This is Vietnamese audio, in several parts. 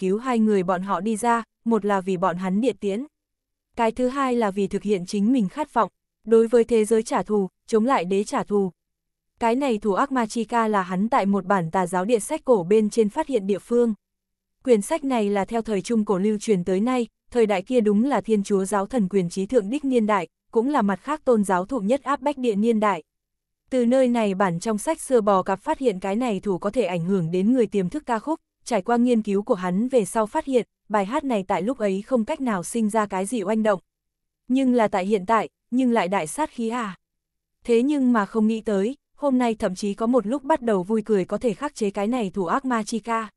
cứu hai người bọn họ đi ra, một là vì bọn hắn điện tiễn. Cái thứ hai là vì thực hiện chính mình khát vọng, đối với thế giới trả thù, chống lại đế trả thù. Cái này thủ ác ma chi ca là hắn tại một bản tà giáo địa sách cổ bên trên phát hiện địa phương. Quyển sách này là theo thời trung cổ lưu truyền tới nay, thời đại kia đúng là thiên chúa giáo thần quyền trí thượng đích niên đại, cũng là mặt khác tôn giáo thụ nhất áp bách địa niên đại. Từ nơi này bản trong sách xưa bò gặp phát hiện cái này thủ có thể ảnh hưởng đến người tiềm thức ca khúc, trải qua nghiên cứu của hắn về sau phát hiện, bài hát này tại lúc ấy không cách nào sinh ra cái gì oanh động. Nhưng là tại hiện tại, nhưng lại đại sát khí à. Thế nhưng mà không nghĩ tới, hôm nay thậm chí có một lúc bắt đầu vui cười có thể khắc chế cái này thủ ác ma chi ca.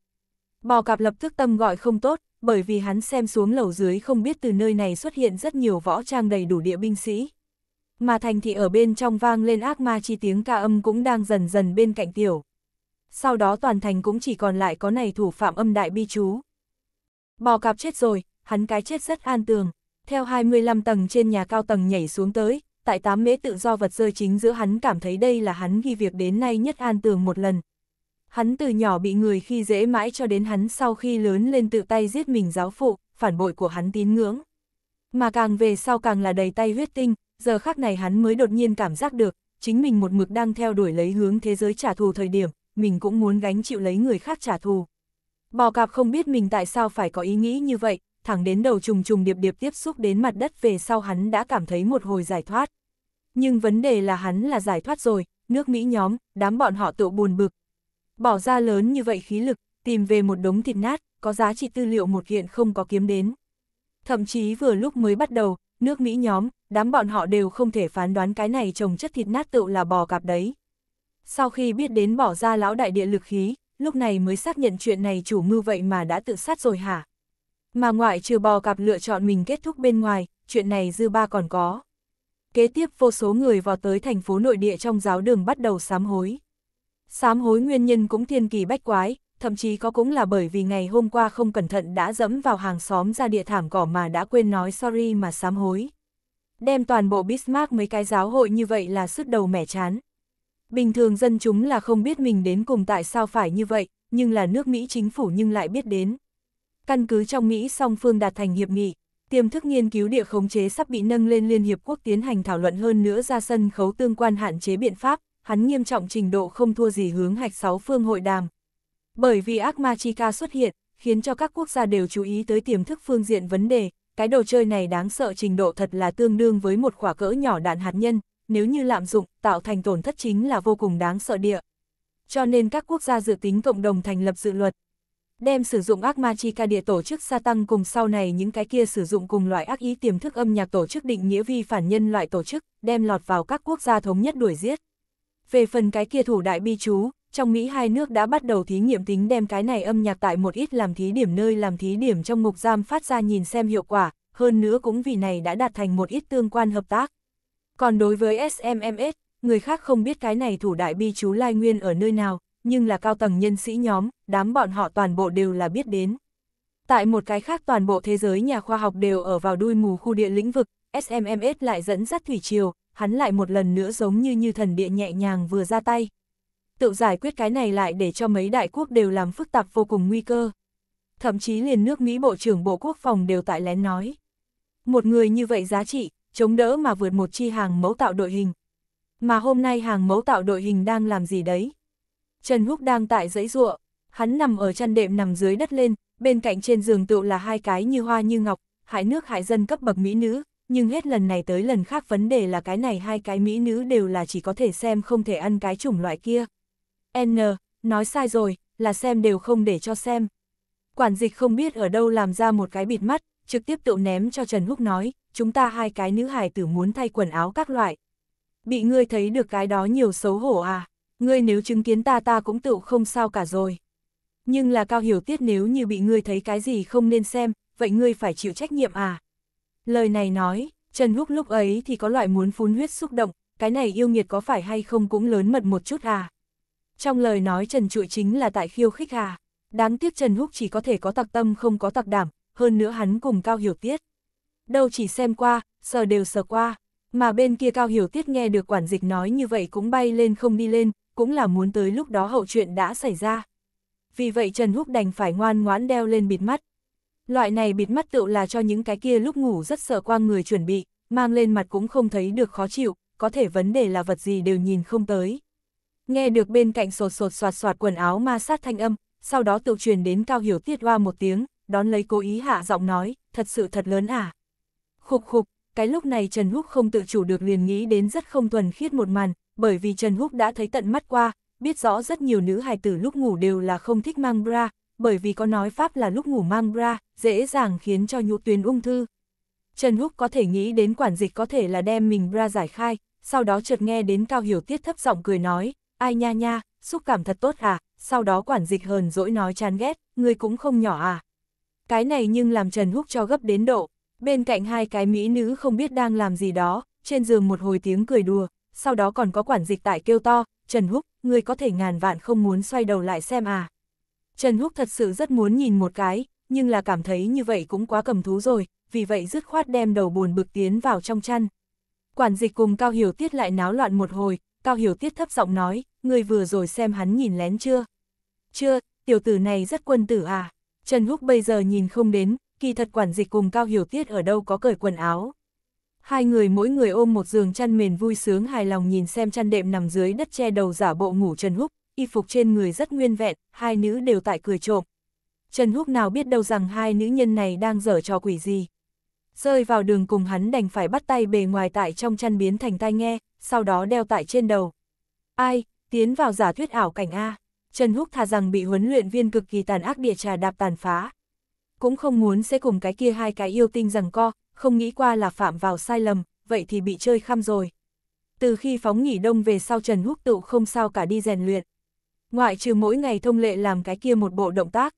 Bò cạp lập tức tâm gọi không tốt, bởi vì hắn xem xuống lầu dưới không biết từ nơi này xuất hiện rất nhiều võ trang đầy đủ địa binh sĩ. Mà thành thị ở bên trong vang lên ác ma chi tiếng ca âm cũng đang dần dần bên cạnh tiểu sau đó toàn thành cũng chỉ còn lại có này thủ phạm âm đại bi chú. Bò cạp chết rồi, hắn cái chết rất an tường, theo 25 tầng trên nhà cao tầng nhảy xuống tới, tại tám mễ tự do vật rơi chính giữa hắn cảm thấy đây là hắn ghi việc đến nay nhất an tường một lần. Hắn từ nhỏ bị người khi dễ mãi cho đến hắn sau khi lớn lên tự tay giết mình giáo phụ, phản bội của hắn tín ngưỡng. Mà càng về sau càng là đầy tay huyết tinh, giờ khắc này hắn mới đột nhiên cảm giác được, chính mình một mực đang theo đuổi lấy hướng thế giới trả thù thời điểm, mình cũng muốn gánh chịu lấy người khác trả thù. Bò cạp không biết mình tại sao phải có ý nghĩ như vậy, thẳng đến đầu trùng trùng điệp điệp tiếp xúc đến mặt đất về sau hắn đã cảm thấy một hồi giải thoát. Nhưng vấn đề là hắn là giải thoát rồi, nước Mỹ nhóm, đám bọn họ tự buồn bực. Bỏ ra lớn như vậy khí lực, tìm về một đống thịt nát, có giá trị tư liệu một kiện không có kiếm đến. Thậm chí vừa lúc mới bắt đầu, nước Mỹ nhóm, đám bọn họ đều không thể phán đoán cái này trồng chất thịt nát tự là bò cạp đấy sau khi biết đến bỏ ra lão đại địa lực khí, lúc này mới xác nhận chuyện này chủ mưu vậy mà đã tự sát rồi hả? Mà ngoại trừ bò cặp lựa chọn mình kết thúc bên ngoài, chuyện này dư ba còn có. Kế tiếp vô số người vào tới thành phố nội địa trong giáo đường bắt đầu sám hối. Sám hối nguyên nhân cũng thiên kỳ bách quái, thậm chí có cũng là bởi vì ngày hôm qua không cẩn thận đã dẫm vào hàng xóm ra địa thảm cỏ mà đã quên nói sorry mà sám hối. Đem toàn bộ Bismarck mấy cái giáo hội như vậy là sứt đầu mẻ chán. Bình thường dân chúng là không biết mình đến cùng tại sao phải như vậy, nhưng là nước Mỹ chính phủ nhưng lại biết đến. Căn cứ trong Mỹ song phương đạt thành hiệp nghị, tiềm thức nghiên cứu địa khống chế sắp bị nâng lên Liên Hiệp Quốc tiến hành thảo luận hơn nữa ra sân khấu tương quan hạn chế biện pháp, hắn nghiêm trọng trình độ không thua gì hướng hạch sáu phương hội đàm. Bởi vì ác ma Chica xuất hiện, khiến cho các quốc gia đều chú ý tới tiềm thức phương diện vấn đề, cái đồ chơi này đáng sợ trình độ thật là tương đương với một quả cỡ nhỏ đạn hạt nhân, nếu như lạm dụng, tạo thành tổn thất chính là vô cùng đáng sợ địa. Cho nên các quốc gia dự tính cộng đồng thành lập dự luật, đem sử dụng ác ma chi ca địa tổ chức sa tăng cùng sau này những cái kia sử dụng cùng loại ác ý tiềm thức âm nhạc tổ chức định nghĩa vi phản nhân loại tổ chức, đem lọt vào các quốc gia thống nhất đuổi giết. Về phần cái kia thủ đại bi chú, trong Mỹ hai nước đã bắt đầu thí nghiệm tính đem cái này âm nhạc tại một ít làm thí điểm nơi làm thí điểm trong ngục giam phát ra nhìn xem hiệu quả, hơn nữa cũng vì này đã đạt thành một ít tương quan hợp tác. Còn đối với SMMS, người khác không biết cái này thủ đại bi chú lai nguyên ở nơi nào, nhưng là cao tầng nhân sĩ nhóm, đám bọn họ toàn bộ đều là biết đến. Tại một cái khác toàn bộ thế giới nhà khoa học đều ở vào đuôi mù khu địa lĩnh vực, SMMS lại dẫn dắt thủy triều, hắn lại một lần nữa giống như như thần địa nhẹ nhàng vừa ra tay. Tự giải quyết cái này lại để cho mấy đại quốc đều làm phức tạp vô cùng nguy cơ. Thậm chí liền nước Mỹ Bộ trưởng Bộ Quốc phòng đều tại lén nói. Một người như vậy giá trị, chống đỡ mà vượt một chi hàng mẫu tạo đội hình. Mà hôm nay hàng mẫu tạo đội hình đang làm gì đấy? Trần Húc đang tại dãy ruộng, hắn nằm ở chăn đệm nằm dưới đất lên, bên cạnh trên giường tựu là hai cái như hoa như ngọc, hại nước hại dân cấp bậc mỹ nữ, nhưng hết lần này tới lần khác vấn đề là cái này hai cái mỹ nữ đều là chỉ có thể xem không thể ăn cái chủng loại kia. N, nói sai rồi, là xem đều không để cho xem. Quản dịch không biết ở đâu làm ra một cái bịt mắt, trực tiếp tự ném cho Trần Húc nói, chúng ta hai cái nữ hài tử muốn thay quần áo các loại. Bị ngươi thấy được cái đó nhiều xấu hổ à, ngươi nếu chứng kiến ta ta cũng tự không sao cả rồi. Nhưng là Cao Hiểu Tiết nếu như bị ngươi thấy cái gì không nên xem, vậy ngươi phải chịu trách nhiệm à. Lời này nói, Trần Húc lúc ấy thì có loại muốn phun huyết xúc động, cái này yêu nghiệt có phải hay không cũng lớn mật một chút à. Trong lời nói Trần Trụi chính là tại khiêu khích à. Đáng tiếc Trần Húc chỉ có thể có tặc tâm không có tặc đảm, hơn nữa hắn cùng Cao Hiểu Tiết. Đâu chỉ xem qua, sờ đều sờ qua, mà bên kia Cao Hiểu Tiết nghe được quản dịch nói như vậy cũng bay lên không đi lên, cũng là muốn tới lúc đó hậu chuyện đã xảy ra. Vì vậy Trần Húc đành phải ngoan ngoãn đeo lên bịt mắt. Loại này bịt mắt tựu là cho những cái kia lúc ngủ rất sợ qua người chuẩn bị, mang lên mặt cũng không thấy được khó chịu, có thể vấn đề là vật gì đều nhìn không tới. Nghe được bên cạnh sột sột soạt soạt quần áo ma sát thanh âm, sau đó tự truyền đến Cao Hiểu Tiết hoa một tiếng, đón lấy cố ý hạ giọng nói, thật sự thật lớn à. Khục khục, cái lúc này Trần Húc không tự chủ được liền nghĩ đến rất không thuần khiết một màn, bởi vì Trần Húc đã thấy tận mắt qua, biết rõ rất nhiều nữ hài tử lúc ngủ đều là không thích mang bra, bởi vì có nói pháp là lúc ngủ mang bra, dễ dàng khiến cho nhũ tuyến ung thư. Trần Húc có thể nghĩ đến quản dịch có thể là đem mình bra giải khai, sau đó chợt nghe đến Cao Hiểu Tiết thấp giọng cười nói, ai nha nha, xúc cảm thật tốt à, sau đó quản dịch hờn dỗi nói chán ghét, người cũng không nhỏ à cái này nhưng làm Trần Húc cho gấp đến độ. Bên cạnh hai cái mỹ nữ không biết đang làm gì đó, trên giường một hồi tiếng cười đùa, sau đó còn có quản dịch tại kêu to, Trần Húc, ngươi có thể ngàn vạn không muốn xoay đầu lại xem à. Trần Húc thật sự rất muốn nhìn một cái, nhưng là cảm thấy như vậy cũng quá cầm thú rồi, vì vậy dứt khoát đem đầu buồn bực tiến vào trong chăn. Quản dịch cùng Cao Hiểu Tiết lại náo loạn một hồi, Cao Hiểu Tiết thấp giọng nói, người vừa rồi xem hắn nhìn lén chưa? Chưa, tiểu tử này rất quân tử à? Trần Húc bây giờ nhìn không đến, kỳ thật quản dịch cùng Cao Hiểu Tiết ở đâu có cởi quần áo. Hai người mỗi người ôm một giường chăn mền vui sướng hài lòng nhìn xem chăn đệm nằm dưới đất che đầu giả bộ ngủ Trần Húc, y phục trên người rất nguyên vẹn, hai nữ đều tại cười trộm. Trần Húc nào biết đâu rằng hai nữ nhân này đang dở trò quỷ gì. Rơi vào đường cùng hắn đành phải bắt tay bề ngoài tại trong chăn biến thành tai nghe, sau đó đeo tại trên đầu. Ai, tiến vào giả thuyết ảo cảnh A. Trần Húc thà rằng bị huấn luyện viên cực kỳ tàn ác địa trà đạp tàn phá. Cũng không muốn sẽ cùng cái kia hai cái yêu tinh rằng co, không nghĩ qua là phạm vào sai lầm, vậy thì bị chơi khăm rồi. Từ khi phóng nghỉ đông về sau Trần Húc tựu không sao cả đi rèn luyện. Ngoại trừ mỗi ngày thông lệ làm cái kia một bộ động tác.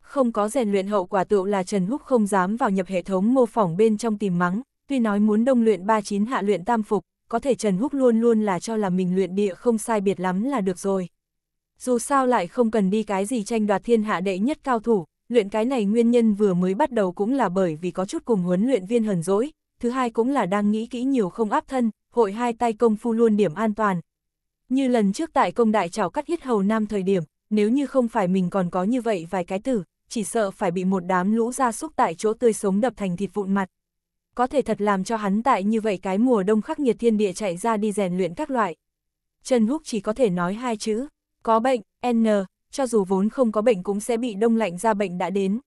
Không có rèn luyện hậu quả tựu là Trần Húc không dám vào nhập hệ thống mô phỏng bên trong tìm mắng, tuy nói muốn đông luyện 39 hạ luyện tam phục, có thể Trần Húc luôn luôn là cho là mình luyện địa không sai biệt lắm là được rồi dù sao lại không cần đi cái gì tranh đoạt thiên hạ đệ nhất cao thủ, luyện cái này nguyên nhân vừa mới bắt đầu cũng là bởi vì có chút cùng huấn luyện viên hờn dỗi, thứ hai cũng là đang nghĩ kỹ nhiều không áp thân, hội hai tay công phu luôn điểm an toàn. Như lần trước tại công đại trảo cắt hết hầu nam thời điểm, nếu như không phải mình còn có như vậy vài cái tử, chỉ sợ phải bị một đám lũ ra súc tại chỗ tươi sống đập thành thịt vụn mặt. Có thể thật làm cho hắn tại như vậy cái mùa đông khắc nghiệt thiên địa chạy ra đi rèn luyện các loại. Trần Húc chỉ có thể nói hai chữ, có bệnh, N, cho dù vốn không có bệnh cũng sẽ bị đông lạnh ra bệnh đã đến.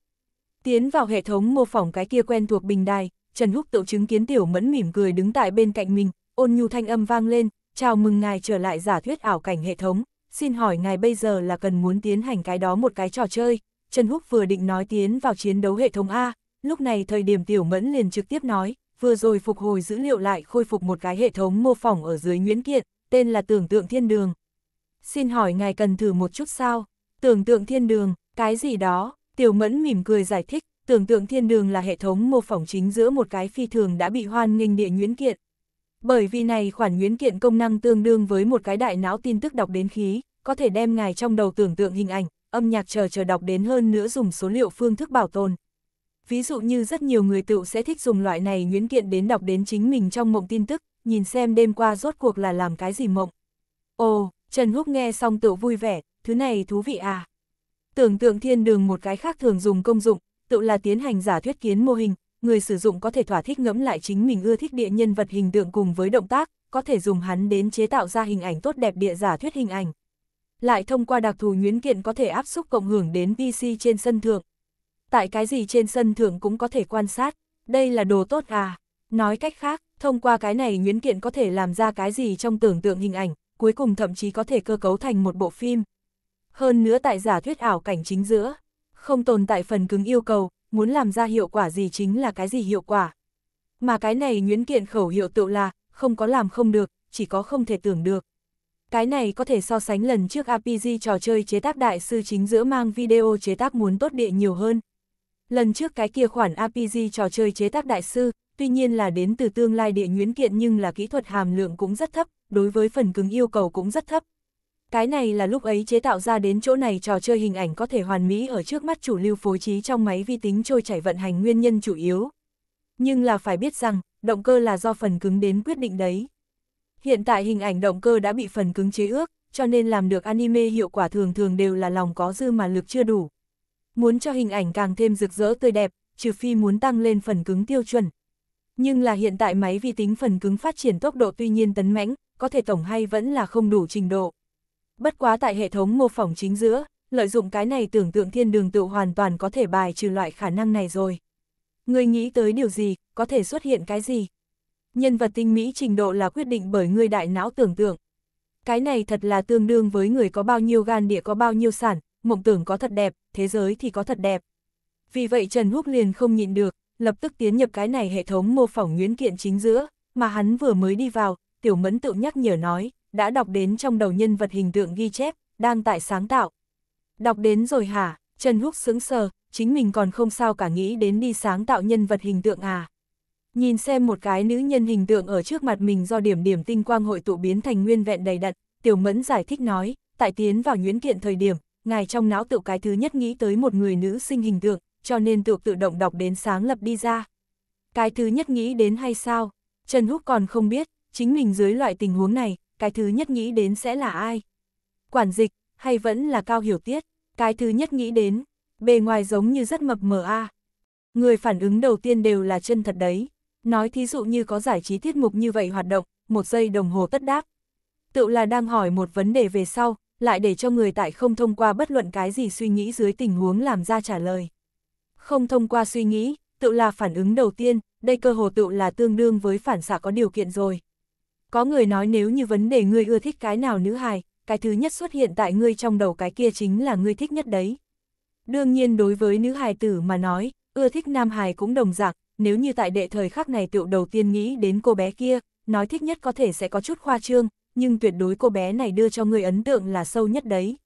Tiến vào hệ thống mô phỏng cái kia quen thuộc bình đài, Trần Húc tự chứng kiến Tiểu Mẫn mỉm cười đứng tại bên cạnh mình, ôn nhu thanh âm vang lên, chào mừng ngài trở lại giả thuyết ảo cảnh hệ thống, xin hỏi ngài bây giờ là cần muốn tiến hành cái đó một cái trò chơi. Trần Húc vừa định nói tiến vào chiến đấu hệ thống A, lúc này thời điểm Tiểu Mẫn liền trực tiếp nói, vừa rồi phục hồi dữ liệu lại khôi phục một cái hệ thống mô phỏng ở dưới nguyễn kiện, tên là tưởng tượng thiên đường, xin hỏi ngài cần thử một chút sao? Tưởng tượng thiên đường, cái gì đó, tiểu mẫn mỉm cười giải thích, tưởng tượng thiên đường là hệ thống mô phỏng chính giữa một cái phi thường đã bị hoan nghênh địa nguyễn kiện. Bởi vì này khoản nguyễn kiện công năng tương đương với một cái đại não tin tức đọc đến khí, có thể đem ngài trong đầu tưởng tượng hình ảnh, âm nhạc chờ chờ đọc đến hơn nữa dùng số liệu phương thức bảo tồn. Ví dụ như rất nhiều người tự sẽ thích dùng loại này nguyễn kiện đến đọc đến chính mình trong mộng tin tức, nhìn xem đêm qua rốt cuộc là làm cái gì mộng. Ồ, Trần Húc nghe xong tự vui vẻ, thứ này thú vị à. Tưởng tượng thiên đường một cái khác thường dùng công dụng, tự là tiến hành giả thuyết kiến mô hình, người sử dụng có thể thỏa thích ngẫm lại chính mình ưa thích địa nhân vật hình tượng cùng với động tác, có thể dùng hắn đến chế tạo ra hình ảnh tốt đẹp địa giả thuyết hình ảnh. Lại thông qua đặc thù Nguyễn kiện có thể áp xúc cộng hưởng đến PC trên sân thượng. Tại cái gì trên sân thượng cũng có thể quan sát, đây là đồ tốt à. Nói cách khác, thông qua cái này Nguyễn kiện có thể làm ra cái gì trong tưởng tượng hình ảnh, cuối cùng thậm chí có thể cơ cấu thành một bộ phim. Hơn nữa tại giả thuyết ảo cảnh chính giữa, không tồn tại phần cứng yêu cầu, muốn làm ra hiệu quả gì chính là cái gì hiệu quả. Mà cái này nguyễn kiện khẩu hiệu tự là, không có làm không được, chỉ có không thể tưởng được. Cái này có thể so sánh lần trước RPG trò chơi chế tác đại sư chính giữa mang video chế tác muốn tốt địa nhiều hơn. Lần trước cái kia khoản RPG trò chơi chế tác đại sư, tuy nhiên là đến từ tương lai địa nguyễn kiện nhưng là kỹ thuật hàm lượng cũng rất thấp, đối với phần cứng yêu cầu cũng rất thấp. Cái này là lúc ấy chế tạo ra đến chỗ này trò chơi hình ảnh có thể hoàn mỹ ở trước mắt chủ lưu phối trí trong máy vi tính trôi chảy vận hành nguyên nhân chủ yếu. Nhưng là phải biết rằng, động cơ là do phần cứng đến quyết định đấy. Hiện tại hình ảnh động cơ đã bị phần cứng chế ước, cho nên làm được anime hiệu quả thường thường đều là lòng có dư mà lực chưa đủ. Muốn cho hình ảnh càng thêm rực rỡ tươi đẹp, trừ phi muốn tăng lên phần cứng tiêu chuẩn. Nhưng là hiện tại máy vi tính phần cứng phát triển tốc độ tuy nhiên tấn mãnh, có thể tổng hay vẫn là không đủ trình độ. Bất quá tại hệ thống mô phỏng chính giữa, lợi dụng cái này tưởng tượng thiên đường tự hoàn toàn có thể bài trừ loại khả năng này rồi. Người nghĩ tới điều gì, có thể xuất hiện cái gì? Nhân vật tinh mỹ trình độ là quyết định bởi người đại não tưởng tượng. Cái này thật là tương đương với người có bao nhiêu gan địa có bao nhiêu sản, mộng tưởng có thật đẹp, thế giới thì có thật đẹp. Vì vậy Trần Húc liền không nhịn được, lập tức tiến nhập cái này hệ thống mô phỏng nguyễn kiện chính giữa, mà hắn vừa mới đi vào, Tiểu Mẫn tự nhắc nhở nói, đã đọc đến trong đầu nhân vật hình tượng ghi chép, đang tại sáng tạo. Đọc đến rồi hả, Trần Húc sững sờ, chính mình còn không sao cả nghĩ đến đi sáng tạo nhân vật hình tượng à. Nhìn xem một cái nữ nhân hình tượng ở trước mặt mình do điểm điểm tinh quang hội tụ biến thành nguyên vẹn đầy đặn, Tiểu Mẫn giải thích nói, tại tiến vào nhuyễn kiện thời điểm, ngài trong não tự cái thứ nhất nghĩ tới một người nữ sinh hình tượng, cho nên tự tự động đọc đến sáng lập đi ra. Cái thứ nhất nghĩ đến hay sao? Trần Húc còn không biết, chính mình dưới loại tình huống này, cái thứ nhất nghĩ đến sẽ là ai? Quản dịch, hay vẫn là cao hiểu tiết, cái thứ nhất nghĩ đến, bề ngoài giống như rất mập mờ a. Người phản ứng đầu tiên đều là chân thật đấy. Nói thí dụ như có giải trí tiết mục như vậy hoạt động, một giây đồng hồ tất đáp. Tự là đang hỏi một vấn đề về sau, lại để cho người tại không thông qua bất luận cái gì suy nghĩ dưới tình huống làm ra trả lời. Không thông qua suy nghĩ, tự là phản ứng đầu tiên, đây cơ hồ tự là tương đương với phản xạ có điều kiện rồi. Có người nói nếu như vấn đề ngươi ưa thích cái nào nữ hài, cái thứ nhất xuất hiện tại ngươi trong đầu cái kia chính là ngươi thích nhất đấy. Đương nhiên đối với nữ hài tử mà nói, ưa thích nam hài cũng đồng dạng, nếu như tại đệ thời khắc này tựu đầu tiên nghĩ đến cô bé kia, nói thích nhất có thể sẽ có chút khoa trương, nhưng tuyệt đối cô bé này đưa cho người ấn tượng là sâu nhất đấy.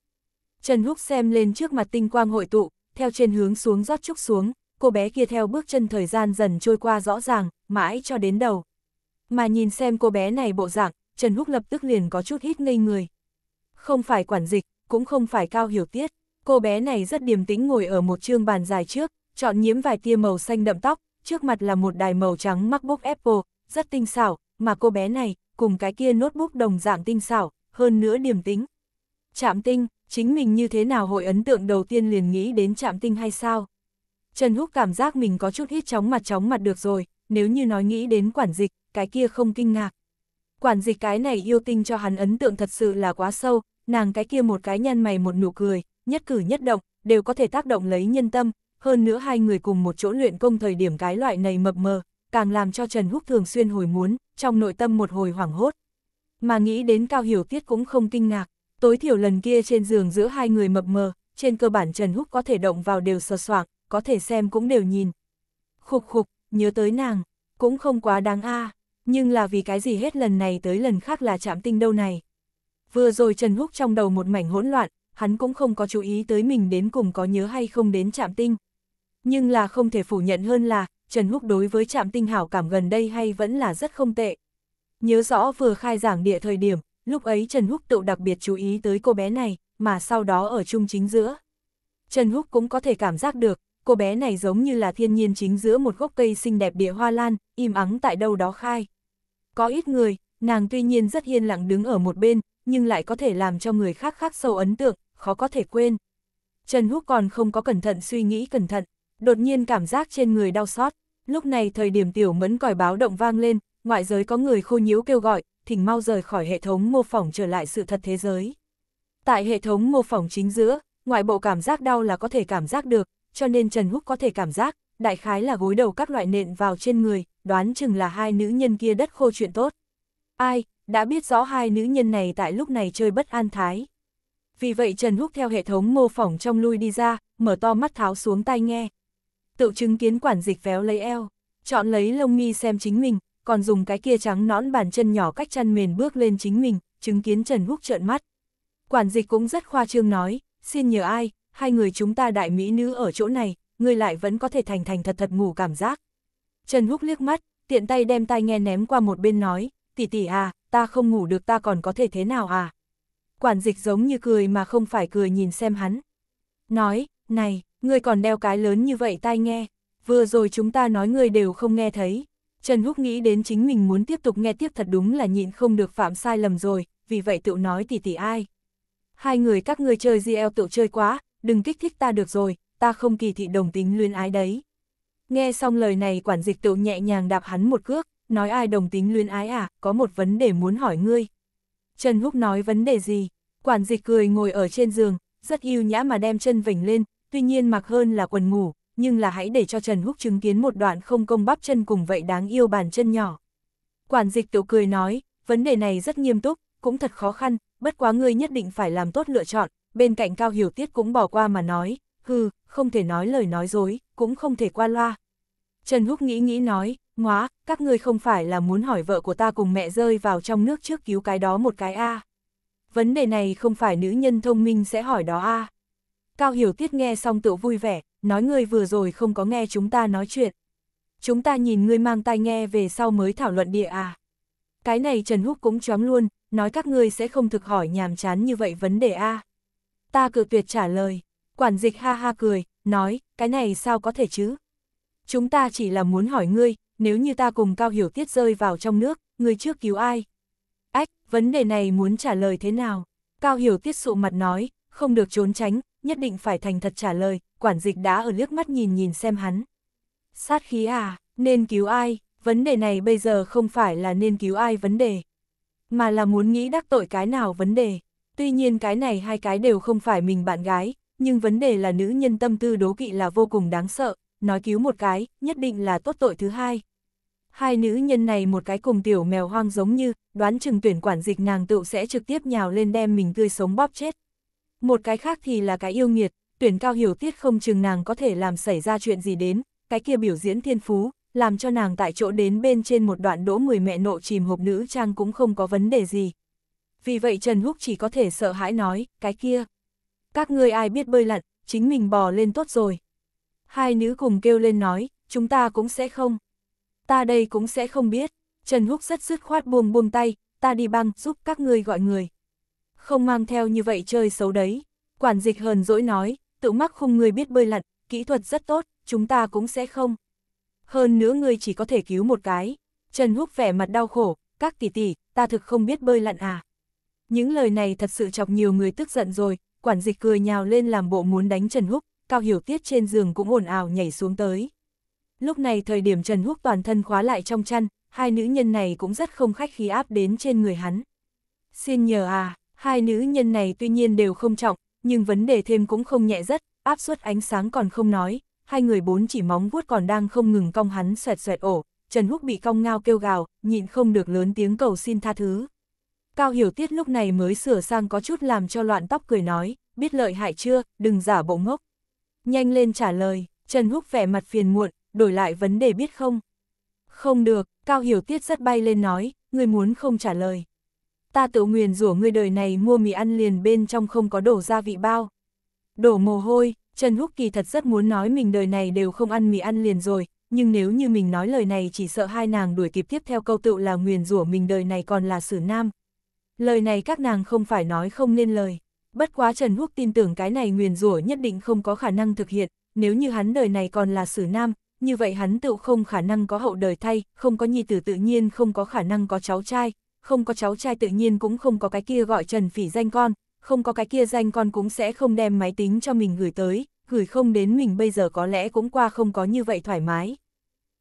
Trần Húc xem lên trước mặt tinh quang hội tụ, theo trên hướng xuống rót trúc xuống, cô bé kia theo bước chân thời gian dần trôi qua rõ ràng, mãi cho đến đầu, mà nhìn xem cô bé này bộ dạng, Trần Húc lập tức liền có chút hít ngây người. Không phải quản dịch, cũng không phải cao hiểu tiết, cô bé này rất điềm tĩnh ngồi ở một chương bàn dài trước, chọn nhiễm vài tia màu xanh đậm tóc, trước mặt là một đài màu trắng MacBook Apple, rất tinh xảo, mà cô bé này, cùng cái kia notebook đồng dạng tinh xảo, hơn nữa điềm tính. Chạm tinh, chính mình như thế nào hội ấn tượng đầu tiên liền nghĩ đến chạm tinh hay sao? Trần Húc cảm giác mình có chút hít chóng mặt chóng mặt được rồi, nếu như nói nghĩ đến quản dịch, cái kia không kinh ngạc. Quản dịch cái này yêu tinh cho hắn ấn tượng thật sự là quá sâu, nàng cái kia một cái nhăn mày một nụ cười, nhất cử nhất động, đều có thể tác động lấy nhân tâm, hơn nữa hai người cùng một chỗ luyện công thời điểm cái loại này mập mờ, càng làm cho Trần Húc thường xuyên hồi muốn, trong nội tâm một hồi hoảng hốt. Mà nghĩ đến Cao Hiểu Tiết cũng không kinh ngạc, tối thiểu lần kia trên giường giữa hai người mập mờ, trên cơ bản Trần Húc có thể động vào đều sờ soạng, có thể xem cũng đều nhìn. Khục khục, nhớ tới nàng, cũng không quá đáng a à nhưng là vì cái gì hết lần này tới lần khác là chạm tinh đâu này. Vừa rồi Trần Húc trong đầu một mảnh hỗn loạn, hắn cũng không có chú ý tới mình đến cùng có nhớ hay không đến chạm tinh. Nhưng là không thể phủ nhận hơn là, Trần Húc đối với chạm tinh hảo cảm gần đây hay vẫn là rất không tệ. Nhớ rõ vừa khai giảng địa thời điểm, lúc ấy Trần Húc tự đặc biệt chú ý tới cô bé này, mà sau đó ở chung chính giữa. Trần Húc cũng có thể cảm giác được, cô bé này giống như là thiên nhiên chính giữa một gốc cây xinh đẹp địa hoa lan, im ắng tại đâu đó khai. Có ít người, nàng tuy nhiên rất hiên lặng đứng ở một bên, nhưng lại có thể làm cho người khác khác sâu ấn tượng, khó có thể quên. Trần Húc còn không có cẩn thận suy nghĩ cẩn thận, đột nhiên cảm giác trên người đau xót. Lúc này thời điểm tiểu mẫn còi báo động vang lên, ngoại giới có người khô nhíu kêu gọi, thỉnh mau rời khỏi hệ thống mô phỏng trở lại sự thật thế giới. Tại hệ thống mô phỏng chính giữa, ngoại bộ cảm giác đau là có thể cảm giác được, cho nên Trần Húc có thể cảm giác, đại khái là gối đầu các loại nện vào trên người, đoán chừng là hai nữ nhân kia đất khô chuyện tốt. Ai, đã biết rõ hai nữ nhân này tại lúc này chơi bất an thái. Vì vậy Trần Húc theo hệ thống mô phỏng trong lui đi ra, mở to mắt tháo xuống tai nghe. Tự chứng kiến quản dịch véo lấy eo, chọn lấy lông mi xem chính mình, còn dùng cái kia trắng nõn bàn chân nhỏ cách chăn mền bước lên chính mình, chứng kiến Trần Húc trợn mắt. Quản dịch cũng rất khoa trương nói, xin nhờ ai, hai người chúng ta đại mỹ nữ ở chỗ này, ngươi lại vẫn có thể thành thành thật thật ngủ cảm giác. Trần Húc liếc mắt, tiện tay đem tai nghe ném qua một bên nói, tỷ tỷ à, ta không ngủ được ta còn có thể thế nào à? Quản dịch giống như cười mà không phải cười nhìn xem hắn. Nói, này, ngươi còn đeo cái lớn như vậy tai nghe, vừa rồi chúng ta nói ngươi đều không nghe thấy. Trần Húc nghĩ đến chính mình muốn tiếp tục nghe tiếp thật đúng là nhịn không được phạm sai lầm rồi, vì vậy tự nói tỷ tỷ ai. Hai người các ngươi chơi GL tự chơi quá, đừng kích thích ta được rồi, ta không kỳ thị đồng tính luyến ái đấy. Nghe xong lời này quản dịch tự nhẹ nhàng đạp hắn một cước, nói ai đồng tính luyến ái à, có một vấn đề muốn hỏi ngươi. Trần Húc nói vấn đề gì? Quản dịch cười ngồi ở trên giường, rất yêu nhã mà đem chân vỉnh lên, tuy nhiên mặc hơn là quần ngủ, nhưng là hãy để cho Trần Húc chứng kiến một đoạn không công bắp chân cùng vậy đáng yêu bàn chân nhỏ. Quản dịch tự cười nói, vấn đề này rất nghiêm túc, cũng thật khó khăn, bất quá ngươi nhất định phải làm tốt lựa chọn, bên cạnh Cao Hiểu Tiết cũng bỏ qua mà nói, hừ, không thể nói lời nói dối, cũng không thể qua loa. Trần Húc nghĩ nghĩ nói, ngóa, các ngươi không phải là muốn hỏi vợ của ta cùng mẹ rơi vào trong nước trước cứu cái đó một cái a Vấn đề này không phải nữ nhân thông minh sẽ hỏi đó a Cao Hiểu Tiết nghe xong tự vui vẻ, nói ngươi vừa rồi không có nghe chúng ta nói chuyện. Chúng ta nhìn ngươi mang tai nghe về sau mới thảo luận địa à. Cái này Trần Húc cũng chóng luôn, nói các ngươi sẽ không thực hỏi nhàm chán như vậy vấn đề a Ta cự tuyệt trả lời, Quản dịch ha ha cười, nói, cái này sao có thể chứ? Chúng ta chỉ là muốn hỏi ngươi, nếu như ta cùng Cao Hiểu Tiết rơi vào trong nước, ngươi trước cứu ai? Ách, vấn đề này muốn trả lời thế nào? Cao Hiểu Tiết sụ mặt nói, không được trốn tránh, nhất định phải thành thật trả lời, quản dịch đã ở liếc mắt nhìn nhìn xem hắn. Sát khí à, nên cứu ai? Vấn đề này bây giờ không phải là nên cứu ai vấn đề, mà là muốn nghĩ đắc tội cái nào vấn đề. Tuy nhiên cái này hai cái đều không phải mình bạn gái, nhưng vấn đề là nữ nhân tâm tư đố kỵ là vô cùng đáng sợ, nói cứu một cái, nhất định là tốt tội thứ hai. Hai nữ nhân này một cái cùng tiểu mèo hoang giống như, đoán chừng tuyển quản dịch nàng tựu sẽ trực tiếp nhào lên đem mình tươi sống bóp chết. Một cái khác thì là cái yêu nghiệt, tuyển cao hiểu tiết không chừng nàng có thể làm xảy ra chuyện gì đến, cái kia biểu diễn thiên phú, làm cho nàng tại chỗ đến bên trên một đoạn đỗ mười mẹ nộ chìm hộp nữ trang cũng không có vấn đề gì. Vì vậy Trần Húc chỉ có thể sợ hãi nói, cái kia, các ngươi ai biết bơi lặn, chính mình bò lên tốt rồi. Hai nữ cùng kêu lên nói, chúng ta cũng sẽ không. Ta đây cũng sẽ không biết. Trần Húc rất dứt khoát buông buông tay, ta đi băng giúp các ngươi gọi người. Không mang theo như vậy chơi xấu đấy. Quản dịch hờn dỗi nói, tự mắc khung người biết bơi lặn, kỹ thuật rất tốt, chúng ta cũng sẽ không. Hơn nữa ngươi chỉ có thể cứu một cái. Trần Húc vẻ mặt đau khổ, các tỷ tỷ, ta thực không biết bơi lặn à. Những lời này thật sự chọc nhiều người tức giận rồi, quản dịch cười nhào lên làm bộ muốn đánh Trần Húc, Cao Hiểu Tiết trên giường cũng ồn ào nhảy xuống tới. Lúc này thời điểm Trần Húc toàn thân khóa lại trong chăn, hai nữ nhân này cũng rất không khách khí áp đến trên người hắn. Xin nhờ à, hai nữ nhân này tuy nhiên đều không trọng, nhưng vấn đề thêm cũng không nhẹ rất, áp suất ánh sáng còn không nói, hai người bốn chỉ móng vuốt còn đang không ngừng cong hắn xoẹt xoẹt ổ, Trần Húc bị cong ngao kêu gào, nhịn không được lớn tiếng cầu xin tha thứ. Cao Hiểu Tiết lúc này mới sửa sang có chút làm cho loạn tóc cười nói, biết lợi hại chưa, đừng giả bộ ngốc. Nhanh lên trả lời, Trần Húc vẻ mặt phiền muộn, đổi lại vấn đề biết không. Không được, Cao Hiểu Tiết rất bay lên nói, người muốn không trả lời. Ta tự nguyền rủa ngươi đời này mua mì ăn liền bên trong không có đổ gia vị bao. Đổ mồ hôi, Trần Húc kỳ thật rất muốn nói mình đời này đều không ăn mì ăn liền rồi, nhưng nếu như mình nói lời này chỉ sợ hai nàng đuổi kịp tiếp theo câu tựu là nguyền rủa mình đời này còn là xử nam, Lời này các nàng không phải nói không nên lời. Bất quá Trần Húc tin tưởng cái này nguyền rủa nhất định không có khả năng thực hiện, nếu như hắn đời này còn là sử nam, như vậy hắn tự không khả năng có hậu đời thay, không có nhi tử tự nhiên không có khả năng có cháu trai, không có cháu trai tự nhiên cũng không có cái kia gọi Trần Phỉ danh con, không có cái kia danh con cũng sẽ không đem máy tính cho mình gửi tới, gửi không đến mình bây giờ có lẽ cũng qua không có như vậy thoải mái.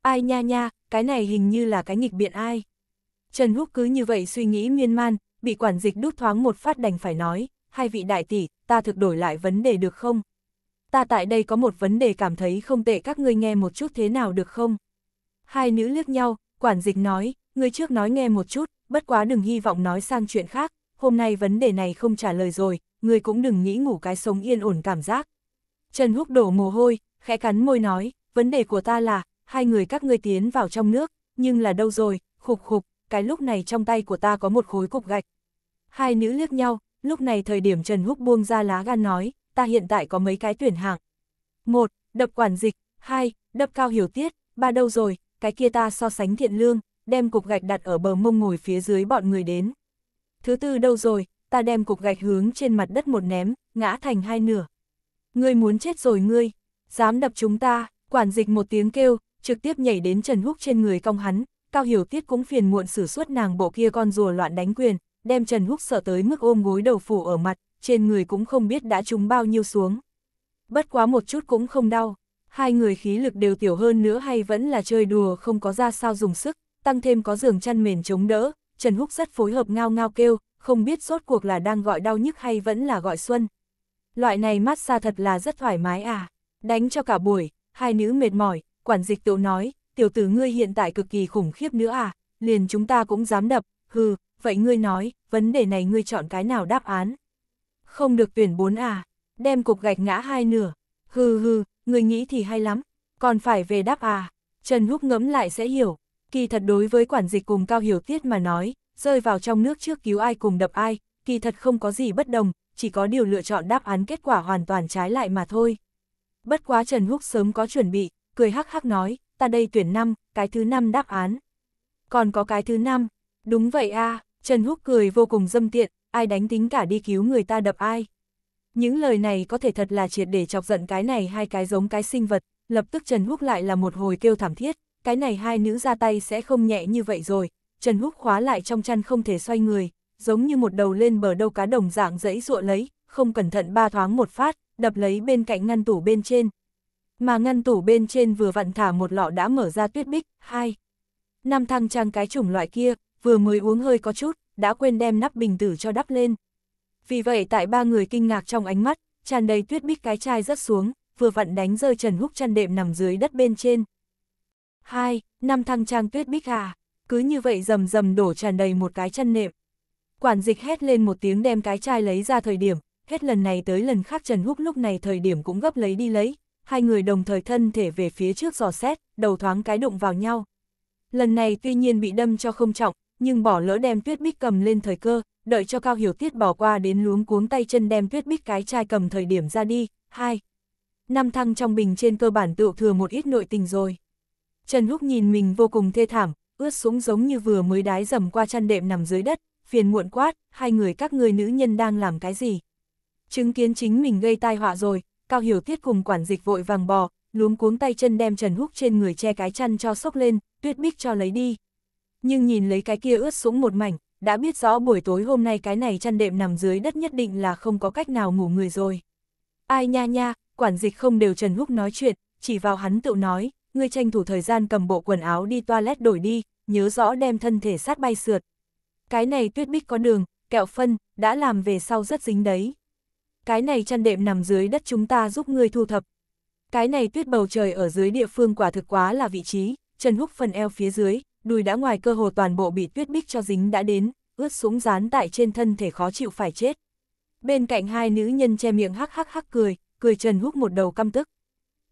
Ai nha nha, cái này hình như là cái nghịch biện ai. Trần Húc cứ như vậy suy nghĩ miên man, bị quản dịch đút thoáng một phát đành phải nói, hai vị đại tỷ, ta thực đổi lại vấn đề được không? Ta tại đây có một vấn đề cảm thấy không tệ các ngươi nghe một chút thế nào được không? Hai nữ liếc nhau, quản dịch nói, ngươi trước nói nghe một chút, bất quá đừng hy vọng nói sang chuyện khác, hôm nay vấn đề này không trả lời rồi, ngươi cũng đừng nghĩ ngủ cái sống yên ổn cảm giác. Trần Húc đổ mồ hôi, khẽ cắn môi nói, vấn đề của ta là, hai người các ngươi tiến vào trong nước, nhưng là đâu rồi, khục khục, cái lúc này trong tay của ta có một khối cục gạch. Hai nữ liếc nhau, lúc này thời điểm Trần Húc buông ra lá gan nói, ta hiện tại có mấy cái tuyển hạng. một Đập quản dịch, hai Đập cao hiểu tiết, ba đâu rồi, cái kia ta so sánh thiện lương, đem cục gạch đặt ở bờ mông ngồi phía dưới bọn người đến. Thứ tư đâu rồi, ta đem cục gạch hướng trên mặt đất một ném, ngã thành hai nửa. Ngươi muốn chết rồi ngươi, dám đập chúng ta, quản dịch một tiếng kêu, trực tiếp nhảy đến Trần Húc trên người cong hắn, Cao Hiểu Tiết cũng phiền muộn sử suốt nàng bộ kia con rùa loạn đánh quyền, đem Trần Húc sợ tới mức ôm gối đầu phủ ở mặt, trên người cũng không biết đã trúng bao nhiêu xuống. Bất quá một chút cũng không đau, hai người khí lực đều tiểu hơn nữa hay vẫn là chơi đùa không có ra sao dùng sức, tăng thêm có giường chăn mền chống đỡ, Trần Húc rất phối hợp ngao ngao kêu, không biết sốt cuộc là đang gọi đau nhức hay vẫn là gọi xuân. Loại này mát xa thật là rất thoải mái à, đánh cho cả buổi, hai nữ mệt mỏi, quản dịch tựu nói, tiểu tử ngươi hiện tại cực kỳ khủng khiếp nữa à, liền chúng ta cũng dám đập, hừ, vậy ngươi nói, vấn đề này ngươi chọn cái nào đáp án? Không được tuyển bốn à, đem cục gạch ngã hai nửa, hừ hừ, ngươi nghĩ thì hay lắm, còn phải về đáp à, Trần Húc ngẫm lại sẽ hiểu, kỳ thật đối với quản dịch cùng cao hiểu tiết mà nói, rơi vào trong nước trước cứu ai cùng đập ai, kỳ thật không có gì bất đồng, chỉ có điều lựa chọn đáp án kết quả hoàn toàn trái lại mà thôi. Bất quá Trần Húc sớm có chuẩn bị, cười hắc hắc nói, ta đây tuyển năm, cái thứ năm đáp án. Còn có cái thứ năm, đúng vậy a Trần Húc cười vô cùng dâm tiện, ai đánh tính cả đi cứu người ta đập ai. Những lời này có thể thật là triệt để chọc giận cái này hai cái giống cái sinh vật, lập tức Trần Húc lại là một hồi kêu thảm thiết, cái này hai nữ ra tay sẽ không nhẹ như vậy rồi, Trần Húc khóa lại trong chăn không thể xoay người, giống như một đầu lên bờ đâu cá đồng dạng dẫy ruộ lấy, không cẩn thận ba thoáng một phát, đập lấy bên cạnh ngăn tủ bên trên, mà ngăn tủ bên trên vừa vặn thả một lọ đã mở ra tuyết bích, hai. năm thăng trang cái chủng loại kia, vừa mới uống hơi có chút, đã quên đem nắp bình tử cho đắp lên. Vì vậy tại ba người kinh ngạc trong ánh mắt, tràn đầy tuyết bích cái chai rớt xuống, vừa vặn đánh rơi Trần Húc chăn đệm nằm dưới đất bên trên. Hai, năm thăng trang tuyết bích à, cứ như vậy rầm rầm đổ tràn đầy một cái chăn nệm. Quản dịch hét lên một tiếng đem cái chai lấy ra thời điểm, hết lần này tới lần khác Trần Húc lúc này thời điểm cũng gấp lấy đi lấy, hai người đồng thời thân thể về phía trước giò xét, đầu thoáng cái đụng vào nhau. Lần này tuy nhiên bị đâm cho không trọng, nhưng bỏ lỡ đem tuyết bích cầm lên thời cơ, đợi cho Cao Hiểu Tiết bỏ qua đến luống cuống tay chân đem tuyết bích cái chai cầm thời điểm ra đi. hai Năm thăng trong bình trên cơ bản tự thừa một ít nội tình rồi. Trần lúc nhìn mình vô cùng thê thảm, ướt sũng giống như vừa mới đái dầm qua chăn đệm nằm dưới đất, phiền muộn quát, hai người các người nữ nhân đang làm cái gì? Chứng kiến chính mình gây tai họa rồi, Cao Hiểu Tiết cùng quản dịch vội vàng bò, luống cuống tay chân đem Trần Húc trên người che cái chăn cho sốc lên, tuyết bích cho lấy đi. Nhưng nhìn lấy cái kia ướt sũng một mảnh, đã biết rõ buổi tối hôm nay cái này chăn đệm nằm dưới đất nhất định là không có cách nào ngủ người rồi. Ai nha nha, quản dịch không đều Trần Húc nói chuyện, chỉ vào hắn tự nói, ngươi tranh thủ thời gian cầm bộ quần áo đi toilet đổi đi, nhớ rõ đem thân thể sát bay sượt. Cái này tuyết bích có đường, kẹo phân, đã làm về sau rất dính đấy cái này chăn đệm nằm dưới đất chúng ta giúp ngươi thu thập. Cái này tuyết bầu trời ở dưới địa phương quả thực quá là vị trí, Trần Húc phần eo phía dưới, đùi đã ngoài cơ hồ toàn bộ bị tuyết bích cho dính đã đến, ướt sũng dán tại trên thân thể khó chịu phải chết. Bên cạnh hai nữ nhân che miệng hắc hắc hắc cười, cười Trần Húc một đầu căm tức.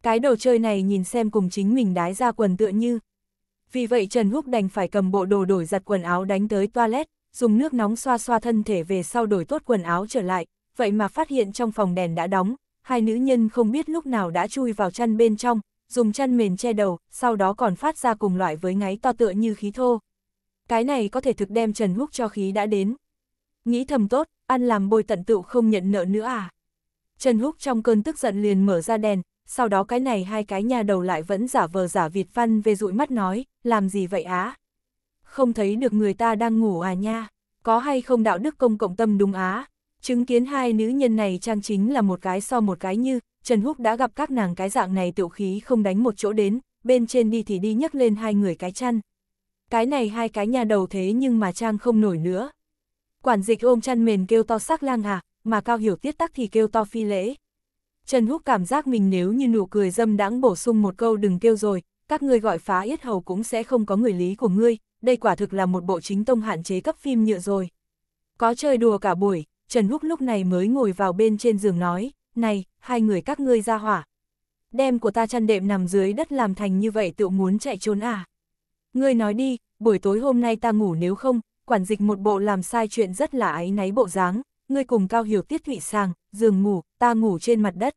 Cái đồ chơi này nhìn xem cùng chính mình đái ra quần tựa như. Vì vậy Trần Húc đành phải cầm bộ đồ đổi giặt quần áo đánh tới toilet, dùng nước nóng xoa xoa thân thể về sau đổi tốt quần áo trở lại, vậy mà phát hiện trong phòng đèn đã đóng, hai nữ nhân không biết lúc nào đã chui vào chăn bên trong, dùng chăn mền che đầu, sau đó còn phát ra cùng loại với ngáy to tựa như khí thô. Cái này có thể thực đem Trần Húc cho khí đã đến. Nghĩ thầm tốt, ăn làm bồi tận tựu không nhận nợ nữa à. Trần Húc trong cơn tức giận liền mở ra đèn, sau đó cái này hai cái nhà đầu lại vẫn giả vờ giả vịt văn về dụi mắt nói, làm gì vậy á? Không thấy được người ta đang ngủ à nha, có hay không đạo đức công cộng tâm đúng á? Chứng kiến hai nữ nhân này trang chính là một cái so một cái như, Trần Húc đã gặp các nàng cái dạng này tiểu khí không đánh một chỗ đến, bên trên đi thì đi nhấc lên hai người cái chăn. Cái này hai cái nhà đầu thế nhưng mà trang không nổi nữa. Quản dịch ôm chăn mền kêu to sắc lang à, mà cao hiểu tiết tắc thì kêu to phi lễ. Trần Húc cảm giác mình nếu như nụ cười dâm đãng bổ sung một câu đừng kêu rồi, các ngươi gọi phá yết hầu cũng sẽ không có người lý của ngươi, đây quả thực là một bộ chính tông hạn chế cấp phim nhựa rồi. Có chơi đùa cả buổi, Trần Húc lúc này mới ngồi vào bên trên giường nói, này, hai người các ngươi ra hỏa. Đem của ta chăn đệm nằm dưới đất làm thành như vậy tự muốn chạy trốn à. Ngươi nói đi, buổi tối hôm nay ta ngủ nếu không, quản dịch một bộ làm sai chuyện rất là áy náy bộ dáng, ngươi cùng cao hiểu tiết thụy sàng, giường ngủ, ta ngủ trên mặt đất.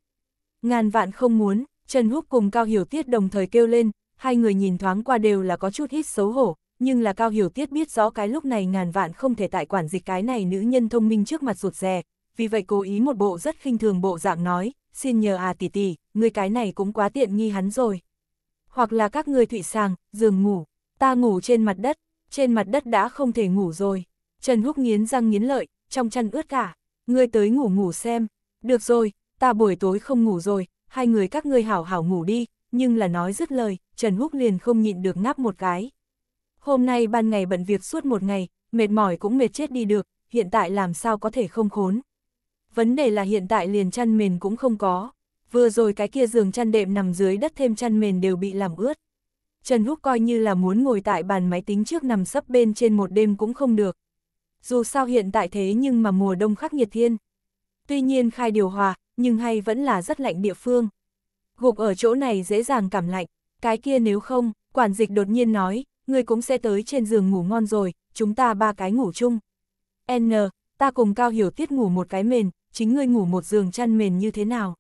Ngàn vạn không muốn, Trần Húc cùng cao hiểu tiết đồng thời kêu lên, hai người nhìn thoáng qua đều là có chút hít xấu hổ, nhưng là Cao Hiểu Tiết biết rõ cái lúc này ngàn vạn không thể tại quản dịch cái này nữ nhân thông minh trước mặt ruột rè, vì vậy cố ý một bộ rất khinh thường bộ dạng nói, xin nhờ à tỷ tỷ, người cái này cũng quá tiện nghi hắn rồi. Hoặc là các người thụy sàng, giường ngủ, ta ngủ trên mặt đất, trên mặt đất đã không thể ngủ rồi. Trần Húc nghiến răng nghiến lợi, trong chăn ướt cả, ngươi tới ngủ ngủ xem, được rồi, ta buổi tối không ngủ rồi, hai người các ngươi hảo hảo ngủ đi, nhưng là nói dứt lời, Trần Húc liền không nhịn được ngáp một cái. Hôm nay ban ngày bận việc suốt một ngày, mệt mỏi cũng mệt chết đi được, hiện tại làm sao có thể không khốn. Vấn đề là hiện tại liền chăn mền cũng không có. Vừa rồi cái kia giường chăn đệm nằm dưới đất thêm chăn mền đều bị làm ướt. Trần Húc coi như là muốn ngồi tại bàn máy tính trước nằm sấp bên trên một đêm cũng không được. Dù sao hiện tại thế nhưng mà mùa đông khắc nghiệt thiên. Tuy nhiên khai điều hòa, nhưng hay vẫn là rất lạnh địa phương. Gục ở chỗ này dễ dàng cảm lạnh, cái kia nếu không, quản dịch đột nhiên nói, Ngươi cũng sẽ tới trên giường ngủ ngon rồi, chúng ta ba cái ngủ chung. N, ta cùng Cao Hiểu Tiết ngủ một cái mền, chính ngươi ngủ một giường chăn mền như thế nào.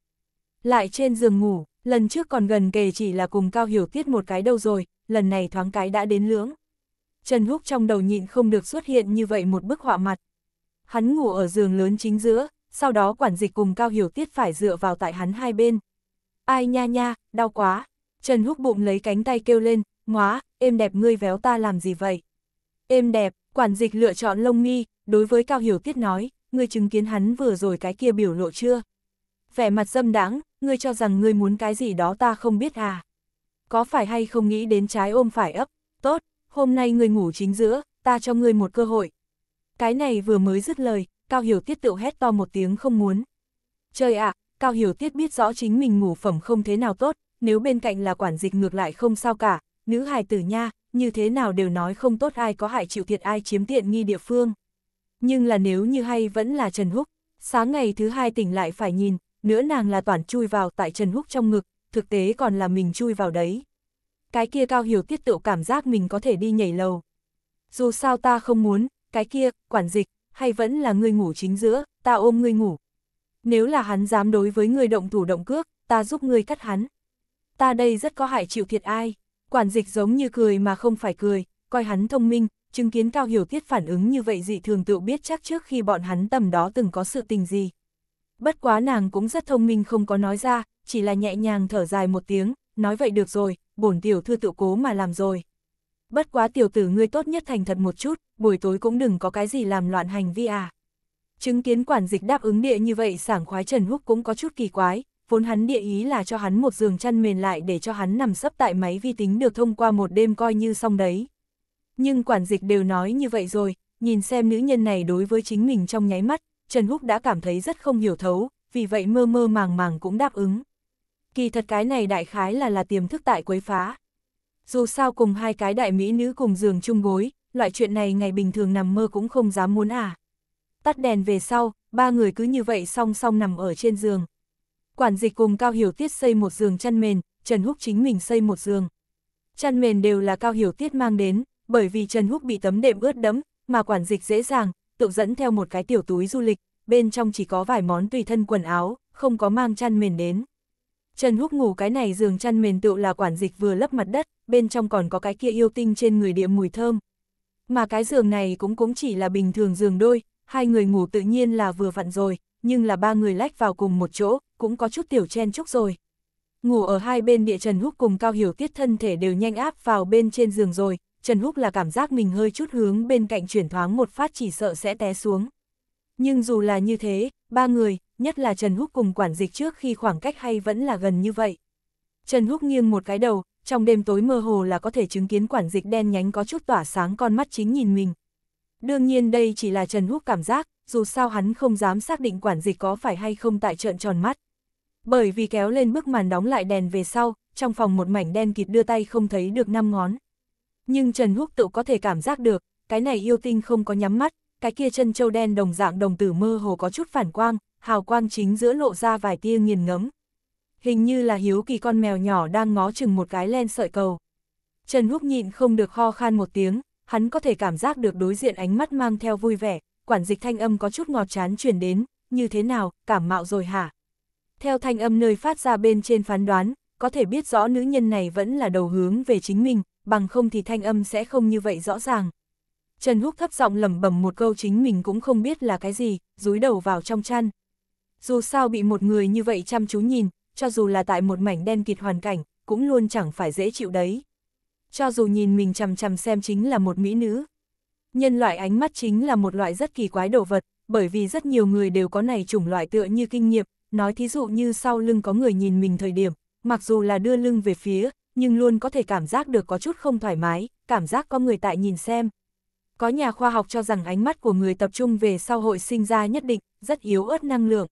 Lại trên giường ngủ, lần trước còn gần kề chỉ là cùng Cao Hiểu Tiết một cái đâu rồi, lần này thoáng cái đã đến lưỡng. Trần Húc trong đầu nhịn không được xuất hiện như vậy một bức họa mặt. Hắn ngủ ở giường lớn chính giữa, sau đó quản dịch cùng Cao Hiểu Tiết phải dựa vào tại hắn hai bên. Ai nha nha, đau quá. Trần Húc bụng lấy cánh tay kêu lên, Ngoá, êm đẹp ngươi véo ta làm gì vậy? Êm đẹp, quản dịch lựa chọn lông mi, đối với Cao Hiểu Tiết nói, ngươi chứng kiến hắn vừa rồi cái kia biểu lộ chưa? Vẻ mặt dâm đãng, ngươi cho rằng ngươi muốn cái gì đó ta không biết à? Có phải hay không nghĩ đến trái ôm phải ấp? Tốt, hôm nay ngươi ngủ chính giữa, ta cho ngươi một cơ hội. Cái này vừa mới dứt lời, Cao Hiểu Tiết tự hét to một tiếng không muốn. Trời ạ, Cao Hiểu Tiết biết rõ chính mình ngủ phẩm không thế nào tốt, nếu bên cạnh là quản dịch ngược lại không sao cả, nữ hài tử nha, như thế nào đều nói không tốt ai có hại chịu thiệt ai chiếm tiện nghi địa phương. Nhưng là nếu như hay vẫn là Trần Húc, sáng ngày thứ hai tỉnh lại phải nhìn, nữa nàng là toàn chui vào tại Trần Húc trong ngực, thực tế còn là mình chui vào đấy. Cái kia cao hiểu tiết tựu cảm giác mình có thể đi nhảy lầu. Dù sao ta không muốn, cái kia, quản dịch, hay vẫn là ngươi ngủ chính giữa, ta ôm ngươi ngủ. Nếu là hắn dám đối với người động thủ động cước, ta giúp người cắt hắn. Ta đây rất có hại chịu thiệt ai. Quản dịch giống như cười mà không phải cười, coi hắn thông minh, chứng kiến Cao Hiểu Tiết phản ứng như vậy dị thường tự biết chắc trước khi bọn hắn tầm đó từng có sự tình gì. Bất quá nàng cũng rất thông minh không có nói ra, chỉ là nhẹ nhàng thở dài một tiếng, nói vậy được rồi, bổn tiểu thư tự cố mà làm rồi. Bất quá tiểu tử ngươi tốt nhất thành thật một chút, buổi tối cũng đừng có cái gì làm loạn hành vi à. Chứng kiến quản dịch đáp ứng địa như vậy sảng khoái Trần Húc cũng có chút kỳ quái, vốn hắn địa ý là cho hắn một giường chăn mền lại để cho hắn nằm sấp tại máy vi tính được thông qua một đêm coi như xong đấy. Nhưng quản dịch đều nói như vậy rồi, nhìn xem nữ nhân này đối với chính mình trong nháy mắt, Trần Húc đã cảm thấy rất không hiểu thấu, vì vậy mơ mơ màng màng cũng đáp ứng. Kỳ thật cái này đại khái là là tiềm thức tại quấy phá. Dù sao cùng hai cái đại mỹ nữ cùng giường chung gối, loại chuyện này ngày bình thường nằm mơ cũng không dám muốn à. Tắt đèn về sau, ba người cứ như vậy song song nằm ở trên giường quản dịch cùng Cao Hiểu Tiết xây một giường chăn mền, Trần Húc chính mình xây một giường. Chăn mền đều là Cao Hiểu Tiết mang đến, bởi vì Trần Húc bị tấm đệm ướt đẫm, mà quản dịch dễ dàng, tự dẫn theo một cái tiểu túi du lịch, bên trong chỉ có vài món tùy thân quần áo, không có mang chăn mền đến. Trần Húc ngủ cái này giường chăn mền tựu là quản dịch vừa lấp mặt đất, bên trong còn có cái kia yêu tinh trên người địa mùi thơm. Mà cái giường này cũng cũng chỉ là bình thường giường đôi, hai người ngủ tự nhiên là vừa vặn rồi, nhưng là ba người lách vào cùng một chỗ, cũng có chút tiểu chen chúc rồi. Ngủ ở hai bên địa Trần Húc cùng Cao Hiểu Tiết thân thể đều nhanh áp vào bên trên giường rồi, Trần Húc là cảm giác mình hơi chút hướng bên cạnh chuyển thoáng một phát chỉ sợ sẽ té xuống. Nhưng dù là như thế, ba người, nhất là Trần Húc cùng quản dịch trước khi khoảng cách hay vẫn là gần như vậy. Trần Húc nghiêng một cái đầu, trong đêm tối mơ hồ là có thể chứng kiến quản dịch đen nhánh có chút tỏa sáng con mắt chính nhìn mình. Đương nhiên đây chỉ là Trần Húc cảm giác, dù sao hắn không dám xác định quản dịch có phải hay không tại trợn tròn mắt. Bởi vì kéo lên bức màn đóng lại đèn về sau, trong phòng một mảnh đen kịt đưa tay không thấy được năm ngón. Nhưng Trần Húc tự có thể cảm giác được, cái này yêu tinh không có nhắm mắt, cái kia chân châu đen đồng dạng đồng tử mơ hồ có chút phản quang, hào quang chính giữa lộ ra vài tia nghiền ngẫm. Hình như là hiếu kỳ con mèo nhỏ đang ngó chừng một cái len sợi cầu. Trần Húc nhịn không được ho khan một tiếng, hắn có thể cảm giác được đối diện ánh mắt mang theo vui vẻ, quản dịch thanh âm có chút ngọt chán chuyển đến, như thế nào, cảm mạo rồi hả? Theo thanh âm nơi phát ra bên trên phán đoán, có thể biết rõ nữ nhân này vẫn là đầu hướng về chính mình, bằng không thì thanh âm sẽ không như vậy rõ ràng. Trần Húc thấp giọng lẩm bẩm một câu chính mình cũng không biết là cái gì, rúi đầu vào trong chăn. Dù sao bị một người như vậy chăm chú nhìn, cho dù là tại một mảnh đen kịt hoàn cảnh, cũng luôn chẳng phải dễ chịu đấy. Cho dù nhìn mình chằm chằm xem chính là một mỹ nữ, Nhân loại ánh mắt chính là một loại rất kỳ quái đồ vật, bởi vì rất nhiều người đều có này chủng loại tựa như kinh nghiệm, nói thí dụ như sau lưng có người nhìn mình thời điểm, mặc dù là đưa lưng về phía, nhưng luôn có thể cảm giác được có chút không thoải mái, cảm giác có người tại nhìn xem. Có nhà khoa học cho rằng ánh mắt của người tập trung về sau hội sinh ra nhất định, rất yếu ớt năng lượng.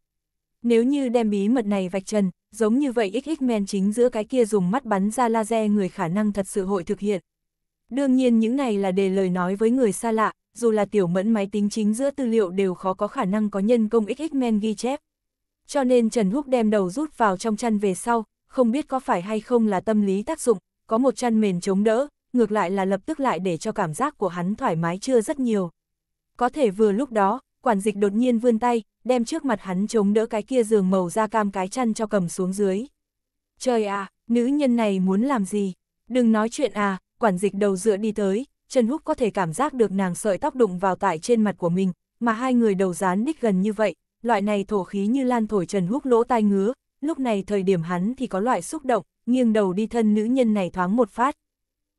Nếu như đem bí mật này vạch trần, giống như vậy x men chính giữa cái kia dùng mắt bắn ra laser người khả năng thật sự hội thực hiện, Đương nhiên những này là để lời nói với người xa lạ, dù là tiểu mẫn máy tính chính giữa tư liệu đều khó có khả năng có nhân công XX men ghi chép. Cho nên Trần Húc đem đầu rút vào trong chăn về sau, không biết có phải hay không là tâm lý tác dụng, có một chăn mền chống đỡ, ngược lại là lập tức lại để cho cảm giác của hắn thoải mái chưa rất nhiều. Có thể vừa lúc đó, quản dịch đột nhiên vươn tay, đem trước mặt hắn chống đỡ cái kia giường màu da cam cái chăn cho cầm xuống dưới. Trời à, nữ nhân này muốn làm gì? Đừng nói chuyện à, quản dịch đầu dựa đi tới, Trần Húc có thể cảm giác được nàng sợi tóc đụng vào tại trên mặt của mình, mà hai người đầu dán đích gần như vậy, loại này thổ khí như lan thổi Trần Húc lỗ tai ngứa, lúc này thời điểm hắn thì có loại xúc động, nghiêng đầu đi thân nữ nhân này thoáng một phát.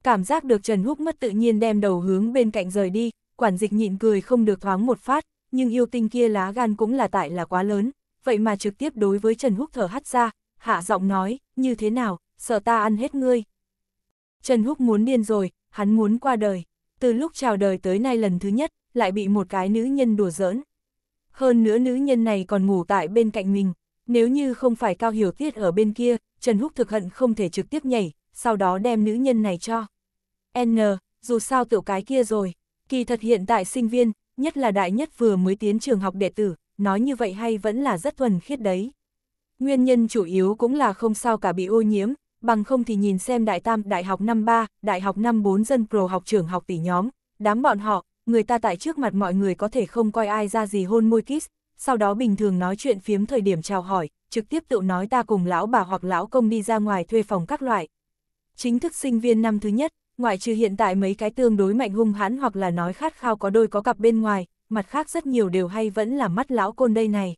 Cảm giác được Trần Húc mất tự nhiên đem đầu hướng bên cạnh rời đi, quản dịch nhịn cười không được thoáng một phát, nhưng yêu tinh kia lá gan cũng là tại là quá lớn, vậy mà trực tiếp đối với Trần Húc thở hắt ra, hạ giọng nói, như thế nào, sợ ta ăn hết ngươi. Trần Húc muốn điên rồi, hắn muốn qua đời. Từ lúc chào đời tới nay lần thứ nhất, lại bị một cái nữ nhân đùa giỡn. Hơn nữa nữ nhân này còn ngủ tại bên cạnh mình. Nếu như không phải Cao Hiểu Tiết ở bên kia, Trần Húc thực hận không thể trực tiếp nhảy, sau đó đem nữ nhân này cho. N, dù sao tiểu cái kia rồi. Kỳ thật hiện tại sinh viên, nhất là đại nhất vừa mới tiến trường học đệ tử, nói như vậy hay vẫn là rất thuần khiết đấy. Nguyên nhân chủ yếu cũng là không sao cả bị ô nhiễm, bằng không thì nhìn xem đại tam đại học năm ba đại học năm bốn dân pro học trưởng học tỷ nhóm, đám bọn họ, người ta tại trước mặt mọi người có thể không coi ai ra gì hôn môi kiss, sau đó bình thường nói chuyện phiếm thời điểm chào hỏi, trực tiếp tự nói ta cùng lão bà hoặc lão công đi ra ngoài thuê phòng các loại. Chính thức sinh viên năm thứ nhất, ngoại trừ hiện tại mấy cái tương đối mạnh hung hãn hoặc là nói khát khao có đôi có cặp bên ngoài, mặt khác rất nhiều đều hay vẫn là mắt lão côn đây này.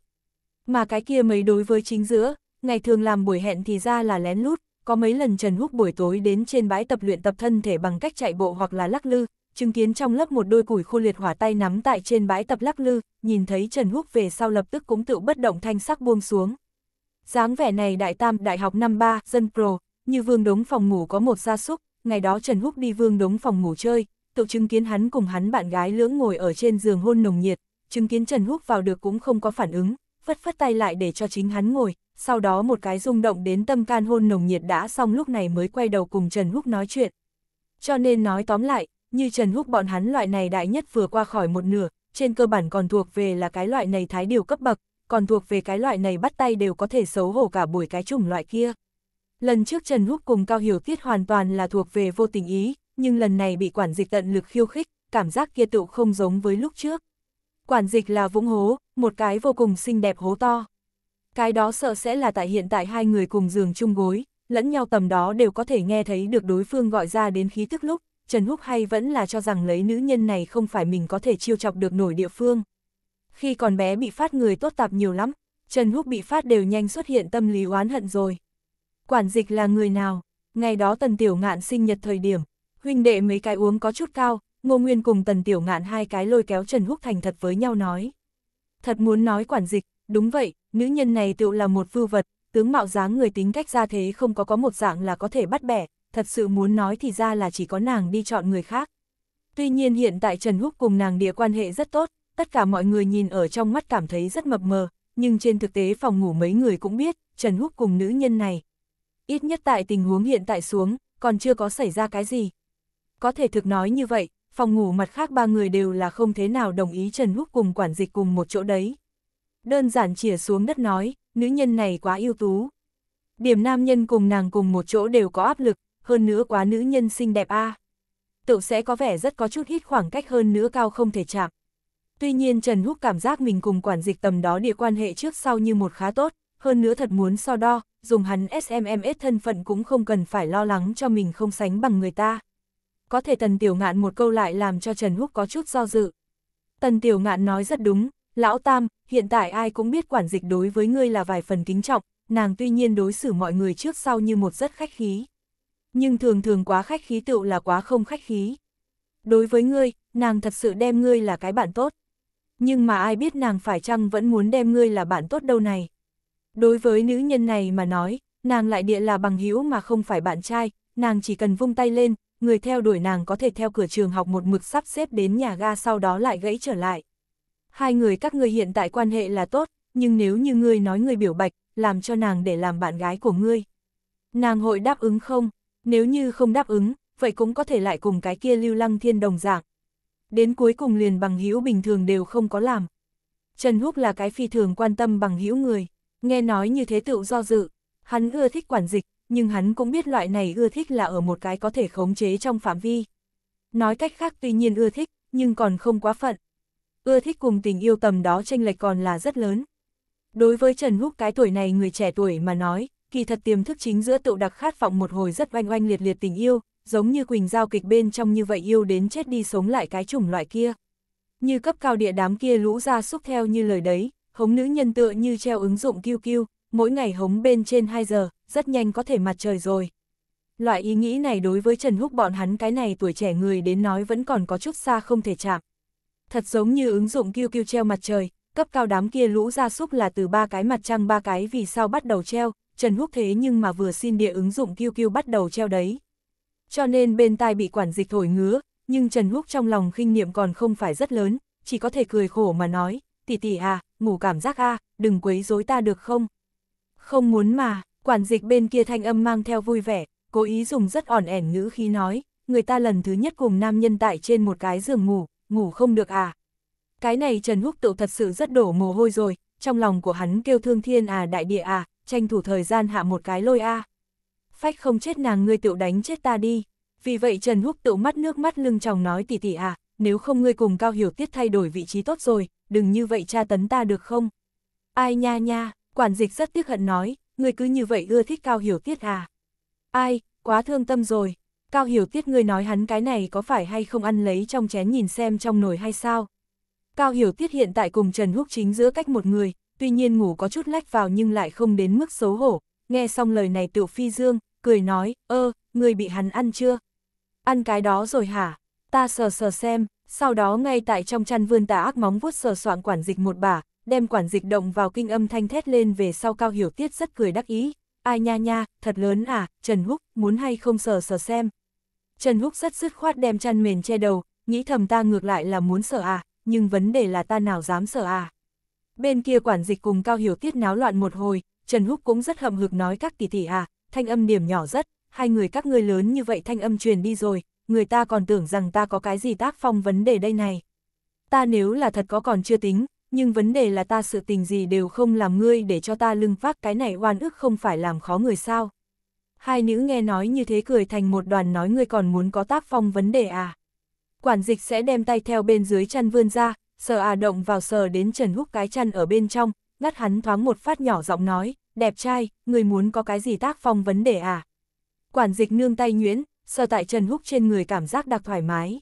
Mà cái kia mấy đối với chính giữa, ngày thường làm buổi hẹn thì ra là lén lút, có mấy lần Trần Húc buổi tối đến trên bãi tập luyện tập thân thể bằng cách chạy bộ hoặc là lắc lư, chứng kiến trong lớp một đôi củi khô liệt hỏa tay nắm tại trên bãi tập lắc lư, nhìn thấy Trần Húc về sau lập tức cũng tự bất động thanh sắc buông xuống. dáng vẻ này đại tam đại học năm ba dân pro, như vương đống phòng ngủ có một gia súc, ngày đó Trần Húc đi vương đống phòng ngủ chơi, tự chứng kiến hắn cùng hắn bạn gái lưỡng ngồi ở trên giường hôn nồng nhiệt, chứng kiến Trần Húc vào được cũng không có phản ứng, phất phất tay lại để cho chính hắn ngồi, sau đó một cái rung động đến tâm can hôn nồng nhiệt đã xong lúc này mới quay đầu cùng Trần Húc nói chuyện. Cho nên nói tóm lại, như Trần Húc bọn hắn loại này đại nhất vừa qua khỏi một nửa, trên cơ bản còn thuộc về là cái loại này thái điều cấp bậc, còn thuộc về cái loại này bắt tay đều có thể xấu hổ cả buổi cái chủng loại kia. Lần trước Trần Húc cùng Cao Hiểu Tiết hoàn toàn là thuộc về vô tình ý, nhưng lần này bị quản dịch tận lực khiêu khích, cảm giác kia tựu không giống với lúc trước. Quản dịch là vũng hố, một cái vô cùng xinh đẹp hố to. Cái đó sợ sẽ là tại hiện tại hai người cùng giường chung gối, lẫn nhau tầm đó đều có thể nghe thấy được đối phương gọi ra đến khí tức lúc, Trần Húc hay vẫn là cho rằng lấy nữ nhân này không phải mình có thể chiêu chọc được nổi địa phương. Khi còn bé bị phát người tốt tạp nhiều lắm, Trần Húc bị phát đều nhanh xuất hiện tâm lý oán hận rồi. Quản dịch là người nào? Ngày đó Tần Tiểu Ngạn sinh nhật thời điểm, huynh đệ mấy cái uống có chút cao, Ngô Nguyên cùng Tần Tiểu Ngạn hai cái lôi kéo Trần Húc thành thật với nhau nói. Thật muốn nói quản dịch, Đúng vậy, nữ nhân này tự là một vưu vật, tướng mạo dáng người tính cách ra thế không có có một dạng là có thể bắt bẻ, thật sự muốn nói thì ra là chỉ có nàng đi chọn người khác. Tuy nhiên hiện tại Trần Húc cùng nàng địa quan hệ rất tốt, tất cả mọi người nhìn ở trong mắt cảm thấy rất mập mờ, nhưng trên thực tế phòng ngủ mấy người cũng biết, Trần Húc cùng nữ nhân này. Ít nhất tại tình huống hiện tại xuống, còn chưa có xảy ra cái gì. Có thể thực nói như vậy, phòng ngủ mặt khác ba người đều là không thế nào đồng ý Trần Húc cùng quản dịch cùng một chỗ đấy đơn giản chìa xuống đất nói, nữ nhân này quá ưu tú. Điểm nam nhân cùng nàng cùng một chỗ đều có áp lực, hơn nữa quá nữ nhân xinh đẹp a. tự sẽ có vẻ rất có chút hít khoảng cách hơn nữa cao không thể chạm. Tuy nhiên Trần Húc cảm giác mình cùng quản dịch tầm đó địa quan hệ trước sau như một khá tốt, hơn nữa thật muốn so đo, dùng hắn SMMS thân phận cũng không cần phải lo lắng cho mình không sánh bằng người ta. Có thể Tần Tiểu Ngạn một câu lại làm cho Trần Húc có chút do dự. Tần Tiểu Ngạn nói rất đúng, Lão Tam, hiện tại ai cũng biết quản dịch đối với ngươi là vài phần kính trọng, nàng tuy nhiên đối xử mọi người trước sau như một rất khách khí. Nhưng thường thường quá khách khí tựu là quá không khách khí. Đối với ngươi, nàng thật sự đem ngươi là cái bạn tốt. Nhưng mà ai biết nàng phải chăng vẫn muốn đem ngươi là bạn tốt đâu này. Đối với nữ nhân này mà nói, nàng lại địa là bằng hữu mà không phải bạn trai, nàng chỉ cần vung tay lên, người theo đuổi nàng có thể theo cửa trường học một mực sắp xếp đến nhà ga sau đó lại gãy trở lại hai người các ngươi hiện tại quan hệ là tốt, nhưng nếu như ngươi nói ngươi biểu bạch, làm cho nàng để làm bạn gái của ngươi. Nàng hội đáp ứng không? Nếu như không đáp ứng, vậy cũng có thể lại cùng cái kia lưu lăng thiên đồng dạng. Đến cuối cùng liền bằng hữu bình thường đều không có làm. Trần Húc là cái phi thường quan tâm bằng hữu người, nghe nói như thế tự do dự, hắn ưa thích quản dịch, nhưng hắn cũng biết loại này ưa thích là ở một cái có thể khống chế trong phạm vi. Nói cách khác tuy nhiên ưa thích, nhưng còn không quá phận ưa thích cùng tình yêu tầm đó tranh lệch còn là rất lớn. Đối với Trần Húc cái tuổi này người trẻ tuổi mà nói, kỳ thật tiềm thức chính giữa tựu đặc khát vọng một hồi rất oanh oanh liệt liệt tình yêu, giống như Quỳnh Giao kịch bên trong như vậy yêu đến chết đi sống lại cái chủng loại kia. Như cấp cao địa đám kia lũ ra xúc theo như lời đấy, hống nữ nhân tựa như treo ứng dụng QQ, mỗi ngày hống bên trên 2 giờ, rất nhanh có thể mặt trời rồi. Loại ý nghĩ này đối với Trần Húc bọn hắn cái này tuổi trẻ người đến nói vẫn còn có chút xa không thể chạm thật giống như ứng dụng kiêu kiêu treo mặt trời, cấp cao đám kia lũ gia súc là từ ba cái mặt trăng ba cái vì sao bắt đầu treo, Trần Húc thế nhưng mà vừa xin địa ứng dụng kiêu kiêu bắt đầu treo đấy. Cho nên bên tai bị quản dịch thổi ngứa, nhưng Trần Húc trong lòng khinh niệm còn không phải rất lớn, chỉ có thể cười khổ mà nói, tỷ tỷ à, ngủ cảm giác a, đừng quấy rối ta được không? Không muốn mà, quản dịch bên kia thanh âm mang theo vui vẻ, cố ý dùng rất ỏn ẻn ngữ khi nói, người ta lần thứ nhất cùng nam nhân tại trên một cái giường ngủ, ngủ không được à? Cái này Trần Húc Tựu thật sự rất đổ mồ hôi rồi, trong lòng của hắn kêu thương thiên à đại địa à, tranh thủ thời gian hạ một cái lôi a. Phách không chết nàng ngươi tựu đánh chết ta đi. Vì vậy Trần Húc tựu mắt nước mắt lưng chồng nói tỷ tỷ à, nếu không ngươi cùng Cao Hiểu Tiết thay đổi vị trí tốt rồi, đừng như vậy tra tấn ta được không? Ai nha nha, quản dịch rất tiếc hận nói, ngươi cứ như vậy ưa thích Cao Hiểu Tiết à. Ai, quá thương tâm rồi. Cao Hiểu Tiết ngươi nói hắn cái này có phải hay không ăn lấy trong chén nhìn xem trong nồi hay sao? Cao Hiểu Tiết hiện tại cùng Trần Húc chính giữa cách một người, tuy nhiên ngủ có chút lách vào nhưng lại không đến mức xấu hổ. Nghe xong lời này tiểu phi dương, cười nói, ơ, ngươi bị hắn ăn chưa? Ăn cái đó rồi hả? Ta sờ sờ xem, sau đó ngay tại trong chăn vươn tà ác móng vuốt sờ soạn quản dịch một bà, đem quản dịch động vào kinh âm thanh thét lên về sau Cao Hiểu Tiết rất cười đắc ý. Ai nha nha, thật lớn à, Trần Húc, muốn hay không sờ sờ xem, Trần Húc rất dứt khoát đem chăn mền che đầu, nghĩ thầm ta ngược lại là muốn sợ à, nhưng vấn đề là ta nào dám sợ à. Bên kia quản dịch cùng Cao Hiểu Tiết náo loạn một hồi, Trần Húc cũng rất hậm hực nói các tỷ tỷ à, thanh âm điểm nhỏ rất, hai người các ngươi lớn như vậy thanh âm truyền đi rồi, người ta còn tưởng rằng ta có cái gì tác phong vấn đề đây này. Ta nếu là thật có còn chưa tính, nhưng vấn đề là ta sự tình gì đều không làm ngươi để cho ta lưng vác cái này oan ức không phải làm khó người sao hai nữ nghe nói như thế cười thành một đoàn nói ngươi còn muốn có tác phong vấn đề à. Quản dịch sẽ đem tay theo bên dưới chăn vươn ra, sờ à động vào sờ đến Trần Húc cái chăn ở bên trong, ngắt hắn thoáng một phát nhỏ giọng nói, đẹp trai, người muốn có cái gì tác phong vấn đề à. Quản dịch nương tay nhuyễn, sờ tại Trần Húc trên người cảm giác đặc thoải mái.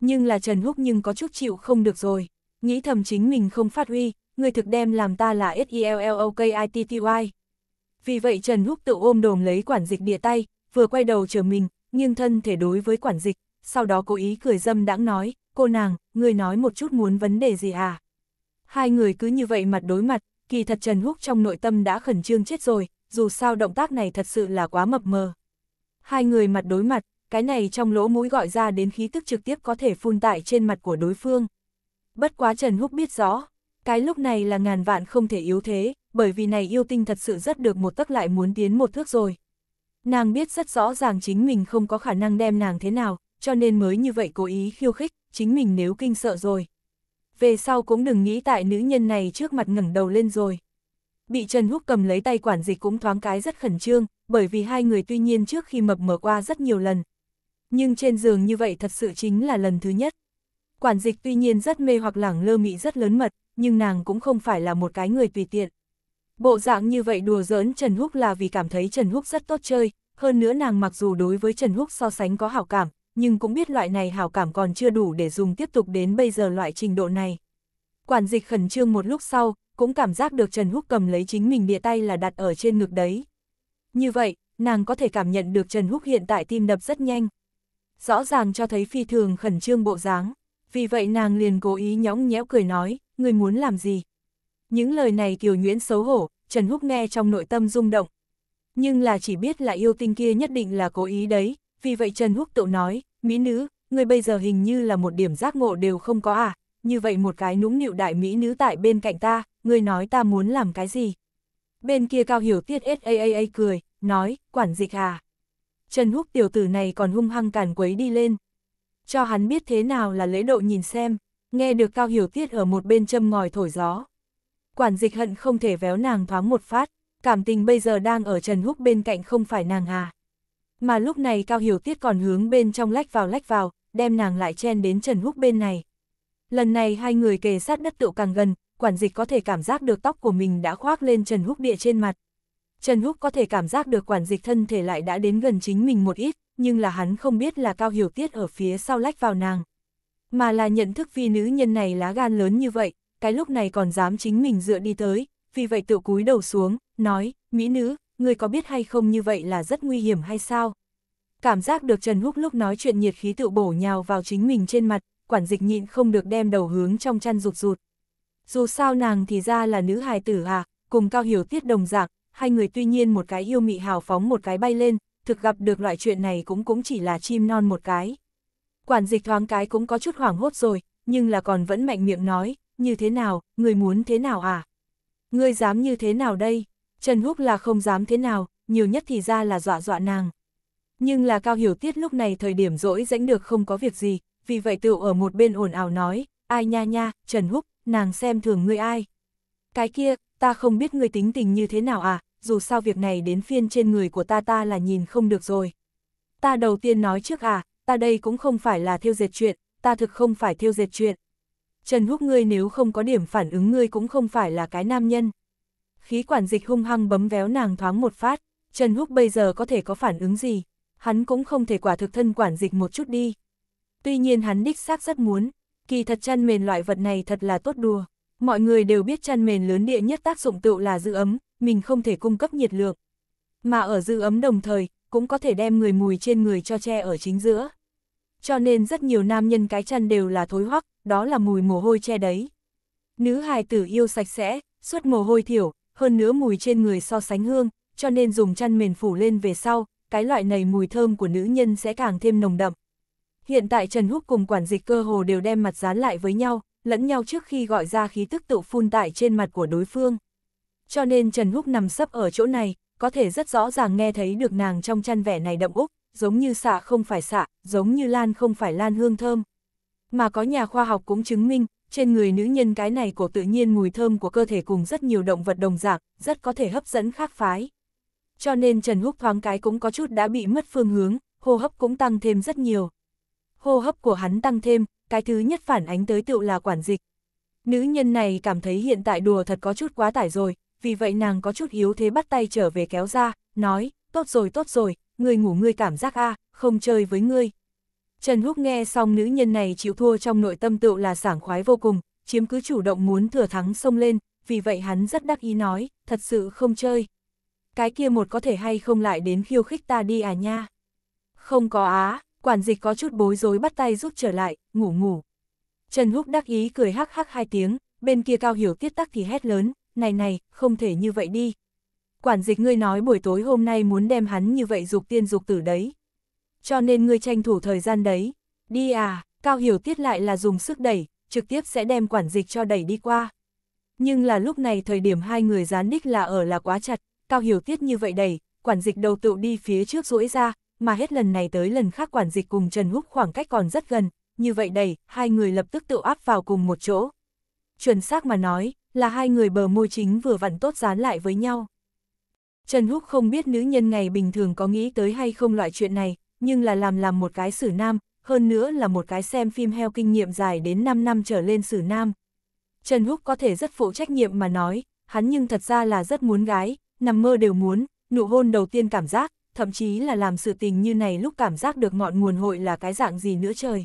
Nhưng là Trần Húc nhưng có chút chịu không được rồi, nghĩ thầm chính mình không phát huy, người thực đem làm ta là S-E-L-L-O-K-I-T-T-Y. Vì vậy Trần Húc tự ôm đồm lấy quản dịch địa tay, vừa quay đầu chờ mình, nghiêng thân thể đối với quản dịch, sau đó cố ý cười dâm đãng nói, cô nàng, người nói một chút muốn vấn đề gì à? Hai người cứ như vậy mặt đối mặt, kỳ thật Trần Húc trong nội tâm đã khẩn trương chết rồi, dù sao động tác này thật sự là quá mập mờ. Hai người mặt đối mặt, cái này trong lỗ mũi gọi ra đến khí tức trực tiếp có thể phun tại trên mặt của đối phương. Bất quá Trần Húc biết rõ, cái lúc này là ngàn vạn không thể yếu thế, bởi vì này yêu tinh thật sự rất được một tấc lại muốn tiến một thước rồi. Nàng biết rất rõ ràng chính mình không có khả năng đem nàng thế nào, cho nên mới như vậy cố ý khiêu khích, chính mình nếu kinh sợ rồi. Về sau cũng đừng nghĩ tại nữ nhân này trước mặt ngẩng đầu lên rồi. Bị Trần Húc cầm lấy tay quản dịch cũng thoáng cái rất khẩn trương, bởi vì hai người tuy nhiên trước khi mập mở qua rất nhiều lần. Nhưng trên giường như vậy thật sự chính là lần thứ nhất. Quản dịch tuy nhiên rất mê hoặc lẳng lơ mị rất lớn mật, nhưng nàng cũng không phải là một cái người tùy tiện. Bộ dạng như vậy đùa giỡn Trần Húc là vì cảm thấy Trần Húc rất tốt chơi, hơn nữa nàng mặc dù đối với Trần Húc so sánh có hảo cảm, nhưng cũng biết loại này hảo cảm còn chưa đủ để dùng tiếp tục đến bây giờ loại trình độ này. Quản dịch khẩn trương một lúc sau, cũng cảm giác được Trần Húc cầm lấy chính mình địa tay là đặt ở trên ngực đấy. Như vậy, nàng có thể cảm nhận được Trần Húc hiện tại tim đập rất nhanh. Rõ ràng cho thấy phi thường khẩn trương bộ dáng, vì vậy nàng liền cố ý nhõng nhẽo cười nói, người muốn làm gì, những lời này Kiều Nguyễn xấu hổ, Trần Húc nghe trong nội tâm rung động. Nhưng là chỉ biết là yêu tinh kia nhất định là cố ý đấy, vì vậy Trần Húc tự nói, mỹ nữ, người bây giờ hình như là một điểm giác ngộ đều không có à, như vậy một cái nũng nịu đại mỹ nữ tại bên cạnh ta, người nói ta muốn làm cái gì. Bên kia cao hiểu tiết SAAA cười, nói, quản dịch à. Trần Húc tiểu tử này còn hung hăng càn quấy đi lên. Cho hắn biết thế nào là lễ độ nhìn xem, nghe được cao hiểu tiết ở một bên châm ngòi thổi gió, quản dịch hận không thể véo nàng thoáng một phát, cảm tình bây giờ đang ở Trần Húc bên cạnh không phải nàng à. Mà lúc này Cao Hiểu Tiết còn hướng bên trong lách vào lách vào, đem nàng lại chen đến Trần Húc bên này. Lần này hai người kề sát đất tựu càng gần, quản dịch có thể cảm giác được tóc của mình đã khoác lên Trần Húc địa trên mặt. Trần Húc có thể cảm giác được quản dịch thân thể lại đã đến gần chính mình một ít, nhưng là hắn không biết là Cao Hiểu Tiết ở phía sau lách vào nàng. Mà là nhận thức phi nữ nhân này lá gan lớn như vậy, cái lúc này còn dám chính mình dựa đi tới, vì vậy tự cúi đầu xuống, nói, mỹ nữ, người có biết hay không như vậy là rất nguy hiểm hay sao? Cảm giác được Trần Húc lúc nói chuyện nhiệt khí tự bổ nhào vào chính mình trên mặt, quản dịch nhịn không được đem đầu hướng trong chăn rụt rụt. Dù sao nàng thì ra là nữ hài tử à, cùng cao hiểu tiết đồng dạng, hai người tuy nhiên một cái yêu mị hào phóng một cái bay lên, thực gặp được loại chuyện này cũng cũng chỉ là chim non một cái. Quản dịch thoáng cái cũng có chút hoảng hốt rồi, nhưng là còn vẫn mạnh miệng nói, như thế nào, người muốn thế nào à? Ngươi dám như thế nào đây? Trần Húc là không dám thế nào, nhiều nhất thì ra là dọa dọa nàng. Nhưng là Cao Hiểu Tiết lúc này thời điểm rỗi rãnh được không có việc gì, vì vậy tựu ở một bên ồn ào nói, ai nha nha, Trần Húc, nàng xem thường người ai. Cái kia, ta không biết người tính tình như thế nào à, dù sao việc này đến phiên trên người của ta ta là nhìn không được rồi. Ta đầu tiên nói trước à, ta đây cũng không phải là thiêu dệt chuyện, ta thực không phải thiêu dệt chuyện, Trần Húc ngươi nếu không có điểm phản ứng ngươi cũng không phải là cái nam nhân. Khí quản dịch hung hăng bấm véo nàng thoáng một phát, Trần Húc bây giờ có thể có phản ứng gì, hắn cũng không thể quả thực thân quản dịch một chút đi. Tuy nhiên hắn đích xác rất muốn, kỳ thật chăn mền loại vật này thật là tốt đùa. Mọi người đều biết chăn mền lớn địa nhất tác dụng tựu là giữ ấm, mình không thể cung cấp nhiệt lượng. Mà ở giữ ấm đồng thời, cũng có thể đem người mùi trên người cho che ở chính giữa cho nên rất nhiều nam nhân cái chân đều là thối hoắc, đó là mùi mồ hôi che đấy. Nữ hài tử yêu sạch sẽ, suốt mồ hôi thiểu, hơn nữa mùi trên người so sánh hương, cho nên dùng chăn mền phủ lên về sau, cái loại này mùi thơm của nữ nhân sẽ càng thêm nồng đậm. Hiện tại Trần Húc cùng quản dịch cơ hồ đều đem mặt dán lại với nhau, lẫn nhau trước khi gọi ra khí tức tự phun tại trên mặt của đối phương. Cho nên Trần Húc nằm sấp ở chỗ này, có thể rất rõ ràng nghe thấy được nàng trong chăn vẻ này đậm úc giống như xạ không phải xạ, giống như lan không phải lan hương thơm. Mà có nhà khoa học cũng chứng minh, trên người nữ nhân cái này của tự nhiên mùi thơm của cơ thể cùng rất nhiều động vật đồng dạng, rất có thể hấp dẫn khác phái. Cho nên Trần Húc thoáng cái cũng có chút đã bị mất phương hướng, hô hấp cũng tăng thêm rất nhiều. Hô hấp của hắn tăng thêm, cái thứ nhất phản ánh tới tựu là quản dịch. Nữ nhân này cảm thấy hiện tại đùa thật có chút quá tải rồi, vì vậy nàng có chút hiếu thế bắt tay trở về kéo ra, nói, tốt rồi tốt rồi, người ngủ ngươi cảm giác a không chơi với ngươi. Trần Húc nghe xong nữ nhân này chịu thua trong nội tâm tựu là sảng khoái vô cùng, chiếm cứ chủ động muốn thừa thắng xông lên, vì vậy hắn rất đắc ý nói, thật sự không chơi. Cái kia một có thể hay không lại đến khiêu khích ta đi à nha. Không có á, quản dịch có chút bối rối bắt tay rút trở lại, ngủ ngủ. Trần Húc đắc ý cười hắc hắc hai tiếng, bên kia cao hiểu tiết tắc thì hét lớn, này này, không thể như vậy đi, quản dịch ngươi nói buổi tối hôm nay muốn đem hắn như vậy dục tiên dục tử đấy. Cho nên ngươi tranh thủ thời gian đấy. Đi à, Cao Hiểu Tiết lại là dùng sức đẩy, trực tiếp sẽ đem quản dịch cho đẩy đi qua. Nhưng là lúc này thời điểm hai người gián đích là ở là quá chặt, Cao Hiểu Tiết như vậy đẩy, quản dịch đầu tựu đi phía trước rũi ra, mà hết lần này tới lần khác quản dịch cùng Trần Húc khoảng cách còn rất gần, như vậy đẩy, hai người lập tức tự áp vào cùng một chỗ. Chuẩn xác mà nói, là hai người bờ môi chính vừa vặn tốt dán lại với nhau. Trần Húc không biết nữ nhân ngày bình thường có nghĩ tới hay không loại chuyện này, nhưng là làm làm một cái xử nam, hơn nữa là một cái xem phim heo kinh nghiệm dài đến 5 năm trở lên xử nam. Trần Húc có thể rất phụ trách nhiệm mà nói, hắn nhưng thật ra là rất muốn gái, nằm mơ đều muốn, nụ hôn đầu tiên cảm giác, thậm chí là làm sự tình như này lúc cảm giác được ngọn nguồn hội là cái dạng gì nữa trời.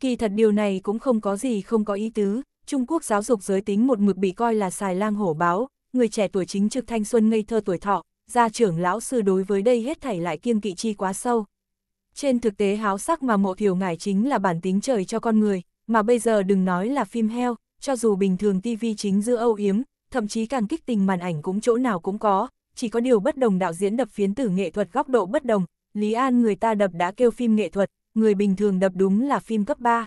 Kỳ thật điều này cũng không có gì không có ý tứ, Trung Quốc giáo dục giới tính một mực bị coi là xài lang hổ báo, người trẻ tuổi chính trực thanh xuân ngây thơ tuổi thọ, gia trưởng lão sư đối với đây hết thảy lại kiêng kỵ chi quá sâu. Trên thực tế háo sắc mà mộ thiểu ngải chính là bản tính trời cho con người, mà bây giờ đừng nói là phim heo, cho dù bình thường TV chính giữa âu yếm, thậm chí càng kích tình màn ảnh cũng chỗ nào cũng có, chỉ có điều bất đồng đạo diễn đập phiến tử nghệ thuật góc độ bất đồng, Lý An người ta đập đã kêu phim nghệ thuật, người bình thường đập đúng là phim cấp 3.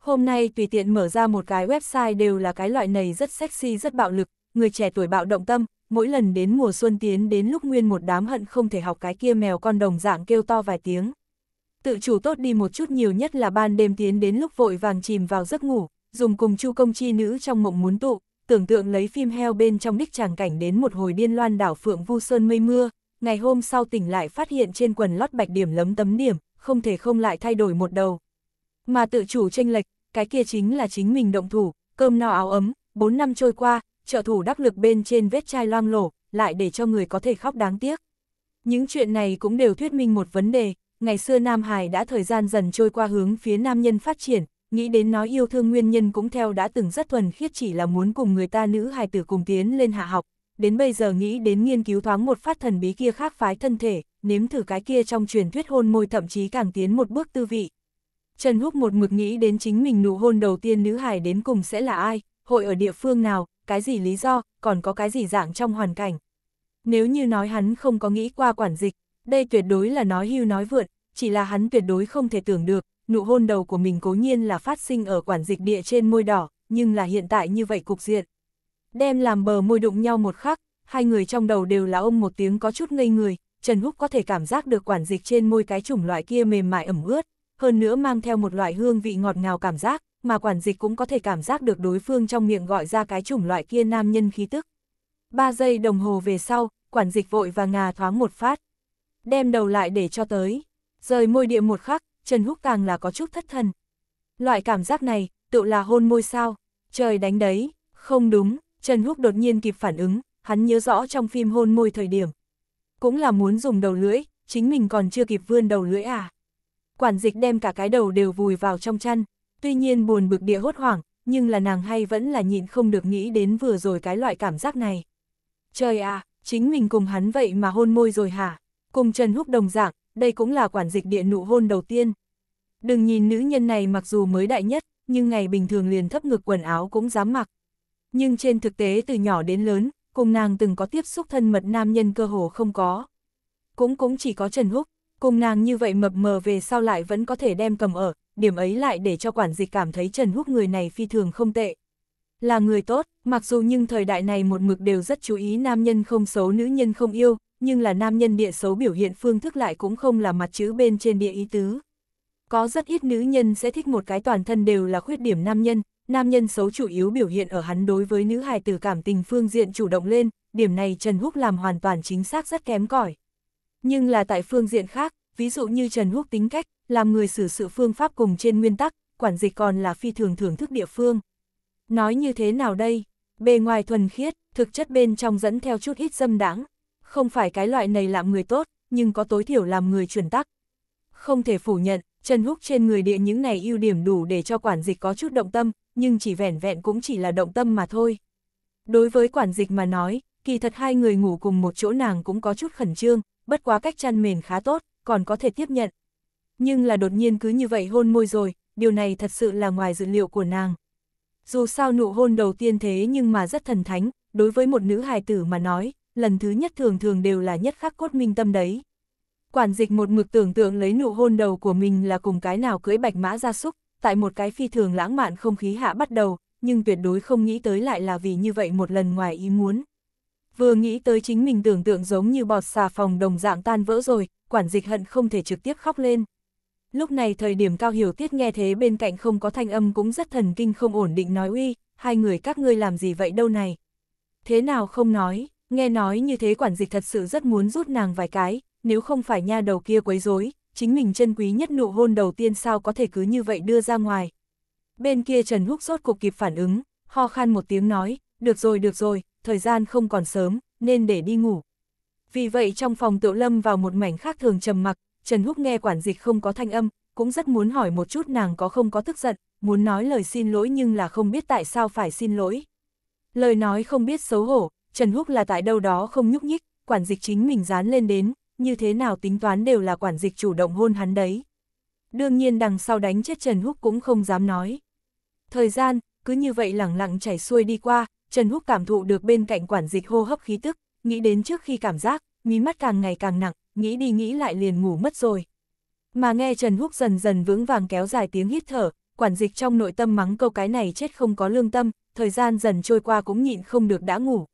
Hôm nay tùy tiện mở ra một cái website đều là cái loại này rất sexy rất bạo lực, người trẻ tuổi bạo động tâm, mỗi lần đến mùa xuân tiến đến lúc nguyên một đám hận không thể học cái kia mèo con đồng dạng kêu to vài tiếng. Tự chủ tốt đi một chút nhiều nhất là ban đêm tiến đến lúc vội vàng chìm vào giấc ngủ, dùng cùng chu công chi nữ trong mộng muốn tụ, tưởng tượng lấy phim heo bên trong đích tràng cảnh đến một hồi điên loan đảo phượng vu sơn mây mưa, ngày hôm sau tỉnh lại phát hiện trên quần lót bạch điểm lấm tấm điểm, không thể không lại thay đổi một đầu. Mà tự chủ tranh lệch, cái kia chính là chính mình động thủ, cơm no áo ấm, 4 năm trôi qua, trợ thủ đắc lực bên trên vết chai loang lổ, lại để cho người có thể khóc đáng tiếc. Những chuyện này cũng đều thuyết minh một vấn đề, ngày xưa Nam Hải đã thời gian dần trôi qua hướng phía nam nhân phát triển, nghĩ đến nói yêu thương nguyên nhân cũng theo đã từng rất thuần khiết chỉ là muốn cùng người ta nữ hài tử cùng tiến lên hạ học, đến bây giờ nghĩ đến nghiên cứu thoáng một phát thần bí kia khác phái thân thể, nếm thử cái kia trong truyền thuyết hôn môi thậm chí càng tiến một bước tư vị. Trần Húc một mực nghĩ đến chính mình nụ hôn đầu tiên nữ hài đến cùng sẽ là ai, hội ở địa phương nào, cái gì lý do, còn có cái gì dạng trong hoàn cảnh. Nếu như nói hắn không có nghĩ qua quản dịch, đây tuyệt đối là nói hưu nói vượt, chỉ là hắn tuyệt đối không thể tưởng được, nụ hôn đầu của mình cố nhiên là phát sinh ở quản dịch địa trên môi đỏ, nhưng là hiện tại như vậy cục diện. Đem làm bờ môi đụng nhau một khắc, hai người trong đầu đều là ông một tiếng có chút ngây người, Trần Húc có thể cảm giác được quản dịch trên môi cái chủng loại kia mềm mại ẩm ướt, hơn nữa mang theo một loại hương vị ngọt ngào cảm giác, mà quản dịch cũng có thể cảm giác được đối phương trong miệng gọi ra cái chủng loại kia nam nhân khí tức. Ba giây đồng hồ về sau, quản dịch vội và ngà thoáng một phát. Đem đầu lại để cho tới. Rời môi địa một khắc, Trần Húc càng là có chút thất thần. Loại cảm giác này, tự là hôn môi sao. Trời đánh đấy, không đúng, Trần Húc đột nhiên kịp phản ứng, hắn nhớ rõ trong phim hôn môi thời điểm. Cũng là muốn dùng đầu lưỡi, chính mình còn chưa kịp vươn đầu lưỡi à. Quản dịch đem cả cái đầu đều vùi vào trong chăn, Tuy nhiên buồn bực địa hốt hoảng, nhưng là nàng hay vẫn là nhịn không được nghĩ đến vừa rồi cái loại cảm giác này. Trời à, chính mình cùng hắn vậy mà hôn môi rồi hả? Cùng Trần Húc đồng dạng, đây cũng là quản dịch địa nụ hôn đầu tiên. Đừng nhìn nữ nhân này mặc dù mới đại nhất, nhưng ngày bình thường liền thấp ngực quần áo cũng dám mặc. Nhưng trên thực tế từ nhỏ đến lớn, cùng nàng từng có tiếp xúc thân mật nam nhân cơ hồ không có. Cũng cũng chỉ có Trần Húc, cùng nàng như vậy mập mờ về sau lại vẫn có thể đem cầm ở, điểm ấy lại để cho quản dịch cảm thấy Trần Húc người này phi thường không tệ. Là người tốt, mặc dù nhưng thời đại này một mực đều rất chú ý nam nhân không xấu nữ nhân không yêu, nhưng là nam nhân địa xấu biểu hiện phương thức lại cũng không là mặt chữ bên trên địa ý tứ. Có rất ít nữ nhân sẽ thích một cái toàn thân đều là khuyết điểm nam nhân, nam nhân xấu chủ yếu biểu hiện ở hắn đối với nữ hài từ cảm tình phương diện chủ động lên, điểm này Trần Húc làm hoàn toàn chính xác rất kém cỏi. Nhưng là tại phương diện khác, ví dụ như Trần Húc tính cách, làm người xử sự phương pháp cùng trên nguyên tắc, quản dịch còn là phi thường thưởng thức địa phương. Nói như thế nào đây? Bề ngoài thuần khiết, thực chất bên trong dẫn theo chút ít dâm đáng. Không phải cái loại này làm người tốt, nhưng có tối thiểu làm người truyền tắc. Không thể phủ nhận, Trần Húc trên người địa những này ưu điểm đủ để cho quản dịch có chút động tâm, nhưng chỉ vẻn vẹn cũng chỉ là động tâm mà thôi. Đối với quản dịch mà nói, kỳ thật hai người ngủ cùng một chỗ nàng cũng có chút khẩn trương, bất quá cách chăn mền khá tốt, còn có thể tiếp nhận nhưng là đột nhiên cứ như vậy hôn môi rồi, điều này thật sự là ngoài dự liệu của nàng. Dù sao nụ hôn đầu tiên thế nhưng mà rất thần thánh, đối với một nữ hài tử mà nói, lần thứ nhất thường thường đều là nhất khắc cốt minh tâm đấy. Quản dịch một mực tưởng tượng lấy nụ hôn đầu của mình là cùng cái nào cưỡi bạch mã ra súc, tại một cái phi thường lãng mạn không khí hạ bắt đầu, nhưng tuyệt đối không nghĩ tới lại là vì như vậy một lần ngoài ý muốn. Vừa nghĩ tới chính mình tưởng tượng giống như bọt xà phòng đồng dạng tan vỡ rồi, quản dịch hận không thể trực tiếp khóc lên. Lúc này thời điểm Cao Hiểu Tiết nghe thế bên cạnh không có thanh âm cũng rất thần kinh không ổn định nói uy, hai người các ngươi làm gì vậy đâu này. Thế nào không nói, nghe nói như thế quản dịch thật sự rất muốn rút nàng vài cái, nếu không phải nha đầu kia quấy rối, chính mình chân quý nhất nụ hôn đầu tiên sao có thể cứ như vậy đưa ra ngoài. Bên kia Trần Húc rốt cục kịp phản ứng, ho khan một tiếng nói, được rồi được rồi, thời gian không còn sớm, nên để đi ngủ. Vì vậy trong phòng tự lâm vào một mảnh khác thường trầm mặc, Trần Húc nghe quản dịch không có thanh âm, cũng rất muốn hỏi một chút nàng có không có tức giận, muốn nói lời xin lỗi nhưng là không biết tại sao phải xin lỗi. Lời nói không biết xấu hổ, Trần Húc là tại đâu đó không nhúc nhích, quản dịch chính mình dán lên đến, như thế nào tính toán đều là quản dịch chủ động hôn hắn đấy. Đương nhiên đằng sau đánh chết Trần Húc cũng không dám nói. Thời gian, cứ như vậy lẳng lặng chảy xuôi đi qua, Trần Húc cảm thụ được bên cạnh quản dịch hô hấp khí tức, nghĩ đến trước khi cảm giác, mí mắt càng ngày càng nặng, nghĩ đi nghĩ lại liền ngủ mất rồi. Mà nghe Trần Húc dần dần vững vàng kéo dài tiếng hít thở, quản dịch trong nội tâm mắng câu cái này chết không có lương tâm, thời gian dần trôi qua cũng nhịn không được đã ngủ.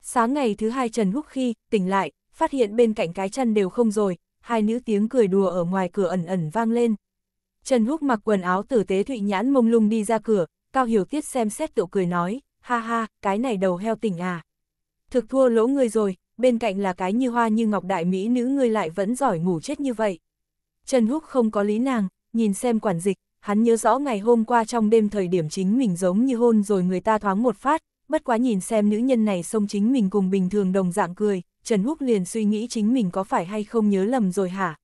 Sáng ngày thứ hai Trần Húc khi tỉnh lại, phát hiện bên cạnh cái chăn đều không rồi, hai nữ tiếng cười đùa ở ngoài cửa ẩn ẩn vang lên. Trần Húc mặc quần áo tử tế thụy nhãn mông lung đi ra cửa, Cao Hiểu Tiết xem xét tiểu cười nói, ha ha, cái này đầu heo tỉnh à. Thực thua lỗ người rồi, bên cạnh là cái như hoa như ngọc đại mỹ nữ ngươi lại vẫn giỏi ngủ chết như vậy. Trần Húc không có lý nàng, nhìn xem quản dịch, hắn nhớ rõ ngày hôm qua trong đêm thời điểm chính mình giống như hôn rồi người ta thoáng một phát, bất quá nhìn xem nữ nhân này xông chính mình cùng bình thường đồng dạng cười, Trần Húc liền suy nghĩ chính mình có phải hay không nhớ lầm rồi hả.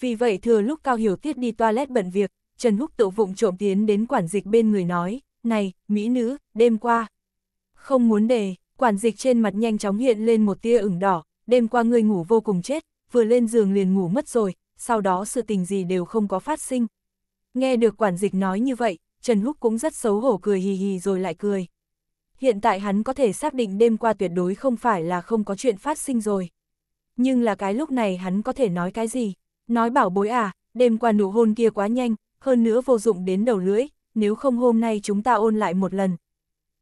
Vì vậy thừa lúc Cao Hiểu Tiết đi toilet bận việc, Trần Húc tự vụng trộm tiến đến quản dịch bên người nói, này, mỹ nữ, đêm qua. Không muốn đề, Quản dịch trên mặt nhanh chóng hiện lên một tia ửng đỏ, đêm qua ngươi ngủ vô cùng chết, vừa lên giường liền ngủ mất rồi, sau đó sự tình gì đều không có phát sinh. Nghe được quản dịch nói như vậy, Trần Húc cũng rất xấu hổ cười hì hì rồi lại cười. Hiện tại hắn có thể xác định đêm qua tuyệt đối không phải là không có chuyện phát sinh rồi. Nhưng là cái lúc này hắn có thể nói cái gì? Nói bảo bối à, đêm qua nụ hôn kia quá nhanh, hơn nữa vô dụng đến đầu lưỡi, nếu không hôm nay chúng ta ôn lại một lần,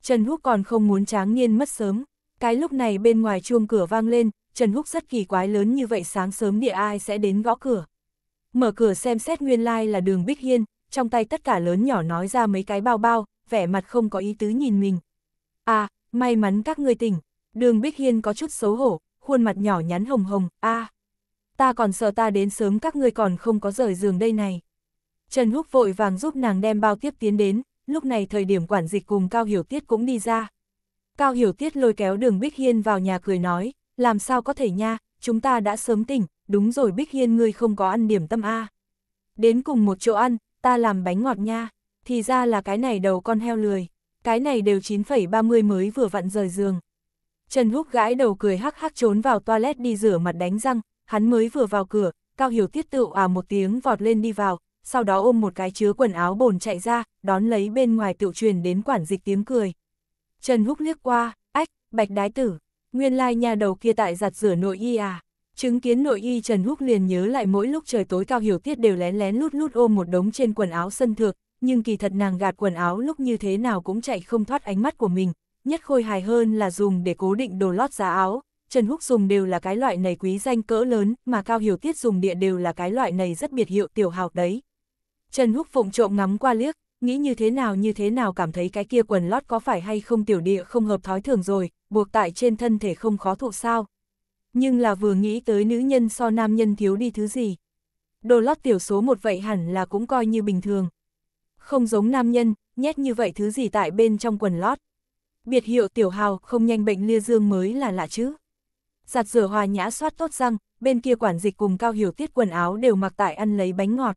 Trần Húc còn không muốn tráng niên mất sớm. Cái lúc này bên ngoài chuông cửa vang lên, Trần Húc rất kỳ quái lớn như vậy sáng sớm địa ai sẽ đến gõ cửa. Mở cửa xem xét nguyên lai like là đường Bích Hiên, trong tay tất cả lớn nhỏ nói ra mấy cái bao bao, vẻ mặt không có ý tứ nhìn mình. À, may mắn các người tỉnh, đường Bích Hiên có chút xấu hổ, khuôn mặt nhỏ nhắn hồng hồng, a ta còn sợ ta đến sớm các ngươi còn không có rời giường đây này. Trần Húc vội vàng giúp nàng đem bao tiếp tiến đến, lúc này thời điểm quản dịch cùng Cao Hiểu Tiết cũng đi ra. Cao Hiểu Tiết lôi kéo đường Bích Hiên vào nhà cười nói, làm sao có thể nha, chúng ta đã sớm tỉnh, đúng rồi Bích Hiên ngươi không có ăn điểm tâm A. Đến cùng một chỗ ăn, ta làm bánh ngọt nha, thì ra là cái này đầu con heo lười, cái này đều 9,30 mới vừa vặn rời giường. Trần Húc gãi đầu cười hắc hắc trốn vào toilet đi rửa mặt đánh răng, hắn mới vừa vào cửa, Cao Hiểu Tiết tự à một tiếng vọt lên đi vào, sau đó ôm một cái chứa quần áo bồn chạy ra, đón lấy bên ngoài tiểu truyền đến quản dịch tiếng cười. Trần Húc liếc qua, ách, bạch đái tử, nguyên lai nhà đầu kia tại giặt rửa nội y à. Chứng kiến nội y Trần Húc liền nhớ lại mỗi lúc trời tối cao hiểu tiết đều lén lén lút lút ôm một đống trên quần áo sân thượng, nhưng kỳ thật nàng gạt quần áo lúc như thế nào cũng chạy không thoát ánh mắt của mình, nhất khôi hài hơn là dùng để cố định đồ lót giá áo. Trần Húc dùng đều là cái loại này quý danh cỡ lớn, mà Cao Hiểu Tiết dùng địa đều là cái loại này rất biệt hiệu tiểu hào đấy. Trần Húc Phụng trộm ngắm qua liếc, nghĩ như thế nào như thế nào cảm thấy cái kia quần lót có phải hay không tiểu địa không hợp thói thường rồi, buộc tại trên thân thể không khó thụ sao. Nhưng là vừa nghĩ tới nữ nhân so nam nhân thiếu đi thứ gì. Đồ lót tiểu số một vậy hẳn là cũng coi như bình thường. Không giống nam nhân, nhét như vậy thứ gì tại bên trong quần lót. Biệt hiệu tiểu hào không nhanh bệnh lia dương mới là lạ chứ. Giặt rửa hòa nhã soát tốt răng, bên kia quản dịch cùng cao hiểu tiết quần áo đều mặc tại ăn lấy bánh ngọt.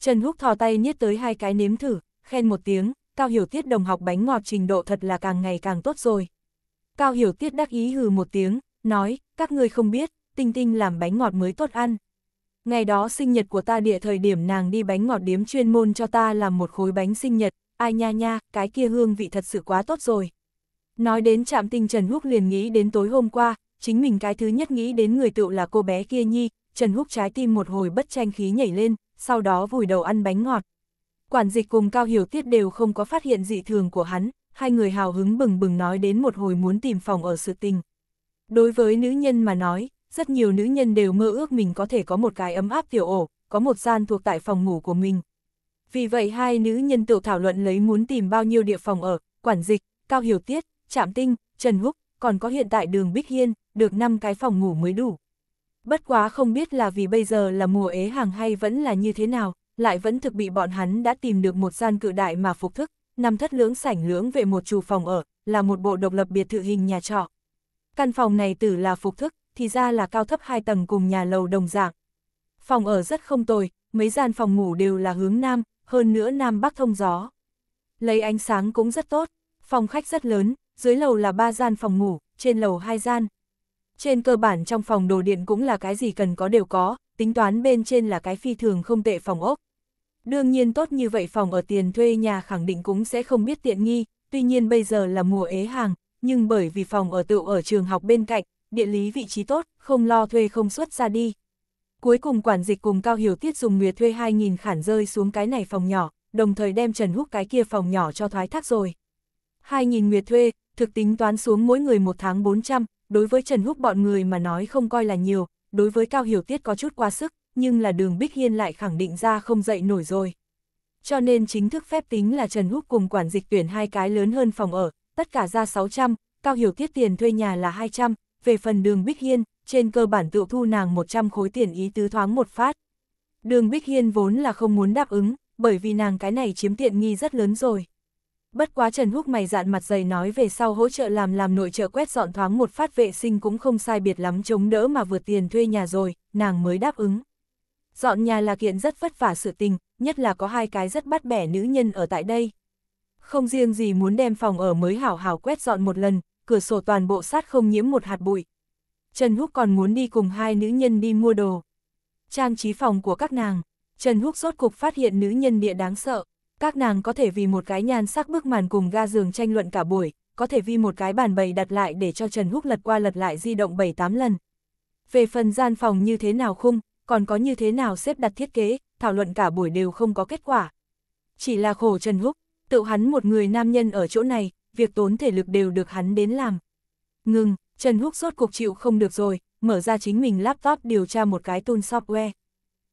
Trần Húc thò tay niết tới hai cái nếm thử, khen một tiếng, Cao Hiểu Tiết đồng học bánh ngọt trình độ thật là càng ngày càng tốt rồi. Cao Hiểu Tiết đắc ý hừ một tiếng, nói, các ngươi không biết, Tinh Tinh làm bánh ngọt mới tốt ăn. Ngày đó sinh nhật của ta địa thời điểm nàng đi bánh ngọt điếm chuyên môn cho ta làm một khối bánh sinh nhật, ai nha nha, cái kia hương vị thật sự quá tốt rồi. Nói đến chạm tinh Trần Húc liền nghĩ đến tối hôm qua, chính mình cái thứ nhất nghĩ đến người tựu là cô bé kia nhi, Trần Húc trái tim một hồi bất tranh khí nhảy lên, sau đó vùi đầu ăn bánh ngọt. Quản dịch cùng Cao Hiểu Tiết đều không có phát hiện dị thường của hắn, hai người hào hứng bừng bừng nói đến một hồi muốn tìm phòng ở sự tình. Đối với nữ nhân mà nói, rất nhiều nữ nhân đều mơ ước mình có thể có một cái ấm áp tiểu ổ, có một gian thuộc tại phòng ngủ của mình. Vì vậy hai nữ nhân tự thảo luận lấy muốn tìm bao nhiêu địa phòng ở, quản dịch, Cao Hiểu Tiết, Trạm Tinh, Trần Húc, còn có hiện tại đường Bích Hiên, được 5 cái phòng ngủ mới đủ bất quá không biết là vì bây giờ là mùa ế hàng hay vẫn là như thế nào, lại vẫn thực bị bọn hắn đã tìm được một gian cự đại mà phục thức, nằm thất lưỡng sảnh lưỡng về một chủ phòng ở, là một bộ độc lập biệt thự hình nhà trọ. Căn phòng này tử là phục thức, thì ra là cao thấp hai tầng cùng nhà lầu đồng dạng. Phòng ở rất không tồi, mấy gian phòng ngủ đều là hướng nam, hơn nữa nam bắc thông gió. Lấy ánh sáng cũng rất tốt, phòng khách rất lớn, dưới lầu là ba gian phòng ngủ, trên lầu hai gian, trên cơ bản trong phòng đồ điện cũng là cái gì cần có đều có, tính toán bên trên là cái phi thường không tệ phòng ốc. Đương nhiên tốt như vậy phòng ở tiền thuê nhà khẳng định cũng sẽ không biết tiện nghi, tuy nhiên bây giờ là mùa ế hàng, nhưng bởi vì phòng ở tựu ở trường học bên cạnh, địa lý vị trí tốt, không lo thuê không xuất ra đi. Cuối cùng quản dịch cùng Cao Hiểu Tiết dùng nguyệt thuê 2.000 khản rơi xuống cái này phòng nhỏ, đồng thời đem Trần Húc cái kia phòng nhỏ cho thoái thác rồi. 2.000 nguyệt thuê, thực tính toán xuống mỗi người một tháng 400, đối với Trần Húc bọn người mà nói không coi là nhiều, đối với Cao Hiểu Tiết có chút quá sức, nhưng là đường Bích Hiên lại khẳng định ra không dậy nổi rồi. Cho nên chính thức phép tính là Trần Húc cùng quản dịch tuyển hai cái lớn hơn phòng ở, tất cả ra 600, Cao Hiểu Tiết tiền thuê nhà là 200, về phần đường Bích Hiên, trên cơ bản tự thu nàng 100 khối tiền ý tứ thoáng một phát. Đường Bích Hiên vốn là không muốn đáp ứng, bởi vì nàng cái này chiếm tiện nghi rất lớn rồi bất quá Trần Húc mày dạn mặt dày nói về sau hỗ trợ làm làm nội trợ quét dọn thoáng một phát vệ sinh cũng không sai biệt lắm chống đỡ mà vượt tiền thuê nhà rồi, nàng mới đáp ứng. Dọn nhà là kiện rất vất vả sự tình, nhất là có hai cái rất bắt bẻ nữ nhân ở tại đây. Không riêng gì muốn đem phòng ở mới hảo hảo quét dọn một lần, cửa sổ toàn bộ sát không nhiễm một hạt bụi. Trần Húc còn muốn đi cùng hai nữ nhân đi mua đồ. Trang trí phòng của các nàng, Trần Húc rốt cục phát hiện nữ nhân địa đáng sợ, các nàng có thể vì một cái nhan sắc bức màn cùng ga giường tranh luận cả buổi, có thể vì một cái bàn bày đặt lại để cho Trần Húc lật qua lật lại di động 7-8 lần. Về phần gian phòng như thế nào khung, còn có như thế nào xếp đặt thiết kế, thảo luận cả buổi đều không có kết quả. Chỉ là khổ Trần Húc, tự hắn một người nam nhân ở chỗ này, việc tốn thể lực đều được hắn đến làm. Ngừng, Trần Húc rốt cuộc chịu không được rồi, mở ra chính mình laptop điều tra một cái tool software.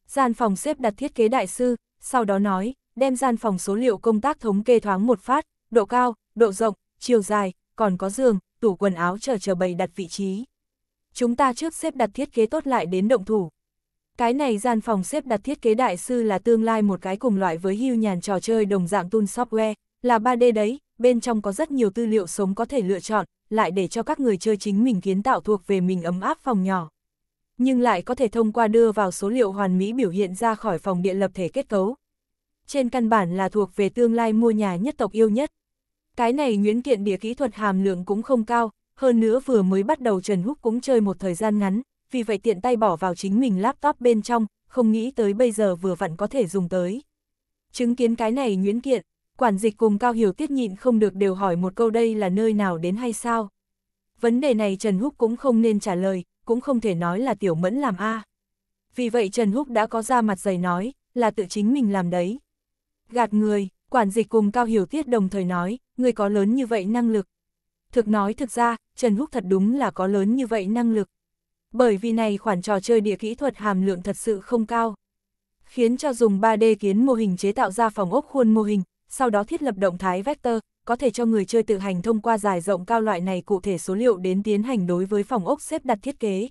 Gian phòng xếp đặt thiết kế đại sư, sau đó nói, đem gian phòng số liệu công tác thống kê thoáng một phát, độ cao, độ rộng, chiều dài, còn có giường, tủ quần áo chờ chờ bày đặt vị trí. Chúng ta trước xếp đặt thiết kế tốt lại đến động thủ. Cái này gian phòng xếp đặt thiết kế đại sư là tương lai một cái cùng loại với hưu nhàn trò chơi đồng dạng tool software, là 3D đấy, bên trong có rất nhiều tư liệu sống có thể lựa chọn, lại để cho các người chơi chính mình kiến tạo thuộc về mình ấm áp phòng nhỏ. Nhưng lại có thể thông qua đưa vào số liệu hoàn mỹ biểu hiện ra khỏi phòng địa lập thể kết cấu, trên căn bản là thuộc về tương lai mua nhà nhất tộc yêu nhất. Cái này nguyễn kiện địa kỹ thuật hàm lượng cũng không cao, hơn nữa vừa mới bắt đầu Trần Húc cũng chơi một thời gian ngắn, vì vậy tiện tay bỏ vào chính mình laptop bên trong, không nghĩ tới bây giờ vừa vặn có thể dùng tới. Chứng kiến cái này nguyễn kiện, quản dịch cùng Cao Hiểu tiết nhịn không được đều hỏi một câu đây là nơi nào đến hay sao. Vấn đề này Trần Húc cũng không nên trả lời, cũng không thể nói là tiểu mẫn làm A. Vì vậy Trần Húc đã có ra mặt giày nói, là tự chính mình làm đấy. Gạt người, quản dịch cùng Cao Hiểu Tiết đồng thời nói, người có lớn như vậy năng lực. Thực nói thực ra, Trần Húc thật đúng là có lớn như vậy năng lực. Bởi vì này khoản trò chơi địa kỹ thuật hàm lượng thật sự không cao. Khiến cho dùng 3D kiến mô hình chế tạo ra phòng ốc khuôn mô hình, sau đó thiết lập động thái vector, có thể cho người chơi tự hành thông qua dài rộng cao loại này cụ thể số liệu đến tiến hành đối với phòng ốc xếp đặt thiết kế.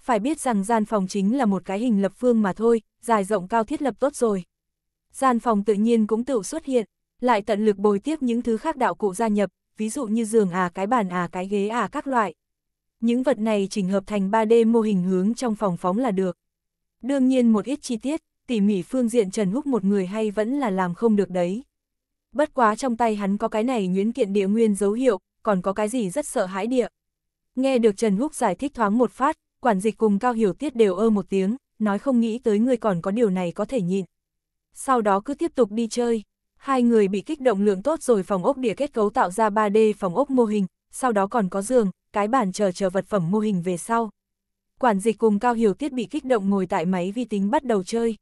Phải biết rằng gian phòng chính là một cái hình lập phương mà thôi, dài rộng cao thiết lập tốt rồi, gian phòng tự nhiên cũng tự xuất hiện, lại tận lực bồi tiếp những thứ khác đạo cụ gia nhập, ví dụ như giường à cái bàn à cái ghế à các loại. Những vật này chỉnh hợp thành 3D mô hình hướng trong phòng phóng là được. Đương nhiên một ít chi tiết, tỉ mỉ phương diện Trần Húc một người hay vẫn là làm không được đấy. Bất quá trong tay hắn có cái này nhuyễn kiện địa nguyên dấu hiệu, còn có cái gì rất sợ hãi địa. Nghe được Trần Húc giải thích thoáng một phát, quản dịch cùng Cao Hiểu Tiết đều ơ một tiếng, nói không nghĩ tới người còn có điều này có thể nhịn sau đó cứ tiếp tục đi chơi. Hai người bị kích động lượng tốt rồi phòng ốc địa kết cấu tạo ra 3D phòng ốc mô hình, sau đó còn có giường, cái bàn chờ chờ vật phẩm mô hình về sau. Quản dịch cùng Cao Hiểu Tiết bị kích động ngồi tại máy vi tính bắt đầu chơi.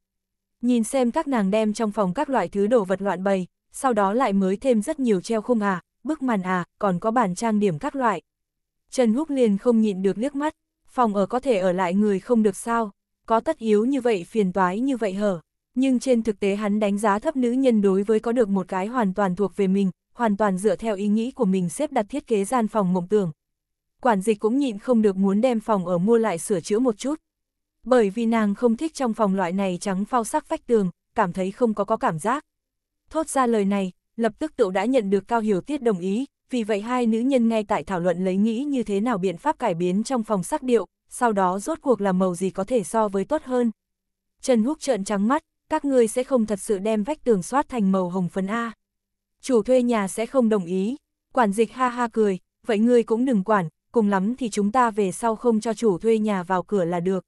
Nhìn xem các nàng đem trong phòng các loại thứ đồ vật loạn bày, sau đó lại mới thêm rất nhiều treo khung à, bức màn à, còn có bàn trang điểm các loại. Trần Húc liền không nhịn được nước mắt, phòng ở có thể ở lại người không được sao, có tất yếu như vậy phiền toái như vậy hở nhưng trên thực tế hắn đánh giá thấp nữ nhân đối với có được một cái hoàn toàn thuộc về mình, hoàn toàn dựa theo ý nghĩ của mình xếp đặt thiết kế gian phòng mộng tưởng. Quản dịch cũng nhịn không được muốn đem phòng ở mua lại sửa chữa một chút. Bởi vì nàng không thích trong phòng loại này trắng phao sắc vách tường, cảm thấy không có có cảm giác. Thốt ra lời này, lập tức tựu đã nhận được Cao Hiểu Tiết đồng ý, vì vậy hai nữ nhân ngay tại thảo luận lấy nghĩ như thế nào biện pháp cải biến trong phòng sắc điệu, sau đó rốt cuộc là màu gì có thể so với tốt hơn. Trần Húc trợn trắng mắt, các ngươi sẽ không thật sự đem vách tường soát thành màu hồng phấn A. Chủ thuê nhà sẽ không đồng ý, quản dịch ha ha cười, vậy ngươi cũng đừng quản, cùng lắm thì chúng ta về sau không cho chủ thuê nhà vào cửa là được.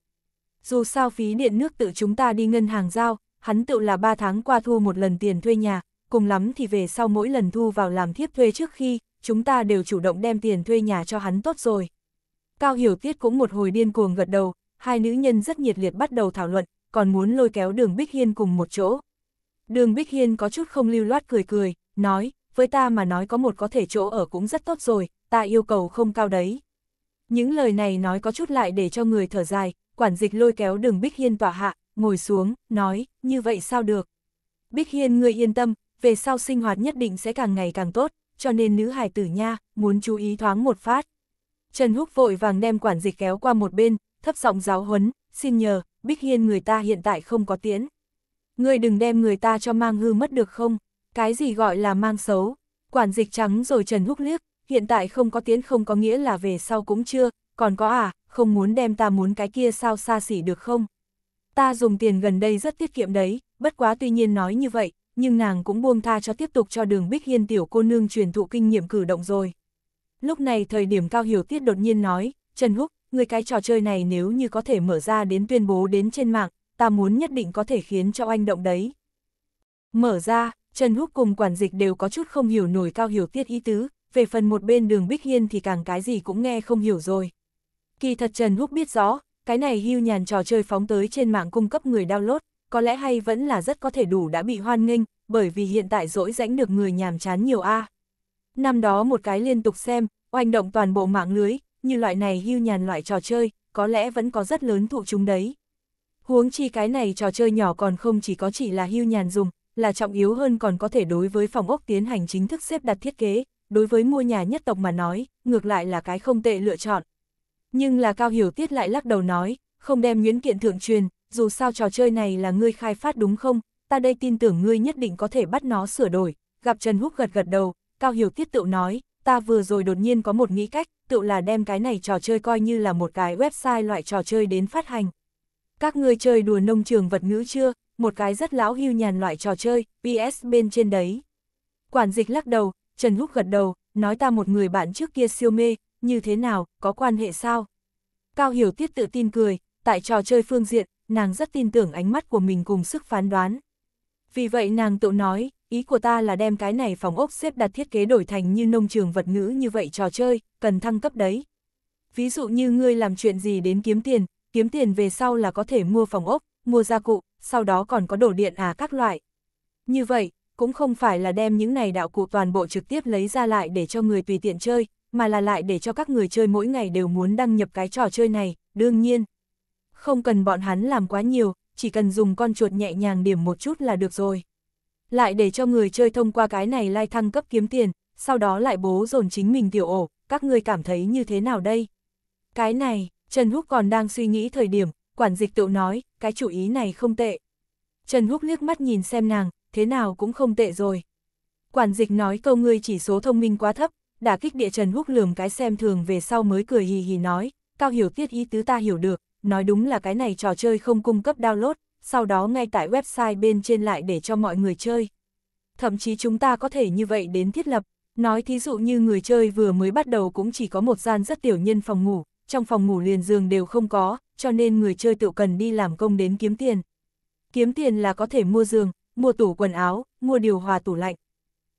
Dù sao phí điện nước tự chúng ta đi ngân hàng giao, hắn tự là 3 tháng qua thu một lần tiền thuê nhà, cùng lắm thì về sau mỗi lần thu vào làm thiếp thuê trước khi, chúng ta đều chủ động đem tiền thuê nhà cho hắn tốt rồi. Cao Hiểu Tiết cũng một hồi điên cuồng gật đầu, hai nữ nhân rất nhiệt liệt bắt đầu thảo luận, còn muốn lôi kéo đường Bích Hiên cùng một chỗ. Đường Bích Hiên có chút không lưu loát cười cười, nói, với ta mà nói có một có thể chỗ ở cũng rất tốt rồi, ta yêu cầu không cao đấy. Những lời này nói có chút lại để cho người thở dài, quản dịch lôi kéo đường Bích Hiên tỏa hạ, ngồi xuống, nói, như vậy sao được. Bích Hiên người yên tâm, về sau sinh hoạt nhất định sẽ càng ngày càng tốt, cho nên nữ hải tử nha, muốn chú ý thoáng một phát. Trần Húc vội vàng đem quản dịch kéo qua một bên, thấp giọng giáo huấn, xin nhờ, Bích Hiên người ta hiện tại không có tiến. Ngươi đừng đem người ta cho mang hư mất được không? Cái gì gọi là mang xấu? Quản dịch trắng rồi Trần Húc liếc, hiện tại không có tiến không có nghĩa là về sau cũng chưa, còn có à, không muốn đem ta muốn cái kia sao xa xỉ được không? Ta dùng tiền gần đây rất tiết kiệm đấy, bất quá tuy nhiên nói như vậy, nhưng nàng cũng buông tha cho tiếp tục cho đường Bích Hiên tiểu cô nương truyền thụ kinh nghiệm cử động rồi. Lúc này thời điểm Cao Hiểu Tiết đột nhiên nói, Trần Húc, người cái trò chơi này nếu như có thể mở ra đến tuyên bố đến trên mạng, ta muốn nhất định có thể khiến cho anh động đấy. Mở ra, Trần Húc cùng quản dịch đều có chút không hiểu nổi cao hiểu tiết ý tứ, về phần một bên đường Bích Hiên thì càng cái gì cũng nghe không hiểu rồi. Kỳ thật Trần Húc biết rõ, cái này hưu nhàn trò chơi phóng tới trên mạng cung cấp người download, có lẽ hay vẫn là rất có thể đủ đã bị hoan nghênh, bởi vì hiện tại dỗi rãnh được người nhàm chán nhiều a. À. Năm đó một cái liên tục xem, oanh động toàn bộ mạng lưới, như loại này hưu nhàn loại trò chơi, có lẽ vẫn có rất lớn thụ chúng đấy. Huống chi cái này trò chơi nhỏ còn không chỉ có chỉ là hưu nhàn dùng, là trọng yếu hơn còn có thể đối với phòng ốc tiến hành chính thức xếp đặt thiết kế, đối với mua nhà nhất tộc mà nói, ngược lại là cái không tệ lựa chọn. Nhưng là Cao Hiểu Tiết lại lắc đầu nói, không đem Nguyễn Kiện Thượng truyền, dù sao trò chơi này là ngươi khai phát đúng không, ta đây tin tưởng ngươi nhất định có thể bắt nó sửa đổi, gặp Trần Húc gật gật đầu, Cao Hiểu Tiết tự nói, ta vừa rồi đột nhiên có một nghĩ cách, tự là đem cái này trò chơi coi như là một cái website loại trò chơi đến phát hành. Các ngươi chơi đùa nông trường vật ngữ chưa, một cái rất lão hưu nhàn loại trò chơi, PS bên trên đấy. Quản dịch lắc đầu, Trần Húc gật đầu, nói ta một người bạn trước kia siêu mê, như thế nào, có quan hệ sao? Cao Hiểu Tiết tự tin cười, tại trò chơi phương diện, nàng rất tin tưởng ánh mắt của mình cùng sức phán đoán. Vì vậy nàng tự nói, ý của ta là đem cái này phòng ốc xếp đặt thiết kế đổi thành như nông trường vật ngữ như vậy trò chơi, cần thăng cấp đấy. Ví dụ như ngươi làm chuyện gì đến kiếm tiền, kiếm tiền về sau là có thể mua phòng ốc, mua gia cụ, sau đó còn có đổ điện à các loại. Như vậy, cũng không phải là đem những này đạo cụ toàn bộ trực tiếp lấy ra lại để cho người tùy tiện chơi, mà là lại để cho các người chơi mỗi ngày đều muốn đăng nhập cái trò chơi này, đương nhiên. Không cần bọn hắn làm quá nhiều, chỉ cần dùng con chuột nhẹ nhàng điểm một chút là được rồi lại để cho người chơi thông qua cái này lai thăng cấp kiếm tiền, sau đó lại bố dồn chính mình tiểu ổ, các ngươi cảm thấy như thế nào đây? Cái này, Trần Húc còn đang suy nghĩ thời điểm, quản dịch tự nói, cái chủ ý này không tệ. Trần Húc liếc mắt nhìn xem nàng, thế nào cũng không tệ rồi. Quản dịch nói câu ngươi chỉ số thông minh quá thấp, đã kích địa Trần Húc lườm cái xem thường về sau mới cười hì hì nói, cao hiểu tiết ý tứ ta hiểu được, nói đúng là cái này trò chơi không cung cấp download, sau đó ngay tại website bên trên lại để cho mọi người chơi. Thậm chí chúng ta có thể như vậy đến thiết lập, nói thí dụ như người chơi vừa mới bắt đầu cũng chỉ có một gian rất tiểu nhân phòng ngủ, trong phòng ngủ liền giường đều không có, cho nên người chơi tự cần đi làm công đến kiếm tiền. Kiếm tiền là có thể mua giường, mua tủ quần áo, mua điều hòa tủ lạnh.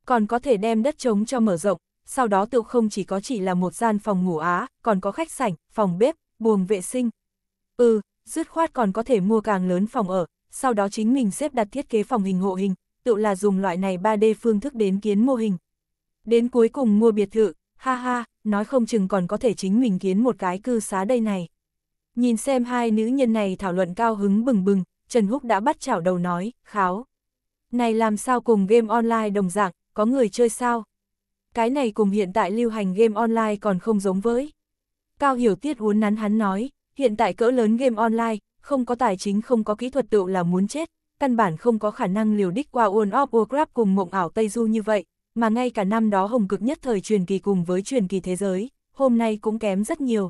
Còn có thể đem đất trống cho mở rộng, sau đó tự không chỉ có chỉ là một gian phòng ngủ á, còn có khách sảnh, phòng bếp, buồng vệ sinh. Ừ, dứt khoát còn có thể mua càng lớn phòng ở, sau đó chính mình xếp đặt thiết kế phòng hình hộ hình, tự là dùng loại này 3D phương thức đến kiến mô hình. Đến cuối cùng mua biệt thự, ha ha, nói không chừng còn có thể chính mình kiến một cái cư xá đây này. Nhìn xem hai nữ nhân này thảo luận cao hứng bừng bừng, Trần Húc đã bắt chảo đầu nói, kháo. Này làm sao cùng game online đồng dạng, có người chơi sao? Cái này cùng hiện tại lưu hành game online còn không giống với. Cao Hiểu Tiết uốn nắn hắn nói, Hiện tại cỡ lớn game online, không có tài chính không có kỹ thuật tựu là muốn chết, căn bản không có khả năng liều đích qua World of Warcraft cùng mộng ảo Tây Du như vậy, mà ngay cả năm đó hồng cực nhất thời truyền kỳ cùng với truyền kỳ thế giới, hôm nay cũng kém rất nhiều.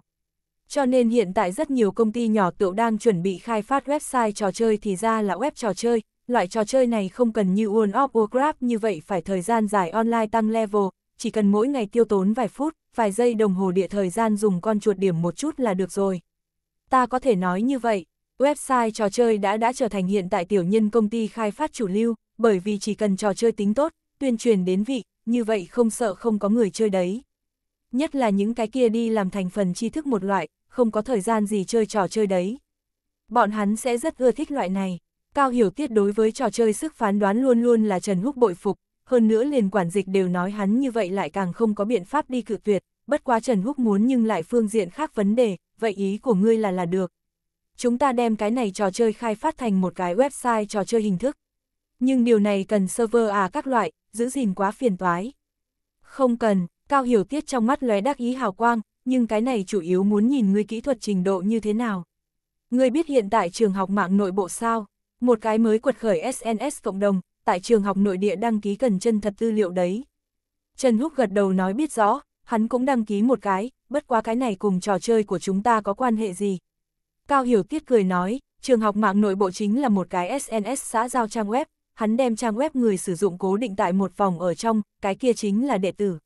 Cho nên hiện tại rất nhiều công ty nhỏ tựu đang chuẩn bị khai phát website trò chơi thì ra là web trò chơi, loại trò chơi này không cần như World of Warcraft như vậy phải thời gian dài online tăng level, chỉ cần mỗi ngày tiêu tốn vài phút, vài giây đồng hồ địa thời gian dùng con chuột điểm một chút là được rồi ta có thể nói như vậy, website trò chơi đã đã trở thành hiện tại tiểu nhân công ty khai phát chủ lưu, bởi vì chỉ cần trò chơi tính tốt, tuyên truyền đến vị, như vậy không sợ không có người chơi đấy. Nhất là những cái kia đi làm thành phần tri thức một loại, không có thời gian gì chơi trò chơi đấy. Bọn hắn sẽ rất ưa thích loại này. Cao hiểu tiết đối với trò chơi sức phán đoán luôn luôn là Trần Húc bội phục, hơn nữa liền quản dịch đều nói hắn như vậy lại càng không có biện pháp đi cự tuyệt, bất quá Trần Húc muốn nhưng lại phương diện khác vấn đề, vậy ý của ngươi là là được. Chúng ta đem cái này trò chơi khai phát thành một cái website trò chơi hình thức. Nhưng điều này cần server à các loại, giữ gìn quá phiền toái. Không cần, Cao Hiểu Tiết trong mắt lóe đắc ý hào quang, nhưng cái này chủ yếu muốn nhìn ngươi kỹ thuật trình độ như thế nào. Ngươi biết hiện tại trường học mạng nội bộ sao, một cái mới quật khởi SNS cộng đồng, tại trường học nội địa đăng ký cần chân thật tư liệu đấy. Trần Húc gật đầu nói biết rõ, hắn cũng đăng ký một cái, bất quá cái này cùng trò chơi của chúng ta có quan hệ gì. Cao Hiểu Tiết cười nói, trường học mạng nội bộ chính là một cái SNS xã giao trang web, hắn đem trang web người sử dụng cố định tại một phòng ở trong, cái kia chính là đệ tử.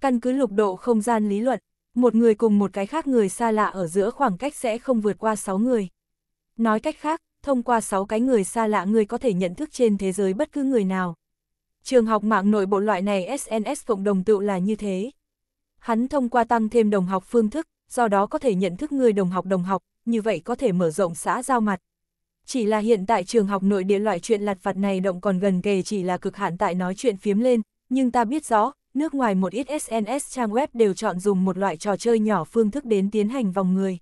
Căn cứ lục độ không gian lý luận, một người cùng một cái khác người xa lạ ở giữa khoảng cách sẽ không vượt qua 6 người. Nói cách khác, thông qua 6 cái người xa lạ người có thể nhận thức trên thế giới bất cứ người nào. Trường học mạng nội bộ loại này SNS cộng đồng tựu là như thế. Hắn thông qua tăng thêm đồng học phương thức, do đó có thể nhận thức người đồng học đồng học, như vậy có thể mở rộng xã giao mặt. Chỉ là hiện tại trường học nội địa loại chuyện lặt vặt này động còn gần kề chỉ là cực hạn tại nói chuyện phiếm lên, nhưng ta biết rõ, nước ngoài một ít SNS trang web đều chọn dùng một loại trò chơi nhỏ phương thức đến tiến hành vòng người.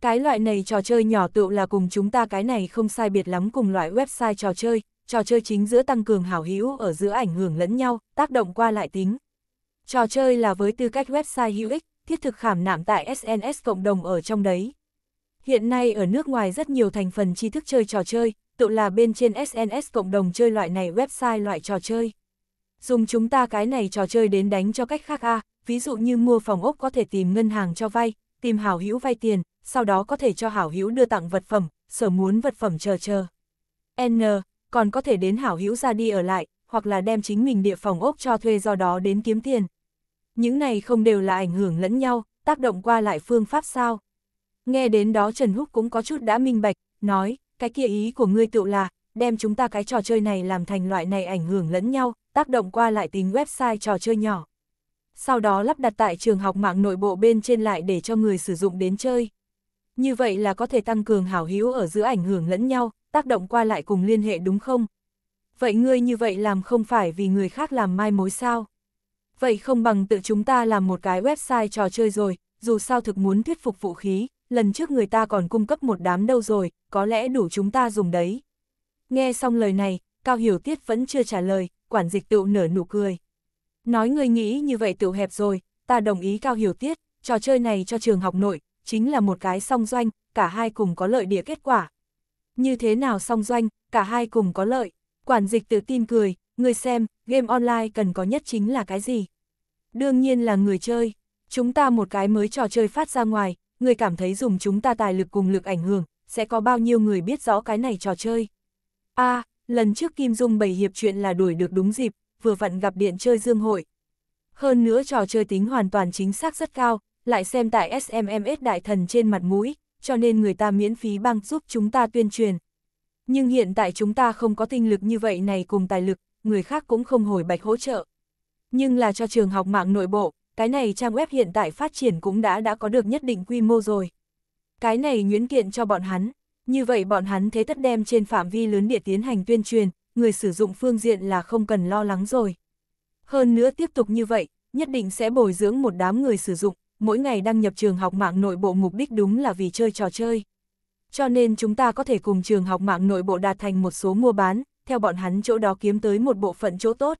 Cái loại này trò chơi nhỏ tựu là cùng chúng ta cái này không sai biệt lắm cùng loại website trò chơi, trò chơi chính giữa tăng cường hảo hữu ở giữa ảnh hưởng lẫn nhau, tác động qua lại tính. Trò chơi là với tư cách website hữu ích, thiết thực khảm nạm tại SNS cộng đồng ở trong đấy. Hiện nay ở nước ngoài rất nhiều thành phần tri thức chơi trò chơi, tự là bên trên SNS cộng đồng chơi loại này website loại trò chơi. Dùng chúng ta cái này trò chơi đến đánh cho cách khác a, ví dụ như mua phòng ốc có thể tìm ngân hàng cho vay, tìm hảo hữu vay tiền, sau đó có thể cho hảo hữu đưa tặng vật phẩm, sở muốn vật phẩm chờ chờ. N, còn có thể đến hảo hữu ra đi ở lại, hoặc là đem chính mình địa phòng ốc cho thuê do đó đến kiếm tiền những này không đều là ảnh hưởng lẫn nhau, tác động qua lại phương pháp sao. Nghe đến đó Trần Húc cũng có chút đã minh bạch, nói, cái kia ý của ngươi tựu là, đem chúng ta cái trò chơi này làm thành loại này ảnh hưởng lẫn nhau, tác động qua lại tính website trò chơi nhỏ. Sau đó lắp đặt tại trường học mạng nội bộ bên trên lại để cho người sử dụng đến chơi. Như vậy là có thể tăng cường hảo hữu ở giữa ảnh hưởng lẫn nhau, tác động qua lại cùng liên hệ đúng không? Vậy ngươi như vậy làm không phải vì người khác làm mai mối sao? vậy không bằng tự chúng ta làm một cái website trò chơi rồi, dù sao thực muốn thuyết phục vũ khí, lần trước người ta còn cung cấp một đám đâu rồi, có lẽ đủ chúng ta dùng đấy. Nghe xong lời này, Cao Hiểu Tiết vẫn chưa trả lời, quản dịch tựu nở nụ cười. Nói người nghĩ như vậy tựu hẹp rồi, ta đồng ý Cao Hiểu Tiết, trò chơi này cho trường học nội, chính là một cái song doanh, cả hai cùng có lợi địa kết quả. Như thế nào song doanh, cả hai cùng có lợi, quản dịch tự tin cười, người xem, game online cần có nhất chính là cái gì? Đương nhiên là người chơi. Chúng ta một cái mới trò chơi phát ra ngoài, người cảm thấy dùng chúng ta tài lực cùng lực ảnh hưởng, sẽ có bao nhiêu người biết rõ cái này trò chơi. a à, lần trước Kim Dung bày hiệp chuyện là đuổi được đúng dịp, vừa vặn gặp điện chơi dương hội. Hơn nữa trò chơi tính hoàn toàn chính xác rất cao, lại xem tại SMMS đại thần trên mặt mũi, cho nên người ta miễn phí băng giúp chúng ta tuyên truyền. Nhưng hiện tại chúng ta không có tinh lực như vậy này cùng tài lực, người khác cũng không hồi bạch hỗ trợ. Nhưng là cho trường học mạng nội bộ, cái này trang web hiện tại phát triển cũng đã đã có được nhất định quy mô rồi. Cái này nhuyễn kiện cho bọn hắn, như vậy bọn hắn thế tất đem trên phạm vi lớn địa tiến hành tuyên truyền, người sử dụng phương diện là không cần lo lắng rồi. Hơn nữa tiếp tục như vậy, nhất định sẽ bồi dưỡng một đám người sử dụng, mỗi ngày đăng nhập trường học mạng nội bộ mục đích đúng là vì chơi trò chơi. Cho nên chúng ta có thể cùng trường học mạng nội bộ đạt thành một số mua bán, theo bọn hắn chỗ đó kiếm tới một bộ phận chỗ tốt.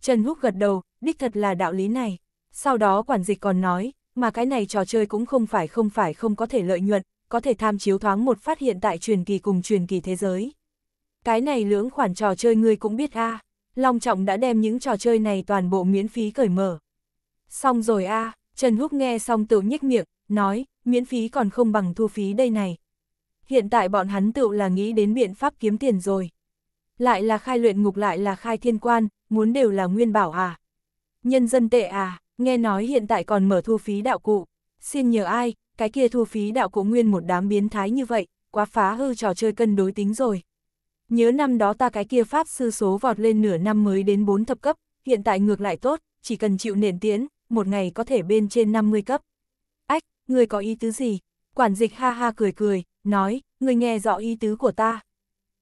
Trần Húc gật đầu, đích thật là đạo lý này. Sau đó quản dịch còn nói, mà cái này trò chơi cũng không phải không phải không có thể lợi nhuận, có thể tham chiếu thoáng một phát hiện tại truyền kỳ cùng truyền kỳ thế giới. Cái này lưỡng khoản trò chơi ngươi cũng biết a Long Trọng đã đem những trò chơi này toàn bộ miễn phí cởi mở. Xong rồi a Trần Húc nghe xong tự nhếch miệng, nói, miễn phí còn không bằng thu phí đây này. Hiện tại bọn hắn tự là nghĩ đến biện pháp kiếm tiền rồi. Lại là khai luyện ngục lại là khai thiên quan, muốn đều là nguyên bảo à? Nhân dân tệ à, nghe nói hiện tại còn mở thu phí đạo cụ. Xin nhờ ai, cái kia thu phí đạo cụ nguyên một đám biến thái như vậy, quá phá hư trò chơi cân đối tính rồi. Nhớ năm đó ta cái kia pháp sư số vọt lên nửa năm mới đến 4 thập cấp, hiện tại ngược lại tốt, chỉ cần chịu nền tiến, một ngày có thể bên trên 50 cấp. Ách, người có ý tứ gì? Quản dịch ha ha cười cười, nói, người nghe rõ ý tứ của ta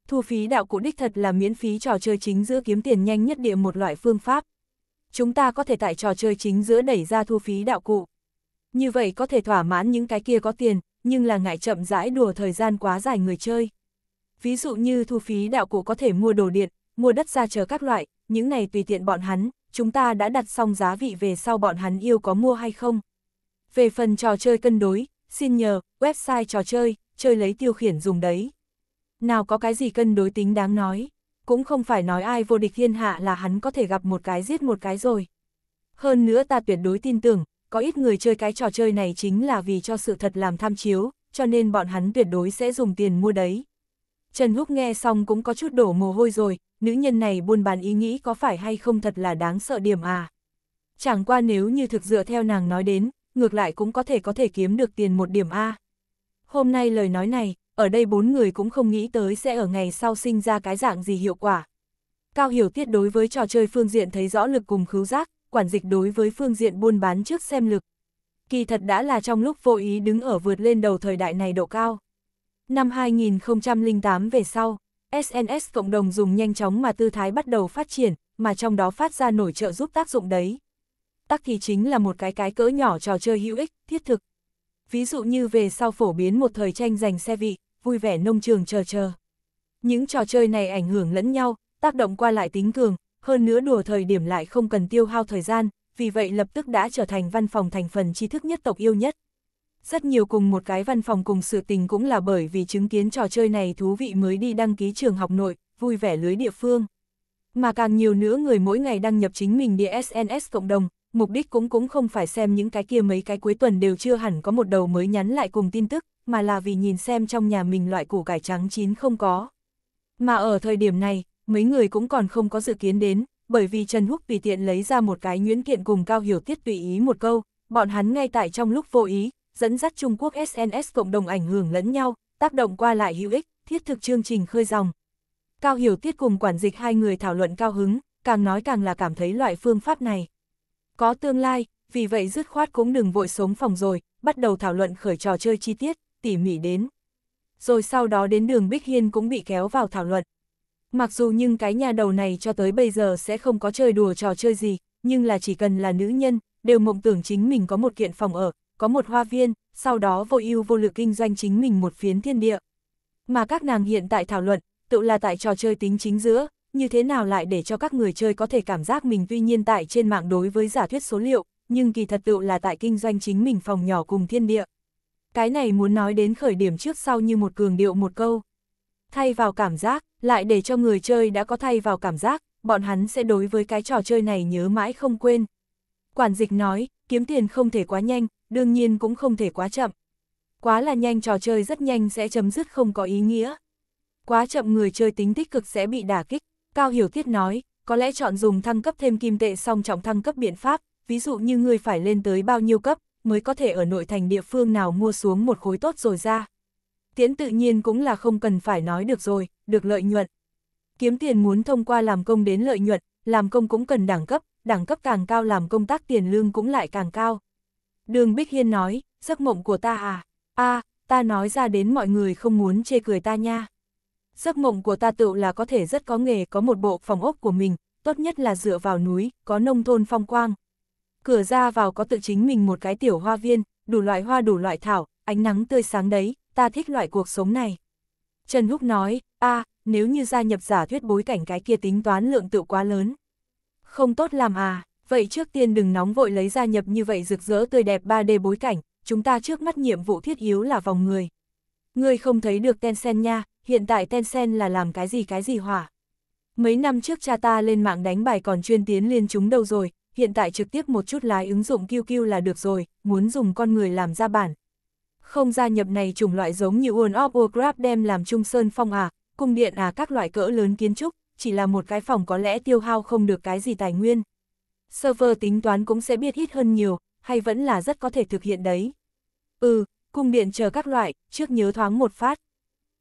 thu phí đạo cụ đích thật là miễn phí trò chơi chính giữa kiếm tiền nhanh nhất địa một loại phương pháp. Chúng ta có thể tại trò chơi chính giữa đẩy ra thu phí đạo cụ. Như vậy có thể thỏa mãn những cái kia có tiền, nhưng là ngại chậm rãi đùa thời gian quá dài người chơi. Ví dụ như thu phí đạo cụ có thể mua đồ điện, mua đất ra chờ các loại, những này tùy tiện bọn hắn, chúng ta đã đặt xong giá vị về sau bọn hắn yêu có mua hay không. Về phần trò chơi cân đối, xin nhờ, website trò chơi, chơi lấy tiêu khiển dùng đấy. Nào có cái gì cân đối tính đáng nói, cũng không phải nói ai vô địch thiên hạ là hắn có thể gặp một cái giết một cái rồi. Hơn nữa ta tuyệt đối tin tưởng, có ít người chơi cái trò chơi này chính là vì cho sự thật làm tham chiếu, cho nên bọn hắn tuyệt đối sẽ dùng tiền mua đấy. Trần Húc nghe xong cũng có chút đổ mồ hôi rồi, nữ nhân này buôn bán ý nghĩ có phải hay không thật là đáng sợ điểm à. Chẳng qua nếu như thực dựa theo nàng nói đến, ngược lại cũng có thể có thể kiếm được tiền một điểm A. À. Hôm nay lời nói này, ở đây bốn người cũng không nghĩ tới sẽ ở ngày sau sinh ra cái dạng gì hiệu quả. Cao hiểu tiết đối với trò chơi phương diện thấy rõ lực cùng khứu giác, quản dịch đối với phương diện buôn bán trước xem lực. Kỳ thật đã là trong lúc vô ý đứng ở vượt lên đầu thời đại này độ cao. Năm 2008 về sau, SNS cộng đồng dùng nhanh chóng mà tư thái bắt đầu phát triển, mà trong đó phát ra nổi trợ giúp tác dụng đấy. Tắc thì chính là một cái cái cỡ nhỏ trò chơi hữu ích, thiết thực. Ví dụ như về sau phổ biến một thời tranh giành xe vị, vui vẻ nông trường chờ chờ. Những trò chơi này ảnh hưởng lẫn nhau, tác động qua lại tính cường, hơn nữa đùa thời điểm lại không cần tiêu hao thời gian, vì vậy lập tức đã trở thành văn phòng thành phần tri thức nhất tộc yêu nhất. Rất nhiều cùng một cái văn phòng cùng sự tình cũng là bởi vì chứng kiến trò chơi này thú vị mới đi đăng ký trường học nội, vui vẻ lưới địa phương. Mà càng nhiều nữa người mỗi ngày đăng nhập chính mình địa SNS cộng đồng, mục đích cũng cũng không phải xem những cái kia mấy cái cuối tuần đều chưa hẳn có một đầu mới nhắn lại cùng tin tức, mà là vì nhìn xem trong nhà mình loại củ cải trắng chín không có. Mà ở thời điểm này, mấy người cũng còn không có dự kiến đến, bởi vì Trần Húc tùy tiện lấy ra một cái nguyễn kiện cùng Cao Hiểu Tiết tùy ý một câu, bọn hắn ngay tại trong lúc vô ý, dẫn dắt Trung Quốc SNS cộng đồng ảnh hưởng lẫn nhau, tác động qua lại hữu ích, thiết thực chương trình khơi dòng. Cao Hiểu Tiết cùng quản dịch hai người thảo luận cao hứng, càng nói càng là cảm thấy loại phương pháp này. Có tương lai, vì vậy dứt khoát cũng đừng vội sống phòng rồi, bắt đầu thảo luận khởi trò chơi chi tiết tỉ mỉ đến. Rồi sau đó đến đường Bích Hiên cũng bị kéo vào thảo luận. Mặc dù nhưng cái nhà đầu này cho tới bây giờ sẽ không có chơi đùa trò chơi gì, nhưng là chỉ cần là nữ nhân, đều mộng tưởng chính mình có một kiện phòng ở, có một hoa viên, sau đó vội ưu vô lực kinh doanh chính mình một phiến thiên địa. Mà các nàng hiện tại thảo luận, tự là tại trò chơi tính chính giữa, như thế nào lại để cho các người chơi có thể cảm giác mình tuy nhiên tại trên mạng đối với giả thuyết số liệu, nhưng kỳ thật tự là tại kinh doanh chính mình phòng nhỏ cùng thiên địa cái này muốn nói đến khởi điểm trước sau như một cường điệu một câu. Thay vào cảm giác, lại để cho người chơi đã có thay vào cảm giác, bọn hắn sẽ đối với cái trò chơi này nhớ mãi không quên. Quản dịch nói, kiếm tiền không thể quá nhanh, đương nhiên cũng không thể quá chậm. Quá là nhanh trò chơi rất nhanh sẽ chấm dứt không có ý nghĩa. Quá chậm người chơi tính tích cực sẽ bị đả kích. Cao Hiểu Tiết nói, có lẽ chọn dùng thăng cấp thêm kim tệ song trọng thăng cấp biện pháp, ví dụ như người phải lên tới bao nhiêu cấp, mới có thể ở nội thành địa phương nào mua xuống một khối tốt rồi ra. Tiễn tự nhiên cũng là không cần phải nói được rồi, được lợi nhuận. Kiếm tiền muốn thông qua làm công đến lợi nhuận, làm công cũng cần đẳng cấp, đẳng cấp càng cao làm công tác tiền lương cũng lại càng cao. Đường Bích Hiên nói, giấc mộng của ta à, a ta nói ra đến mọi người không muốn chê cười ta nha. Giấc mộng của ta tự là có thể rất có nghề có một bộ phòng ốc của mình, tốt nhất là dựa vào núi, có nông thôn phong quang, cửa ra vào có tự chính mình một cái tiểu hoa viên, đủ loại hoa đủ loại thảo, ánh nắng tươi sáng đấy, ta thích loại cuộc sống này. Trần Húc nói, a nếu như gia nhập giả thuyết bối cảnh cái kia tính toán lượng tự quá lớn. Không tốt làm à, vậy trước tiên đừng nóng vội lấy gia nhập như vậy rực rỡ tươi đẹp 3D bối cảnh, chúng ta trước mắt nhiệm vụ thiết yếu là vòng người. Ngươi không thấy được Tencent nha, hiện tại Tencent là làm cái gì cái gì hỏa. Mấy năm trước cha ta lên mạng đánh bài còn chuyên tiến liên chúng đâu rồi, hiện tại trực tiếp một chút lái ứng dụng QQ là được rồi, muốn dùng con người làm ra bản. Không gia nhập này chủng loại giống như World of Warcraft đem làm trung sơn phong à, cung điện à các loại cỡ lớn kiến trúc, chỉ là một cái phòng có lẽ tiêu hao không được cái gì tài nguyên. Server tính toán cũng sẽ biết ít hơn nhiều, hay vẫn là rất có thể thực hiện đấy. Ừ, cung điện chờ các loại, trước nhớ thoáng một phát.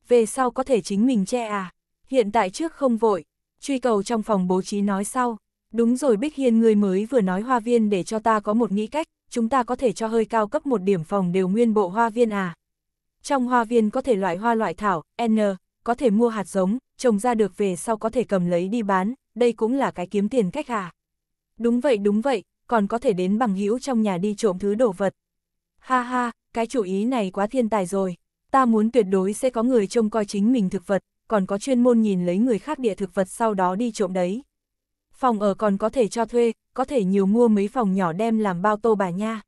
Về sau có thể chính mình che à, hiện tại trước không vội, truy cầu trong phòng bố trí nói sau. Đúng rồi Bích Hiên người mới vừa nói hoa viên để cho ta có một nghĩ cách, chúng ta có thể cho hơi cao cấp một điểm phòng đều nguyên bộ hoa viên à. Trong hoa viên có thể loại hoa loại thảo, N, có thể mua hạt giống, trồng ra được về sau có thể cầm lấy đi bán, đây cũng là cái kiếm tiền cách à. Đúng vậy đúng vậy, còn có thể đến bằng hữu trong nhà đi trộm thứ đồ vật. Ha ha, cái chủ ý này quá thiên tài rồi, ta muốn tuyệt đối sẽ có người trông coi chính mình thực vật, còn có chuyên môn nhìn lấy người khác địa thực vật sau đó đi trộm đấy phòng ở còn có thể cho thuê, có thể nhiều mua mấy phòng nhỏ đem làm bao tô bà nha.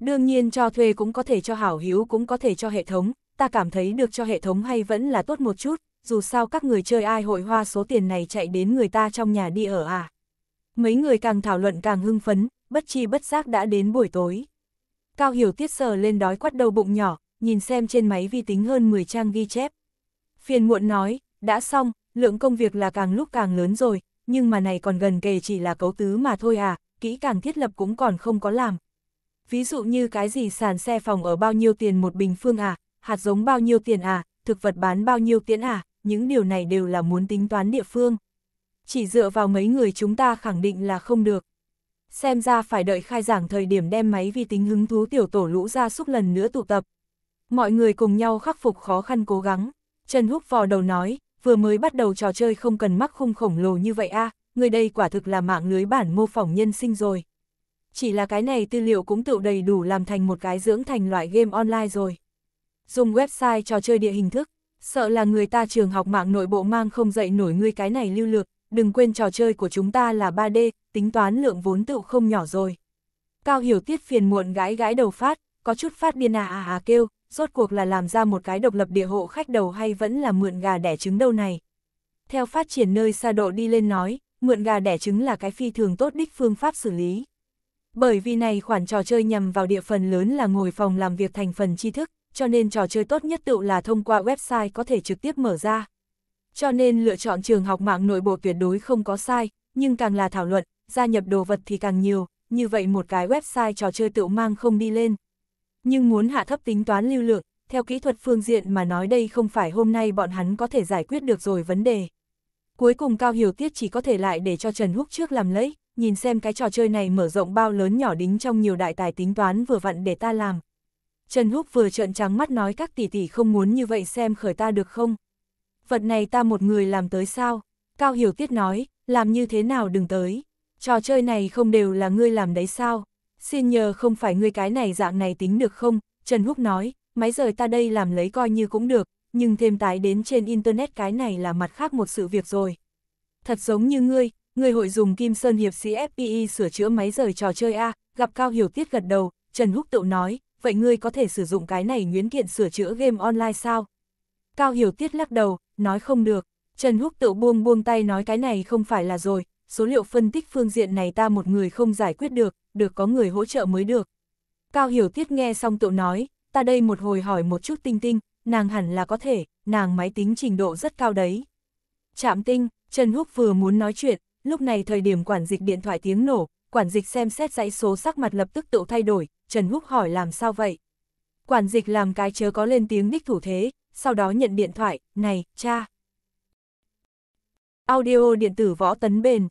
Đương nhiên cho thuê cũng có thể cho hảo hữu cũng có thể cho hệ thống, ta cảm thấy được cho hệ thống hay vẫn là tốt một chút, dù sao các người chơi ai hội hoa số tiền này chạy đến người ta trong nhà đi ở à. Mấy người càng thảo luận càng hưng phấn, bất chi bất giác đã đến buổi tối. Cao Hiểu tiết sờ lên đói quắt đầu bụng nhỏ, nhìn xem trên máy vi tính hơn 10 trang ghi chép. Phiền muộn nói, đã xong, lượng công việc là càng lúc càng lớn rồi, nhưng mà này còn gần kề chỉ là cấu tứ mà thôi à, kỹ càng thiết lập cũng còn không có làm. Ví dụ như cái gì sàn xe phòng ở bao nhiêu tiền một bình phương à, hạt giống bao nhiêu tiền à, thực vật bán bao nhiêu tiền à, những điều này đều là muốn tính toán địa phương. Chỉ dựa vào mấy người chúng ta khẳng định là không được. Xem ra phải đợi khai giảng thời điểm đem máy vi tính hứng thú tiểu tổ lũ ra xúc lần nữa tụ tập. Mọi người cùng nhau khắc phục khó khăn cố gắng. Trần Húc vò đầu nói, vừa mới bắt đầu trò chơi không cần mắc khung khổng lồ như vậy a à, người đây quả thực là mạng lưới bản mô phỏng nhân sinh rồi. Chỉ là cái này tư liệu cũng tự đầy đủ làm thành một cái dưỡng thành loại game online rồi. Dùng website trò chơi địa hình thức, sợ là người ta trường học mạng nội bộ mang không dậy nổi ngươi cái này lưu lược, đừng quên trò chơi của chúng ta là 3D, tính toán lượng vốn tự không nhỏ rồi. Cao hiểu tiết phiền muộn gái gái đầu phát, có chút phát điên à à à kêu, rốt cuộc là làm ra một cái độc lập địa hộ khách đầu hay vẫn là mượn gà đẻ trứng đâu này. Theo phát triển nơi xa độ đi lên nói, mượn gà đẻ trứng là cái phi thường tốt đích phương pháp xử lý. Bởi vì này khoản trò chơi nhằm vào địa phần lớn là ngồi phòng làm việc thành phần tri thức, cho nên trò chơi tốt nhất tự là thông qua website có thể trực tiếp mở ra. Cho nên lựa chọn trường học mạng nội bộ tuyệt đối không có sai, nhưng càng là thảo luận, gia nhập đồ vật thì càng nhiều, như vậy một cái website trò chơi tự mang không đi lên nhưng muốn hạ thấp tính toán lưu lượng, theo kỹ thuật phương diện mà nói đây không phải hôm nay bọn hắn có thể giải quyết được rồi vấn đề. Cuối cùng Cao Hiểu Tiết chỉ có thể lại để cho Trần Húc trước làm lấy, nhìn xem cái trò chơi này mở rộng bao lớn nhỏ đính trong nhiều đại tài tính toán vừa vặn để ta làm. Trần Húc vừa trợn trắng mắt nói các tỷ tỷ không muốn như vậy xem khởi ta được không? Vật này ta một người làm tới sao? Cao Hiểu Tiết nói, làm như thế nào đừng tới. Trò chơi này không đều là ngươi làm đấy sao? xin nhờ không phải người cái này dạng này tính được không, Trần Húc nói, máy rời ta đây làm lấy coi như cũng được, nhưng thêm tái đến trên Internet cái này là mặt khác một sự việc rồi. Thật giống như ngươi, người hội dùng Kim Sơn Hiệp sĩ FPI sửa chữa máy rời trò chơi A, gặp Cao Hiểu Tiết gật đầu, Trần Húc tự nói, vậy ngươi có thể sử dụng cái này Nguyễn kiện sửa chữa game online sao? Cao Hiểu Tiết lắc đầu, nói không được, Trần Húc tự buông buông tay nói cái này không phải là rồi, số liệu phân tích phương diện này ta một người không giải quyết được, được có người hỗ trợ mới được. Cao Hiểu Tiết nghe xong tụ nói, ta đây một hồi hỏi một chút tinh tinh, nàng hẳn là có thể, nàng máy tính trình độ rất cao đấy. Chạm tinh, Trần Húc vừa muốn nói chuyện, lúc này thời điểm quản dịch điện thoại tiếng nổ, quản dịch xem xét dãy số sắc mặt lập tức tự thay đổi, Trần Húc hỏi làm sao vậy. Quản dịch làm cái chớ có lên tiếng đích thủ thế, sau đó nhận điện thoại, này, cha. Audio điện tử võ tấn bền,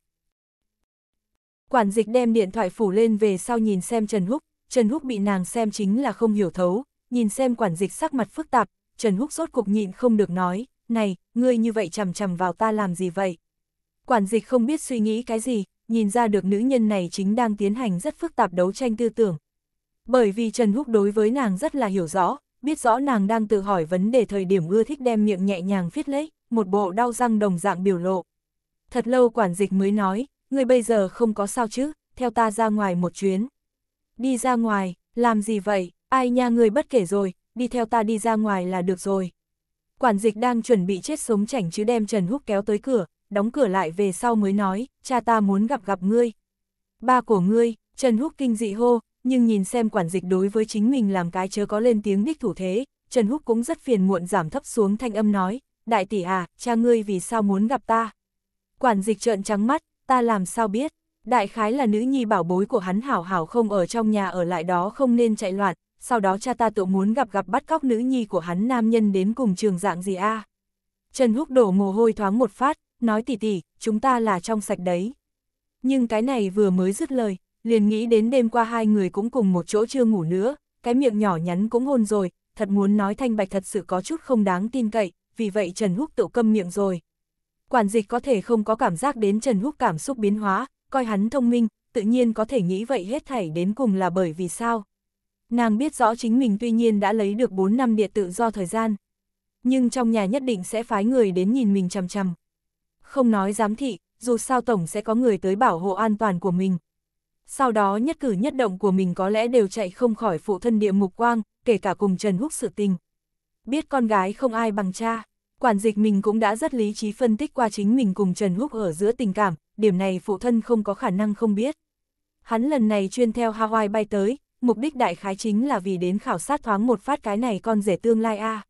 Quản dịch đem điện thoại phủ lên về sau nhìn xem Trần Húc, Trần Húc bị nàng xem chính là không hiểu thấu, nhìn xem quản dịch sắc mặt phức tạp, Trần Húc rốt cục nhịn không được nói, này, ngươi như vậy chầm chầm vào ta làm gì vậy? Quản dịch không biết suy nghĩ cái gì, nhìn ra được nữ nhân này chính đang tiến hành rất phức tạp đấu tranh tư tưởng. Bởi vì Trần Húc đối với nàng rất là hiểu rõ, biết rõ nàng đang tự hỏi vấn đề thời điểm ưa thích đem miệng nhẹ nhàng viết lấy, một bộ đau răng đồng dạng biểu lộ. Thật lâu quản dịch mới nói, người bây giờ không có sao chứ, theo ta ra ngoài một chuyến. Đi ra ngoài, làm gì vậy, ai nha người bất kể rồi, đi theo ta đi ra ngoài là được rồi. Quản dịch đang chuẩn bị chết sống chảnh chứ đem Trần Húc kéo tới cửa, đóng cửa lại về sau mới nói, cha ta muốn gặp gặp ngươi. Ba của ngươi, Trần Húc kinh dị hô, nhưng nhìn xem quản dịch đối với chính mình làm cái chớ có lên tiếng đích thủ thế, Trần Húc cũng rất phiền muộn giảm thấp xuống thanh âm nói, đại tỷ à, cha ngươi vì sao muốn gặp ta? Quản dịch trợn trắng mắt, ta làm sao biết, đại khái là nữ nhi bảo bối của hắn hảo hảo không ở trong nhà ở lại đó không nên chạy loạn, sau đó cha ta tự muốn gặp gặp bắt cóc nữ nhi của hắn nam nhân đến cùng trường dạng gì a Trần Húc đổ mồ hôi thoáng một phát, nói tỉ tỉ, chúng ta là trong sạch đấy. Nhưng cái này vừa mới dứt lời, liền nghĩ đến đêm qua hai người cũng cùng một chỗ chưa ngủ nữa, cái miệng nhỏ nhắn cũng hôn rồi, thật muốn nói thanh bạch thật sự có chút không đáng tin cậy, vì vậy Trần Húc tự câm miệng rồi quản dịch có thể không có cảm giác đến Trần Húc cảm xúc biến hóa, coi hắn thông minh, tự nhiên có thể nghĩ vậy hết thảy đến cùng là bởi vì sao. Nàng biết rõ chính mình tuy nhiên đã lấy được 4 năm địa tự do thời gian, nhưng trong nhà nhất định sẽ phái người đến nhìn mình chằm chằm. Không nói giám thị, dù sao tổng sẽ có người tới bảo hộ an toàn của mình. Sau đó nhất cử nhất động của mình có lẽ đều chạy không khỏi phụ thân địa mục quang, kể cả cùng Trần Húc sự tình. Biết con gái không ai bằng cha. Quản dịch mình cũng đã rất lý trí phân tích qua chính mình cùng Trần Húc ở giữa tình cảm, điểm này phụ thân không có khả năng không biết. Hắn lần này chuyên theo Hawaii bay tới, mục đích đại khái chính là vì đến khảo sát thoáng một phát cái này con rể tương lai a. À.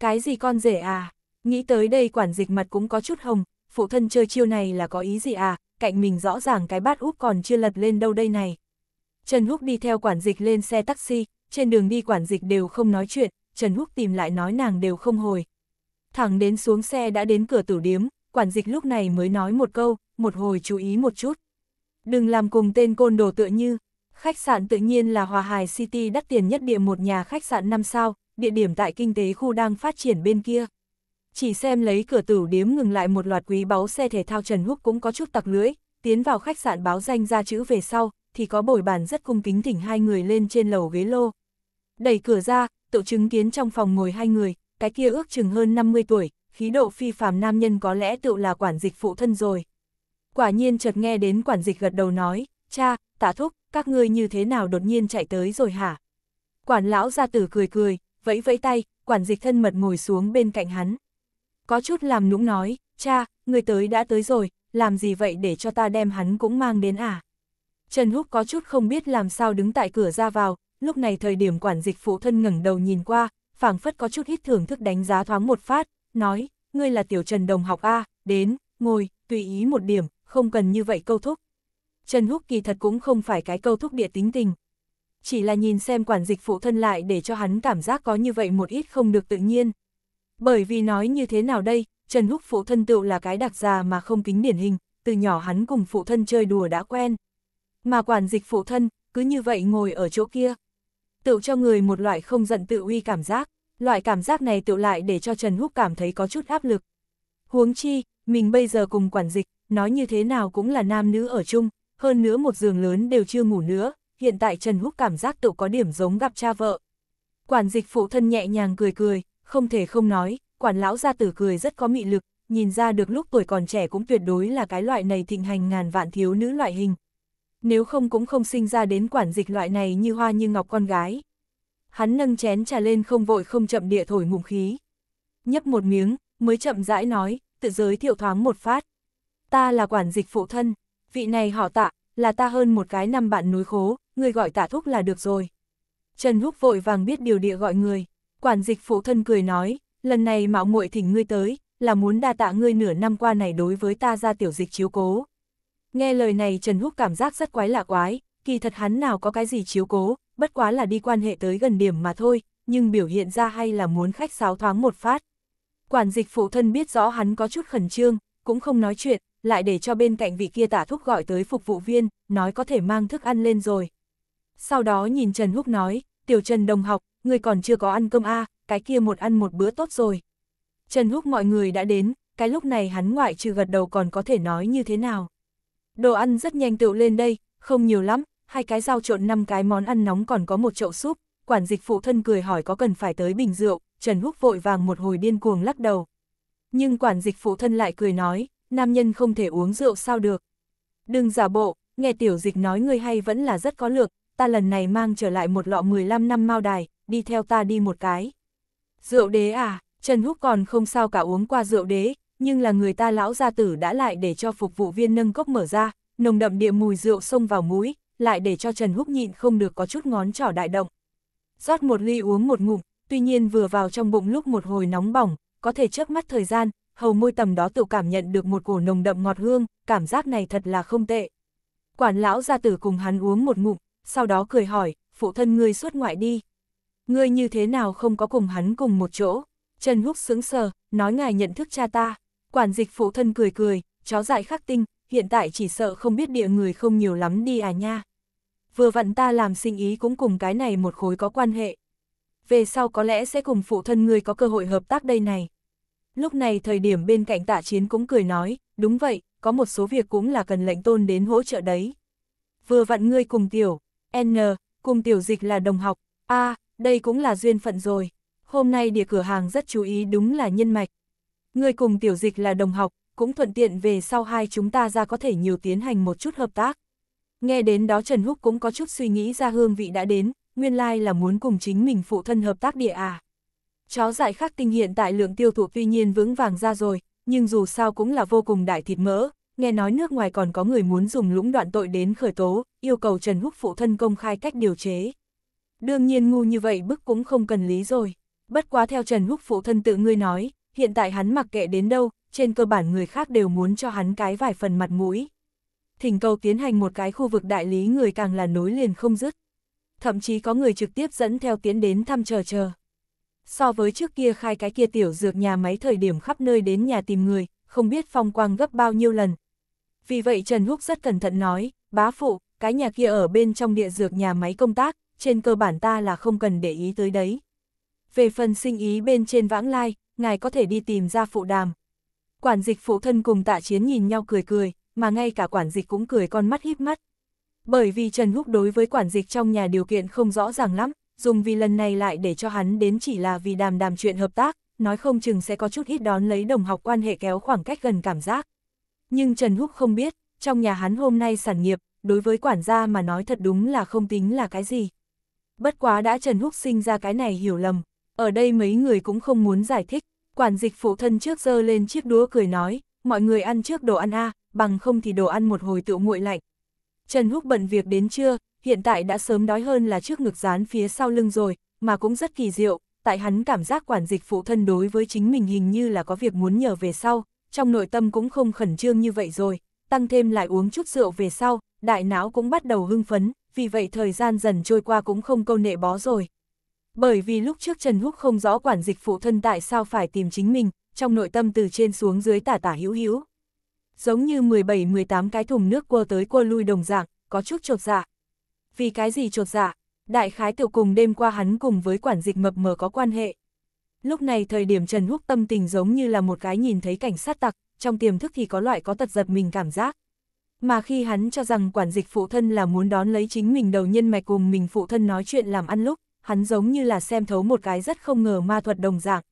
Cái gì con rể à? Nghĩ tới đây quản dịch mặt cũng có chút hồng, phụ thân chơi chiêu này là có ý gì à, cạnh mình rõ ràng cái bát úp còn chưa lật lên đâu đây này. Trần Húc đi theo quản dịch lên xe taxi, trên đường đi quản dịch đều không nói chuyện, Trần Húc tìm lại nói nàng đều không hồi, thẳng đến xuống xe đã đến cửa tử điếm, quản dịch lúc này mới nói một câu, một hồi chú ý một chút. Đừng làm cùng tên côn đồ tựa như, khách sạn tự nhiên là Hòa Hải City đắt tiền nhất địa một nhà khách sạn 5 sao, địa điểm tại kinh tế khu đang phát triển bên kia. Chỉ xem lấy cửa tử điếm ngừng lại một loạt quý báu xe thể thao Trần Húc cũng có chút tặc lưỡi, tiến vào khách sạn báo danh ra chữ về sau, thì có bồi bàn rất cung kính thỉnh hai người lên trên lầu ghế lô. Đẩy cửa ra, tự chứng kiến trong phòng ngồi hai người, cái kia ước chừng hơn 50 tuổi, khí độ phi phàm nam nhân có lẽ tự là quản dịch phụ thân rồi. Quả nhiên chợt nghe đến quản dịch gật đầu nói, cha, tạ thúc, các ngươi như thế nào đột nhiên chạy tới rồi hả? Quản lão gia tử cười cười, vẫy vẫy tay, quản dịch thân mật ngồi xuống bên cạnh hắn. Có chút làm nũng nói, cha, người tới đã tới rồi, làm gì vậy để cho ta đem hắn cũng mang đến à? Trần Húc có chút không biết làm sao đứng tại cửa ra vào, lúc này thời điểm quản dịch phụ thân ngẩng đầu nhìn qua, phảng phất có chút ít thưởng thức đánh giá thoáng một phát, nói, ngươi là tiểu Trần Đồng học A, đến, ngồi, tùy ý một điểm, không cần như vậy câu thúc. Trần Húc kỳ thật cũng không phải cái câu thúc địa tính tình. Chỉ là nhìn xem quản dịch phụ thân lại để cho hắn cảm giác có như vậy một ít không được tự nhiên. Bởi vì nói như thế nào đây, Trần Húc phụ thân tựu là cái đặc già mà không kính điển hình, từ nhỏ hắn cùng phụ thân chơi đùa đã quen. Mà quản dịch phụ thân, cứ như vậy ngồi ở chỗ kia, tự cho người một loại không giận tự uy cảm giác, loại cảm giác này tựu lại để cho Trần Húc cảm thấy có chút áp lực. Huống chi, mình bây giờ cùng quản dịch, nói như thế nào cũng là nam nữ ở chung, hơn nữa một giường lớn đều chưa ngủ nữa, hiện tại Trần Húc cảm giác tựu có điểm giống gặp cha vợ. Quản dịch phụ thân nhẹ nhàng cười cười, không thể không nói, quản lão gia tử cười rất có mị lực, nhìn ra được lúc tuổi còn trẻ cũng tuyệt đối là cái loại này thịnh hành ngàn vạn thiếu nữ loại hình nếu không cũng không sinh ra đến quản dịch loại này như hoa như ngọc con gái. Hắn nâng chén trà lên không vội không chậm địa thổi ngụm khí. Nhấp một miếng, mới chậm rãi nói, tự giới thiệu thoáng một phát. Ta là quản dịch phụ thân, vị này họ tạ, là ta hơn một cái năm bạn núi khố, người gọi tạ thúc là được rồi. Trần Húc vội vàng biết điều địa gọi người, quản dịch phụ thân cười nói, lần này mạo muội thỉnh ngươi tới, là muốn đa tạ ngươi nửa năm qua này đối với ta ra tiểu dịch chiếu cố. Nghe lời này Trần Húc cảm giác rất quái lạ quái, kỳ thật hắn nào có cái gì chiếu cố, bất quá là đi quan hệ tới gần điểm mà thôi, nhưng biểu hiện ra hay là muốn khách sáo thoáng một phát. Quản dịch phụ thân biết rõ hắn có chút khẩn trương, cũng không nói chuyện, lại để cho bên cạnh vị kia tả thúc gọi tới phục vụ viên, nói có thể mang thức ăn lên rồi. Sau đó nhìn Trần Húc nói, tiểu Trần đồng học, người còn chưa có ăn cơm a à, cái kia một ăn một bữa tốt rồi. Trần Húc mọi người đã đến, cái lúc này hắn ngoại trừ gật đầu còn có thể nói như thế nào. Đồ ăn rất nhanh tựu lên đây, không nhiều lắm, hai cái rau trộn năm cái món ăn nóng còn có một chậu súp, quản dịch phụ thân cười hỏi có cần phải tới bình rượu, Trần Húc vội vàng một hồi điên cuồng lắc đầu. Nhưng quản dịch phụ thân lại cười nói, nam nhân không thể uống rượu sao được. Đừng giả bộ, nghe tiểu dịch nói người hay vẫn là rất có lược, ta lần này mang trở lại một lọ 15 năm mao đài, đi theo ta đi một cái. Rượu đế à, Trần Húc còn không sao cả uống qua rượu đế, nhưng là người ta lão gia tử đã lại để cho phục vụ viên nâng cốc mở ra, nồng đậm địa mùi rượu xông vào mũi, lại để cho Trần Húc nhịn không được có chút ngón trỏ đại động. Rót một ly uống một ngụm, tuy nhiên vừa vào trong bụng lúc một hồi nóng bỏng, có thể trước mắt thời gian, hầu môi tầm đó tự cảm nhận được một cổ nồng đậm ngọt hương, cảm giác này thật là không tệ. Quản lão gia tử cùng hắn uống một ngụm, sau đó cười hỏi, phụ thân ngươi suốt ngoại đi. Ngươi như thế nào không có cùng hắn cùng một chỗ? Trần Húc sững sờ, nói ngài nhận thức cha ta. Quản dịch phụ thân cười cười, chó dại khắc tinh, hiện tại chỉ sợ không biết địa người không nhiều lắm đi à nha. Vừa vặn ta làm sinh ý cũng cùng cái này một khối có quan hệ. Về sau có lẽ sẽ cùng phụ thân người có cơ hội hợp tác đây này. Lúc này thời điểm bên cạnh tạ chiến cũng cười nói, đúng vậy, có một số việc cũng là cần lệnh tôn đến hỗ trợ đấy. Vừa vặn ngươi cùng tiểu, N, cùng tiểu dịch là đồng học, a đây cũng là duyên phận rồi. Hôm nay địa cửa hàng rất chú ý đúng là nhân mạch người cùng tiểu dịch là đồng học, cũng thuận tiện về sau hai chúng ta ra có thể nhiều tiến hành một chút hợp tác. Nghe đến đó Trần Húc cũng có chút suy nghĩ ra hương vị đã đến, nguyên lai like là muốn cùng chính mình phụ thân hợp tác địa à. Chó dại khắc tinh hiện tại lượng tiêu thụ tuy nhiên vững vàng ra rồi, nhưng dù sao cũng là vô cùng đại thịt mỡ, nghe nói nước ngoài còn có người muốn dùng lũng đoạn tội đến khởi tố, yêu cầu Trần Húc phụ thân công khai cách điều chế. Đương nhiên ngu như vậy bức cũng không cần lý rồi, bất quá theo Trần Húc phụ thân tự ngươi nói, hiện tại hắn mặc kệ đến đâu, trên cơ bản người khác đều muốn cho hắn cái vài phần mặt mũi. Thỉnh cầu tiến hành một cái khu vực đại lý người càng là nối liền không dứt. Thậm chí có người trực tiếp dẫn theo tiến đến thăm chờ chờ. So với trước kia khai cái kia tiểu dược nhà máy thời điểm khắp nơi đến nhà tìm người, không biết phong quang gấp bao nhiêu lần. Vì vậy Trần Húc rất cẩn thận nói, bá phụ, cái nhà kia ở bên trong địa dược nhà máy công tác, trên cơ bản ta là không cần để ý tới đấy về phần sinh ý bên trên vãng lai, ngài có thể đi tìm ra phụ đàm. Quản dịch phụ thân cùng tạ chiến nhìn nhau cười cười, mà ngay cả quản dịch cũng cười con mắt híp mắt. Bởi vì Trần Húc đối với quản dịch trong nhà điều kiện không rõ ràng lắm, dùng vì lần này lại để cho hắn đến chỉ là vì đàm đàm chuyện hợp tác, nói không chừng sẽ có chút ít đón lấy đồng học quan hệ kéo khoảng cách gần cảm giác. Nhưng Trần Húc không biết, trong nhà hắn hôm nay sản nghiệp, đối với quản gia mà nói thật đúng là không tính là cái gì. Bất quá đã Trần Húc sinh ra cái này hiểu lầm, ở đây mấy người cũng không muốn giải thích, quản dịch phụ thân trước giơ lên chiếc đũa cười nói, mọi người ăn trước đồ ăn a, bằng không thì đồ ăn một hồi tự nguội lạnh. Trần Húc bận việc đến trưa, hiện tại đã sớm đói hơn là trước ngực dán phía sau lưng rồi, mà cũng rất kỳ diệu, tại hắn cảm giác quản dịch phụ thân đối với chính mình hình như là có việc muốn nhờ về sau, trong nội tâm cũng không khẩn trương như vậy rồi, tăng thêm lại uống chút rượu về sau, đại não cũng bắt đầu hưng phấn, vì vậy thời gian dần trôi qua cũng không câu nệ bó rồi. Bởi vì lúc trước Trần Húc không rõ quản dịch phụ thân tại sao phải tìm chính mình, trong nội tâm từ trên xuống dưới tả tả hữu hữu. Giống như 17-18 cái thùng nước qua tới qua lui đồng dạng, có chút trột dạ. Vì cái gì trột dạ? Đại khái tiểu cùng đêm qua hắn cùng với quản dịch mập mờ có quan hệ. Lúc này thời điểm Trần Húc tâm tình giống như là một cái nhìn thấy cảnh sát tặc, trong tiềm thức thì có loại có tật giật mình cảm giác. Mà khi hắn cho rằng quản dịch phụ thân là muốn đón lấy chính mình đầu nhân mạch cùng mình phụ thân nói chuyện làm ăn lúc, hắn giống như là xem thấu một cái rất không ngờ ma thuật đồng dạng.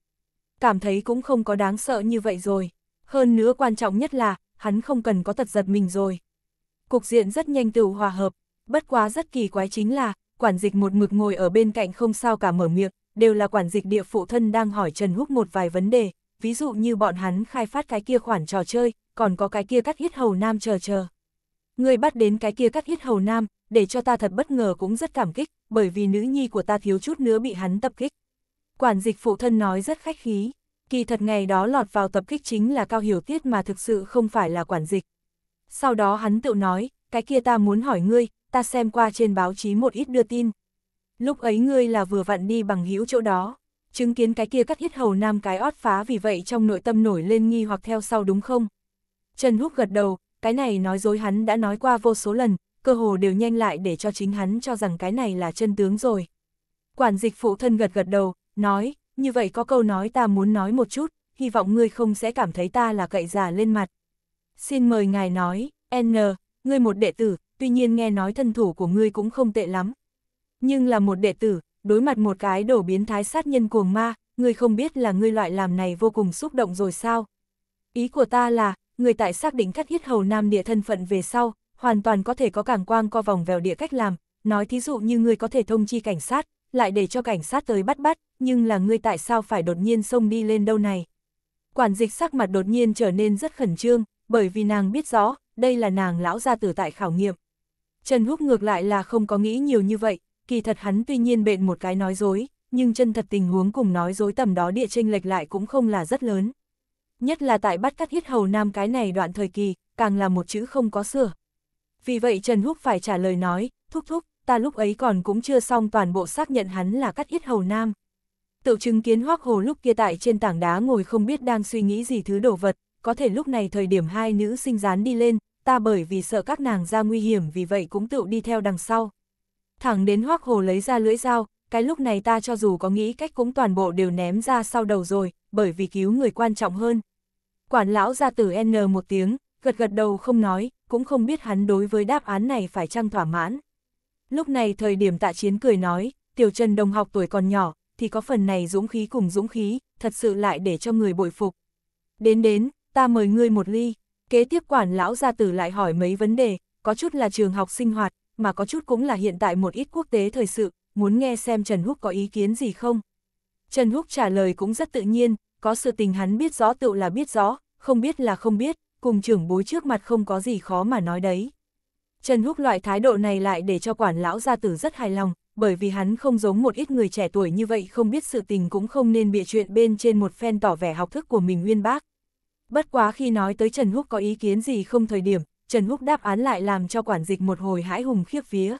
Cảm thấy cũng không có đáng sợ như vậy rồi. Hơn nữa quan trọng nhất là, hắn không cần có tật giật mình rồi. Cục diện rất nhanh tự hòa hợp, bất quá rất kỳ quái chính là, quản dịch một mực ngồi ở bên cạnh không sao cả mở miệng, đều là quản dịch địa phụ thân đang hỏi Trần Húc một vài vấn đề, ví dụ như bọn hắn khai phát cái kia khoản trò chơi, còn có cái kia cắt hiết hầu nam chờ chờ. Người bắt đến cái kia cắt hiết hầu nam, để cho ta thật bất ngờ cũng rất cảm kích, bởi vì nữ nhi của ta thiếu chút nữa bị hắn tập kích. Quản dịch phụ thân nói rất khách khí, kỳ thật ngày đó lọt vào tập kích chính là cao hiểu tiết mà thực sự không phải là quản dịch. Sau đó hắn tự nói, cái kia ta muốn hỏi ngươi, ta xem qua trên báo chí một ít đưa tin. Lúc ấy ngươi là vừa vặn đi bằng hữu chỗ đó, chứng kiến cái kia cắt hết hầu nam cái ót phá vì vậy trong nội tâm nổi lên nghi hoặc theo sau đúng không? Trần Húc gật đầu, cái này nói dối hắn đã nói qua vô số lần, cơ hồ đều nhanh lại để cho chính hắn cho rằng cái này là chân tướng rồi. Quản dịch phụ thân gật gật đầu, nói, như vậy có câu nói ta muốn nói một chút, hy vọng ngươi không sẽ cảm thấy ta là cậy già lên mặt. Xin mời ngài nói, N, ngươi một đệ tử, tuy nhiên nghe nói thân thủ của ngươi cũng không tệ lắm. Nhưng là một đệ tử, đối mặt một cái đổ biến thái sát nhân cuồng ma, ngươi không biết là ngươi loại làm này vô cùng xúc động rồi sao? Ý của ta là, người tại xác định cắt hiết hầu nam địa thân phận về sau, hoàn toàn có thể có cảng quang co vòng vèo địa cách làm, nói thí dụ như ngươi có thể thông chi cảnh sát, lại để cho cảnh sát tới bắt bắt, nhưng là ngươi tại sao phải đột nhiên xông đi lên đâu này. Quản dịch sắc mặt đột nhiên trở nên rất khẩn trương, bởi vì nàng biết rõ, đây là nàng lão gia tử tại khảo nghiệm. Trần Húc ngược lại là không có nghĩ nhiều như vậy, kỳ thật hắn tuy nhiên bện một cái nói dối, nhưng chân thật tình huống cùng nói dối tầm đó địa tranh lệch lại cũng không là rất lớn. Nhất là tại bắt cắt hiết hầu nam cái này đoạn thời kỳ, càng là một chữ không có sửa vì vậy Trần Húc phải trả lời nói, thúc thúc, ta lúc ấy còn cũng chưa xong toàn bộ xác nhận hắn là cắt yết hầu nam. Tự chứng kiến hoác hồ lúc kia tại trên tảng đá ngồi không biết đang suy nghĩ gì thứ đồ vật, có thể lúc này thời điểm hai nữ sinh dán đi lên, ta bởi vì sợ các nàng ra nguy hiểm vì vậy cũng tự đi theo đằng sau. Thẳng đến hoác hồ lấy ra lưỡi dao, cái lúc này ta cho dù có nghĩ cách cũng toàn bộ đều ném ra sau đầu rồi, bởi vì cứu người quan trọng hơn. Quản lão ra từ N một tiếng, gật gật đầu không nói, cũng không biết hắn đối với đáp án này phải chăng thỏa mãn. Lúc này thời điểm tạ chiến cười nói, tiểu trần đồng học tuổi còn nhỏ, thì có phần này dũng khí cùng dũng khí, thật sự lại để cho người bội phục. Đến đến, ta mời ngươi một ly, kế tiếp quản lão gia tử lại hỏi mấy vấn đề, có chút là trường học sinh hoạt, mà có chút cũng là hiện tại một ít quốc tế thời sự, muốn nghe xem Trần Húc có ý kiến gì không. Trần Húc trả lời cũng rất tự nhiên, có sự tình hắn biết rõ tựu là biết rõ, không biết là không biết, cùng trưởng bối trước mặt không có gì khó mà nói đấy. Trần Húc loại thái độ này lại để cho quản lão gia tử rất hài lòng, bởi vì hắn không giống một ít người trẻ tuổi như vậy không biết sự tình cũng không nên bịa chuyện bên trên một phen tỏ vẻ học thức của mình nguyên bác. Bất quá khi nói tới Trần Húc có ý kiến gì không thời điểm, Trần Húc đáp án lại làm cho quản dịch một hồi hãi hùng khiếp vía.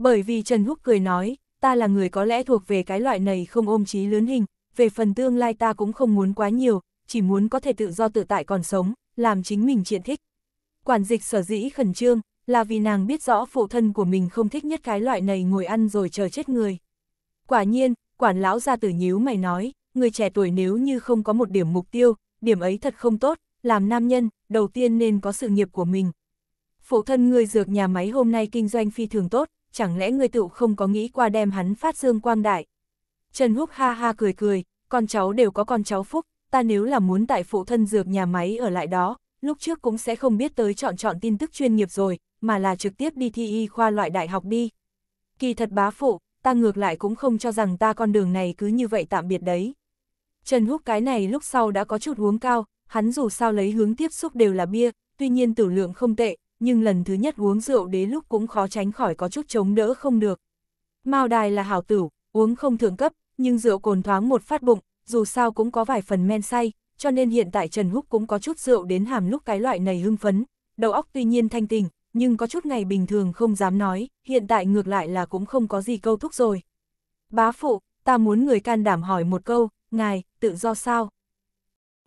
Bởi vì Trần Húc cười nói, ta là người có lẽ thuộc về cái loại này không ôm chí lớn hình, về phần tương lai ta cũng không muốn quá nhiều, chỉ muốn có thể tự do tự tại còn sống, làm chính mình triện thích. Quản dịch sở dĩ khẩn trương, là vì nàng biết rõ phụ thân của mình không thích nhất cái loại này ngồi ăn rồi chờ chết người. Quả nhiên, quản lão ra tử nhíu mày nói, người trẻ tuổi nếu như không có một điểm mục tiêu, điểm ấy thật không tốt, làm nam nhân, đầu tiên nên có sự nghiệp của mình. Phụ thân người dược nhà máy hôm nay kinh doanh phi thường tốt, chẳng lẽ người tựu không có nghĩ qua đem hắn phát dương quang đại. Trần Húc ha ha cười cười, con cháu đều có con cháu phúc, ta nếu là muốn tại phụ thân dược nhà máy ở lại đó, lúc trước cũng sẽ không biết tới chọn chọn tin tức chuyên nghiệp rồi, mà là trực tiếp đi thi y khoa loại đại học đi. Kỳ thật bá phụ, ta ngược lại cũng không cho rằng ta con đường này cứ như vậy tạm biệt đấy. Trần Húc cái này lúc sau đã có chút uống cao, hắn dù sao lấy hướng tiếp xúc đều là bia, tuy nhiên tử lượng không tệ, nhưng lần thứ nhất uống rượu đế lúc cũng khó tránh khỏi có chút chống đỡ không được. Mao đài là hảo tử, uống không thượng cấp, nhưng rượu cồn thoáng một phát bụng, dù sao cũng có vài phần men say, cho nên hiện tại Trần Húc cũng có chút rượu đến hàm lúc cái loại này hưng phấn, đầu óc tuy nhiên thanh tình, nhưng có chút ngày bình thường không dám nói, hiện tại ngược lại là cũng không có gì câu thúc rồi. Bá phụ, ta muốn người can đảm hỏi một câu, ngài, tự do sao?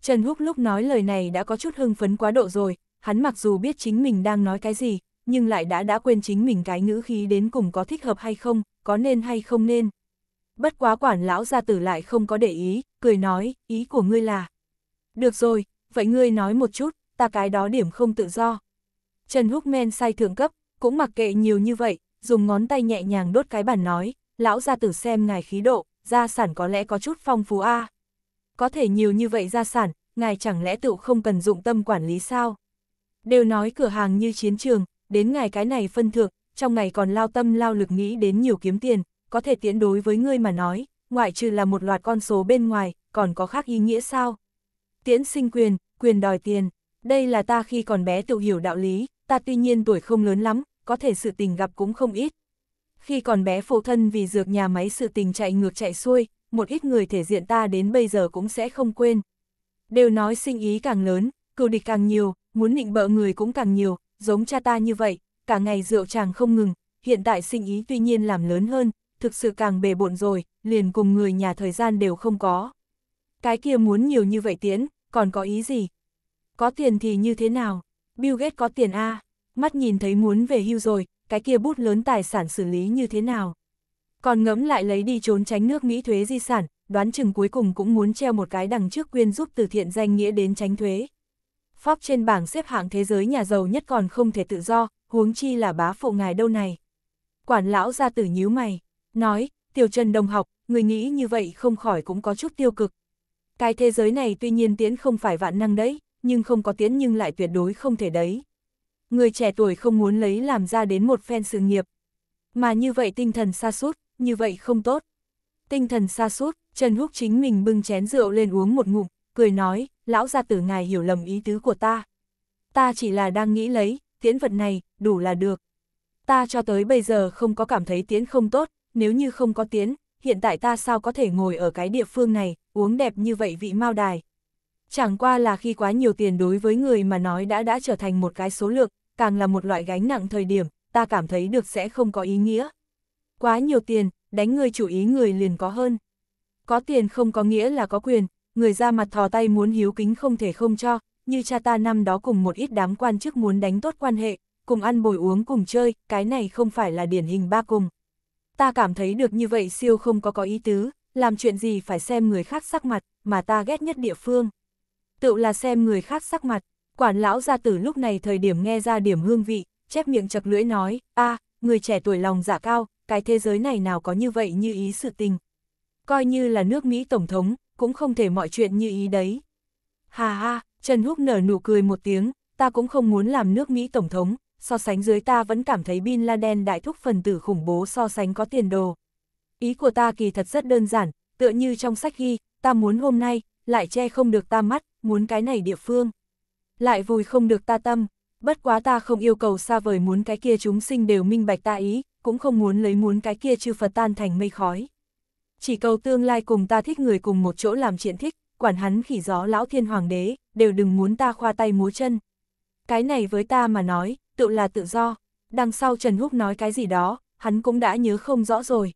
Trần Húc lúc nói lời này đã có chút hưng phấn quá độ rồi, hắn mặc dù biết chính mình đang nói cái gì, nhưng lại đã đã quên chính mình cái ngữ khí đến cùng có thích hợp hay không, có nên hay không nên bất quá quản lão gia tử lại không có để ý, cười nói, ý của ngươi là. Được rồi, vậy ngươi nói một chút, ta cái đó điểm không tự do. Trần Húc men sai thượng cấp, cũng mặc kệ nhiều như vậy, dùng ngón tay nhẹ nhàng đốt cái bàn nói, lão gia tử xem ngài khí độ, gia sản có lẽ có chút phong phú a. Có thể nhiều như vậy gia sản, ngài chẳng lẽ tự không cần dụng tâm quản lý sao? Đều nói cửa hàng như chiến trường, đến ngài cái này phân thượng, trong ngày còn lao tâm lao lực nghĩ đến nhiều kiếm tiền, có thể tiến đối với ngươi mà nói, ngoại trừ là một loạt con số bên ngoài, còn có khác ý nghĩa sao? Tiễn sinh quyền, quyền đòi tiền, đây là ta khi còn bé tự hiểu đạo lý, ta tuy nhiên tuổi không lớn lắm, có thể sự tình gặp cũng không ít. Khi còn bé phụ thân vì dược nhà máy sự tình chạy ngược chạy xuôi, một ít người thể diện ta đến bây giờ cũng sẽ không quên. Đều nói sinh ý càng lớn, cựu địch càng nhiều, muốn định bợ người cũng càng nhiều, giống cha ta như vậy, cả ngày rượu chàng không ngừng, hiện tại sinh ý tuy nhiên làm lớn hơn, thực sự càng bề bộn rồi, liền cùng người nhà thời gian đều không có. Cái kia muốn nhiều như vậy tiến, còn có ý gì? Có tiền thì như thế nào? Bill Gates có tiền A, à? mắt nhìn thấy muốn về hưu rồi, cái kia bút lớn tài sản xử lý như thế nào? Còn ngẫm lại lấy đi trốn tránh nước Mỹ thuế di sản, đoán chừng cuối cùng cũng muốn treo một cái đằng trước quyên giúp từ thiện danh nghĩa đến tránh thuế. Pháp trên bảng xếp hạng thế giới nhà giàu nhất còn không thể tự do, huống chi là bá phụ ngài đâu này. Quản lão ra tử nhíu mày nói, tiểu trần đồng học, người nghĩ như vậy không khỏi cũng có chút tiêu cực. Cái thế giới này tuy nhiên tiến không phải vạn năng đấy, nhưng không có tiến nhưng lại tuyệt đối không thể đấy. Người trẻ tuổi không muốn lấy làm ra đến một phen sự nghiệp. Mà như vậy tinh thần xa sút như vậy không tốt. Tinh thần xa sút Trần Húc chính mình bưng chén rượu lên uống một ngụm, cười nói, lão gia tử ngài hiểu lầm ý tứ của ta. Ta chỉ là đang nghĩ lấy, tiễn vật này, đủ là được. Ta cho tới bây giờ không có cảm thấy tiến không tốt, nếu như không có tiến, hiện tại ta sao có thể ngồi ở cái địa phương này, uống đẹp như vậy vị mao đài. Chẳng qua là khi quá nhiều tiền đối với người mà nói đã đã trở thành một cái số lượng, càng là một loại gánh nặng thời điểm, ta cảm thấy được sẽ không có ý nghĩa. Quá nhiều tiền, đánh người chủ ý người liền có hơn. Có tiền không có nghĩa là có quyền, người ra mặt thò tay muốn hiếu kính không thể không cho, như cha ta năm đó cùng một ít đám quan chức muốn đánh tốt quan hệ, cùng ăn bồi uống cùng chơi, cái này không phải là điển hình ba cùng ta cảm thấy được như vậy siêu không có có ý tứ, làm chuyện gì phải xem người khác sắc mặt, mà ta ghét nhất địa phương. Tự là xem người khác sắc mặt, quản lão gia tử lúc này thời điểm nghe ra điểm hương vị, chép miệng chật lưỡi nói, a người trẻ tuổi lòng giả dạ cao, cái thế giới này nào có như vậy như ý sự tình. Coi như là nước Mỹ Tổng thống, cũng không thể mọi chuyện như ý đấy. Hà ha, Trần Húc nở nụ cười một tiếng, ta cũng không muốn làm nước Mỹ Tổng thống, so sánh dưới ta vẫn cảm thấy Bin Laden đại thúc phần tử khủng bố so sánh có tiền đồ. Ý của ta kỳ thật rất đơn giản, tựa như trong sách ghi, ta muốn hôm nay, lại che không được ta mắt, muốn cái này địa phương. Lại vùi không được ta tâm, bất quá ta không yêu cầu xa vời muốn cái kia chúng sinh đều minh bạch ta ý, cũng không muốn lấy muốn cái kia chư Phật tan thành mây khói. Chỉ cầu tương lai cùng ta thích người cùng một chỗ làm chuyện thích, quản hắn khỉ gió lão thiên hoàng đế, đều đừng muốn ta khoa tay múa chân. Cái này với ta mà nói, tự là tự do. Đằng sau Trần Húc nói cái gì đó, hắn cũng đã nhớ không rõ rồi.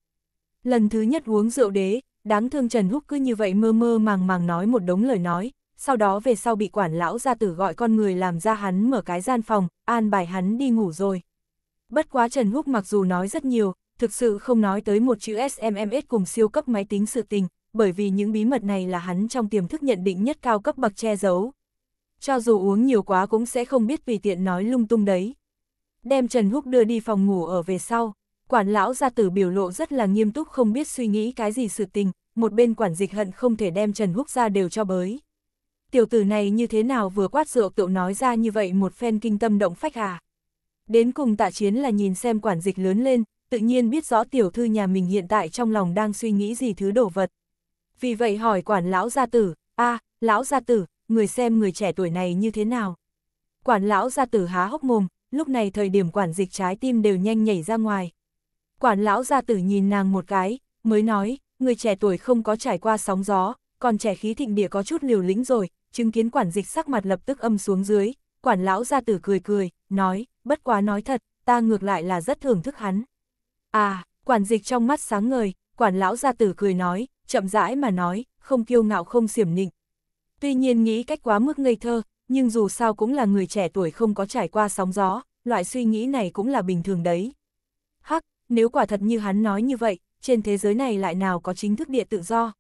Lần thứ nhất uống rượu đế, đáng thương Trần Húc cứ như vậy mơ mơ màng màng nói một đống lời nói, sau đó về sau bị quản lão gia tử gọi con người làm ra hắn mở cái gian phòng, an bài hắn đi ngủ rồi. Bất quá Trần Húc mặc dù nói rất nhiều, thực sự không nói tới một chữ SMMS cùng siêu cấp máy tính sự tình, bởi vì những bí mật này là hắn trong tiềm thức nhận định nhất cao cấp bậc che giấu, cho dù uống nhiều quá cũng sẽ không biết vì tiện nói lung tung đấy. Đem Trần Húc đưa đi phòng ngủ ở về sau, quản lão gia tử biểu lộ rất là nghiêm túc không biết suy nghĩ cái gì sự tình, một bên quản dịch hận không thể đem Trần Húc ra đều cho bới. Tiểu tử này như thế nào vừa quát rượu tựu nói ra như vậy một phen kinh tâm động phách à. Đến cùng tạ chiến là nhìn xem quản dịch lớn lên, tự nhiên biết rõ tiểu thư nhà mình hiện tại trong lòng đang suy nghĩ gì thứ đồ vật. Vì vậy hỏi quản lão gia tử, a lão gia tử, người xem người trẻ tuổi này như thế nào. Quản lão gia tử há hốc mồm, lúc này thời điểm quản dịch trái tim đều nhanh nhảy ra ngoài. Quản lão gia tử nhìn nàng một cái, mới nói, người trẻ tuổi không có trải qua sóng gió, còn trẻ khí thịnh địa có chút liều lĩnh rồi, chứng kiến quản dịch sắc mặt lập tức âm xuống dưới, quản lão gia tử cười cười, nói, bất quá nói thật, ta ngược lại là rất thưởng thức hắn. À, quản dịch trong mắt sáng ngời, quản lão gia tử cười nói, chậm rãi mà nói, không kiêu ngạo không xiểm nịnh, Tuy nhiên nghĩ cách quá mức ngây thơ, nhưng dù sao cũng là người trẻ tuổi không có trải qua sóng gió, loại suy nghĩ này cũng là bình thường đấy. Hắc, nếu quả thật như hắn nói như vậy, trên thế giới này lại nào có chính thức địa tự do.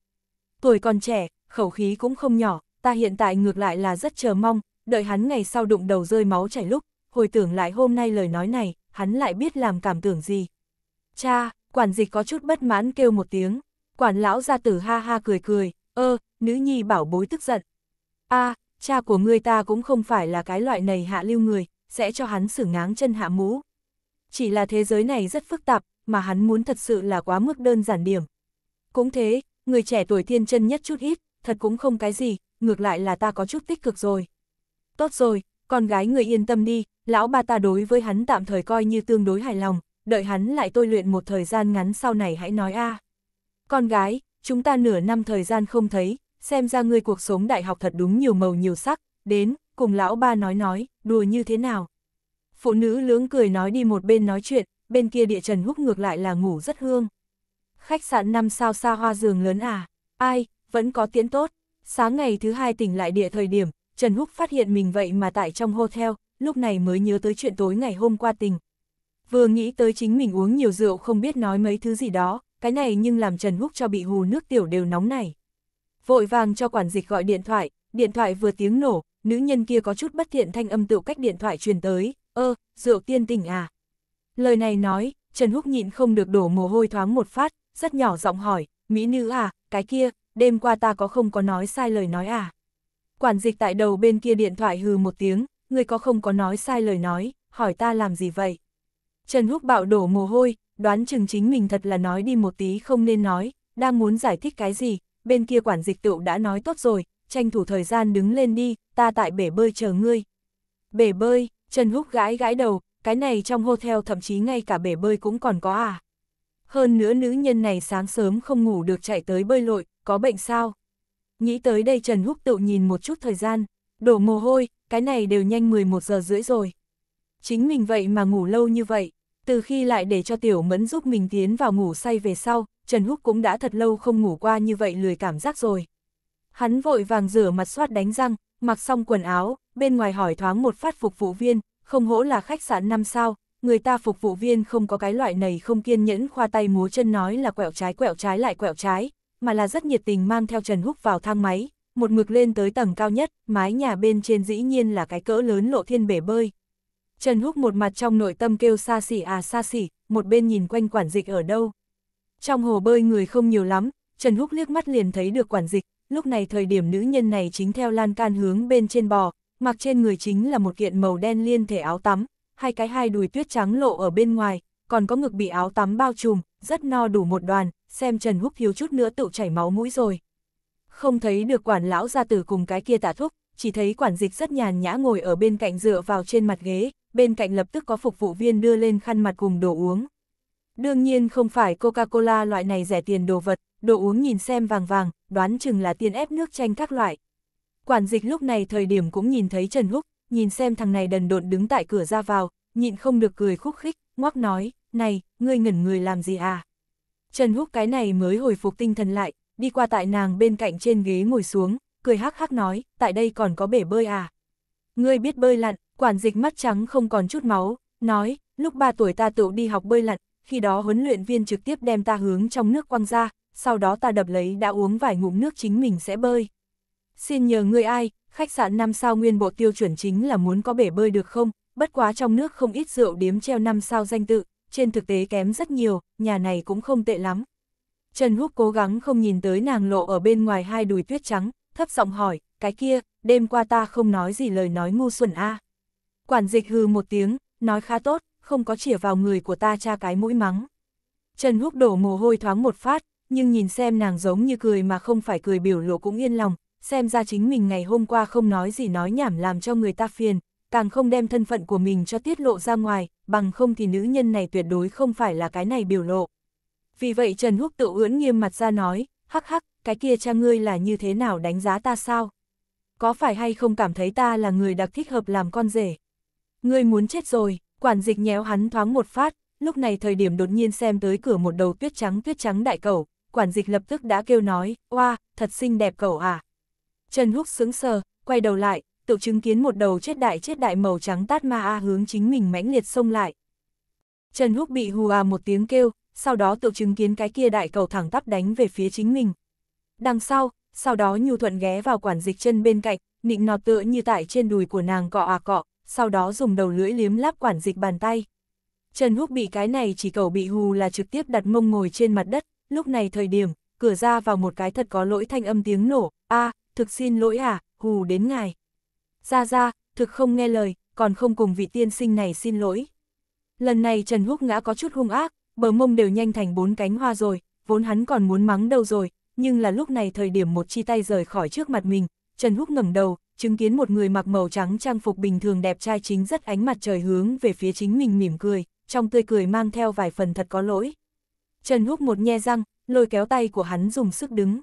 Tuổi còn trẻ, khẩu khí cũng không nhỏ, ta hiện tại ngược lại là rất chờ mong, đợi hắn ngày sau đụng đầu rơi máu chảy lúc, hồi tưởng lại hôm nay lời nói này, hắn lại biết làm cảm tưởng gì. Cha, quản dịch có chút bất mãn kêu một tiếng, quản lão gia tử ha ha cười cười, Ơ, ờ, nữ nhi bảo bối tức giận. a à, cha của ngươi ta cũng không phải là cái loại này hạ lưu người, sẽ cho hắn xử ngáng chân hạ mũ. Chỉ là thế giới này rất phức tạp, mà hắn muốn thật sự là quá mức đơn giản điểm. Cũng thế, người trẻ tuổi thiên chân nhất chút ít, thật cũng không cái gì, ngược lại là ta có chút tích cực rồi. Tốt rồi, con gái người yên tâm đi, lão ba ta đối với hắn tạm thời coi như tương đối hài lòng, đợi hắn lại tôi luyện một thời gian ngắn sau này hãy nói a. À. Con gái, chúng ta nửa năm thời gian không thấy, xem ra ngươi cuộc sống đại học thật đúng nhiều màu nhiều sắc, đến, cùng lão ba nói nói, đùa như thế nào. Phụ nữ lưỡng cười nói đi một bên nói chuyện, bên kia địa trần húc ngược lại là ngủ rất hương. Khách sạn năm sao xa hoa giường lớn à, ai, vẫn có tiến tốt. Sáng ngày thứ hai tỉnh lại địa thời điểm, Trần Húc phát hiện mình vậy mà tại trong hotel, lúc này mới nhớ tới chuyện tối ngày hôm qua tình. Vừa nghĩ tới chính mình uống nhiều rượu không biết nói mấy thứ gì đó, cái này nhưng làm Trần Húc cho bị hù nước tiểu đều nóng này. Vội vàng cho quản dịch gọi điện thoại, điện thoại vừa tiếng nổ, nữ nhân kia có chút bất thiện thanh âm tự cách điện thoại truyền tới, ơ, rượu tiên tỉnh à. Lời này nói, Trần Húc nhịn không được đổ mồ hôi thoáng một phát, rất nhỏ giọng hỏi, Mỹ nữ à, cái kia, đêm qua ta có không có nói sai lời nói à? Quản dịch tại đầu bên kia điện thoại hừ một tiếng, người có không có nói sai lời nói, hỏi ta làm gì vậy? Trần Húc bạo đổ mồ hôi, đoán chừng chính mình thật là nói đi một tí không nên nói, đang muốn giải thích cái gì, bên kia quản dịch tựu đã nói tốt rồi, tranh thủ thời gian đứng lên đi, ta tại bể bơi chờ ngươi. Bể bơi, Trần Húc gãi gãi đầu, cái này trong hotel thậm chí ngay cả bể bơi cũng còn có à. Hơn nữa nữ nhân này sáng sớm không ngủ được chạy tới bơi lội, có bệnh sao? Nghĩ tới đây Trần Húc tự nhìn một chút thời gian, đổ mồ hôi, cái này đều nhanh 11 giờ rưỡi rồi. Chính mình vậy mà ngủ lâu như vậy. Từ khi lại để cho Tiểu Mẫn giúp mình tiến vào ngủ say về sau, Trần Húc cũng đã thật lâu không ngủ qua như vậy lười cảm giác rồi. Hắn vội vàng rửa mặt soát đánh răng, mặc xong quần áo, bên ngoài hỏi thoáng một phát phục vụ viên, không hỗ là khách sạn năm sao, người ta phục vụ viên không có cái loại này không kiên nhẫn khoa tay múa chân nói là quẹo trái quẹo trái lại quẹo trái, mà là rất nhiệt tình mang theo Trần Húc vào thang máy, một mực lên tới tầng cao nhất, mái nhà bên trên dĩ nhiên là cái cỡ lớn lộ thiên bể bơi. Trần Húc một mặt trong nội tâm kêu xa xỉ à xa xỉ, một bên nhìn quanh quản dịch ở đâu. Trong hồ bơi người không nhiều lắm, Trần Húc liếc mắt liền thấy được quản dịch, lúc này thời điểm nữ nhân này chính theo lan can hướng bên trên bò, mặc trên người chính là một kiện màu đen liên thể áo tắm, hai cái hai đùi tuyết trắng lộ ở bên ngoài, còn có ngực bị áo tắm bao trùm, rất no đủ một đoàn, xem Trần Húc thiếu chút nữa tự chảy máu mũi rồi. Không thấy được quản lão ra từ cùng cái kia tạ thúc, chỉ thấy quản dịch rất nhàn nhã ngồi ở bên cạnh dựa vào trên mặt ghế, bên cạnh lập tức có phục vụ viên đưa lên khăn mặt cùng đồ uống. Đương nhiên không phải Coca-Cola loại này rẻ tiền đồ vật, đồ uống nhìn xem vàng vàng, đoán chừng là tiền ép nước chanh các loại. Quản dịch lúc này thời điểm cũng nhìn thấy Trần Húc, nhìn xem thằng này đần độn đứng tại cửa ra vào, nhịn không được cười khúc khích, ngoắc nói, này, ngươi ngẩn người làm gì à? Trần Húc cái này mới hồi phục tinh thần lại, đi qua tại nàng bên cạnh trên ghế ngồi xuống, cười hắc hắc nói, tại đây còn có bể bơi à? Ngươi biết bơi lặn, Quản dịch mắt trắng không còn chút máu, nói, lúc 3 tuổi ta tự đi học bơi lặn, khi đó huấn luyện viên trực tiếp đem ta hướng trong nước quăng ra, sau đó ta đập lấy đã uống vài ngụm nước chính mình sẽ bơi. Xin nhờ người ai, khách sạn năm sao nguyên bộ tiêu chuẩn chính là muốn có bể bơi được không, bất quá trong nước không ít rượu điếm treo năm sao danh tự, trên thực tế kém rất nhiều, nhà này cũng không tệ lắm. Trần Húc cố gắng không nhìn tới nàng lộ ở bên ngoài hai đùi tuyết trắng, thấp giọng hỏi, cái kia, đêm qua ta không nói gì lời nói ngu xuẩn a. Quản dịch hừ một tiếng, nói khá tốt, không có chỉa vào người của ta cha cái mũi mắng. Trần Húc đổ mồ hôi thoáng một phát, nhưng nhìn xem nàng giống như cười mà không phải cười biểu lộ cũng yên lòng, xem ra chính mình ngày hôm qua không nói gì nói nhảm làm cho người ta phiền, càng không đem thân phận của mình cho tiết lộ ra ngoài, bằng không thì nữ nhân này tuyệt đối không phải là cái này biểu lộ. Vì vậy Trần Húc tự ưỡn nghiêm mặt ra nói, hắc hắc, cái kia cha ngươi là như thế nào đánh giá ta sao? Có phải hay không cảm thấy ta là người đặc thích hợp làm con rể? Ngươi muốn chết rồi, quản dịch nhéo hắn thoáng một phát, lúc này thời điểm đột nhiên xem tới cửa một đầu tuyết trắng tuyết trắng đại cầu, quản dịch lập tức đã kêu nói, oa, thật xinh đẹp cầu à. Trần Húc sững sờ, quay đầu lại, tự chứng kiến một đầu chết đại chết đại màu trắng tát ma a hướng chính mình mãnh liệt xông lại. Trần Húc bị hù à một tiếng kêu, sau đó tự chứng kiến cái kia đại cầu thẳng tắp đánh về phía chính mình. Đằng sau, sau đó Nhu Thuận ghé vào quản dịch chân bên cạnh, nịnh nọt tựa như tại trên đùi của nàng cọ à cọ, sau đó dùng đầu lưỡi liếm láp quản dịch bàn tay. Trần Húc bị cái này chỉ cầu bị hù là trực tiếp đặt mông ngồi trên mặt đất, lúc này thời điểm, cửa ra vào một cái thật có lỗi thanh âm tiếng nổ, a thực xin lỗi à, hù đến ngài. Ra ra, thực không nghe lời, còn không cùng vị tiên sinh này xin lỗi. Lần này Trần Húc ngã có chút hung ác, bờ mông đều nhanh thành bốn cánh hoa rồi, vốn hắn còn muốn mắng đâu rồi, nhưng là lúc này thời điểm một chi tay rời khỏi trước mặt mình, Trần Húc ngẩng đầu, chứng kiến một người mặc màu trắng trang phục bình thường đẹp trai chính rất ánh mặt trời hướng về phía chính mình mỉm cười, trong tươi cười mang theo vài phần thật có lỗi. Trần Húc một nhe răng, lôi kéo tay của hắn dùng sức đứng.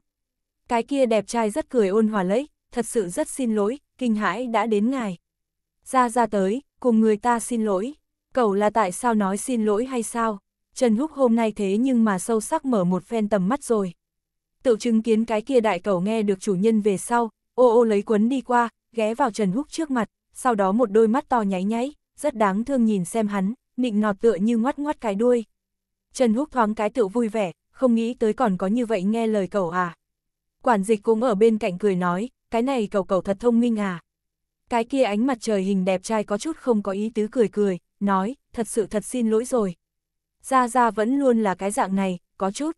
Cái kia đẹp trai rất cười ôn hòa lấy, thật sự rất xin lỗi, kinh hãi đã đến ngài. Ra ra tới, cùng người ta xin lỗi. Cậu là tại sao nói xin lỗi hay sao? Trần Húc hôm nay thế nhưng mà sâu sắc mở một phen tầm mắt rồi. Tự chứng kiến cái kia đại cậu nghe được chủ nhân về sau, ô ô lấy quấn đi qua, ghé vào Trần Húc trước mặt, sau đó một đôi mắt to nháy nháy, rất đáng thương nhìn xem hắn, nịnh nọt tựa như ngoắt ngoắt cái đuôi. Trần Húc thoáng cái tựu vui vẻ, không nghĩ tới còn có như vậy nghe lời cậu à. Quản dịch cũng ở bên cạnh cười nói, cái này cậu cậu thật thông minh à. Cái kia ánh mặt trời hình đẹp trai có chút không có ý tứ cười cười, nói, thật sự thật xin lỗi rồi. Gia Gia vẫn luôn là cái dạng này, có chút,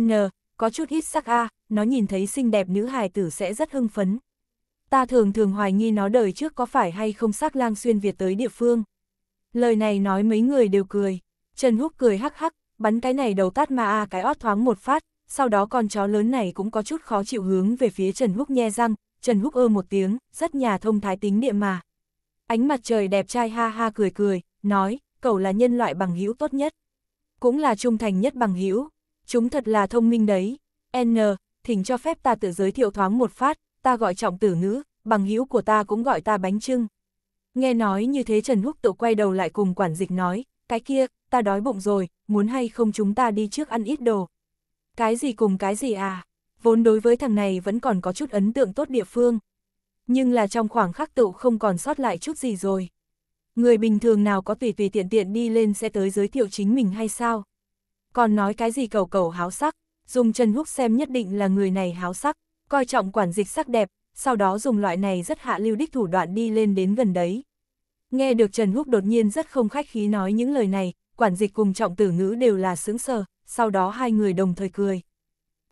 n, có chút ít sắc a, nó nhìn thấy xinh đẹp nữ hài tử sẽ rất hưng phấn. Ta thường thường hoài nghi nó đời trước có phải hay không xác lang xuyên Việt tới địa phương. Lời này nói mấy người đều cười. Trần Húc cười hắc hắc, bắn cái này đầu tát ma a à, cái ót thoáng một phát, sau đó con chó lớn này cũng có chút khó chịu hướng về phía Trần Húc nhe răng, Trần Húc ơ một tiếng, rất nhà thông thái tính địa mà. Ánh mặt trời đẹp trai ha ha cười cười, nói, cậu là nhân loại bằng hữu tốt nhất. Cũng là trung thành nhất bằng hữu chúng thật là thông minh đấy. N, thỉnh cho phép ta tự giới thiệu thoáng một phát, ta gọi trọng tử ngữ, bằng hữu của ta cũng gọi ta bánh trưng. Nghe nói như thế Trần Húc tự quay đầu lại cùng quản dịch nói, cái kia, ta đói bụng rồi, muốn hay không chúng ta đi trước ăn ít đồ. Cái gì cùng cái gì à, vốn đối với thằng này vẫn còn có chút ấn tượng tốt địa phương. Nhưng là trong khoảng khắc tự không còn sót lại chút gì rồi. Người bình thường nào có tùy tùy tiện tiện đi lên sẽ tới giới thiệu chính mình hay sao? Còn nói cái gì cầu cầu háo sắc, dùng Trần Húc xem nhất định là người này háo sắc, coi trọng quản dịch sắc đẹp, sau đó dùng loại này rất hạ lưu đích thủ đoạn đi lên đến gần đấy. Nghe được Trần Húc đột nhiên rất không khách khí nói những lời này, quản dịch cùng trọng tử ngữ đều là sướng sờ, sau đó hai người đồng thời cười.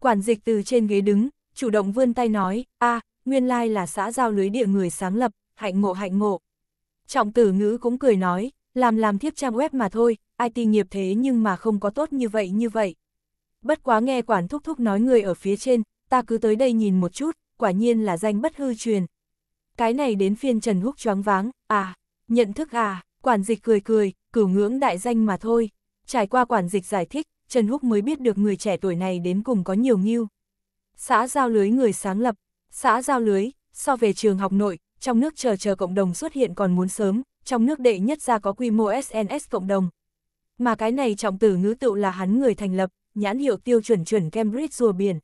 Quản dịch từ trên ghế đứng, chủ động vươn tay nói, a nguyên lai là xã giao lưới địa người sáng lập, hạnh ngộ hạnh ngộ. Trọng tử ngữ cũng cười nói, làm làm thiếp trang web mà thôi, IT nghiệp thế nhưng mà không có tốt như vậy như vậy bất quá nghe quản thúc thúc nói người ở phía trên, ta cứ tới đây nhìn một chút, quả nhiên là danh bất hư truyền. Cái này đến phiên Trần Húc choáng váng, à, nhận thức à, quản dịch cười cười, cửu ngưỡng đại danh mà thôi. Trải qua quản dịch giải thích, Trần Húc mới biết được người trẻ tuổi này đến cùng có nhiều nghiêu. Xã giao lưới người sáng lập, xã giao lưới, so về trường học nội, trong nước chờ chờ cộng đồng xuất hiện còn muốn sớm, trong nước đệ nhất ra có quy mô SNS cộng đồng. Mà cái này trọng tử ngữ tựu là hắn người thành lập, nhãn hiệu tiêu chuẩn chuẩn Cambridge rùa biển.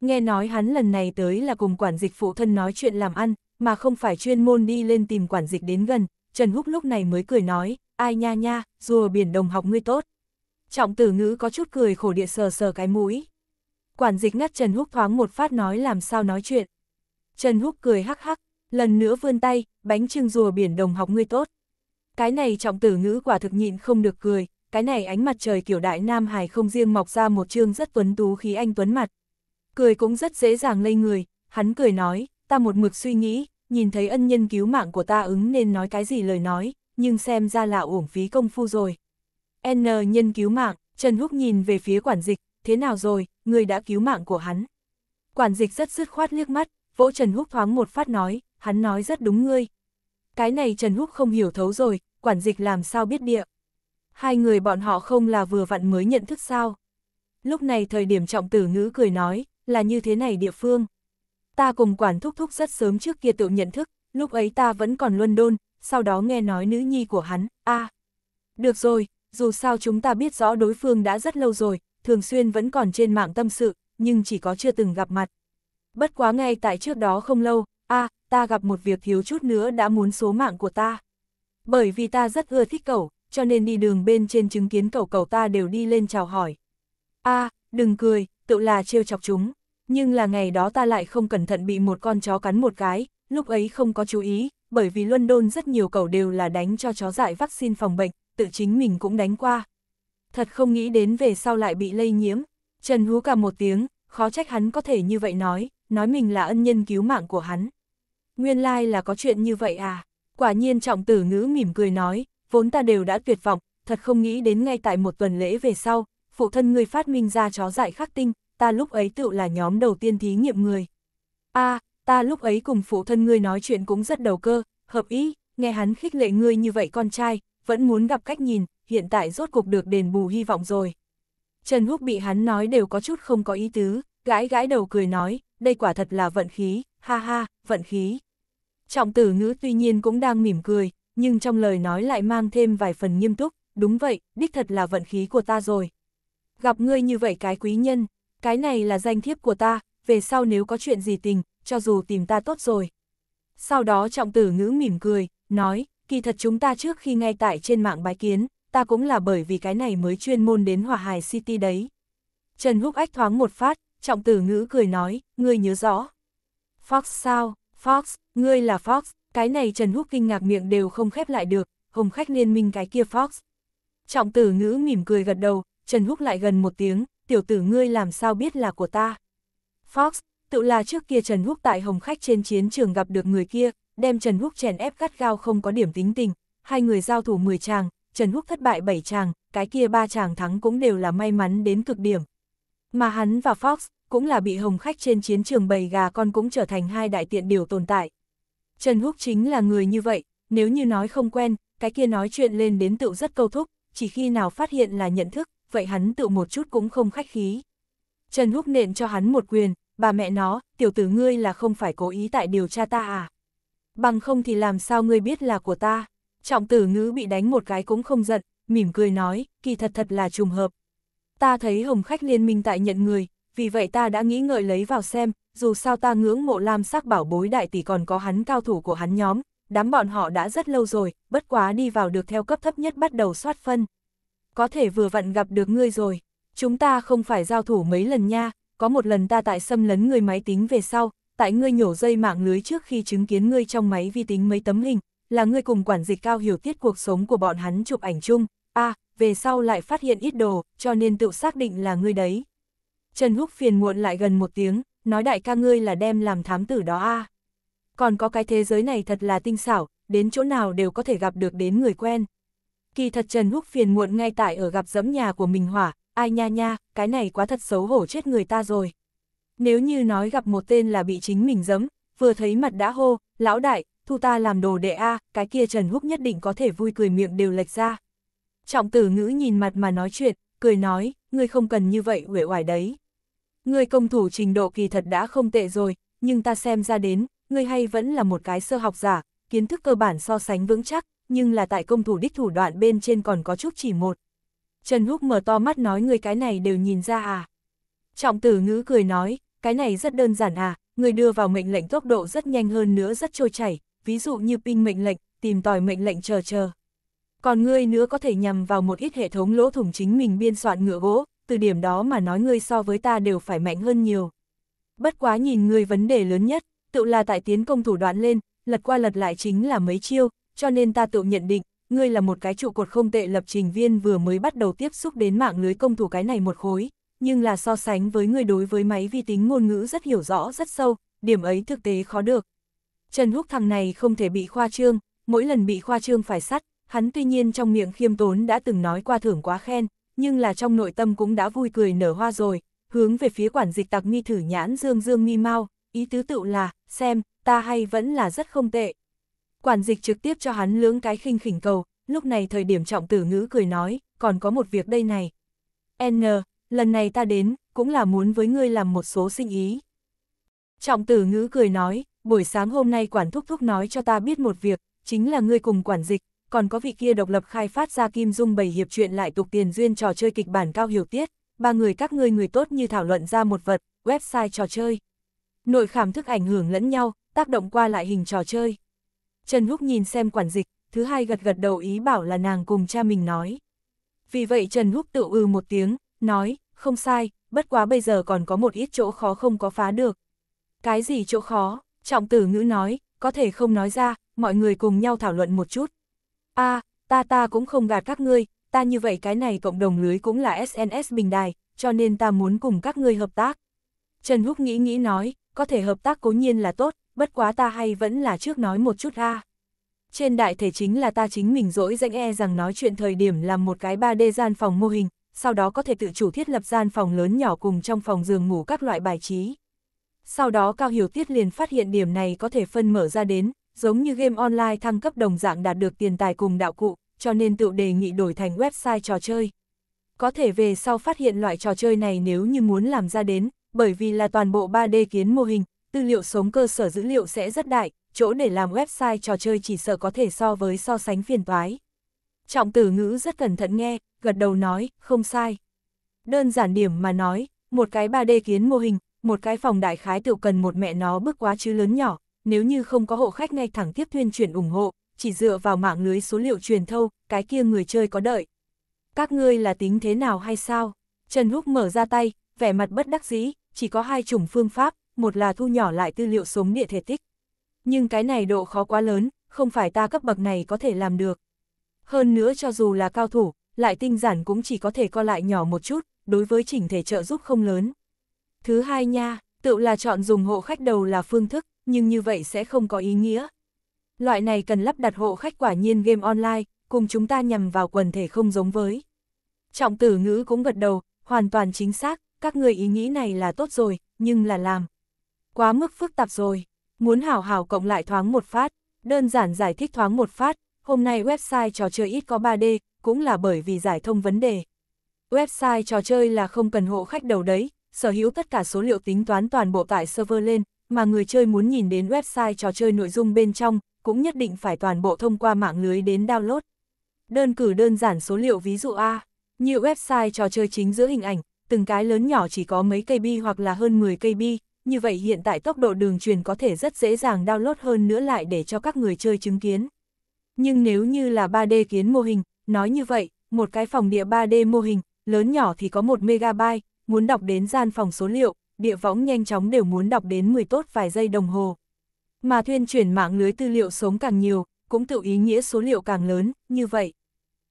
Nghe nói hắn lần này tới là cùng quản dịch phụ thân nói chuyện làm ăn, mà không phải chuyên môn đi lên tìm quản dịch đến gần, Trần Húc lúc này mới cười nói, ai nha nha, rùa biển đồng học ngươi tốt. Trọng tử ngữ có chút cười khổ địa sờ sờ cái mũi. Quản dịch ngắt Trần Húc thoáng một phát nói làm sao nói chuyện. Trần Húc cười hắc hắc, lần nữa vươn tay, bánh trưng rùa biển đồng học ngươi tốt. Cái này trọng tử ngữ quả thực nhịn không được cười, cái này ánh mặt trời kiểu đại Nam hài không riêng mọc ra một chương rất tuấn tú khí anh tuấn mặt. Cười cũng rất dễ dàng lây người, hắn cười nói, ta một mực suy nghĩ, nhìn thấy ân nhân cứu mạng của ta ứng nên nói cái gì lời nói, nhưng xem ra là uổng phí công phu rồi. N nhân cứu mạng, Trần Húc nhìn về phía quản dịch, thế nào rồi, người đã cứu mạng của hắn. Quản dịch rất dứt khoát liếc mắt, vỗ Trần Húc thoáng một phát nói, hắn nói rất đúng ngươi. Cái này Trần Húc không hiểu thấu rồi, quản dịch làm sao biết địa hai người bọn họ không là vừa vặn mới nhận thức sao. Lúc này thời điểm trọng tử ngữ cười nói, là như thế này địa phương. Ta cùng quản thúc thúc rất sớm trước kia tự nhận thức, lúc ấy ta vẫn còn luân đôn, sau đó nghe nói nữ nhi của hắn, a Được rồi, dù sao chúng ta biết rõ đối phương đã rất lâu rồi, thường xuyên vẫn còn trên mạng tâm sự, nhưng chỉ có chưa từng gặp mặt. Bất quá ngay tại trước đó không lâu, a ta gặp một việc thiếu chút nữa đã muốn số mạng của ta. Bởi vì ta rất ưa thích cậu, cho nên đi đường bên trên chứng kiến cậu cậu ta đều đi lên chào hỏi. a đừng cười, tự là trêu chọc chúng. Nhưng là ngày đó ta lại không cẩn thận bị một con chó cắn một cái, lúc ấy không có chú ý, bởi vì luân đôn rất nhiều cậu đều là đánh cho chó dại vaccine phòng bệnh, tự chính mình cũng đánh qua. Thật không nghĩ đến về sau lại bị lây nhiễm. Trần hú cả một tiếng, khó trách hắn có thể như vậy nói, nói mình là ân nhân cứu mạng của hắn. Nguyên lai like là có chuyện như vậy à? Quả nhiên trọng tử ngữ mỉm cười nói, vốn ta đều đã tuyệt vọng, thật không nghĩ đến ngay tại một tuần lễ về sau, phụ thân người phát minh ra chó dại khắc tinh, ta lúc ấy tự là nhóm đầu tiên thí nghiệm người. a ta lúc ấy cùng phụ thân ngươi nói chuyện cũng rất đầu cơ, hợp ý, nghe hắn khích lệ ngươi như vậy con trai, vẫn muốn gặp cách nhìn, hiện tại rốt cuộc được đền bù hy vọng rồi. Trần Húc bị hắn nói đều có chút không có ý tứ, gãi gãi đầu cười nói, đây quả thật là vận khí, ha ha, vận khí. Trọng tử ngữ tuy nhiên cũng đang mỉm cười, nhưng trong lời nói lại mang thêm vài phần nghiêm túc, đúng vậy, đích thật là vận khí của ta rồi. Gặp ngươi như vậy cái quý nhân, cái này là danh thiếp của ta, về sau nếu có chuyện gì tình, cho dù tìm ta tốt rồi. Sau đó trọng tử ngữ mỉm cười, nói, kỳ thật chúng ta trước khi ngay tại trên mạng bái kiến, ta cũng là bởi vì cái này mới chuyên môn đến Hòa Hải City đấy. Trần Húc Ách thoáng một phát, trọng tử ngữ cười nói, ngươi nhớ rõ. Fox sao, Fox, ngươi là Fox, cái này Trần Húc kinh ngạc miệng đều không khép lại được, hồng khách liên minh cái kia Fox. Trọng tử ngữ mỉm cười gật đầu, Trần Húc lại gần một tiếng, tiểu tử ngươi làm sao biết là của ta. Fox, tự là trước kia Trần Húc tại hồng khách trên chiến trường gặp được người kia, đem Trần Húc chèn ép gắt gao không có điểm tính tình, hai người giao thủ 10 chàng, Trần Húc thất bại 7 chàng, cái kia ba chàng thắng cũng đều là may mắn đến cực điểm. Mà hắn và Fox cũng là bị hồng khách trên chiến trường bầy gà con cũng trở thành hai đại tiện điều tồn tại. Trần Húc chính là người như vậy, nếu như nói không quen, cái kia nói chuyện lên đến tựu rất câu thúc, chỉ khi nào phát hiện là nhận thức, vậy hắn tự một chút cũng không khách khí. Trần Húc nện cho hắn một quyền, bà mẹ nó, tiểu tử ngươi là không phải cố ý tại điều tra ta à? Bằng không thì làm sao ngươi biết là của ta? Trọng tử ngữ bị đánh một cái cũng không giận, mỉm cười nói, kỳ thật thật là trùng hợp. Ta thấy hồng khách liên minh tại nhận người, vì vậy ta đã nghĩ ngợi lấy vào xem, dù sao ta ngưỡng mộ lam sắc bảo bối đại tỷ còn có hắn cao thủ của hắn nhóm, đám bọn họ đã rất lâu rồi, bất quá đi vào được theo cấp thấp nhất bắt đầu soát phân. Có thể vừa vặn gặp được ngươi rồi, chúng ta không phải giao thủ mấy lần nha, có một lần ta tại xâm lấn người máy tính về sau, tại ngươi nhổ dây mạng lưới trước khi chứng kiến ngươi trong máy vi tính mấy tấm hình, là ngươi cùng quản dịch cao hiểu tiết cuộc sống của bọn hắn chụp ảnh chung, a à, về sau lại phát hiện ít đồ, cho nên tự xác định là ngươi đấy. Trần Húc phiền muộn lại gần một tiếng, nói đại ca ngươi là đem làm thám tử đó a. À. Còn có cái thế giới này thật là tinh xảo, đến chỗ nào đều có thể gặp được đến người quen. Kỳ thật Trần Húc phiền muộn ngay tại ở gặp dẫm nhà của mình hỏa, ai nha nha, cái này quá thật xấu hổ chết người ta rồi. Nếu như nói gặp một tên là bị chính mình dẫm, vừa thấy mặt đã hô, lão đại, thu ta làm đồ đệ a, cái kia Trần Húc nhất định có thể vui cười miệng đều lệch ra. Trọng tử ngữ nhìn mặt mà nói chuyện, cười nói, ngươi không cần như vậy uể oải đấy. Người công thủ trình độ kỳ thật đã không tệ rồi, nhưng ta xem ra đến, ngươi hay vẫn là một cái sơ học giả, kiến thức cơ bản so sánh vững chắc, nhưng là tại công thủ đích thủ đoạn bên trên còn có chút chỉ một. Trần Húc mở to mắt nói người cái này đều nhìn ra à. Trọng tử ngữ cười nói, cái này rất đơn giản à, người đưa vào mệnh lệnh tốc độ rất nhanh hơn nữa rất trôi chảy, ví dụ như pin mệnh lệnh, tìm tòi mệnh lệnh chờ chờ. Còn ngươi nữa có thể nhằm vào một ít hệ thống lỗ thủng chính mình biên soạn ngựa gỗ, từ điểm đó mà nói ngươi so với ta đều phải mạnh hơn nhiều. Bất quá nhìn ngươi vấn đề lớn nhất, tự là tại tiến công thủ đoạn lên, lật qua lật lại chính là mấy chiêu, cho nên ta tự nhận định, ngươi là một cái trụ cột không tệ lập trình viên vừa mới bắt đầu tiếp xúc đến mạng lưới công thủ cái này một khối, nhưng là so sánh với ngươi đối với máy vi tính ngôn ngữ rất hiểu rõ rất sâu, điểm ấy thực tế khó được. Trần Húc thằng này không thể bị khoa trương, mỗi lần bị khoa trương phải sắt, hắn tuy nhiên trong miệng khiêm tốn đã từng nói qua thưởng quá khen, nhưng là trong nội tâm cũng đã vui cười nở hoa rồi, hướng về phía quản dịch tặc nghi thử nhãn dương dương mi mau, ý tứ tự là, xem, ta hay vẫn là rất không tệ. Quản dịch trực tiếp cho hắn lưỡng cái khinh khỉnh cầu, lúc này thời điểm trọng tử ngữ cười nói, còn có một việc đây này. N, lần này ta đến, cũng là muốn với ngươi làm một số sinh ý. Trọng tử ngữ cười nói, buổi sáng hôm nay quản thúc thúc nói cho ta biết một việc, chính là ngươi cùng quản dịch, còn có vị kia độc lập khai phát ra Kim Dung bảy hiệp chuyện lại tục tiền duyên trò chơi kịch bản cao hiểu tiết, ba người các ngươi người tốt như thảo luận ra một vật, website trò chơi. Nội khảm thức ảnh hưởng lẫn nhau, tác động qua lại hình trò chơi. Trần Húc nhìn xem quản dịch, thứ hai gật gật đầu ý bảo là nàng cùng cha mình nói. Vì vậy Trần Húc tự ư ừ một tiếng, nói, không sai, bất quá bây giờ còn có một ít chỗ khó không có phá được. Cái gì chỗ khó, trọng tử ngữ nói, có thể không nói ra, mọi người cùng nhau thảo luận một chút a à, ta ta cũng không gạt các ngươi, ta như vậy cái này cộng đồng lưới cũng là SNS bình đài, cho nên ta muốn cùng các ngươi hợp tác. Trần Húc nghĩ nghĩ nói, có thể hợp tác cố nhiên là tốt, bất quá ta hay vẫn là trước nói một chút ra. Trên đại thể chính là ta chính mình dỗi danh e rằng nói chuyện thời điểm làm một cái 3D gian phòng mô hình, sau đó có thể tự chủ thiết lập gian phòng lớn nhỏ cùng trong phòng giường ngủ các loại bài trí. Sau đó Cao Hiểu Tiết liền phát hiện điểm này có thể phân mở ra đến, giống như game online thăng cấp đồng dạng đạt được tiền tài cùng đạo cụ, cho nên tự đề nghị đổi thành website trò chơi. Có thể về sau phát hiện loại trò chơi này nếu như muốn làm ra đến, bởi vì là toàn bộ 3D kiến mô hình, tư liệu sống cơ sở dữ liệu sẽ rất đại, chỗ để làm website trò chơi chỉ sợ có thể so với so sánh phiền toái. Trọng tử ngữ rất cẩn thận nghe, gật đầu nói, không sai. Đơn giản điểm mà nói, một cái 3D kiến mô hình, một cái phòng đại khái tự cần một mẹ nó bước quá chứ lớn nhỏ, nếu như không có hộ khách ngay thẳng tiếp tuyên truyền ủng hộ, chỉ dựa vào mạng lưới số liệu truyền thâu, cái kia người chơi có đợi. Các ngươi là tính thế nào hay sao? Trần Húc mở ra tay, vẻ mặt bất đắc dĩ, chỉ có hai chủng phương pháp, một là thu nhỏ lại tư liệu sống địa thể tích. Nhưng cái này độ khó quá lớn, không phải ta cấp bậc này có thể làm được. Hơn nữa cho dù là cao thủ, lại tinh giản cũng chỉ có thể co lại nhỏ một chút, đối với chỉnh thể trợ giúp không lớn. Thứ hai nha, tự là chọn dùng hộ khách đầu là phương thức, nhưng như vậy sẽ không có ý nghĩa. Loại này cần lắp đặt hộ khách quả nhiên game online, cùng chúng ta nhằm vào quần thể không giống với. Trọng tử ngữ cũng gật đầu, hoàn toàn chính xác, các người ý nghĩ này là tốt rồi, nhưng là làm. Quá mức phức tạp rồi, muốn hảo hảo cộng lại thoáng một phát, đơn giản giải thích thoáng một phát, hôm nay website trò chơi ít có 3D, cũng là bởi vì giải thông vấn đề. Website trò chơi là không cần hộ khách đầu đấy, sở hữu tất cả số liệu tính toán toàn bộ tại server lên, mà người chơi muốn nhìn đến website trò chơi nội dung bên trong, cũng nhất định phải toàn bộ thông qua mạng lưới đến download. Đơn cử đơn giản số liệu ví dụ A, như website trò chơi chính giữa hình ảnh, từng cái lớn nhỏ chỉ có mấy cây bi hoặc là hơn 10 cây bi, như vậy hiện tại tốc độ đường truyền có thể rất dễ dàng download hơn nữa lại để cho các người chơi chứng kiến. Nhưng nếu như là 3D kiến mô hình, nói như vậy, một cái phòng địa 3D mô hình, lớn nhỏ thì có 1 MB, muốn đọc đến gian phòng số liệu, địa võng nhanh chóng đều muốn đọc đến 10 tốt vài giây đồng hồ. Mà thuyên chuyển mạng lưới tư liệu sống càng nhiều, cũng tự ý nghĩa số liệu càng lớn, như vậy.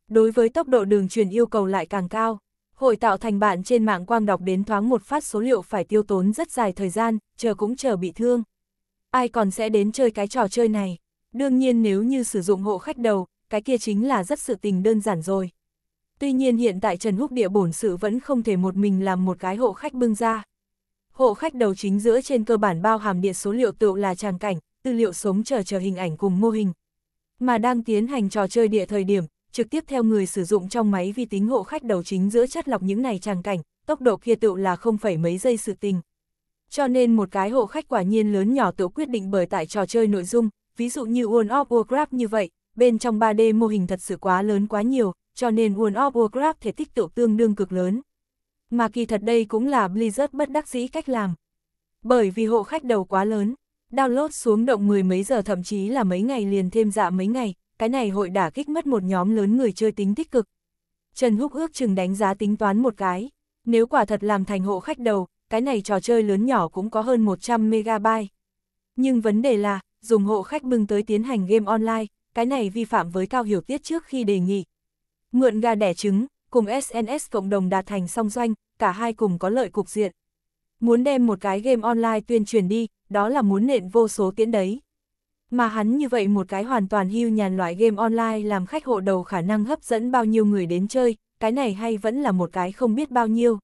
Đối với tốc độ đường truyền yêu cầu lại càng cao, hội tạo thành bạn trên mạng quang đọc đến thoáng một phát số liệu phải tiêu tốn rất dài thời gian, chờ cũng chờ bị thương. Ai còn sẽ đến chơi cái trò chơi này? Đương nhiên nếu như sử dụng hộ khách đầu, cái kia chính là rất sự tình đơn giản rồi. Tuy nhiên hiện tại Trần Húc Địa bổn sự vẫn không thể một mình làm một cái hộ khách bưng ra. Hộ khách đầu chính giữa trên cơ bản bao hàm địa số liệu tựu là tràng cảnh, tư liệu sống chờ chờ hình ảnh cùng mô hình. Mà đang tiến hành trò chơi địa thời điểm, trực tiếp theo người sử dụng trong máy vi tính hộ khách đầu chính giữa chất lọc những này tràng cảnh, tốc độ kia tựu là không phải mấy giây sự tình. Cho nên một cái hộ khách quả nhiên lớn nhỏ tự quyết định bởi tại trò chơi nội dung, ví dụ như World of Warcraft như vậy, bên trong 3D mô hình thật sự quá lớn quá nhiều, cho nên World of Warcraft thể tích tự tương đương cực lớn mà kỳ thật đây cũng là Blizzard bất đắc dĩ cách làm. Bởi vì hộ khách đầu quá lớn, download xuống động mười mấy giờ thậm chí là mấy ngày liền thêm dạ mấy ngày, cái này hội đả kích mất một nhóm lớn người chơi tính tích cực. Trần Húc ước chừng đánh giá tính toán một cái, nếu quả thật làm thành hộ khách đầu, cái này trò chơi lớn nhỏ cũng có hơn 100 MB. Nhưng vấn đề là, dùng hộ khách bưng tới tiến hành game online, cái này vi phạm với cao hiểu tiết trước khi đề nghị. Mượn gà đẻ trứng, cùng SNS cộng đồng đạt thành song doanh, cả hai cùng có lợi cục diện. Muốn đem một cái game online tuyên truyền đi, đó là muốn nện vô số tiễn đấy. Mà hắn như vậy một cái hoàn toàn hưu nhàn loại game online làm khách hộ đầu khả năng hấp dẫn bao nhiêu người đến chơi, cái này hay vẫn là một cái không biết bao nhiêu.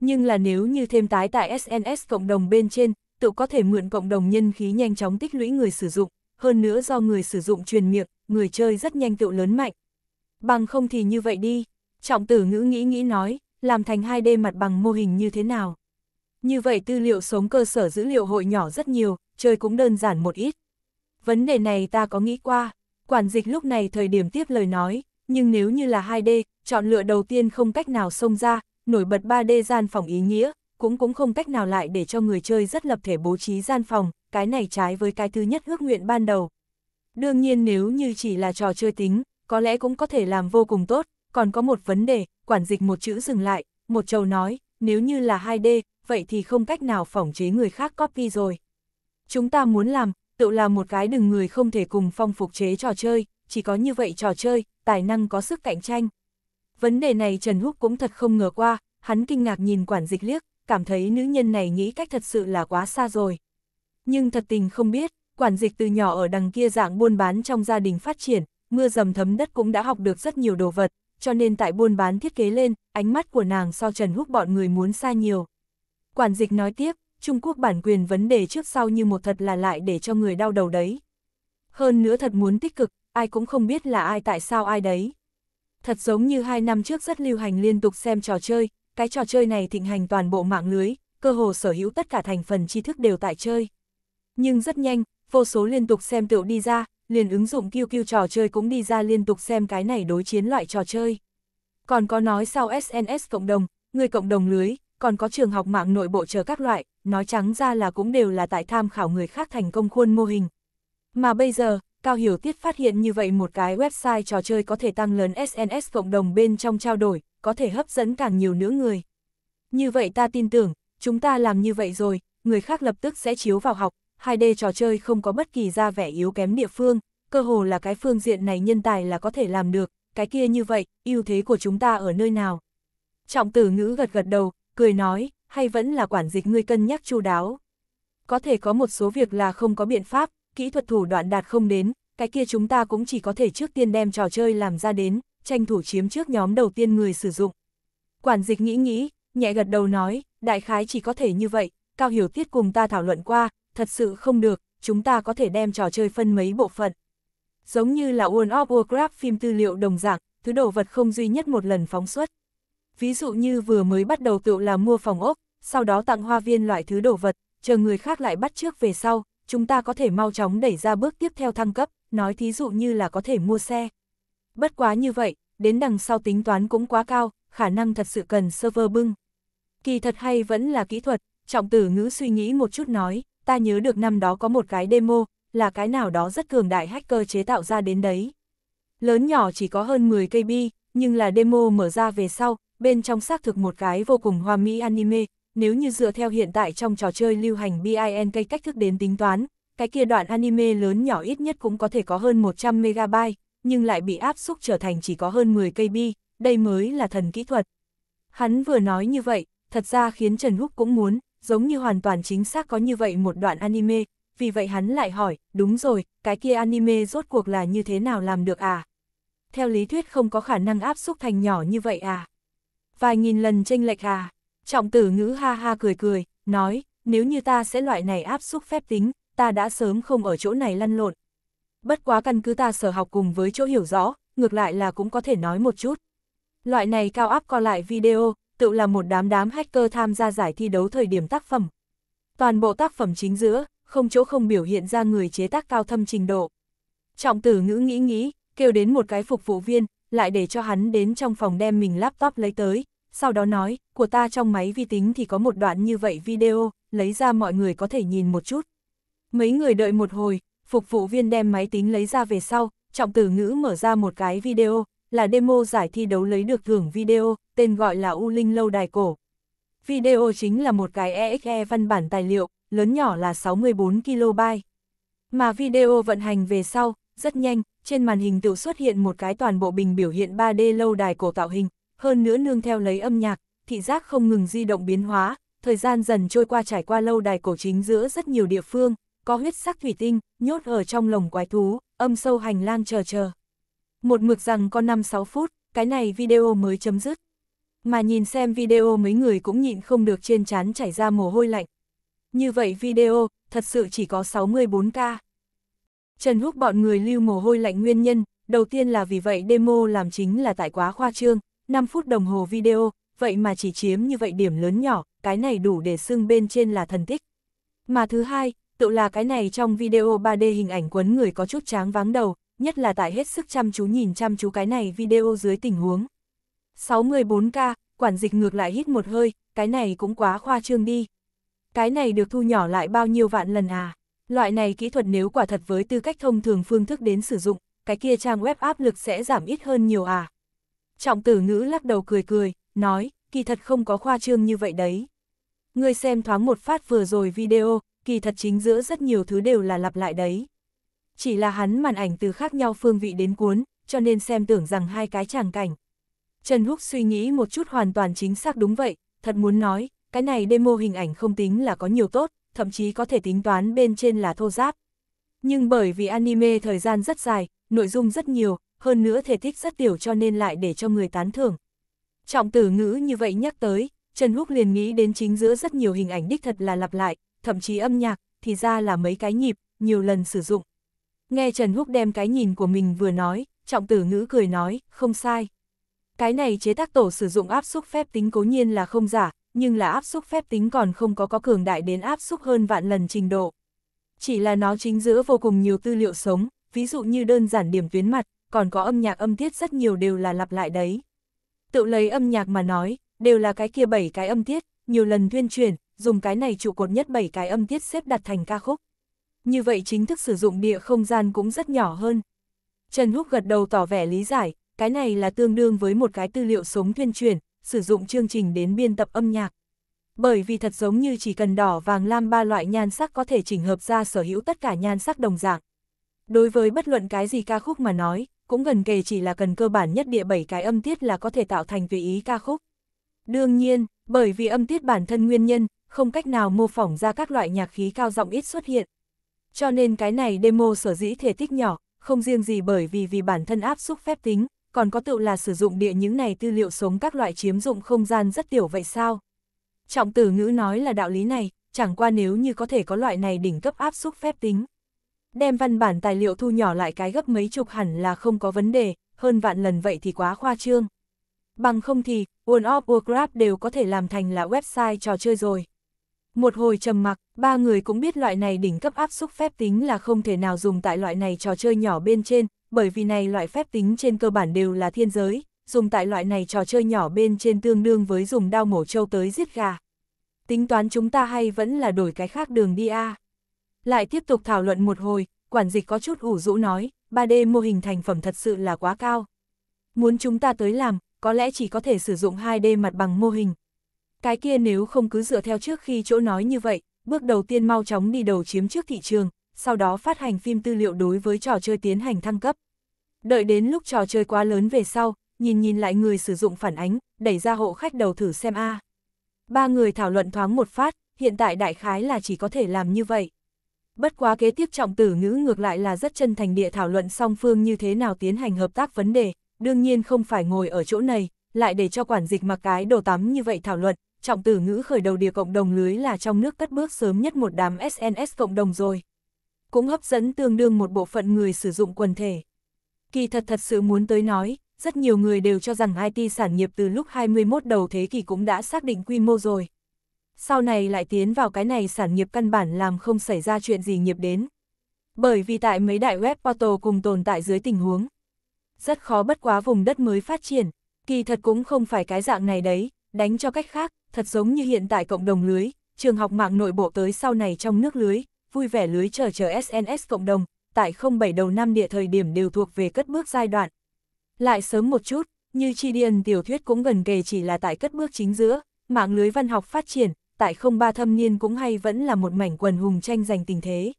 Nhưng là nếu như thêm tái tại SNS cộng đồng bên trên, tự có thể mượn cộng đồng nhân khí nhanh chóng tích lũy người sử dụng, hơn nữa do người sử dụng truyền miệng, người chơi rất nhanh tự lớn mạnh. Bằng không thì như vậy đi, Trọng tử ngữ nghĩ nghĩ nói, làm thành 2D mặt bằng mô hình như thế nào. Như vậy tư liệu sống cơ sở dữ liệu hội nhỏ rất nhiều, chơi cũng đơn giản một ít. Vấn đề này ta có nghĩ qua, quản dịch lúc này thời điểm tiếp lời nói, nhưng nếu như là 2D, chọn lựa đầu tiên không cách nào xông ra, nổi bật 3D gian phòng ý nghĩa, cũng cũng không cách nào lại để cho người chơi rất lập thể bố trí gian phòng, cái này trái với cái thứ nhất ước nguyện ban đầu. Đương nhiên nếu như chỉ là trò chơi tính, có lẽ cũng có thể làm vô cùng tốt, còn có một vấn đề, quản dịch một chữ dừng lại, một châu nói, nếu như là 2D, vậy thì không cách nào phỏng chế người khác copy rồi. Chúng ta muốn làm, tự là một cái đừng người không thể cùng phong phục chế trò chơi, chỉ có như vậy trò chơi, tài năng có sức cạnh tranh. Vấn đề này Trần Húc cũng thật không ngờ qua, hắn kinh ngạc nhìn quản dịch liếc, cảm thấy nữ nhân này nghĩ cách thật sự là quá xa rồi. Nhưng thật tình không biết, quản dịch từ nhỏ ở đằng kia dạng buôn bán trong gia đình phát triển, mưa dầm thấm đất cũng đã học được rất nhiều đồ vật, cho nên tại buôn bán thiết kế lên, ánh mắt của nàng so Trần Húc bọn người muốn xa nhiều. Quản dịch nói tiếp, Trung Quốc bản quyền vấn đề trước sau như một thật là lại để cho người đau đầu đấy. Hơn nữa thật muốn tích cực, ai cũng không biết là ai tại sao ai đấy. Thật giống như hai năm trước rất lưu hành liên tục xem trò chơi, cái trò chơi này thịnh hành toàn bộ mạng lưới, cơ hồ sở hữu tất cả thành phần tri thức đều tại chơi. Nhưng rất nhanh, vô số liên tục xem tựu đi ra, liền ứng dụng QQ trò chơi cũng đi ra liên tục xem cái này đối chiến loại trò chơi. Còn có nói sau SNS cộng đồng, người cộng đồng lưới, còn có trường học mạng nội bộ chờ các loại, nói trắng ra là cũng đều là tại tham khảo người khác thành công khuôn mô hình. Mà bây giờ, Cao Hiểu Tiết phát hiện như vậy một cái website trò chơi có thể tăng lớn SNS cộng đồng bên trong trao đổi, có thể hấp dẫn càng nhiều nữa người. Như vậy ta tin tưởng, chúng ta làm như vậy rồi, người khác lập tức sẽ chiếu vào học, 2D trò chơi không có bất kỳ ra vẻ yếu kém địa phương, cơ hồ là cái phương diện này nhân tài là có thể làm được, cái kia như vậy, ưu thế của chúng ta ở nơi nào? Trọng tử ngữ gật gật đầu, cười nói, hay vẫn là quản dịch ngươi cân nhắc chu đáo. Có thể có một số việc là không có biện pháp, kỹ thuật thủ đoạn đạt không đến, cái kia chúng ta cũng chỉ có thể trước tiên đem trò chơi làm ra đến, tranh thủ chiếm trước nhóm đầu tiên người sử dụng. Quản dịch nghĩ nghĩ, nhẹ gật đầu nói, đại khái chỉ có thể như vậy, Cao Hiểu Tiết cùng ta thảo luận qua, thật sự không được, chúng ta có thể đem trò chơi phân mấy bộ phận. Giống như là World of Warcraft phim tư liệu đồng dạng, thứ đồ vật không duy nhất một lần phóng xuất. Ví dụ như vừa mới bắt đầu tựu là mua phòng ốc, sau đó tặng hoa viên loại thứ đồ vật, chờ người khác lại bắt trước về sau, chúng ta có thể mau chóng đẩy ra bước tiếp theo thăng cấp, nói thí dụ như là có thể mua xe. Bất quá như vậy, đến đằng sau tính toán cũng quá cao, khả năng thật sự cần server bưng. Kỳ thật hay vẫn là kỹ thuật, trọng tử ngữ suy nghĩ một chút nói ta nhớ được năm đó có một cái demo, là cái nào đó rất cường đại hacker chế tạo ra đến đấy. Lớn nhỏ chỉ có hơn 10 cây bi, nhưng là demo mở ra về sau, bên trong xác thực một cái vô cùng hoa mỹ anime, nếu như dựa theo hiện tại trong trò chơi lưu hành BINK cách thức đến tính toán, cái kia đoạn anime lớn nhỏ ít nhất cũng có thể có hơn 100 megabyte, nhưng lại bị áp xúc trở thành chỉ có hơn 10 cây bi, đây mới là thần kỹ thuật. Hắn vừa nói như vậy, thật ra khiến Trần Húc cũng muốn, giống như hoàn toàn chính xác có như vậy một đoạn anime, vì vậy hắn lại hỏi, đúng rồi, cái kia anime rốt cuộc là như thế nào làm được à? Theo lý thuyết không có khả năng áp xúc thành nhỏ như vậy à? Vài nghìn lần tranh lệch à? Trọng tử ngữ ha ha cười cười, nói, nếu như ta sẽ loại này áp xúc phép tính, ta đã sớm không ở chỗ này lăn lộn. Bất quá căn cứ ta sở học cùng với chỗ hiểu rõ, ngược lại là cũng có thể nói một chút. Loại này cao áp co lại video, tự là một đám đám hacker tham gia giải thi đấu thời điểm tác phẩm. Toàn bộ tác phẩm chính giữa, không chỗ không biểu hiện ra người chế tác cao thâm trình độ. Trọng tử ngữ nghĩ nghĩ, kêu đến một cái phục vụ viên, lại để cho hắn đến trong phòng đem mình laptop lấy tới, sau đó nói, của ta trong máy vi tính thì có một đoạn như vậy video, lấy ra mọi người có thể nhìn một chút. Mấy người đợi một hồi, phục vụ viên đem máy tính lấy ra về sau, trọng tử ngữ mở ra một cái video, là demo giải thi đấu lấy được thưởng video, tên gọi là U Linh Lâu Đài Cổ. Video chính là một cái EXE e văn bản tài liệu, lớn nhỏ là 64 KB. Mà video vận hành về sau, rất nhanh, trên màn hình tự xuất hiện một cái toàn bộ bình biểu hiện 3D lâu đài cổ tạo hình, hơn nữa nương theo lấy âm nhạc, thị giác không ngừng di động biến hóa, thời gian dần trôi qua trải qua lâu đài cổ chính giữa rất nhiều địa phương, có huyết sắc thủy tinh, nhốt ở trong lồng quái thú, âm sâu hành lang chờ chờ một mực rằng có 5-6 phút, cái này video mới chấm dứt. Mà nhìn xem video mấy người cũng nhịn không được trên chán chảy ra mồ hôi lạnh. Như vậy video, thật sự chỉ có 64k. Trần Húc bọn người lưu mồ hôi lạnh nguyên nhân, đầu tiên là vì vậy demo làm chính là tại quá khoa trương, 5 phút đồng hồ video, vậy mà chỉ chiếm như vậy điểm lớn nhỏ, cái này đủ để xưng bên trên là thần tích. Mà thứ hai, tự là cái này trong video 3D hình ảnh quấn người có chút tráng váng đầu, nhất là tại hết sức chăm chú nhìn chăm chú cái này video dưới tình huống. 64K, quản dịch ngược lại hít một hơi, cái này cũng quá khoa trương đi. Cái này được thu nhỏ lại bao nhiêu vạn lần à? Loại này kỹ thuật nếu quả thật với tư cách thông thường phương thức đến sử dụng, cái kia trang web áp lực sẽ giảm ít hơn nhiều à? Trọng tử ngữ lắc đầu cười cười, nói, kỳ thật không có khoa trương như vậy đấy. Người xem thoáng một phát vừa rồi video, kỳ thật chính giữa rất nhiều thứ đều là lặp lại đấy chỉ là hắn màn ảnh từ khác nhau phương vị đến cuốn, cho nên xem tưởng rằng hai cái tràng cảnh. Trần Húc suy nghĩ một chút hoàn toàn chính xác đúng vậy, thật muốn nói, cái này demo hình ảnh không tính là có nhiều tốt, thậm chí có thể tính toán bên trên là thô giáp. Nhưng bởi vì anime thời gian rất dài, nội dung rất nhiều, hơn nữa thể thích rất tiểu cho nên lại để cho người tán thưởng. Trọng tử ngữ như vậy nhắc tới, Trần Húc liền nghĩ đến chính giữa rất nhiều hình ảnh đích thật là lặp lại, thậm chí âm nhạc, thì ra là mấy cái nhịp, nhiều lần sử dụng. Nghe Trần Húc đem cái nhìn của mình vừa nói, trọng tử ngữ cười nói, không sai. Cái này chế tác tổ sử dụng áp xúc phép tính cố nhiên là không giả, nhưng là áp xúc phép tính còn không có có cường đại đến áp xúc hơn vạn lần trình độ. Chỉ là nó chính giữa vô cùng nhiều tư liệu sống, ví dụ như đơn giản điểm tuyến mặt, còn có âm nhạc âm tiết rất nhiều đều là lặp lại đấy. Tự lấy âm nhạc mà nói, đều là cái kia bảy cái âm tiết, nhiều lần tuyên truyền, dùng cái này trụ cột nhất bảy cái âm tiết xếp đặt thành ca khúc như vậy chính thức sử dụng địa không gian cũng rất nhỏ hơn. Trần Húc gật đầu tỏ vẻ lý giải, cái này là tương đương với một cái tư liệu sống tuyên truyền, sử dụng chương trình đến biên tập âm nhạc. Bởi vì thật giống như chỉ cần đỏ vàng lam ba loại nhan sắc có thể chỉnh hợp ra sở hữu tất cả nhan sắc đồng dạng. Đối với bất luận cái gì ca khúc mà nói, cũng gần kề chỉ là cần cơ bản nhất địa bảy cái âm tiết là có thể tạo thành tùy ý ca khúc. Đương nhiên, bởi vì âm tiết bản thân nguyên nhân, không cách nào mô phỏng ra các loại nhạc khí cao giọng ít xuất hiện, cho nên cái này demo sở dĩ thể tích nhỏ, không riêng gì bởi vì vì bản thân áp xúc phép tính, còn có tự là sử dụng địa những này tư liệu sống các loại chiếm dụng không gian rất tiểu vậy sao. Trọng tử ngữ nói là đạo lý này, chẳng qua nếu như có thể có loại này đỉnh cấp áp xúc phép tính. Đem văn bản tài liệu thu nhỏ lại cái gấp mấy chục hẳn là không có vấn đề, hơn vạn lần vậy thì quá khoa trương. Bằng không thì, World of Warcraft đều có thể làm thành là website trò chơi rồi. Một hồi trầm mặc, ba người cũng biết loại này đỉnh cấp áp xúc phép tính là không thể nào dùng tại loại này trò chơi nhỏ bên trên, bởi vì này loại phép tính trên cơ bản đều là thiên giới, dùng tại loại này trò chơi nhỏ bên trên tương đương với dùng đao mổ trâu tới giết gà. Tính toán chúng ta hay vẫn là đổi cái khác đường đi a Lại tiếp tục thảo luận một hồi, quản dịch có chút ủ rũ nói, 3D mô hình thành phẩm thật sự là quá cao. Muốn chúng ta tới làm, có lẽ chỉ có thể sử dụng 2D mặt bằng mô hình, cái kia nếu không cứ dựa theo trước khi chỗ nói như vậy, bước đầu tiên mau chóng đi đầu chiếm trước thị trường, sau đó phát hành phim tư liệu đối với trò chơi tiến hành thăng cấp. Đợi đến lúc trò chơi quá lớn về sau, nhìn nhìn lại người sử dụng phản ánh, đẩy ra hộ khách đầu thử xem a. Ba người thảo luận thoáng một phát, hiện tại đại khái là chỉ có thể làm như vậy. Bất quá kế tiếp trọng tử ngữ ngược lại là rất chân thành địa thảo luận song phương như thế nào tiến hành hợp tác vấn đề, đương nhiên không phải ngồi ở chỗ này, lại để cho quản dịch mặc cái đồ tắm như vậy thảo luận, trọng tử ngữ khởi đầu địa cộng đồng lưới là trong nước cất bước sớm nhất một đám SNS cộng đồng rồi. Cũng hấp dẫn tương đương một bộ phận người sử dụng quần thể. Kỳ thật thật sự muốn tới nói, rất nhiều người đều cho rằng IT sản nghiệp từ lúc 21 đầu thế kỷ cũng đã xác định quy mô rồi. Sau này lại tiến vào cái này sản nghiệp căn bản làm không xảy ra chuyện gì nghiệp đến. Bởi vì tại mấy đại web portal cùng tồn tại dưới tình huống. Rất khó bất quá vùng đất mới phát triển, kỳ thật cũng không phải cái dạng này đấy, đánh cho cách khác, thật giống như hiện tại cộng đồng lưới, trường học mạng nội bộ tới sau này trong nước lưới, vui vẻ lưới chờ chờ SNS cộng đồng, tại 07 đầu năm địa thời điểm đều thuộc về cất bước giai đoạn. Lại sớm một chút, như chi điền tiểu thuyết cũng gần kề chỉ là tại cất bước chính giữa, mạng lưới văn học phát triển, tại 03 thâm niên cũng hay vẫn là một mảnh quần hùng tranh giành tình thế.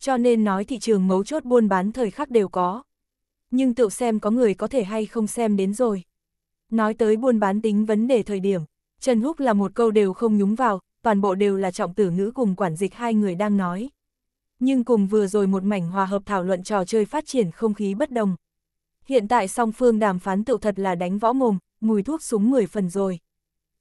Cho nên nói thị trường mấu chốt buôn bán thời khắc đều có. Nhưng tự xem có người có thể hay không xem đến rồi. Nói tới buôn bán tính vấn đề thời điểm, Trần Húc là một câu đều không nhúng vào, toàn bộ đều là trọng tử ngữ cùng quản dịch hai người đang nói. Nhưng cùng vừa rồi một mảnh hòa hợp thảo luận trò chơi phát triển không khí bất đồng. Hiện tại song phương đàm phán tự thật là đánh võ mồm, mùi thuốc súng 10 phần rồi.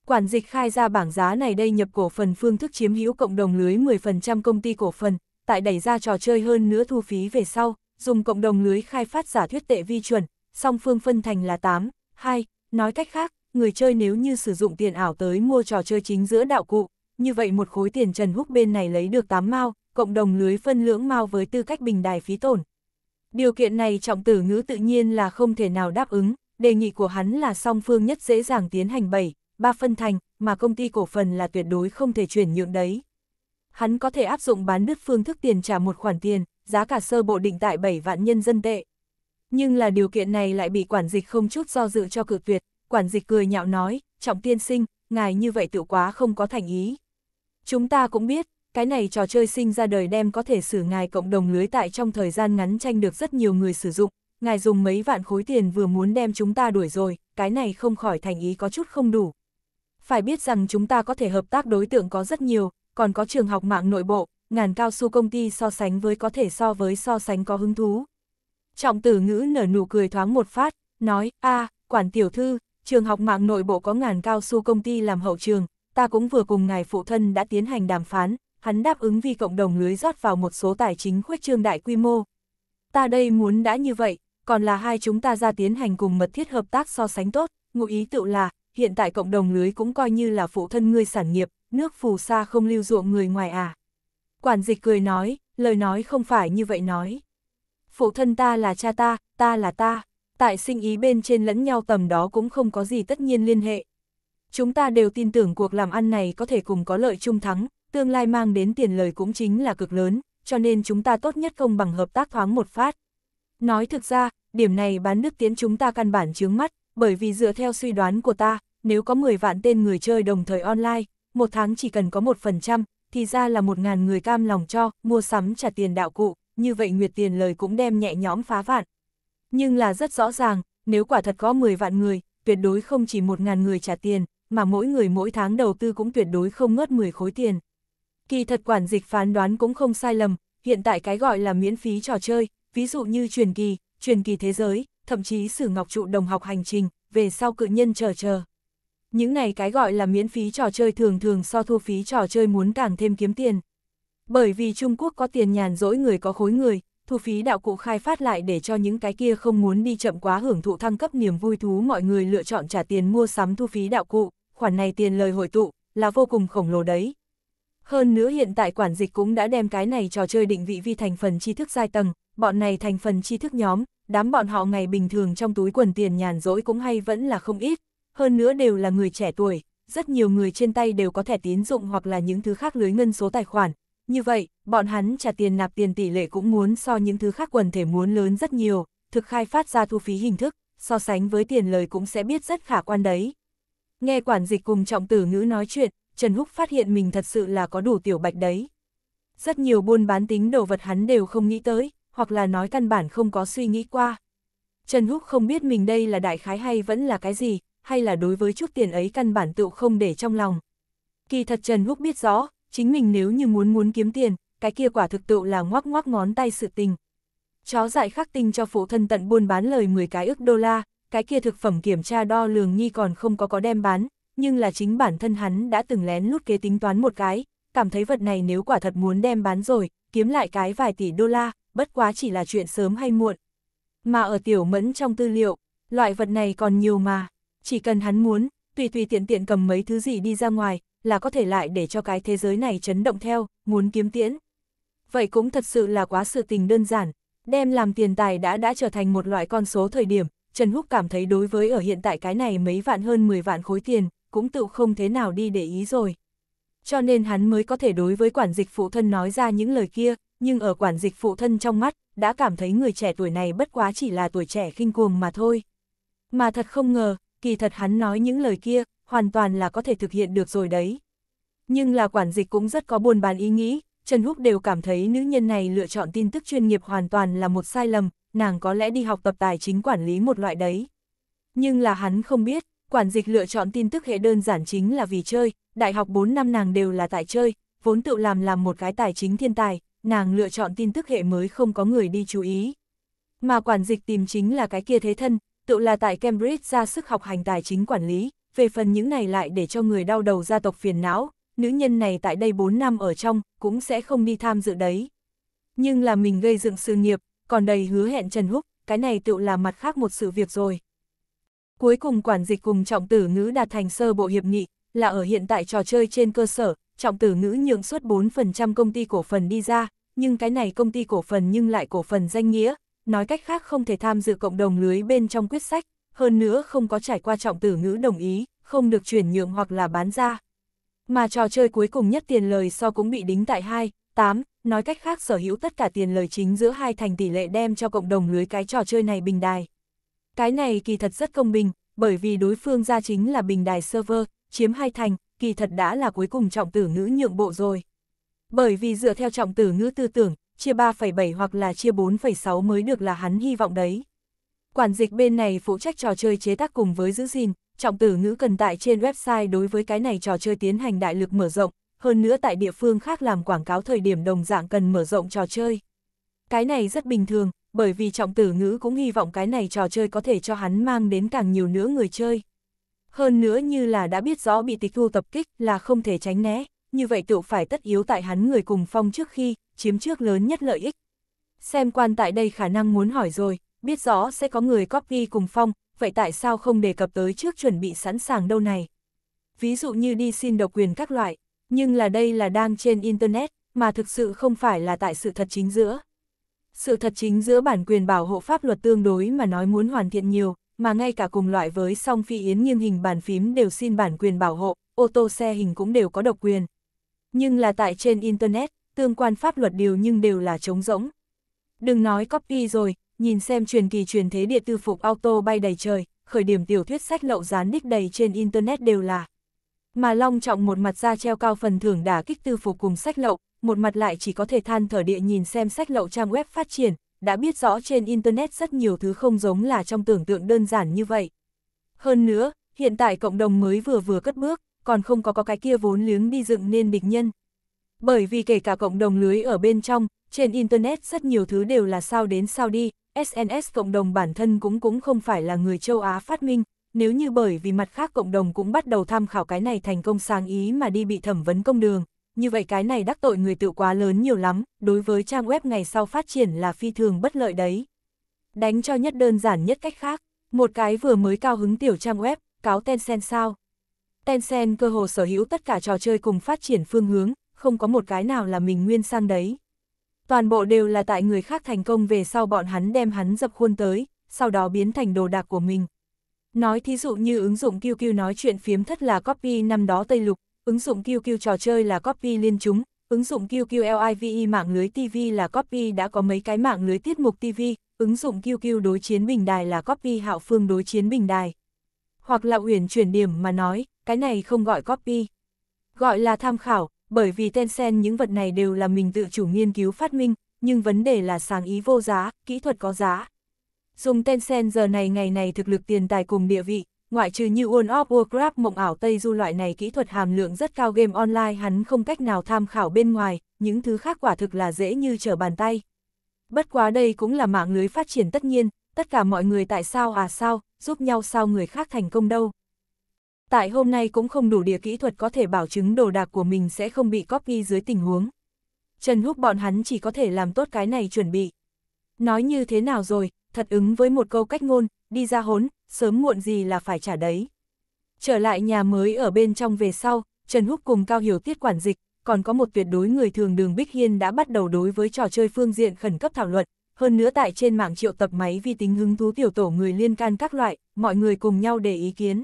Quản dịch khai ra bảng giá này đây nhập cổ phần phương thức chiếm hữu cộng đồng lưới 10% công ty cổ phần, tại đẩy ra trò chơi hơn nữa thu phí về sau, dùng cộng đồng lưới khai phát giả thuyết tệ vi chuẩn, song phương phân thành là 8, 2, Nói cách khác, người chơi nếu như sử dụng tiền ảo tới mua trò chơi chính giữa đạo cụ, như vậy một khối tiền Trần Húc bên này lấy được 8 mao, cộng đồng lưới phân lưỡng mao với tư cách bình đài phí tổn. Điều kiện này trọng tử ngữ tự nhiên là không thể nào đáp ứng, đề nghị của hắn là song phương nhất dễ dàng tiến hành 7, 3 phân thành, mà công ty cổ phần là tuyệt đối không thể chuyển nhượng đấy. Hắn có thể áp dụng bán đứt phương thức tiền trả một khoản tiền, giá cả sơ bộ định tại 7 vạn nhân dân tệ, nhưng là điều kiện này lại bị quản dịch không chút do dự cho cực tuyệt, quản dịch cười nhạo nói, trọng tiên sinh, ngài như vậy tự quá không có thành ý. Chúng ta cũng biết, cái này trò chơi sinh ra đời đem có thể xử ngài cộng đồng lưới tại trong thời gian ngắn tranh được rất nhiều người sử dụng, ngài dùng mấy vạn khối tiền vừa muốn đem chúng ta đuổi rồi, cái này không khỏi thành ý có chút không đủ. Phải biết rằng chúng ta có thể hợp tác đối tượng có rất nhiều, còn có trường học mạng nội bộ, ngàn cao su công ty so sánh với có thể so với so sánh có hứng thú, Trọng tử ngữ nở nụ cười thoáng một phát, nói, a quản tiểu thư, trường học mạng nội bộ có ngàn cao su công ty làm hậu trường, ta cũng vừa cùng ngài phụ thân đã tiến hành đàm phán, hắn đáp ứng vì cộng đồng lưới rót vào một số tài chính khuếch trương đại quy mô. Ta đây muốn đã như vậy, còn là hai chúng ta ra tiến hành cùng mật thiết hợp tác so sánh tốt, ngụ ý tự là, hiện tại cộng đồng lưới cũng coi như là phụ thân ngươi sản nghiệp, nước phù sa không lưu ruộng người ngoài à. Quản dịch cười nói, lời nói không phải như vậy nói phụ thân ta là cha ta, ta là ta, tại sinh ý bên trên lẫn nhau tầm đó cũng không có gì tất nhiên liên hệ. Chúng ta đều tin tưởng cuộc làm ăn này có thể cùng có lợi chung thắng, tương lai mang đến tiền lời cũng chính là cực lớn, cho nên chúng ta tốt nhất công bằng hợp tác thoáng một phát. Nói thực ra, điểm này bán nước tiến chúng ta căn bản chướng mắt, bởi vì dựa theo suy đoán của ta, nếu có 10 vạn tên người chơi đồng thời online, một tháng chỉ cần có 1%, thì ra là 1.000 người cam lòng cho, mua sắm trả tiền đạo cụ, như vậy Nguyệt Tiền lời cũng đem nhẹ nhõm phá vạn. Nhưng là rất rõ ràng, nếu quả thật có 10 vạn người, tuyệt đối không chỉ 1.000 người trả tiền, mà mỗi người mỗi tháng đầu tư cũng tuyệt đối không ngớt 10 khối tiền. Kỳ thật quản dịch phán đoán cũng không sai lầm, hiện tại cái gọi là miễn phí trò chơi, ví dụ như truyền kỳ, truyền kỳ thế giới, thậm chí sử ngọc trụ đồng học hành trình, về sau cự nhân chờ chờ. Những này cái gọi là miễn phí trò chơi thường thường so thua phí trò chơi muốn càng thêm kiếm tiền. Bởi vì Trung Quốc có tiền nhàn rỗi người có khối người, thu phí đạo cụ khai phát lại để cho những cái kia không muốn đi chậm quá hưởng thụ thăng cấp niềm vui thú mọi người lựa chọn trả tiền mua sắm thu phí đạo cụ, khoản này tiền lời hội tụ, là vô cùng khổng lồ đấy. Hơn nữa hiện tại quản dịch cũng đã đem cái này trò chơi định vị vi thành phần tri thức giai tầng, bọn này thành phần tri thức nhóm, đám bọn họ ngày bình thường trong túi quần tiền nhàn rỗi cũng hay vẫn là không ít, hơn nữa đều là người trẻ tuổi, rất nhiều người trên tay đều có thẻ tín dụng hoặc là những thứ khác lưới ngân số tài khoản, như vậy, bọn hắn trả tiền nạp tiền tỷ lệ cũng muốn so những thứ khác quần thể muốn lớn rất nhiều, thực khai phát ra thu phí hình thức, so sánh với tiền lời cũng sẽ biết rất khả quan đấy. Nghe quản dịch cùng trọng tử ngữ nói chuyện, Trần Húc phát hiện mình thật sự là có đủ tiểu bạch đấy. Rất nhiều buôn bán tính đồ vật hắn đều không nghĩ tới, hoặc là nói căn bản không có suy nghĩ qua. Trần Húc không biết mình đây là đại khái hay vẫn là cái gì, hay là đối với chút tiền ấy căn bản tựu không để trong lòng. Kỳ thật Trần Húc biết rõ, chính mình nếu như muốn muốn kiếm tiền, cái kia quả thực tự là ngoắc ngoắc ngón tay sự tình. Chó dại khắc tinh cho phụ thân tận buôn bán lời 10 cái ức đô la, cái kia thực phẩm kiểm tra đo lường nhi còn không có có đem bán, nhưng là chính bản thân hắn đã từng lén lút kế tính toán một cái, cảm thấy vật này nếu quả thật muốn đem bán rồi, kiếm lại cái vài tỷ đô la, bất quá chỉ là chuyện sớm hay muộn. Mà ở tiểu mẫn trong tư liệu, loại vật này còn nhiều mà, chỉ cần hắn muốn, tùy tùy tiện tiện cầm mấy thứ gì đi ra ngoài, là có thể lại để cho cái thế giới này chấn động theo, muốn kiếm tiễn. Vậy cũng thật sự là quá sự tình đơn giản, đem làm tiền tài đã đã trở thành một loại con số thời điểm, Trần Húc cảm thấy đối với ở hiện tại cái này mấy vạn hơn 10 vạn khối tiền, cũng tự không thế nào đi để ý rồi. Cho nên hắn mới có thể đối với quản dịch phụ thân nói ra những lời kia, nhưng ở quản dịch phụ thân trong mắt, đã cảm thấy người trẻ tuổi này bất quá chỉ là tuổi trẻ khinh cuồng mà thôi. Mà thật không ngờ, kỳ thật hắn nói những lời kia, hoàn toàn là có thể thực hiện được rồi đấy. Nhưng là quản dịch cũng rất có buồn bàn ý nghĩ, Trần Húc đều cảm thấy nữ nhân này lựa chọn tin tức chuyên nghiệp hoàn toàn là một sai lầm, nàng có lẽ đi học tập tài chính quản lý một loại đấy. Nhưng là hắn không biết, quản dịch lựa chọn tin tức hệ đơn giản chính là vì chơi, đại học 4 năm nàng đều là tại chơi, vốn tự làm làm một cái tài chính thiên tài, nàng lựa chọn tin tức hệ mới không có người đi chú ý. Mà quản dịch tìm chính là cái kia thế thân, tự là tại Cambridge ra sức học hành tài chính quản lý, về phần những này lại để cho người đau đầu gia tộc phiền não, nữ nhân này tại đây 4 năm ở trong, cũng sẽ không đi tham dự đấy. Nhưng là mình gây dựng sự nghiệp, còn đầy hứa hẹn Trần Húc, cái này tự là mặt khác một sự việc rồi. Cuối cùng quản dịch cùng trọng tử ngữ đạt thành sơ bộ hiệp nghị, là ở hiện tại trò chơi trên cơ sở, trọng tử ngữ nhượng suất 4% công ty cổ phần đi ra, nhưng cái này công ty cổ phần nhưng lại cổ phần danh nghĩa, nói cách khác không thể tham dự cộng đồng lưới bên trong quyết sách, hơn nữa không có trải qua trọng tử ngữ đồng ý, không được chuyển nhượng hoặc là bán ra. Mà trò chơi cuối cùng nhất tiền lời so cũng bị đính tại 2, 8, nói cách khác sở hữu tất cả tiền lời chính giữa hai thành tỷ lệ đem cho cộng đồng lưới cái trò chơi này bình đài. Cái này kỳ thật rất công bình, bởi vì đối phương ra chính là bình đài server, chiếm hai thành, kỳ thật đã là cuối cùng trọng tử ngữ nhượng bộ rồi. Bởi vì dựa theo trọng tử ngữ tư tưởng, chia 3,7 hoặc là chia 4,6 mới được là hắn hy vọng đấy. Quản dịch bên này phụ trách trò chơi chế tác cùng với giữ gìn, trọng tử ngữ cần tại trên website đối với cái này trò chơi tiến hành đại lực mở rộng, hơn nữa tại địa phương khác làm quảng cáo thời điểm đồng dạng cần mở rộng trò chơi. Cái này rất bình thường, bởi vì trọng tử ngữ cũng hy vọng cái này trò chơi có thể cho hắn mang đến càng nhiều nữa người chơi. Hơn nữa như là đã biết rõ bị tịch thu tập kích là không thể tránh né, như vậy tự phải tất yếu tại hắn người cùng phong trước khi, chiếm trước lớn nhất lợi ích. Xem quan tại đây khả năng muốn hỏi rồi, biết rõ sẽ có người copy cùng phong, vậy tại sao không đề cập tới trước chuẩn bị sẵn sàng đâu này? Ví dụ như đi xin độc quyền các loại, nhưng là đây là đang trên Internet, mà thực sự không phải là tại sự thật chính giữa. Sự thật chính giữa bản quyền bảo hộ pháp luật tương đối mà nói muốn hoàn thiện nhiều, mà ngay cả cùng loại với song phi yến nghiêng hình bàn phím đều xin bản quyền bảo hộ, ô tô xe hình cũng đều có độc quyền. Nhưng là tại trên Internet, tương quan pháp luật điều nhưng đều là trống rỗng. Đừng nói copy rồi, nhìn xem truyền kỳ truyền thế địa tư phục auto bay đầy trời, khởi điểm tiểu thuyết sách lậu gián nick đầy trên Internet đều là. Mà Long Trọng một mặt ra treo cao phần thưởng đả kích tư phục cùng sách lậu, một mặt lại chỉ có thể than thở địa nhìn xem sách lậu trang web phát triển, đã biết rõ trên Internet rất nhiều thứ không giống là trong tưởng tượng đơn giản như vậy. Hơn nữa, hiện tại cộng đồng mới vừa vừa cất bước, còn không có có cái kia vốn liếng đi dựng nên địch nhân. Bởi vì kể cả cộng đồng lưới ở bên trong, trên Internet rất nhiều thứ đều là sao đến sao đi, SNS cộng đồng bản thân cũng cũng không phải là người châu Á phát minh, nếu như bởi vì mặt khác cộng đồng cũng bắt đầu tham khảo cái này thành công sáng ý mà đi bị thẩm vấn công đường, như vậy cái này đắc tội người tự quá lớn nhiều lắm, đối với trang web ngày sau phát triển là phi thường bất lợi đấy. Đánh cho nhất đơn giản nhất cách khác, một cái vừa mới cao hứng tiểu trang web, cáo Tencent sao. Tencent cơ hồ sở hữu tất cả trò chơi cùng phát triển phương hướng, không có một cái nào là mình nguyên sang đấy toàn bộ đều là tại người khác thành công về sau bọn hắn đem hắn dập khuôn tới, sau đó biến thành đồ đạc của mình. Nói thí dụ như ứng dụng QQ nói chuyện phiếm thất là copy năm đó Tây Lục, ứng dụng QQ trò chơi là copy liên chúng, ứng dụng QQ LIVE mạng lưới TV là copy đã có mấy cái mạng lưới tiết mục TV, ứng dụng QQ đối chiến bình đài là copy hạo phương đối chiến bình đài. Hoặc là uyển chuyển điểm mà nói, cái này không gọi copy. Gọi là tham khảo, bởi vì Tencent những vật này đều là mình tự chủ nghiên cứu phát minh, nhưng vấn đề là sáng ý vô giá, kỹ thuật có giá. Dùng Tencent giờ này ngày này thực lực tiền tài cùng địa vị, ngoại trừ như World of Warcraft mộng ảo Tây Du loại này kỹ thuật hàm lượng rất cao game online hắn không cách nào tham khảo bên ngoài, những thứ khác quả thực là dễ như trở bàn tay. Bất quá đây cũng là mạng lưới phát triển tất nhiên, tất cả mọi người tại sao à sao, giúp nhau sao người khác thành công đâu tại hôm nay cũng không đủ địa kỹ thuật có thể bảo chứng đồ đạc của mình sẽ không bị copy dưới tình huống. Trần Húc bọn hắn chỉ có thể làm tốt cái này chuẩn bị. Nói như thế nào rồi, thật ứng với một câu cách ngôn, đi ra hốn, sớm muộn gì là phải trả đấy. Trở lại nhà mới ở bên trong về sau, Trần Húc cùng Cao Hiểu Tiết quản dịch, còn có một tuyệt đối người thường đường Bích Hiên đã bắt đầu đối với trò chơi phương diện khẩn cấp thảo luận, hơn nữa tại trên mạng triệu tập máy vi tính hứng thú tiểu tổ người liên can các loại, mọi người cùng nhau để ý kiến.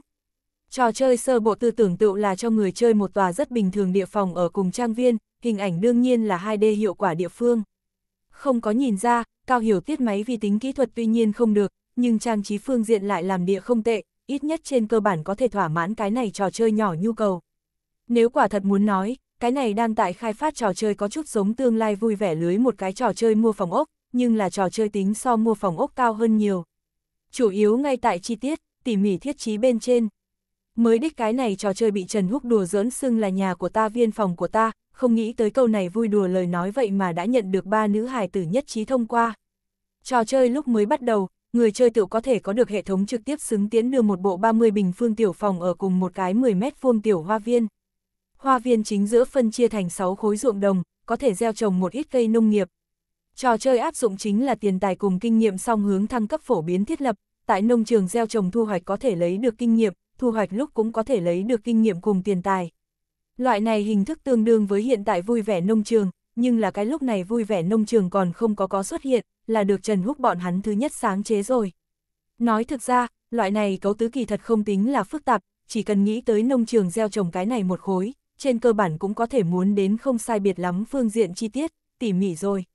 Trò chơi sơ bộ tư tưởng tựu là cho người chơi một tòa rất bình thường địa phòng ở cùng trang viên, hình ảnh đương nhiên là 2D hiệu quả địa phương. Không có nhìn ra, Cao Hiểu tiết máy vì tính kỹ thuật tuy nhiên không được, nhưng trang trí phương diện lại làm địa không tệ, ít nhất trên cơ bản có thể thỏa mãn cái này trò chơi nhỏ nhu cầu. Nếu quả thật muốn nói, cái này đang tại khai phát trò chơi có chút giống tương lai vui vẻ lưới một cái trò chơi mua phòng ốc, nhưng là trò chơi tính so mua phòng ốc cao hơn nhiều. Chủ yếu ngay tại chi tiết, tỉ mỉ thiết trí bên trên mới đích cái này trò chơi bị Trần Húc đùa giỡn xưng là nhà của ta viên phòng của ta, không nghĩ tới câu này vui đùa lời nói vậy mà đã nhận được ba nữ hài tử nhất trí thông qua. Trò chơi lúc mới bắt đầu, người chơi tự có thể có được hệ thống trực tiếp xứng tiến đưa một bộ 30 bình phương tiểu phòng ở cùng một cái 10 mét vuông tiểu hoa viên. Hoa viên chính giữa phân chia thành 6 khối ruộng đồng, có thể gieo trồng một ít cây nông nghiệp. Trò chơi áp dụng chính là tiền tài cùng kinh nghiệm song hướng thăng cấp phổ biến thiết lập, tại nông trường gieo trồng thu hoạch có thể lấy được kinh nghiệm, thu hoạch lúc cũng có thể lấy được kinh nghiệm cùng tiền tài. Loại này hình thức tương đương với hiện tại vui vẻ nông trường, nhưng là cái lúc này vui vẻ nông trường còn không có có xuất hiện, là được Trần Húc bọn hắn thứ nhất sáng chế rồi. Nói thực ra, loại này cấu tứ kỳ thật không tính là phức tạp, chỉ cần nghĩ tới nông trường gieo trồng cái này một khối, trên cơ bản cũng có thể muốn đến không sai biệt lắm phương diện chi tiết, tỉ mỉ rồi.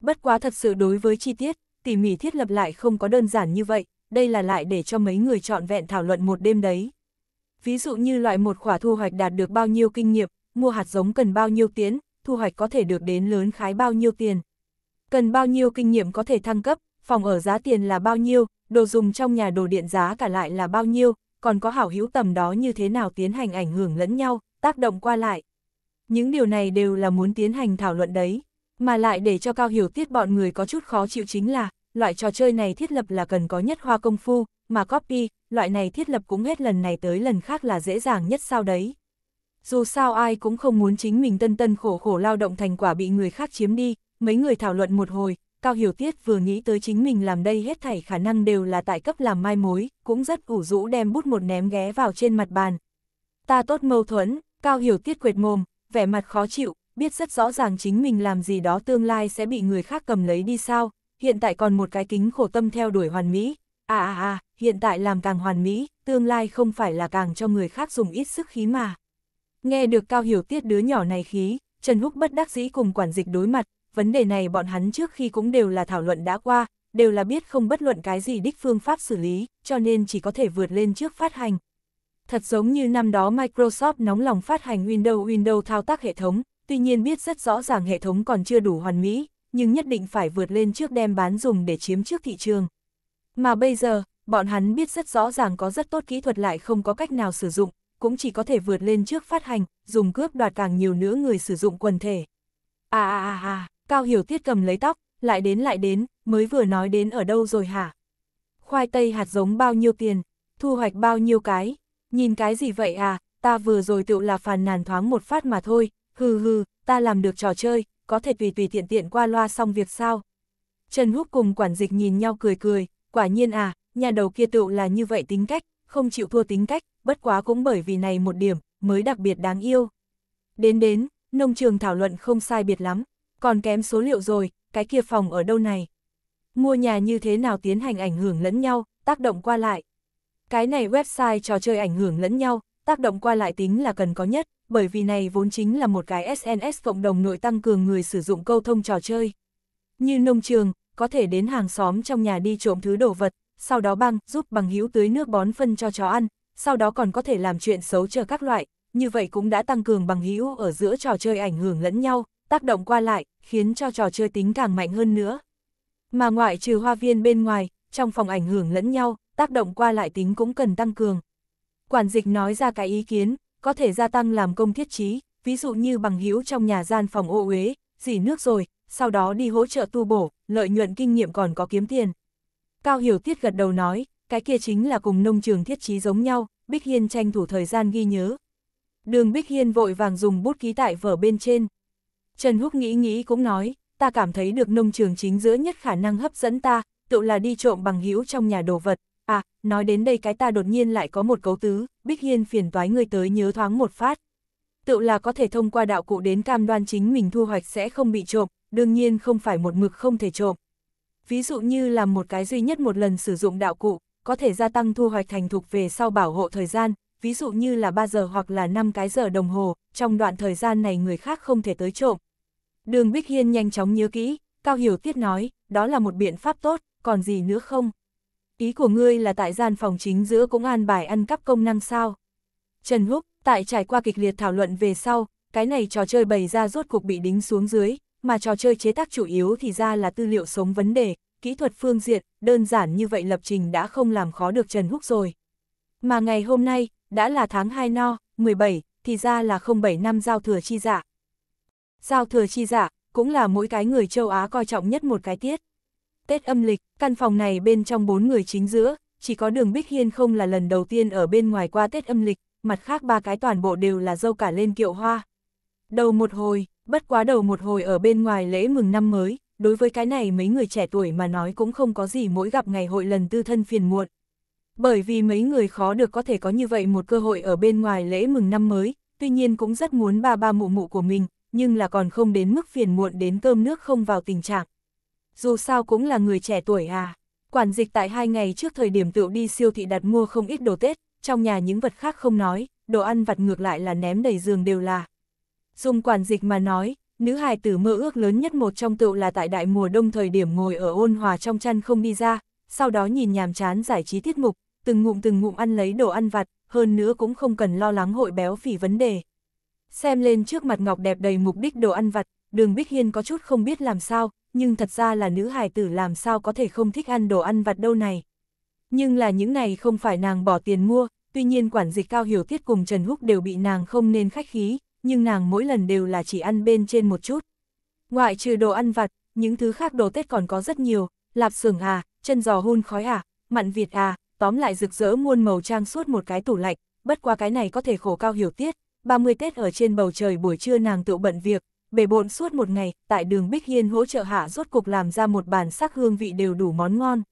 Bất quá thật sự đối với chi tiết, tỉ mỉ thiết lập lại không có đơn giản như vậy, đây là lại để cho mấy người chọn vẹn thảo luận một đêm đấy. Ví dụ như loại một khỏa thu hoạch đạt được bao nhiêu kinh nghiệm, mua hạt giống cần bao nhiêu tiến, thu hoạch có thể được đến lớn khái bao nhiêu tiền. Cần bao nhiêu kinh nghiệm có thể thăng cấp, phòng ở giá tiền là bao nhiêu, đồ dùng trong nhà đồ điện giá cả lại là bao nhiêu, còn có hảo hữu tầm đó như thế nào tiến hành ảnh hưởng lẫn nhau, tác động qua lại. Những điều này đều là muốn tiến hành thảo luận đấy, mà lại để cho Cao Hiểu Tiết bọn người có chút khó chịu chính là, loại trò chơi này thiết lập là cần có nhất hoa công phu, mà copy, loại này thiết lập cũng hết lần này tới lần khác là dễ dàng nhất sao đấy. Dù sao ai cũng không muốn chính mình tân tân khổ khổ lao động thành quả bị người khác chiếm đi, mấy người thảo luận một hồi, Cao Hiểu Tiết vừa nghĩ tới chính mình làm đây hết thảy khả năng đều là tại cấp làm mai mối, cũng rất ủ rũ đem bút một ném ghé vào trên mặt bàn. Ta tốt mâu thuẫn, Cao Hiểu Tiết quệt mồm, vẻ mặt khó chịu, biết rất rõ ràng chính mình làm gì đó tương lai sẽ bị người khác cầm lấy đi sao, hiện tại còn một cái kính khổ tâm theo đuổi hoàn mỹ. À à à, hiện tại làm càng hoàn mỹ, tương lai không phải là càng cho người khác dùng ít sức khí mà. Nghe được Cao Hiểu Tiết đứa nhỏ này khí, Trần Húc bất đắc dĩ cùng quản dịch đối mặt, vấn đề này bọn hắn trước khi cũng đều là thảo luận đã qua, đều là biết không bất luận cái gì đích phương pháp xử lý, cho nên chỉ có thể vượt lên trước phát hành. Thật giống như năm đó Microsoft nóng lòng phát hành Windows Windows thao tác hệ thống, tuy nhiên biết rất rõ ràng hệ thống còn chưa đủ hoàn mỹ, nhưng nhất định phải vượt lên trước đem bán dùng để chiếm trước thị trường. Mà bây giờ, bọn hắn biết rất rõ ràng có rất tốt kỹ thuật lại không có cách nào sử dụng, cũng chỉ có thể vượt lên trước phát hành, dùng cướp đoạt càng nhiều nữa người sử dụng quần thể. À à à à, Cao Hiểu Tiết cầm lấy tóc, lại đến lại đến, mới vừa nói đến ở đâu rồi hả? Khoai tây hạt giống bao nhiêu tiền, thu hoạch bao nhiêu cái, nhìn cái gì vậy à, ta vừa rồi tự là phàn nàn thoáng một phát mà thôi, hừ hừ, ta làm được trò chơi, có thể tùy tùy tiện tiện qua loa xong việc sao. Trần Húc cùng quản dịch nhìn nhau cười cười, quả nhiên à, nhà đầu kia tựu là như vậy tính cách, không chịu thua tính cách, bất quá cũng bởi vì này một điểm, mới đặc biệt đáng yêu. Đến đến, nông trường thảo luận không sai biệt lắm, còn kém số liệu rồi, cái kia phòng ở đâu này. Mua nhà như thế nào tiến hành ảnh hưởng lẫn nhau, tác động qua lại. Cái này website trò chơi ảnh hưởng lẫn nhau, tác động qua lại tính là cần có nhất, bởi vì này vốn chính là một cái SNS cộng đồng nội tăng cường người sử dụng câu thông trò chơi. Như nông trường, có thể đến hàng xóm trong nhà đi trộm thứ đồ vật, sau đó băng, giúp bằng hữu tưới nước bón phân cho chó ăn, sau đó còn có thể làm chuyện xấu chờ các loại, như vậy cũng đã tăng cường bằng hữu ở giữa trò chơi ảnh hưởng lẫn nhau, tác động qua lại, khiến cho trò chơi tính càng mạnh hơn nữa. Mà ngoại trừ hoa viên bên ngoài, trong phòng ảnh hưởng lẫn nhau, tác động qua lại tính cũng cần tăng cường. Quản dịch nói ra cái ý kiến, có thể gia tăng làm công thiết trí, ví dụ như bằng hữu trong nhà gian phòng ô uế, dỉ nước rồi, sau đó đi hỗ trợ tu bổ, lợi nhuận kinh nghiệm còn có kiếm tiền. Cao Hiểu Tiết gật đầu nói, cái kia chính là cùng nông trường thiết trí giống nhau, Bích Hiên tranh thủ thời gian ghi nhớ. Đường Bích Hiên vội vàng dùng bút ký tại vở bên trên. Trần Húc nghĩ nghĩ cũng nói, ta cảm thấy được nông trường chính giữa nhất khả năng hấp dẫn ta, tự là đi trộm bằng hữu trong nhà đồ vật, À, nói đến đây cái ta đột nhiên lại có một cấu tứ, Bích Hiên phiền toái người tới nhớ thoáng một phát. Tự là có thể thông qua đạo cụ đến cam đoan chính mình thu hoạch sẽ không bị trộm, đương nhiên không phải một mực không thể trộm. Ví dụ như làm một cái duy nhất một lần sử dụng đạo cụ, có thể gia tăng thu hoạch thành thục về sau bảo hộ thời gian, ví dụ như là 3 giờ hoặc là 5 cái giờ đồng hồ, trong đoạn thời gian này người khác không thể tới trộm. Đường Bích Hiên nhanh chóng nhớ kỹ, Cao Hiểu Tiết nói, đó là một biện pháp tốt, còn gì nữa không? ý của ngươi là tại gian phòng chính giữa cũng an bài ăn cắp công năng sao? Trần Húc, tại trải qua kịch liệt thảo luận về sau, cái này trò chơi bày ra rốt cuộc bị đính xuống dưới, mà trò chơi chế tác chủ yếu thì ra là tư liệu sống vấn đề, kỹ thuật phương diện, đơn giản như vậy lập trình đã không làm khó được Trần Húc rồi. Mà ngày hôm nay, đã là tháng 2 no, 17, thì ra là 07 năm giao thừa chi dạ. Giao thừa chi dạ, cũng là mỗi cái người châu Á coi trọng nhất một cái tiết. Tết âm lịch, căn phòng này bên trong bốn người chính giữa, chỉ có đường Bích Hiên không là lần đầu tiên ở bên ngoài qua Tết âm lịch, mặt khác ba cái toàn bộ đều là dâu cả lên kiệu hoa. Đầu một hồi, bất quá đầu một hồi ở bên ngoài lễ mừng năm mới, đối với cái này mấy người trẻ tuổi mà nói cũng không có gì mỗi gặp ngày hội lần tư thân phiền muộn. Bởi vì mấy người khó được có thể có như vậy một cơ hội ở bên ngoài lễ mừng năm mới, tuy nhiên cũng rất muốn ba ba mụ mụ của mình, nhưng là còn không đến mức phiền muộn đến cơm nước không vào tình trạng, dù sao cũng là người trẻ tuổi à. Quản dịch tại hai ngày trước thời điểm tựu đi siêu thị đặt mua không ít đồ Tết, trong nhà những vật khác không nói, đồ ăn vặt ngược lại là ném đầy giường đều là. Dùng quản dịch mà nói, nữ hài tử mơ ước lớn nhất một trong tựu là tại đại mùa đông thời điểm ngồi ở ôn hòa trong chăn không đi ra, sau đó nhìn nhàm chán giải trí tiết mục, từng ngụm từng ngụm ăn lấy đồ ăn vặt, hơn nữa cũng không cần lo lắng hội béo phì vấn đề. Xem lên trước mặt ngọc đẹp đầy mục đích đồ ăn vặt, đường Bích Hiên có chút không biết làm sao, nhưng thật ra là nữ hài tử làm sao có thể không thích ăn đồ ăn vặt đâu này. Nhưng là những này không phải nàng bỏ tiền mua, tuy nhiên quản dịch cao hiểu tiết cùng Trần Húc đều bị nàng không nên khách khí, nhưng nàng mỗi lần đều là chỉ ăn bên trên một chút. Ngoại trừ đồ ăn vặt, những thứ khác đồ Tết còn có rất nhiều, lạp sườn à, chân giò hun khói à, mặn Việt à, tóm lại rực rỡ muôn màu trang suốt một cái tủ lạnh, bất qua cái này có thể khổ cao hiểu tiết. 30 Tết ở trên bầu trời buổi trưa nàng tự bận việc, bể bộn suốt một ngày, tại đường Bích Hiên hỗ trợ hạ rốt cục làm ra một bàn sắc hương vị đều đủ món ngon.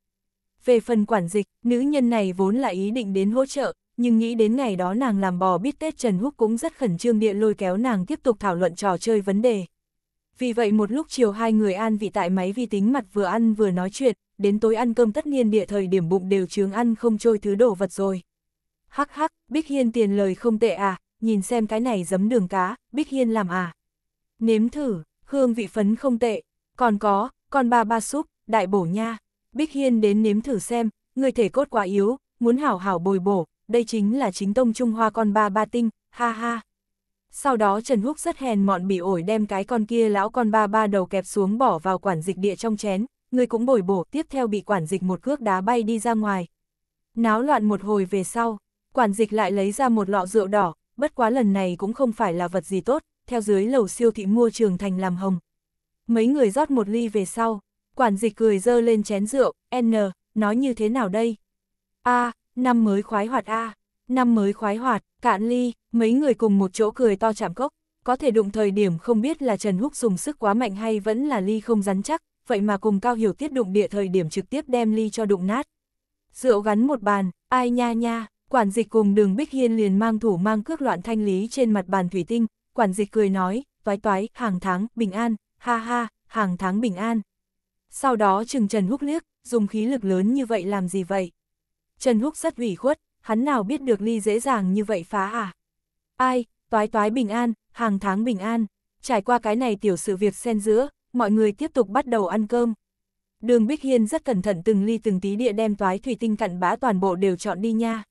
Về phần quản dịch, nữ nhân này vốn là ý định đến hỗ trợ, nhưng nghĩ đến ngày đó nàng làm bò biết tết Trần Húc cũng rất khẩn trương địa lôi kéo nàng tiếp tục thảo luận trò chơi vấn đề. Vì vậy một lúc chiều hai người an vị tại máy vi tính mặt vừa ăn vừa nói chuyện, đến tối ăn cơm tất niên địa thời điểm bụng đều chướng ăn không trôi thứ đồ vật rồi. Hắc hắc, Bích Hiên tiền lời không tệ à, nhìn xem cái này giấm đường cá, Bích Hiên làm à nếm thử, hương vị phấn không tệ, còn có, con ba ba súp, đại bổ nha. Bích Hiên đến nếm thử xem, người thể cốt quá yếu, muốn hảo hảo bồi bổ, đây chính là chính tông Trung Hoa con ba ba tinh, ha ha. Sau đó Trần Húc rất hèn mọn bị ổi đem cái con kia lão con ba ba đầu kẹp xuống bỏ vào quản dịch địa trong chén, người cũng bồi bổ, tiếp theo bị quản dịch một cước đá bay đi ra ngoài. Náo loạn một hồi về sau, quản dịch lại lấy ra một lọ rượu đỏ, bất quá lần này cũng không phải là vật gì tốt, theo dưới lầu siêu thị mua trường thành làm hồng. Mấy người rót một ly về sau, quản dịch cười dơ lên chén rượu, N, nói như thế nào đây? A, năm mới khoái hoạt A, năm mới khoái hoạt, cạn ly, mấy người cùng một chỗ cười to chạm cốc, có thể đụng thời điểm không biết là Trần Húc dùng sức quá mạnh hay vẫn là ly không rắn chắc, vậy mà cùng Cao Hiểu Tiết đụng địa thời điểm trực tiếp đem ly cho đụng nát. Rượu gắn một bàn, ai nha nha, quản dịch cùng đường Bích Hiên liền mang thủ mang cước loạn thanh lý trên mặt bàn thủy tinh, quản dịch cười nói, toái toái, hàng tháng, bình an, ha ha, hàng tháng bình an. Sau đó chừng Trần Húc liếc, dùng khí lực lớn như vậy làm gì vậy? Trần Húc rất ủy khuất, hắn nào biết được ly dễ dàng như vậy phá à? Ai, toái toái bình an, hàng tháng bình an. Trải qua cái này tiểu sự việc xen giữa, mọi người tiếp tục bắt đầu ăn cơm. Đường Bích Hiên rất cẩn thận từng ly từng tí địa đem toái thủy tinh cặn bã toàn bộ đều chọn đi nha.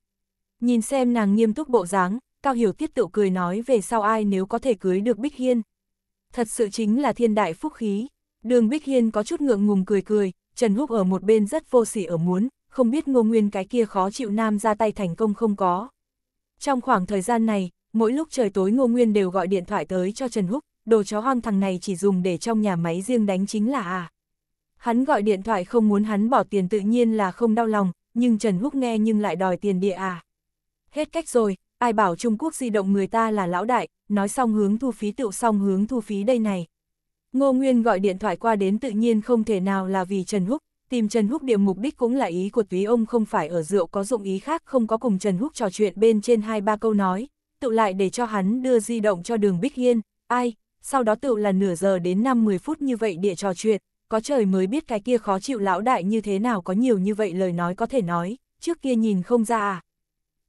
Nhìn xem nàng nghiêm túc bộ dáng, Cao Hiểu Tiết tự cười nói về sau ai nếu có thể cưới được Bích Hiên. Thật sự chính là thiên đại phúc khí. Đường Bích Hiên có chút ngượng ngùng cười cười, Trần Húc ở một bên rất vô sỉ ở muốn, không biết ngô nguyên cái kia khó chịu nam ra tay thành công không có. Trong khoảng thời gian này, mỗi lúc trời tối ngô nguyên đều gọi điện thoại tới cho Trần Húc, đồ chó hoang thằng này chỉ dùng để trong nhà máy riêng đánh chính là à. Hắn gọi điện thoại không muốn hắn bỏ tiền tự nhiên là không đau lòng, nhưng Trần Húc nghe nhưng lại đòi tiền địa à. Hết cách rồi, ai bảo Trung Quốc di động người ta là lão đại, nói xong hướng thu phí tựu xong hướng thu phí đây này. Ngô Nguyên gọi điện thoại qua đến tự nhiên không thể nào là vì Trần Húc, tìm Trần Húc điểm mục đích cũng là ý của túy ông không phải ở rượu có dụng ý khác không có cùng Trần Húc trò chuyện bên trên hai ba câu nói, tự lại để cho hắn đưa di động cho đường Bích Hiên, ai, sau đó tự là nửa giờ đến 5-10 phút như vậy địa trò chuyện, có trời mới biết cái kia khó chịu lão đại như thế nào có nhiều như vậy lời nói có thể nói, trước kia nhìn không ra à,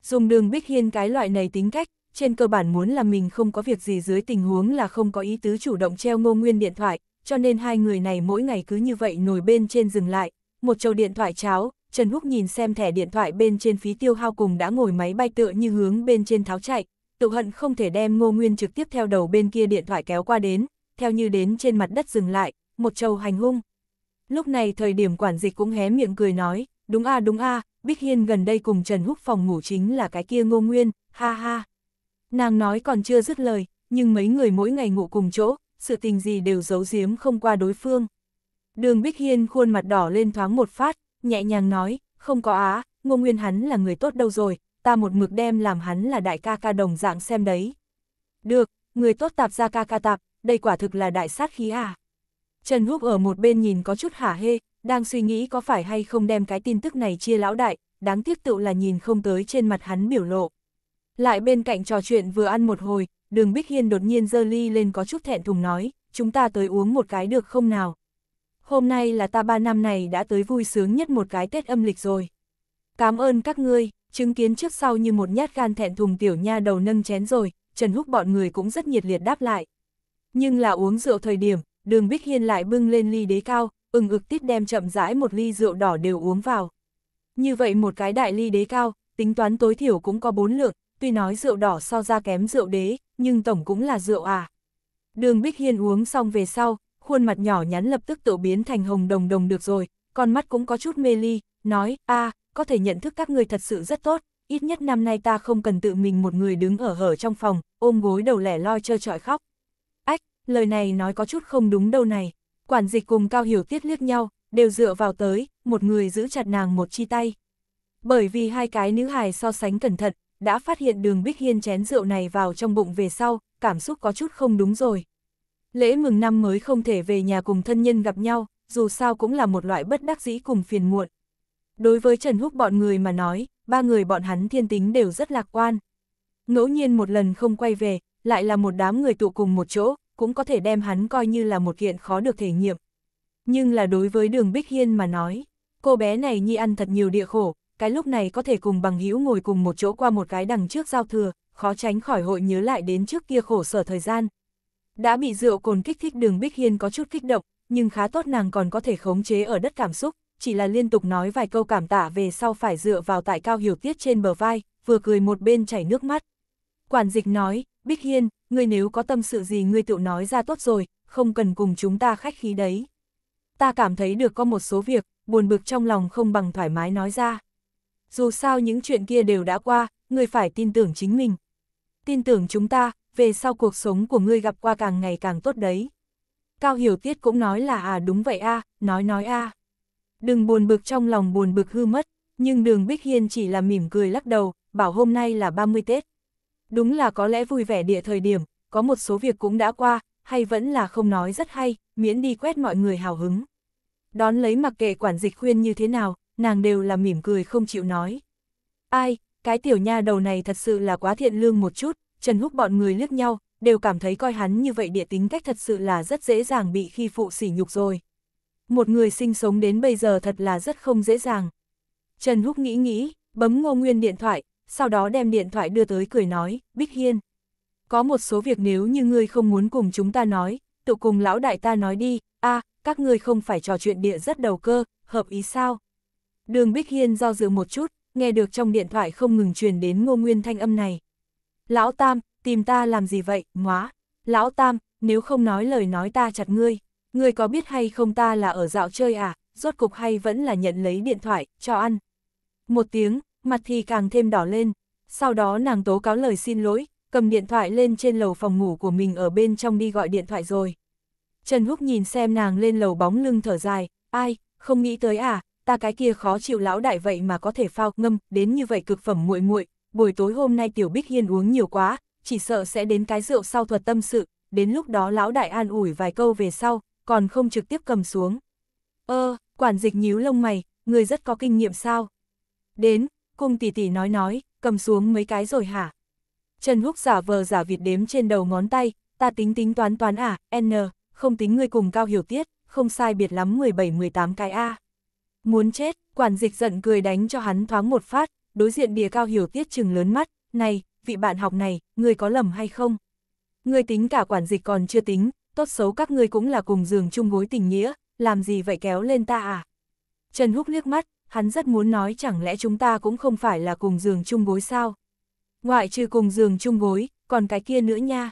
Dùng đường Bích Hiên cái loại này tính cách, trên cơ bản muốn là mình không có việc gì dưới tình huống là không có ý tứ chủ động treo ngô nguyên điện thoại, cho nên hai người này mỗi ngày cứ như vậy nổi bên trên dừng lại, một chầu điện thoại cháo, Trần Húc nhìn xem thẻ điện thoại bên trên phí tiêu hao cùng đã ngồi máy bay tựa như hướng bên trên tháo chạy, tự hận không thể đem ngô nguyên trực tiếp theo đầu bên kia điện thoại kéo qua đến, theo như đến trên mặt đất dừng lại, một chầu hành hung. Lúc này thời điểm quản dịch cũng hé miệng cười nói, đúng a đúng a Bích Hiên gần đây cùng Trần Húc phòng ngủ chính là cái kia ngô nguyên, ha ha. Nàng nói còn chưa dứt lời, nhưng mấy người mỗi ngày ngủ cùng chỗ, sự tình gì đều giấu giếm không qua đối phương. Đường Bích Hiên khuôn mặt đỏ lên thoáng một phát, nhẹ nhàng nói, không có á, ngô nguyên hắn là người tốt đâu rồi, ta một mực đem làm hắn là đại ca ca đồng dạng xem đấy. Được, người tốt tạp ra ca ca tạp, đây quả thực là đại sát khí à. Trần Húc ở một bên nhìn có chút hả hê, đang suy nghĩ có phải hay không đem cái tin tức này chia lão đại, đáng tiếc tự là nhìn không tới trên mặt hắn biểu lộ. Lại bên cạnh trò chuyện vừa ăn một hồi, đường Bích Hiên đột nhiên dơ ly lên có chút thẹn thùng nói, chúng ta tới uống một cái được không nào? Hôm nay là ta ba năm này đã tới vui sướng nhất một cái Tết âm lịch rồi. Cảm ơn các ngươi, chứng kiến trước sau như một nhát gan thẹn thùng tiểu nha đầu nâng chén rồi, Trần Húc bọn người cũng rất nhiệt liệt đáp lại. Nhưng là uống rượu thời điểm, đường Bích Hiên lại bưng lên ly đế cao, Ưng ực tít đem chậm rãi một ly rượu đỏ đều uống vào. Như vậy một cái đại ly đế cao, tính toán tối thiểu cũng có bốn lượng, tuy nói rượu đỏ so ra kém rượu đế, nhưng tổng cũng là rượu à. Đường Bích Hiên uống xong về sau, khuôn mặt nhỏ nhắn lập tức tự biến thành hồng đồng đồng được rồi, con mắt cũng có chút mê ly, nói, a có thể nhận thức các người thật sự rất tốt, ít nhất năm nay ta không cần tự mình một người đứng ở hở trong phòng, ôm gối đầu lẻ loi chơi trọi khóc. Ách, lời này nói có chút không đúng đâu này quản dịch cùng Cao Hiểu Tiết liếc nhau, đều dựa vào tới, một người giữ chặt nàng một chi tay. Bởi vì hai cái nữ hài so sánh cẩn thận, đã phát hiện đường Bích Hiên chén rượu này vào trong bụng về sau, cảm xúc có chút không đúng rồi. Lễ mừng năm mới không thể về nhà cùng thân nhân gặp nhau, dù sao cũng là một loại bất đắc dĩ cùng phiền muộn. Đối với Trần Húc bọn người mà nói, ba người bọn hắn thiên tính đều rất lạc quan. Ngẫu nhiên một lần không quay về, lại là một đám người tụ cùng một chỗ, cũng có thể đem hắn coi như là một kiện khó được thể nghiệm. Nhưng là đối với đường Bích Hiên mà nói, cô bé này nhi ăn thật nhiều địa khổ, cái lúc này có thể cùng bằng hữu ngồi cùng một chỗ qua một cái đằng trước giao thừa, khó tránh khỏi hội nhớ lại đến trước kia khổ sở thời gian. Đã bị rượu cồn kích thích đường Bích Hiên có chút kích động, nhưng khá tốt nàng còn có thể khống chế ở đất cảm xúc, chỉ là liên tục nói vài câu cảm tạ về sau phải dựa vào tại cao hiểu tiết trên bờ vai, vừa cười một bên chảy nước mắt. Quản dịch nói, Bích Hiên, ngươi nếu có tâm sự gì ngươi tự nói ra tốt rồi, không cần cùng chúng ta khách khí đấy. Ta cảm thấy được có một số việc, buồn bực trong lòng không bằng thoải mái nói ra. Dù sao những chuyện kia đều đã qua, ngươi phải tin tưởng chính mình. Tin tưởng chúng ta, về sau cuộc sống của ngươi gặp qua càng ngày càng tốt đấy. Cao Hiểu Tiết cũng nói là à đúng vậy a, nói nói a. Đừng buồn bực trong lòng buồn bực hư mất, nhưng đường Bích Hiên chỉ là mỉm cười lắc đầu, bảo hôm nay là 30 Tết đúng là có lẽ vui vẻ địa thời điểm, có một số việc cũng đã qua, hay vẫn là không nói rất hay, miễn đi quét mọi người hào hứng. Đón lấy mặc kệ quản dịch khuyên như thế nào, nàng đều là mỉm cười không chịu nói. Ai, cái tiểu nha đầu này thật sự là quá thiện lương một chút, Trần Húc bọn người liếc nhau, đều cảm thấy coi hắn như vậy địa tính cách thật sự là rất dễ dàng bị khi phụ sỉ nhục rồi. Một người sinh sống đến bây giờ thật là rất không dễ dàng. Trần Húc nghĩ nghĩ, bấm ngô nguyên điện thoại, sau đó đem điện thoại đưa tới cười nói, Bích Hiên. Có một số việc nếu như ngươi không muốn cùng chúng ta nói, tụ cùng lão đại ta nói đi, a các ngươi không phải trò chuyện địa rất đầu cơ, hợp ý sao? Đường Bích Hiên do dự một chút, nghe được trong điện thoại không ngừng truyền đến ngô nguyên thanh âm này. Lão Tam, tìm ta làm gì vậy, ngóa? Lão Tam, nếu không nói lời nói ta chặt ngươi, ngươi có biết hay không ta là ở dạo chơi à, rốt cục hay vẫn là nhận lấy điện thoại, cho ăn. Một tiếng, mặt thì càng thêm đỏ lên. Sau đó nàng tố cáo lời xin lỗi, cầm điện thoại lên trên lầu phòng ngủ của mình ở bên trong đi gọi điện thoại rồi. Trần Húc nhìn xem nàng lên lầu bóng lưng thở dài, ai, không nghĩ tới à, ta cái kia khó chịu lão đại vậy mà có thể phao ngâm, đến như vậy cực phẩm muội muội buổi tối hôm nay Tiểu Bích Hiên uống nhiều quá, chỉ sợ sẽ đến cái rượu sau thuật tâm sự, đến lúc đó lão đại an ủi vài câu về sau, còn không trực tiếp cầm xuống. Ơ, quản dịch nhíu lông mày, người rất có kinh nghiệm sao? Đến, cung tỷ tỷ nói nói, cầm xuống mấy cái rồi hả? Trần Húc giả vờ giả việt đếm trên đầu ngón tay, ta tính tính toán toán à, n, không tính người cùng cao hiểu tiết, không sai biệt lắm 17-18 cái A. Muốn chết, quản dịch giận cười đánh cho hắn thoáng một phát, đối diện bìa cao hiểu tiết chừng lớn mắt, này, vị bạn học này, người có lầm hay không? Người tính cả quản dịch còn chưa tính, tốt xấu các ngươi cũng là cùng giường chung gối tình nghĩa, làm gì vậy kéo lên ta à? Trần Húc liếc mắt, hắn rất muốn nói chẳng lẽ chúng ta cũng không phải là cùng giường chung gối sao? Ngoại trừ cùng giường chung gối, còn cái kia nữa nha.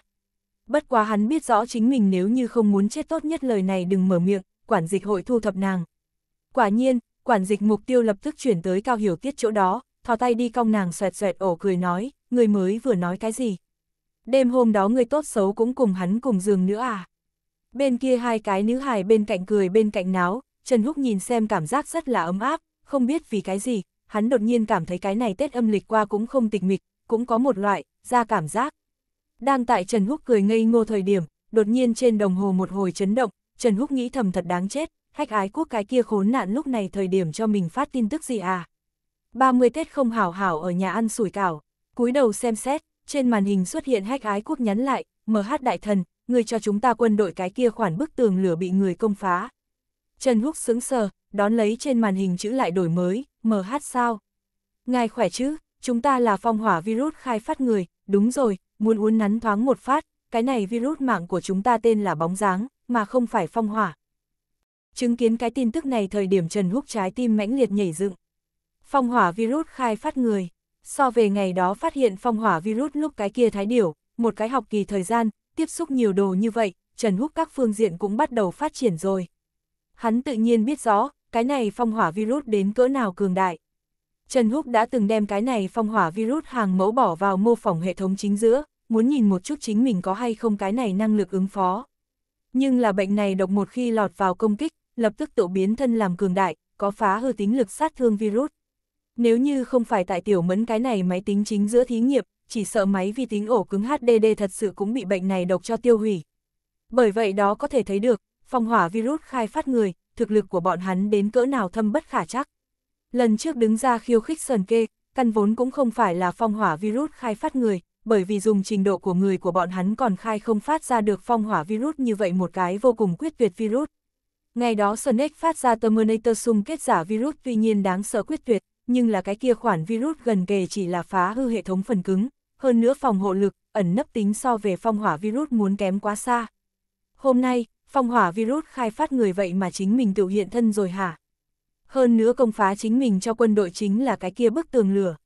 Bất quá hắn biết rõ chính mình nếu như không muốn chết tốt nhất lời này đừng mở miệng, quản dịch hội thu thập nàng. Quả nhiên, quản dịch mục tiêu lập tức chuyển tới cao hiểu tiết chỗ đó, thò tay đi cong nàng xoẹt xoẹt ổ cười nói, người mới vừa nói cái gì. Đêm hôm đó người tốt xấu cũng cùng hắn cùng giường nữa à. Bên kia hai cái nữ hài bên cạnh cười bên cạnh náo, Trần Húc nhìn xem cảm giác rất là ấm áp, không biết vì cái gì, hắn đột nhiên cảm thấy cái này Tết âm lịch qua cũng không tịch mịch, cũng có một loại, ra cảm giác. Đang tại Trần Húc cười ngây ngô thời điểm, đột nhiên trên đồng hồ một hồi chấn động, Trần Húc nghĩ thầm thật đáng chết, hách ái quốc cái kia khốn nạn lúc này thời điểm cho mình phát tin tức gì à. 30 Tết không hảo hảo ở nhà ăn sủi cảo, cúi đầu xem xét, trên màn hình xuất hiện hách ái quốc nhắn lại, MH đại thần, người cho chúng ta quân đội cái kia khoản bức tường lửa bị người công phá. Trần Húc sướng sờ, đón lấy trên màn hình chữ lại đổi mới, MH sao? Ngài khỏe chứ, chúng ta là phong hỏa virus khai phát người, đúng rồi, muốn uốn nắn thoáng một phát, cái này virus mạng của chúng ta tên là bóng dáng, mà không phải phong hỏa. Chứng kiến cái tin tức này thời điểm Trần Húc trái tim mãnh liệt nhảy dựng. Phong hỏa virus khai phát người, so về ngày đó phát hiện phong hỏa virus lúc cái kia thái điểu, một cái học kỳ thời gian, tiếp xúc nhiều đồ như vậy, Trần Húc các phương diện cũng bắt đầu phát triển rồi hắn tự nhiên biết rõ, cái này phong hỏa virus đến cỡ nào cường đại. Trần Húc đã từng đem cái này phong hỏa virus hàng mẫu bỏ vào mô phỏng hệ thống chính giữa, muốn nhìn một chút chính mình có hay không cái này năng lực ứng phó. Nhưng là bệnh này độc một khi lọt vào công kích, lập tức tự biến thân làm cường đại, có phá hư tính lực sát thương virus. Nếu như không phải tại tiểu mẫn cái này máy tính chính giữa thí nghiệm, chỉ sợ máy vi tính ổ cứng HDD thật sự cũng bị bệnh này độc cho tiêu hủy. Bởi vậy đó có thể thấy được, Phong hỏa virus khai phát người, thực lực của bọn hắn đến cỡ nào thâm bất khả chắc. Lần trước đứng ra khiêu khích sờn kê, căn vốn cũng không phải là phong hỏa virus khai phát người, bởi vì dùng trình độ của người của bọn hắn còn khai không phát ra được phong hỏa virus như vậy một cái vô cùng quyết tuyệt virus. Ngày đó Sonic phát ra Terminator xung kết giả virus tuy nhiên đáng sợ quyết tuyệt, nhưng là cái kia khoản virus gần kề chỉ là phá hư hệ thống phần cứng, hơn nữa phòng hộ lực, ẩn nấp tính so về phong hỏa virus muốn kém quá xa. Hôm nay, phong hỏa virus khai phát người vậy mà chính mình tự hiện thân rồi hả? Hơn nữa công phá chính mình cho quân đội chính là cái kia bức tường lửa.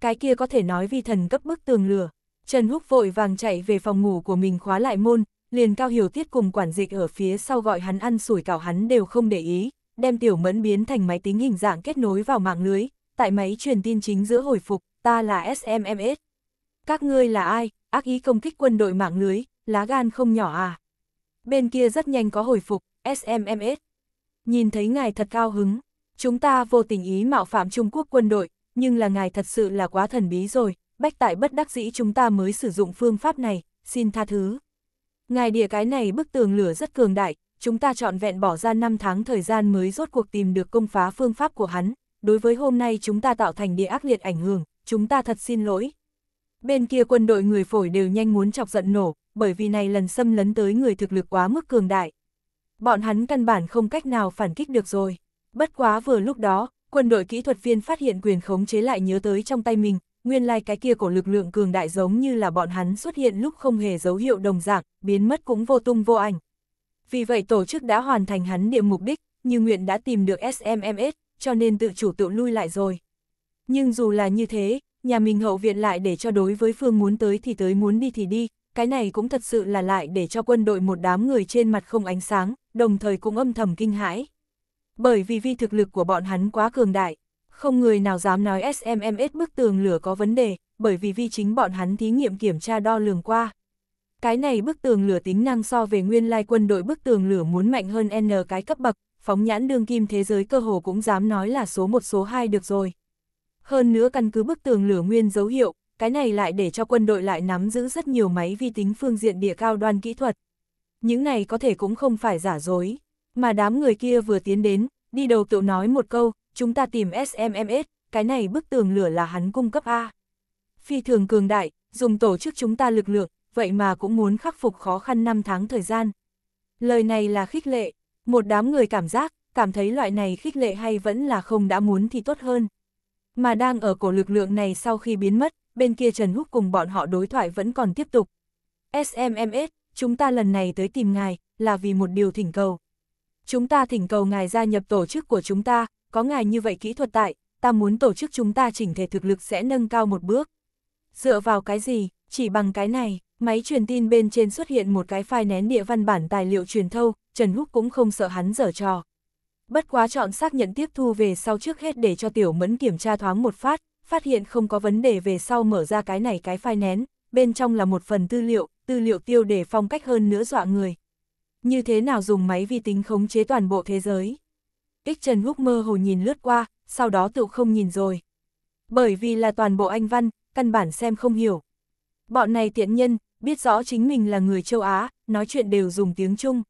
Cái kia có thể nói vi thần cấp bức tường lửa. Trần Húc vội vàng chạy về phòng ngủ của mình khóa lại môn, liền cao hiểu tiết cùng quản dịch ở phía sau gọi hắn ăn sủi cảo hắn đều không để ý, đem tiểu mẫn biến thành máy tính hình dạng kết nối vào mạng lưới, tại máy truyền tin chính giữa hồi phục, ta là SMMS. Các ngươi là ai, ác ý công kích quân đội mạng lưới, lá gan không nhỏ à? bên kia rất nhanh có hồi phục, SMMS. Nhìn thấy ngài thật cao hứng, chúng ta vô tình ý mạo phạm Trung Quốc quân đội, nhưng là ngài thật sự là quá thần bí rồi, bách tại bất đắc dĩ chúng ta mới sử dụng phương pháp này, xin tha thứ. Ngài địa cái này bức tường lửa rất cường đại, chúng ta chọn vẹn bỏ ra 5 tháng thời gian mới rốt cuộc tìm được công phá phương pháp của hắn, đối với hôm nay chúng ta tạo thành địa ác liệt ảnh hưởng, chúng ta thật xin lỗi. Bên kia quân đội người phổi đều nhanh muốn chọc giận nổ, bởi vì này lần xâm lấn tới người thực lực quá mức cường đại. Bọn hắn căn bản không cách nào phản kích được rồi. Bất quá vừa lúc đó, quân đội kỹ thuật viên phát hiện quyền khống chế lại nhớ tới trong tay mình, nguyên lai like cái kia của lực lượng cường đại giống như là bọn hắn xuất hiện lúc không hề dấu hiệu đồng dạng, biến mất cũng vô tung vô ảnh. Vì vậy tổ chức đã hoàn thành hắn địa mục đích, như nguyện đã tìm được SMMS, cho nên tự chủ tự lui lại rồi. Nhưng dù là như thế, nhà mình hậu viện lại để cho đối với phương muốn tới thì tới muốn đi thì đi, cái này cũng thật sự là lại để cho quân đội một đám người trên mặt không ánh sáng, đồng thời cũng âm thầm kinh hãi. Bởi vì vi thực lực của bọn hắn quá cường đại, không người nào dám nói SMMS bức tường lửa có vấn đề, bởi vì vi chính bọn hắn thí nghiệm kiểm tra đo lường qua. Cái này bức tường lửa tính năng so về nguyên lai quân đội bức tường lửa muốn mạnh hơn N cái cấp bậc, phóng nhãn đương kim thế giới cơ hồ cũng dám nói là số một số 2 được rồi. Hơn nữa căn cứ bức tường lửa nguyên dấu hiệu, cái này lại để cho quân đội lại nắm giữ rất nhiều máy vi tính phương diện địa cao đoan kỹ thuật. Những này có thể cũng không phải giả dối, mà đám người kia vừa tiến đến, đi đầu tự nói một câu, chúng ta tìm SMMS, cái này bức tường lửa là hắn cung cấp A. Phi thường cường đại, dùng tổ chức chúng ta lực lượng, vậy mà cũng muốn khắc phục khó khăn 5 tháng thời gian. Lời này là khích lệ, một đám người cảm giác, cảm thấy loại này khích lệ hay vẫn là không đã muốn thì tốt hơn. Mà đang ở cổ lực lượng này sau khi biến mất, bên kia Trần Húc cùng bọn họ đối thoại vẫn còn tiếp tục. SMMS, chúng ta lần này tới tìm ngài, là vì một điều thỉnh cầu. Chúng ta thỉnh cầu ngài gia nhập tổ chức của chúng ta, có ngài như vậy kỹ thuật tại, ta muốn tổ chức chúng ta chỉnh thể thực lực sẽ nâng cao một bước. Dựa vào cái gì, chỉ bằng cái này, máy truyền tin bên trên xuất hiện một cái file nén địa văn bản tài liệu truyền thâu, Trần Húc cũng không sợ hắn dở trò. Bất quá chọn xác nhận tiếp thu về sau trước hết để cho Tiểu Mẫn kiểm tra thoáng một phát, phát hiện không có vấn đề về sau mở ra cái này cái phai nén, bên trong là một phần tư liệu, tư liệu tiêu để phong cách hơn nữa dọa người. Như thế nào dùng máy vi tính khống chế toàn bộ thế giới? kích Trần Húc mơ hồ nhìn lướt qua, sau đó tự không nhìn rồi. Bởi vì là toàn bộ anh văn, căn bản xem không hiểu. Bọn này tiện nhân, biết rõ chính mình là người châu Á, nói chuyện đều dùng tiếng Trung.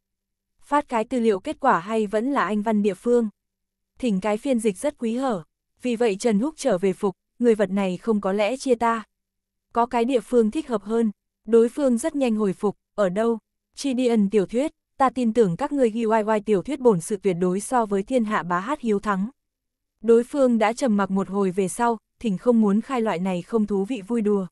Phát cái tư liệu kết quả hay vẫn là anh văn địa phương. Thỉnh cái phiên dịch rất quý hở. Vì vậy Trần Húc trở về phục, người vật này không có lẽ chia ta. Có cái địa phương thích hợp hơn, đối phương rất nhanh hồi phục, ở đâu? Chidian tiểu thuyết, ta tin tưởng các người ghi YY tiểu thuyết bổn sự tuyệt đối so với thiên hạ bá hát hiếu thắng. Đối phương đã trầm mặc một hồi về sau, thỉnh không muốn khai loại này không thú vị vui đùa.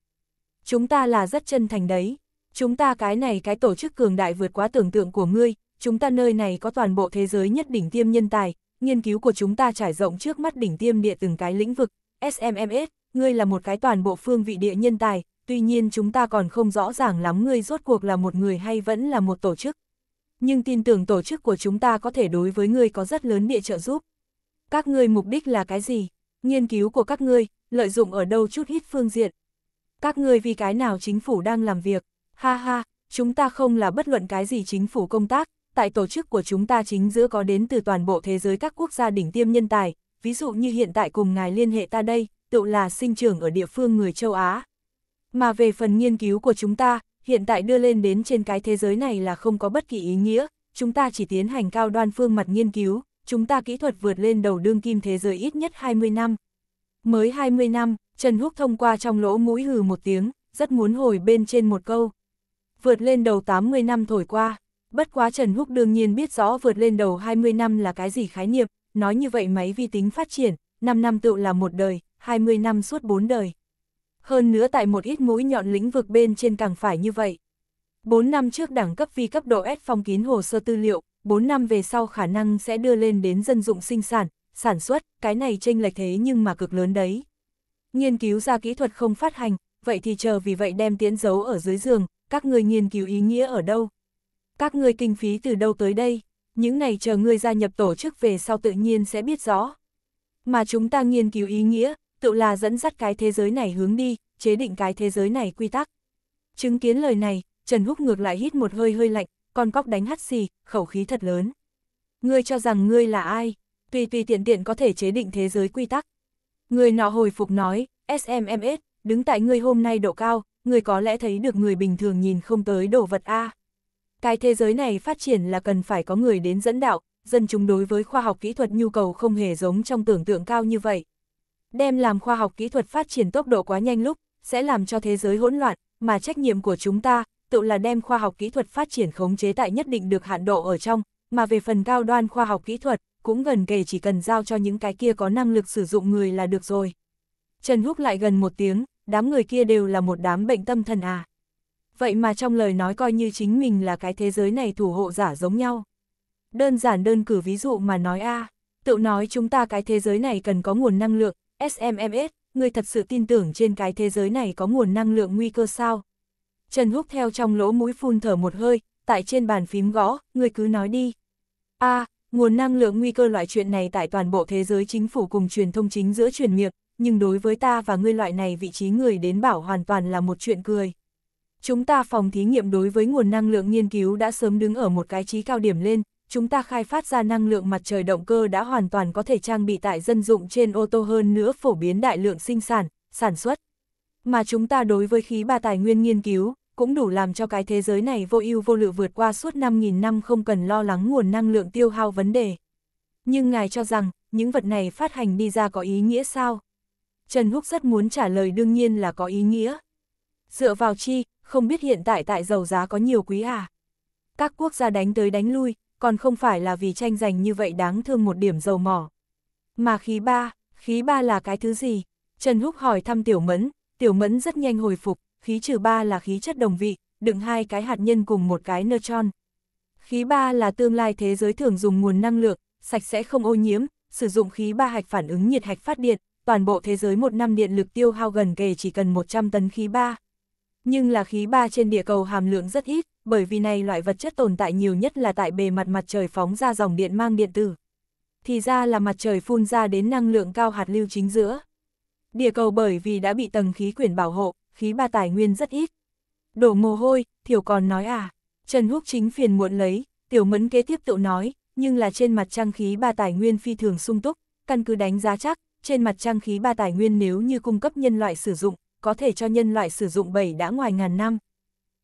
Chúng ta là rất chân thành đấy. Chúng ta cái này cái tổ chức cường đại vượt quá tưởng tượng của ngươi, chúng ta nơi này có toàn bộ thế giới nhất đỉnh tiêm nhân tài, nghiên cứu của chúng ta trải rộng trước mắt đỉnh tiêm địa từng cái lĩnh vực, SMMS, ngươi là một cái toàn bộ phương vị địa nhân tài, tuy nhiên chúng ta còn không rõ ràng lắm ngươi rốt cuộc là một người hay vẫn là một tổ chức. Nhưng tin tưởng tổ chức của chúng ta có thể đối với ngươi có rất lớn địa trợ giúp. Các ngươi mục đích là cái gì? Nghiên cứu của các ngươi, lợi dụng ở đâu chút ít phương diện? Các ngươi vì cái nào chính phủ đang làm việc? Ha ha, chúng ta không là bất luận cái gì chính phủ công tác, tại tổ chức của chúng ta chính giữa có đến từ toàn bộ thế giới các quốc gia đỉnh tiêm nhân tài, ví dụ như hiện tại cùng ngài liên hệ ta đây, tự là sinh trưởng ở địa phương người châu Á. Mà về phần nghiên cứu của chúng ta, hiện tại đưa lên đến trên cái thế giới này là không có bất kỳ ý nghĩa, chúng ta chỉ tiến hành cao đoan phương mặt nghiên cứu, chúng ta kỹ thuật vượt lên đầu đương kim thế giới ít nhất 20 năm. Mới 20 năm, Trần Húc thông qua trong lỗ mũi hừ một tiếng, rất muốn hồi bên trên một câu. Vượt lên đầu 80 năm thổi qua, bất quá Trần Húc đương nhiên biết rõ vượt lên đầu 20 năm là cái gì khái niệm, nói như vậy máy vi tính phát triển, 5 năm tự là một đời, 20 năm suốt 4 đời. Hơn nữa tại một ít mũi nhọn lĩnh vực bên trên càng phải như vậy. 4 năm trước đẳng cấp vi cấp độ S phong kín hồ sơ tư liệu, 4 năm về sau khả năng sẽ đưa lên đến dân dụng sinh sản, sản xuất, cái này chênh lệch thế nhưng mà cực lớn đấy. Nghiên cứu ra kỹ thuật không phát hành, vậy thì chờ vì vậy đem tiến giấu ở dưới giường, các người nghiên cứu ý nghĩa ở đâu? Các người kinh phí từ đâu tới đây? những này chờ ngươi gia nhập tổ chức về sau tự nhiên sẽ biết rõ. Mà chúng ta nghiên cứu ý nghĩa, tự là dẫn dắt cái thế giới này hướng đi, chế định cái thế giới này quy tắc. Chứng kiến lời này, Trần Húc ngược lại hít một hơi hơi lạnh, con cóc đánh hắt xì, khẩu khí thật lớn. Ngươi cho rằng ngươi là ai, tùy tùy tiện tiện có thể chế định thế giới quy tắc. Ngươi nọ hồi phục nói, SMMS, đứng tại ngươi hôm nay độ cao, ngươi có lẽ thấy được người bình thường nhìn không tới đồ vật A. Cái thế giới này phát triển là cần phải có người đến dẫn đạo, dân chúng đối với khoa học kỹ thuật nhu cầu không hề giống trong tưởng tượng cao như vậy. Đem làm khoa học kỹ thuật phát triển tốc độ quá nhanh lúc, sẽ làm cho thế giới hỗn loạn, mà trách nhiệm của chúng ta, tự là đem khoa học kỹ thuật phát triển khống chế tại nhất định được hạn độ ở trong, mà về phần cao đoan khoa học kỹ thuật, cũng gần kề chỉ cần giao cho những cái kia có năng lực sử dụng người là được rồi. Trần Húc lại gần một tiếng, đám người kia đều là một đám bệnh tâm thần à vậy mà trong lời nói coi như chính mình là cái thế giới này thủ hộ giả giống nhau. Đơn giản đơn cử ví dụ mà nói a tự nói chúng ta cái thế giới này cần có nguồn năng lượng, SMMS, người thật sự tin tưởng trên cái thế giới này có nguồn năng lượng nguy cơ sao? Trần Húc theo trong lỗ mũi phun thở một hơi, tại trên bàn phím gõ, người cứ nói đi. a nguồn năng lượng nguy cơ loại chuyện này tại toàn bộ thế giới chính phủ cùng truyền thông chính giữa truyền miệng, nhưng đối với ta và ngươi loại này vị trí người đến bảo hoàn toàn là một chuyện cười. Chúng ta phòng thí nghiệm đối với nguồn năng lượng nghiên cứu đã sớm đứng ở một cái trí cao điểm lên, chúng ta khai phát ra năng lượng mặt trời động cơ đã hoàn toàn có thể trang bị tại dân dụng trên ô tô hơn nữa phổ biến đại lượng sinh sản, sản xuất. Mà chúng ta đối với khí ba tài nguyên nghiên cứu, cũng đủ làm cho cái thế giới này vô ưu vô lự vượt qua suốt 5.000 năm không cần lo lắng nguồn năng lượng tiêu hao vấn đề. Nhưng ngài cho rằng, những vật này phát hành đi ra có ý nghĩa sao? Trần Húc rất muốn trả lời đương nhiên là có ý nghĩa. Dựa vào chi, không biết hiện tại tại dầu giá có nhiều quý à. Các quốc gia đánh tới đánh lui, còn không phải là vì tranh giành như vậy đáng thương một điểm dầu mỏ. Mà khí ba, khí ba là cái thứ gì? Trần Húc hỏi thăm Tiểu Mẫn, Tiểu Mẫn rất nhanh hồi phục, khí trừ ba là khí chất đồng vị, đựng hai cái hạt nhân cùng một cái neutron. Khí ba là tương lai thế giới thường dùng nguồn năng lượng, sạch sẽ không ô nhiễm, sử dụng khí ba hạch phản ứng nhiệt hạch phát điện, toàn bộ thế giới một năm điện lực tiêu hao gần kề chỉ cần 100 tấn khí ba. Nhưng là khí ba trên địa cầu hàm lượng rất ít, bởi vì này loại vật chất tồn tại nhiều nhất là tại bề mặt mặt trời phóng ra dòng điện mang điện tử. Thì ra là mặt trời phun ra đến năng lượng cao hạt lưu chính giữa. Địa cầu bởi vì đã bị tầng khí quyển bảo hộ, khí ba tài nguyên rất ít. Đổ mồ hôi, thiểu còn nói à. Trần Húc chính phiền muộn lấy, tiểu mẫn kế tiếp tự nói, nhưng là trên mặt trăng khí ba tài nguyên phi thường sung túc, căn cứ đánh giá chắc, trên mặt trăng khí ba tài nguyên nếu như cung cấp nhân loại sử dụng, có thể cho nhân loại sử dụng bảy đã ngoài ngàn năm.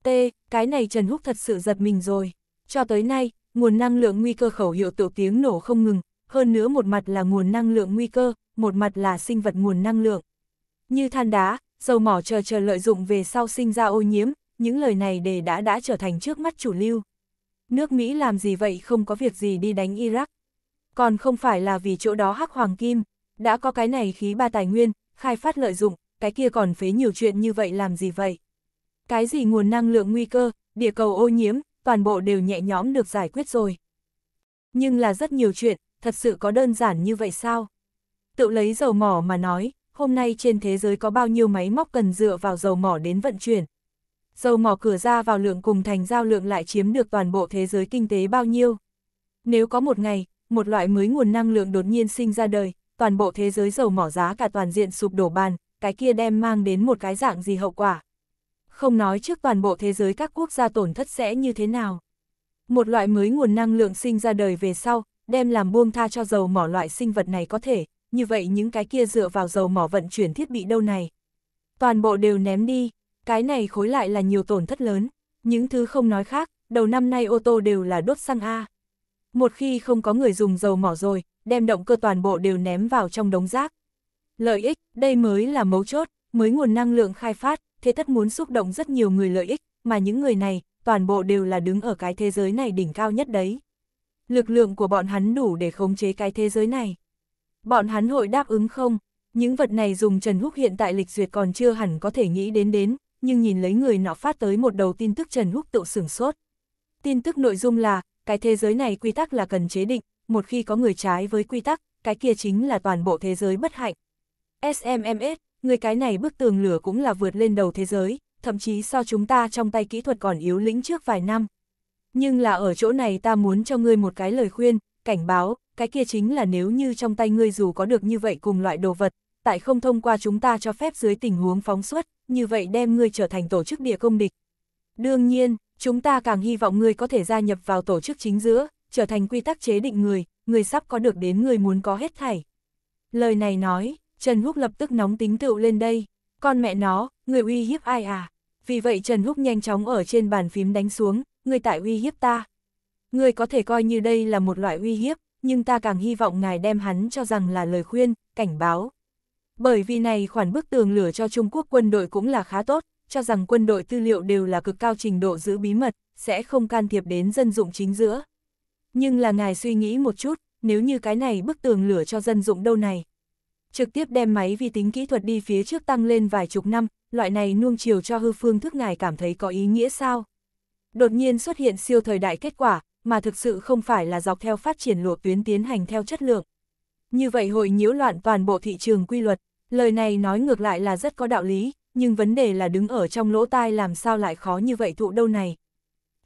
T, cái này Trần Húc thật sự giật mình rồi. Cho tới nay, nguồn năng lượng nguy cơ khẩu hiệu tiểu tiếng nổ không ngừng, hơn nữa một mặt là nguồn năng lượng nguy cơ, một mặt là sinh vật nguồn năng lượng. Như than đá, dầu mỏ chờ chờ lợi dụng về sau sinh ra ô nhiễm, những lời này đề đã đã trở thành trước mắt chủ lưu. Nước Mỹ làm gì vậy không có việc gì đi đánh Iraq. Còn không phải là vì chỗ đó hắc hoàng kim, đã có cái này khí ba tài nguyên, khai phát lợi dụng, cái kia còn phế nhiều chuyện như vậy làm gì vậy? Cái gì nguồn năng lượng nguy cơ, địa cầu ô nhiễm, toàn bộ đều nhẹ nhõm được giải quyết rồi. Nhưng là rất nhiều chuyện, thật sự có đơn giản như vậy sao? Tự lấy dầu mỏ mà nói, hôm nay trên thế giới có bao nhiêu máy móc cần dựa vào dầu mỏ đến vận chuyển. Dầu mỏ cửa ra vào lượng cùng thành giao lượng lại chiếm được toàn bộ thế giới kinh tế bao nhiêu. Nếu có một ngày, một loại mới nguồn năng lượng đột nhiên sinh ra đời, toàn bộ thế giới dầu mỏ giá cả toàn diện sụp đổ bàn, cái kia đem mang đến một cái dạng gì hậu quả. Không nói trước toàn bộ thế giới các quốc gia tổn thất sẽ như thế nào. Một loại mới nguồn năng lượng sinh ra đời về sau, đem làm buông tha cho dầu mỏ loại sinh vật này có thể, như vậy những cái kia dựa vào dầu mỏ vận chuyển thiết bị đâu này. Toàn bộ đều ném đi, cái này khối lại là nhiều tổn thất lớn, những thứ không nói khác, đầu năm nay ô tô đều là đốt xăng A. Một khi không có người dùng dầu mỏ rồi, đem động cơ toàn bộ đều ném vào trong đống rác. Lợi ích, đây mới là mấu chốt, mới nguồn năng lượng khai phát, thế tất muốn xúc động rất nhiều người lợi ích, mà những người này, toàn bộ đều là đứng ở cái thế giới này đỉnh cao nhất đấy. Lực lượng của bọn hắn đủ để khống chế cái thế giới này. Bọn hắn hội đáp ứng không? Những vật này dùng Trần Húc hiện tại lịch duyệt còn chưa hẳn có thể nghĩ đến đến, nhưng nhìn lấy người nọ phát tới một đầu tin tức Trần Húc tự sửng sốt. Tin tức nội dung là, cái thế giới này quy tắc là cần chế định, một khi có người trái với quy tắc, cái kia chính là toàn bộ thế giới bất hạnh, SMMS, người cái này bức tường lửa cũng là vượt lên đầu thế giới, thậm chí so chúng ta trong tay kỹ thuật còn yếu lĩnh trước vài năm. Nhưng là ở chỗ này ta muốn cho ngươi một cái lời khuyên, cảnh báo, cái kia chính là nếu như trong tay ngươi dù có được như vậy cùng loại đồ vật, tại không thông qua chúng ta cho phép dưới tình huống phóng xuất, như vậy đem ngươi trở thành tổ chức địa công địch. Đương nhiên, chúng ta càng hy vọng ngươi có thể gia nhập vào tổ chức chính giữa, trở thành quy tắc chế định người, người sắp có được đến người muốn có hết thảy. Lời này nói, Trần Húc lập tức nóng tính tựu lên đây, con mẹ nó, người uy hiếp ai à? Vì vậy Trần Húc nhanh chóng ở trên bàn phím đánh xuống, người tại uy hiếp ta. Người có thể coi như đây là một loại uy hiếp, nhưng ta càng hy vọng ngài đem hắn cho rằng là lời khuyên, cảnh báo. Bởi vì này khoản bức tường lửa cho Trung Quốc quân đội cũng là khá tốt, cho rằng quân đội tư liệu đều là cực cao trình độ giữ bí mật, sẽ không can thiệp đến dân dụng chính giữa. Nhưng là ngài suy nghĩ một chút, nếu như cái này bức tường lửa cho dân dụng đâu này, trực tiếp đem máy vi tính kỹ thuật đi phía trước tăng lên vài chục năm, loại này nuông chiều cho hư phương thức ngài cảm thấy có ý nghĩa sao? Đột nhiên xuất hiện siêu thời đại kết quả, mà thực sự không phải là dọc theo phát triển lộ tuyến tiến hành theo chất lượng. Như vậy hội nhiễu loạn toàn bộ thị trường quy luật, lời này nói ngược lại là rất có đạo lý, nhưng vấn đề là đứng ở trong lỗ tai làm sao lại khó như vậy thụ đâu này.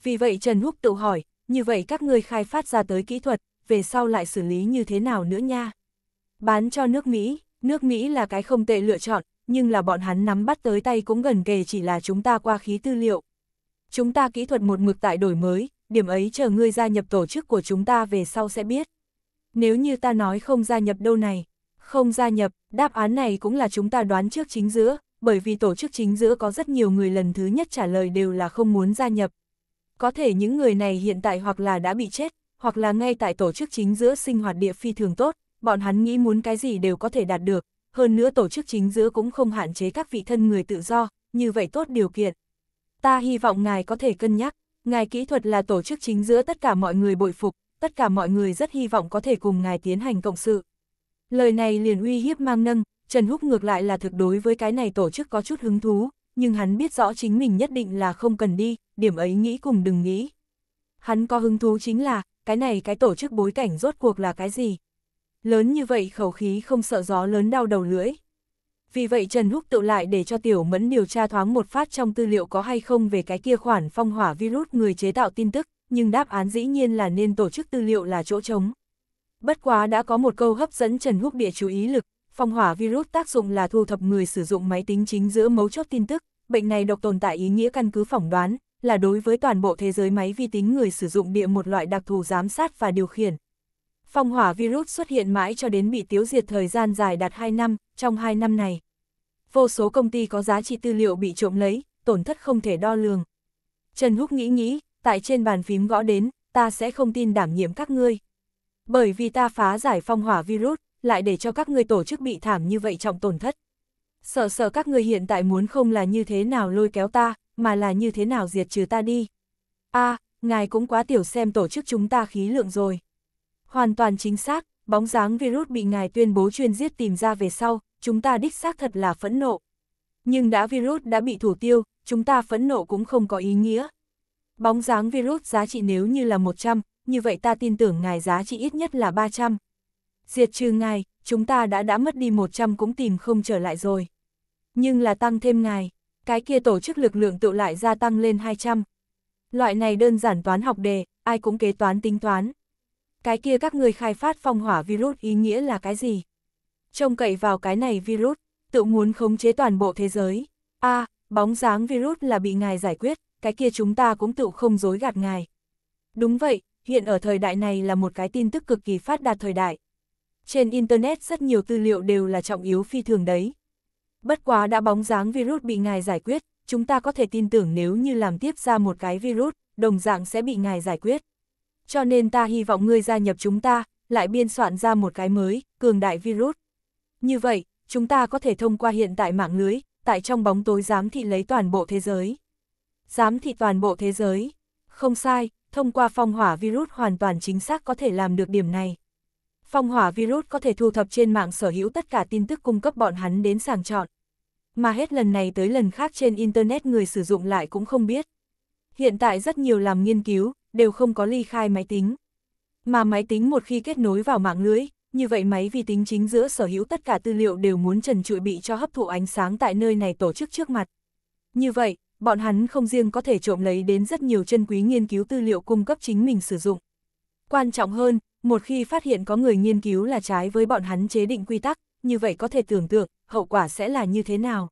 Vì vậy Trần Húc tự hỏi, như vậy các ngươi khai phát ra tới kỹ thuật, về sau lại xử lý như thế nào nữa nha? Bán cho nước Mỹ, nước Mỹ là cái không tệ lựa chọn, nhưng là bọn hắn nắm bắt tới tay cũng gần kề chỉ là chúng ta qua khí tư liệu. Chúng ta kỹ thuật một mực tại đổi mới, điểm ấy chờ ngươi gia nhập tổ chức của chúng ta về sau sẽ biết. Nếu như ta nói không gia nhập đâu này, không gia nhập, đáp án này cũng là chúng ta đoán trước chính giữa, bởi vì tổ chức chính giữa có rất nhiều người lần thứ nhất trả lời đều là không muốn gia nhập. Có thể những người này hiện tại hoặc là đã bị chết, hoặc là ngay tại tổ chức chính giữa sinh hoạt địa phi thường tốt, bọn hắn nghĩ muốn cái gì đều có thể đạt được, hơn nữa tổ chức chính giữa cũng không hạn chế các vị thân người tự do, như vậy tốt điều kiện. Ta hy vọng ngài có thể cân nhắc, ngài kỹ thuật là tổ chức chính giữa tất cả mọi người bội phục, tất cả mọi người rất hy vọng có thể cùng ngài tiến hành cộng sự. Lời này liền uy hiếp mang nâng, Trần Húc ngược lại là thực đối với cái này tổ chức có chút hứng thú, nhưng hắn biết rõ chính mình nhất định là không cần đi, điểm ấy nghĩ cùng đừng nghĩ. Hắn có hứng thú chính là, cái này cái tổ chức bối cảnh rốt cuộc là cái gì? Lớn như vậy khẩu khí không sợ gió lớn đau đầu lưỡi. Vì vậy Trần Húc tự lại để cho Tiểu Mẫn điều tra thoáng một phát trong tư liệu có hay không về cái kia khoản phong hỏa virus người chế tạo tin tức, nhưng đáp án dĩ nhiên là nên tổ chức tư liệu là chỗ trống. Bất quá đã có một câu hấp dẫn Trần Húc địa chú ý lực, phong hỏa virus tác dụng là thu thập người sử dụng máy tính chính giữa mấu chốt tin tức, bệnh này độc tồn tại ý nghĩa căn cứ phỏng đoán, là đối với toàn bộ thế giới máy vi tính người sử dụng địa một loại đặc thù giám sát và điều khiển, Phong hỏa virus xuất hiện mãi cho đến bị tiêu diệt thời gian dài đạt 2 năm, trong 2 năm này. Vô số công ty có giá trị tư liệu bị trộm lấy, tổn thất không thể đo lường. Trần Húc nghĩ nghĩ, tại trên bàn phím gõ đến, ta sẽ không tin đảm nhiệm các ngươi. Bởi vì ta phá giải phong hỏa virus, lại để cho các ngươi tổ chức bị thảm như vậy trọng tổn thất. Sợ sợ các ngươi hiện tại muốn không là như thế nào lôi kéo ta, mà là như thế nào diệt trừ ta đi. a à, ngài cũng quá tiểu xem tổ chức chúng ta khí lượng rồi. Hoàn toàn chính xác, bóng dáng virus bị ngài tuyên bố chuyên giết tìm ra về sau, chúng ta đích xác thật là phẫn nộ. Nhưng đã virus đã bị thủ tiêu, chúng ta phẫn nộ cũng không có ý nghĩa. Bóng dáng virus giá trị nếu như là 100, như vậy ta tin tưởng ngài giá trị ít nhất là 300. Diệt trừ ngài, chúng ta đã đã mất đi 100 cũng tìm không trở lại rồi. Nhưng là tăng thêm ngài, cái kia tổ chức lực lượng tự lại gia tăng lên 200. Loại này đơn giản toán học đề, ai cũng kế toán tính toán cái kia các người khai phát phong hỏa virus ý nghĩa là cái gì? Trông cậy vào cái này virus, tự muốn khống chế toàn bộ thế giới. a à, bóng dáng virus là bị ngài giải quyết, cái kia chúng ta cũng tự không dối gạt ngài. Đúng vậy, hiện ở thời đại này là một cái tin tức cực kỳ phát đạt thời đại. Trên Internet rất nhiều tư liệu đều là trọng yếu phi thường đấy. Bất quá đã bóng dáng virus bị ngài giải quyết, chúng ta có thể tin tưởng nếu như làm tiếp ra một cái virus, đồng dạng sẽ bị ngài giải quyết cho nên ta hy vọng ngươi gia nhập chúng ta, lại biên soạn ra một cái mới, cường đại virus. Như vậy, chúng ta có thể thông qua hiện tại mạng lưới, tại trong bóng tối giám thị lấy toàn bộ thế giới. Giám thị toàn bộ thế giới. Không sai, thông qua phong hỏa virus hoàn toàn chính xác có thể làm được điểm này. Phong hỏa virus có thể thu thập trên mạng sở hữu tất cả tin tức cung cấp bọn hắn đến sàng chọn. Mà hết lần này tới lần khác trên Internet người sử dụng lại cũng không biết. Hiện tại rất nhiều làm nghiên cứu, đều không có ly khai máy tính. Mà máy tính một khi kết nối vào mạng lưới, như vậy máy vi tính chính giữa sở hữu tất cả tư liệu đều muốn trần trụi bị cho hấp thụ ánh sáng tại nơi này tổ chức trước mặt. Như vậy, bọn hắn không riêng có thể trộm lấy đến rất nhiều chân quý nghiên cứu tư liệu cung cấp chính mình sử dụng. Quan trọng hơn, một khi phát hiện có người nghiên cứu là trái với bọn hắn chế định quy tắc, như vậy có thể tưởng tượng, hậu quả sẽ là như thế nào.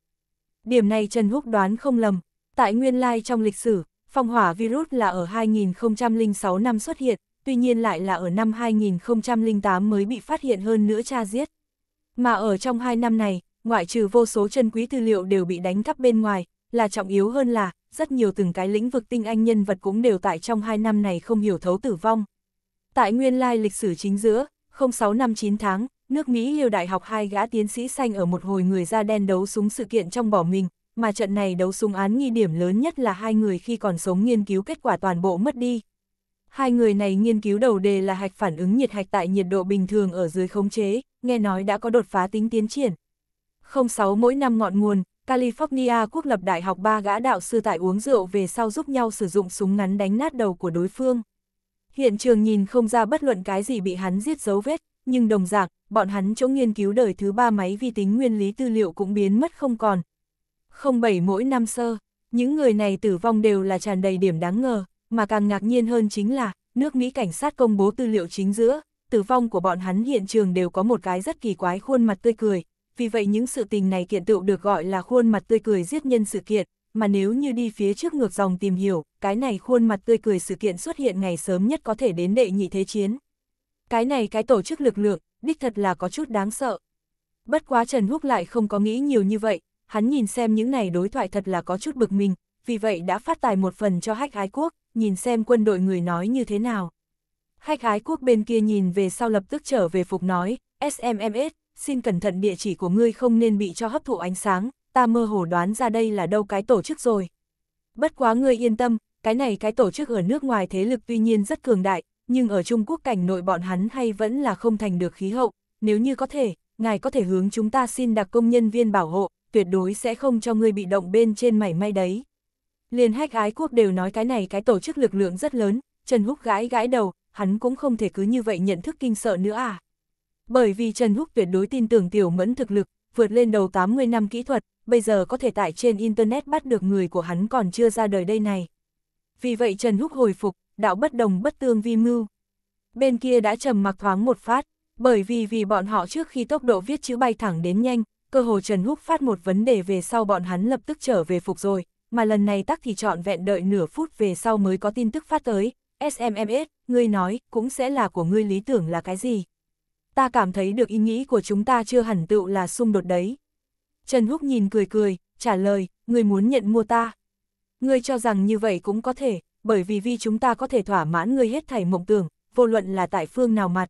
Điểm này Trần Húc đoán không lầm, tại nguyên lai trong lịch sử, Phong hỏa virus là ở 2006 năm xuất hiện, tuy nhiên lại là ở năm 2008 mới bị phát hiện hơn nữa tra giết. Mà ở trong hai năm này, ngoại trừ vô số chân quý tư liệu đều bị đánh cắp bên ngoài, là trọng yếu hơn là, rất nhiều từng cái lĩnh vực tinh anh nhân vật cũng đều tại trong hai năm này không hiểu thấu tử vong. Tại nguyên lai lịch sử chính giữa, 06 năm 9 tháng, nước Mỹ liều đại học hai gã tiến sĩ xanh ở một hồi người da đen đấu súng sự kiện trong bỏ mình, mà trận này đấu súng án nghi điểm lớn nhất là hai người khi còn sống nghiên cứu kết quả toàn bộ mất đi. Hai người này nghiên cứu đầu đề là hạch phản ứng nhiệt hạch tại nhiệt độ bình thường ở dưới khống chế, nghe nói đã có đột phá tính tiến triển. 06 mỗi năm ngọn nguồn, California quốc lập đại học ba gã đạo sư tại uống rượu về sau giúp nhau sử dụng súng ngắn đánh nát đầu của đối phương. Hiện trường nhìn không ra bất luận cái gì bị hắn giết dấu vết, nhưng đồng dạng, bọn hắn chỗ nghiên cứu đời thứ ba máy vi tính nguyên lý tư liệu cũng biến mất không còn, không bảy mỗi năm sơ, những người này tử vong đều là tràn đầy điểm đáng ngờ, mà càng ngạc nhiên hơn chính là, nước Mỹ cảnh sát công bố tư liệu chính giữa, tử vong của bọn hắn hiện trường đều có một cái rất kỳ quái khuôn mặt tươi cười, vì vậy những sự tình này kiện tựu được gọi là khuôn mặt tươi cười giết nhân sự kiện, mà nếu như đi phía trước ngược dòng tìm hiểu, cái này khuôn mặt tươi cười sự kiện xuất hiện ngày sớm nhất có thể đến đệ nhị thế chiến. Cái này cái tổ chức lực lượng, đích thật là có chút đáng sợ. Bất quá Trần Húc lại không có nghĩ nhiều như vậy, hắn nhìn xem những này đối thoại thật là có chút bực mình, vì vậy đã phát tài một phần cho hách ái quốc, nhìn xem quân đội người nói như thế nào. Hách ái quốc bên kia nhìn về sau lập tức trở về phục nói, SMMS, xin cẩn thận địa chỉ của ngươi không nên bị cho hấp thụ ánh sáng, ta mơ hồ đoán ra đây là đâu cái tổ chức rồi. Bất quá ngươi yên tâm, cái này cái tổ chức ở nước ngoài thế lực tuy nhiên rất cường đại, nhưng ở Trung Quốc cảnh nội bọn hắn hay vẫn là không thành được khí hậu, nếu như có thể, ngài có thể hướng chúng ta xin đặc công nhân viên bảo hộ, tuyệt đối sẽ không cho ngươi bị động bên trên mảy may đấy. Liên hách ái quốc đều nói cái này cái tổ chức lực lượng rất lớn, Trần Húc gãi gãi đầu, hắn cũng không thể cứ như vậy nhận thức kinh sợ nữa à. Bởi vì Trần Húc tuyệt đối tin tưởng tiểu mẫn thực lực, vượt lên đầu 80 năm kỹ thuật, bây giờ có thể tại trên Internet bắt được người của hắn còn chưa ra đời đây này. Vì vậy Trần Húc hồi phục, đạo bất đồng bất tương vi mưu. Bên kia đã trầm mặc thoáng một phát, bởi vì vì bọn họ trước khi tốc độ viết chữ bay thẳng đến nhanh, cơ hồ Trần Húc phát một vấn đề về sau bọn hắn lập tức trở về phục rồi, mà lần này tắc thì chọn vẹn đợi nửa phút về sau mới có tin tức phát tới, SMMS, ngươi nói, cũng sẽ là của ngươi lý tưởng là cái gì? Ta cảm thấy được ý nghĩ của chúng ta chưa hẳn tựu là xung đột đấy. Trần Húc nhìn cười cười, trả lời, ngươi muốn nhận mua ta. Ngươi cho rằng như vậy cũng có thể, bởi vì vì chúng ta có thể thỏa mãn ngươi hết thảy mộng tưởng, vô luận là tại phương nào mặt.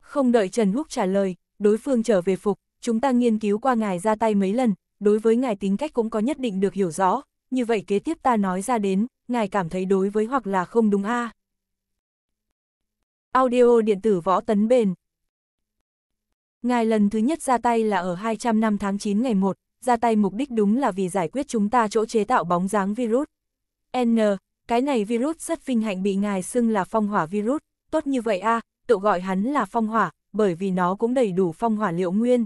Không đợi Trần Húc trả lời, đối phương trở về phục, chúng ta nghiên cứu qua ngài ra tay mấy lần, đối với ngài tính cách cũng có nhất định được hiểu rõ, như vậy kế tiếp ta nói ra đến, ngài cảm thấy đối với hoặc là không đúng a Audio điện tử võ tấn bền Ngài lần thứ nhất ra tay là ở 200 năm tháng 9 ngày 1, ra tay mục đích đúng là vì giải quyết chúng ta chỗ chế tạo bóng dáng virus. N, cái này virus rất vinh hạnh bị ngài xưng là phong hỏa virus, tốt như vậy a à, tự gọi hắn là phong hỏa, bởi vì nó cũng đầy đủ phong hỏa liệu nguyên.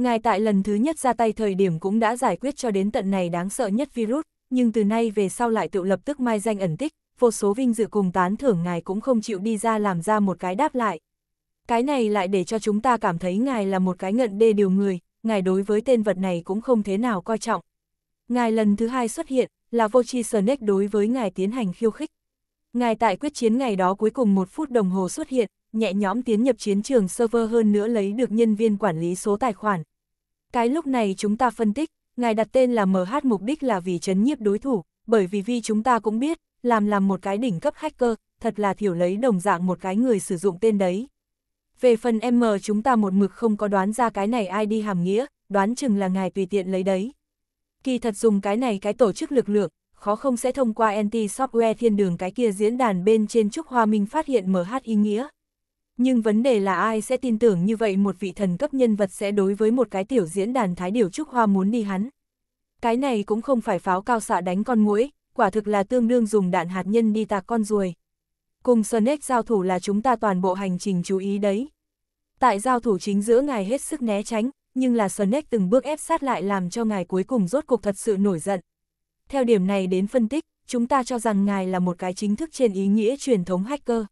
Ngài tại lần thứ nhất ra tay thời điểm cũng đã giải quyết cho đến tận này đáng sợ nhất virus, nhưng từ nay về sau lại tự lập tức mai danh ẩn tích, vô số vinh dự cùng tán thưởng ngài cũng không chịu đi ra làm ra một cái đáp lại. Cái này lại để cho chúng ta cảm thấy ngài là một cái ngận đê điều người, ngài đối với tên vật này cũng không thế nào coi trọng. Ngài lần thứ hai xuất hiện, là vô tri Snake đối với ngài tiến hành khiêu khích. Ngài tại quyết chiến ngày đó cuối cùng một phút đồng hồ xuất hiện, nhẹ nhõm tiến nhập chiến trường server hơn nữa lấy được nhân viên quản lý số tài khoản. Cái lúc này chúng ta phân tích, ngài đặt tên là MH mục đích là vì chấn nhiếp đối thủ, bởi vì vì chúng ta cũng biết, làm làm một cái đỉnh cấp hacker, thật là thiểu lấy đồng dạng một cái người sử dụng tên đấy. Về phần M chúng ta một mực không có đoán ra cái này ai đi hàm nghĩa, đoán chừng là ngài tùy tiện lấy đấy. Kỳ thật dùng cái này cái tổ chức lực lượng, khó không sẽ thông qua anti-software thiên đường cái kia diễn đàn bên trên Trúc Hoa Minh phát hiện MH ý nghĩa. Nhưng vấn đề là ai sẽ tin tưởng như vậy một vị thần cấp nhân vật sẽ đối với một cái tiểu diễn đàn thái điều trúc hoa muốn đi hắn. Cái này cũng không phải pháo cao xạ đánh con muỗi quả thực là tương đương dùng đạn hạt nhân đi tạc con ruồi. Cùng Sonic giao thủ là chúng ta toàn bộ hành trình chú ý đấy. Tại giao thủ chính giữa ngài hết sức né tránh, nhưng là Sonic từng bước ép sát lại làm cho ngài cuối cùng rốt cuộc thật sự nổi giận. Theo điểm này đến phân tích, chúng ta cho rằng ngài là một cái chính thức trên ý nghĩa truyền thống hacker.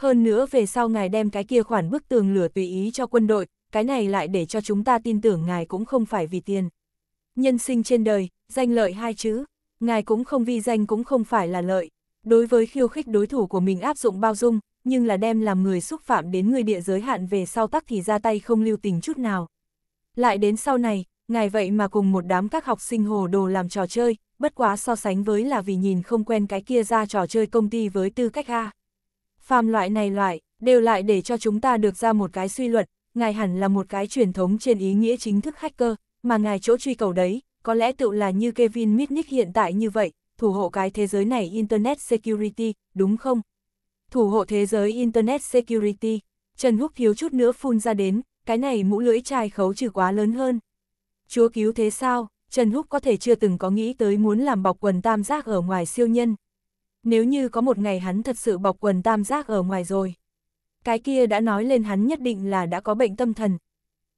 Hơn nữa về sau ngài đem cái kia khoản bức tường lửa tùy ý cho quân đội, cái này lại để cho chúng ta tin tưởng ngài cũng không phải vì tiền. Nhân sinh trên đời, danh lợi hai chữ, ngài cũng không vi danh cũng không phải là lợi. Đối với khiêu khích đối thủ của mình áp dụng bao dung, nhưng là đem làm người xúc phạm đến người địa giới hạn về sau tắc thì ra tay không lưu tình chút nào. Lại đến sau này, ngài vậy mà cùng một đám các học sinh hồ đồ làm trò chơi, bất quá so sánh với là vì nhìn không quen cái kia ra trò chơi công ty với tư cách A phàm loại này loại, đều lại để cho chúng ta được ra một cái suy luận, ngài hẳn là một cái truyền thống trên ý nghĩa chính thức hacker, mà ngài chỗ truy cầu đấy, có lẽ tự là như Kevin Mitnick hiện tại như vậy, thủ hộ cái thế giới này Internet Security, đúng không? Thủ hộ thế giới Internet Security, Trần Húc thiếu chút nữa phun ra đến, cái này mũ lưỡi chai khấu trừ quá lớn hơn. Chúa cứu thế sao, Trần Húc có thể chưa từng có nghĩ tới muốn làm bọc quần tam giác ở ngoài siêu nhân nếu như có một ngày hắn thật sự bọc quần tam giác ở ngoài rồi. Cái kia đã nói lên hắn nhất định là đã có bệnh tâm thần.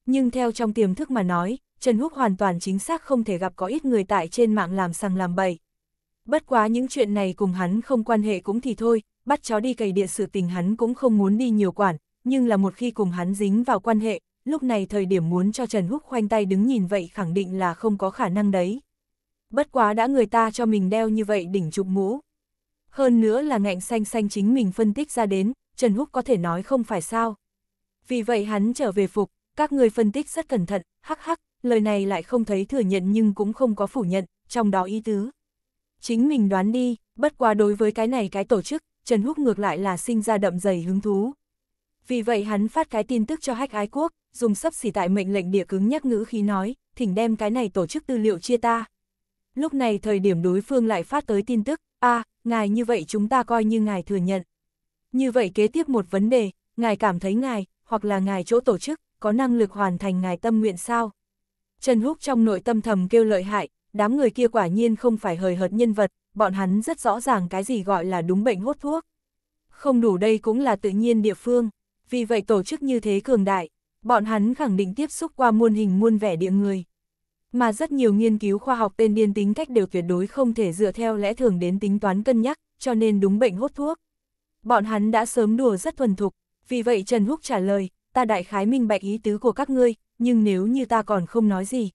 Nhưng theo trong tiềm thức mà nói, Trần Húc hoàn toàn chính xác không thể gặp có ít người tại trên mạng làm sằng làm bậy. Bất quá những chuyện này cùng hắn không quan hệ cũng thì thôi, bắt chó đi cày địa sự tình hắn cũng không muốn đi nhiều quản, nhưng là một khi cùng hắn dính vào quan hệ, lúc này thời điểm muốn cho Trần Húc khoanh tay đứng nhìn vậy khẳng định là không có khả năng đấy. Bất quá đã người ta cho mình đeo như vậy đỉnh trục mũ, hơn nữa là ngạnh xanh xanh chính mình phân tích ra đến, Trần Húc có thể nói không phải sao. Vì vậy hắn trở về phục, các người phân tích rất cẩn thận, hắc hắc, lời này lại không thấy thừa nhận nhưng cũng không có phủ nhận, trong đó ý tứ. Chính mình đoán đi, bất quá đối với cái này cái tổ chức, Trần Húc ngược lại là sinh ra đậm dày hứng thú. Vì vậy hắn phát cái tin tức cho hách ái quốc, dùng sấp xỉ tại mệnh lệnh địa cứng nhắc ngữ khi nói, thỉnh đem cái này tổ chức tư liệu chia ta. Lúc này thời điểm đối phương lại phát tới tin tức, a ngài như vậy chúng ta coi như ngài thừa nhận. Như vậy kế tiếp một vấn đề, ngài cảm thấy ngài, hoặc là ngài chỗ tổ chức, có năng lực hoàn thành ngài tâm nguyện sao? Trần Húc trong nội tâm thầm kêu lợi hại, đám người kia quả nhiên không phải hời hợt nhân vật, bọn hắn rất rõ ràng cái gì gọi là đúng bệnh hốt thuốc. Không đủ đây cũng là tự nhiên địa phương, vì vậy tổ chức như thế cường đại, bọn hắn khẳng định tiếp xúc qua muôn hình muôn vẻ địa người mà rất nhiều nghiên cứu khoa học tên điên tính cách đều tuyệt đối không thể dựa theo lẽ thường đến tính toán cân nhắc, cho nên đúng bệnh hốt thuốc. Bọn hắn đã sớm đùa rất thuần thục, vì vậy Trần Húc trả lời, ta đại khái minh bạch ý tứ của các ngươi, nhưng nếu như ta còn không nói gì.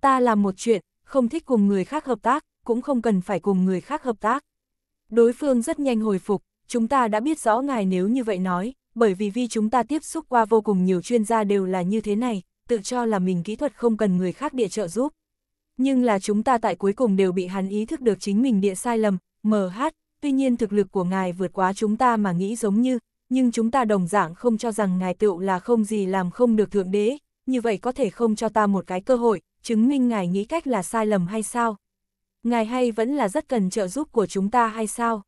Ta làm một chuyện, không thích cùng người khác hợp tác, cũng không cần phải cùng người khác hợp tác. Đối phương rất nhanh hồi phục, chúng ta đã biết rõ ngài nếu như vậy nói, bởi vì vì chúng ta tiếp xúc qua vô cùng nhiều chuyên gia đều là như thế này, tự cho là mình kỹ thuật không cần người khác địa trợ giúp. Nhưng là chúng ta tại cuối cùng đều bị hắn ý thức được chính mình địa sai lầm, mờ hát, tuy nhiên thực lực của ngài vượt quá chúng ta mà nghĩ giống như, nhưng chúng ta đồng dạng không cho rằng ngài tựu là không gì làm không được thượng đế, như vậy có thể không cho ta một cái cơ hội, chứng minh ngài nghĩ cách là sai lầm hay sao? Ngài hay vẫn là rất cần trợ giúp của chúng ta hay sao?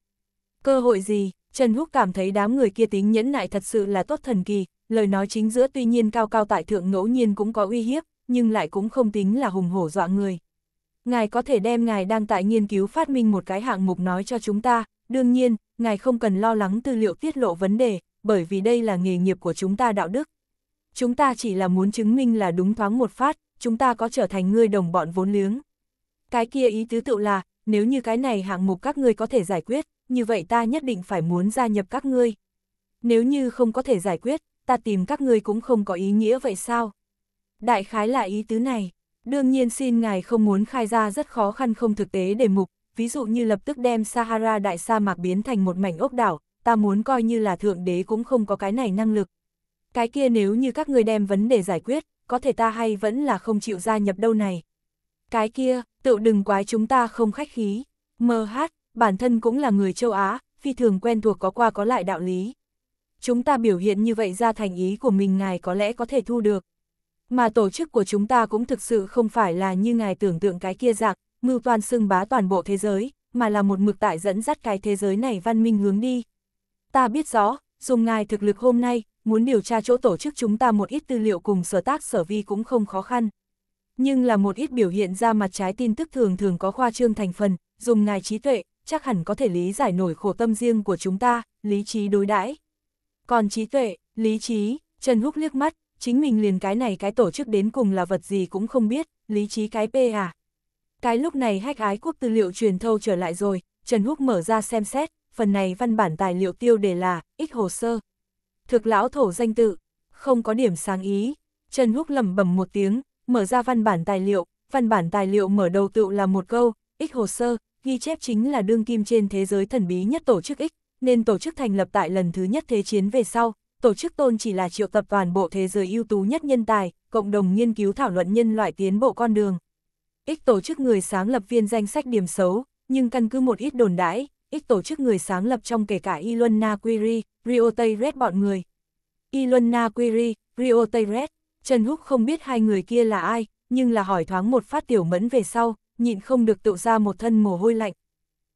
Cơ hội gì? Trần Húc cảm thấy đám người kia tính nhẫn nại thật sự là tốt thần kỳ, lời nói chính giữa tuy nhiên cao cao tại thượng ngẫu nhiên cũng có uy hiếp, nhưng lại cũng không tính là hùng hổ dọa người. Ngài có thể đem ngài đang tại nghiên cứu phát minh một cái hạng mục nói cho chúng ta, đương nhiên, ngài không cần lo lắng tư liệu tiết lộ vấn đề, bởi vì đây là nghề nghiệp của chúng ta đạo đức. Chúng ta chỉ là muốn chứng minh là đúng thoáng một phát, chúng ta có trở thành người đồng bọn vốn liếng. Cái kia ý tứ tự là, nếu như cái này hạng mục các ngươi có thể giải quyết, như vậy ta nhất định phải muốn gia nhập các ngươi. Nếu như không có thể giải quyết, ta tìm các ngươi cũng không có ý nghĩa vậy sao? Đại khái là ý tứ này, đương nhiên xin ngài không muốn khai ra rất khó khăn không thực tế đề mục, ví dụ như lập tức đem Sahara đại sa mạc biến thành một mảnh ốc đảo, ta muốn coi như là thượng đế cũng không có cái này năng lực. Cái kia nếu như các ngươi đem vấn đề giải quyết, có thể ta hay vẫn là không chịu gia nhập đâu này. Cái kia, tự đừng quái chúng ta không khách khí. MH, bản thân cũng là người châu Á, phi thường quen thuộc có qua có lại đạo lý. Chúng ta biểu hiện như vậy ra thành ý của mình ngài có lẽ có thể thu được. Mà tổ chức của chúng ta cũng thực sự không phải là như ngài tưởng tượng cái kia giặc, mưu toàn xưng bá toàn bộ thế giới, mà là một mực tại dẫn dắt cái thế giới này văn minh hướng đi. Ta biết rõ, dùng ngài thực lực hôm nay, muốn điều tra chỗ tổ chức chúng ta một ít tư liệu cùng sở tác sở vi cũng không khó khăn. Nhưng là một ít biểu hiện ra mặt trái tin tức thường thường có khoa trương thành phần, dùng ngài trí tuệ, chắc hẳn có thể lý giải nổi khổ tâm riêng của chúng ta, lý trí đối đãi. Còn trí tuệ, lý trí, Trần Húc liếc mắt, chính mình liền cái này cái tổ chức đến cùng là vật gì cũng không biết, lý trí cái P à. Cái lúc này hách ái quốc tư liệu truyền thâu trở lại rồi, Trần Húc mở ra xem xét, phần này văn bản tài liệu tiêu đề là, ít hồ sơ. Thực lão thổ danh tự, không có điểm sáng ý, Trần Húc lẩm bẩm một tiếng, mở ra văn bản tài liệu, văn bản tài liệu mở đầu tự là một câu, ít hồ sơ, ghi chép chính là đương kim trên thế giới thần bí nhất tổ chức X, nên tổ chức thành lập tại lần thứ nhất thế chiến về sau, tổ chức tôn chỉ là triệu tập toàn bộ thế giới ưu tú nhất nhân tài, cộng đồng nghiên cứu thảo luận nhân loại tiến bộ con đường. X tổ chức người sáng lập viên danh sách điểm xấu, nhưng căn cứ một ít đồn đãi, X tổ chức người sáng lập trong kể cả Ilona Quiri, Riotay Red bọn người. Ilona Quiri, Riotay Red, Trần Húc không biết hai người kia là ai, nhưng là hỏi thoáng một phát tiểu mẫn về sau, nhịn không được tựu ra một thân mồ hôi lạnh.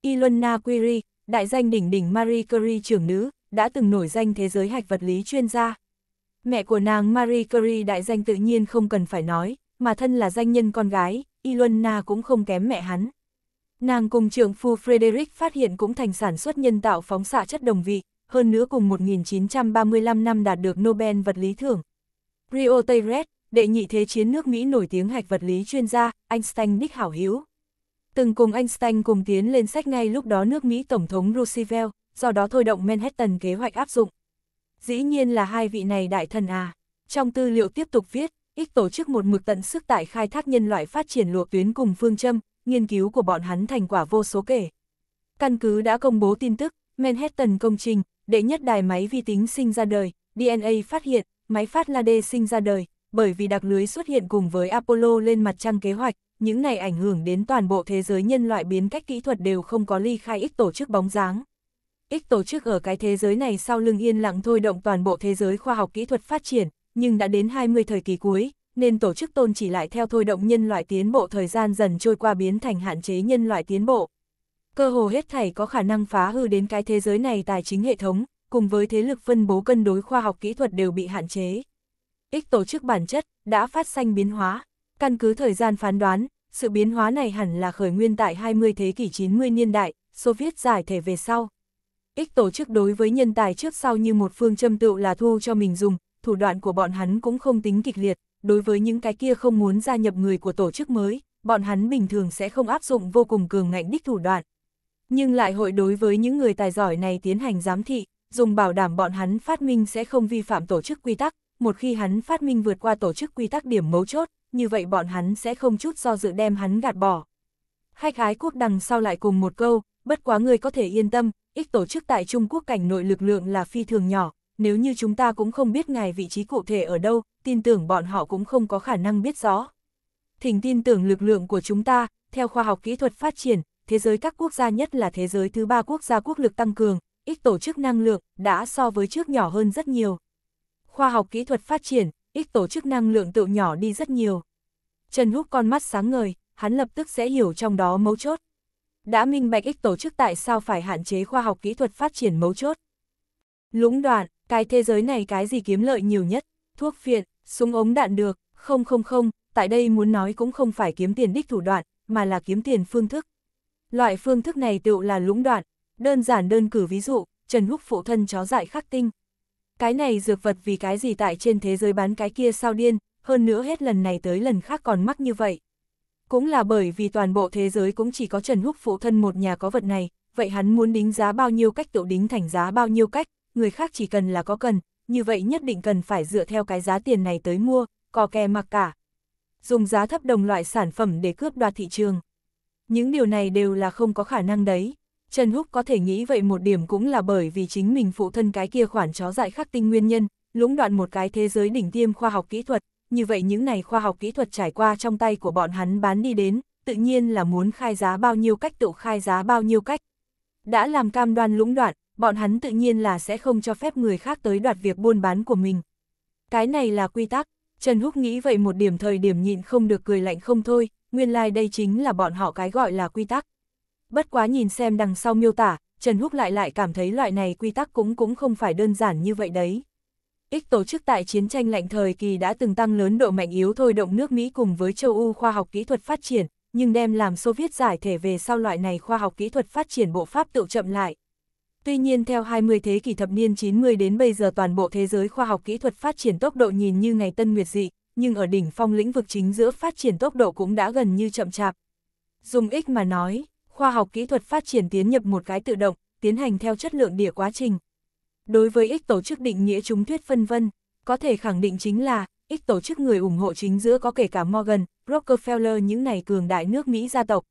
Ilona Quiri, đại danh đỉnh đỉnh Marie Curie trưởng nữ, đã từng nổi danh thế giới hạch vật lý chuyên gia. Mẹ của nàng Marie Curie đại danh tự nhiên không cần phải nói, mà thân là danh nhân con gái, Ilona cũng không kém mẹ hắn. Nàng cùng trưởng phu Frederick phát hiện cũng thành sản xuất nhân tạo phóng xạ chất đồng vị, hơn nữa cùng 1935 năm đạt được Nobel vật lý thưởng. Rio Tayret, đệ nhị thế chiến nước Mỹ nổi tiếng hạch vật lý chuyên gia, Einstein Nick Hảo Hiếu. Từng cùng Einstein cùng tiến lên sách ngay lúc đó nước Mỹ Tổng thống Roosevelt, do đó thôi động Manhattan kế hoạch áp dụng. Dĩ nhiên là hai vị này đại thần à. Trong tư liệu tiếp tục viết, ích tổ chức một mực tận sức tại khai thác nhân loại phát triển luộc tuyến cùng phương châm, nghiên cứu của bọn hắn thành quả vô số kể. Căn cứ đã công bố tin tức, Manhattan công trình, đệ nhất đài máy vi tính sinh ra đời, DNA phát hiện, máy phát la đê sinh ra đời, bởi vì đặc lưới xuất hiện cùng với Apollo lên mặt trăng kế hoạch, những này ảnh hưởng đến toàn bộ thế giới nhân loại biến cách kỹ thuật đều không có ly khai ích tổ chức bóng dáng. Ích tổ chức ở cái thế giới này sau lưng yên lặng thôi động toàn bộ thế giới khoa học kỹ thuật phát triển, nhưng đã đến 20 thời kỳ cuối, nên tổ chức tôn chỉ lại theo thôi động nhân loại tiến bộ thời gian dần trôi qua biến thành hạn chế nhân loại tiến bộ. Cơ hồ hết thảy có khả năng phá hư đến cái thế giới này tài chính hệ thống, cùng với thế lực phân bố cân đối khoa học kỹ thuật đều bị hạn chế. X tổ chức bản chất, đã phát sanh biến hóa. Căn cứ thời gian phán đoán, sự biến hóa này hẳn là khởi nguyên tại 20 thế kỷ 90 niên đại, Xô Viết giải thể về sau. X tổ chức đối với nhân tài trước sau như một phương châm tựu là thu cho mình dùng, thủ đoạn của bọn hắn cũng không tính kịch liệt, đối với những cái kia không muốn gia nhập người của tổ chức mới, bọn hắn bình thường sẽ không áp dụng vô cùng cường ngạnh đích thủ đoạn. Nhưng lại hội đối với những người tài giỏi này tiến hành giám thị, dùng bảo đảm bọn hắn phát minh sẽ không vi phạm tổ chức quy tắc, một khi hắn phát minh vượt qua tổ chức quy tắc điểm mấu chốt, như vậy bọn hắn sẽ không chút do dự đem hắn gạt bỏ. Khách khái quốc đằng sau lại cùng một câu, bất quá người có thể yên tâm, ích tổ chức tại Trung Quốc cảnh nội lực lượng là phi thường nhỏ, nếu như chúng ta cũng không biết ngài vị trí cụ thể ở đâu, tin tưởng bọn họ cũng không có khả năng biết rõ. Thỉnh tin tưởng lực lượng của chúng ta, theo khoa học kỹ thuật phát triển, thế giới các quốc gia nhất là thế giới thứ ba quốc gia quốc lực tăng cường, ích tổ chức năng lượng đã so với trước nhỏ hơn rất nhiều khoa học kỹ thuật phát triển, ít tổ chức năng lượng tự nhỏ đi rất nhiều. Trần Húc con mắt sáng ngời, hắn lập tức sẽ hiểu trong đó mấu chốt. Đã minh bạch ích tổ chức tại sao phải hạn chế khoa học kỹ thuật phát triển mấu chốt. Lũng đoạn, cái thế giới này cái gì kiếm lợi nhiều nhất, thuốc phiện, súng ống đạn được, không không không, tại đây muốn nói cũng không phải kiếm tiền đích thủ đoạn, mà là kiếm tiền phương thức. Loại phương thức này tựu là lũng đoạn, đơn giản đơn cử ví dụ, Trần Húc phụ thân chó dại khắc tinh, cái này dược vật vì cái gì tại trên thế giới bán cái kia sao điên, hơn nữa hết lần này tới lần khác còn mắc như vậy. Cũng là bởi vì toàn bộ thế giới cũng chỉ có Trần Húc phụ thân một nhà có vật này, vậy hắn muốn đính giá bao nhiêu cách tự đính thành giá bao nhiêu cách, người khác chỉ cần là có cần, như vậy nhất định cần phải dựa theo cái giá tiền này tới mua, cò kè mặc cả. Dùng giá thấp đồng loại sản phẩm để cướp đoạt thị trường. Những điều này đều là không có khả năng đấy. Trần Húc có thể nghĩ vậy một điểm cũng là bởi vì chính mình phụ thân cái kia khoản chó dại khắc tinh nguyên nhân, lũng đoạn một cái thế giới đỉnh tiêm khoa học kỹ thuật, như vậy những này khoa học kỹ thuật trải qua trong tay của bọn hắn bán đi đến, tự nhiên là muốn khai giá bao nhiêu cách tự khai giá bao nhiêu cách. Đã làm cam đoan lũng đoạn, bọn hắn tự nhiên là sẽ không cho phép người khác tới đoạt việc buôn bán của mình. Cái này là quy tắc, Trần Húc nghĩ vậy một điểm thời điểm nhịn không được cười lạnh không thôi, nguyên lai like đây chính là bọn họ cái gọi là quy tắc. Bất quá nhìn xem đằng sau miêu tả, Trần Húc lại lại cảm thấy loại này quy tắc cũng cũng không phải đơn giản như vậy đấy. Ích tổ chức tại chiến tranh lạnh thời kỳ đã từng tăng lớn độ mạnh yếu thôi động nước Mỹ cùng với châu Âu khoa học kỹ thuật phát triển, nhưng đem làm Xô Viết giải thể về sau loại này khoa học kỹ thuật phát triển bộ pháp tự chậm lại. Tuy nhiên theo 20 thế kỷ thập niên 90 đến bây giờ toàn bộ thế giới khoa học kỹ thuật phát triển tốc độ nhìn như ngày tân nguyệt dị, nhưng ở đỉnh phong lĩnh vực chính giữa phát triển tốc độ cũng đã gần như chậm chạp. Dùng ích mà nói, khoa học kỹ thuật phát triển tiến nhập một cái tự động, tiến hành theo chất lượng địa quá trình. Đối với ích tổ chức định nghĩa chúng thuyết phân vân, có thể khẳng định chính là, ích tổ chức người ủng hộ chính giữa có kể cả Morgan, Rockefeller những này cường đại nước Mỹ gia tộc.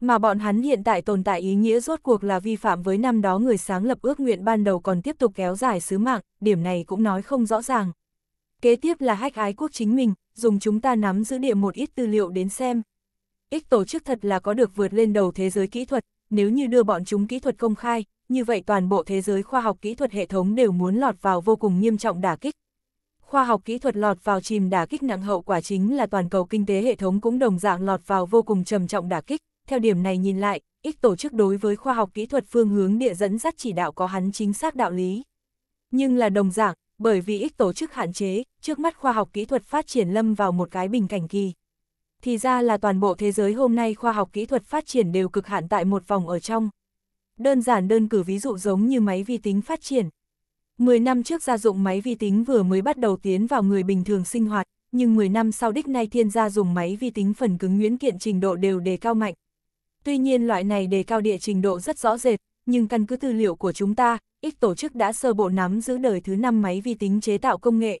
Mà bọn hắn hiện tại tồn tại ý nghĩa rốt cuộc là vi phạm với năm đó người sáng lập ước nguyện ban đầu còn tiếp tục kéo dài sứ mạng, điểm này cũng nói không rõ ràng. Kế tiếp là hách ái quốc chính mình, dùng chúng ta nắm giữ địa một ít tư liệu đến xem, ích tổ chức thật là có được vượt lên đầu thế giới kỹ thuật, nếu như đưa bọn chúng kỹ thuật công khai, như vậy toàn bộ thế giới khoa học kỹ thuật hệ thống đều muốn lọt vào vô cùng nghiêm trọng đả kích. Khoa học kỹ thuật lọt vào chìm đả kích nặng hậu quả chính là toàn cầu kinh tế hệ thống cũng đồng dạng lọt vào vô cùng trầm trọng đả kích. Theo điểm này nhìn lại, ích tổ chức đối với khoa học kỹ thuật phương hướng địa dẫn dắt chỉ đạo có hắn chính xác đạo lý. Nhưng là đồng dạng, bởi vì ích tổ chức hạn chế, trước mắt khoa học kỹ thuật phát triển lâm vào một cái bình cảnh kỳ thì ra là toàn bộ thế giới hôm nay khoa học kỹ thuật phát triển đều cực hạn tại một vòng ở trong. Đơn giản đơn cử ví dụ giống như máy vi tính phát triển. 10 năm trước gia dụng máy vi tính vừa mới bắt đầu tiến vào người bình thường sinh hoạt, nhưng 10 năm sau đích nay thiên gia dùng máy vi tính phần cứng nguyễn kiện trình độ đều đề cao mạnh. Tuy nhiên loại này đề cao địa trình độ rất rõ rệt, nhưng căn cứ tư liệu của chúng ta, ít tổ chức đã sơ bộ nắm giữ đời thứ năm máy vi tính chế tạo công nghệ.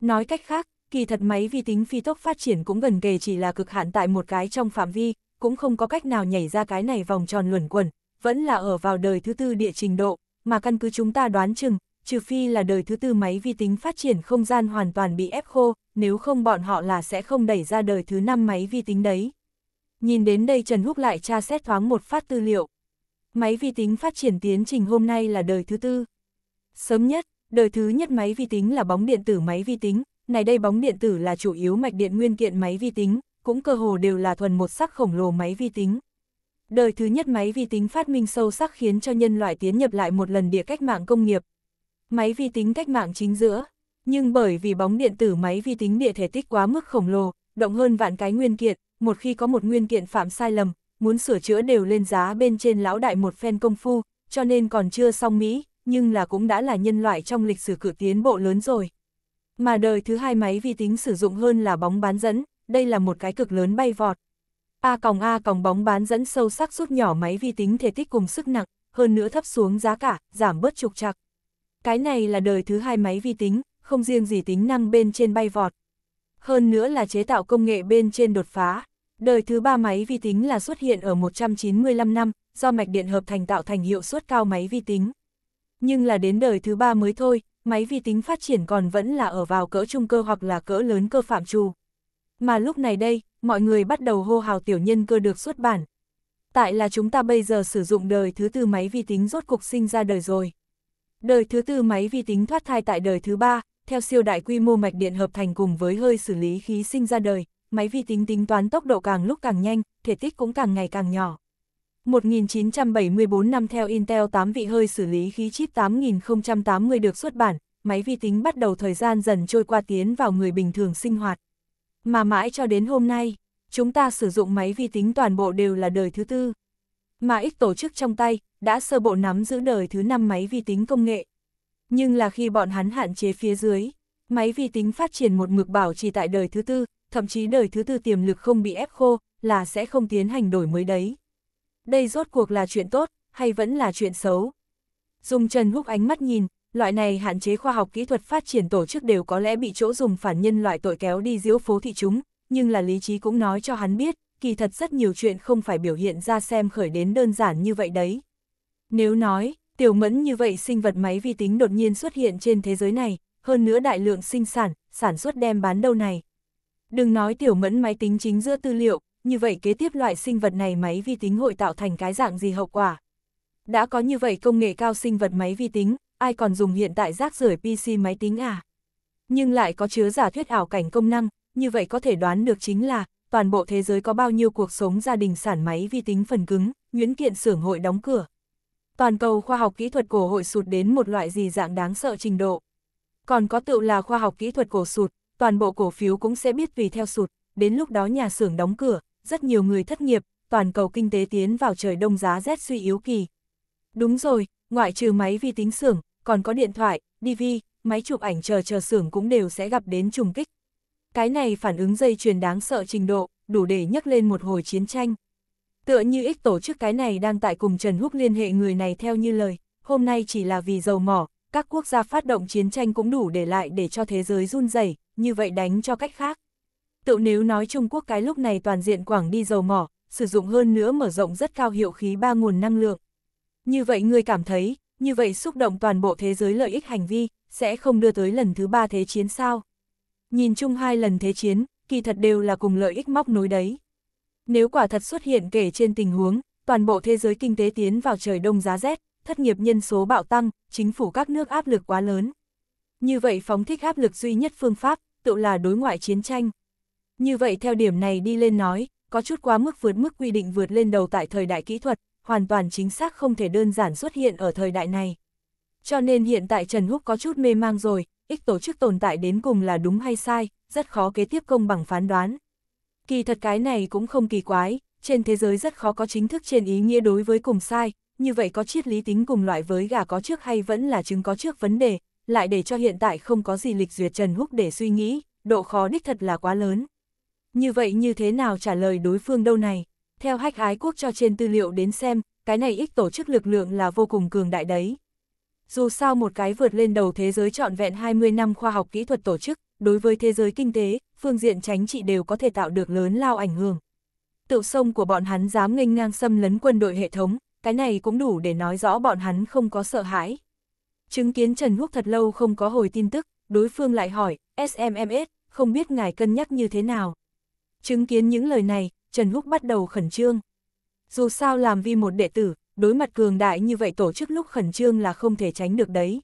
Nói cách khác, kỳ thật máy vi tính phi tốc phát triển cũng gần kề chỉ là cực hạn tại một cái trong phạm vi, cũng không có cách nào nhảy ra cái này vòng tròn luẩn quẩn, vẫn là ở vào đời thứ tư địa trình độ, mà căn cứ chúng ta đoán chừng, trừ phi là đời thứ tư máy vi tính phát triển không gian hoàn toàn bị ép khô, nếu không bọn họ là sẽ không đẩy ra đời thứ năm máy vi tính đấy. Nhìn đến đây Trần Húc lại tra xét thoáng một phát tư liệu. Máy vi tính phát triển tiến trình hôm nay là đời thứ tư. Sớm nhất, đời thứ nhất máy vi tính là bóng điện tử máy vi tính, này đây bóng điện tử là chủ yếu mạch điện nguyên kiện máy vi tính, cũng cơ hồ đều là thuần một sắc khổng lồ máy vi tính. Đời thứ nhất máy vi tính phát minh sâu sắc khiến cho nhân loại tiến nhập lại một lần địa cách mạng công nghiệp. Máy vi tính cách mạng chính giữa, nhưng bởi vì bóng điện tử máy vi tính địa thể tích quá mức khổng lồ, động hơn vạn cái nguyên kiện, một khi có một nguyên kiện phạm sai lầm, muốn sửa chữa đều lên giá bên trên lão đại một phen công phu, cho nên còn chưa xong Mỹ, nhưng là cũng đã là nhân loại trong lịch sử cử tiến bộ lớn rồi. Mà đời thứ hai máy vi tính sử dụng hơn là bóng bán dẫn, đây là một cái cực lớn bay vọt. A còng A còng bóng bán dẫn sâu sắc rút nhỏ máy vi tính thể tích cùng sức nặng, hơn nữa thấp xuống giá cả, giảm bớt trục trặc. Cái này là đời thứ hai máy vi tính, không riêng gì tính năng bên trên bay vọt. Hơn nữa là chế tạo công nghệ bên trên đột phá. Đời thứ ba máy vi tính là xuất hiện ở 195 năm, do mạch điện hợp thành tạo thành hiệu suất cao máy vi tính. Nhưng là đến đời thứ ba mới thôi, máy vi tính phát triển còn vẫn là ở vào cỡ trung cơ hoặc là cỡ lớn cơ phạm trù. Mà lúc này đây, mọi người bắt đầu hô hào tiểu nhân cơ được xuất bản. Tại là chúng ta bây giờ sử dụng đời thứ tư máy vi tính rốt cục sinh ra đời rồi. Đời thứ tư máy vi tính thoát thai tại đời thứ ba, theo siêu đại quy mô mạch điện hợp thành cùng với hơi xử lý khí sinh ra đời, máy vi tính tính toán tốc độ càng lúc càng nhanh, thể tích cũng càng ngày càng nhỏ. 1974 năm theo Intel 8 vị hơi xử lý khí chip 8080 được xuất bản, máy vi tính bắt đầu thời gian dần trôi qua tiến vào người bình thường sinh hoạt. Mà mãi cho đến hôm nay, chúng ta sử dụng máy vi tính toàn bộ đều là đời thứ tư. Mà ít tổ chức trong tay, đã sơ bộ nắm giữ đời thứ năm máy vi tính công nghệ. Nhưng là khi bọn hắn hạn chế phía dưới, máy vi tính phát triển một mực bảo trì tại đời thứ tư, thậm chí đời thứ tư tiềm lực không bị ép khô, là sẽ không tiến hành đổi mới đấy đây rốt cuộc là chuyện tốt, hay vẫn là chuyện xấu? Dùng Trần Húc ánh mắt nhìn, loại này hạn chế khoa học kỹ thuật phát triển tổ chức đều có lẽ bị chỗ dùng phản nhân loại tội kéo đi diễu phố thị chúng, nhưng là lý trí cũng nói cho hắn biết, kỳ thật rất nhiều chuyện không phải biểu hiện ra xem khởi đến đơn giản như vậy đấy. Nếu nói, tiểu mẫn như vậy sinh vật máy vi tính đột nhiên xuất hiện trên thế giới này, hơn nữa đại lượng sinh sản, sản xuất đem bán đâu này. Đừng nói tiểu mẫn máy tính chính giữa tư liệu, như vậy kế tiếp loại sinh vật này máy vi tính hội tạo thành cái dạng gì hậu quả. Đã có như vậy công nghệ cao sinh vật máy vi tính, ai còn dùng hiện tại rác rưởi PC máy tính à? Nhưng lại có chứa giả thuyết ảo cảnh công năng, như vậy có thể đoán được chính là, toàn bộ thế giới có bao nhiêu cuộc sống gia đình sản máy vi tính phần cứng, nguyễn kiện xưởng hội đóng cửa. Toàn cầu khoa học kỹ thuật cổ hội sụt đến một loại gì dạng đáng sợ trình độ. Còn có tựu là khoa học kỹ thuật cổ sụt, toàn bộ cổ phiếu cũng sẽ biết vì theo sụt, đến lúc đó nhà xưởng đóng cửa, rất nhiều người thất nghiệp, toàn cầu kinh tế tiến vào trời đông giá rét suy yếu kỳ. Đúng rồi, ngoại trừ máy vi tính xưởng, còn có điện thoại, DV, máy chụp ảnh chờ chờ xưởng cũng đều sẽ gặp đến trùng kích. Cái này phản ứng dây chuyền đáng sợ trình độ, đủ để nhắc lên một hồi chiến tranh. Tựa như ích tổ chức cái này đang tại cùng Trần Húc liên hệ người này theo như lời, hôm nay chỉ là vì dầu mỏ, các quốc gia phát động chiến tranh cũng đủ để lại để cho thế giới run rẩy, như vậy đánh cho cách khác. Tự nếu nói Trung Quốc cái lúc này toàn diện quảng đi dầu mỏ, sử dụng hơn nữa mở rộng rất cao hiệu khí ba nguồn năng lượng. Như vậy người cảm thấy, như vậy xúc động toàn bộ thế giới lợi ích hành vi, sẽ không đưa tới lần thứ ba thế chiến sao. Nhìn chung hai lần thế chiến, kỳ thật đều là cùng lợi ích móc nối đấy. Nếu quả thật xuất hiện kể trên tình huống, toàn bộ thế giới kinh tế tiến vào trời đông giá rét, thất nghiệp nhân số bạo tăng, chính phủ các nước áp lực quá lớn. Như vậy phóng thích áp lực duy nhất phương pháp, tự là đối ngoại chiến tranh. Như vậy theo điểm này đi lên nói, có chút quá mức vượt mức quy định vượt lên đầu tại thời đại kỹ thuật, hoàn toàn chính xác không thể đơn giản xuất hiện ở thời đại này. Cho nên hiện tại Trần Húc có chút mê mang rồi, ích tổ chức tồn tại đến cùng là đúng hay sai, rất khó kế tiếp công bằng phán đoán. Kỳ thật cái này cũng không kỳ quái, trên thế giới rất khó có chính thức trên ý nghĩa đối với cùng sai, như vậy có triết lý tính cùng loại với gà có trước hay vẫn là chứng có trước vấn đề, lại để cho hiện tại không có gì lịch duyệt Trần Húc để suy nghĩ, độ khó đích thật là quá lớn. Như vậy như thế nào trả lời đối phương đâu này? Theo hách ái quốc cho trên tư liệu đến xem, cái này ít tổ chức lực lượng là vô cùng cường đại đấy. Dù sao một cái vượt lên đầu thế giới trọn vẹn 20 năm khoa học kỹ thuật tổ chức, đối với thế giới kinh tế, phương diện tránh trị đều có thể tạo được lớn lao ảnh hưởng. Tựu sông của bọn hắn dám nghênh ngang xâm lấn quân đội hệ thống, cái này cũng đủ để nói rõ bọn hắn không có sợ hãi. Chứng kiến Trần Húc thật lâu không có hồi tin tức, đối phương lại hỏi, SMMS, không biết ngài cân nhắc như thế nào. Chứng kiến những lời này, Trần Húc bắt đầu khẩn trương. Dù sao làm vi một đệ tử, đối mặt cường đại như vậy tổ chức lúc khẩn trương là không thể tránh được đấy.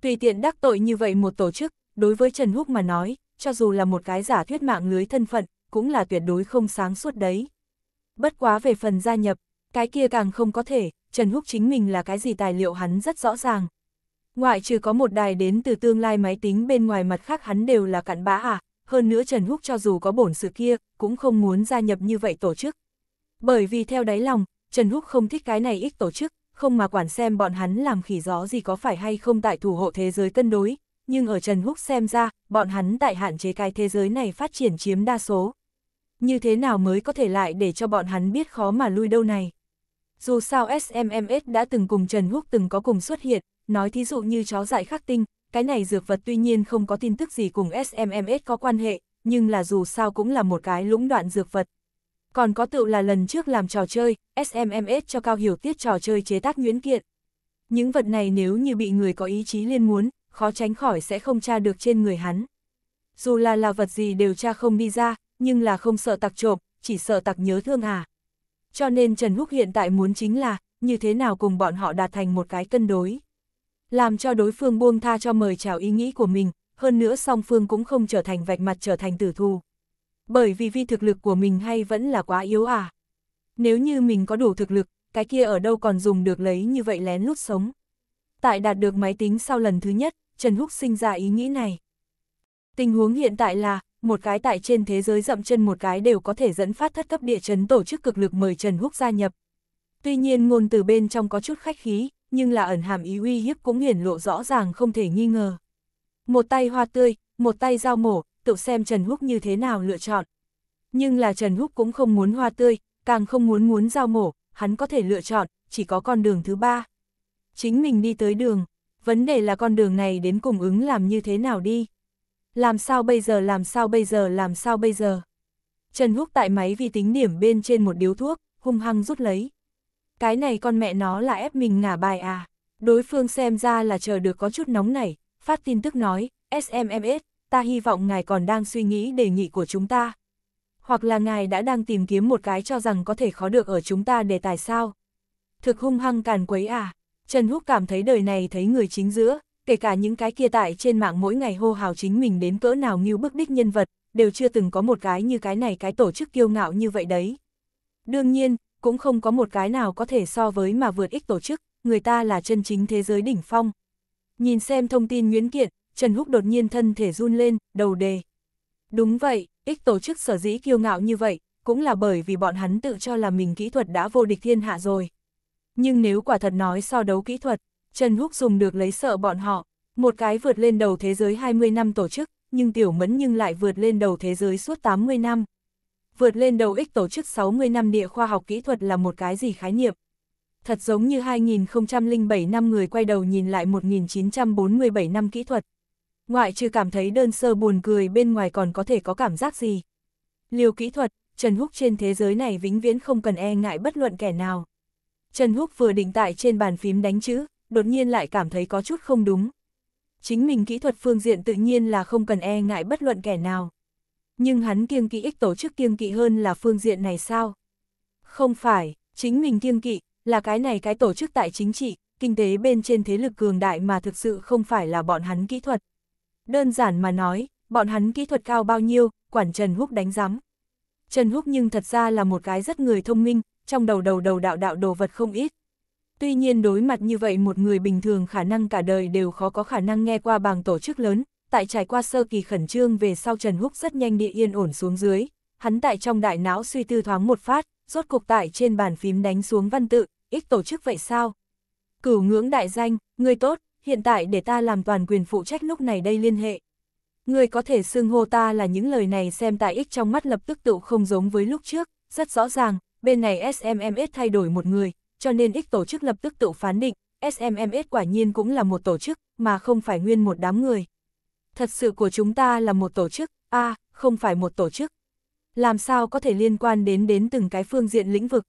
Tùy tiện đắc tội như vậy một tổ chức, đối với Trần Húc mà nói, cho dù là một cái giả thuyết mạng lưới thân phận, cũng là tuyệt đối không sáng suốt đấy. Bất quá về phần gia nhập, cái kia càng không có thể, Trần Húc chính mình là cái gì tài liệu hắn rất rõ ràng. Ngoại trừ có một đài đến từ tương lai máy tính bên ngoài mặt khác hắn đều là cặn bã à, hơn nữa Trần Húc cho dù có bổn sự kia, cũng không muốn gia nhập như vậy tổ chức. Bởi vì theo đáy lòng, Trần Húc không thích cái này ít tổ chức, không mà quản xem bọn hắn làm khỉ gió gì có phải hay không tại thủ hộ thế giới cân đối, nhưng ở Trần Húc xem ra, bọn hắn tại hạn chế cái thế giới này phát triển chiếm đa số. Như thế nào mới có thể lại để cho bọn hắn biết khó mà lui đâu này? Dù sao SMMS đã từng cùng Trần Húc từng có cùng xuất hiện, nói thí dụ như chó dại khắc tinh, cái này dược vật tuy nhiên không có tin tức gì cùng SMMS có quan hệ, nhưng là dù sao cũng là một cái lũng đoạn dược vật. Còn có tựu là lần trước làm trò chơi, SMMS cho cao hiểu tiết trò chơi chế tác nguyễn kiện. Những vật này nếu như bị người có ý chí liên muốn, khó tránh khỏi sẽ không tra được trên người hắn. Dù là là vật gì đều tra không đi ra, nhưng là không sợ tặc trộm, chỉ sợ tặc nhớ thương à. Cho nên Trần Húc hiện tại muốn chính là, như thế nào cùng bọn họ đạt thành một cái cân đối làm cho đối phương buông tha cho mời chào ý nghĩ của mình, hơn nữa song phương cũng không trở thành vạch mặt trở thành tử thù. Bởi vì vi thực lực của mình hay vẫn là quá yếu à? Nếu như mình có đủ thực lực, cái kia ở đâu còn dùng được lấy như vậy lén lút sống. Tại đạt được máy tính sau lần thứ nhất, Trần Húc sinh ra ý nghĩ này. Tình huống hiện tại là, một cái tại trên thế giới dậm chân một cái đều có thể dẫn phát thất cấp địa chấn tổ chức cực lực mời Trần Húc gia nhập. Tuy nhiên ngôn từ bên trong có chút khách khí, nhưng là ẩn hàm ý uy hiếp cũng hiển lộ rõ ràng không thể nghi ngờ. Một tay hoa tươi, một tay dao mổ, tự xem Trần Húc như thế nào lựa chọn. Nhưng là Trần Húc cũng không muốn hoa tươi, càng không muốn muốn dao mổ, hắn có thể lựa chọn, chỉ có con đường thứ ba. Chính mình đi tới đường, vấn đề là con đường này đến cùng ứng làm như thế nào đi. Làm sao bây giờ làm sao bây giờ làm sao bây giờ. Trần Húc tại máy vi tính điểm bên trên một điếu thuốc, hung hăng rút lấy cái này con mẹ nó là ép mình ngả bài à. Đối phương xem ra là chờ được có chút nóng nảy, phát tin tức nói, SMMS, ta hy vọng ngài còn đang suy nghĩ đề nghị của chúng ta. Hoặc là ngài đã đang tìm kiếm một cái cho rằng có thể khó được ở chúng ta đề tài sao. Thực hung hăng càn quấy à, Trần Húc cảm thấy đời này thấy người chính giữa, kể cả những cái kia tại trên mạng mỗi ngày hô hào chính mình đến cỡ nào như bức đích nhân vật, đều chưa từng có một cái như cái này cái tổ chức kiêu ngạo như vậy đấy. Đương nhiên, cũng không có một cái nào có thể so với mà vượt ích tổ chức, người ta là chân chính thế giới đỉnh phong. Nhìn xem thông tin Nguyễn Kiện, Trần Húc đột nhiên thân thể run lên, đầu đề. Đúng vậy, ích tổ chức sở dĩ kiêu ngạo như vậy, cũng là bởi vì bọn hắn tự cho là mình kỹ thuật đã vô địch thiên hạ rồi. Nhưng nếu quả thật nói so đấu kỹ thuật, Trần Húc dùng được lấy sợ bọn họ, một cái vượt lên đầu thế giới 20 năm tổ chức, nhưng Tiểu Mẫn nhưng lại vượt lên đầu thế giới suốt 80 năm vượt lên đầu ích tổ chức 60 năm địa khoa học kỹ thuật là một cái gì khái niệm. Thật giống như 2007 năm người quay đầu nhìn lại 1947 năm kỹ thuật. Ngoại trừ cảm thấy đơn sơ buồn cười bên ngoài còn có thể có cảm giác gì. Liều kỹ thuật, Trần Húc trên thế giới này vĩnh viễn không cần e ngại bất luận kẻ nào. Trần Húc vừa định tại trên bàn phím đánh chữ, đột nhiên lại cảm thấy có chút không đúng. Chính mình kỹ thuật phương diện tự nhiên là không cần e ngại bất luận kẻ nào nhưng hắn kiêng kỵ ích tổ chức kiêng kỵ hơn là phương diện này sao? Không phải, chính mình kiêng kỵ, là cái này cái tổ chức tại chính trị, kinh tế bên trên thế lực cường đại mà thực sự không phải là bọn hắn kỹ thuật. Đơn giản mà nói, bọn hắn kỹ thuật cao bao nhiêu, quản Trần Húc đánh giám. Trần Húc nhưng thật ra là một cái rất người thông minh, trong đầu đầu đầu đạo đạo đồ vật không ít. Tuy nhiên đối mặt như vậy một người bình thường khả năng cả đời đều khó có khả năng nghe qua bằng tổ chức lớn, tại trải qua sơ kỳ khẩn trương về sau Trần Húc rất nhanh địa yên ổn xuống dưới, hắn tại trong đại não suy tư thoáng một phát, rốt cục tại trên bàn phím đánh xuống văn tự, ích tổ chức vậy sao? Cửu ngưỡng đại danh, ngươi tốt, hiện tại để ta làm toàn quyền phụ trách lúc này đây liên hệ. Ngươi có thể xưng hô ta là những lời này xem tại ích trong mắt lập tức tự không giống với lúc trước, rất rõ ràng, bên này SMMS thay đổi một người, cho nên ích tổ chức lập tức tự phán định, SMMS quả nhiên cũng là một tổ chức, mà không phải nguyên một đám người thật sự của chúng ta là một tổ chức, a à, không phải một tổ chức. Làm sao có thể liên quan đến đến từng cái phương diện lĩnh vực.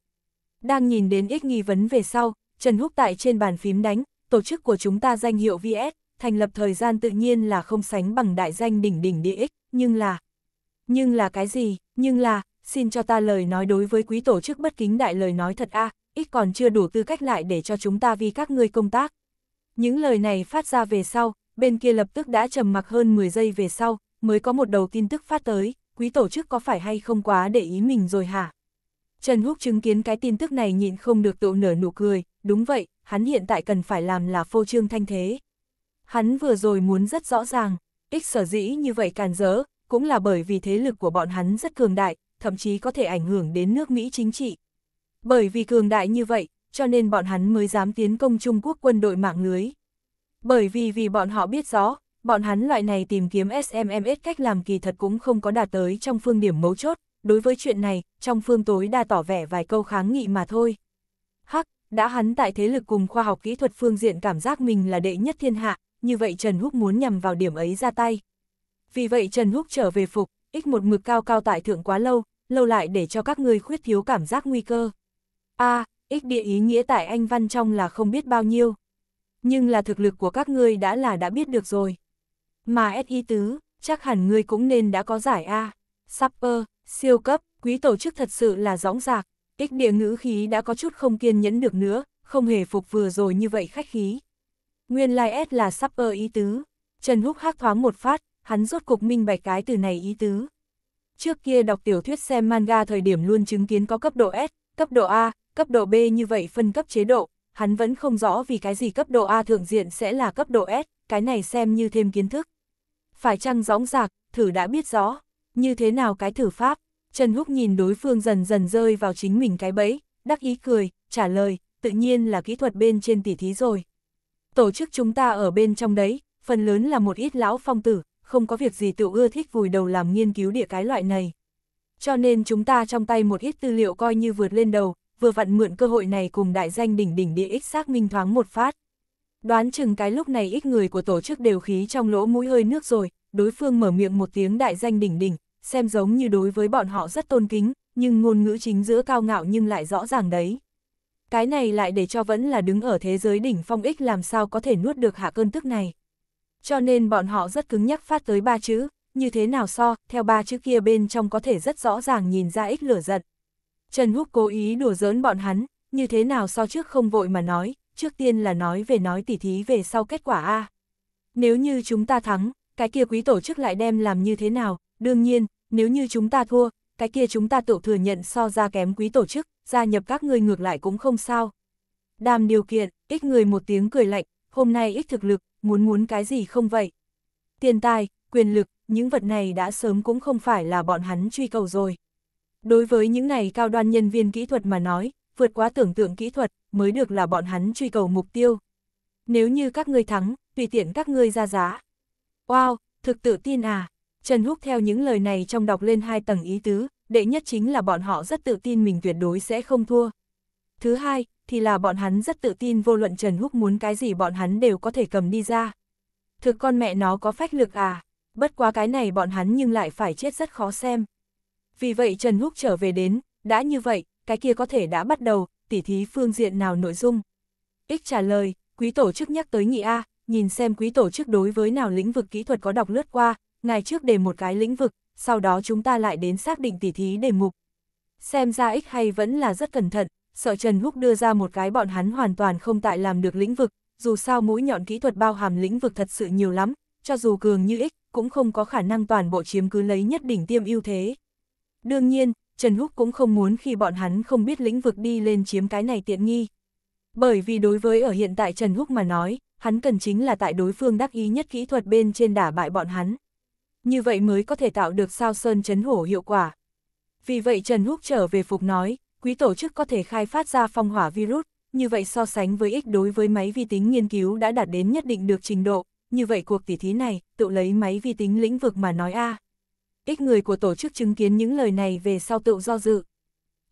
Đang nhìn đến ít nghi vấn về sau, Trần Húc tại trên bàn phím đánh, tổ chức của chúng ta danh hiệu VS, thành lập thời gian tự nhiên là không sánh bằng đại danh đỉnh đỉnh địa ích, nhưng là... Nhưng là cái gì, nhưng là, xin cho ta lời nói đối với quý tổ chức bất kính đại lời nói thật a à, ít còn chưa đủ tư cách lại để cho chúng ta vì các ngươi công tác. Những lời này phát ra về sau, bên kia lập tức đã trầm mặc hơn 10 giây về sau, mới có một đầu tin tức phát tới, quý tổ chức có phải hay không quá để ý mình rồi hả? Trần Húc chứng kiến cái tin tức này nhịn không được tự nở nụ cười, đúng vậy, hắn hiện tại cần phải làm là phô trương thanh thế. Hắn vừa rồi muốn rất rõ ràng, ích sở dĩ như vậy càn dỡ cũng là bởi vì thế lực của bọn hắn rất cường đại, thậm chí có thể ảnh hưởng đến nước Mỹ chính trị. Bởi vì cường đại như vậy, cho nên bọn hắn mới dám tiến công Trung Quốc quân đội mạng lưới. Bởi vì vì bọn họ biết rõ, bọn hắn loại này tìm kiếm SMMS cách làm kỳ thật cũng không có đạt tới trong phương điểm mấu chốt, đối với chuyện này, trong phương tối đa tỏ vẻ vài câu kháng nghị mà thôi. Hắc, đã hắn tại thế lực cùng khoa học kỹ thuật phương diện cảm giác mình là đệ nhất thiên hạ, như vậy Trần Húc muốn nhằm vào điểm ấy ra tay. Vì vậy Trần Húc trở về phục, ích một mực cao cao tại thượng quá lâu, lâu lại để cho các ngươi khuyết thiếu cảm giác nguy cơ. A, à, ích địa ý nghĩa tại anh văn trong là không biết bao nhiêu nhưng là thực lực của các ngươi đã là đã biết được rồi. Mà S Y tứ, chắc hẳn ngươi cũng nên đã có giải A, Supper, siêu cấp, quý tổ chức thật sự là rõng rạc, ích địa ngữ khí đã có chút không kiên nhẫn được nữa, không hề phục vừa rồi như vậy khách khí. Nguyên lai like S là Supper ý tứ, Trần Húc hát thoáng một phát, hắn rốt cục minh bạch cái từ này ý tứ. Trước kia đọc tiểu thuyết xem manga thời điểm luôn chứng kiến có cấp độ S, cấp độ A, cấp độ B như vậy phân cấp chế độ, hắn vẫn không rõ vì cái gì cấp độ A thượng diện sẽ là cấp độ S, cái này xem như thêm kiến thức. Phải chăng gióng giạc, thử đã biết rõ, như thế nào cái thử pháp, Trần Húc nhìn đối phương dần dần rơi vào chính mình cái bẫy, đắc ý cười, trả lời, tự nhiên là kỹ thuật bên trên tỉ thí rồi. Tổ chức chúng ta ở bên trong đấy, phần lớn là một ít lão phong tử, không có việc gì tự ưa thích vùi đầu làm nghiên cứu địa cái loại này. Cho nên chúng ta trong tay một ít tư liệu coi như vượt lên đầu, vừa vặn mượn cơ hội này cùng đại danh đỉnh đỉnh địa ích xác minh thoáng một phát. Đoán chừng cái lúc này ít người của tổ chức đều khí trong lỗ mũi hơi nước rồi, đối phương mở miệng một tiếng đại danh đỉnh đỉnh, xem giống như đối với bọn họ rất tôn kính, nhưng ngôn ngữ chính giữa cao ngạo nhưng lại rõ ràng đấy. Cái này lại để cho vẫn là đứng ở thế giới đỉnh phong ích làm sao có thể nuốt được hạ cơn tức này. Cho nên bọn họ rất cứng nhắc phát tới ba chữ, như thế nào so, theo ba chữ kia bên trong có thể rất rõ ràng nhìn ra ích lửa giận. Trần Húc cố ý đùa giỡn bọn hắn, như thế nào so trước không vội mà nói, trước tiên là nói về nói tỉ thí về sau kết quả A. Nếu như chúng ta thắng, cái kia quý tổ chức lại đem làm như thế nào, đương nhiên, nếu như chúng ta thua, cái kia chúng ta tự thừa nhận so ra kém quý tổ chức, gia nhập các ngươi ngược lại cũng không sao. Đàm điều kiện, ích người một tiếng cười lạnh, hôm nay ích thực lực, muốn muốn cái gì không vậy? Tiền tài, quyền lực, những vật này đã sớm cũng không phải là bọn hắn truy cầu rồi. Đối với những này cao đoan nhân viên kỹ thuật mà nói, vượt quá tưởng tượng kỹ thuật mới được là bọn hắn truy cầu mục tiêu. Nếu như các ngươi thắng, tùy tiện các ngươi ra giá. Wow, thực tự tin à. Trần Húc theo những lời này trong đọc lên hai tầng ý tứ, đệ nhất chính là bọn họ rất tự tin mình tuyệt đối sẽ không thua. Thứ hai, thì là bọn hắn rất tự tin vô luận Trần Húc muốn cái gì bọn hắn đều có thể cầm đi ra. Thực con mẹ nó có phách lực à, bất quá cái này bọn hắn nhưng lại phải chết rất khó xem. Vì vậy Trần Húc trở về đến, đã như vậy, cái kia có thể đã bắt đầu, tỉ thí phương diện nào nội dung. Ích trả lời, quý tổ chức nhắc tới nghị A, nhìn xem quý tổ chức đối với nào lĩnh vực kỹ thuật có đọc lướt qua, ngày trước đề một cái lĩnh vực, sau đó chúng ta lại đến xác định tỉ thí đề mục. Xem ra ích hay vẫn là rất cẩn thận, sợ Trần Húc đưa ra một cái bọn hắn hoàn toàn không tại làm được lĩnh vực, dù sao mũi nhọn kỹ thuật bao hàm lĩnh vực thật sự nhiều lắm, cho dù cường như ích, cũng không có khả năng toàn bộ chiếm cứ lấy nhất đỉnh tiêm ưu thế. Đương nhiên, Trần Húc cũng không muốn khi bọn hắn không biết lĩnh vực đi lên chiếm cái này tiện nghi. Bởi vì đối với ở hiện tại Trần Húc mà nói, hắn cần chính là tại đối phương đắc ý nhất kỹ thuật bên trên đả bại bọn hắn. Như vậy mới có thể tạo được sao sơn chấn hổ hiệu quả. Vì vậy Trần Húc trở về phục nói, quý tổ chức có thể khai phát ra phong hỏa virus, như vậy so sánh với ích đối với máy vi tính nghiên cứu đã đạt đến nhất định được trình độ, như vậy cuộc tỉ thí này, tự lấy máy vi tính lĩnh vực mà nói a à ít người của tổ chức chứng kiến những lời này về sau tự do dự.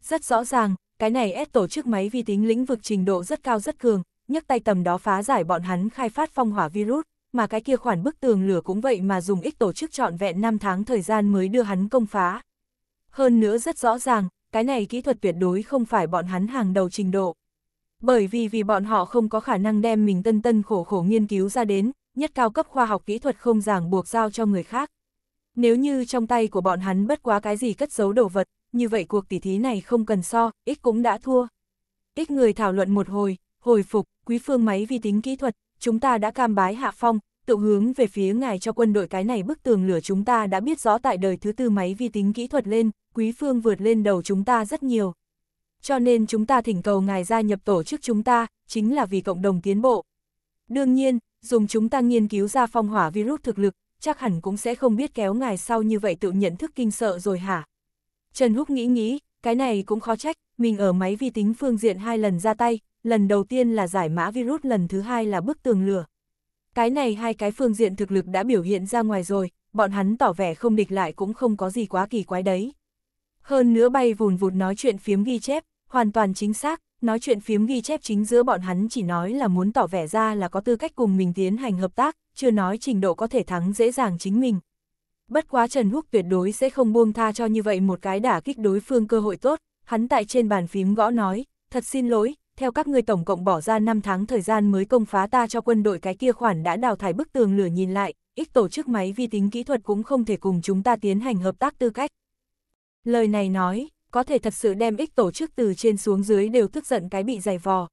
Rất rõ ràng, cái này ép tổ chức máy vi tính lĩnh vực trình độ rất cao rất cường, nhấc tay tầm đó phá giải bọn hắn khai phát phong hỏa virus, mà cái kia khoản bức tường lửa cũng vậy mà dùng ít tổ chức trọn vẹn 5 tháng thời gian mới đưa hắn công phá. Hơn nữa rất rõ ràng, cái này kỹ thuật tuyệt đối không phải bọn hắn hàng đầu trình độ. Bởi vì vì bọn họ không có khả năng đem mình tân tân khổ khổ nghiên cứu ra đến, nhất cao cấp khoa học kỹ thuật không ràng buộc giao cho người khác. Nếu như trong tay của bọn hắn bất quá cái gì cất giấu đồ vật, như vậy cuộc tỉ thí này không cần so, ích cũng đã thua. ít người thảo luận một hồi, hồi phục, quý phương máy vi tính kỹ thuật, chúng ta đã cam bái hạ phong, tự hướng về phía ngài cho quân đội cái này bức tường lửa chúng ta đã biết rõ tại đời thứ tư máy vi tính kỹ thuật lên, quý phương vượt lên đầu chúng ta rất nhiều. Cho nên chúng ta thỉnh cầu ngài gia nhập tổ chức chúng ta, chính là vì cộng đồng tiến bộ. Đương nhiên, dùng chúng ta nghiên cứu ra phong hỏa virus thực lực, chắc hẳn cũng sẽ không biết kéo ngài sau như vậy tự nhận thức kinh sợ rồi hả? Trần Húc nghĩ nghĩ, cái này cũng khó trách, mình ở máy vi tính phương diện hai lần ra tay, lần đầu tiên là giải mã virus lần thứ hai là bức tường lửa. Cái này hai cái phương diện thực lực đã biểu hiện ra ngoài rồi, bọn hắn tỏ vẻ không địch lại cũng không có gì quá kỳ quái đấy. Hơn nữa bay vùn vụt nói chuyện phiếm ghi chép, hoàn toàn chính xác, nói chuyện phiếm ghi chép chính giữa bọn hắn chỉ nói là muốn tỏ vẻ ra là có tư cách cùng mình tiến hành hợp tác, chưa nói trình độ có thể thắng dễ dàng chính mình. Bất quá Trần Húc tuyệt đối sẽ không buông tha cho như vậy một cái đả kích đối phương cơ hội tốt, hắn tại trên bàn phím gõ nói, thật xin lỗi, theo các ngươi tổng cộng bỏ ra 5 tháng thời gian mới công phá ta cho quân đội cái kia khoản đã đào thải bức tường lửa nhìn lại, ít tổ chức máy vi tính kỹ thuật cũng không thể cùng chúng ta tiến hành hợp tác tư cách. Lời này nói, có thể thật sự đem ích tổ chức từ trên xuống dưới đều tức giận cái bị giày vò.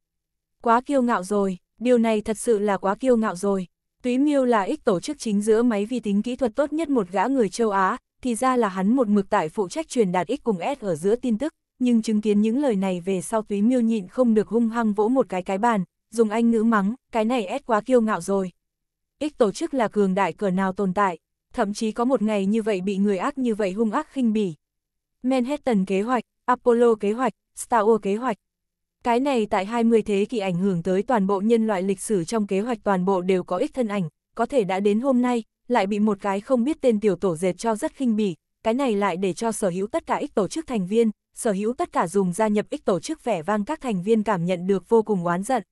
Quá kiêu ngạo rồi, điều này thật sự là quá kiêu ngạo rồi, Túy Miêu là ích tổ chức chính giữa máy vi tính kỹ thuật tốt nhất một gã người châu Á, thì ra là hắn một mực tại phụ trách truyền đạt ích cùng S ở giữa tin tức, nhưng chứng kiến những lời này về sau Túy Miêu nhịn không được hung hăng vỗ một cái cái bàn, dùng anh ngữ mắng, cái này S quá kiêu ngạo rồi. Ích tổ chức là cường đại cờ nào tồn tại, thậm chí có một ngày như vậy bị người ác như vậy hung ác khinh bỉ. Manhattan kế hoạch, Apollo kế hoạch, Star Wars kế hoạch, cái này tại 20 thế kỷ ảnh hưởng tới toàn bộ nhân loại lịch sử trong kế hoạch toàn bộ đều có ích thân ảnh, có thể đã đến hôm nay, lại bị một cái không biết tên tiểu tổ dệt cho rất khinh bỉ, cái này lại để cho sở hữu tất cả ích tổ chức thành viên, sở hữu tất cả dùng gia nhập ích tổ chức vẻ vang các thành viên cảm nhận được vô cùng oán giận.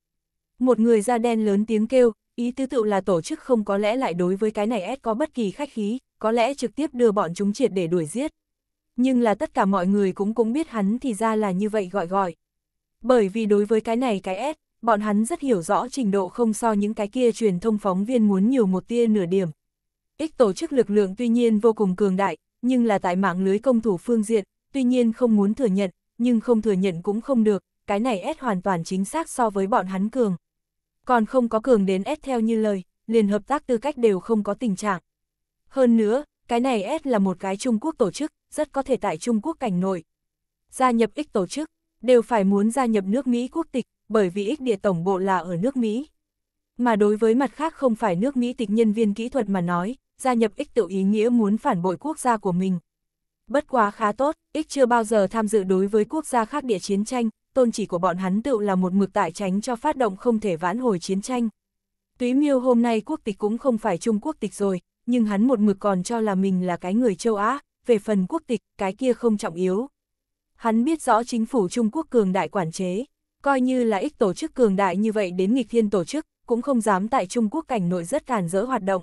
Một người da đen lớn tiếng kêu, ý tứ tự là tổ chức không có lẽ lại đối với cái này S có bất kỳ khách khí, có lẽ trực tiếp đưa bọn chúng triệt để đuổi giết. Nhưng là tất cả mọi người cũng cũng biết hắn thì ra là như vậy gọi gọi. Bởi vì đối với cái này cái S, bọn hắn rất hiểu rõ trình độ không so những cái kia truyền thông phóng viên muốn nhiều một tia nửa điểm. X tổ chức lực lượng tuy nhiên vô cùng cường đại, nhưng là tại mạng lưới công thủ phương diện, tuy nhiên không muốn thừa nhận, nhưng không thừa nhận cũng không được, cái này S hoàn toàn chính xác so với bọn hắn cường. Còn không có cường đến S theo như lời, liền hợp tác tư cách đều không có tình trạng. Hơn nữa, cái này S là một cái Trung Quốc tổ chức, rất có thể tại Trung Quốc cảnh nội. Gia nhập X tổ chức, đều phải muốn gia nhập nước Mỹ quốc tịch, bởi vì ích địa tổng bộ là ở nước Mỹ. Mà đối với mặt khác không phải nước Mỹ tịch nhân viên kỹ thuật mà nói, gia nhập ích tự ý nghĩa muốn phản bội quốc gia của mình. Bất quá khá tốt, ích chưa bao giờ tham dự đối với quốc gia khác địa chiến tranh, tôn chỉ của bọn hắn tự là một mực tại tránh cho phát động không thể vãn hồi chiến tranh. Túy miêu hôm nay quốc tịch cũng không phải Trung Quốc tịch rồi, nhưng hắn một mực còn cho là mình là cái người châu Á, về phần quốc tịch, cái kia không trọng yếu. Hắn biết rõ chính phủ Trung Quốc cường đại quản chế, coi như là ích tổ chức cường đại như vậy đến nghịch thiên tổ chức, cũng không dám tại Trung Quốc cảnh nội rất cản rỡ hoạt động.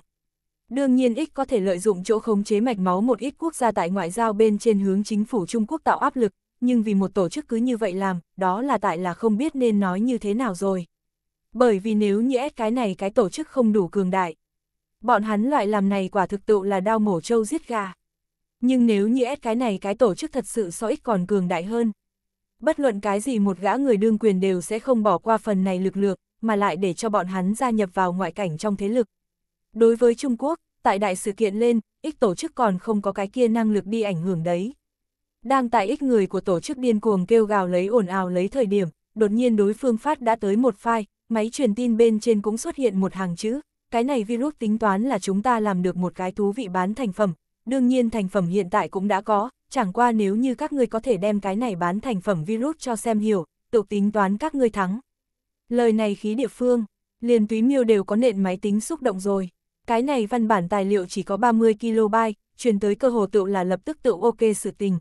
Đương nhiên ích có thể lợi dụng chỗ khống chế mạch máu một ít quốc gia tại ngoại giao bên trên hướng chính phủ Trung Quốc tạo áp lực, nhưng vì một tổ chức cứ như vậy làm, đó là tại là không biết nên nói như thế nào rồi. Bởi vì nếu như ép cái này cái tổ chức không đủ cường đại, bọn hắn loại làm này quả thực tự là đau mổ trâu giết gà. Nhưng nếu như ép cái này cái tổ chức thật sự so ích còn cường đại hơn. Bất luận cái gì một gã người đương quyền đều sẽ không bỏ qua phần này lực lượng, mà lại để cho bọn hắn gia nhập vào ngoại cảnh trong thế lực. Đối với Trung Quốc, tại đại sự kiện lên, ích tổ chức còn không có cái kia năng lực đi ảnh hưởng đấy. Đang tại ích người của tổ chức điên cuồng kêu gào lấy ồn ào lấy thời điểm, đột nhiên đối phương phát đã tới một file, máy truyền tin bên trên cũng xuất hiện một hàng chữ, cái này virus tính toán là chúng ta làm được một cái thú vị bán thành phẩm, đương nhiên thành phẩm hiện tại cũng đã có, chẳng qua nếu như các ngươi có thể đem cái này bán thành phẩm virus cho xem hiểu, tự tính toán các ngươi thắng. Lời này khí địa phương, liền túy miêu đều có nện máy tính xúc động rồi. Cái này văn bản tài liệu chỉ có 30 KB, truyền tới cơ hồ tự là lập tức tự ok sự tình.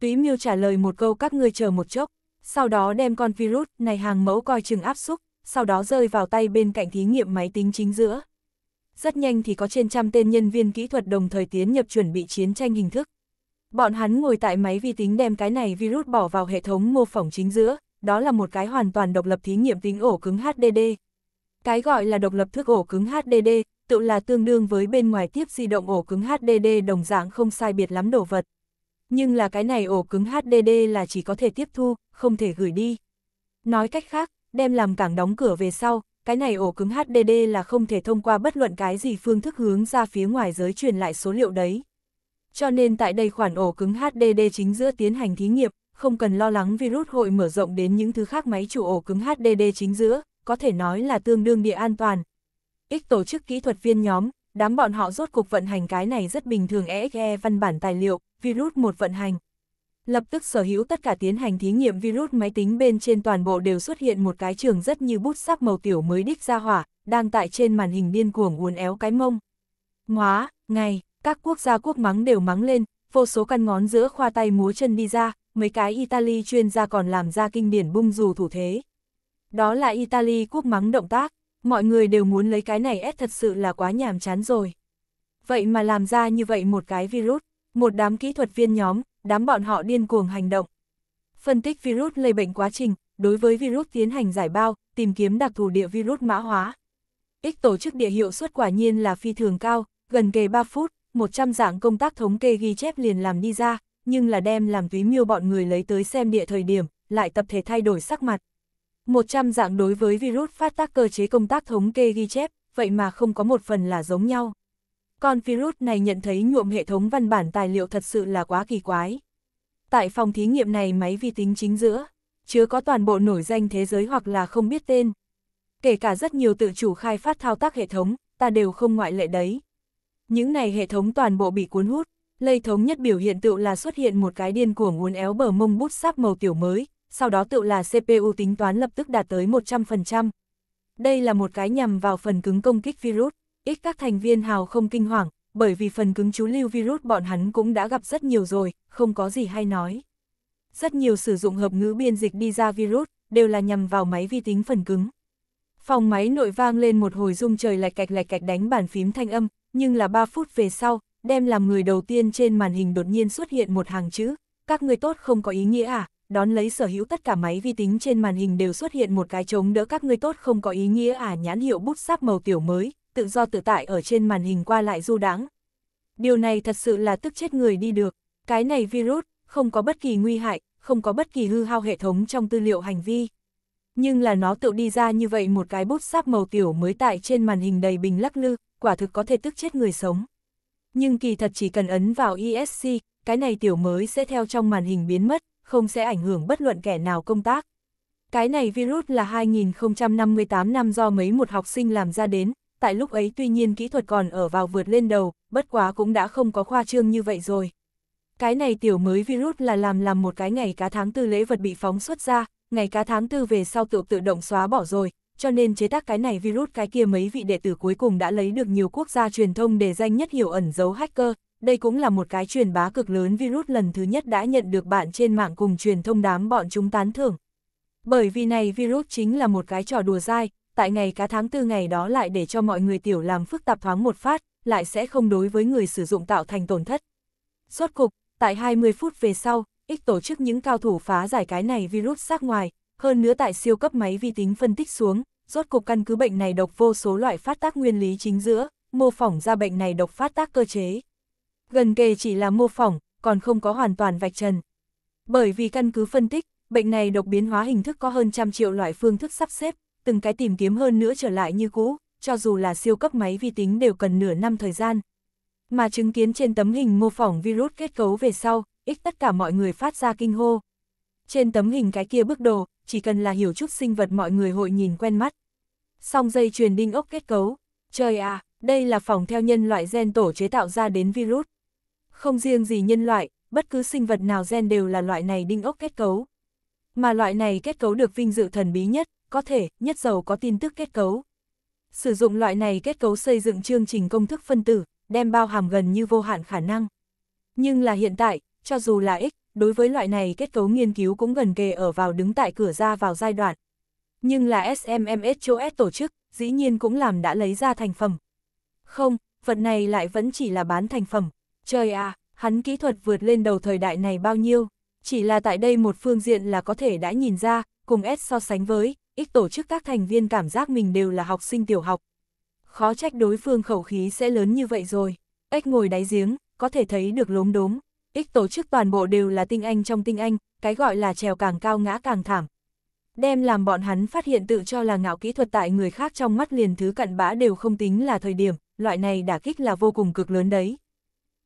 Túy miêu trả lời một câu các ngươi chờ một chốc, sau đó đem con virus này hàng mẫu coi chừng áp xúc, sau đó rơi vào tay bên cạnh thí nghiệm máy tính chính giữa rất nhanh thì có trên trăm tên nhân viên kỹ thuật đồng thời tiến nhập chuẩn bị chiến tranh hình thức. Bọn hắn ngồi tại máy vi tính đem cái này virus bỏ vào hệ thống mô phỏng chính giữa, đó là một cái hoàn toàn độc lập thí nghiệm tính ổ cứng HDD. Cái gọi là độc lập thước ổ cứng HDD, tự là tương đương với bên ngoài tiếp di động ổ cứng HDD đồng dạng không sai biệt lắm đồ vật. Nhưng là cái này ổ cứng HDD là chỉ có thể tiếp thu, không thể gửi đi. Nói cách khác, đem làm cảng đóng cửa về sau, cái này ổ cứng HDD là không thể thông qua bất luận cái gì phương thức hướng ra phía ngoài giới truyền lại số liệu đấy. Cho nên tại đây khoản ổ cứng HDD chính giữa tiến hành thí nghiệm, không cần lo lắng virus hội mở rộng đến những thứ khác máy chủ ổ cứng HDD chính giữa, có thể nói là tương đương địa an toàn. Ích tổ chức kỹ thuật viên nhóm, đám bọn họ rốt cuộc vận hành cái này rất bình thường EXE e văn bản tài liệu, virus một vận hành, lập tức sở hữu tất cả tiến hành thí nghiệm virus máy tính bên trên toàn bộ đều xuất hiện một cái trường rất như bút sắc màu tiểu mới đích ra hỏa, đang tại trên màn hình điên cuồng uốn éo cái mông. Ngóa, ngày, các quốc gia quốc mắng đều mắng lên, vô số căn ngón giữa khoa tay múa chân đi ra, mấy cái Italy chuyên gia còn làm ra kinh điển bung dù thủ thế. Đó là Italy quốc mắng động tác, mọi người đều muốn lấy cái này ép thật sự là quá nhàm chán rồi. Vậy mà làm ra như vậy một cái virus, một đám kỹ thuật viên nhóm, đám bọn họ điên cuồng hành động. Phân tích virus lây bệnh quá trình, đối với virus tiến hành giải bao, tìm kiếm đặc thù địa virus mã hóa. ít tổ chức địa hiệu suất quả nhiên là phi thường cao, gần kề 3 phút, 100 dạng công tác thống kê ghi chép liền làm đi ra, nhưng là đem làm túy miêu bọn người lấy tới xem địa thời điểm, lại tập thể thay đổi sắc mặt. 100 dạng đối với virus phát tác cơ chế công tác thống kê ghi chép, vậy mà không có một phần là giống nhau. Con virus này nhận thấy nhuộm hệ thống văn bản tài liệu thật sự là quá kỳ quái. Tại phòng thí nghiệm này máy vi tính chính giữa, chứa có toàn bộ nổi danh thế giới hoặc là không biết tên. Kể cả rất nhiều tự chủ khai phát thao tác hệ thống, ta đều không ngoại lệ đấy. Những này hệ thống toàn bộ bị cuốn hút, lây thống nhất biểu hiện tựu là xuất hiện một cái điên cuồng uốn éo bờ mông bút sáp màu tiểu mới, sau đó tựu là CPU tính toán lập tức đạt tới 100%. Đây là một cái nhằm vào phần cứng công kích virus ít các thành viên hào không kinh hoàng, bởi vì phần cứng chú lưu virus bọn hắn cũng đã gặp rất nhiều rồi, không có gì hay nói. Rất nhiều sử dụng hợp ngữ biên dịch đi ra virus, đều là nhằm vào máy vi tính phần cứng. Phòng máy nội vang lên một hồi rung trời lạch cạch lạch cạch đánh bàn phím thanh âm, nhưng là 3 phút về sau, đem làm người đầu tiên trên màn hình đột nhiên xuất hiện một hàng chữ, các người tốt không có ý nghĩa à, đón lấy sở hữu tất cả máy vi tính trên màn hình đều xuất hiện một cái chống đỡ các người tốt không có ý nghĩa à nhãn hiệu bút sáp màu tiểu mới, tự do tự tại ở trên màn hình qua lại du đáng. Điều này thật sự là tức chết người đi được, cái này virus, không có bất kỳ nguy hại, không có bất kỳ hư hao hệ thống trong tư liệu hành vi. Nhưng là nó tự đi ra như vậy một cái bút sáp màu tiểu mới tại trên màn hình đầy bình lắc lư, quả thực có thể tức chết người sống. Nhưng kỳ thật chỉ cần ấn vào ESC, cái này tiểu mới sẽ theo trong màn hình biến mất, không sẽ ảnh hưởng bất luận kẻ nào công tác. Cái này virus là 2058 năm do mấy một học sinh làm ra đến, tại lúc ấy tuy nhiên kỹ thuật còn ở vào vượt lên đầu, bất quá cũng đã không có khoa trương như vậy rồi. Cái này tiểu mới virus là làm làm một cái ngày cá tháng tư lễ vật bị phóng xuất ra, ngày cá tháng tư về sau tự tự động xóa bỏ rồi, cho nên chế tác cái này virus cái kia mấy vị đệ tử cuối cùng đã lấy được nhiều quốc gia truyền thông để danh nhất hiểu ẩn dấu hacker, đây cũng là một cái truyền bá cực lớn virus lần thứ nhất đã nhận được bạn trên mạng cùng truyền thông đám bọn chúng tán thưởng. Bởi vì này virus chính là một cái trò đùa dai, tại ngày cá tháng tư ngày đó lại để cho mọi người tiểu làm phức tạp thoáng một phát, lại sẽ không đối với người sử dụng tạo thành tổn thất. Suốt cục, tại 20 phút về sau, ích tổ chức những cao thủ phá giải cái này virus sát ngoài, hơn nữa tại siêu cấp máy vi tính phân tích xuống, rốt cục căn cứ bệnh này độc vô số loại phát tác nguyên lý chính giữa, mô phỏng ra bệnh này độc phát tác cơ chế. Gần kề chỉ là mô phỏng, còn không có hoàn toàn vạch trần. Bởi vì căn cứ phân tích, bệnh này độc biến hóa hình thức có hơn trăm triệu loại phương thức sắp xếp, từng cái tìm kiếm hơn nữa trở lại như cũ, cho dù là siêu cấp máy vi tính đều cần nửa năm thời gian. Mà chứng kiến trên tấm hình mô phỏng virus kết cấu về sau, ít tất cả mọi người phát ra kinh hô. Trên tấm hình cái kia bức đồ, chỉ cần là hiểu chút sinh vật mọi người hội nhìn quen mắt. Song dây truyền đinh ốc kết cấu. Trời à, đây là phòng theo nhân loại gen tổ chế tạo ra đến virus. Không riêng gì nhân loại, bất cứ sinh vật nào gen đều là loại này đinh ốc kết cấu. Mà loại này kết cấu được vinh dự thần bí nhất, có thể, nhất giàu có tin tức kết cấu. Sử dụng loại này kết cấu xây dựng chương trình công thức phân tử, đem bao hàm gần như vô hạn khả năng. Nhưng là hiện tại, cho dù là ích đối với loại này kết cấu nghiên cứu cũng gần kề ở vào đứng tại cửa ra vào giai đoạn. Nhưng là SMMS chỗ S tổ chức, dĩ nhiên cũng làm đã lấy ra thành phẩm. Không, vật này lại vẫn chỉ là bán thành phẩm. Trời à, hắn kỹ thuật vượt lên đầu thời đại này bao nhiêu? Chỉ là tại đây một phương diện là có thể đã nhìn ra, cùng S so sánh với, ít tổ chức các thành viên cảm giác mình đều là học sinh tiểu học. Khó trách đối phương khẩu khí sẽ lớn như vậy rồi. X ngồi đáy giếng, có thể thấy được lốm đốm. X tổ chức toàn bộ đều là tinh anh trong tinh anh, cái gọi là trèo càng cao ngã càng thảm. Đem làm bọn hắn phát hiện tự cho là ngạo kỹ thuật tại người khác trong mắt liền thứ cận bã đều không tính là thời điểm, loại này đả kích là vô cùng cực lớn đấy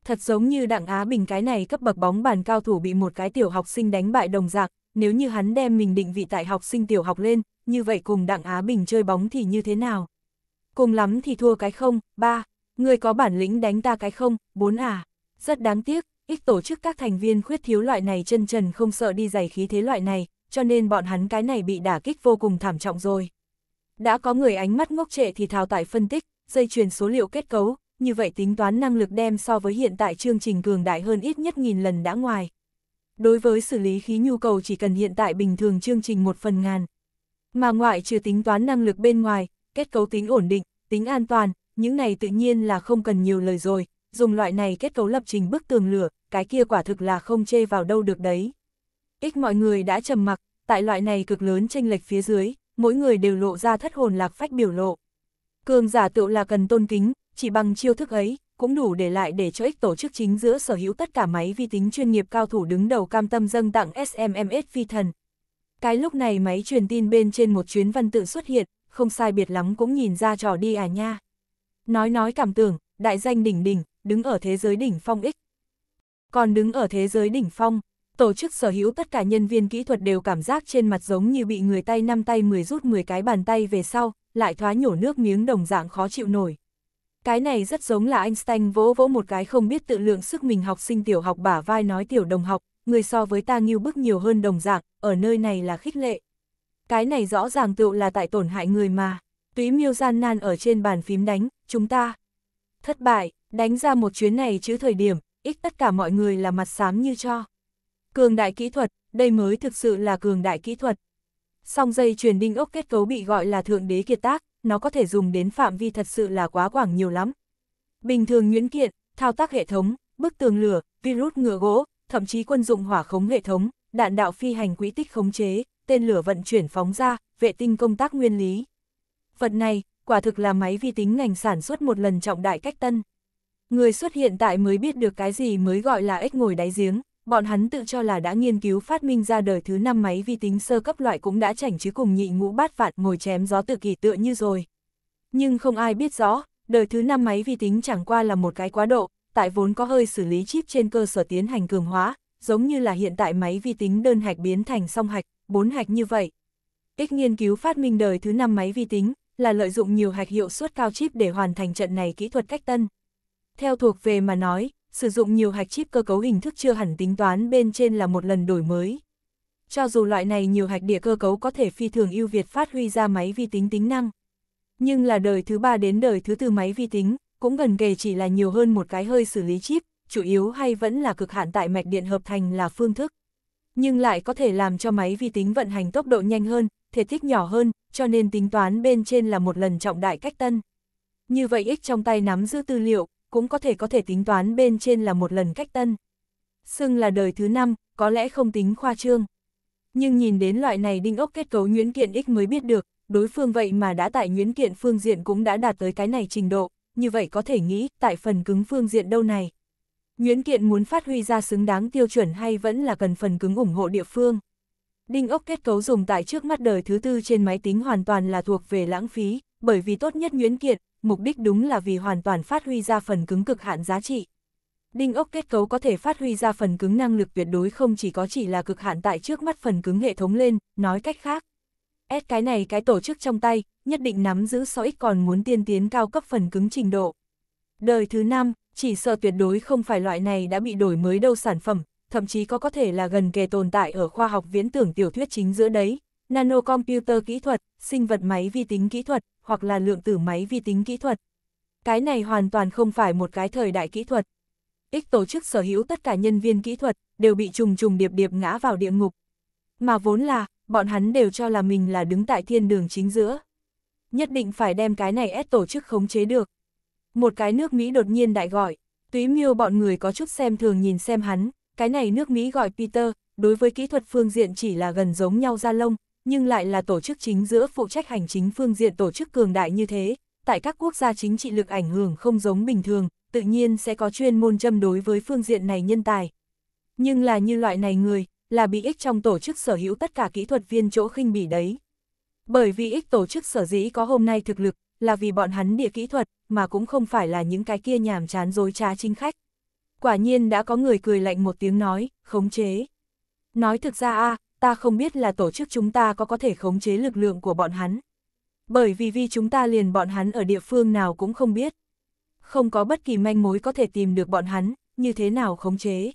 thật giống như Đặng Á Bình cái này cấp bậc bóng bàn cao thủ bị một cái tiểu học sinh đánh bại đồng dạng, nếu như hắn đem mình định vị tại học sinh tiểu học lên, như vậy cùng Đặng Á Bình chơi bóng thì như thế nào? Cùng lắm thì thua cái không, ba, người có bản lĩnh đánh ta cái không, bốn à. Rất đáng tiếc, ít tổ chức các thành viên khuyết thiếu loại này chân trần không sợ đi giày khí thế loại này, cho nên bọn hắn cái này bị đả kích vô cùng thảm trọng rồi. Đã có người ánh mắt ngốc trệ thì thao tại phân tích, dây chuyền số liệu kết cấu, như vậy tính toán năng lực đem so với hiện tại chương trình cường đại hơn ít nhất nghìn lần đã ngoài. Đối với xử lý khí nhu cầu chỉ cần hiện tại bình thường chương trình một phần ngàn. Mà ngoại trừ tính toán năng lực bên ngoài, kết cấu tính ổn định, tính an toàn, những này tự nhiên là không cần nhiều lời rồi, dùng loại này kết cấu lập trình bức tường lửa, cái kia quả thực là không chê vào đâu được đấy. ít mọi người đã trầm mặc, tại loại này cực lớn tranh lệch phía dưới, mỗi người đều lộ ra thất hồn lạc phách biểu lộ. Cường giả tựu là cần tôn kính, chỉ bằng chiêu thức ấy, cũng đủ để lại để cho ích tổ chức chính giữa sở hữu tất cả máy vi tính chuyên nghiệp cao thủ đứng đầu cam tâm dâng tặng SMMS phi thần. Cái lúc này máy truyền tin bên trên một chuyến văn tự xuất hiện, không sai biệt lắm cũng nhìn ra trò đi à nha. Nói nói cảm tưởng, đại danh đỉnh đỉnh, đứng ở thế giới đỉnh phong ích. Còn đứng ở thế giới đỉnh phong, tổ chức sở hữu tất cả nhân viên kỹ thuật đều cảm giác trên mặt giống như bị người tay năm tay 10 rút 10 cái bàn tay về sau, lại thoá nhổ nước miếng đồng dạng khó chịu nổi. Cái này rất giống là Einstein vỗ vỗ một cái không biết tự lượng sức mình học sinh tiểu học bả vai nói tiểu đồng học, người so với ta nghiêu bức nhiều hơn đồng dạng, ở nơi này là khích lệ. Cái này rõ ràng tựu là tại tổn hại người mà. Túy miêu gian nan ở trên bàn phím đánh, chúng ta. Thất bại, đánh ra một chuyến này chứ thời điểm, ít tất cả mọi người là mặt xám như cho. Cường đại kỹ thuật, đây mới thực sự là cường đại kỹ thuật. Song dây truyền đinh ốc kết cấu bị gọi là thượng đế kiệt tác, nó có thể dùng đến phạm vi thật sự là quá quảng nhiều lắm. Bình thường nhuyễn kiện, thao tác hệ thống, bức tường lửa, virus ngựa gỗ, thậm chí quân dụng hỏa khống hệ thống, đạn đạo phi hành quỹ tích khống chế, tên lửa vận chuyển phóng ra, vệ tinh công tác nguyên lý. Vật này, quả thực là máy vi tính ngành sản xuất một lần trọng đại cách tân. Người xuất hiện tại mới biết được cái gì mới gọi là ếch ngồi đáy giếng bọn hắn tự cho là đã nghiên cứu phát minh ra đời thứ năm máy vi tính sơ cấp loại cũng đã chảnh chứ cùng nhị ngũ bát vạn ngồi chém gió tự kỷ tựa như rồi. Nhưng không ai biết rõ, đời thứ năm máy vi tính chẳng qua là một cái quá độ, tại vốn có hơi xử lý chip trên cơ sở tiến hành cường hóa, giống như là hiện tại máy vi tính đơn hạch biến thành song hạch, bốn hạch như vậy. Ích nghiên cứu phát minh đời thứ năm máy vi tính là lợi dụng nhiều hạch hiệu suất cao chip để hoàn thành trận này kỹ thuật cách tân. Theo thuộc về mà nói, sử dụng nhiều hạch chip cơ cấu hình thức chưa hẳn tính toán bên trên là một lần đổi mới. Cho dù loại này nhiều hạch địa cơ cấu có thể phi thường ưu việt phát huy ra máy vi tính tính năng, nhưng là đời thứ ba đến đời thứ tư máy vi tính, cũng gần kề chỉ là nhiều hơn một cái hơi xử lý chip, chủ yếu hay vẫn là cực hạn tại mạch điện hợp thành là phương thức. Nhưng lại có thể làm cho máy vi tính vận hành tốc độ nhanh hơn, thể tích nhỏ hơn, cho nên tính toán bên trên là một lần trọng đại cách tân. Như vậy ích trong tay nắm giữ tư liệu, cũng có thể có thể tính toán bên trên là một lần cách tân. Xưng là đời thứ năm, có lẽ không tính khoa trương. Nhưng nhìn đến loại này đinh ốc kết cấu nguyễn kiện ích mới biết được, đối phương vậy mà đã tại nguyễn kiện phương diện cũng đã đạt tới cái này trình độ, như vậy có thể nghĩ tại phần cứng phương diện đâu này. nguyễn kiện muốn phát huy ra xứng đáng tiêu chuẩn hay vẫn là cần phần cứng ủng hộ địa phương. Đinh ốc kết cấu dùng tại trước mắt đời thứ tư trên máy tính hoàn toàn là thuộc về lãng phí, bởi vì tốt nhất nguyễn kiện, mục đích đúng là vì hoàn toàn phát huy ra phần cứng cực hạn giá trị. Đinh ốc kết cấu có thể phát huy ra phần cứng năng lực tuyệt đối không chỉ có chỉ là cực hạn tại trước mắt phần cứng hệ thống lên, nói cách khác. S cái này cái tổ chức trong tay, nhất định nắm giữ so ít còn muốn tiên tiến cao cấp phần cứng trình độ. Đời thứ năm chỉ sợ tuyệt đối không phải loại này đã bị đổi mới đâu sản phẩm, thậm chí có có thể là gần kề tồn tại ở khoa học viễn tưởng tiểu thuyết chính giữa đấy, Nanocomputer kỹ thuật, sinh vật máy vi tính kỹ thuật, hoặc là lượng tử máy vi tính kỹ thuật. Cái này hoàn toàn không phải một cái thời đại kỹ thuật. Ích tổ chức sở hữu tất cả nhân viên kỹ thuật, đều bị trùng trùng điệp điệp ngã vào địa ngục. Mà vốn là, bọn hắn đều cho là mình là đứng tại thiên đường chính giữa. Nhất định phải đem cái này ép tổ chức khống chế được. Một cái nước Mỹ đột nhiên đại gọi, túy miêu bọn người có chút xem thường nhìn xem hắn, cái này nước Mỹ gọi Peter, đối với kỹ thuật phương diện chỉ là gần giống nhau ra lông, nhưng lại là tổ chức chính giữa phụ trách hành chính phương diện tổ chức cường đại như thế, tại các quốc gia chính trị lực ảnh hưởng không giống bình thường, tự nhiên sẽ có chuyên môn châm đối với phương diện này nhân tài. Nhưng là như loại này người, là bị ích trong tổ chức sở hữu tất cả kỹ thuật viên chỗ khinh bỉ đấy. Bởi vì ích tổ chức sở dĩ có hôm nay thực lực, là vì bọn hắn địa kỹ thuật, mà cũng không phải là những cái kia nhàm chán dối trá chính khách. Quả nhiên đã có người cười lạnh một tiếng nói, khống chế. Nói thực ra a à, ta không biết là tổ chức chúng ta có có thể khống chế lực lượng của bọn hắn. Bởi vì vì chúng ta liền bọn hắn ở địa phương nào cũng không biết. Không có bất kỳ manh mối có thể tìm được bọn hắn, như thế nào khống chế.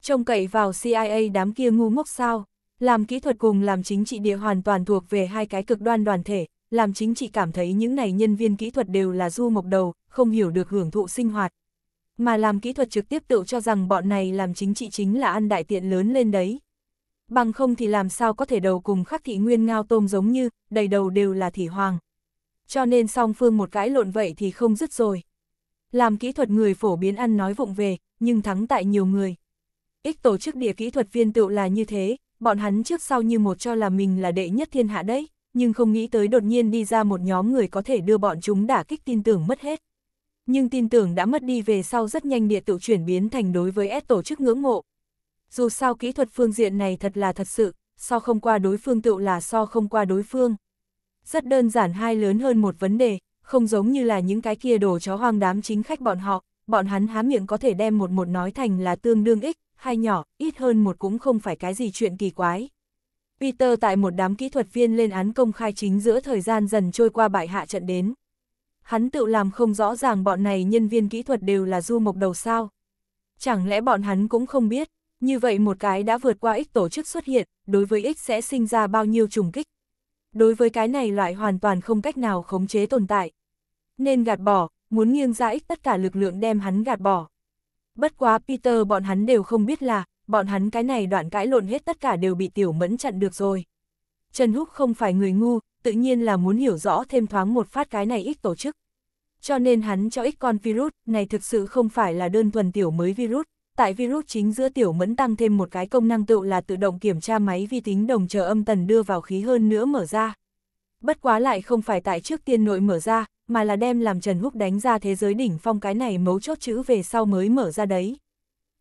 Trông cậy vào CIA đám kia ngu ngốc sao, làm kỹ thuật cùng làm chính trị địa hoàn toàn thuộc về hai cái cực đoan đoàn thể, làm chính trị cảm thấy những này nhân viên kỹ thuật đều là du mộc đầu, không hiểu được hưởng thụ sinh hoạt. Mà làm kỹ thuật trực tiếp tự cho rằng bọn này làm chính trị chính là ăn đại tiện lớn lên đấy bằng không thì làm sao có thể đầu cùng khắc thị nguyên ngao tôm giống như, đầy đầu đều là thị hoàng. Cho nên song phương một cãi lộn vậy thì không dứt rồi. Làm kỹ thuật người phổ biến ăn nói vụng về, nhưng thắng tại nhiều người. Ích tổ chức địa kỹ thuật viên tựu là như thế, bọn hắn trước sau như một cho là mình là đệ nhất thiên hạ đấy, nhưng không nghĩ tới đột nhiên đi ra một nhóm người có thể đưa bọn chúng đả kích tin tưởng mất hết. Nhưng tin tưởng đã mất đi về sau rất nhanh địa tự chuyển biến thành đối với S tổ chức ngưỡng mộ, dù sao kỹ thuật phương diện này thật là thật sự, so không qua đối phương tựu là so không qua đối phương. Rất đơn giản hai lớn hơn một vấn đề, không giống như là những cái kia đồ chó hoang đám chính khách bọn họ, bọn hắn há miệng có thể đem một một nói thành là tương đương ích, hai nhỏ, ít hơn một cũng không phải cái gì chuyện kỳ quái. Peter tại một đám kỹ thuật viên lên án công khai chính giữa thời gian dần trôi qua bại hạ trận đến. Hắn tự làm không rõ ràng bọn này nhân viên kỹ thuật đều là du mộc đầu sao. Chẳng lẽ bọn hắn cũng không biết, như vậy một cái đã vượt qua ích tổ chức xuất hiện, đối với ích sẽ sinh ra bao nhiêu trùng kích. Đối với cái này loại hoàn toàn không cách nào khống chế tồn tại. Nên gạt bỏ, muốn nghiêng ra ích tất cả lực lượng đem hắn gạt bỏ. Bất quá Peter bọn hắn đều không biết là, bọn hắn cái này đoạn cãi lộn hết tất cả đều bị tiểu mẫn chặn được rồi. Trần Húc không phải người ngu, tự nhiên là muốn hiểu rõ thêm thoáng một phát cái này ích tổ chức. Cho nên hắn cho ích con virus này thực sự không phải là đơn thuần tiểu mới virus, tại virus chính giữa tiểu mẫn tăng thêm một cái công năng tựu là tự động kiểm tra máy vi tính đồng chờ âm tần đưa vào khí hơn nữa mở ra. Bất quá lại không phải tại trước tiên nội mở ra, mà là đem làm Trần Húc đánh ra thế giới đỉnh phong cái này mấu chốt chữ về sau mới mở ra đấy.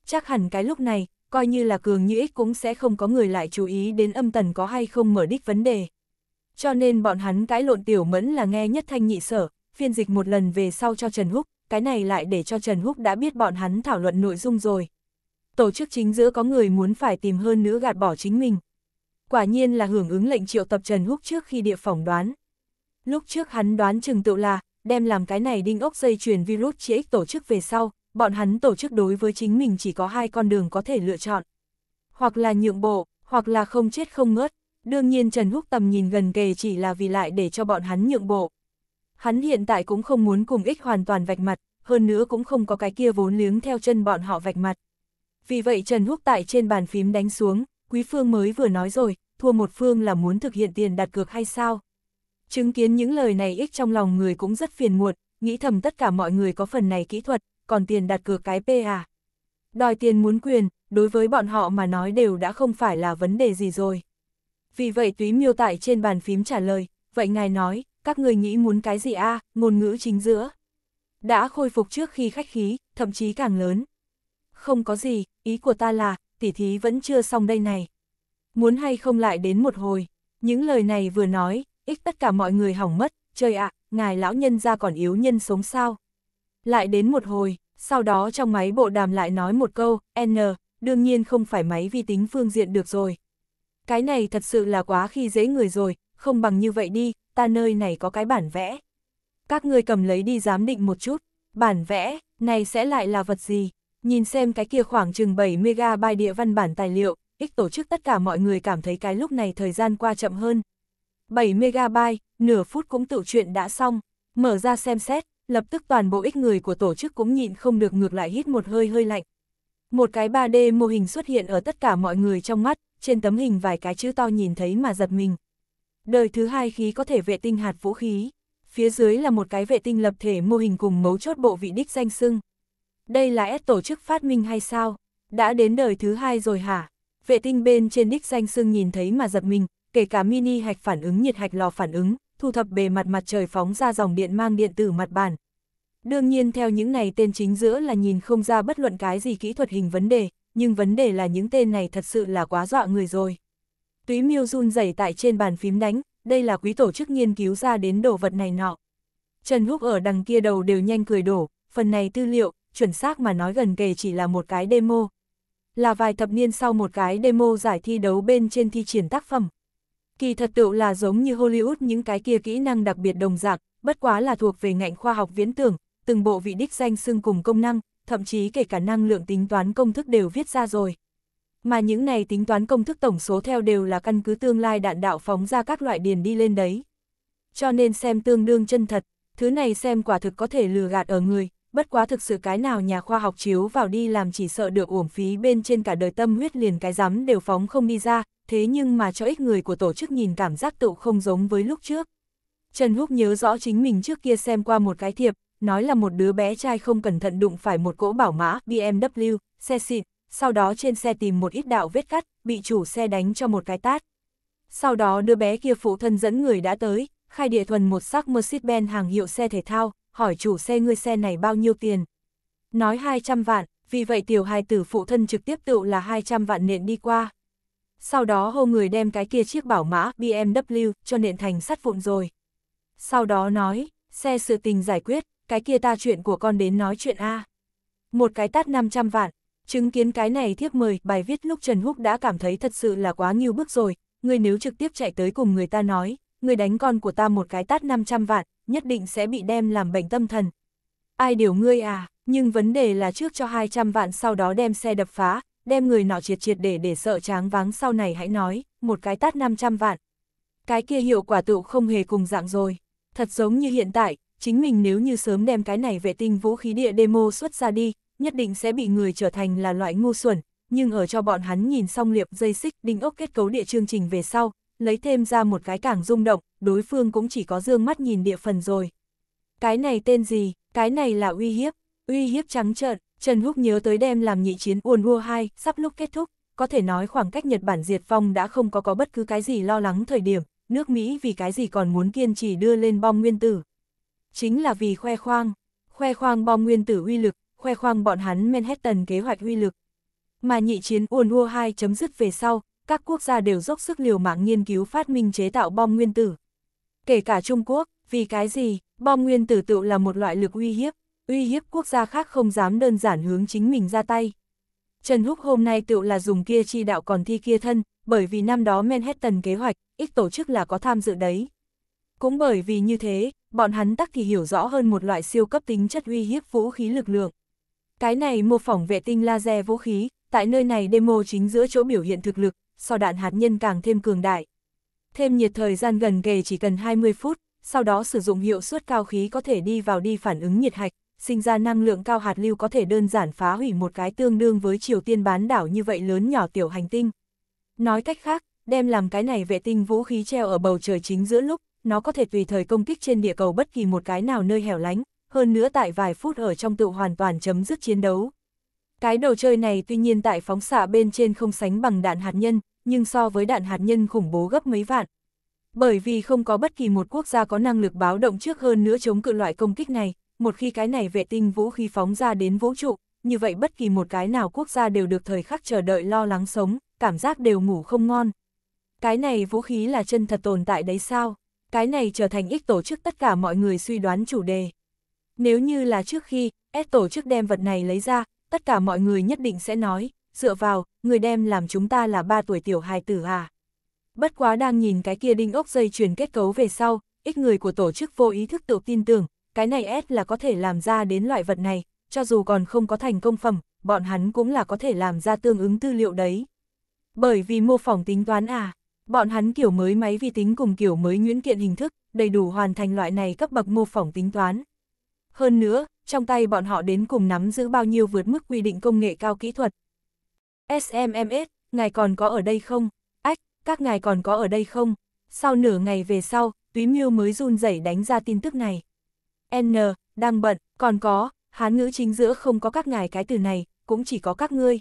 Chắc hẳn cái lúc này, coi như là cường như ích cũng sẽ không có người lại chú ý đến âm tần có hay không mở đích vấn đề. Cho nên bọn hắn cãi lộn tiểu mẫn là nghe nhất thanh nhị sở, phiên dịch một lần về sau cho Trần Húc, cái này lại để cho Trần Húc đã biết bọn hắn thảo luận nội dung rồi. Tổ chức chính giữa có người muốn phải tìm hơn nữa gạt bỏ chính mình. Quả nhiên là hưởng ứng lệnh triệu tập Trần Húc trước khi địa phỏng đoán. Lúc trước hắn đoán chừng tự là, đem làm cái này đinh ốc dây truyền virus chỉ ích tổ chức về sau, bọn hắn tổ chức đối với chính mình chỉ có hai con đường có thể lựa chọn. Hoặc là nhượng bộ, hoặc là không chết không ngớt. Đương nhiên Trần Húc tầm nhìn gần kề chỉ là vì lại để cho bọn hắn nhượng bộ. Hắn hiện tại cũng không muốn cùng ích hoàn toàn vạch mặt, hơn nữa cũng không có cái kia vốn liếng theo chân bọn họ vạch mặt. Vì vậy Trần Húc tại trên bàn phím đánh xuống, Quý Phương mới vừa nói rồi, thua một phương là muốn thực hiện tiền đặt cược hay sao? Chứng kiến những lời này ích trong lòng người cũng rất phiền muộn, nghĩ thầm tất cả mọi người có phần này kỹ thuật, còn tiền đặt cược cái P à? Đòi tiền muốn quyền, đối với bọn họ mà nói đều đã không phải là vấn đề gì rồi. Vì vậy túy miêu tại trên bàn phím trả lời, vậy ngài nói, các người nghĩ muốn cái gì a ngôn ngữ chính giữa. Đã khôi phục trước khi khách khí, thậm chí càng lớn. Không có gì, ý của ta là, tỉ thí vẫn chưa xong đây này. Muốn hay không lại đến một hồi, những lời này vừa nói, ít tất cả mọi người hỏng mất, trời ạ, ngài lão nhân ra còn yếu nhân sống sao. Lại đến một hồi, sau đó trong máy bộ đàm lại nói một câu, N, đương nhiên không phải máy vi tính phương diện được rồi. Cái này thật sự là quá khi dễ người rồi, không bằng như vậy đi, ta nơi này có cái bản vẽ. Các ngươi cầm lấy đi giám định một chút, bản vẽ, này sẽ lại là vật gì? Nhìn xem cái kia khoảng chừng 7 megabyte địa văn bản tài liệu, ích tổ chức tất cả mọi người cảm thấy cái lúc này thời gian qua chậm hơn. 7 megabyte, nửa phút cũng tự chuyện đã xong, mở ra xem xét, lập tức toàn bộ ích người của tổ chức cũng nhịn không được ngược lại hít một hơi hơi lạnh. Một cái 3D mô hình xuất hiện ở tất cả mọi người trong mắt, trên tấm hình vài cái chữ to nhìn thấy mà giật mình. Đời thứ hai khí có thể vệ tinh hạt vũ khí. Phía dưới là một cái vệ tinh lập thể mô hình cùng mấu chốt bộ vị đích danh sưng. Đây là S tổ chức phát minh hay sao? Đã đến đời thứ hai rồi hả? Vệ tinh bên trên đích danh sưng nhìn thấy mà giật mình, kể cả mini hạch phản ứng nhiệt hạch lò phản ứng, thu thập bề mặt mặt trời phóng ra dòng điện mang điện tử mặt bàn. Đương nhiên theo những này tên chính giữa là nhìn không ra bất luận cái gì kỹ thuật hình vấn đề, nhưng vấn đề là những tên này thật sự là quá dọa người rồi túy miêu run rẩy tại trên bàn phím đánh, đây là quý tổ chức nghiên cứu ra đến đồ vật này nọ. Trần Húc ở đằng kia đầu đều nhanh cười đổ, phần này tư liệu, chuẩn xác mà nói gần kề chỉ là một cái demo. Là vài thập niên sau một cái demo giải thi đấu bên trên thi triển tác phẩm. Kỳ thật tựu là giống như Hollywood những cái kia kỹ năng đặc biệt đồng dạng, bất quá là thuộc về ngạnh khoa học viễn tưởng, từng bộ vị đích danh xưng cùng công năng, thậm chí kể cả năng lượng tính toán công thức đều viết ra rồi mà những này tính toán công thức tổng số theo đều là căn cứ tương lai đạn đạo phóng ra các loại điền đi lên đấy. Cho nên xem tương đương chân thật, thứ này xem quả thực có thể lừa gạt ở người, bất quá thực sự cái nào nhà khoa học chiếu vào đi làm chỉ sợ được uổng phí bên trên cả đời tâm huyết liền cái rắm đều phóng không đi ra, thế nhưng mà cho ít người của tổ chức nhìn cảm giác tựu không giống với lúc trước. Trần Húc nhớ rõ chính mình trước kia xem qua một cái thiệp, nói là một đứa bé trai không cẩn thận đụng phải một cỗ bảo mã BMW, xe xịn, sau đó trên xe tìm một ít đạo vết cắt, bị chủ xe đánh cho một cái tát. Sau đó đứa bé kia phụ thân dẫn người đã tới, khai địa thuần một sắc Mercedes-Benz hàng hiệu xe thể thao, hỏi chủ xe ngươi xe này bao nhiêu tiền. Nói 200 vạn, vì vậy tiểu hài tử phụ thân trực tiếp tự là 200 vạn nện đi qua. Sau đó hô người đem cái kia chiếc bảo mã BMW cho nện thành sắt vụn rồi. Sau đó nói, xe sự tình giải quyết, cái kia ta chuyện của con đến nói chuyện A. Một cái tát 500 vạn, Chứng kiến cái này thiếp mời, bài viết lúc Trần Húc đã cảm thấy thật sự là quá nghiêu bức rồi, người nếu trực tiếp chạy tới cùng người ta nói, người đánh con của ta một cái tát 500 vạn, nhất định sẽ bị đem làm bệnh tâm thần. Ai điều ngươi à, nhưng vấn đề là trước cho 200 vạn sau đó đem xe đập phá, đem người nọ triệt triệt để để sợ tráng váng sau này hãy nói, một cái tát 500 vạn. Cái kia hiệu quả tựu không hề cùng dạng rồi, thật giống như hiện tại, chính mình nếu như sớm đem cái này vệ tinh vũ khí địa demo xuất ra đi, nhất định sẽ bị người trở thành là loại ngu xuẩn, nhưng ở cho bọn hắn nhìn xong liệp dây xích đinh ốc kết cấu địa chương trình về sau, lấy thêm ra một cái cảng rung động, đối phương cũng chỉ có dương mắt nhìn địa phần rồi. Cái này tên gì, cái này là uy hiếp, uy hiếp trắng trợn, Trần Húc nhớ tới đem làm nhị chiến uồn ua 2, sắp lúc kết thúc, có thể nói khoảng cách Nhật Bản diệt phong đã không có có bất cứ cái gì lo lắng thời điểm, nước Mỹ vì cái gì còn muốn kiên trì đưa lên bom nguyên tử. Chính là vì khoe khoang, khoe khoang bom nguyên tử uy lực, khoe khoang bọn hắn Manhattan kế hoạch huy lực. Mà nhị chiến World War 2 chấm dứt về sau, các quốc gia đều dốc sức liều mạng nghiên cứu phát minh chế tạo bom nguyên tử. Kể cả Trung Quốc, vì cái gì, bom nguyên tử tự là một loại lực uy hiếp, uy hiếp quốc gia khác không dám đơn giản hướng chính mình ra tay. Trần Húc hôm nay tự là dùng kia chi đạo còn thi kia thân, bởi vì năm đó Manhattan kế hoạch, ít tổ chức là có tham dự đấy. Cũng bởi vì như thế, bọn hắn tắc thì hiểu rõ hơn một loại siêu cấp tính chất uy hiếp vũ khí lực lượng. Cái này mô phỏng vệ tinh laser vũ khí, tại nơi này demo chính giữa chỗ biểu hiện thực lực, so đạn hạt nhân càng thêm cường đại. Thêm nhiệt thời gian gần kề chỉ cần 20 phút, sau đó sử dụng hiệu suất cao khí có thể đi vào đi phản ứng nhiệt hạch, sinh ra năng lượng cao hạt lưu có thể đơn giản phá hủy một cái tương đương với Triều Tiên bán đảo như vậy lớn nhỏ tiểu hành tinh. Nói cách khác, đem làm cái này vệ tinh vũ khí treo ở bầu trời chính giữa lúc, nó có thể tùy thời công kích trên địa cầu bất kỳ một cái nào nơi hẻo lánh, hơn nữa tại vài phút ở trong tự hoàn toàn chấm dứt chiến đấu. Cái đồ chơi này tuy nhiên tại phóng xạ bên trên không sánh bằng đạn hạt nhân, nhưng so với đạn hạt nhân khủng bố gấp mấy vạn. Bởi vì không có bất kỳ một quốc gia có năng lực báo động trước hơn nữa chống cự loại công kích này, một khi cái này vệ tinh vũ khí phóng ra đến vũ trụ, như vậy bất kỳ một cái nào quốc gia đều được thời khắc chờ đợi lo lắng sống, cảm giác đều ngủ không ngon. Cái này vũ khí là chân thật tồn tại đấy sao? Cái này trở thành ích tổ chức tất cả mọi người suy đoán chủ đề. Nếu như là trước khi, S tổ chức đem vật này lấy ra, tất cả mọi người nhất định sẽ nói, dựa vào, người đem làm chúng ta là ba tuổi tiểu hài tử à. Bất quá đang nhìn cái kia đinh ốc dây truyền kết cấu về sau, ít người của tổ chức vô ý thức tự tin tưởng, cái này S là có thể làm ra đến loại vật này, cho dù còn không có thành công phẩm, bọn hắn cũng là có thể làm ra tương ứng tư liệu đấy. Bởi vì mô phỏng tính toán à, bọn hắn kiểu mới máy vi tính cùng kiểu mới nguyễn kiện hình thức, đầy đủ hoàn thành loại này cấp bậc mô phỏng tính toán. Hơn nữa, trong tay bọn họ đến cùng nắm giữ bao nhiêu vượt mức quy định công nghệ cao kỹ thuật. SMMS, ngài còn có ở đây không? Ách, các ngài còn có ở đây không? Sau nửa ngày về sau, Túy Miêu mới run rẩy đánh ra tin tức này. N, đang bận, còn có, hán ngữ chính giữa không có các ngài cái từ này, cũng chỉ có các ngươi.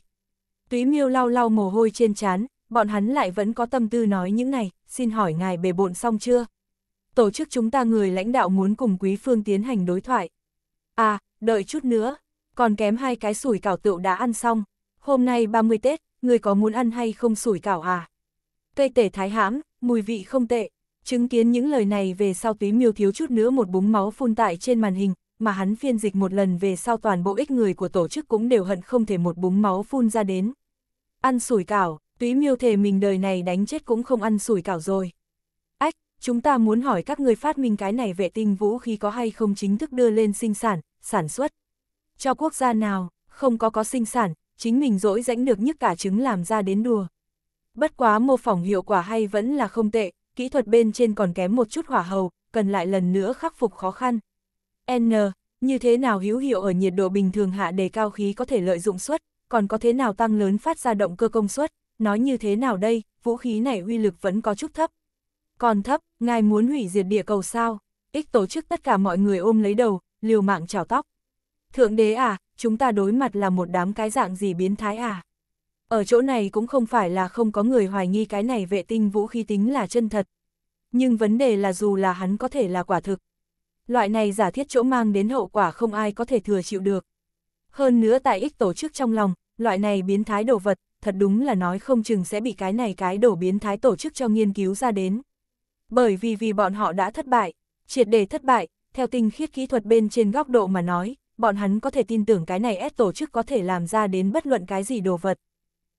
Túy Miêu lau lau mồ hôi trên trán, bọn hắn lại vẫn có tâm tư nói những này, xin hỏi ngài bề bộn xong chưa? Tổ chức chúng ta người lãnh đạo muốn cùng quý phương tiến hành đối thoại. À, đợi chút nữa, còn kém hai cái sủi cảo tựu đã ăn xong, hôm nay 30 Tết, người có muốn ăn hay không sủi cảo à? Cây tể thái hãm, mùi vị không tệ, chứng kiến những lời này về sau túy miêu thiếu chút nữa một búng máu phun tại trên màn hình, mà hắn phiên dịch một lần về sau toàn bộ ích người của tổ chức cũng đều hận không thể một búng máu phun ra đến. Ăn sủi cảo, túy miêu thề mình đời này đánh chết cũng không ăn sủi cảo rồi. Ách, chúng ta muốn hỏi các người phát minh cái này vệ tinh vũ khí có hay không chính thức đưa lên sinh sản, sản xuất. Cho quốc gia nào, không có có sinh sản, chính mình dỗi rãnh được nhất cả trứng làm ra đến đùa. Bất quá mô phỏng hiệu quả hay vẫn là không tệ, kỹ thuật bên trên còn kém một chút hỏa hầu, cần lại lần nữa khắc phục khó khăn. N. Như thế nào hữu hiệu ở nhiệt độ bình thường hạ đề cao khí có thể lợi dụng suất, còn có thế nào tăng lớn phát ra động cơ công suất, nói như thế nào đây, vũ khí này uy lực vẫn có chút thấp. Còn thấp, ngài muốn hủy diệt địa cầu sao? ích tổ chức tất cả mọi người ôm lấy đầu, liều mạng trào tóc. Thượng đế à, chúng ta đối mặt là một đám cái dạng gì biến thái à? Ở chỗ này cũng không phải là không có người hoài nghi cái này vệ tinh vũ khí tính là chân thật. Nhưng vấn đề là dù là hắn có thể là quả thực. Loại này giả thiết chỗ mang đến hậu quả không ai có thể thừa chịu được. Hơn nữa tại ích tổ chức trong lòng, loại này biến thái đồ vật, thật đúng là nói không chừng sẽ bị cái này cái đổ biến thái tổ chức cho nghiên cứu ra đến. Bởi vì vì bọn họ đã thất bại, triệt để thất bại, theo tinh khiết kỹ thuật bên trên góc độ mà nói, bọn hắn có thể tin tưởng cái này S tổ chức có thể làm ra đến bất luận cái gì đồ vật.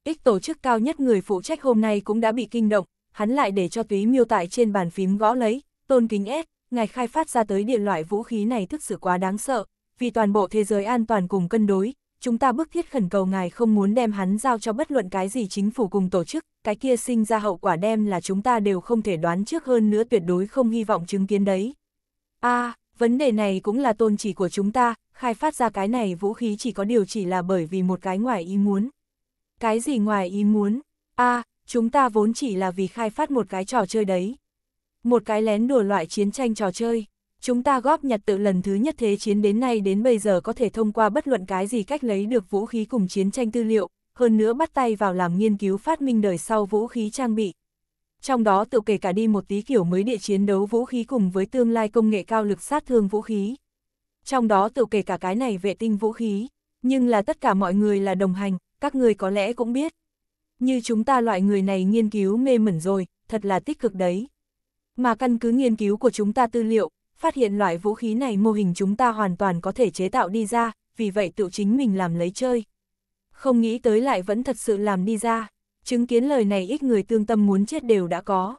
X tổ chức cao nhất người phụ trách hôm nay cũng đã bị kinh động, hắn lại để cho túy miêu tại trên bàn phím gõ lấy, tôn kính S, ngài khai phát ra tới điện loại vũ khí này thực sự quá đáng sợ, vì toàn bộ thế giới an toàn cùng cân đối, chúng ta bức thiết khẩn cầu ngài không muốn đem hắn giao cho bất luận cái gì chính phủ cùng tổ chức, cái kia sinh ra hậu quả đem là chúng ta đều không thể đoán trước hơn nữa tuyệt đối không hy vọng chứng kiến đấy. a à, Vấn đề này cũng là tôn chỉ của chúng ta, khai phát ra cái này vũ khí chỉ có điều chỉ là bởi vì một cái ngoài ý muốn. Cái gì ngoài ý muốn? a chúng ta vốn chỉ là vì khai phát một cái trò chơi đấy. Một cái lén đùa loại chiến tranh trò chơi. Chúng ta góp nhặt tự lần thứ nhất thế chiến đến nay đến bây giờ có thể thông qua bất luận cái gì cách lấy được vũ khí cùng chiến tranh tư liệu, hơn nữa bắt tay vào làm nghiên cứu phát minh đời sau vũ khí trang bị, trong đó tự kể cả đi một tí kiểu mới địa chiến đấu vũ khí cùng với tương lai công nghệ cao lực sát thương vũ khí. Trong đó tự kể cả cái này vệ tinh vũ khí, nhưng là tất cả mọi người là đồng hành, các người có lẽ cũng biết. Như chúng ta loại người này nghiên cứu mê mẩn rồi, thật là tích cực đấy. Mà căn cứ nghiên cứu của chúng ta tư liệu, phát hiện loại vũ khí này mô hình chúng ta hoàn toàn có thể chế tạo đi ra, vì vậy tự chính mình làm lấy chơi. Không nghĩ tới lại vẫn thật sự làm đi ra chứng kiến lời này ít người tương tâm muốn chết đều đã có.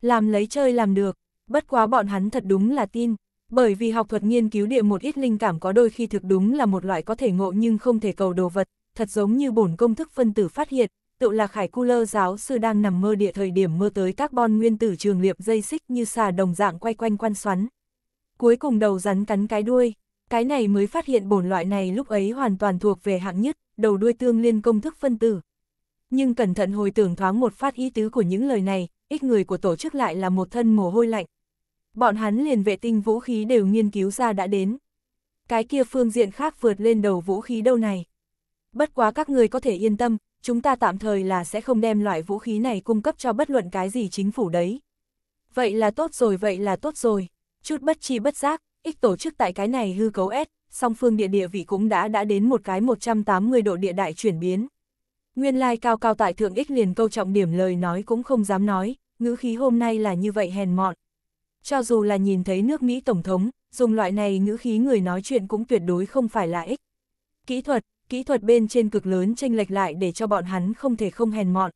Làm lấy chơi làm được, bất quá bọn hắn thật đúng là tin, bởi vì học thuật nghiên cứu địa một ít linh cảm có đôi khi thực đúng là một loại có thể ngộ nhưng không thể cầu đồ vật, thật giống như bổn công thức phân tử phát hiện, tự là khải cu lơ giáo sư đang nằm mơ địa thời điểm mơ tới carbon nguyên tử trường liệp dây xích như xà đồng dạng quay quanh quan xoắn. Cuối cùng đầu rắn cắn cái đuôi, cái này mới phát hiện bổn loại này lúc ấy hoàn toàn thuộc về hạng nhất, đầu đuôi tương liên công thức phân tử, nhưng cẩn thận hồi tưởng thoáng một phát ý tứ của những lời này, ít người của tổ chức lại là một thân mồ hôi lạnh. Bọn hắn liền vệ tinh vũ khí đều nghiên cứu ra đã đến. Cái kia phương diện khác vượt lên đầu vũ khí đâu này. Bất quá các người có thể yên tâm, chúng ta tạm thời là sẽ không đem loại vũ khí này cung cấp cho bất luận cái gì chính phủ đấy. Vậy là tốt rồi, vậy là tốt rồi. Chút bất chi bất giác, ích tổ chức tại cái này hư cấu S, song phương địa địa vị cũng đã đã đến một cái 180 độ địa đại chuyển biến. Nguyên lai cao cao tại thượng ích liền câu trọng điểm lời nói cũng không dám nói, ngữ khí hôm nay là như vậy hèn mọn. Cho dù là nhìn thấy nước Mỹ Tổng thống, dùng loại này ngữ khí người nói chuyện cũng tuyệt đối không phải là ích. Kỹ thuật, kỹ thuật bên trên cực lớn tranh lệch lại để cho bọn hắn không thể không hèn mọn.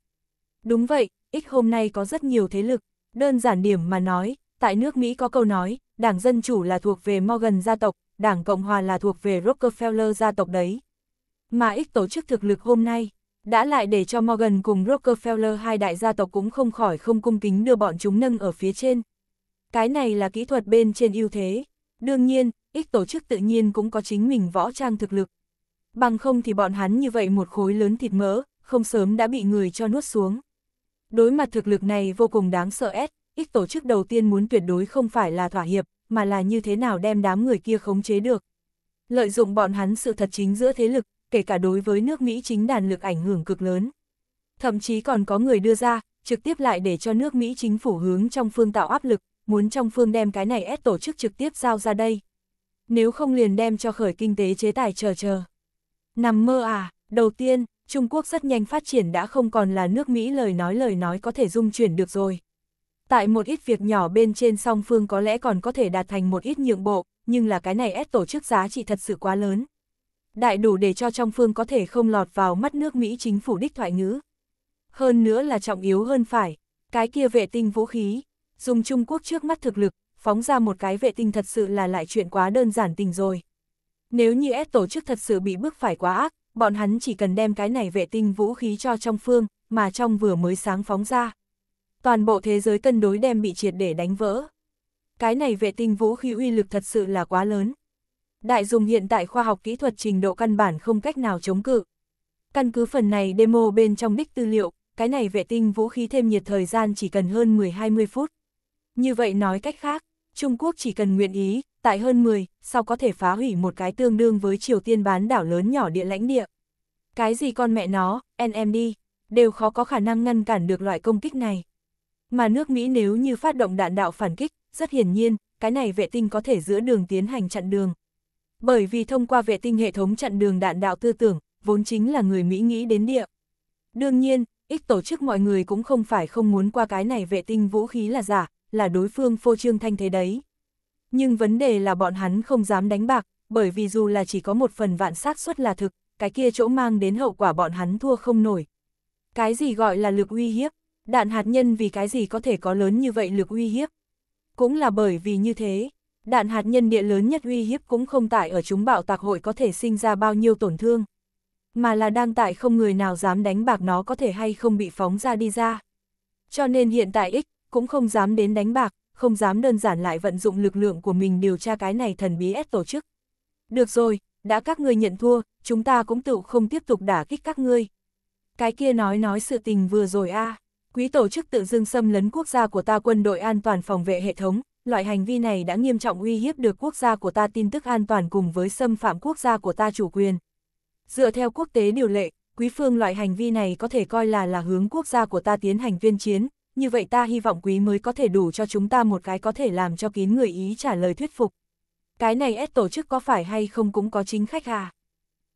Đúng vậy, ích hôm nay có rất nhiều thế lực, đơn giản điểm mà nói, tại nước Mỹ có câu nói, đảng Dân Chủ là thuộc về Morgan gia tộc, đảng Cộng Hòa là thuộc về Rockefeller gia tộc đấy. Mà ích tổ chức thực lực hôm nay, đã lại để cho Morgan cùng Rockefeller hai đại gia tộc cũng không khỏi không cung kính đưa bọn chúng nâng ở phía trên. Cái này là kỹ thuật bên trên ưu thế. Đương nhiên, ít tổ chức tự nhiên cũng có chính mình võ trang thực lực. Bằng không thì bọn hắn như vậy một khối lớn thịt mỡ, không sớm đã bị người cho nuốt xuống. Đối mặt thực lực này vô cùng đáng sợ ép, ít tổ chức đầu tiên muốn tuyệt đối không phải là thỏa hiệp, mà là như thế nào đem đám người kia khống chế được. Lợi dụng bọn hắn sự thật chính giữa thế lực, kể cả đối với nước Mỹ chính đàn lực ảnh hưởng cực lớn. Thậm chí còn có người đưa ra, trực tiếp lại để cho nước Mỹ chính phủ hướng trong phương tạo áp lực, muốn trong phương đem cái này ép tổ chức trực tiếp giao ra đây. Nếu không liền đem cho khởi kinh tế chế tài chờ chờ. Nằm mơ à, đầu tiên, Trung Quốc rất nhanh phát triển đã không còn là nước Mỹ lời nói lời nói có thể dung chuyển được rồi. Tại một ít việc nhỏ bên trên song phương có lẽ còn có thể đạt thành một ít nhượng bộ, nhưng là cái này ép tổ chức giá trị thật sự quá lớn đại đủ để cho trong phương có thể không lọt vào mắt nước Mỹ chính phủ đích thoại ngữ. Hơn nữa là trọng yếu hơn phải, cái kia vệ tinh vũ khí, dùng Trung Quốc trước mắt thực lực, phóng ra một cái vệ tinh thật sự là lại chuyện quá đơn giản tình rồi. Nếu như S tổ chức thật sự bị bước phải quá ác, bọn hắn chỉ cần đem cái này vệ tinh vũ khí cho trong phương, mà trong vừa mới sáng phóng ra. Toàn bộ thế giới cân đối đem bị triệt để đánh vỡ. Cái này vệ tinh vũ khí uy lực thật sự là quá lớn, đại dùng hiện tại khoa học kỹ thuật trình độ căn bản không cách nào chống cự. Căn cứ phần này demo bên trong đích tư liệu, cái này vệ tinh vũ khí thêm nhiệt thời gian chỉ cần hơn 10-20 phút. Như vậy nói cách khác, Trung Quốc chỉ cần nguyện ý, tại hơn 10, sau có thể phá hủy một cái tương đương với Triều Tiên bán đảo lớn nhỏ địa lãnh địa. Cái gì con mẹ nó, NMD, đều khó có khả năng ngăn cản được loại công kích này. Mà nước Mỹ nếu như phát động đạn đạo phản kích, rất hiển nhiên, cái này vệ tinh có thể giữa đường tiến hành chặn đường, bởi vì thông qua vệ tinh hệ thống chặn đường đạn đạo tư tưởng, vốn chính là người Mỹ nghĩ đến địa. Đương nhiên, ít tổ chức mọi người cũng không phải không muốn qua cái này vệ tinh vũ khí là giả, là đối phương phô trương thanh thế đấy. Nhưng vấn đề là bọn hắn không dám đánh bạc, bởi vì dù là chỉ có một phần vạn xác suất là thực, cái kia chỗ mang đến hậu quả bọn hắn thua không nổi. Cái gì gọi là lực uy hiếp? Đạn hạt nhân vì cái gì có thể có lớn như vậy lực uy hiếp? Cũng là bởi vì như thế, đạn hạt nhân địa lớn nhất uy hiếp cũng không tại ở chúng bạo tạc hội có thể sinh ra bao nhiêu tổn thương, mà là đang tại không người nào dám đánh bạc nó có thể hay không bị phóng ra đi ra. Cho nên hiện tại ích cũng không dám đến đánh bạc, không dám đơn giản lại vận dụng lực lượng của mình điều tra cái này thần bí ép tổ chức. Được rồi, đã các ngươi nhận thua, chúng ta cũng tự không tiếp tục đả kích các ngươi. Cái kia nói nói sự tình vừa rồi a quý tổ chức tự dưng xâm lấn quốc gia của ta quân đội an toàn phòng vệ hệ thống, loại hành vi này đã nghiêm trọng uy hiếp được quốc gia của ta tin tức an toàn cùng với xâm phạm quốc gia của ta chủ quyền. Dựa theo quốc tế điều lệ, quý phương loại hành vi này có thể coi là là hướng quốc gia của ta tiến hành viên chiến, như vậy ta hy vọng quý mới có thể đủ cho chúng ta một cái có thể làm cho kín người Ý trả lời thuyết phục. Cái này S tổ chức có phải hay không cũng có chính khách à?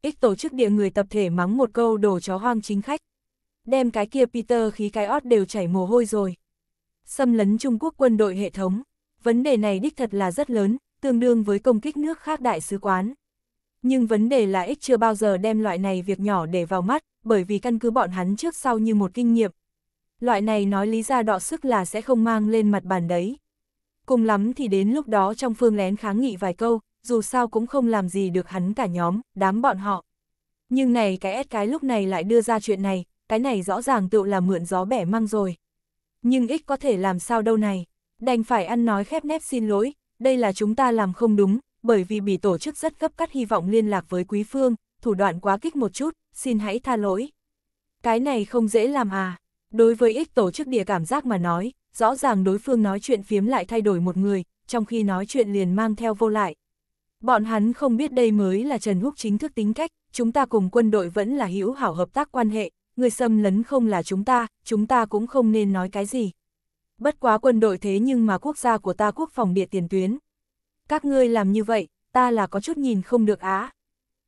X tổ chức địa người tập thể mắng một câu đồ chó hoang chính khách. Đem cái kia Peter khí cái ót đều chảy mồ hôi rồi. Xâm lấn Trung Quốc quân đội hệ thống vấn đề này đích thật là rất lớn, tương đương với công kích nước khác đại sứ quán. Nhưng vấn đề là ích chưa bao giờ đem loại này việc nhỏ để vào mắt, bởi vì căn cứ bọn hắn trước sau như một kinh nghiệm. Loại này nói lý ra đọ sức là sẽ không mang lên mặt bàn đấy. Cùng lắm thì đến lúc đó trong phương lén kháng nghị vài câu, dù sao cũng không làm gì được hắn cả nhóm, đám bọn họ. Nhưng này cái ép cái lúc này lại đưa ra chuyện này, cái này rõ ràng tự là mượn gió bẻ măng rồi. Nhưng ích có thể làm sao đâu này đành phải ăn nói khép nép xin lỗi, đây là chúng ta làm không đúng, bởi vì bị tổ chức rất gấp cắt hy vọng liên lạc với quý phương, thủ đoạn quá kích một chút, xin hãy tha lỗi. Cái này không dễ làm à, đối với ích tổ chức địa cảm giác mà nói, rõ ràng đối phương nói chuyện phiếm lại thay đổi một người, trong khi nói chuyện liền mang theo vô lại. Bọn hắn không biết đây mới là Trần Húc chính thức tính cách, chúng ta cùng quân đội vẫn là hữu hảo hợp tác quan hệ, người xâm lấn không là chúng ta, chúng ta cũng không nên nói cái gì bất quá quân đội thế nhưng mà quốc gia của ta quốc phòng địa tiền tuyến. Các ngươi làm như vậy, ta là có chút nhìn không được á.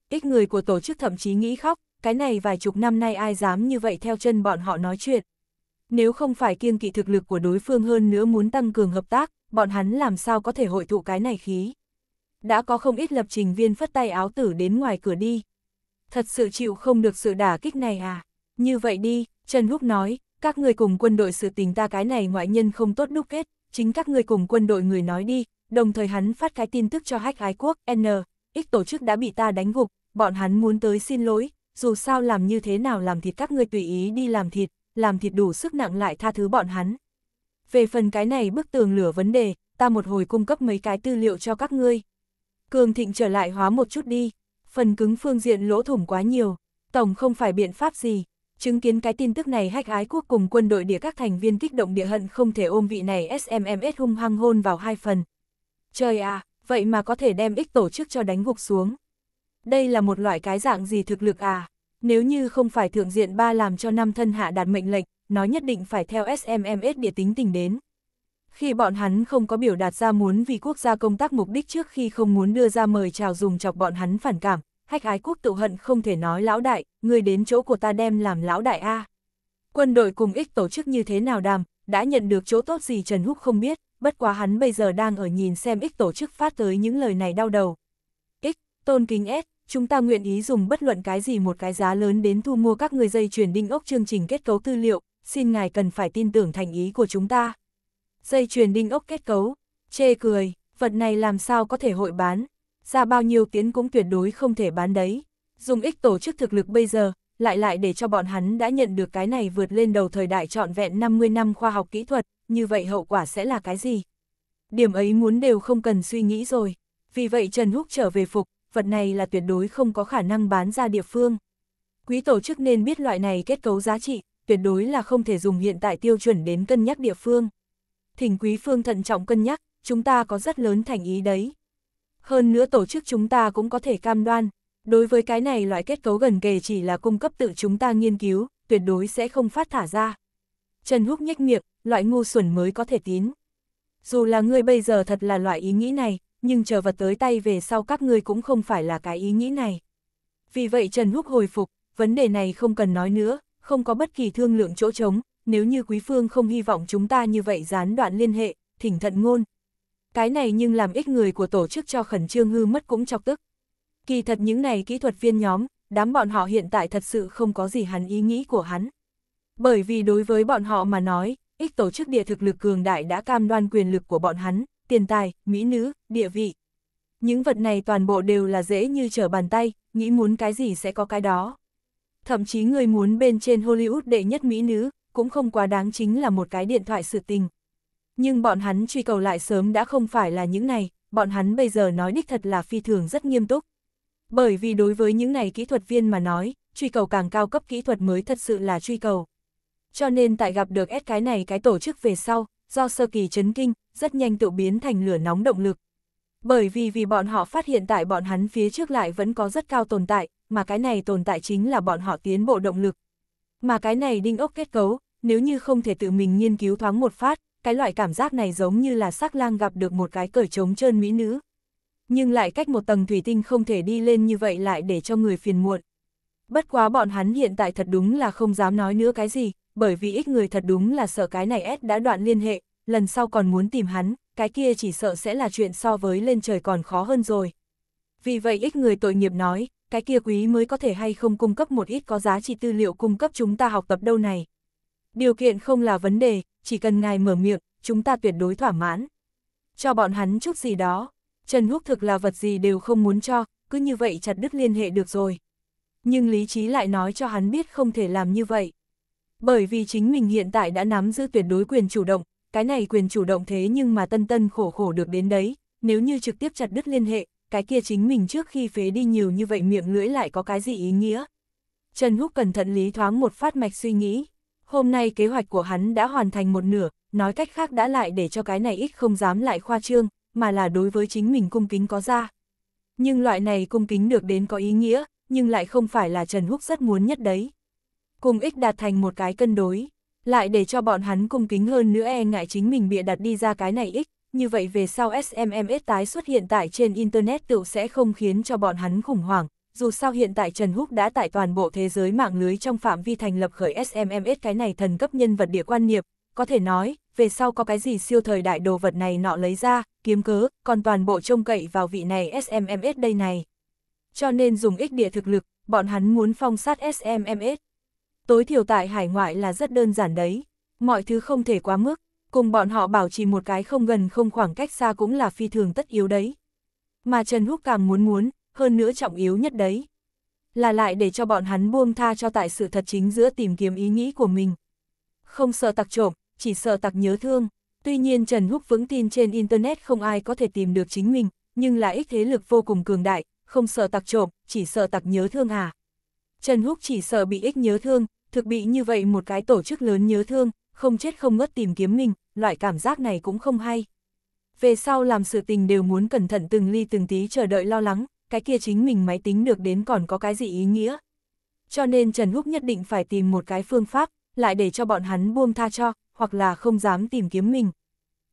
Ít người của tổ chức thậm chí nghĩ khóc, cái này vài chục năm nay ai dám như vậy theo chân bọn họ nói chuyện. Nếu không phải kiêng kỵ thực lực của đối phương hơn nữa muốn tăng cường hợp tác, bọn hắn làm sao có thể hội tụ cái này khí. Đã có không ít lập trình viên phất tay áo tử đến ngoài cửa đi. Thật sự chịu không được sự đả kích này à? Như vậy đi, Trần Húc nói, các người cùng quân đội sự tình ta cái này ngoại nhân không tốt đúc kết, chính các người cùng quân đội người nói đi, đồng thời hắn phát cái tin tức cho hách ái quốc, N, X tổ chức đã bị ta đánh gục, bọn hắn muốn tới xin lỗi, dù sao làm như thế nào làm thịt các người tùy ý đi làm thịt, làm thịt đủ sức nặng lại tha thứ bọn hắn. Về phần cái này bức tường lửa vấn đề, ta một hồi cung cấp mấy cái tư liệu cho các ngươi. Cường thịnh trở lại hóa một chút đi, phần cứng phương diện lỗ thủng quá nhiều, tổng không phải biện pháp gì, Chứng kiến cái tin tức này hách ái quốc cùng quân đội địa các thành viên kích động địa hận không thể ôm vị này SMMS hung hăng hôn vào hai phần. Trời à, vậy mà có thể đem ích tổ chức cho đánh gục xuống. Đây là một loại cái dạng gì thực lực à? Nếu như không phải thượng diện ba làm cho năm thân hạ đạt mệnh lệnh, nó nhất định phải theo SMMS địa tính tình đến. Khi bọn hắn không có biểu đạt ra muốn vì quốc gia công tác mục đích trước khi không muốn đưa ra mời chào dùng chọc bọn hắn phản cảm, hách ái quốc tự hận không thể nói lão đại, người đến chỗ của ta đem làm lão đại A. Quân đội cùng ích tổ chức như thế nào đàm, đã nhận được chỗ tốt gì Trần Húc không biết, bất quá hắn bây giờ đang ở nhìn xem ích tổ chức phát tới những lời này đau đầu. Ích, tôn kính S, chúng ta nguyện ý dùng bất luận cái gì một cái giá lớn đến thu mua các người dây chuyển đinh ốc chương trình kết cấu tư liệu, xin ngài cần phải tin tưởng thành ý của chúng ta. Dây chuyền đinh ốc kết cấu, chê cười, vật này làm sao có thể hội bán, ra bao nhiêu tiến cũng tuyệt đối không thể bán đấy. Dùng ích tổ chức thực lực bây giờ, lại lại để cho bọn hắn đã nhận được cái này vượt lên đầu thời đại trọn vẹn 50 năm khoa học kỹ thuật, như vậy hậu quả sẽ là cái gì? Điểm ấy muốn đều không cần suy nghĩ rồi. Vì vậy Trần Húc trở về phục, vật này là tuyệt đối không có khả năng bán ra địa phương. Quý tổ chức nên biết loại này kết cấu giá trị, tuyệt đối là không thể dùng hiện tại tiêu chuẩn đến cân nhắc địa phương. Thỉnh quý phương thận trọng cân nhắc, chúng ta có rất lớn thành ý đấy. Hơn nữa tổ chức chúng ta cũng có thể cam đoan, đối với cái này loại kết cấu gần kề chỉ là cung cấp tự chúng ta nghiên cứu, tuyệt đối sẽ không phát thả ra. Trần Húc nhếch miệng, loại ngu xuẩn mới có thể tín. Dù là ngươi bây giờ thật là loại ý nghĩ này, nhưng chờ vật tới tay về sau các ngươi cũng không phải là cái ý nghĩ này. Vì vậy Trần Húc hồi phục, vấn đề này không cần nói nữa, không có bất kỳ thương lượng chỗ trống, nếu như quý phương không hy vọng chúng ta như vậy gián đoạn liên hệ, thỉnh thận ngôn, cái này nhưng làm ít người của tổ chức cho khẩn trương hư mất cũng chọc tức. Kỳ thật những này kỹ thuật viên nhóm, đám bọn họ hiện tại thật sự không có gì hắn ý nghĩ của hắn. Bởi vì đối với bọn họ mà nói, ích tổ chức địa thực lực cường đại đã cam đoan quyền lực của bọn hắn, tiền tài, mỹ nữ, địa vị. Những vật này toàn bộ đều là dễ như trở bàn tay, nghĩ muốn cái gì sẽ có cái đó. Thậm chí người muốn bên trên Hollywood đệ nhất mỹ nữ, cũng không quá đáng chính là một cái điện thoại sự tình, nhưng bọn hắn truy cầu lại sớm đã không phải là những này, bọn hắn bây giờ nói đích thật là phi thường rất nghiêm túc. Bởi vì đối với những này kỹ thuật viên mà nói, truy cầu càng cao cấp kỹ thuật mới thật sự là truy cầu. Cho nên tại gặp được S cái này cái tổ chức về sau, do sơ kỳ chấn kinh, rất nhanh tự biến thành lửa nóng động lực. Bởi vì vì bọn họ phát hiện tại bọn hắn phía trước lại vẫn có rất cao tồn tại, mà cái này tồn tại chính là bọn họ tiến bộ động lực. Mà cái này đinh ốc kết cấu, nếu như không thể tự mình nghiên cứu thoáng một phát, cái loại cảm giác này giống như là sắc lang gặp được một cái cởi trống trơn mỹ nữ. Nhưng lại cách một tầng thủy tinh không thể đi lên như vậy lại để cho người phiền muộn. Bất quá bọn hắn hiện tại thật đúng là không dám nói nữa cái gì, bởi vì ít người thật đúng là sợ cái này S đã đoạn liên hệ, lần sau còn muốn tìm hắn, cái kia chỉ sợ sẽ là chuyện so với lên trời còn khó hơn rồi. Vì vậy ít người tội nghiệp nói, cái kia quý mới có thể hay không cung cấp một ít có giá trị tư liệu cung cấp chúng ta học tập đâu này. Điều kiện không là vấn đề, chỉ cần ngài mở miệng, chúng ta tuyệt đối thỏa mãn. Cho bọn hắn chút gì đó, Trần Húc thực là vật gì đều không muốn cho, cứ như vậy chặt đứt liên hệ được rồi. Nhưng lý trí lại nói cho hắn biết không thể làm như vậy. Bởi vì chính mình hiện tại đã nắm giữ tuyệt đối quyền chủ động, cái này quyền chủ động thế nhưng mà tân tân khổ khổ được đến đấy, nếu như trực tiếp chặt đứt liên hệ, cái kia chính mình trước khi phế đi nhiều như vậy miệng lưỡi lại có cái gì ý nghĩa. Trần Húc cẩn thận lý thoáng một phát mạch suy nghĩ. Hôm nay kế hoạch của hắn đã hoàn thành một nửa, nói cách khác đã lại để cho cái này ít không dám lại khoa trương, mà là đối với chính mình cung kính có ra. Nhưng loại này cung kính được đến có ý nghĩa, nhưng lại không phải là Trần Húc rất muốn nhất đấy. Cùng ích đạt thành một cái cân đối, lại để cho bọn hắn cung kính hơn nữa e ngại chính mình bịa đặt đi ra cái này ích, như vậy về sau SMMS tái xuất hiện tại trên Internet tự sẽ không khiến cho bọn hắn khủng hoảng, dù sao hiện tại Trần Húc đã tại toàn bộ thế giới mạng lưới trong phạm vi thành lập khởi SMMS cái này thần cấp nhân vật địa quan niệm, có thể nói, về sau có cái gì siêu thời đại đồ vật này nọ lấy ra, kiếm cớ, còn toàn bộ trông cậy vào vị này SMMS đây này. Cho nên dùng ích địa thực lực, bọn hắn muốn phong sát SMMS. Tối thiểu tại hải ngoại là rất đơn giản đấy, mọi thứ không thể quá mức, cùng bọn họ bảo trì một cái không gần không khoảng cách xa cũng là phi thường tất yếu đấy. Mà Trần Húc càng muốn muốn, hơn nữa trọng yếu nhất đấy. Là lại để cho bọn hắn buông tha cho tại sự thật chính giữa tìm kiếm ý nghĩ của mình. Không sợ tặc trộm, chỉ sợ tặc nhớ thương. Tuy nhiên Trần Húc vững tin trên Internet không ai có thể tìm được chính mình, nhưng là ích thế lực vô cùng cường đại, không sợ tặc trộm, chỉ sợ tặc nhớ thương à. Trần Húc chỉ sợ bị ích nhớ thương, thực bị như vậy một cái tổ chức lớn nhớ thương, không chết không ngất tìm kiếm mình, loại cảm giác này cũng không hay. Về sau làm sự tình đều muốn cẩn thận từng ly từng tí chờ đợi lo lắng, cái kia chính mình máy tính được đến còn có cái gì ý nghĩa. Cho nên Trần Húc nhất định phải tìm một cái phương pháp, lại để cho bọn hắn buông tha cho, hoặc là không dám tìm kiếm mình.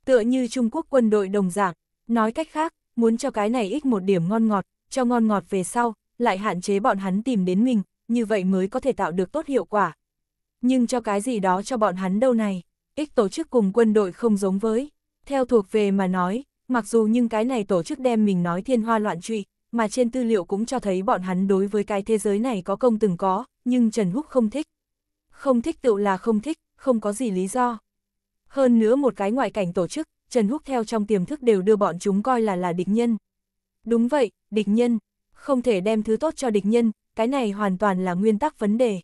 Tựa như Trung Quốc quân đội đồng dạng, nói cách khác, muốn cho cái này ít một điểm ngon ngọt, cho ngon ngọt về sau, lại hạn chế bọn hắn tìm đến mình, như vậy mới có thể tạo được tốt hiệu quả. Nhưng cho cái gì đó cho bọn hắn đâu này, ích tổ chức cùng quân đội không giống với. Theo thuộc về mà nói, mặc dù nhưng cái này tổ chức đem mình nói thiên hoa loạn truy, mà trên tư liệu cũng cho thấy bọn hắn đối với cái thế giới này có công từng có, nhưng Trần Húc không thích. Không thích tự là không thích, không có gì lý do. Hơn nữa một cái ngoại cảnh tổ chức, Trần Húc theo trong tiềm thức đều đưa bọn chúng coi là là địch nhân. Đúng vậy, địch nhân, không thể đem thứ tốt cho địch nhân, cái này hoàn toàn là nguyên tắc vấn đề.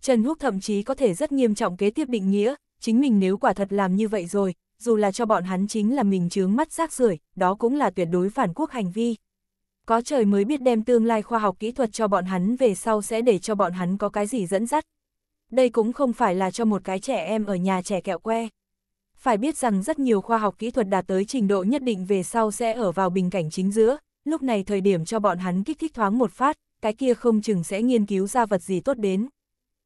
Trần Húc thậm chí có thể rất nghiêm trọng kế tiếp định nghĩa, chính mình nếu quả thật làm như vậy rồi, dù là cho bọn hắn chính là mình chướng mắt rác rưởi, đó cũng là tuyệt đối phản quốc hành vi có trời mới biết đem tương lai khoa học kỹ thuật cho bọn hắn về sau sẽ để cho bọn hắn có cái gì dẫn dắt. Đây cũng không phải là cho một cái trẻ em ở nhà trẻ kẹo que. Phải biết rằng rất nhiều khoa học kỹ thuật đạt tới trình độ nhất định về sau sẽ ở vào bình cảnh chính giữa, lúc này thời điểm cho bọn hắn kích thích thoáng một phát, cái kia không chừng sẽ nghiên cứu ra vật gì tốt đến.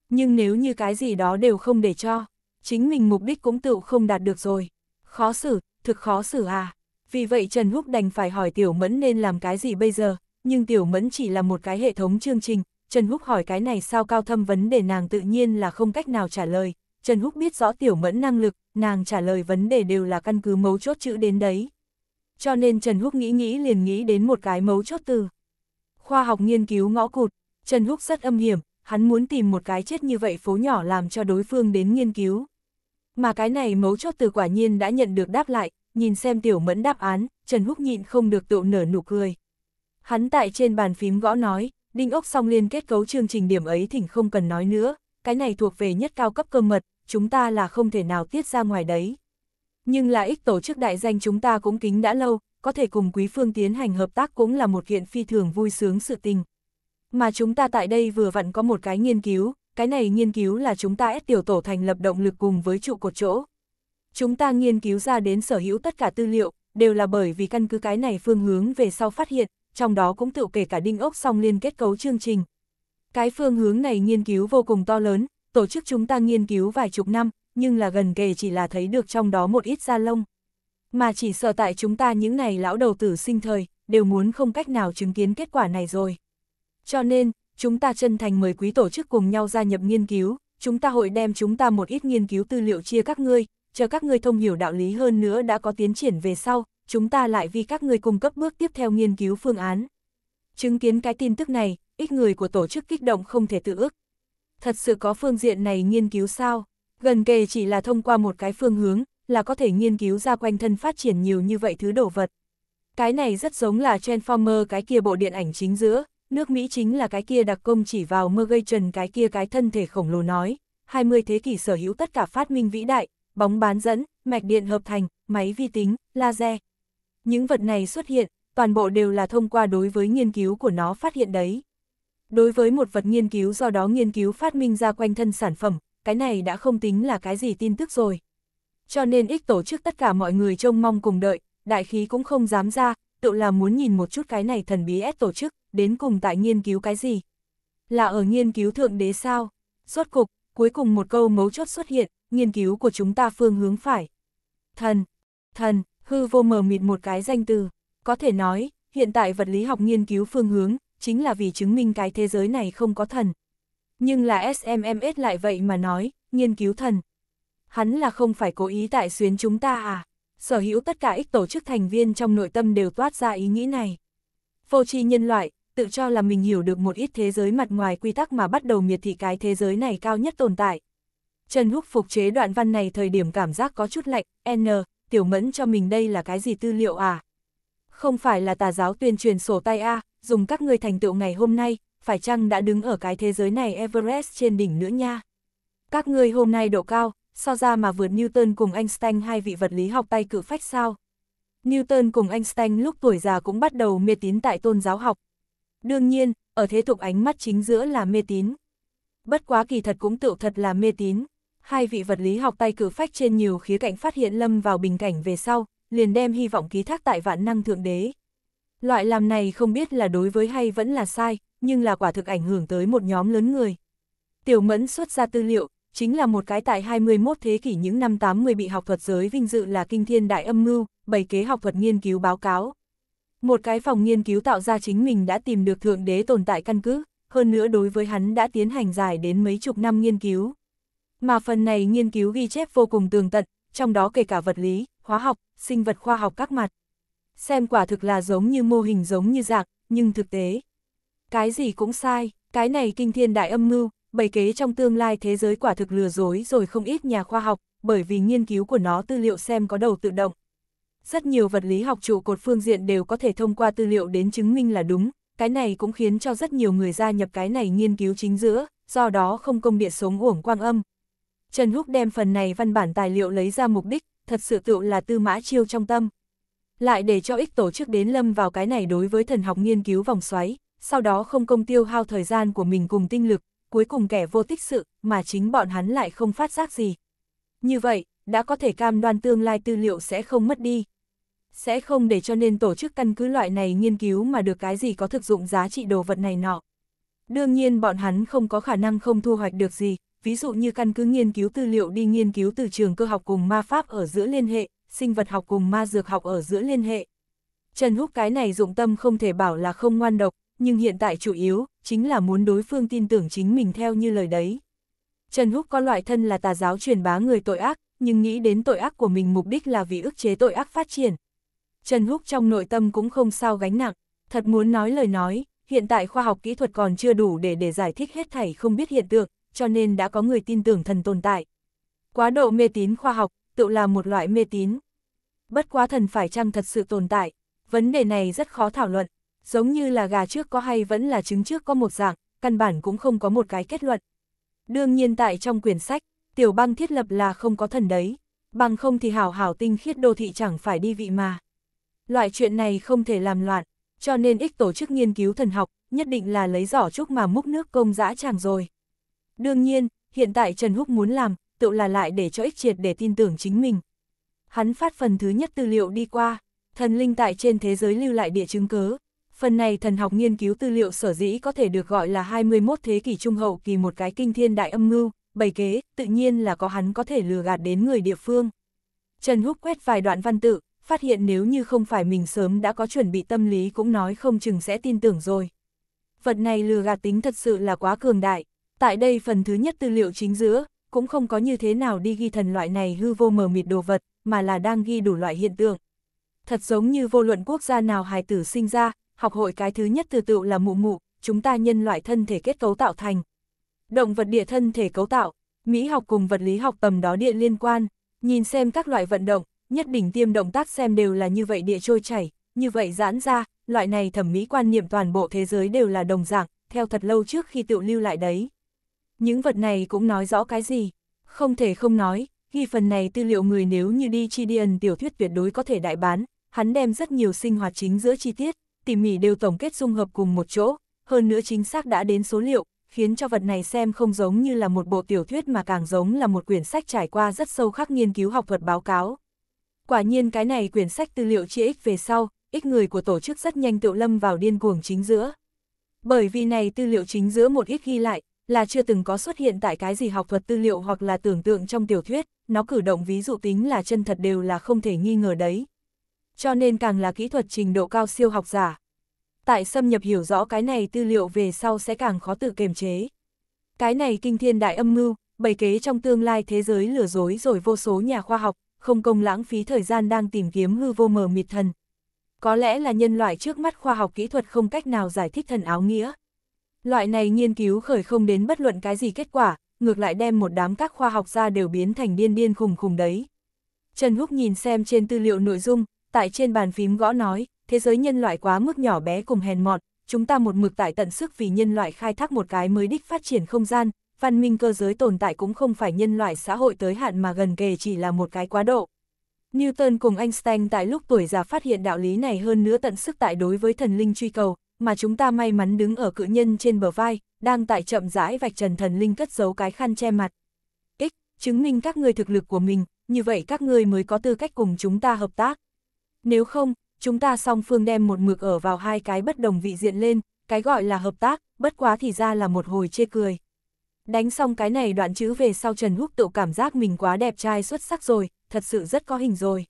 Nhưng nếu như cái gì đó đều không để cho, chính mình mục đích cũng tự không đạt được rồi. Khó xử, thực khó xử à. Vì vậy Trần Húc đành phải hỏi Tiểu Mẫn nên làm cái gì bây giờ, nhưng Tiểu Mẫn chỉ là một cái hệ thống chương trình, Trần Húc hỏi cái này sao cao thâm vấn đề nàng tự nhiên là không cách nào trả lời. Trần Húc biết rõ Tiểu Mẫn năng lực, nàng trả lời vấn đề đều là căn cứ mấu chốt chữ đến đấy. Cho nên Trần Húc nghĩ nghĩ liền nghĩ đến một cái mấu chốt từ. Khoa học nghiên cứu ngõ cụt, Trần Húc rất âm hiểm, hắn muốn tìm một cái chết như vậy phố nhỏ làm cho đối phương đến nghiên cứu. Mà cái này mấu chốt từ quả nhiên đã nhận được đáp lại, nhìn xem tiểu mẫn đáp án, Trần Húc nhịn không được tự nở nụ cười. Hắn tại trên bàn phím gõ nói, đinh ốc song liên kết cấu chương trình điểm ấy thỉnh không cần nói nữa, cái này thuộc về nhất cao cấp cơ mật, chúng ta là không thể nào tiết ra ngoài đấy. Nhưng là ích tổ chức đại danh chúng ta cũng kính đã lâu, có thể cùng quý phương tiến hành hợp tác cũng là một kiện phi thường vui sướng sự tình. Mà chúng ta tại đây vừa vặn có một cái nghiên cứu, cái này nghiên cứu là chúng ta ép tiểu tổ thành lập động lực cùng với trụ cột chỗ. Chúng ta nghiên cứu ra đến sở hữu tất cả tư liệu, đều là bởi vì căn cứ cái này phương hướng về sau phát hiện, trong đó cũng tự kể cả đinh ốc song liên kết cấu chương trình. Cái phương hướng này nghiên cứu vô cùng to lớn, tổ chức chúng ta nghiên cứu vài chục năm, nhưng là gần kề chỉ là thấy được trong đó một ít da lông. Mà chỉ sợ tại chúng ta những này lão đầu tử sinh thời, đều muốn không cách nào chứng kiến kết quả này rồi. Cho nên, chúng ta chân thành mời quý tổ chức cùng nhau gia nhập nghiên cứu, chúng ta hội đem chúng ta một ít nghiên cứu tư liệu chia các ngươi, chờ các ngươi thông hiểu đạo lý hơn nữa đã có tiến triển về sau, chúng ta lại vì các ngươi cung cấp bước tiếp theo nghiên cứu phương án. Chứng kiến cái tin tức này, ít người của tổ chức kích động không thể tự ước. Thật sự có phương diện này nghiên cứu sao? Gần kề chỉ là thông qua một cái phương hướng, là có thể nghiên cứu ra quanh thân phát triển nhiều như vậy thứ đồ vật. Cái này rất giống là Transformer cái kia bộ điện ảnh chính giữa, nước Mỹ chính là cái kia đặc công chỉ vào mơ gây trần cái kia cái thân thể khổng lồ nói, 20 thế kỷ sở hữu tất cả phát minh vĩ đại, bóng bán dẫn, mạch điện hợp thành, máy vi tính, laser. Những vật này xuất hiện, toàn bộ đều là thông qua đối với nghiên cứu của nó phát hiện đấy. Đối với một vật nghiên cứu do đó nghiên cứu phát minh ra quanh thân sản phẩm, cái này đã không tính là cái gì tin tức rồi. Cho nên ích tổ chức tất cả mọi người trông mong cùng đợi, đại khí cũng không dám ra, tự là muốn nhìn một chút cái này thần bí ép tổ chức, đến cùng tại nghiên cứu cái gì. Là ở nghiên cứu thượng đế sao? Rốt cục, cuối cùng một câu mấu chốt xuất hiện, nghiên cứu của chúng ta phương hướng phải. Thần, thần, hư vô mờ mịt một cái danh từ, có thể nói, hiện tại vật lý học nghiên cứu phương hướng, chính là vì chứng minh cái thế giới này không có thần. Nhưng là SMMS lại vậy mà nói, nghiên cứu thần. Hắn là không phải cố ý tại xuyến chúng ta à? Sở hữu tất cả ích tổ chức thành viên trong nội tâm đều toát ra ý nghĩ này. Vô tri nhân loại, tự cho là mình hiểu được một ít thế giới mặt ngoài quy tắc mà bắt đầu miệt thị cái thế giới này cao nhất tồn tại, Trần Húc phục chế đoạn văn này thời điểm cảm giác có chút lạnh, N, tiểu mẫn cho mình đây là cái gì tư liệu à? Không phải là tà giáo tuyên truyền sổ tay a dùng các người thành tựu ngày hôm nay, phải chăng đã đứng ở cái thế giới này Everest trên đỉnh nữa nha? Các ngươi hôm nay độ cao, sao ra mà vượt Newton cùng Einstein hai vị vật lý học tay cử phách sao? Newton cùng Einstein lúc tuổi già cũng bắt đầu mê tín tại tôn giáo học. Đương nhiên, ở thế tục ánh mắt chính giữa là mê tín. Bất quá kỳ thật cũng tựu thật là mê tín hai vị vật lý học tay cử phách trên nhiều khía cạnh phát hiện Lâm vào bình cảnh về sau, liền đem hy vọng ký thác tại vạn năng thượng đế. Loại làm này không biết là đối với hay vẫn là sai, nhưng là quả thực ảnh hưởng tới một nhóm lớn người. Tiểu Mẫn xuất ra tư liệu, chính là một cái tại 21 thế kỷ những năm 80 bị học thuật giới vinh dự là kinh thiên đại âm mưu, bày kế học thuật nghiên cứu báo cáo. Một cái phòng nghiên cứu tạo ra chính mình đã tìm được thượng đế tồn tại căn cứ, hơn nữa đối với hắn đã tiến hành dài đến mấy chục năm nghiên cứu. Mà phần này nghiên cứu ghi chép vô cùng tường tận, trong đó kể cả vật lý, hóa học, sinh vật khoa học các mặt. Xem quả thực là giống như mô hình giống như dạng, nhưng thực tế. Cái gì cũng sai, cái này kinh thiên đại âm mưu, bày kế trong tương lai thế giới quả thực lừa dối rồi không ít nhà khoa học, bởi vì nghiên cứu của nó tư liệu xem có đầu tự động. Rất nhiều vật lý học trụ cột phương diện đều có thể thông qua tư liệu đến chứng minh là đúng, cái này cũng khiến cho rất nhiều người gia nhập cái này nghiên cứu chính giữa, do đó không công địa sống uổng quang âm, Trần Húc đem phần này văn bản tài liệu lấy ra mục đích, thật sự tựu là tư mã chiêu trong tâm. Lại để cho ích tổ chức đến lâm vào cái này đối với thần học nghiên cứu vòng xoáy, sau đó không công tiêu hao thời gian của mình cùng tinh lực, cuối cùng kẻ vô tích sự, mà chính bọn hắn lại không phát giác gì. Như vậy, đã có thể cam đoan tương lai tư liệu sẽ không mất đi. Sẽ không để cho nên tổ chức căn cứ loại này nghiên cứu mà được cái gì có thực dụng giá trị đồ vật này nọ. Đương nhiên bọn hắn không có khả năng không thu hoạch được gì, ví dụ như căn cứ nghiên cứu tư liệu đi nghiên cứu từ trường cơ học cùng ma pháp ở giữa liên hệ, sinh vật học cùng ma dược học ở giữa liên hệ. Trần Húc cái này dụng tâm không thể bảo là không ngoan độc, nhưng hiện tại chủ yếu, chính là muốn đối phương tin tưởng chính mình theo như lời đấy. Trần Húc có loại thân là tà giáo truyền bá người tội ác, nhưng nghĩ đến tội ác của mình mục đích là vì ức chế tội ác phát triển. Trần Húc trong nội tâm cũng không sao gánh nặng, thật muốn nói lời nói, hiện tại khoa học kỹ thuật còn chưa đủ để để giải thích hết thảy không biết hiện tượng, cho nên đã có người tin tưởng thần tồn tại. Quá độ mê tín khoa học, tự là một loại mê tín. Bất quá thần phải chăng thật sự tồn tại, vấn đề này rất khó thảo luận, giống như là gà trước có hay vẫn là trứng trước có một dạng, căn bản cũng không có một cái kết luận. Đương nhiên tại trong quyển sách, tiểu băng thiết lập là không có thần đấy, bằng không thì hảo hảo tinh khiết đô thị chẳng phải đi vị mà. Loại chuyện này không thể làm loạn, cho nên ích tổ chức nghiên cứu thần học, nhất định là lấy giỏ trúc mà múc nước công dã chàng rồi. Đương nhiên, hiện tại Trần Húc muốn làm, tự là lại để cho ích triệt để tin tưởng chính mình. Hắn phát phần thứ nhất tư liệu đi qua, thần linh tại trên thế giới lưu lại địa chứng cớ. Phần này thần học nghiên cứu tư liệu sở dĩ có thể được gọi là 21 thế kỷ trung hậu kỳ một cái kinh thiên đại âm mưu, bày kế, tự nhiên là có hắn có thể lừa gạt đến người địa phương. Trần Húc quét vài đoạn văn tự, phát hiện nếu như không phải mình sớm đã có chuẩn bị tâm lý cũng nói không chừng sẽ tin tưởng rồi. Vật này lừa gạt tính thật sự là quá cường đại. Tại đây phần thứ nhất tư liệu chính giữa, cũng không có như thế nào đi ghi thần loại này hư vô mờ mịt đồ vật, mà là đang ghi đủ loại hiện tượng. Thật giống như vô luận quốc gia nào hài tử sinh ra, học hội cái thứ nhất từ tựu là mụ mụ, chúng ta nhân loại thân thể kết cấu tạo thành. Động vật địa thân thể cấu tạo, Mỹ học cùng vật lý học tầm đó địa liên quan, nhìn xem các loại vận động, nhất đỉnh tiêm động tác xem đều là như vậy địa trôi chảy, như vậy giãn ra, loại này thẩm mỹ quan niệm toàn bộ thế giới đều là đồng dạng, theo thật lâu trước khi tự lưu lại đấy. Những vật này cũng nói rõ cái gì? Không thể không nói, ghi phần này tư liệu người nếu như đi chi điền tiểu thuyết tuyệt đối có thể đại bán, hắn đem rất nhiều sinh hoạt chính giữa chi tiết, tỉ mỉ đều tổng kết dung hợp cùng một chỗ, hơn nữa chính xác đã đến số liệu, khiến cho vật này xem không giống như là một bộ tiểu thuyết mà càng giống là một quyển sách trải qua rất sâu khắc nghiên cứu học thuật báo cáo. Quả nhiên cái này quyển sách tư liệu chia ích về sau, ít người của tổ chức rất nhanh tự lâm vào điên cuồng chính giữa. Bởi vì này tư liệu chính giữa một ít ghi lại, là chưa từng có xuất hiện tại cái gì học thuật tư liệu hoặc là tưởng tượng trong tiểu thuyết, nó cử động ví dụ tính là chân thật đều là không thể nghi ngờ đấy. Cho nên càng là kỹ thuật trình độ cao siêu học giả. Tại xâm nhập hiểu rõ cái này tư liệu về sau sẽ càng khó tự kiềm chế. Cái này kinh thiên đại âm mưu, bày kế trong tương lai thế giới lừa dối rồi vô số nhà khoa học, không công lãng phí thời gian đang tìm kiếm hư vô mờ mịt thần. Có lẽ là nhân loại trước mắt khoa học kỹ thuật không cách nào giải thích thần áo nghĩa. Loại này nghiên cứu khởi không đến bất luận cái gì kết quả, ngược lại đem một đám các khoa học gia đều biến thành điên điên khùng khùng đấy. Trần Húc nhìn xem trên tư liệu nội dung, tại trên bàn phím gõ nói, thế giới nhân loại quá mức nhỏ bé cùng hèn mọn, chúng ta một mực tại tận sức vì nhân loại khai thác một cái mới đích phát triển không gian, văn minh cơ giới tồn tại cũng không phải nhân loại xã hội tới hạn mà gần kề chỉ là một cái quá độ. Newton cùng Einstein tại lúc tuổi già phát hiện đạo lý này hơn nữa tận sức tại đối với thần linh truy cầu, mà chúng ta may mắn đứng ở cự nhân trên bờ vai, đang tại chậm rãi vạch trần thần linh cất giấu cái khăn che mặt. Ích, chứng minh các ngươi thực lực của mình, như vậy các ngươi mới có tư cách cùng chúng ta hợp tác. Nếu không, chúng ta song phương đem một mực ở vào hai cái bất đồng vị diện lên, cái gọi là hợp tác, bất quá thì ra là một hồi chê cười. Đánh xong cái này đoạn chữ về sau Trần Húc tự cảm giác mình quá đẹp trai xuất sắc rồi, thật sự rất có hình rồi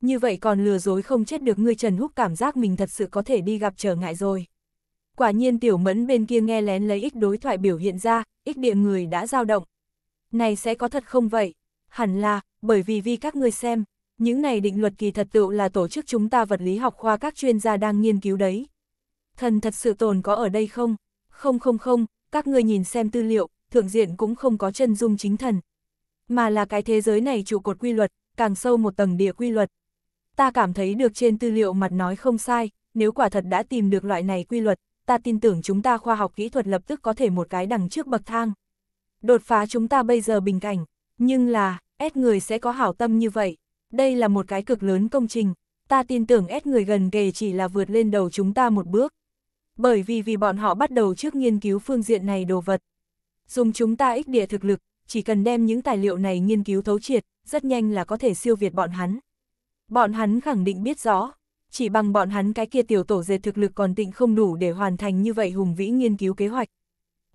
như vậy còn lừa dối không chết được ngươi Trần Húc cảm giác mình thật sự có thể đi gặp trở ngại rồi. Quả nhiên tiểu mẫn bên kia nghe lén lấy ích đối thoại biểu hiện ra, ích địa người đã dao động. Này sẽ có thật không vậy? Hẳn là, bởi vì vì các ngươi xem, những này định luật kỳ thật tựu là tổ chức chúng ta vật lý học khoa các chuyên gia đang nghiên cứu đấy. Thần thật sự tồn có ở đây không? Không không không, các ngươi nhìn xem tư liệu, thượng diện cũng không có chân dung chính thần. Mà là cái thế giới này trụ cột quy luật, càng sâu một tầng địa quy luật ta cảm thấy được trên tư liệu mặt nói không sai, nếu quả thật đã tìm được loại này quy luật, ta tin tưởng chúng ta khoa học kỹ thuật lập tức có thể một cái đằng trước bậc thang. Đột phá chúng ta bây giờ bình cảnh, nhưng là, S người sẽ có hảo tâm như vậy. Đây là một cái cực lớn công trình, ta tin tưởng S người gần kề chỉ là vượt lên đầu chúng ta một bước. Bởi vì vì bọn họ bắt đầu trước nghiên cứu phương diện này đồ vật. Dùng chúng ta ích địa thực lực, chỉ cần đem những tài liệu này nghiên cứu thấu triệt, rất nhanh là có thể siêu việt bọn hắn. Bọn hắn khẳng định biết rõ, chỉ bằng bọn hắn cái kia tiểu tổ dệt thực lực còn tịnh không đủ để hoàn thành như vậy hùng vĩ nghiên cứu kế hoạch.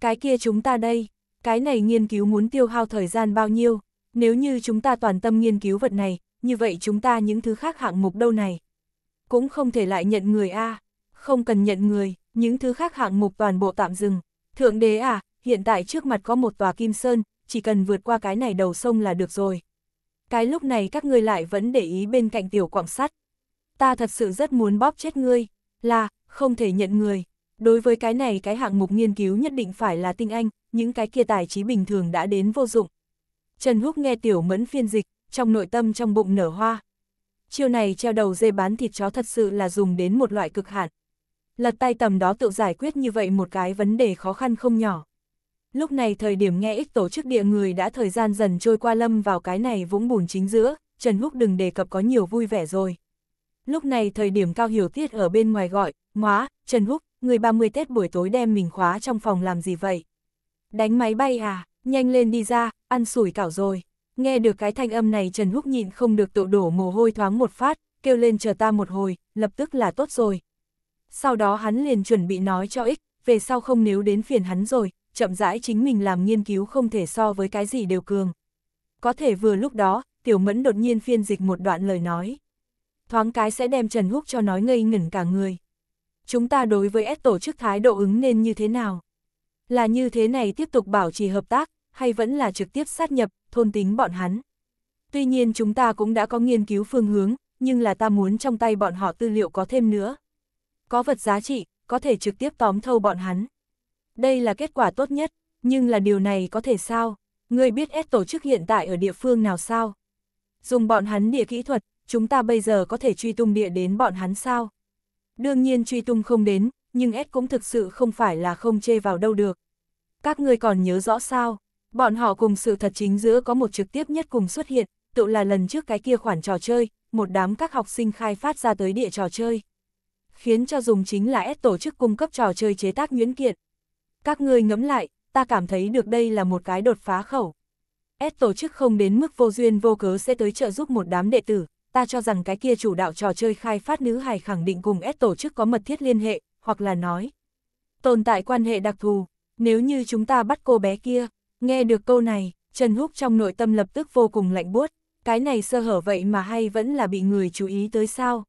Cái kia chúng ta đây, cái này nghiên cứu muốn tiêu hao thời gian bao nhiêu, nếu như chúng ta toàn tâm nghiên cứu vật này, như vậy chúng ta những thứ khác hạng mục đâu này. Cũng không thể lại nhận người A, không cần nhận người, những thứ khác hạng mục toàn bộ tạm dừng. Thượng đế à, hiện tại trước mặt có một tòa kim sơn, chỉ cần vượt qua cái này đầu sông là được rồi cái lúc này các ngươi lại vẫn để ý bên cạnh tiểu quảng sắt. Ta thật sự rất muốn bóp chết ngươi, là, không thể nhận người. Đối với cái này cái hạng mục nghiên cứu nhất định phải là tinh anh, những cái kia tài trí bình thường đã đến vô dụng. Trần Húc nghe tiểu mẫn phiên dịch, trong nội tâm trong bụng nở hoa. chiều này treo đầu dê bán thịt chó thật sự là dùng đến một loại cực hạn. Lật tay tầm đó tự giải quyết như vậy một cái vấn đề khó khăn không nhỏ. Lúc này thời điểm nghe ích tổ chức địa người đã thời gian dần trôi qua lâm vào cái này vũng bùn chính giữa, Trần Húc đừng đề cập có nhiều vui vẻ rồi. Lúc này thời điểm Cao Hiểu Tiết ở bên ngoài gọi, ngóa, Trần Húc, người 30 Tết buổi tối đem mình khóa trong phòng làm gì vậy? Đánh máy bay à, nhanh lên đi ra, ăn sủi cảo rồi. Nghe được cái thanh âm này Trần Húc nhịn không được tự đổ mồ hôi thoáng một phát, kêu lên chờ ta một hồi, lập tức là tốt rồi. Sau đó hắn liền chuẩn bị nói cho ích, về sau không nếu đến phiền hắn rồi, chậm rãi chính mình làm nghiên cứu không thể so với cái gì đều cường. Có thể vừa lúc đó, Tiểu Mẫn đột nhiên phiên dịch một đoạn lời nói. Thoáng cái sẽ đem Trần Húc cho nói ngây ngẩn cả người. Chúng ta đối với S tổ chức thái độ ứng nên như thế nào? Là như thế này tiếp tục bảo trì hợp tác, hay vẫn là trực tiếp sát nhập, thôn tính bọn hắn? Tuy nhiên chúng ta cũng đã có nghiên cứu phương hướng, nhưng là ta muốn trong tay bọn họ tư liệu có thêm nữa. Có vật giá trị, có thể trực tiếp tóm thâu bọn hắn đây là kết quả tốt nhất, nhưng là điều này có thể sao? Ngươi biết S tổ chức hiện tại ở địa phương nào sao? Dùng bọn hắn địa kỹ thuật, chúng ta bây giờ có thể truy tung địa đến bọn hắn sao? Đương nhiên truy tung không đến, nhưng S cũng thực sự không phải là không chê vào đâu được. Các ngươi còn nhớ rõ sao? Bọn họ cùng sự thật chính giữa có một trực tiếp nhất cùng xuất hiện, tự là lần trước cái kia khoản trò chơi, một đám các học sinh khai phát ra tới địa trò chơi. Khiến cho dùng chính là S tổ chức cung cấp trò chơi chế tác nhuyễn kiện các ngươi ngẫm lại, ta cảm thấy được đây là một cái đột phá khẩu. S tổ chức không đến mức vô duyên vô cớ sẽ tới trợ giúp một đám đệ tử, ta cho rằng cái kia chủ đạo trò chơi khai phát nữ hài khẳng định cùng S tổ chức có mật thiết liên hệ, hoặc là nói. Tồn tại quan hệ đặc thù, nếu như chúng ta bắt cô bé kia, nghe được câu này, Trần Húc trong nội tâm lập tức vô cùng lạnh buốt, cái này sơ hở vậy mà hay vẫn là bị người chú ý tới sao.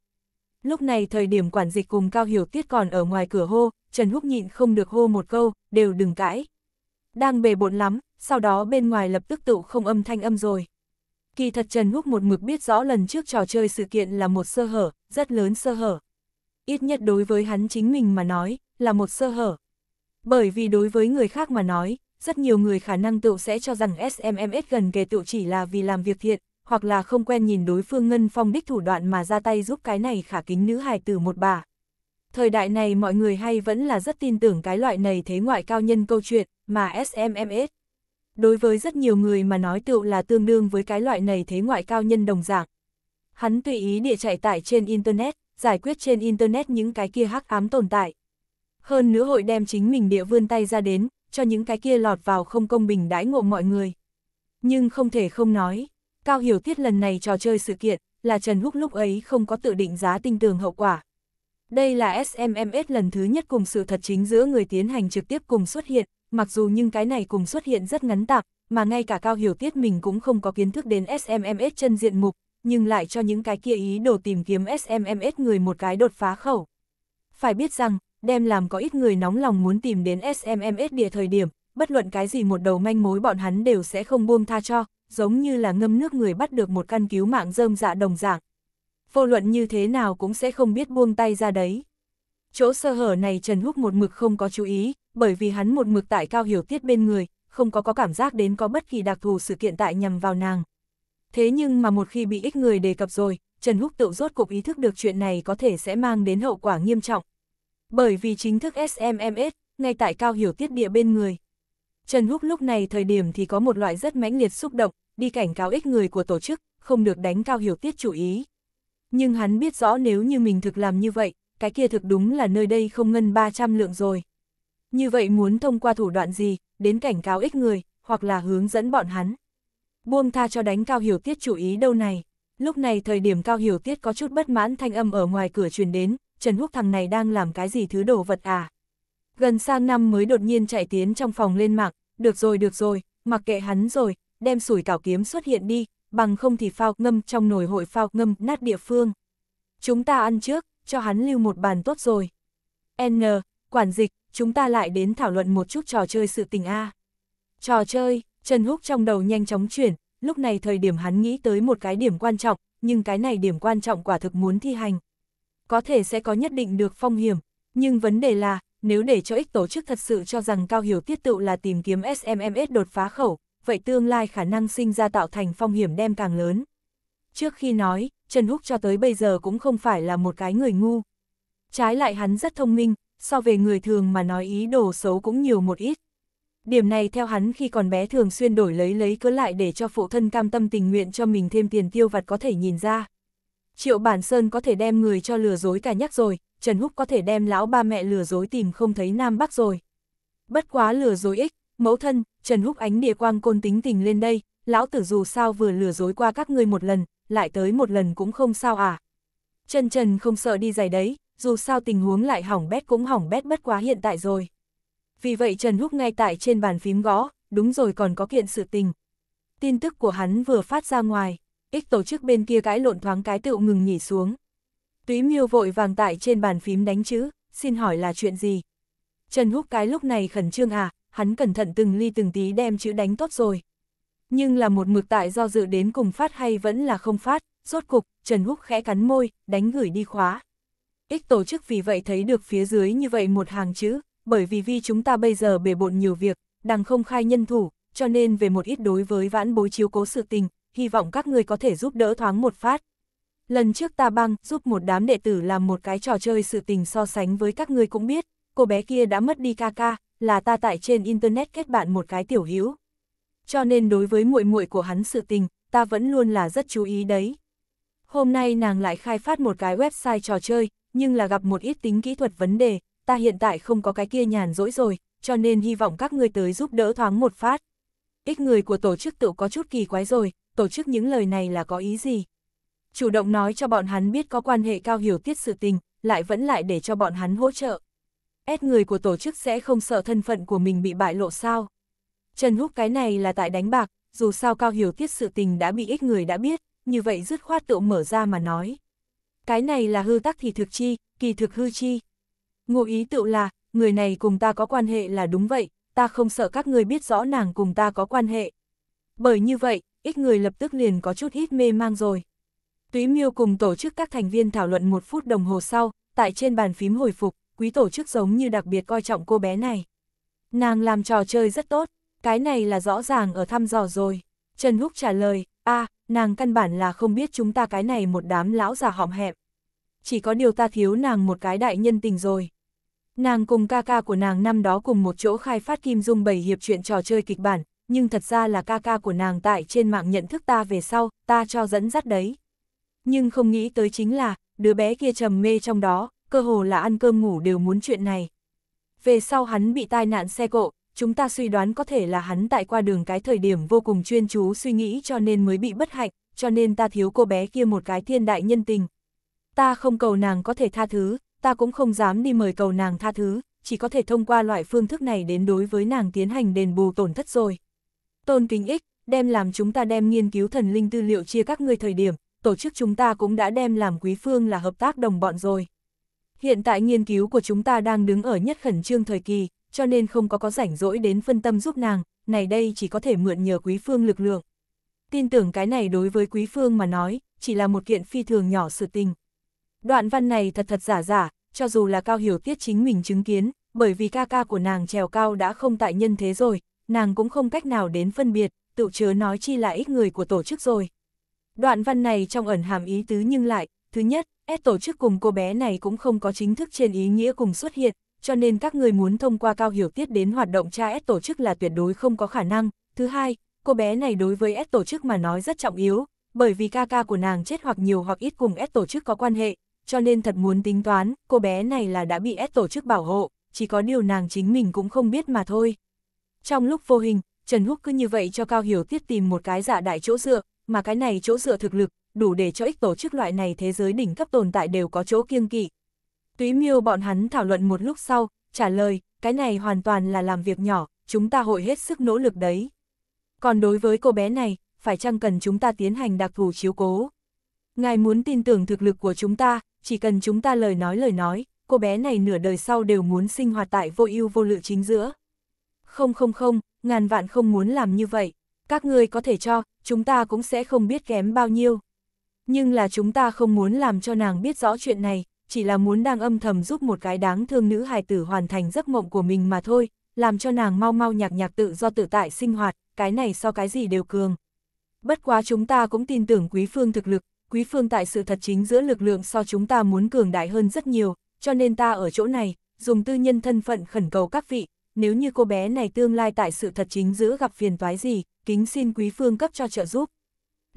Lúc này thời điểm quản dịch cùng Cao Hiểu Tiết còn ở ngoài cửa hô, Trần Húc nhịn không được hô một câu, đều đừng cãi. Đang bề bộn lắm, sau đó bên ngoài lập tức tụ không âm thanh âm rồi. Kỳ thật Trần Húc một mực biết rõ lần trước trò chơi sự kiện là một sơ hở, rất lớn sơ hở. Ít nhất đối với hắn chính mình mà nói, là một sơ hở. Bởi vì đối với người khác mà nói, rất nhiều người khả năng tựu sẽ cho rằng SMMS gần kề tựu chỉ là vì làm việc thiện, hoặc là không quen nhìn đối phương ngân phong đích thủ đoạn mà ra tay giúp cái này khả kính nữ hài tử một bà thời đại này mọi người hay vẫn là rất tin tưởng cái loại này thế ngoại cao nhân câu chuyện, mà SMMS. Đối với rất nhiều người mà nói tựu là tương đương với cái loại này thế ngoại cao nhân đồng dạng. Hắn tùy ý địa chạy tải trên Internet, giải quyết trên Internet những cái kia hắc ám tồn tại. Hơn nữa hội đem chính mình địa vươn tay ra đến, cho những cái kia lọt vào không công bình đãi ngộ mọi người. Nhưng không thể không nói, Cao Hiểu Tiết lần này trò chơi sự kiện, là Trần Húc lúc ấy không có tự định giá tinh tường hậu quả. Đây là SMMS lần thứ nhất cùng sự thật chính giữa người tiến hành trực tiếp cùng xuất hiện, mặc dù nhưng cái này cùng xuất hiện rất ngắn tạp, mà ngay cả Cao Hiểu Tiết mình cũng không có kiến thức đến SMMS chân diện mục, nhưng lại cho những cái kia ý đồ tìm kiếm SMMS người một cái đột phá khẩu. Phải biết rằng, đem làm có ít người nóng lòng muốn tìm đến SMMS địa thời điểm, bất luận cái gì một đầu manh mối bọn hắn đều sẽ không buông tha cho, giống như là ngâm nước người bắt được một căn cứu mạng rơm dạ đồng dạng, vô luận như thế nào cũng sẽ không biết buông tay ra đấy. Chỗ sơ hở này Trần Húc một mực không có chú ý, bởi vì hắn một mực tại cao hiểu tiết bên người, không có có cảm giác đến có bất kỳ đặc thù sự kiện tại nhằm vào nàng. Thế nhưng mà một khi bị ít người đề cập rồi, Trần Húc tự rốt cục ý thức được chuyện này có thể sẽ mang đến hậu quả nghiêm trọng. Bởi vì chính thức SMMS, ngay tại cao hiểu tiết địa bên người. Trần Húc lúc này thời điểm thì có một loại rất mãnh liệt xúc động, đi cảnh cáo ích người của tổ chức, không được đánh cao hiểu tiết chủ ý. Nhưng hắn biết rõ nếu như mình thực làm như vậy, cái kia thực đúng là nơi đây không ngân 300 lượng rồi. Như vậy muốn thông qua thủ đoạn gì, đến cảnh cáo ích người, hoặc là hướng dẫn bọn hắn. Buông tha cho đánh Cao Hiểu Tiết chú ý đâu này. Lúc này thời điểm Cao Hiểu Tiết có chút bất mãn thanh âm ở ngoài cửa truyền đến, Trần Húc thằng này đang làm cái gì thứ đồ vật à. Gần sang năm mới đột nhiên chạy tiến trong phòng lên mạng, được rồi được rồi, mặc kệ hắn rồi, đem sủi cảo kiếm xuất hiện đi, bằng không thì phao ngâm trong nồi hội phao ngâm nát địa phương. Chúng ta ăn trước, cho hắn lưu một bàn tốt rồi. N, quản dịch, chúng ta lại đến thảo luận một chút trò chơi sự tình A. Trò chơi, Trần Húc trong đầu nhanh chóng chuyển, lúc này thời điểm hắn nghĩ tới một cái điểm quan trọng, nhưng cái này điểm quan trọng quả thực muốn thi hành. Có thể sẽ có nhất định được phong hiểm, nhưng vấn đề là, nếu để cho ích tổ chức thật sự cho rằng Cao Hiểu Tiết tự là tìm kiếm SMMS đột phá khẩu, vậy tương lai khả năng sinh ra tạo thành phong hiểm đem càng lớn. Trước khi nói, Trần Húc cho tới bây giờ cũng không phải là một cái người ngu. Trái lại hắn rất thông minh, so về người thường mà nói ý đồ xấu cũng nhiều một ít. Điểm này theo hắn khi còn bé thường xuyên đổi lấy lấy cớ lại để cho phụ thân cam tâm tình nguyện cho mình thêm tiền tiêu vặt có thể nhìn ra. Triệu Bản Sơn có thể đem người cho lừa dối cả nhắc rồi, Trần Húc có thể đem lão ba mẹ lừa dối tìm không thấy Nam Bắc rồi. Bất quá lừa dối ích, Mẫu thân, Trần Húc ánh địa quang côn tính tình lên đây, lão tử dù sao vừa lừa dối qua các ngươi một lần, lại tới một lần cũng không sao à. Trần Trần không sợ đi giày đấy, dù sao tình huống lại hỏng bét cũng hỏng bét bất quá hiện tại rồi. Vì vậy Trần Húc ngay tại trên bàn phím gõ, đúng rồi còn có kiện sự tình. Tin tức của hắn vừa phát ra ngoài, ích tổ chức bên kia cãi lộn thoáng cái tựu ngừng nhỉ xuống. Túy miêu vội vàng tại trên bàn phím đánh chữ, xin hỏi là chuyện gì? Trần Húc cái lúc này khẩn trương à, hắn cẩn thận từng ly từng tí đem chữ đánh tốt rồi. Nhưng là một mực tại do dự đến cùng phát hay vẫn là không phát, rốt cục, Trần Húc khẽ cắn môi, đánh gửi đi khóa. Ích tổ chức vì vậy thấy được phía dưới như vậy một hàng chữ, bởi vì vi chúng ta bây giờ bề bộn nhiều việc, đang không khai nhân thủ, cho nên về một ít đối với vãn bối chiếu cố sự tình, hy vọng các người có thể giúp đỡ thoáng một phát. Lần trước ta băng giúp một đám đệ tử làm một cái trò chơi sự tình so sánh với các người cũng biết, cô bé kia đã mất đi ca ca, là ta tại trên internet kết bạn một cái tiểu hữu. Cho nên đối với muội muội của hắn sự tình, ta vẫn luôn là rất chú ý đấy. Hôm nay nàng lại khai phát một cái website trò chơi, nhưng là gặp một ít tính kỹ thuật vấn đề, ta hiện tại không có cái kia nhàn rỗi rồi, cho nên hy vọng các người tới giúp đỡ thoáng một phát. Ít người của tổ chức tự có chút kỳ quái rồi, tổ chức những lời này là có ý gì? Chủ động nói cho bọn hắn biết có quan hệ cao hiểu tiết sự tình, lại vẫn lại để cho bọn hắn hỗ trợ ép người của tổ chức sẽ không sợ thân phận của mình bị bại lộ sao. Trần Húc cái này là tại đánh bạc, dù sao Cao Hiểu Tiết sự tình đã bị ít người đã biết, như vậy dứt khoát tự mở ra mà nói. Cái này là hư tắc thì thực chi, kỳ thực hư chi. Ngụ ý tự là, người này cùng ta có quan hệ là đúng vậy, ta không sợ các người biết rõ nàng cùng ta có quan hệ. Bởi như vậy, ít người lập tức liền có chút ít mê mang rồi. Túy Miêu cùng tổ chức các thành viên thảo luận một phút đồng hồ sau, tại trên bàn phím hồi phục quý tổ chức giống như đặc biệt coi trọng cô bé này. Nàng làm trò chơi rất tốt, cái này là rõ ràng ở thăm dò rồi. Trần Húc trả lời, a nàng căn bản là không biết chúng ta cái này một đám lão già hỏng hẹp. Chỉ có điều ta thiếu nàng một cái đại nhân tình rồi. Nàng cùng ca ca của nàng năm đó cùng một chỗ khai phát Kim Dung bảy hiệp chuyện trò chơi kịch bản, nhưng thật ra là ca ca của nàng tại trên mạng nhận thức ta về sau, ta cho dẫn dắt đấy. Nhưng không nghĩ tới chính là, đứa bé kia trầm mê trong đó, cơ hồ là ăn cơm ngủ đều muốn chuyện này. Về sau hắn bị tai nạn xe cộ, chúng ta suy đoán có thể là hắn tại qua đường cái thời điểm vô cùng chuyên chú suy nghĩ cho nên mới bị bất hạnh, cho nên ta thiếu cô bé kia một cái thiên đại nhân tình. Ta không cầu nàng có thể tha thứ, ta cũng không dám đi mời cầu nàng tha thứ, chỉ có thể thông qua loại phương thức này đến đối với nàng tiến hành đền bù tổn thất rồi. Tôn kính ích, đem làm chúng ta đem nghiên cứu thần linh tư liệu chia các ngươi thời điểm, tổ chức chúng ta cũng đã đem làm quý phương là hợp tác đồng bọn rồi. Hiện tại nghiên cứu của chúng ta đang đứng ở nhất khẩn trương thời kỳ, cho nên không có có rảnh rỗi đến phân tâm giúp nàng, này đây chỉ có thể mượn nhờ quý phương lực lượng. Tin tưởng cái này đối với quý phương mà nói, chỉ là một kiện phi thường nhỏ sự tình. Đoạn văn này thật thật giả giả, cho dù là cao hiểu tiết chính mình chứng kiến, bởi vì ca ca của nàng trèo cao đã không tại nhân thế rồi, nàng cũng không cách nào đến phân biệt, tự chớ nói chi là ít người của tổ chức rồi. Đoạn văn này trong ẩn hàm ý tứ nhưng lại, thứ nhất, S tổ chức cùng cô bé này cũng không có chính thức trên ý nghĩa cùng xuất hiện, cho nên các người muốn thông qua cao hiểu tiết đến hoạt động cha S tổ chức là tuyệt đối không có khả năng. Thứ hai, cô bé này đối với S tổ chức mà nói rất trọng yếu, bởi vì ca ca của nàng chết hoặc nhiều hoặc ít cùng S tổ chức có quan hệ, cho nên thật muốn tính toán, cô bé này là đã bị S tổ chức bảo hộ, chỉ có điều nàng chính mình cũng không biết mà thôi. Trong lúc vô hình, Trần Húc cứ như vậy cho Cao Hiểu Tiết tìm một cái giả dạ đại chỗ dựa, mà cái này chỗ dựa thực lực, đủ để cho ích tổ chức loại này thế giới đỉnh cấp tồn tại đều có chỗ kiêng kỵ. Túy miêu bọn hắn thảo luận một lúc sau, trả lời, cái này hoàn toàn là làm việc nhỏ, chúng ta hội hết sức nỗ lực đấy. Còn đối với cô bé này, phải chăng cần chúng ta tiến hành đặc thù chiếu cố? Ngài muốn tin tưởng thực lực của chúng ta, chỉ cần chúng ta lời nói lời nói, cô bé này nửa đời sau đều muốn sinh hoạt tại vô ưu vô lự chính giữa. Không không không, ngàn vạn không muốn làm như vậy, các ngươi có thể cho, chúng ta cũng sẽ không biết kém bao nhiêu nhưng là chúng ta không muốn làm cho nàng biết rõ chuyện này, chỉ là muốn đang âm thầm giúp một cái đáng thương nữ hài tử hoàn thành giấc mộng của mình mà thôi, làm cho nàng mau mau nhạc nhạc tự do tự tại sinh hoạt, cái này so cái gì đều cường. Bất quá chúng ta cũng tin tưởng quý phương thực lực, quý phương tại sự thật chính giữa lực lượng so chúng ta muốn cường đại hơn rất nhiều, cho nên ta ở chỗ này, dùng tư nhân thân phận khẩn cầu các vị, nếu như cô bé này tương lai tại sự thật chính giữa gặp phiền toái gì, kính xin quý phương cấp cho trợ giúp.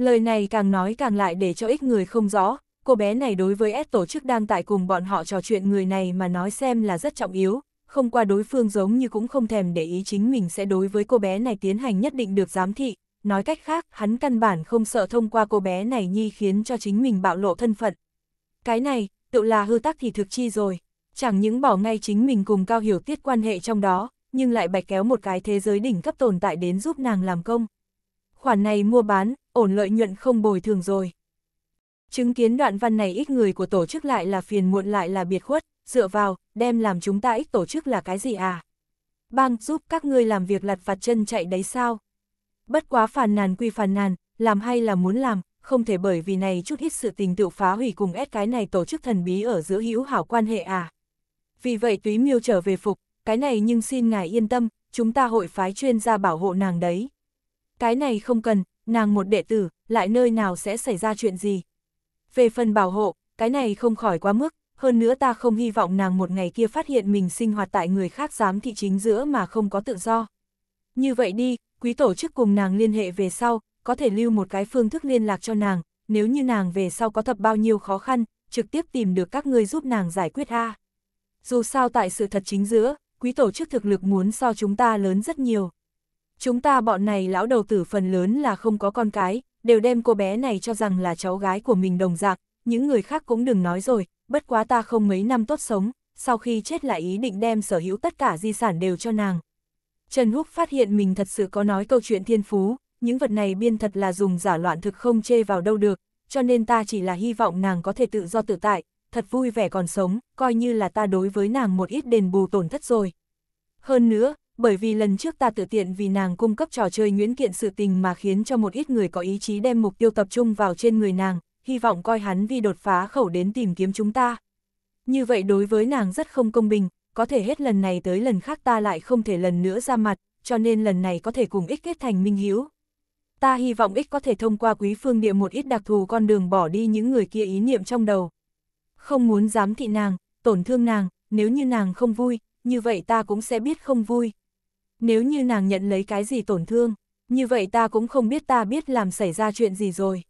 Lời này càng nói càng lại để cho ít người không rõ, cô bé này đối với S tổ chức đang tại cùng bọn họ trò chuyện người này mà nói xem là rất trọng yếu, không qua đối phương giống như cũng không thèm để ý chính mình sẽ đối với cô bé này tiến hành nhất định được giám thị. Nói cách khác, hắn căn bản không sợ thông qua cô bé này nhi khiến cho chính mình bạo lộ thân phận. Cái này, tự là hư tắc thì thực chi rồi. Chẳng những bỏ ngay chính mình cùng cao hiểu tiết quan hệ trong đó, nhưng lại bạch kéo một cái thế giới đỉnh cấp tồn tại đến giúp nàng làm công. Khoản này mua bán, ổn lợi nhuận không bồi thường rồi. Chứng kiến đoạn văn này ít người của tổ chức lại là phiền muộn lại là biệt khuất, dựa vào, đem làm chúng ta ít tổ chức là cái gì à? Bang giúp các ngươi làm việc lặt vặt chân chạy đấy sao? Bất quá phàn nàn quy phàn nàn, làm hay là muốn làm, không thể bởi vì này chút ít sự tình tự phá hủy cùng ép cái này tổ chức thần bí ở giữa hữu hảo quan hệ à. Vì vậy túy miêu trở về phục, cái này nhưng xin ngài yên tâm, chúng ta hội phái chuyên gia bảo hộ nàng đấy. Cái này không cần, nàng một đệ tử, lại nơi nào sẽ xảy ra chuyện gì. Về phần bảo hộ, cái này không khỏi quá mức, hơn nữa ta không hy vọng nàng một ngày kia phát hiện mình sinh hoạt tại người khác giám thị chính giữa mà không có tự do. Như vậy đi, quý tổ chức cùng nàng liên hệ về sau, có thể lưu một cái phương thức liên lạc cho nàng, nếu như nàng về sau có thập bao nhiêu khó khăn, trực tiếp tìm được các ngươi giúp nàng giải quyết a. Dù sao tại sự thật chính giữa, quý tổ chức thực lực muốn so chúng ta lớn rất nhiều chúng ta bọn này lão đầu tử phần lớn là không có con cái, đều đem cô bé này cho rằng là cháu gái của mình đồng dạng, những người khác cũng đừng nói rồi, bất quá ta không mấy năm tốt sống, sau khi chết lại ý định đem sở hữu tất cả di sản đều cho nàng. Trần Húc phát hiện mình thật sự có nói câu chuyện thiên phú, những vật này biên thật là dùng giả loạn thực không chê vào đâu được, cho nên ta chỉ là hy vọng nàng có thể tự do tự tại, thật vui vẻ còn sống, coi như là ta đối với nàng một ít đền bù tổn thất rồi. Hơn nữa, bởi vì lần trước ta tự tiện vì nàng cung cấp trò chơi nguyễn kiện sự tình mà khiến cho một ít người có ý chí đem mục tiêu tập trung vào trên người nàng, hy vọng coi hắn vì đột phá khẩu đến tìm kiếm chúng ta. Như vậy đối với nàng rất không công bình, có thể hết lần này tới lần khác ta lại không thể lần nữa ra mặt, cho nên lần này có thể cùng ích kết thành minh hiếu. Ta hy vọng ích có thể thông qua quý phương địa một ít đặc thù con đường bỏ đi những người kia ý niệm trong đầu. Không muốn dám thị nàng, tổn thương nàng, nếu như nàng không vui, như vậy ta cũng sẽ biết không vui nếu như nàng nhận lấy cái gì tổn thương, như vậy ta cũng không biết ta biết làm xảy ra chuyện gì rồi.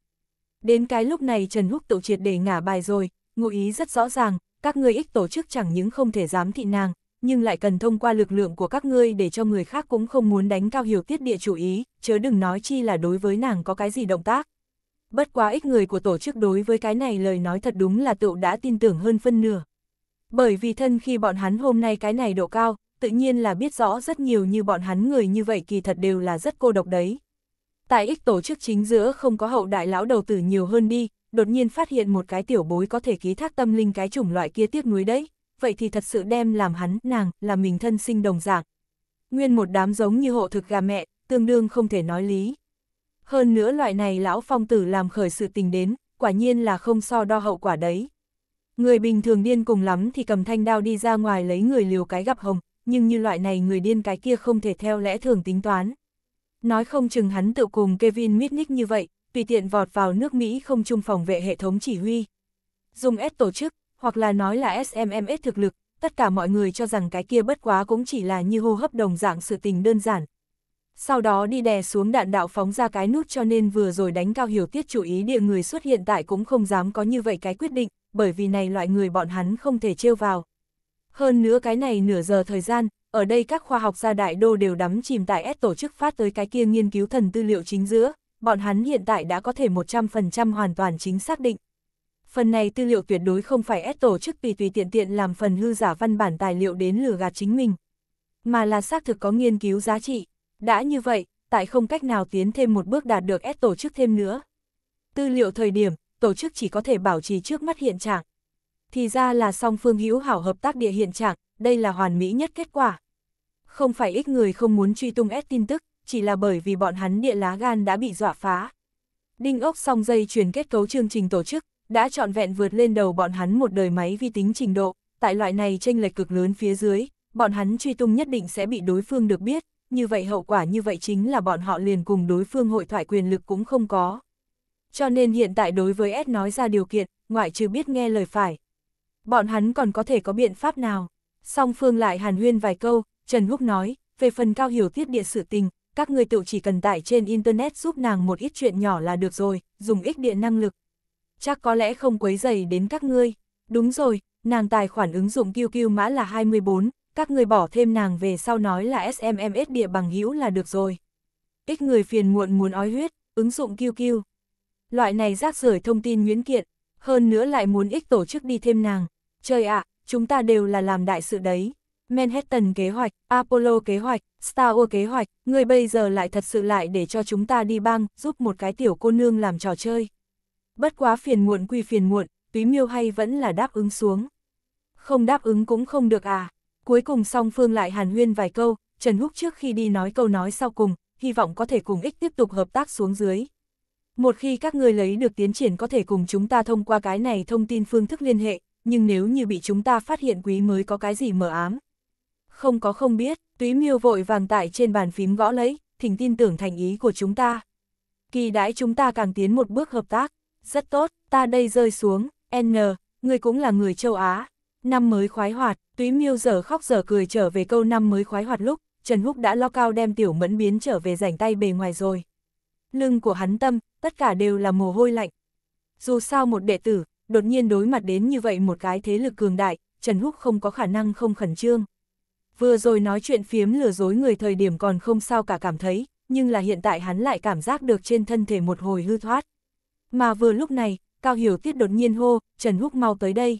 Đến cái lúc này Trần Húc tự triệt để ngả bài rồi, ngụ ý rất rõ ràng, các ngươi ích tổ chức chẳng những không thể dám thị nàng, nhưng lại cần thông qua lực lượng của các ngươi để cho người khác cũng không muốn đánh cao hiểu tiết địa chủ ý, chớ đừng nói chi là đối với nàng có cái gì động tác. Bất quá ích người của tổ chức đối với cái này lời nói thật đúng là tựu đã tin tưởng hơn phân nửa. Bởi vì thân khi bọn hắn hôm nay cái này độ cao, tự nhiên là biết rõ rất nhiều như bọn hắn người như vậy kỳ thật đều là rất cô độc đấy. Tại ích tổ chức chính giữa không có hậu đại lão đầu tử nhiều hơn đi, đột nhiên phát hiện một cái tiểu bối có thể ký thác tâm linh cái chủng loại kia tiếc núi đấy, vậy thì thật sự đem làm hắn, nàng, là mình thân sinh đồng dạng. Nguyên một đám giống như hộ thực gà mẹ, tương đương không thể nói lý. Hơn nữa loại này lão phong tử làm khởi sự tình đến, quả nhiên là không so đo hậu quả đấy. Người bình thường điên cùng lắm thì cầm thanh đao đi ra ngoài lấy người liều cái gặp hồng, nhưng như loại này người điên cái kia không thể theo lẽ thường tính toán. Nói không chừng hắn tự cùng Kevin Mitnick như vậy, tùy tiện vọt vào nước Mỹ không chung phòng vệ hệ thống chỉ huy. Dùng S tổ chức, hoặc là nói là SMMS thực lực, tất cả mọi người cho rằng cái kia bất quá cũng chỉ là như hô hấp đồng dạng sự tình đơn giản. Sau đó đi đè xuống đạn đạo phóng ra cái nút cho nên vừa rồi đánh cao hiểu tiết chủ ý địa người xuất hiện tại cũng không dám có như vậy cái quyết định, bởi vì này loại người bọn hắn không thể trêu vào. Hơn nữa cái này nửa giờ thời gian, ở đây các khoa học gia đại đô đều đắm chìm tại S tổ chức phát tới cái kia nghiên cứu thần tư liệu chính giữa, bọn hắn hiện tại đã có thể 100% hoàn toàn chính xác định. Phần này tư liệu tuyệt đối không phải S tổ chức vì tùy tiện tiện làm phần hư giả văn bản tài liệu đến lừa gạt chính mình, mà là xác thực có nghiên cứu giá trị. Đã như vậy, tại không cách nào tiến thêm một bước đạt được S tổ chức thêm nữa. Tư liệu thời điểm, tổ chức chỉ có thể bảo trì trước mắt hiện trạng thì ra là song phương hữu hảo hợp tác địa hiện trạng, đây là hoàn mỹ nhất kết quả. Không phải ít người không muốn truy tung s tin tức, chỉ là bởi vì bọn hắn địa lá gan đã bị dọa phá. Đinh ốc song dây chuyển kết cấu chương trình tổ chức, đã trọn vẹn vượt lên đầu bọn hắn một đời máy vi tính trình độ, tại loại này tranh lệch cực lớn phía dưới, bọn hắn truy tung nhất định sẽ bị đối phương được biết, như vậy hậu quả như vậy chính là bọn họ liền cùng đối phương hội thoại quyền lực cũng không có. Cho nên hiện tại đối với S nói ra điều kiện, ngoại trừ biết nghe lời phải, bọn hắn còn có thể có biện pháp nào. Song phương lại hàn huyên vài câu, Trần Húc nói, về phần cao hiểu tiết địa sự tình, các người tự chỉ cần tải trên Internet giúp nàng một ít chuyện nhỏ là được rồi, dùng ích địa năng lực. Chắc có lẽ không quấy dày đến các ngươi. Đúng rồi, nàng tài khoản ứng dụng QQ mã là 24, các người bỏ thêm nàng về sau nói là SMMS địa bằng hữu là được rồi. Ít người phiền muộn muốn ói huyết, ứng dụng QQ. Loại này rác rưởi thông tin nguyễn kiện, hơn nữa lại muốn ích tổ chức đi thêm nàng. Trời ạ, chúng ta đều là làm đại sự đấy. Manhattan kế hoạch, Apollo kế hoạch, Star Wars kế hoạch, người bây giờ lại thật sự lại để cho chúng ta đi băng giúp một cái tiểu cô nương làm trò chơi. Bất quá phiền muộn quy phiền muộn, túy miêu hay vẫn là đáp ứng xuống. Không đáp ứng cũng không được à. Cuối cùng song phương lại hàn huyên vài câu, Trần Húc trước khi đi nói câu nói sau cùng, hy vọng có thể cùng ích tiếp tục hợp tác xuống dưới. Một khi các ngươi lấy được tiến triển có thể cùng chúng ta thông qua cái này thông tin phương thức liên hệ, nhưng nếu như bị chúng ta phát hiện quý mới có cái gì mở ám. Không có không biết, túy miêu vội vàng tại trên bàn phím gõ lấy, thỉnh tin tưởng thành ý của chúng ta. Kỳ đãi chúng ta càng tiến một bước hợp tác, rất tốt, ta đây rơi xuống, N, người cũng là người châu Á. Năm mới khoái hoạt, túy miêu giờ khóc giờ cười trở về câu năm mới khoái hoạt lúc, Trần Húc đã lo cao đem tiểu mẫn biến trở về rảnh tay bề ngoài rồi lưng của hắn tâm, tất cả đều là mồ hôi lạnh. Dù sao một đệ tử, đột nhiên đối mặt đến như vậy một cái thế lực cường đại, Trần Húc không có khả năng không khẩn trương. Vừa rồi nói chuyện phiếm lừa dối người thời điểm còn không sao cả cảm thấy, nhưng là hiện tại hắn lại cảm giác được trên thân thể một hồi hư thoát. Mà vừa lúc này, Cao Hiểu Tiết đột nhiên hô, Trần Húc mau tới đây.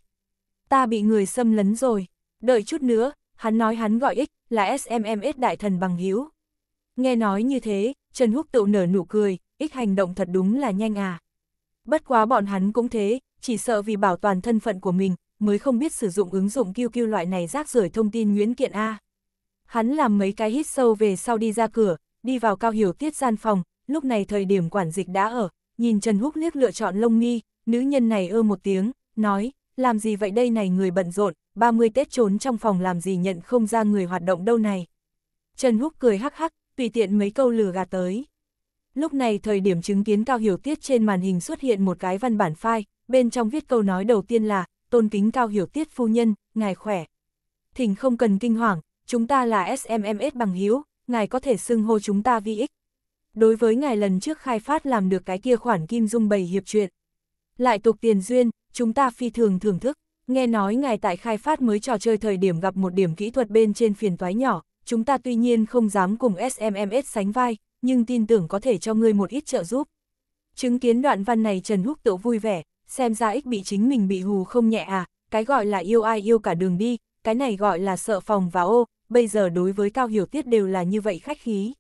Ta bị người xâm lấn rồi, đợi chút nữa, hắn nói hắn gọi ích là SMMS đại thần bằng hiếu. Nghe nói như thế, Trần Húc tự nở nụ cười, ít hành động thật đúng là nhanh à. Bất quá bọn hắn cũng thế, chỉ sợ vì bảo toàn thân phận của mình, mới không biết sử dụng ứng dụng QQ loại này rác rưởi thông tin Nguyễn kiện A. Hắn làm mấy cái hít sâu về sau đi ra cửa, đi vào cao hiểu tiết gian phòng, lúc này thời điểm quản dịch đã ở, nhìn Trần Húc liếc lựa chọn lông nghi, nữ nhân này ơ một tiếng, nói, làm gì vậy đây này người bận rộn, 30 Tết trốn trong phòng làm gì nhận không ra người hoạt động đâu này. Trần Húc cười hắc hắc, tùy tiện mấy câu lừa gạt tới. Lúc này thời điểm chứng kiến Cao Hiểu Tiết trên màn hình xuất hiện một cái văn bản file, bên trong viết câu nói đầu tiên là, tôn kính Cao Hiểu Tiết phu nhân, ngài khỏe. Thỉnh không cần kinh hoàng, chúng ta là SMMS bằng hiếu, ngài có thể xưng hô chúng ta vi ích. Đối với ngài lần trước khai phát làm được cái kia khoản kim dung bày hiệp chuyện. Lại tục tiền duyên, chúng ta phi thường thưởng thức, nghe nói ngài tại khai phát mới trò chơi thời điểm gặp một điểm kỹ thuật bên trên phiền toái nhỏ, chúng ta tuy nhiên không dám cùng SMMS sánh vai, nhưng tin tưởng có thể cho ngươi một ít trợ giúp. Chứng kiến đoạn văn này Trần Húc tự vui vẻ, xem ra ích bị chính mình bị hù không nhẹ à, cái gọi là yêu ai yêu cả đường đi, cái này gọi là sợ phòng và ô, bây giờ đối với Cao Hiểu Tiết đều là như vậy khách khí.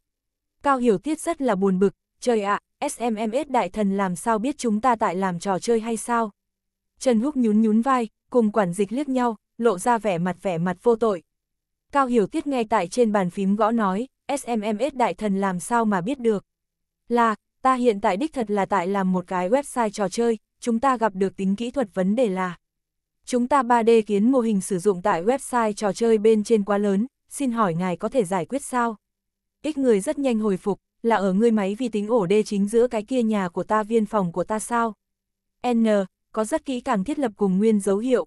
Cao Hiểu Tiết rất là buồn bực, trời ạ, à, SMMS đại thần làm sao biết chúng ta tại làm trò chơi hay sao? Trần Húc nhún nhún vai, cùng quản dịch liếc nhau, lộ ra vẻ mặt vẻ mặt vô tội, Cao Hiểu Tiết ngay tại trên bàn phím gõ nói, SMMS đại thần làm sao mà biết được. Là, ta hiện tại đích thật là tại làm một cái website trò chơi, chúng ta gặp được tính kỹ thuật vấn đề là. Chúng ta 3D kiến mô hình sử dụng tại website trò chơi bên trên quá lớn, xin hỏi ngài có thể giải quyết sao? Ít người rất nhanh hồi phục, là ở ngươi máy vi tính ổ đê chính giữa cái kia nhà của ta viên phòng của ta sao? N, có rất kỹ càng thiết lập cùng nguyên dấu hiệu.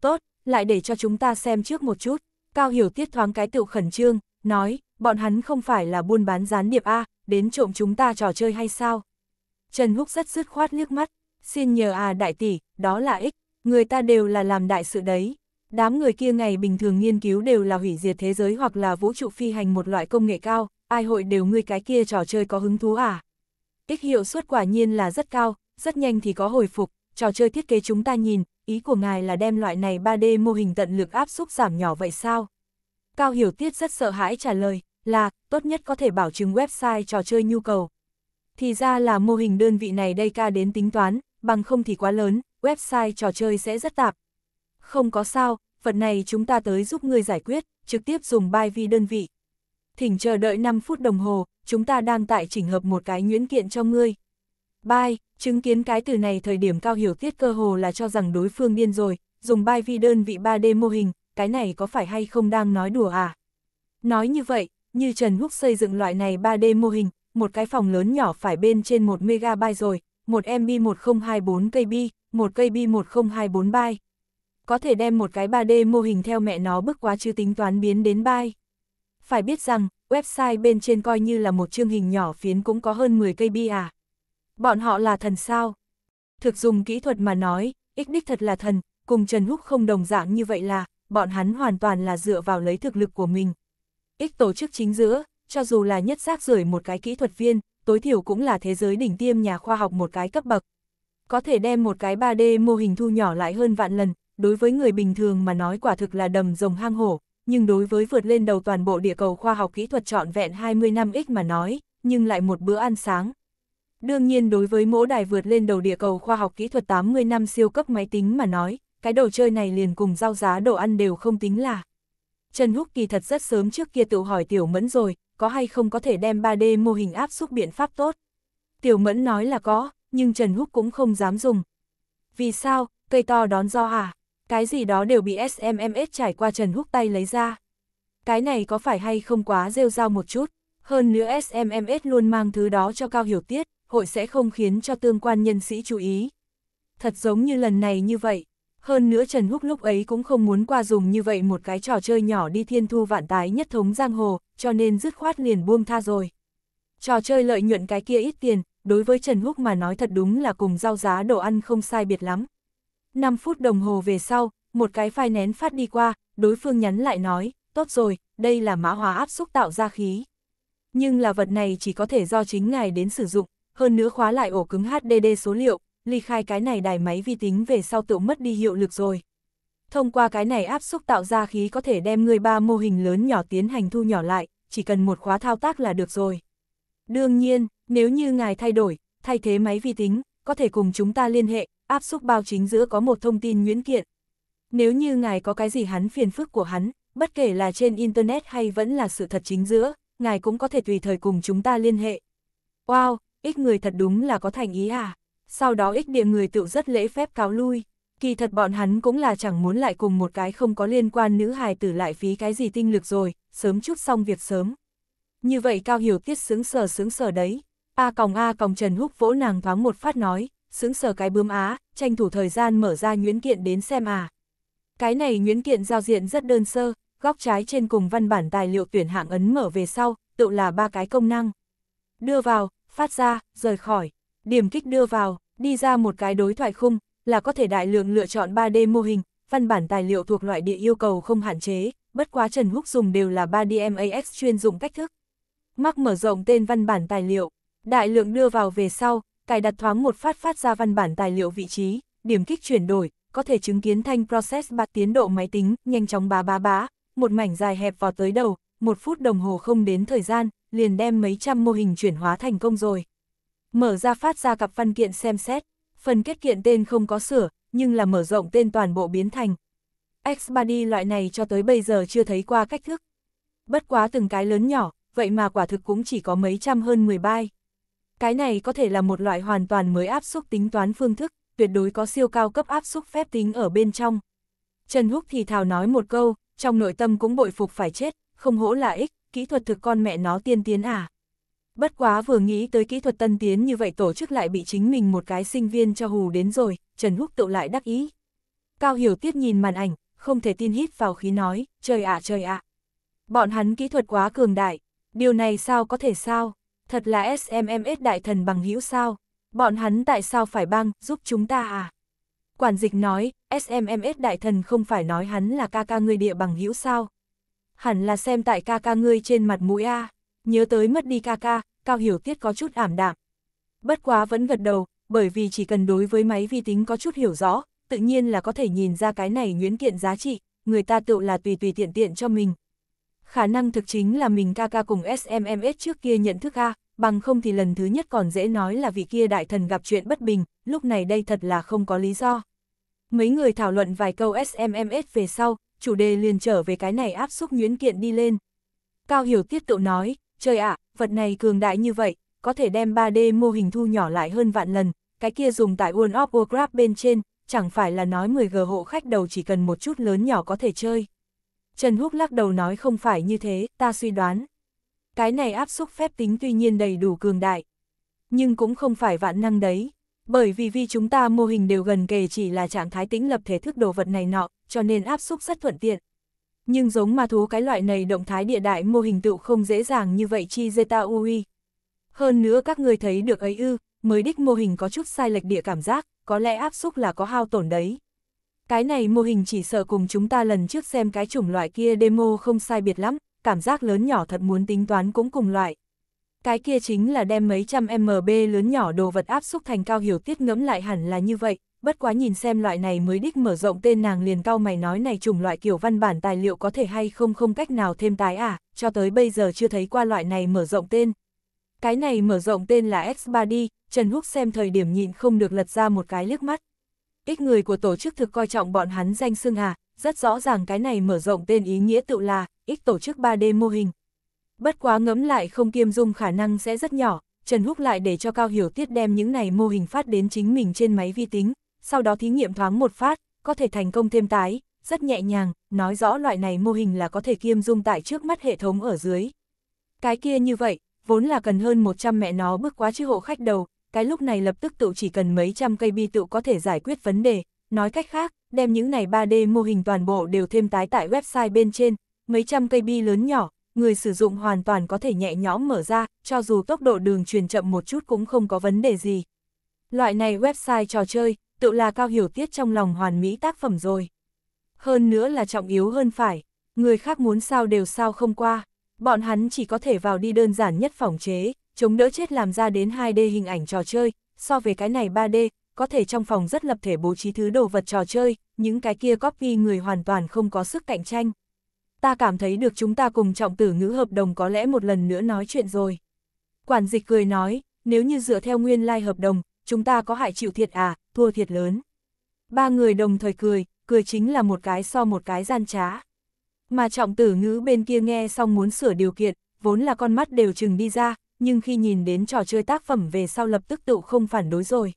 Tốt, lại để cho chúng ta xem trước một chút, Cao Hiểu Tiết thoáng cái tựu khẩn trương, nói, bọn hắn không phải là buôn bán gián điệp A, đến trộm chúng ta trò chơi hay sao? Trần Húc rất dứt khoát liếc mắt, xin nhờ à đại tỷ, đó là ích, người ta đều là làm đại sự đấy. Đám người kia ngày bình thường nghiên cứu đều là hủy diệt thế giới hoặc là vũ trụ phi hành một loại công nghệ cao, ai hội đều ngươi cái kia trò chơi có hứng thú à? Ích hiệu suất quả nhiên là rất cao, rất nhanh thì có hồi phục, trò chơi thiết kế chúng ta nhìn, ý của ngài là đem loại này 3D mô hình tận lực áp xúc giảm nhỏ vậy sao? Cao Hiểu Tiết rất sợ hãi trả lời, là, tốt nhất có thể bảo chứng website trò chơi nhu cầu. Thì ra là mô hình đơn vị này đây ca đến tính toán, bằng không thì quá lớn, website trò chơi sẽ rất tạp. Không có sao, phần này chúng ta tới giúp người giải quyết, trực tiếp dùng bài vi đơn vị. Thỉnh chờ đợi 5 phút đồng hồ, chúng ta đang tại chỉnh hợp một cái nhuyễn kiện cho ngươi. Bai, chứng kiến cái từ này thời điểm cao hiểu tiết cơ hồ là cho rằng đối phương điên rồi, dùng bai vi đơn vị 3D mô hình, cái này có phải hay không đang nói đùa à? Nói như vậy, như Trần Húc xây dựng loại này 3D mô hình, một cái phòng lớn nhỏ phải bên trên 1 megabyte rồi, một MB 1024 KB, một KB 1024 byte. Có thể đem một cái 3D mô hình theo mẹ nó bước quá chứ tính toán biến đến byte. Phải biết rằng, website bên trên coi như là một chương hình nhỏ phiến cũng có hơn 10 KB à. Bọn họ là thần sao? Thực dùng kỹ thuật mà nói, ích đích thật là thần, cùng Trần Húc không đồng dạng như vậy là, bọn hắn hoàn toàn là dựa vào lấy thực lực của mình. Ích tổ chức chính giữa, cho dù là nhất xác rời một cái kỹ thuật viên, tối thiểu cũng là thế giới đỉnh tiêm nhà khoa học một cái cấp bậc. Có thể đem một cái 3D mô hình thu nhỏ lại hơn vạn lần, đối với người bình thường mà nói quả thực là đầm rồng hang hổ, nhưng đối với vượt lên đầu toàn bộ địa cầu khoa học kỹ thuật trọn vẹn 20 năm ích mà nói, nhưng lại một bữa ăn sáng, Đương nhiên đối với mỗ đài vượt lên đầu địa cầu khoa học kỹ thuật 80 năm siêu cấp máy tính mà nói, cái đồ chơi này liền cùng giao giá đồ ăn đều không tính là. Trần Húc kỳ thật rất sớm trước kia tự hỏi Tiểu Mẫn rồi, có hay không có thể đem 3D mô hình áp xúc biện pháp tốt. Tiểu Mẫn nói là có, nhưng Trần Húc cũng không dám dùng. Vì sao, cây to đón do à? Cái gì đó đều bị SMMS trải qua Trần Húc tay lấy ra. Cái này có phải hay không quá rêu rao một chút, hơn nữa SMMS luôn mang thứ đó cho Cao Hiểu Tiết hội sẽ không khiến cho tương quan nhân sĩ chú ý. Thật giống như lần này như vậy, hơn nữa Trần Húc lúc ấy cũng không muốn qua dùng như vậy một cái trò chơi nhỏ đi thiên thu vạn tái nhất thống giang hồ, cho nên dứt khoát liền buông tha rồi. Trò chơi lợi nhuận cái kia ít tiền, đối với Trần Húc mà nói thật đúng là cùng rau giá đồ ăn không sai biệt lắm. 5 phút đồng hồ về sau, một cái phai nén phát đi qua, đối phương nhắn lại nói, tốt rồi, đây là mã hóa áp xúc tạo ra khí. Nhưng là vật này chỉ có thể do chính ngài đến sử dụng, hơn nữa khóa lại ổ cứng HDD số liệu, ly khai cái này đài máy vi tính về sau tự mất đi hiệu lực rồi. Thông qua cái này áp xúc tạo ra khí có thể đem người ba mô hình lớn nhỏ tiến hành thu nhỏ lại, chỉ cần một khóa thao tác là được rồi. Đương nhiên, nếu như ngài thay đổi, thay thế máy vi tính, có thể cùng chúng ta liên hệ, áp xúc bao chính giữa có một thông tin nguyễn kiện. Nếu như ngài có cái gì hắn phiền phức của hắn, bất kể là trên Internet hay vẫn là sự thật chính giữa, ngài cũng có thể tùy thời cùng chúng ta liên hệ. Wow, ít người thật đúng là có thành ý à. Sau đó ít địa người tự rất lễ phép cáo lui, kỳ thật bọn hắn cũng là chẳng muốn lại cùng một cái không có liên quan nữ hài tử lại phí cái gì tinh lực rồi, sớm chút xong việc sớm. Như vậy Cao Hiểu Tiết sướng sờ sướng sờ đấy, A còng A còng Trần Húc vỗ nàng thoáng một phát nói, sướng sờ cái bướm á, tranh thủ thời gian mở ra nguyễn kiện đến xem à. Cái này nguyễn kiện giao diện rất đơn sơ, góc trái trên cùng văn bản tài liệu tuyển hạng ấn mở về sau, tự là ba cái công năng. Đưa vào, phát ra, rời khỏi, điểm kích đưa vào, đi ra một cái đối thoại khung, là có thể đại lượng lựa chọn 3D mô hình, văn bản tài liệu thuộc loại địa yêu cầu không hạn chế, bất quá Trần Húc dùng đều là 3D MAX chuyên dụng cách thức. Mắc mở rộng tên văn bản tài liệu, đại lượng đưa vào về sau, cài đặt thoáng một phát phát ra văn bản tài liệu vị trí, điểm kích chuyển đổi, có thể chứng kiến thanh process bạc tiến độ máy tính, nhanh chóng bá bá bá, một mảnh dài hẹp vào tới đầu, một phút đồng hồ không đến thời gian, liền đem mấy trăm mô hình chuyển hóa thành công rồi. Mở ra phát ra cặp văn kiện xem xét, phần kết kiện tên không có sửa, nhưng là mở rộng tên toàn bộ biến thành. X-Body loại này cho tới bây giờ chưa thấy qua cách thức. Bất quá từng cái lớn nhỏ, vậy mà quả thực cũng chỉ có mấy trăm hơn 10 bay Cái này có thể là một loại hoàn toàn mới áp suất tính toán phương thức, tuyệt đối có siêu cao cấp áp suất phép tính ở bên trong. Trần Húc thì thào nói một câu, trong nội tâm cũng bội phục phải chết, không hỗ là ích, kỹ thuật thực con mẹ nó tiên tiến à. Bất quá vừa nghĩ tới kỹ thuật tân tiến như vậy tổ chức lại bị chính mình một cái sinh viên cho hù đến rồi, Trần Húc tự lại đắc ý. Cao Hiểu Tiết nhìn màn ảnh, không thể tin hít vào khí nói, trời ạ trời ạ. Bọn hắn kỹ thuật quá cường đại, điều này sao có thể sao, thật là SMMS đại thần bằng hữu sao, bọn hắn tại sao phải băng, giúp chúng ta à. Quản dịch nói, SMMS đại thần không phải nói hắn là ca ca người địa bằng hữu sao, hẳn là xem tại ca ca ngươi trên mặt mũi a nhớ tới mất đi ca ca, Cao Hiểu Tiết có chút ảm đạm. Bất quá vẫn gật đầu, bởi vì chỉ cần đối với máy vi tính có chút hiểu rõ, tự nhiên là có thể nhìn ra cái này nguyễn kiện giá trị, người ta tự là tùy tùy tiện tiện cho mình. Khả năng thực chính là mình ca ca cùng SMMS trước kia nhận thức A, bằng không thì lần thứ nhất còn dễ nói là vị kia đại thần gặp chuyện bất bình, lúc này đây thật là không có lý do. Mấy người thảo luận vài câu SMMS về sau, chủ đề liền trở về cái này áp xúc nhuyễn kiện đi lên. Cao Hiểu tiết tự nói, trời ạ, vật này cường đại như vậy, có thể đem 3D mô hình thu nhỏ lại hơn vạn lần, cái kia dùng tại World of Warcraft bên trên, chẳng phải là nói 10G hộ khách đầu chỉ cần một chút lớn nhỏ có thể chơi. Trần Húc lắc đầu nói không phải như thế, ta suy đoán. Cái này áp xúc phép tính tuy nhiên đầy đủ cường đại, nhưng cũng không phải vạn năng đấy. Bởi vì vi chúng ta mô hình đều gần kề chỉ là trạng thái tĩnh lập thể thức đồ vật này nọ, cho nên áp xúc rất thuận tiện. Nhưng giống ma thú cái loại này động thái địa đại mô hình tựu không dễ dàng như vậy chi zeta ui. Hơn nữa các người thấy được ấy ư, mới đích mô hình có chút sai lệch địa cảm giác, có lẽ áp xúc là có hao tổn đấy. Cái này mô hình chỉ sợ cùng chúng ta lần trước xem cái chủng loại kia demo không sai biệt lắm, cảm giác lớn nhỏ thật muốn tính toán cũng cùng loại cái kia chính là đem mấy trăm MB lớn nhỏ đồ vật áp xúc thành cao hiểu tiết ngẫm lại hẳn là như vậy, bất quá nhìn xem loại này mới đích mở rộng tên nàng liền cao mày nói này chủng loại kiểu văn bản tài liệu có thể hay không không cách nào thêm tái à, cho tới bây giờ chưa thấy qua loại này mở rộng tên. Cái này mở rộng tên là X3D, Trần Húc xem thời điểm nhịn không được lật ra một cái liếc mắt. Ít người của tổ chức thực coi trọng bọn hắn danh xưng à, rất rõ ràng cái này mở rộng tên ý nghĩa tự là, ít tổ chức 3D mô hình, Bất quá ngẫm lại không kiêm dung khả năng sẽ rất nhỏ, Trần Húc lại để cho Cao Hiểu Tiết đem những này mô hình phát đến chính mình trên máy vi tính, sau đó thí nghiệm thoáng một phát, có thể thành công thêm tái, rất nhẹ nhàng, nói rõ loại này mô hình là có thể kiêm dung tại trước mắt hệ thống ở dưới. Cái kia như vậy, vốn là cần hơn 100 mẹ nó bước quá chứ hộ khách đầu, cái lúc này lập tức tự chỉ cần mấy trăm cây bi tự có thể giải quyết vấn đề, nói cách khác, đem những này 3D mô hình toàn bộ đều thêm tái tại website bên trên, mấy trăm cây bi lớn nhỏ, người sử dụng hoàn toàn có thể nhẹ nhõm mở ra, cho dù tốc độ đường truyền chậm một chút cũng không có vấn đề gì. Loại này website trò chơi, tự là cao hiểu tiết trong lòng hoàn mỹ tác phẩm rồi. Hơn nữa là trọng yếu hơn phải, người khác muốn sao đều sao không qua, bọn hắn chỉ có thể vào đi đơn giản nhất phòng chế, chống đỡ chết làm ra đến 2D hình ảnh trò chơi, so về cái này 3D, có thể trong phòng rất lập thể bố trí thứ đồ vật trò chơi, những cái kia copy người hoàn toàn không có sức cạnh tranh ta cảm thấy được chúng ta cùng trọng tử ngữ hợp đồng có lẽ một lần nữa nói chuyện rồi. Quản dịch cười nói, nếu như dựa theo nguyên lai hợp đồng, chúng ta có hại chịu thiệt à, thua thiệt lớn. Ba người đồng thời cười, cười chính là một cái so một cái gian trá. Mà trọng tử ngữ bên kia nghe xong muốn sửa điều kiện, vốn là con mắt đều chừng đi ra, nhưng khi nhìn đến trò chơi tác phẩm về sau lập tức tự không phản đối rồi.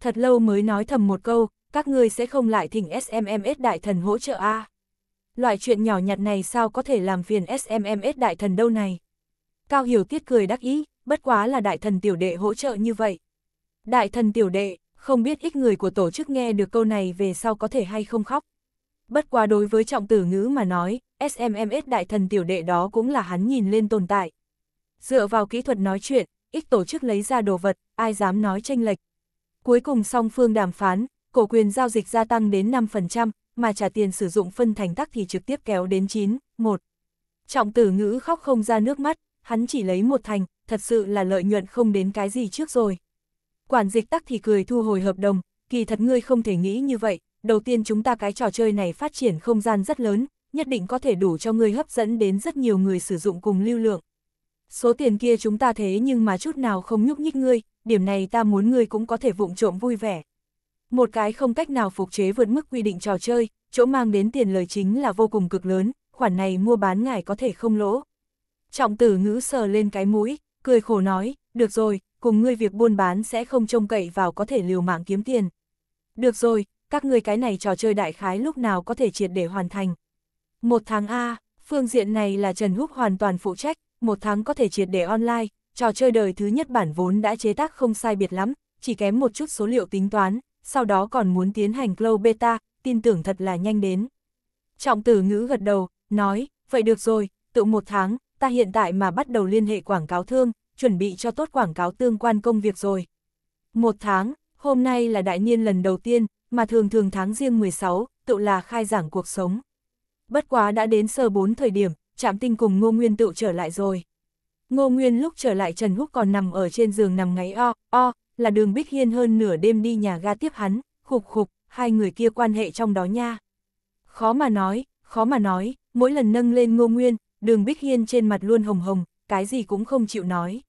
Thật lâu mới nói thầm một câu, các ngươi sẽ không lại thỉnh SMMS đại thần hỗ trợ a à loại chuyện nhỏ nhặt này sao có thể làm phiền SMMS đại thần đâu này. Cao Hiểu Tiết cười đắc ý, bất quá là đại thần tiểu đệ hỗ trợ như vậy. Đại thần tiểu đệ, không biết ít người của tổ chức nghe được câu này về sau có thể hay không khóc. Bất quá đối với trọng tử ngữ mà nói, SMMS đại thần tiểu đệ đó cũng là hắn nhìn lên tồn tại. Dựa vào kỹ thuật nói chuyện, ít tổ chức lấy ra đồ vật, ai dám nói tranh lệch. Cuối cùng song phương đàm phán, cổ quyền giao dịch gia tăng đến 5%, mà trả tiền sử dụng phân thành tắc thì trực tiếp kéo đến 9, 1. Trọng tử ngữ khóc không ra nước mắt, hắn chỉ lấy một thành, thật sự là lợi nhuận không đến cái gì trước rồi. Quản dịch tắc thì cười thu hồi hợp đồng, kỳ thật ngươi không thể nghĩ như vậy, đầu tiên chúng ta cái trò chơi này phát triển không gian rất lớn, nhất định có thể đủ cho ngươi hấp dẫn đến rất nhiều người sử dụng cùng lưu lượng. Số tiền kia chúng ta thế nhưng mà chút nào không nhúc nhích ngươi, điểm này ta muốn ngươi cũng có thể vụng trộm vui vẻ một cái không cách nào phục chế vượt mức quy định trò chơi, chỗ mang đến tiền lời chính là vô cùng cực lớn, khoản này mua bán ngài có thể không lỗ. Trọng tử ngữ sờ lên cái mũi, cười khổ nói, được rồi, cùng ngươi việc buôn bán sẽ không trông cậy vào có thể liều mạng kiếm tiền. Được rồi, các ngươi cái này trò chơi đại khái lúc nào có thể triệt để hoàn thành. Một tháng A, phương diện này là Trần Húc hoàn toàn phụ trách, một tháng có thể triệt để online, trò chơi đời thứ nhất bản vốn đã chế tác không sai biệt lắm, chỉ kém một chút số liệu tính toán, sau đó còn muốn tiến hành Glow Beta, tin tưởng thật là nhanh đến. Trọng tử ngữ gật đầu, nói, vậy được rồi, tự một tháng, ta hiện tại mà bắt đầu liên hệ quảng cáo thương, chuẩn bị cho tốt quảng cáo tương quan công việc rồi. Một tháng, hôm nay là đại niên lần đầu tiên, mà thường thường tháng riêng 16, tự là khai giảng cuộc sống. Bất quá đã đến sơ bốn thời điểm, Trạm Tinh cùng Ngô Nguyên tự trở lại rồi. Ngô Nguyên lúc trở lại Trần Húc còn nằm ở trên giường nằm ngáy o, o, là đường Bích Hiên hơn nửa đêm đi nhà ga tiếp hắn, khục khục, hai người kia quan hệ trong đó nha. Khó mà nói, khó mà nói, mỗi lần nâng lên ngô nguyên, đường Bích Hiên trên mặt luôn hồng hồng, cái gì cũng không chịu nói.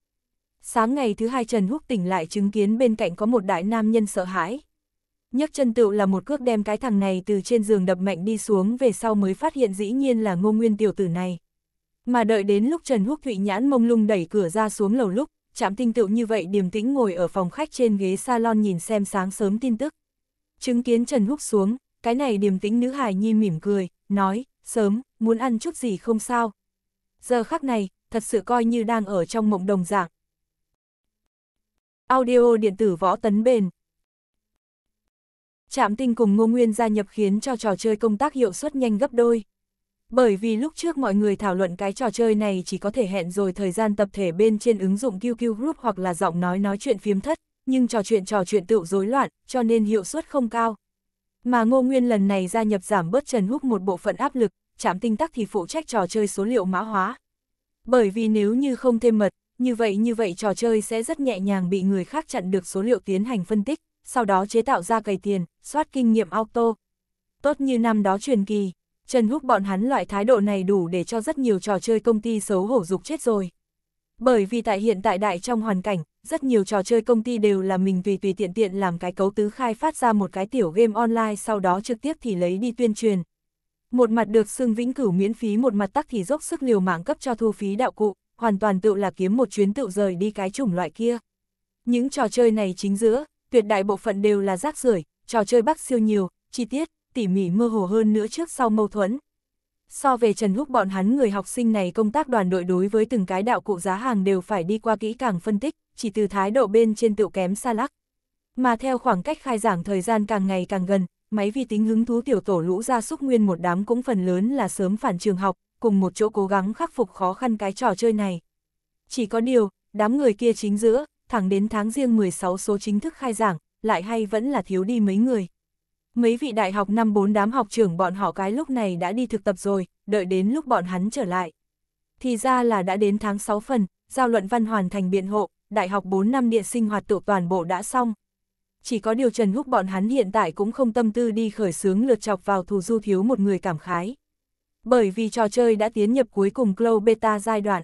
Sáng ngày thứ hai Trần Húc tỉnh lại chứng kiến bên cạnh có một đại nam nhân sợ hãi. nhấc chân tựu là một cước đem cái thằng này từ trên giường đập mạnh đi xuống về sau mới phát hiện dĩ nhiên là ngô nguyên tiểu tử này. Mà đợi đến lúc Trần Húc Thụy nhãn mông lung đẩy cửa ra xuống lầu lúc, Trạm tinh tựu như vậy điềm tĩnh ngồi ở phòng khách trên ghế salon nhìn xem sáng sớm tin tức. Chứng kiến Trần Húc xuống, cái này điềm tĩnh nữ hài nhi mỉm cười, nói, sớm, muốn ăn chút gì không sao. Giờ khắc này, thật sự coi như đang ở trong mộng đồng dạng. Audio điện tử võ tấn bền Trạm tinh cùng ngô nguyên gia nhập khiến cho trò chơi công tác hiệu suất nhanh gấp đôi. Bởi vì lúc trước mọi người thảo luận cái trò chơi này chỉ có thể hẹn rồi thời gian tập thể bên trên ứng dụng QQ Group hoặc là giọng nói nói chuyện phiếm thất, nhưng trò chuyện trò chuyện tựu rối loạn, cho nên hiệu suất không cao. Mà Ngô Nguyên lần này gia nhập giảm bớt Trần Húc một bộ phận áp lực, chạm tinh tắc thì phụ trách trò chơi số liệu mã hóa. Bởi vì nếu như không thêm mật, như vậy như vậy trò chơi sẽ rất nhẹ nhàng bị người khác chặn được số liệu tiến hành phân tích, sau đó chế tạo ra cày tiền, soát kinh nghiệm auto. Tốt như năm đó truyền kỳ. Trần Húc bọn hắn loại thái độ này đủ để cho rất nhiều trò chơi công ty xấu hổ dục chết rồi. Bởi vì tại hiện tại đại trong hoàn cảnh, rất nhiều trò chơi công ty đều là mình tùy tùy tiện tiện làm cái cấu tứ khai phát ra một cái tiểu game online sau đó trực tiếp thì lấy đi tuyên truyền. Một mặt được xưng vĩnh cửu miễn phí một mặt tắc thì dốc sức liều mạng cấp cho thu phí đạo cụ, hoàn toàn tự là kiếm một chuyến tự rời đi cái chủng loại kia. Những trò chơi này chính giữa, tuyệt đại bộ phận đều là rác rưởi trò chơi bắc siêu nhiều, chi tiết, tỉ mỉ mơ hồ hơn nữa trước sau mâu thuẫn. So về Trần Húc bọn hắn người học sinh này công tác đoàn đội đối với từng cái đạo cụ giá hàng đều phải đi qua kỹ càng phân tích, chỉ từ thái độ bên trên tựu kém xa lắc. Mà theo khoảng cách khai giảng thời gian càng ngày càng gần, máy vi tính hứng thú tiểu tổ lũ ra xúc nguyên một đám cũng phần lớn là sớm phản trường học, cùng một chỗ cố gắng khắc phục khó khăn cái trò chơi này. Chỉ có điều, đám người kia chính giữa, thẳng đến tháng riêng 16 số chính thức khai giảng, lại hay vẫn là thiếu đi mấy người. Mấy vị đại học năm bốn đám học trưởng bọn họ cái lúc này đã đi thực tập rồi, đợi đến lúc bọn hắn trở lại. Thì ra là đã đến tháng 6 phần, giao luận văn hoàn thành biện hộ, đại học 4 năm địa sinh hoạt tụ toàn bộ đã xong. Chỉ có điều Trần Húc bọn hắn hiện tại cũng không tâm tư đi khởi sướng lượt chọc vào thù du thiếu một người cảm khái. Bởi vì trò chơi đã tiến nhập cuối cùng Glow Beta giai đoạn.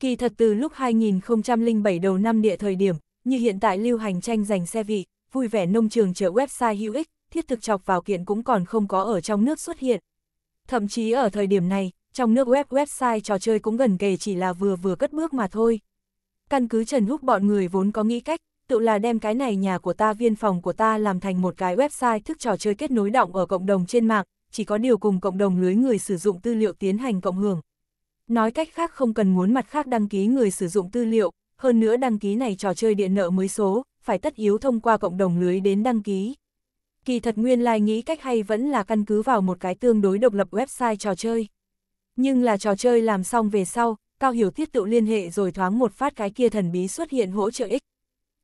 Kỳ thật từ lúc 2007 đầu năm địa thời điểm, như hiện tại lưu hành tranh giành xe vị, vui vẻ nông trường chợ website hữu ích, thiết thực chọc vào kiện cũng còn không có ở trong nước xuất hiện. Thậm chí ở thời điểm này, trong nước web website trò chơi cũng gần kề chỉ là vừa vừa cất bước mà thôi. Căn cứ Trần Húc bọn người vốn có nghĩ cách, tự là đem cái này nhà của ta viên phòng của ta làm thành một cái website thức trò chơi kết nối động ở cộng đồng trên mạng, chỉ có điều cùng cộng đồng lưới người sử dụng tư liệu tiến hành cộng hưởng. Nói cách khác không cần muốn mặt khác đăng ký người sử dụng tư liệu, hơn nữa đăng ký này trò chơi điện nợ mới số, phải tất yếu thông qua cộng đồng lưới đến đăng ký kỳ thật nguyên lai nghĩ cách hay vẫn là căn cứ vào một cái tương đối độc lập website trò chơi. Nhưng là trò chơi làm xong về sau, Cao Hiểu Thiết tự liên hệ rồi thoáng một phát cái kia thần bí xuất hiện hỗ trợ ích.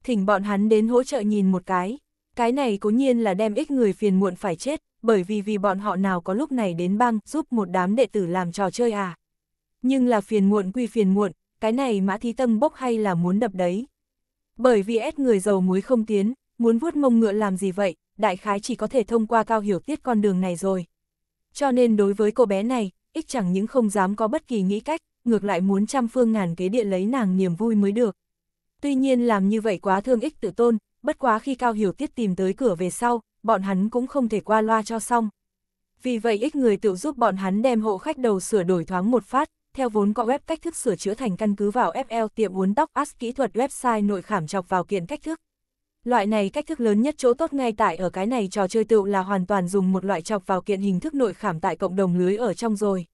Thỉnh bọn hắn đến hỗ trợ nhìn một cái. Cái này cố nhiên là đem ích người phiền muộn phải chết, bởi vì vì bọn họ nào có lúc này đến băng giúp một đám đệ tử làm trò chơi à. Nhưng là phiền muộn quy phiền muộn, cái này mã thí tâm bốc hay là muốn đập đấy. Bởi vì ép người giàu muối không tiến, muốn vuốt mông ngựa làm gì vậy, đại khái chỉ có thể thông qua cao hiểu tiết con đường này rồi. Cho nên đối với cô bé này, ích chẳng những không dám có bất kỳ nghĩ cách, ngược lại muốn trăm phương ngàn kế địa lấy nàng niềm vui mới được. Tuy nhiên làm như vậy quá thương ích tự tôn, bất quá khi Cao Hiểu Tiết tìm tới cửa về sau, bọn hắn cũng không thể qua loa cho xong. Vì vậy ích người tự giúp bọn hắn đem hộ khách đầu sửa đổi thoáng một phát, theo vốn có web cách thức sửa chữa thành căn cứ vào FL tiệm uốn tóc as kỹ thuật website nội khảm chọc vào kiện cách thức. Loại này cách thức lớn nhất chỗ tốt ngay tại ở cái này trò chơi tựu là hoàn toàn dùng một loại chọc vào kiện hình thức nội khảm tại cộng đồng lưới ở trong rồi.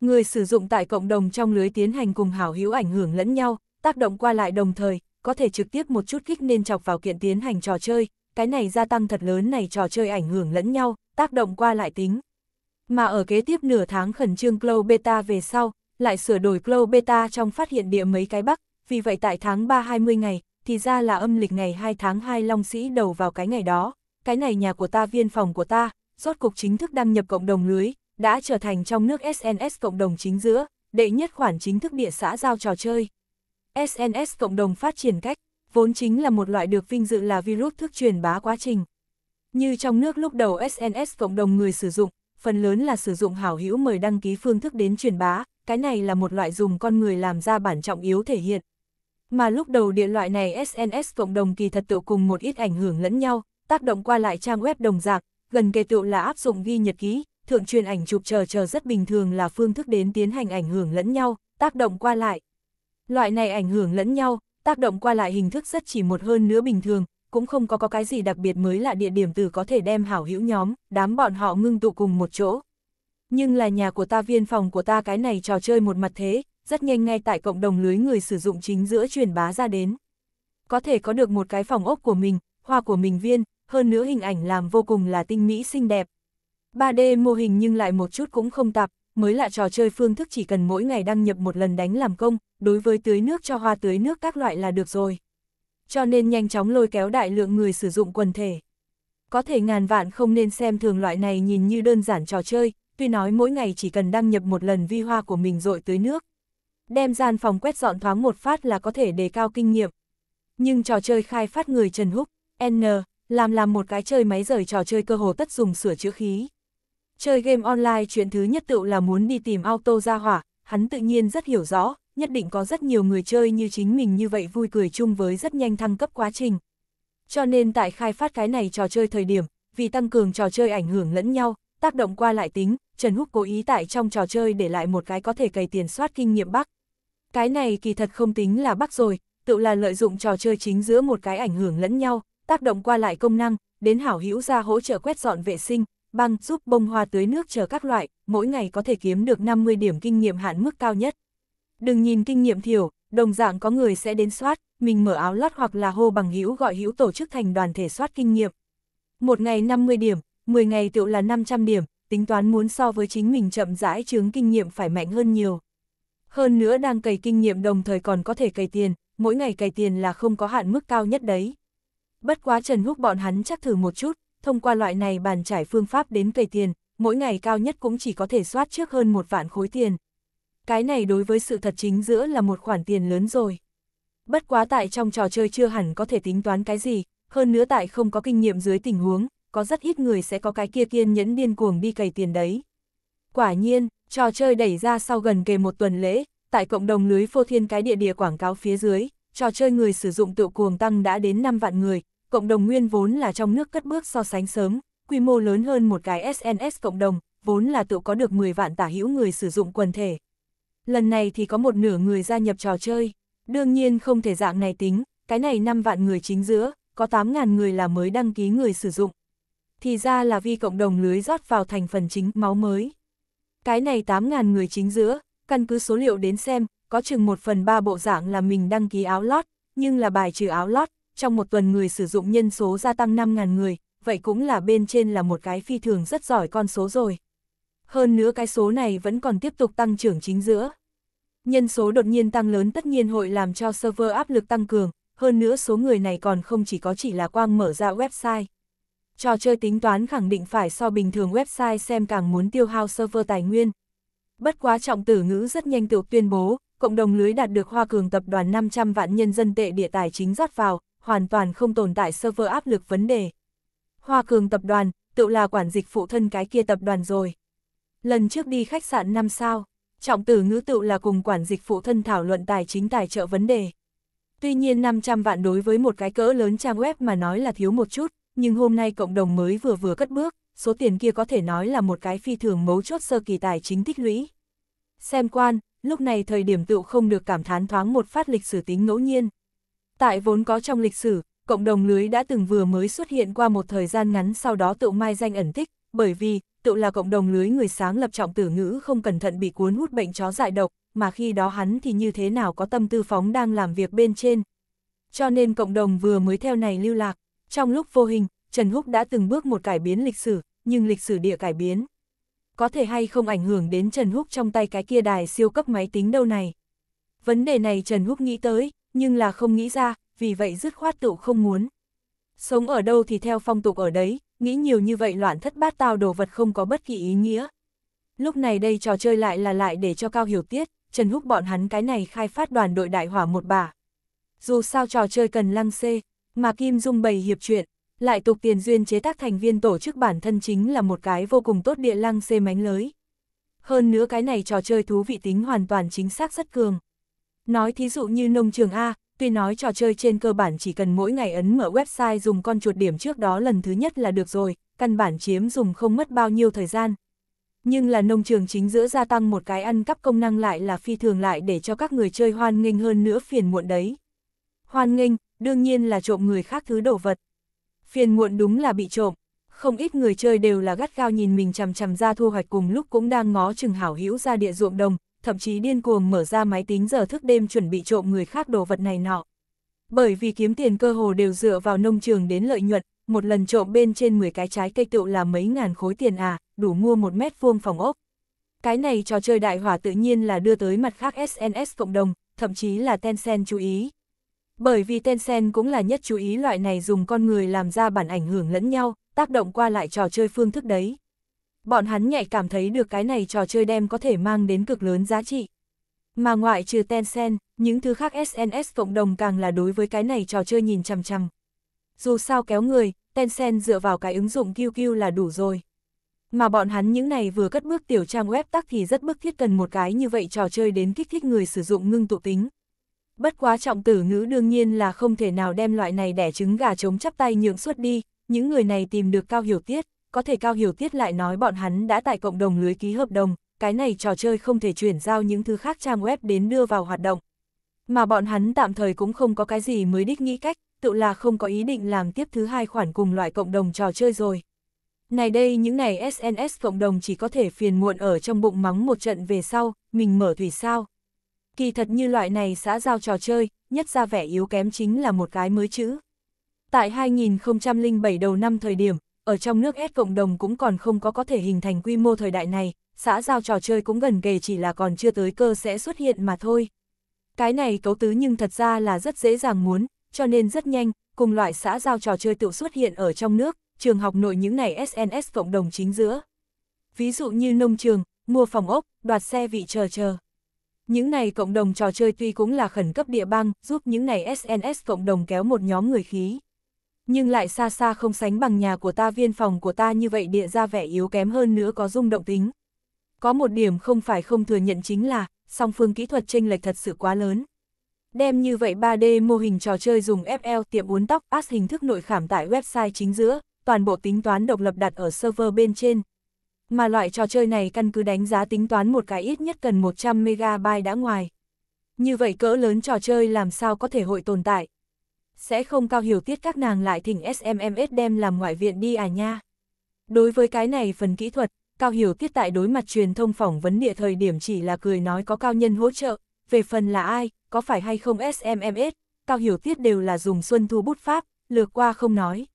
Người sử dụng tại cộng đồng trong lưới tiến hành cùng hảo hữu ảnh hưởng lẫn nhau, tác động qua lại đồng thời, có thể trực tiếp một chút kích nên chọc vào kiện tiến hành trò chơi, cái này gia tăng thật lớn này trò chơi ảnh hưởng lẫn nhau, tác động qua lại tính. Mà ở kế tiếp nửa tháng khẩn trương Glow Beta về sau, lại sửa đổi Glow Beta trong phát hiện địa mấy cái bắc, vì vậy tại tháng 3 20 ngày, thì ra là âm lịch ngày 2 tháng 2 Long Sĩ đầu vào cái ngày đó, cái này nhà của ta viên phòng của ta, rốt cục chính thức đăng nhập cộng đồng lưới, đã trở thành trong nước SNS cộng đồng chính giữa, đệ nhất khoản chính thức địa xã giao trò chơi. SNS cộng đồng phát triển cách, vốn chính là một loại được vinh dự là virus thức truyền bá quá trình. Như trong nước lúc đầu SNS cộng đồng người sử dụng, phần lớn là sử dụng hảo hữu mời đăng ký phương thức đến truyền bá, cái này là một loại dùng con người làm ra bản trọng yếu thể hiện, mà lúc đầu địa loại này SNS cộng đồng kỳ thật tự cùng một ít ảnh hưởng lẫn nhau, tác động qua lại trang web đồng dạng, gần kề tựu là áp dụng ghi nhật ký, thượng truyền ảnh chụp chờ chờ rất bình thường là phương thức đến tiến hành ảnh hưởng lẫn nhau, tác động qua lại. Loại này ảnh hưởng lẫn nhau, tác động qua lại hình thức rất chỉ một hơn nữa bình thường, cũng không có có cái gì đặc biệt mới là địa điểm từ có thể đem hảo hữu nhóm, đám bọn họ ngưng tụ cùng một chỗ. Nhưng là nhà của ta viên phòng của ta cái này trò chơi một mặt thế, rất nhanh ngay tại cộng đồng lưới người sử dụng chính giữa truyền bá ra đến. Có thể có được một cái phòng ốc của mình, hoa của mình viên, hơn nữa hình ảnh làm vô cùng là tinh mỹ xinh đẹp. 3D mô hình nhưng lại một chút cũng không tạp, mới là trò chơi phương thức chỉ cần mỗi ngày đăng nhập một lần đánh làm công, đối với tưới nước cho hoa tưới nước các loại là được rồi. Cho nên nhanh chóng lôi kéo đại lượng người sử dụng quần thể. Có thể ngàn vạn không nên xem thường loại này nhìn như đơn giản trò chơi, tuy nói mỗi ngày chỉ cần đăng nhập một lần vi hoa của mình rồi tưới nước, đem gian phòng quét dọn thoáng một phát là có thể đề cao kinh nghiệm. Nhưng trò chơi khai phát người Trần Húc, N, làm làm một cái chơi máy rời trò chơi cơ hồ tất dùng sửa chữa khí. Chơi game online chuyện thứ nhất tự là muốn đi tìm auto ra hỏa, hắn tự nhiên rất hiểu rõ, nhất định có rất nhiều người chơi như chính mình như vậy vui cười chung với rất nhanh thăng cấp quá trình. Cho nên tại khai phát cái này trò chơi thời điểm, vì tăng cường trò chơi ảnh hưởng lẫn nhau, tác động qua lại tính, Trần Húc cố ý tại trong trò chơi để lại một cái có thể cày tiền soát kinh nghiệm bắc. Cái này kỳ thật không tính là bắc rồi, tự là lợi dụng trò chơi chính giữa một cái ảnh hưởng lẫn nhau, tác động qua lại công năng, đến hảo hữu ra hỗ trợ quét dọn vệ sinh, băng giúp bông hoa tưới nước chờ các loại, mỗi ngày có thể kiếm được 50 điểm kinh nghiệm hạn mức cao nhất. Đừng nhìn kinh nghiệm thiểu, đồng dạng có người sẽ đến soát, mình mở áo lót hoặc là hô bằng hữu gọi hữu tổ chức thành đoàn thể soát kinh nghiệm. Một ngày 50 điểm, 10 ngày tựu là 500 điểm, tính toán muốn so với chính mình chậm rãi chướng kinh nghiệm phải mạnh hơn nhiều. Hơn nữa đang cày kinh nghiệm đồng thời còn có thể cày tiền, mỗi ngày cày tiền là không có hạn mức cao nhất đấy. Bất quá Trần Húc bọn hắn chắc thử một chút, thông qua loại này bàn trải phương pháp đến cày tiền, mỗi ngày cao nhất cũng chỉ có thể soát trước hơn một vạn khối tiền. Cái này đối với sự thật chính giữa là một khoản tiền lớn rồi. Bất quá tại trong trò chơi chưa hẳn có thể tính toán cái gì, hơn nữa tại không có kinh nghiệm dưới tình huống, có rất ít người sẽ có cái kia kiên nhẫn điên cuồng đi cày tiền đấy. Quả nhiên, trò chơi đẩy ra sau gần kề một tuần lễ, tại cộng đồng lưới phô thiên cái địa địa quảng cáo phía dưới, trò chơi người sử dụng tự cuồng tăng đã đến 5 vạn người, cộng đồng nguyên vốn là trong nước cất bước so sánh sớm, quy mô lớn hơn một cái SNS cộng đồng, vốn là tự có được 10 vạn tả hữu người sử dụng quần thể. Lần này thì có một nửa người gia nhập trò chơi, đương nhiên không thể dạng này tính, cái này 5 vạn người chính giữa, có 8.000 người là mới đăng ký người sử dụng. Thì ra là vì cộng đồng lưới rót vào thành phần chính máu mới cái này 8.000 người chính giữa, căn cứ số liệu đến xem, có chừng 1 phần 3 bộ dạng là mình đăng ký áo lót, nhưng là bài trừ áo lót, trong một tuần người sử dụng nhân số gia tăng 5.000 người, vậy cũng là bên trên là một cái phi thường rất giỏi con số rồi. Hơn nữa cái số này vẫn còn tiếp tục tăng trưởng chính giữa. Nhân số đột nhiên tăng lớn tất nhiên hội làm cho server áp lực tăng cường, hơn nữa số người này còn không chỉ có chỉ là quang mở ra website trò chơi tính toán khẳng định phải so bình thường website xem càng muốn tiêu hao server tài nguyên. Bất quá trọng tử ngữ rất nhanh tự tuyên bố, cộng đồng lưới đạt được Hoa Cường tập đoàn 500 vạn nhân dân tệ địa tài chính rót vào, hoàn toàn không tồn tại server áp lực vấn đề. Hoa Cường tập đoàn, tự là quản dịch phụ thân cái kia tập đoàn rồi. Lần trước đi khách sạn 5 sao, trọng tử ngữ tự là cùng quản dịch phụ thân thảo luận tài chính tài trợ vấn đề. Tuy nhiên 500 vạn đối với một cái cỡ lớn trang web mà nói là thiếu một chút, nhưng hôm nay cộng đồng mới vừa vừa cất bước, số tiền kia có thể nói là một cái phi thường mấu chốt sơ kỳ tài chính tích lũy. Xem quan, lúc này thời điểm tựu không được cảm thán thoáng một phát lịch sử tính ngẫu nhiên. Tại vốn có trong lịch sử, cộng đồng lưới đã từng vừa mới xuất hiện qua một thời gian ngắn sau đó tựu mai danh ẩn tích, bởi vì, tựu là cộng đồng lưới người sáng lập trọng tử ngữ không cẩn thận bị cuốn hút bệnh chó dại độc, mà khi đó hắn thì như thế nào có tâm tư phóng đang làm việc bên trên. Cho nên cộng đồng vừa mới theo này lưu lạc. Trong lúc vô hình, Trần Húc đã từng bước một cải biến lịch sử, nhưng lịch sử địa cải biến. Có thể hay không ảnh hưởng đến Trần Húc trong tay cái kia đài siêu cấp máy tính đâu này. Vấn đề này Trần Húc nghĩ tới, nhưng là không nghĩ ra, vì vậy dứt khoát tựu không muốn. Sống ở đâu thì theo phong tục ở đấy, nghĩ nhiều như vậy loạn thất bát tao đồ vật không có bất kỳ ý nghĩa. Lúc này đây trò chơi lại là lại để cho Cao Hiểu Tiết, Trần Húc bọn hắn cái này khai phát đoàn đội đại hỏa một bà. Dù sao trò chơi cần lăng xê, mà Kim Dung bày hiệp chuyện, lại tục tiền duyên chế tác thành viên tổ chức bản thân chính là một cái vô cùng tốt địa lăng xê mánh lới. Hơn nữa cái này trò chơi thú vị tính hoàn toàn chính xác rất cường. Nói thí dụ như nông trường A, tuy nói trò chơi trên cơ bản chỉ cần mỗi ngày ấn mở website dùng con chuột điểm trước đó lần thứ nhất là được rồi, căn bản chiếm dùng không mất bao nhiêu thời gian. Nhưng là nông trường chính giữa gia tăng một cái ăn cắp công năng lại là phi thường lại để cho các người chơi hoan nghênh hơn nữa phiền muộn đấy. Hoan nghênh, đương nhiên là trộm người khác thứ đồ vật. Phiền muộn đúng là bị trộm, không ít người chơi đều là gắt gao nhìn mình chằm chằm ra thu hoạch cùng lúc cũng đang ngó chừng hảo hữu ra địa ruộng đồng, thậm chí điên cuồng mở ra máy tính giờ thức đêm chuẩn bị trộm người khác đồ vật này nọ. Bởi vì kiếm tiền cơ hồ đều dựa vào nông trường đến lợi nhuận, một lần trộm bên trên 10 cái trái cây tựu là mấy ngàn khối tiền à, đủ mua một mét vuông phòng ốc. Cái này trò chơi đại hỏa tự nhiên là đưa tới mặt khác SNS cộng đồng, thậm chí là Tencent chú ý. Bởi vì Tencent cũng là nhất chú ý loại này dùng con người làm ra bản ảnh hưởng lẫn nhau, tác động qua lại trò chơi phương thức đấy. Bọn hắn nhạy cảm thấy được cái này trò chơi đem có thể mang đến cực lớn giá trị. Mà ngoại trừ Tencent, những thứ khác SNS cộng đồng càng là đối với cái này trò chơi nhìn chằm chằm. Dù sao kéo người, Tencent dựa vào cái ứng dụng QQ là đủ rồi. Mà bọn hắn những này vừa cất bước tiểu trang web tắc thì rất bức thiết cần một cái như vậy trò chơi đến kích thích người sử dụng ngưng tụ tính, Bất quá trọng tử ngữ đương nhiên là không thể nào đem loại này đẻ trứng gà trống chắp tay nhượng suốt đi, những người này tìm được Cao Hiểu Tiết, có thể Cao Hiểu Tiết lại nói bọn hắn đã tại cộng đồng lưới ký hợp đồng, cái này trò chơi không thể chuyển giao những thứ khác trang web đến đưa vào hoạt động. Mà bọn hắn tạm thời cũng không có cái gì mới đích nghĩ cách, tự là không có ý định làm tiếp thứ hai khoản cùng loại cộng đồng trò chơi rồi. Này đây những này SNS cộng đồng chỉ có thể phiền muộn ở trong bụng mắng một trận về sau, mình mở thủy sao kỳ thật như loại này xã giao trò chơi, nhất ra vẻ yếu kém chính là một cái mới chữ. Tại 2007 đầu năm thời điểm, ở trong nước S cộng đồng cũng còn không có có thể hình thành quy mô thời đại này, xã giao trò chơi cũng gần kề chỉ là còn chưa tới cơ sẽ xuất hiện mà thôi. Cái này cấu tứ nhưng thật ra là rất dễ dàng muốn, cho nên rất nhanh, cùng loại xã giao trò chơi tự xuất hiện ở trong nước, trường học nội những này SNS cộng đồng chính giữa. Ví dụ như nông trường, mua phòng ốc, đoạt xe vị chờ chờ. Những này cộng đồng trò chơi tuy cũng là khẩn cấp địa băng, giúp những này SNS cộng đồng kéo một nhóm người khí. Nhưng lại xa xa không sánh bằng nhà của ta viên phòng của ta như vậy địa ra vẻ yếu kém hơn nữa có rung động tính. Có một điểm không phải không thừa nhận chính là, song phương kỹ thuật chênh lệch thật sự quá lớn. Đem như vậy 3D mô hình trò chơi dùng FL tiệm uốn tóc as hình thức nội khảm tại website chính giữa, toàn bộ tính toán độc lập đặt ở server bên trên, mà loại trò chơi này căn cứ đánh giá tính toán một cái ít nhất cần 100 MB đã ngoài. Như vậy cỡ lớn trò chơi làm sao có thể hội tồn tại. Sẽ không cao hiểu tiết các nàng lại thỉnh SMMS đem làm ngoại viện đi à nha. Đối với cái này phần kỹ thuật, Cao Hiểu Tiết tại đối mặt truyền thông phỏng vấn địa thời điểm chỉ là cười nói có cao nhân hỗ trợ, về phần là ai, có phải hay không SMMS, Cao Hiểu Tiết đều là dùng xuân thu bút pháp, lược qua không nói.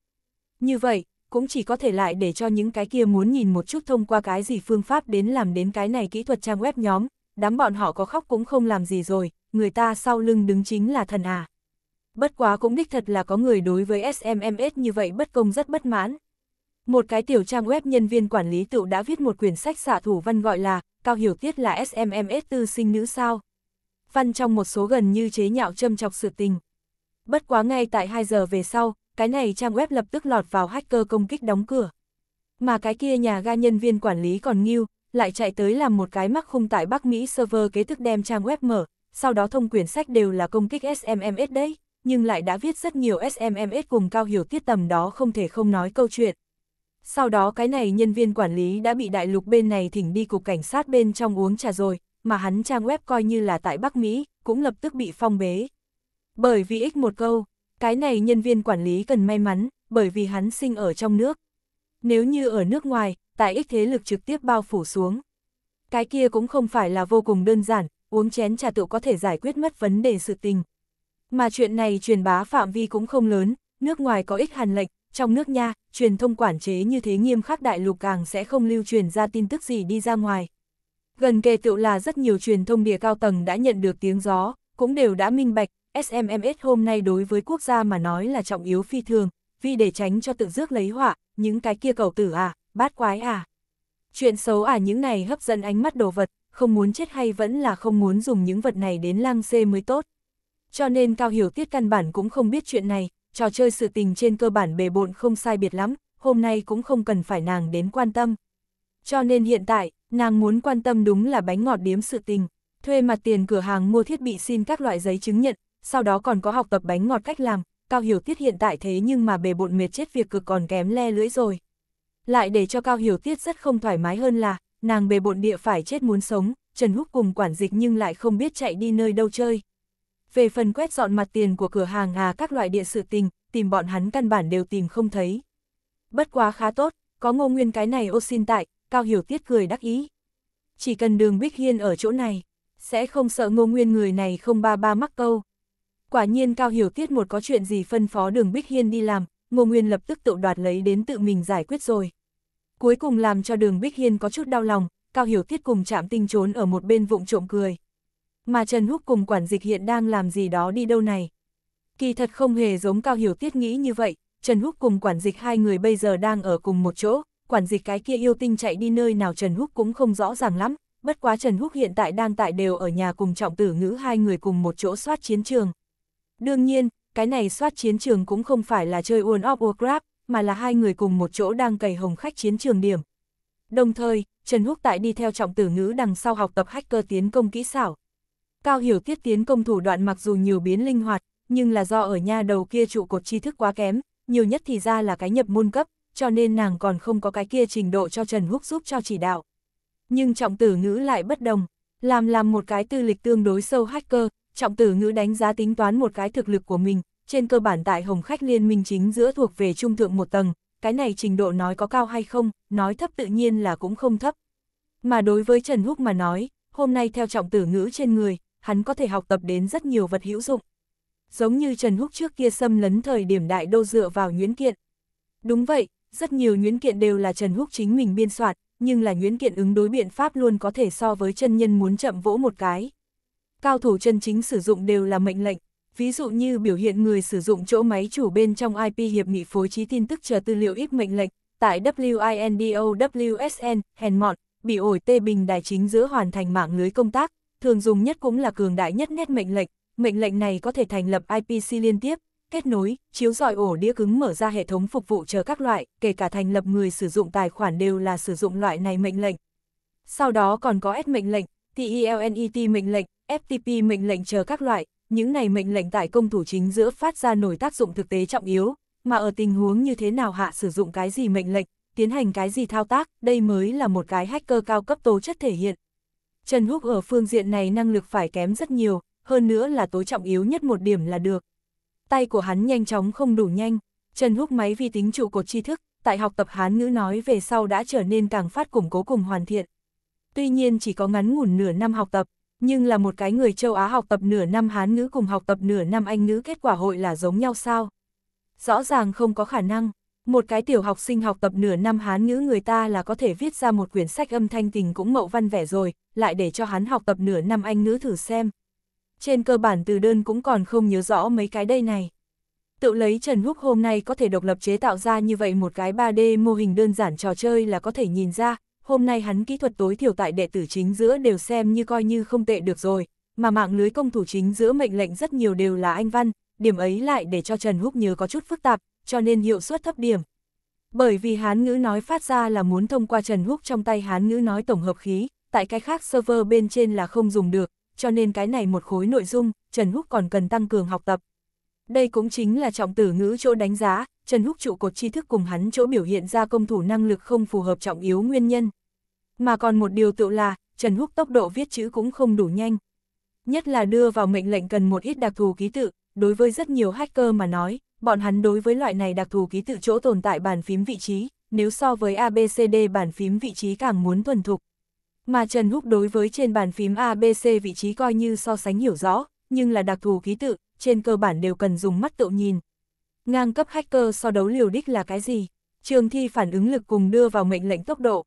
Như vậy, cũng chỉ có thể lại để cho những cái kia muốn nhìn một chút thông qua cái gì phương pháp đến làm đến cái này kỹ thuật trang web nhóm, đám bọn họ có khóc cũng không làm gì rồi, người ta sau lưng đứng chính là thần à. Bất quá cũng đích thật là có người đối với SMMS như vậy bất công rất bất mãn. Một cái tiểu trang web nhân viên quản lý tựu đã viết một quyển sách xạ thủ văn gọi là Cao hiểu tiết là SMMS tư sinh nữ sao. Văn trong một số gần như chế nhạo châm chọc sự tình. Bất quá ngay tại 2 giờ về sau, cái này trang web lập tức lọt vào hacker công kích đóng cửa. Mà cái kia nhà ga nhân viên quản lý còn nghiêu, lại chạy tới làm một cái mắc khung tại Bắc Mỹ server kế thức đem trang web mở, sau đó thông quyển sách đều là công kích SMMS đấy, nhưng lại đã viết rất nhiều SMMS cùng cao hiểu tiết tầm đó không thể không nói câu chuyện. Sau đó cái này nhân viên quản lý đã bị đại lục bên này thỉnh đi cục cảnh sát bên trong uống trà rồi, mà hắn trang web coi như là tại Bắc Mỹ, cũng lập tức bị phong bế. Bởi vì ích một câu, cái này nhân viên quản lý cần may mắn, bởi vì hắn sinh ở trong nước. Nếu như ở nước ngoài, tại ích thế lực trực tiếp bao phủ xuống. Cái kia cũng không phải là vô cùng đơn giản, uống chén trà tựu có thể giải quyết mất vấn đề sự tình. Mà chuyện này truyền bá phạm vi cũng không lớn, nước ngoài có ích hàn lệnh, trong nước nha, truyền thông quản chế như thế nghiêm khắc đại lục càng sẽ không lưu truyền ra tin tức gì đi ra ngoài. Gần kề tựu là rất nhiều truyền thông địa cao tầng đã nhận được tiếng gió, cũng đều đã minh bạch, SMMS hôm nay đối với quốc gia mà nói là trọng yếu phi thường, vì để tránh cho tự rước lấy họa, những cái kia cầu tử à, bát quái à. Chuyện xấu à những này hấp dẫn ánh mắt đồ vật, không muốn chết hay vẫn là không muốn dùng những vật này đến lang xê mới tốt. Cho nên Cao Hiểu Tiết căn bản cũng không biết chuyện này, trò chơi sự tình trên cơ bản bề bộn không sai biệt lắm, hôm nay cũng không cần phải nàng đến quan tâm. Cho nên hiện tại, nàng muốn quan tâm đúng là bánh ngọt điếm sự tình, thuê mặt tiền cửa hàng mua thiết bị xin các loại giấy chứng nhận, sau đó còn có học tập bánh ngọt cách làm, Cao Hiểu Tiết hiện tại thế nhưng mà bề bộn mệt chết việc cực còn kém le lưỡi rồi. Lại để cho Cao Hiểu Tiết rất không thoải mái hơn là, nàng bề bộn địa phải chết muốn sống, Trần Húc cùng quản dịch nhưng lại không biết chạy đi nơi đâu chơi. Về phần quét dọn mặt tiền của cửa hàng à các loại địa sự tình, tìm bọn hắn căn bản đều tìm không thấy. Bất quá khá tốt, có ngô nguyên cái này ô xin tại, Cao Hiểu Tiết cười đắc ý. Chỉ cần đường Bích Hiên ở chỗ này, sẽ không sợ ngô nguyên người này không ba ba mắc câu. Quả nhiên Cao Hiểu Tiết một có chuyện gì phân phó đường Bích Hiên đi làm, Ngô Nguyên lập tức tự đoạt lấy đến tự mình giải quyết rồi. Cuối cùng làm cho đường Bích Hiên có chút đau lòng, Cao Hiểu Tiết cùng chạm tinh trốn ở một bên vụng trộm cười. Mà Trần Húc cùng quản dịch hiện đang làm gì đó đi đâu này. Kỳ thật không hề giống Cao Hiểu Tiết nghĩ như vậy, Trần Húc cùng quản dịch hai người bây giờ đang ở cùng một chỗ, quản dịch cái kia yêu tinh chạy đi nơi nào Trần Húc cũng không rõ ràng lắm, bất quá Trần Húc hiện tại đang tại đều ở nhà cùng trọng tử ngữ hai người cùng một chỗ soát chiến trường. Đương nhiên, cái này soát chiến trường cũng không phải là chơi World of Warcraft, mà là hai người cùng một chỗ đang cày hồng khách chiến trường điểm. Đồng thời, Trần Húc tại đi theo trọng tử ngữ đằng sau học tập hacker tiến công kỹ xảo. Cao hiểu tiết tiến công thủ đoạn mặc dù nhiều biến linh hoạt, nhưng là do ở nhà đầu kia trụ cột tri thức quá kém, nhiều nhất thì ra là cái nhập môn cấp, cho nên nàng còn không có cái kia trình độ cho Trần Húc giúp cho chỉ đạo. Nhưng trọng tử ngữ lại bất đồng, làm làm một cái tư lịch tương đối sâu hacker, Trọng tử ngữ đánh giá tính toán một cái thực lực của mình, trên cơ bản tại hồng khách liên minh chính giữa thuộc về trung thượng một tầng, cái này trình độ nói có cao hay không, nói thấp tự nhiên là cũng không thấp. Mà đối với Trần Húc mà nói, hôm nay theo trọng tử ngữ trên người, hắn có thể học tập đến rất nhiều vật hữu dụng. Giống như Trần Húc trước kia xâm lấn thời điểm đại đô dựa vào nguyễn kiện. Đúng vậy, rất nhiều nguyễn kiện đều là Trần Húc chính mình biên soạn, nhưng là nguyễn kiện ứng đối biện pháp luôn có thể so với chân nhân muốn chậm vỗ một cái. Cao thủ chân chính sử dụng đều là mệnh lệnh, ví dụ như biểu hiện người sử dụng chỗ máy chủ bên trong IP hiệp nghị phối trí tin tức chờ tư liệu ít mệnh lệnh, tại WINDOWSN, hèn mọn, bị ổi tê bình đài chính giữa hoàn thành mạng lưới công tác, thường dùng nhất cũng là cường đại nhất nét mệnh lệnh, mệnh lệnh này có thể thành lập IPC liên tiếp, kết nối, chiếu dọi ổ đĩa cứng mở ra hệ thống phục vụ chờ các loại, kể cả thành lập người sử dụng tài khoản đều là sử dụng loại này mệnh lệnh. Sau đó còn có S mệnh lệnh, TELNET e e mệnh lệnh, FTP mệnh lệnh chờ các loại, những này mệnh lệnh tại công thủ chính giữa phát ra nổi tác dụng thực tế trọng yếu, mà ở tình huống như thế nào hạ sử dụng cái gì mệnh lệnh, tiến hành cái gì thao tác, đây mới là một cái hacker cao cấp tố chất thể hiện. Trần Húc ở phương diện này năng lực phải kém rất nhiều, hơn nữa là tối trọng yếu nhất một điểm là được. Tay của hắn nhanh chóng không đủ nhanh, Trần Húc máy vi tính trụ cột tri thức, tại học tập Hán ngữ nói về sau đã trở nên càng phát củng cố cùng hoàn thiện. Tuy nhiên chỉ có ngắn ngủn nửa năm học tập, nhưng là một cái người châu Á học tập nửa năm Hán ngữ cùng học tập nửa năm Anh ngữ kết quả hội là giống nhau sao? Rõ ràng không có khả năng, một cái tiểu học sinh học tập nửa năm Hán ngữ người ta là có thể viết ra một quyển sách âm thanh tình cũng mậu văn vẻ rồi, lại để cho hắn học tập nửa năm Anh ngữ thử xem. Trên cơ bản từ đơn cũng còn không nhớ rõ mấy cái đây này. Tự lấy Trần Húc hôm nay có thể độc lập chế tạo ra như vậy một cái 3D mô hình đơn giản trò chơi là có thể nhìn ra, hôm nay hắn kỹ thuật tối thiểu tại đệ tử chính giữa đều xem như coi như không tệ được rồi, mà mạng lưới công thủ chính giữa mệnh lệnh rất nhiều đều là anh văn, điểm ấy lại để cho Trần Húc nhớ có chút phức tạp, cho nên hiệu suất thấp điểm. Bởi vì hán ngữ nói phát ra là muốn thông qua Trần Húc trong tay hán ngữ nói tổng hợp khí, tại cái khác server bên trên là không dùng được, cho nên cái này một khối nội dung, Trần Húc còn cần tăng cường học tập. Đây cũng chính là trọng tử ngữ chỗ đánh giá, Trần Húc trụ cột tri thức cùng hắn chỗ biểu hiện ra công thủ năng lực không phù hợp trọng yếu nguyên nhân mà còn một điều tự là, Trần Húc tốc độ viết chữ cũng không đủ nhanh. Nhất là đưa vào mệnh lệnh cần một ít đặc thù ký tự, đối với rất nhiều hacker mà nói, bọn hắn đối với loại này đặc thù ký tự chỗ tồn tại bàn phím vị trí, nếu so với ABCD bàn phím vị trí càng muốn thuần thục. Mà Trần Húc đối với trên bàn phím ABC vị trí coi như so sánh hiểu rõ, nhưng là đặc thù ký tự, trên cơ bản đều cần dùng mắt tự nhìn. Ngang cấp hacker so đấu liều đích là cái gì? Trường thi phản ứng lực cùng đưa vào mệnh lệnh tốc độ,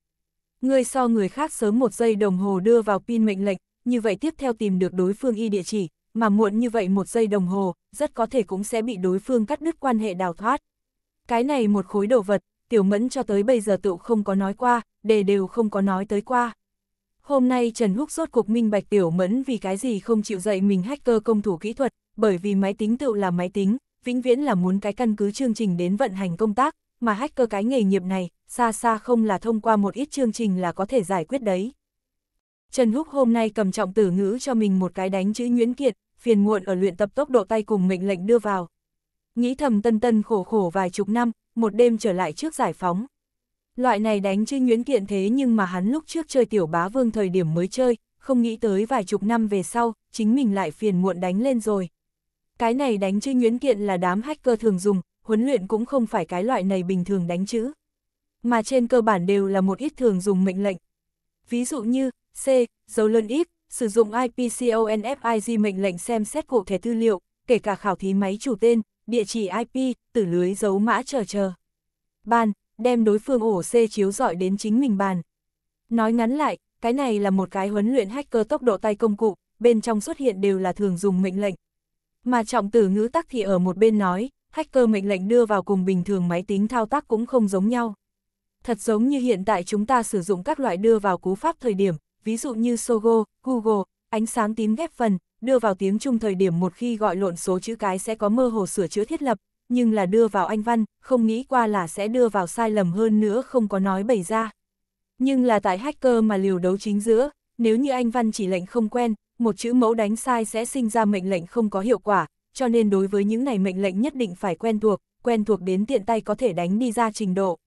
ngươi so người khác sớm một giây đồng hồ đưa vào pin mệnh lệnh, như vậy tiếp theo tìm được đối phương y địa chỉ, mà muộn như vậy một giây đồng hồ, rất có thể cũng sẽ bị đối phương cắt đứt quan hệ đào thoát. Cái này một khối đồ vật, tiểu mẫn cho tới bây giờ tựu không có nói qua, đề đều không có nói tới qua. Hôm nay Trần Húc rốt cuộc minh bạch tiểu mẫn vì cái gì không chịu dạy mình hacker công thủ kỹ thuật, bởi vì máy tính tựu là máy tính, vĩnh viễn là muốn cái căn cứ chương trình đến vận hành công tác, mà hacker cái nghề nghiệp này, xa xa không là thông qua một ít chương trình là có thể giải quyết đấy. Trần Húc hôm nay cầm trọng tử ngữ cho mình một cái đánh chữ Nguyễn kiệt, phiền muộn ở luyện tập tốc độ tay cùng mệnh lệnh đưa vào. Nghĩ thầm tân tân khổ khổ vài chục năm, một đêm trở lại trước giải phóng. Loại này đánh chữ Nguyễn Kiệt thế nhưng mà hắn lúc trước chơi tiểu bá vương thời điểm mới chơi, không nghĩ tới vài chục năm về sau, chính mình lại phiền muộn đánh lên rồi. Cái này đánh chữ Nguyễn Kiệt là đám hacker thường dùng, huấn luyện cũng không phải cái loại này bình thường đánh chữ. Mà trên cơ bản đều là một ít thường dùng mệnh lệnh. Ví dụ như, C, dấu lớn ít, sử dụng IPCONFIG mệnh lệnh xem xét cụ thể tư liệu, kể cả khảo thí máy chủ tên, địa chỉ IP, tử lưới dấu mã chờ chờ. Bàn, đem đối phương ổ C chiếu dọi đến chính mình bàn. Nói ngắn lại, cái này là một cái huấn luyện hacker tốc độ tay công cụ, bên trong xuất hiện đều là thường dùng mệnh lệnh. Mà trọng từ ngữ tắc thì ở một bên nói, hacker mệnh lệnh đưa vào cùng bình thường máy tính thao tác cũng không giống nhau. Thật giống như hiện tại chúng ta sử dụng các loại đưa vào cú pháp thời điểm, ví dụ như Sogo, Google, ánh sáng tím ghép phần, đưa vào tiếng Trung thời điểm một khi gọi lộn số chữ cái sẽ có mơ hồ sửa chữa thiết lập, nhưng là đưa vào anh văn, không nghĩ qua là sẽ đưa vào sai lầm hơn nữa không có nói bày ra. Nhưng là tại hacker mà liều đấu chính giữa, nếu như anh văn chỉ lệnh không quen, một chữ mẫu đánh sai sẽ sinh ra mệnh lệnh không có hiệu quả, cho nên đối với những này mệnh lệnh nhất định phải quen thuộc, quen thuộc đến tiện tay có thể đánh đi ra trình độ.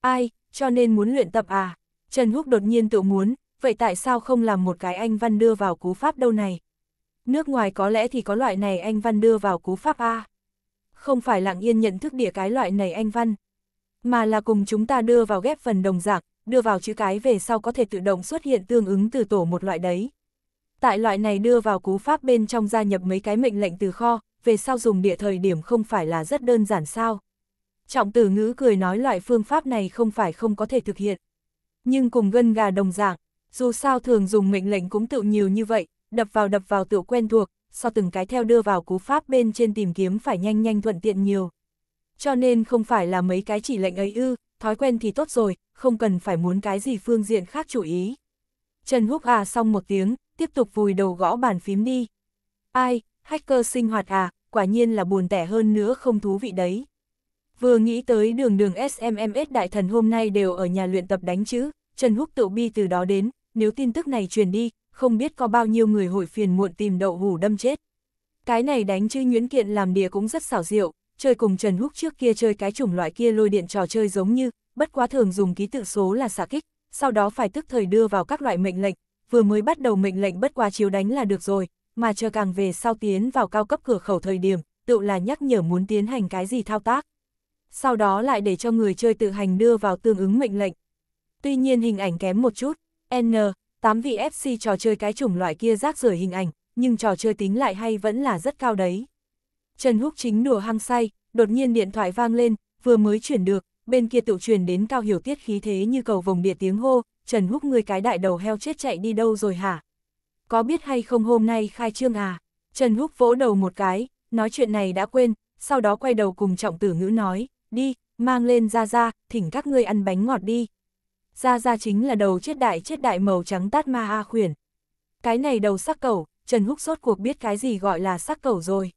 Ai, cho nên muốn luyện tập à? Trần Húc đột nhiên tự muốn, vậy tại sao không làm một cái anh văn đưa vào cú pháp đâu này? Nước ngoài có lẽ thì có loại này anh văn đưa vào cú pháp A. Không phải lặng yên nhận thức địa cái loại này anh văn, mà là cùng chúng ta đưa vào ghép phần đồng dạng, đưa vào chữ cái về sau có thể tự động xuất hiện tương ứng từ tổ một loại đấy tại loại này đưa vào cú pháp bên trong gia nhập mấy cái mệnh lệnh từ kho, về sau dùng địa thời điểm không phải là rất đơn giản sao. Trọng tử ngữ cười nói loại phương pháp này không phải không có thể thực hiện. Nhưng cùng gân gà đồng dạng, dù sao thường dùng mệnh lệnh cũng tự nhiều như vậy, đập vào đập vào tự quen thuộc, so từng cái theo đưa vào cú pháp bên trên tìm kiếm phải nhanh nhanh thuận tiện nhiều. Cho nên không phải là mấy cái chỉ lệnh ấy ư, thói quen thì tốt rồi, không cần phải muốn cái gì phương diện khác chú ý. Trần Húc à xong một tiếng, tiếp tục vùi đầu gõ bàn phím đi. Ai, hacker sinh hoạt à, quả nhiên là buồn tẻ hơn nữa không thú vị đấy. Vừa nghĩ tới đường đường SMMS đại thần hôm nay đều ở nhà luyện tập đánh chữ, Trần Húc tự bi từ đó đến, nếu tin tức này truyền đi, không biết có bao nhiêu người hội phiền muộn tìm đậu hủ đâm chết. Cái này đánh chữ nhuyễn kiện làm đìa cũng rất xảo diệu, chơi cùng Trần Húc trước kia chơi cái chủng loại kia lôi điện trò chơi giống như, bất quá thường dùng ký tự số là xạ kích, sau đó phải tức thời đưa vào các loại mệnh lệnh, vừa mới bắt đầu mệnh lệnh bất qua chiếu đánh là được rồi, mà chờ càng về sau tiến vào cao cấp cửa khẩu thời điểm, tự là nhắc nhở muốn tiến hành cái gì thao tác. Sau đó lại để cho người chơi tự hành đưa vào tương ứng mệnh lệnh. Tuy nhiên hình ảnh kém một chút, N, 8 vị FC trò chơi cái chủng loại kia rác rưởi hình ảnh, nhưng trò chơi tính lại hay vẫn là rất cao đấy. Trần Húc chính đùa hăng say, đột nhiên điện thoại vang lên, vừa mới chuyển được, bên kia tự truyền đến cao hiểu tiết khí thế như cầu vồng địa tiếng hô, Trần Húc ngươi cái đại đầu heo chết chạy đi đâu rồi hả? Có biết hay không hôm nay khai trương à? Trần Húc vỗ đầu một cái, nói chuyện này đã quên, sau đó quay đầu cùng trọng tử ngữ nói, đi, mang lên ra ra, thỉnh các ngươi ăn bánh ngọt đi. Ra ra chính là đầu chết đại chết đại màu trắng tát ma a khuyển. Cái này đầu sắc cẩu, Trần Húc sốt cuộc biết cái gì gọi là sắc cẩu rồi.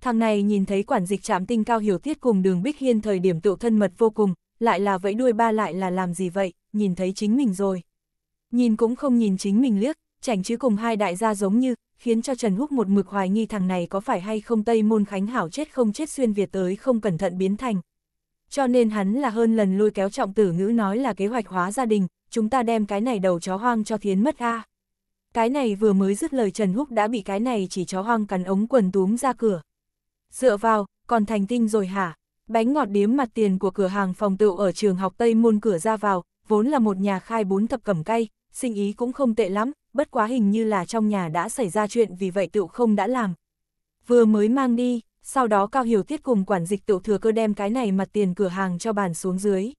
Thằng này nhìn thấy quản dịch trạm tinh cao hiểu tiết cùng đường Bích Hiên thời điểm tự thân mật vô cùng, lại là vẫy đuôi ba lại là làm gì vậy, nhìn thấy chính mình rồi. Nhìn cũng không nhìn chính mình liếc, chảnh chứ cùng hai đại gia giống như, khiến cho Trần Húc một mực hoài nghi thằng này có phải hay không Tây Môn Khánh Hảo chết không chết xuyên Việt tới không cẩn thận biến thành. Cho nên hắn là hơn lần lôi kéo trọng tử ngữ nói là kế hoạch hóa gia đình, chúng ta đem cái này đầu chó hoang cho thiến mất a Cái này vừa mới dứt lời Trần Húc đã bị cái này chỉ chó hoang cắn ống quần túm ra cửa. Dựa vào, còn thành tinh rồi hả, Bánh ngọt điếm mặt tiền của cửa hàng phòng tựu ở trường học Tây Môn cửa ra vào, vốn là một nhà khai bún thập cẩm cay, sinh ý cũng không tệ lắm, bất quá hình như là trong nhà đã xảy ra chuyện vì vậy tựu không đã làm. Vừa mới mang đi, sau đó Cao Hiểu Tiết cùng quản dịch tựu thừa cơ đem cái này mặt tiền cửa hàng cho bàn xuống dưới.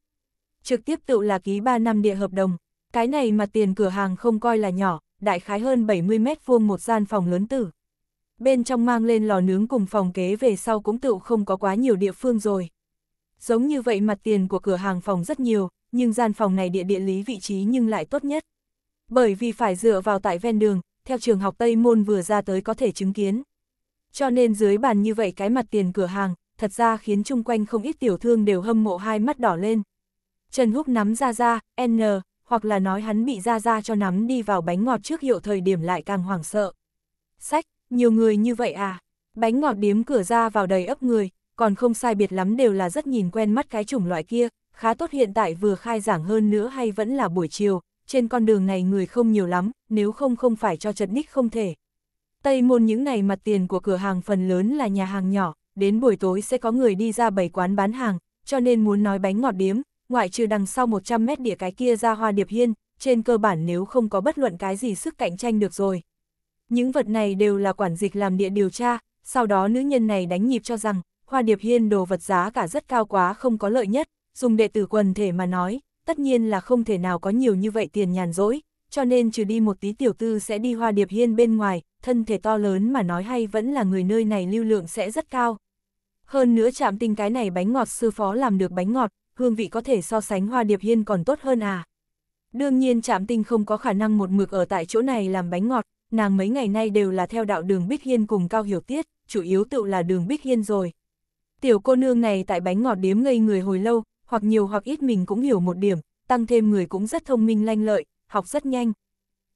Trực tiếp tựu là ký 3 năm địa hợp đồng, cái này mặt tiền cửa hàng không coi là nhỏ, đại khái hơn 70 mét vuông một gian phòng lớn tử bên trong mang lên lò nướng cùng phòng kế về sau cũng tựu không có quá nhiều địa phương rồi. Giống như vậy mặt tiền của cửa hàng phòng rất nhiều, nhưng gian phòng này địa địa lý vị trí nhưng lại tốt nhất. Bởi vì phải dựa vào tại ven đường, theo trường học Tây Môn vừa ra tới có thể chứng kiến. Cho nên dưới bàn như vậy cái mặt tiền cửa hàng, thật ra khiến chung quanh không ít tiểu thương đều hâm mộ hai mắt đỏ lên. Trần Húc nắm ra ra, N, hoặc là nói hắn bị ra ra cho nắm đi vào bánh ngọt trước hiệu thời điểm lại càng hoảng sợ. Sách, nhiều người như vậy à? Bánh ngọt điếm cửa ra vào đầy ấp người, còn không sai biệt lắm đều là rất nhìn quen mắt cái chủng loại kia, khá tốt hiện tại vừa khai giảng hơn nữa hay vẫn là buổi chiều, trên con đường này người không nhiều lắm, nếu không không phải cho chật ních không thể. Tây môn những ngày mặt tiền của cửa hàng phần lớn là nhà hàng nhỏ, đến buổi tối sẽ có người đi ra bảy quán bán hàng, cho nên muốn nói bánh ngọt điếm, ngoại trừ đằng sau 100 mét địa cái kia ra hoa điệp hiên, trên cơ bản nếu không có bất luận cái gì sức cạnh tranh được rồi. Những vật này đều là quản dịch làm địa điều tra, sau đó nữ nhân này đánh nhịp cho rằng, Hoa Điệp Hiên đồ vật giá cả rất cao quá không có lợi nhất, dùng đệ tử quần thể mà nói, tất nhiên là không thể nào có nhiều như vậy tiền nhàn rỗi, cho nên trừ đi một tí tiểu tư sẽ đi Hoa Điệp Hiên bên ngoài, thân thể to lớn mà nói hay vẫn là người nơi này lưu lượng sẽ rất cao. Hơn nữa chạm tinh cái này bánh ngọt sư phó làm được bánh ngọt, hương vị có thể so sánh Hoa Điệp Hiên còn tốt hơn à. Đương nhiên chạm tinh không có khả năng một mực ở tại chỗ này làm bánh ngọt, nàng mấy ngày nay đều là theo đạo đường Bích Hiên cùng Cao Hiểu Tiết, chủ yếu tự là đường Bích Hiên rồi. Tiểu cô nương này tại bánh ngọt điếm ngây người hồi lâu, hoặc nhiều hoặc ít mình cũng hiểu một điểm, tăng thêm người cũng rất thông minh lanh lợi, học rất nhanh.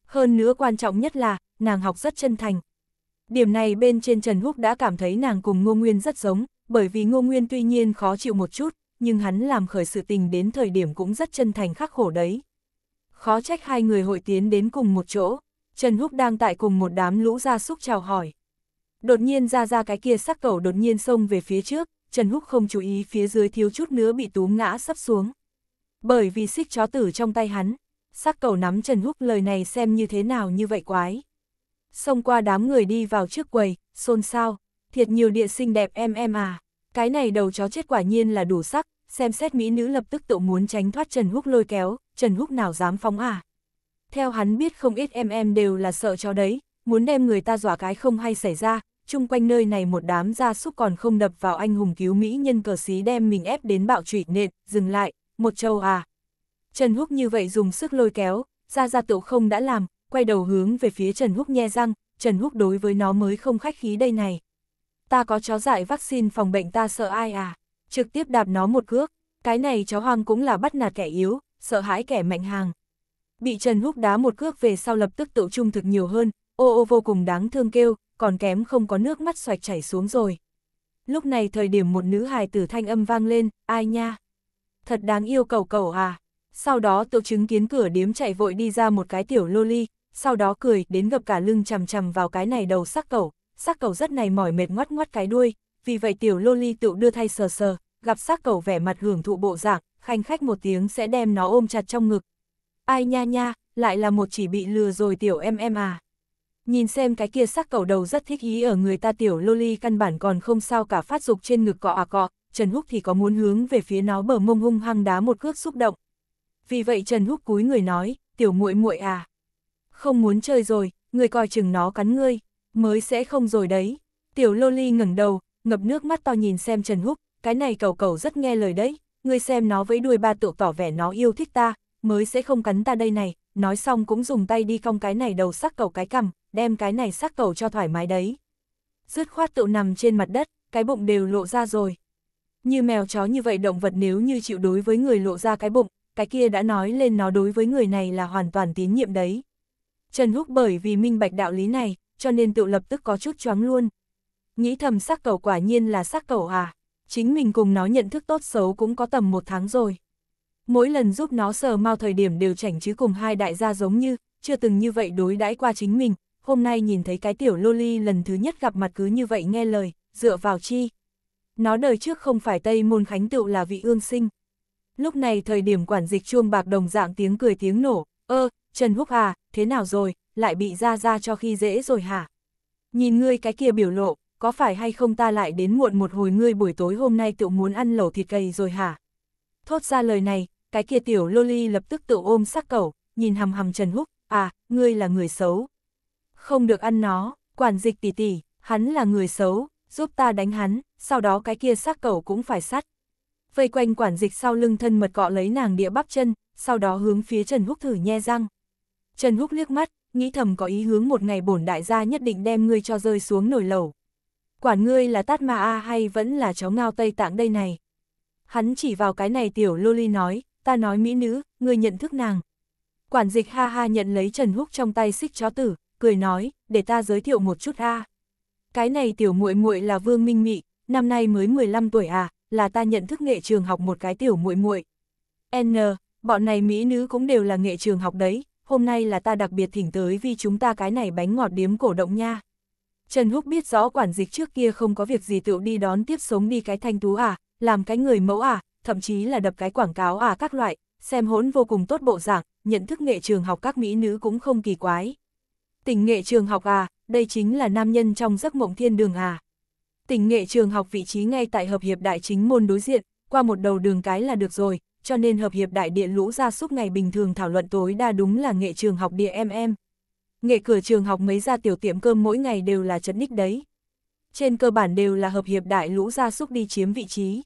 Hơn nữa quan trọng nhất là, nàng học rất chân thành. Điểm này bên trên Trần Húc đã cảm thấy nàng cùng Ngô Nguyên rất giống, bởi vì Ngô Nguyên tuy nhiên khó chịu một chút, nhưng hắn làm khởi sự tình đến thời điểm cũng rất chân thành khắc khổ đấy. Khó trách hai người hội tiến đến cùng một chỗ. Trần Húc đang tại cùng một đám lũ gia súc chào hỏi. Đột nhiên ra ra cái kia sắc cẩu đột nhiên xông về phía trước, Trần Húc không chú ý phía dưới thiếu chút nữa bị túm ngã sắp xuống. Bởi vì xích chó tử trong tay hắn, sắc cẩu nắm Trần Húc lời này xem như thế nào như vậy quái. Xông qua đám người đi vào trước quầy, xôn xao, thiệt nhiều địa sinh đẹp em em à, cái này đầu chó chết quả nhiên là đủ sắc, xem xét mỹ nữ lập tức tự muốn tránh thoát Trần Húc lôi kéo, Trần Húc nào dám phóng à. Theo hắn biết không ít em em đều là sợ chó đấy, muốn đem người ta dọa cái không hay xảy ra, chung quanh nơi này một đám gia súc còn không đập vào anh hùng cứu Mỹ nhân cờ xí đem mình ép đến bạo trụy nện, dừng lại, một châu à. Trần Húc như vậy dùng sức lôi kéo, ra ra tựu không đã làm, quay đầu hướng về phía Trần Húc nhe răng, Trần Húc đối với nó mới không khách khí đây này. Ta có chó dại vaccine phòng bệnh ta sợ ai à, trực tiếp đạp nó một cước, cái này chó hoang cũng là bắt nạt kẻ yếu, sợ hãi kẻ mạnh hàng bị Trần Húc đá một cước về sau lập tức tự trung thực nhiều hơn, ô ô vô cùng đáng thương kêu, còn kém không có nước mắt xoạch chảy xuống rồi. Lúc này thời điểm một nữ hài tử thanh âm vang lên, ai nha? Thật đáng yêu cầu cầu à? Sau đó tự chứng kiến cửa điếm chạy vội đi ra một cái tiểu loli, sau đó cười đến gập cả lưng chằm chằm vào cái này đầu sắc cầu, sắc cầu rất này mỏi mệt ngoắt ngoắt cái đuôi, vì vậy tiểu loli tự đưa thay sờ sờ, gặp sắc cầu vẻ mặt hưởng thụ bộ dạng, khanh khách một tiếng sẽ đem nó ôm chặt trong ngực, Ai nha nha, lại là một chỉ bị lừa rồi tiểu em em à. Nhìn xem cái kia sắc cầu đầu rất thích ý ở người ta tiểu loli căn bản còn không sao cả phát dục trên ngực cọ à cọ, Trần Húc thì có muốn hướng về phía nó bờ mông hung hăng đá một cước xúc động. Vì vậy Trần Húc cúi người nói, tiểu muội muội à. Không muốn chơi rồi, người coi chừng nó cắn ngươi, mới sẽ không rồi đấy. Tiểu loli ngẩng đầu, ngập nước mắt to nhìn xem Trần Húc, cái này cầu cầu rất nghe lời đấy, ngươi xem nó với đuôi ba tụ tỏ vẻ nó yêu thích ta, mới sẽ không cắn ta đây này, nói xong cũng dùng tay đi cong cái này đầu sắc cầu cái cằm, đem cái này sắc cầu cho thoải mái đấy. Dứt khoát tựu nằm trên mặt đất, cái bụng đều lộ ra rồi. Như mèo chó như vậy động vật nếu như chịu đối với người lộ ra cái bụng, cái kia đã nói lên nó đối với người này là hoàn toàn tín nhiệm đấy. Trần Húc bởi vì minh bạch đạo lý này, cho nên tự lập tức có chút choáng luôn. Nghĩ thầm sắc cầu quả nhiên là sắc cầu à, chính mình cùng nó nhận thức tốt xấu cũng có tầm một tháng rồi mỗi lần giúp nó sờ mau thời điểm đều chảnh chứ cùng hai đại gia giống như, chưa từng như vậy đối đãi qua chính mình, hôm nay nhìn thấy cái tiểu loli lần thứ nhất gặp mặt cứ như vậy nghe lời, dựa vào chi. Nó đời trước không phải Tây Môn Khánh tựu là vị ương sinh. Lúc này thời điểm quản dịch chuông bạc đồng dạng tiếng cười tiếng nổ, ơ, Trần Húc à, thế nào rồi, lại bị ra ra cho khi dễ rồi hả? Nhìn ngươi cái kia biểu lộ, có phải hay không ta lại đến muộn một hồi ngươi buổi tối hôm nay tựu muốn ăn lẩu thịt cầy rồi hả? Thốt ra lời này, cái kia tiểu loli lập tức tự ôm xác cẩu, nhìn hầm hầm Trần Húc, à, ngươi là người xấu. Không được ăn nó, quản dịch tỷ tỷ, hắn là người xấu, giúp ta đánh hắn, sau đó cái kia xác cẩu cũng phải sắt. Vây quanh quản dịch sau lưng thân mật cọ lấy nàng địa bắp chân, sau đó hướng phía Trần Húc thử nhe răng. Trần Húc liếc mắt, nghĩ thầm có ý hướng một ngày bổn đại gia nhất định đem ngươi cho rơi xuống nồi lẩu. Quản ngươi là tát ma a hay vẫn là cháu ngao Tây Tạng đây này. Hắn chỉ vào cái này tiểu loli nói, ta nói mỹ nữ, người nhận thức nàng. Quản dịch ha ha nhận lấy Trần Húc trong tay xích chó tử, cười nói, để ta giới thiệu một chút a. Cái này tiểu muội muội là Vương Minh Mị, năm nay mới 15 tuổi à, là ta nhận thức nghệ trường học một cái tiểu muội muội. N, bọn này mỹ nữ cũng đều là nghệ trường học đấy, hôm nay là ta đặc biệt thỉnh tới vì chúng ta cái này bánh ngọt điếm cổ động nha. Trần Húc biết rõ quản dịch trước kia không có việc gì tựu đi đón tiếp sống đi cái thanh tú à, làm cái người mẫu à, thậm chí là đập cái quảng cáo à các loại, xem hỗn vô cùng tốt bộ dạng, nhận thức nghệ trường học các mỹ nữ cũng không kỳ quái. Tình nghệ trường học à, đây chính là nam nhân trong giấc mộng thiên đường à. Tình nghệ trường học vị trí ngay tại Hợp hiệp đại chính môn đối diện, qua một đầu đường cái là được rồi, cho nên Hợp hiệp đại địa lũ gia suốt ngày bình thường thảo luận tối đa đúng là nghệ trường học địa em em. Nghệ cửa trường học mấy ra tiểu tiệm cơm mỗi ngày đều là chấn ních đấy. Trên cơ bản đều là Hợp hiệp đại lũ gia súc đi chiếm vị trí.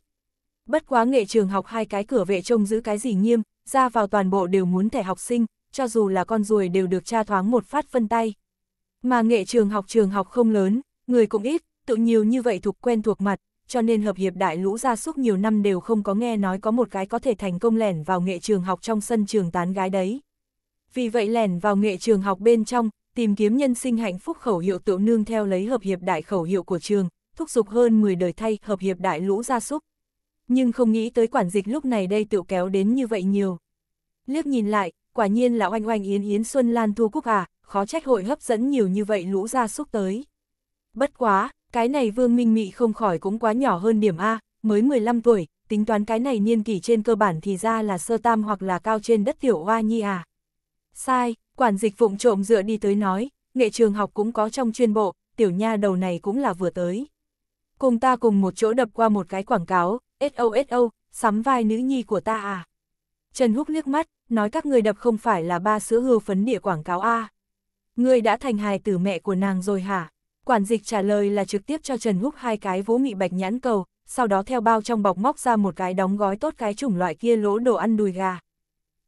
Bất quá nghệ trường học hai cái cửa vệ trông giữ cái gì nghiêm, ra vào toàn bộ đều muốn thẻ học sinh, cho dù là con ruồi đều được tra thoáng một phát phân tay. Mà nghệ trường học trường học không lớn, người cũng ít, tự nhiều như vậy thuộc quen thuộc mặt, cho nên hợp hiệp đại lũ gia súc nhiều năm đều không có nghe nói có một cái có thể thành công lẻn vào nghệ trường học trong sân trường tán gái đấy. Vì vậy lẻn vào nghệ trường học bên trong, tìm kiếm nhân sinh hạnh phúc khẩu hiệu tựu nương theo lấy hợp hiệp đại khẩu hiệu của trường, thúc giục hơn 10 đời thay hợp hiệp đại lũ gia súc nhưng không nghĩ tới quản dịch lúc này đây tự kéo đến như vậy nhiều. Liếc nhìn lại, quả nhiên là oanh oanh yến yến Xuân Lan Thu Cúc à, khó trách hội hấp dẫn nhiều như vậy lũ ra xúc tới. Bất quá, cái này Vương Minh Mị không khỏi cũng quá nhỏ hơn điểm A, mới 15 tuổi, tính toán cái này niên kỷ trên cơ bản thì ra là sơ tam hoặc là cao trên đất tiểu hoa nhi à. Sai, quản dịch vụng trộm dựa đi tới nói, nghệ trường học cũng có trong chuyên bộ, tiểu nha đầu này cũng là vừa tới. Cùng ta cùng một chỗ đập qua một cái quảng cáo, SOSO, sắm vai nữ nhi của ta à? Trần Húc liếc mắt, nói các người đập không phải là ba sữa hưu phấn địa quảng cáo a à. Ngươi đã thành hài tử mẹ của nàng rồi hả? Quản dịch trả lời là trực tiếp cho Trần Húc hai cái vố mị bạch nhãn cầu, sau đó theo bao trong bọc móc ra một cái đóng gói tốt cái chủng loại kia lỗ đồ ăn đùi gà.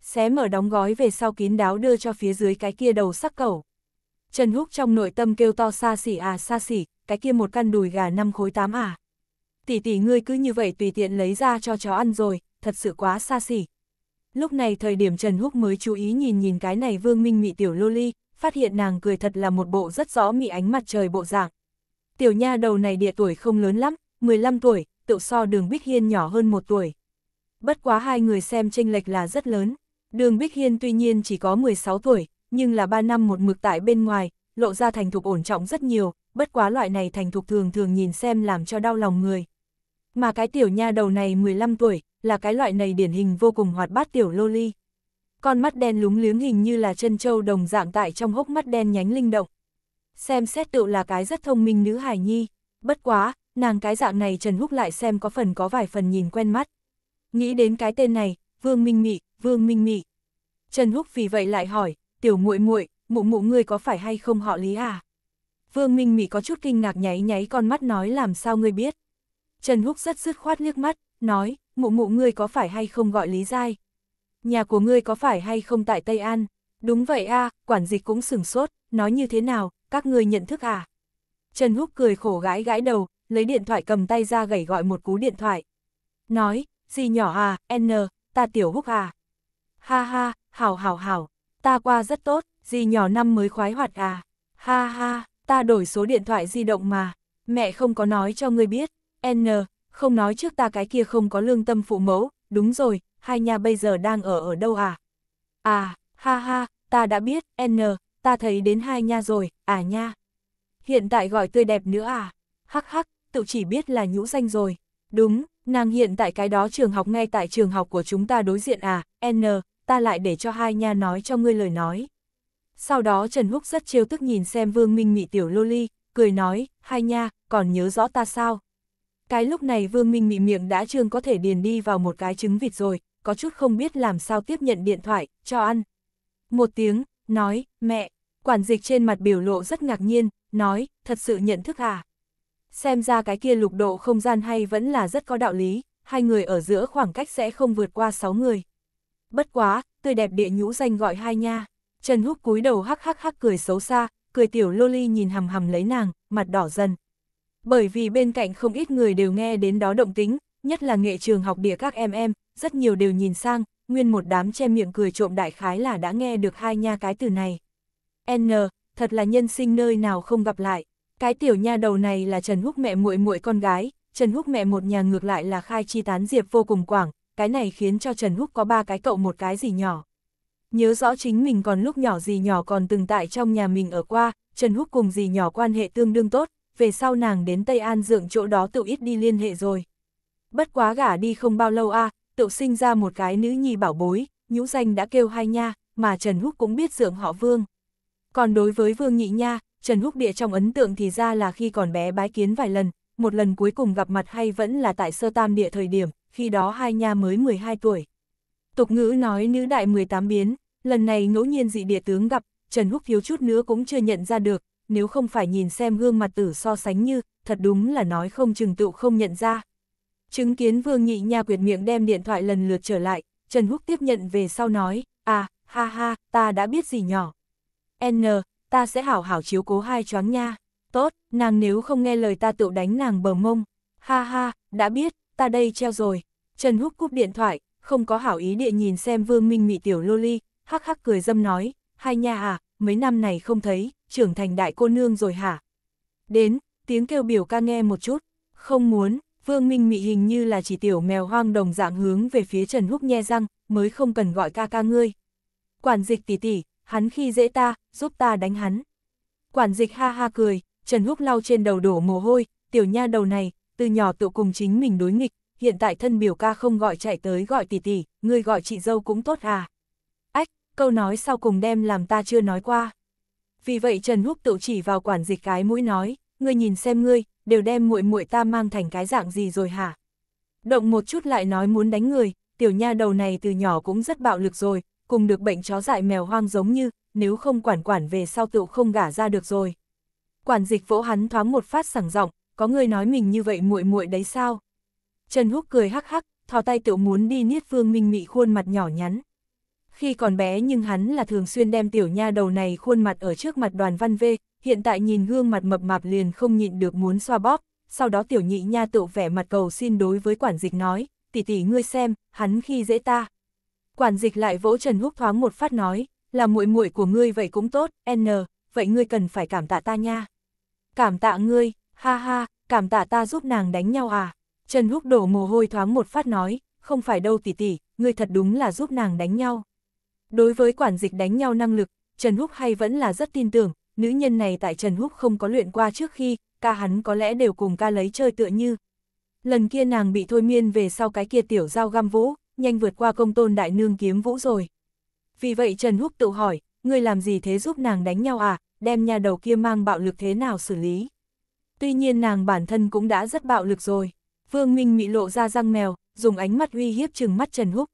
Xé mở đóng gói về sau kín đáo đưa cho phía dưới cái kia đầu sắc cầu. Trần Húc trong nội tâm kêu to xa xỉ à xa xỉ, cái kia một căn đùi gà năm khối 8 à tỷ tỷ ngươi cứ như vậy tùy tiện lấy ra cho chó ăn rồi, thật sự quá xa xỉ. Lúc này thời điểm Trần Húc mới chú ý nhìn nhìn cái này vương minh mị tiểu loli, phát hiện nàng cười thật là một bộ rất rõ mị ánh mặt trời bộ dạng. Tiểu nha đầu này địa tuổi không lớn lắm, 15 tuổi, tự so đường Bích Hiên nhỏ hơn một tuổi. Bất quá hai người xem tranh lệch là rất lớn. Đường Bích Hiên tuy nhiên chỉ có 16 tuổi, nhưng là 3 năm một mực tại bên ngoài, lộ ra thành thục ổn trọng rất nhiều, bất quá loại này thành thục thường thường nhìn xem làm cho đau lòng người. Mà cái tiểu nha đầu này 15 tuổi, là cái loại này điển hình vô cùng hoạt bát tiểu lô ly. Con mắt đen lúng liếng hình như là chân trâu đồng dạng tại trong hốc mắt đen nhánh linh động. Xem xét tự là cái rất thông minh nữ hài nhi, bất quá, nàng cái dạng này Trần Húc lại xem có phần có vài phần nhìn quen mắt. Nghĩ đến cái tên này, Vương Minh Mị, Vương Minh Mị. Trần Húc vì vậy lại hỏi, "Tiểu muội muội, mụ mụ ngươi có phải hay không họ Lý à?" Vương Minh Mị có chút kinh ngạc nháy nháy con mắt nói làm sao ngươi biết. Trần Húc rất dứt khoát liếc mắt, nói, mụ mụ ngươi có phải hay không gọi Lý Giai? Nhà của ngươi có phải hay không tại Tây An? Đúng vậy a quản dịch cũng sửng sốt, nói như thế nào, các ngươi nhận thức à? Trần Húc cười khổ gãi gãi đầu, lấy điện thoại cầm tay ra gẩy gọi một cú điện thoại. Nói, gì nhỏ à, N, ta tiểu Húc à? Ha ha, hảo hảo hảo, ta qua rất tốt, gì nhỏ năm mới khoái hoạt à? Ha ha, ta đổi số điện thoại di động mà, mẹ không có nói cho ngươi biết, N, không nói trước ta cái kia không có lương tâm phụ mẫu, đúng rồi, hai nhà bây giờ đang ở ở đâu à? À, ha ha, ta đã biết, N, ta thấy đến hai nha rồi, à nha. Hiện tại gọi tươi đẹp nữa à? Hắc hắc, tự chỉ biết là nhũ danh rồi. Đúng, nàng hiện tại cái đó trường học ngay tại trường học của chúng ta đối diện à, N, ta lại để cho hai nha nói cho ngươi lời nói. Sau đó Trần Húc rất trêu tức nhìn xem Vương Minh Mị tiểu lô ly, cười nói, hai nha, còn nhớ rõ ta sao, cái lúc này Vương Minh mị miệng đã trương có thể điền đi vào một cái trứng vịt rồi, có chút không biết làm sao tiếp nhận điện thoại, cho ăn. Một tiếng, nói, mẹ, quản dịch trên mặt biểu lộ rất ngạc nhiên, nói, thật sự nhận thức à? Xem ra cái kia lục độ không gian hay vẫn là rất có đạo lý, hai người ở giữa khoảng cách sẽ không vượt qua sáu người. Bất quá, tươi đẹp địa nhũ danh gọi hai nha. Trần Húc cúi đầu hắc hắc hắc cười xấu xa, cười tiểu loli nhìn hầm hầm lấy nàng, mặt đỏ dần. Bởi vì bên cạnh không ít người đều nghe đến đó động tính, nhất là nghệ trường học địa các em em, rất nhiều đều nhìn sang, nguyên một đám che miệng cười trộm đại khái là đã nghe được hai nha cái từ này. N, thật là nhân sinh nơi nào không gặp lại. Cái tiểu nha đầu này là Trần Húc mẹ muội muội con gái, Trần Húc mẹ một nhà ngược lại là khai chi tán diệp vô cùng quảng, cái này khiến cho Trần Húc có ba cái cậu một cái gì nhỏ. Nhớ rõ chính mình còn lúc nhỏ gì nhỏ còn từng tại trong nhà mình ở qua, Trần Húc cùng gì nhỏ quan hệ tương đương tốt, về sau nàng đến Tây An dưỡng chỗ đó tự ít đi liên hệ rồi. Bất quá gả đi không bao lâu a à, tự sinh ra một cái nữ nhi bảo bối, nhũ danh đã kêu hai nha, mà Trần Húc cũng biết dưỡng họ Vương. Còn đối với Vương Nhị Nha, Trần Húc địa trong ấn tượng thì ra là khi còn bé bái kiến vài lần, một lần cuối cùng gặp mặt hay vẫn là tại sơ tam địa thời điểm, khi đó hai nha mới 12 tuổi. Tục ngữ nói nữ đại 18 biến, lần này ngẫu nhiên dị địa tướng gặp, Trần Húc thiếu chút nữa cũng chưa nhận ra được, nếu không phải nhìn xem gương mặt tử so sánh như, thật đúng là nói không chừng tựu không nhận ra. Chứng kiến Vương Nhị Nha quyệt miệng đem điện thoại lần lượt trở lại, Trần Húc tiếp nhận về sau nói, à, ha ha, ta đã biết gì nhỏ. N, ta sẽ hảo hảo chiếu cố hai choáng nha. Tốt, nàng nếu không nghe lời ta tự đánh nàng bờ mông. Ha ha, đã biết, ta đây treo rồi. Trần Húc cúp điện thoại, không có hảo ý địa nhìn xem Vương Minh Mị tiểu loli, hắc hắc cười dâm nói, hai nha à, mấy năm này không thấy, trưởng thành đại cô nương rồi hả? Đến, tiếng kêu biểu ca nghe một chút, không muốn, Vương Minh Mị hình như là chỉ tiểu mèo hoang đồng dạng hướng về phía Trần Húc nhe răng, mới không cần gọi ca ca ngươi. Quản dịch tỷ tỷ, hắn khi dễ ta, giúp ta đánh hắn. Quản dịch ha ha cười, Trần Húc lau trên đầu đổ mồ hôi, tiểu nha đầu này, từ nhỏ tự cùng chính mình đối nghịch, hiện tại thân biểu ca không gọi chạy tới gọi tỷ tỷ, ngươi gọi chị dâu cũng tốt à. Ách, câu nói sau cùng đem làm ta chưa nói qua vì vậy Trần Húc tự chỉ vào quản dịch cái mũi nói, ngươi nhìn xem ngươi, đều đem muội muội ta mang thành cái dạng gì rồi hả? Động một chút lại nói muốn đánh người, tiểu nha đầu này từ nhỏ cũng rất bạo lực rồi, cùng được bệnh chó dại mèo hoang giống như, nếu không quản quản về sau tựu không gả ra được rồi. Quản dịch vỗ hắn thoáng một phát sảng giọng, có người nói mình như vậy muội muội đấy sao? Trần Húc cười hắc hắc, thò tay tựu muốn đi niết Vương Minh Mị khuôn mặt nhỏ nhắn khi còn bé nhưng hắn là thường xuyên đem tiểu nha đầu này khuôn mặt ở trước mặt đoàn văn vê, hiện tại nhìn gương mặt mập mạp liền không nhịn được muốn xoa bóp, sau đó tiểu nhị nha tự vẻ mặt cầu xin đối với quản dịch nói, tỷ tỷ ngươi xem, hắn khi dễ ta. Quản dịch lại vỗ Trần Húc thoáng một phát nói, là muội muội của ngươi vậy cũng tốt, n, vậy ngươi cần phải cảm tạ ta nha. Cảm tạ ngươi, ha ha, cảm tạ ta giúp nàng đánh nhau à. Trần Húc đổ mồ hôi thoáng một phát nói, không phải đâu tỷ tỷ, ngươi thật đúng là giúp nàng đánh nhau. Đối với quản dịch đánh nhau năng lực, Trần Húc hay vẫn là rất tin tưởng, nữ nhân này tại Trần Húc không có luyện qua trước khi, ca hắn có lẽ đều cùng ca lấy chơi tựa như. Lần kia nàng bị thôi miên về sau cái kia tiểu giao găm vũ, nhanh vượt qua công tôn đại nương kiếm vũ rồi. Vì vậy Trần Húc tự hỏi, ngươi làm gì thế giúp nàng đánh nhau à, đem nhà đầu kia mang bạo lực thế nào xử lý. Tuy nhiên nàng bản thân cũng đã rất bạo lực rồi. Vương Minh Mị lộ ra răng mèo, dùng ánh mắt uy hiếp chừng mắt Trần Húc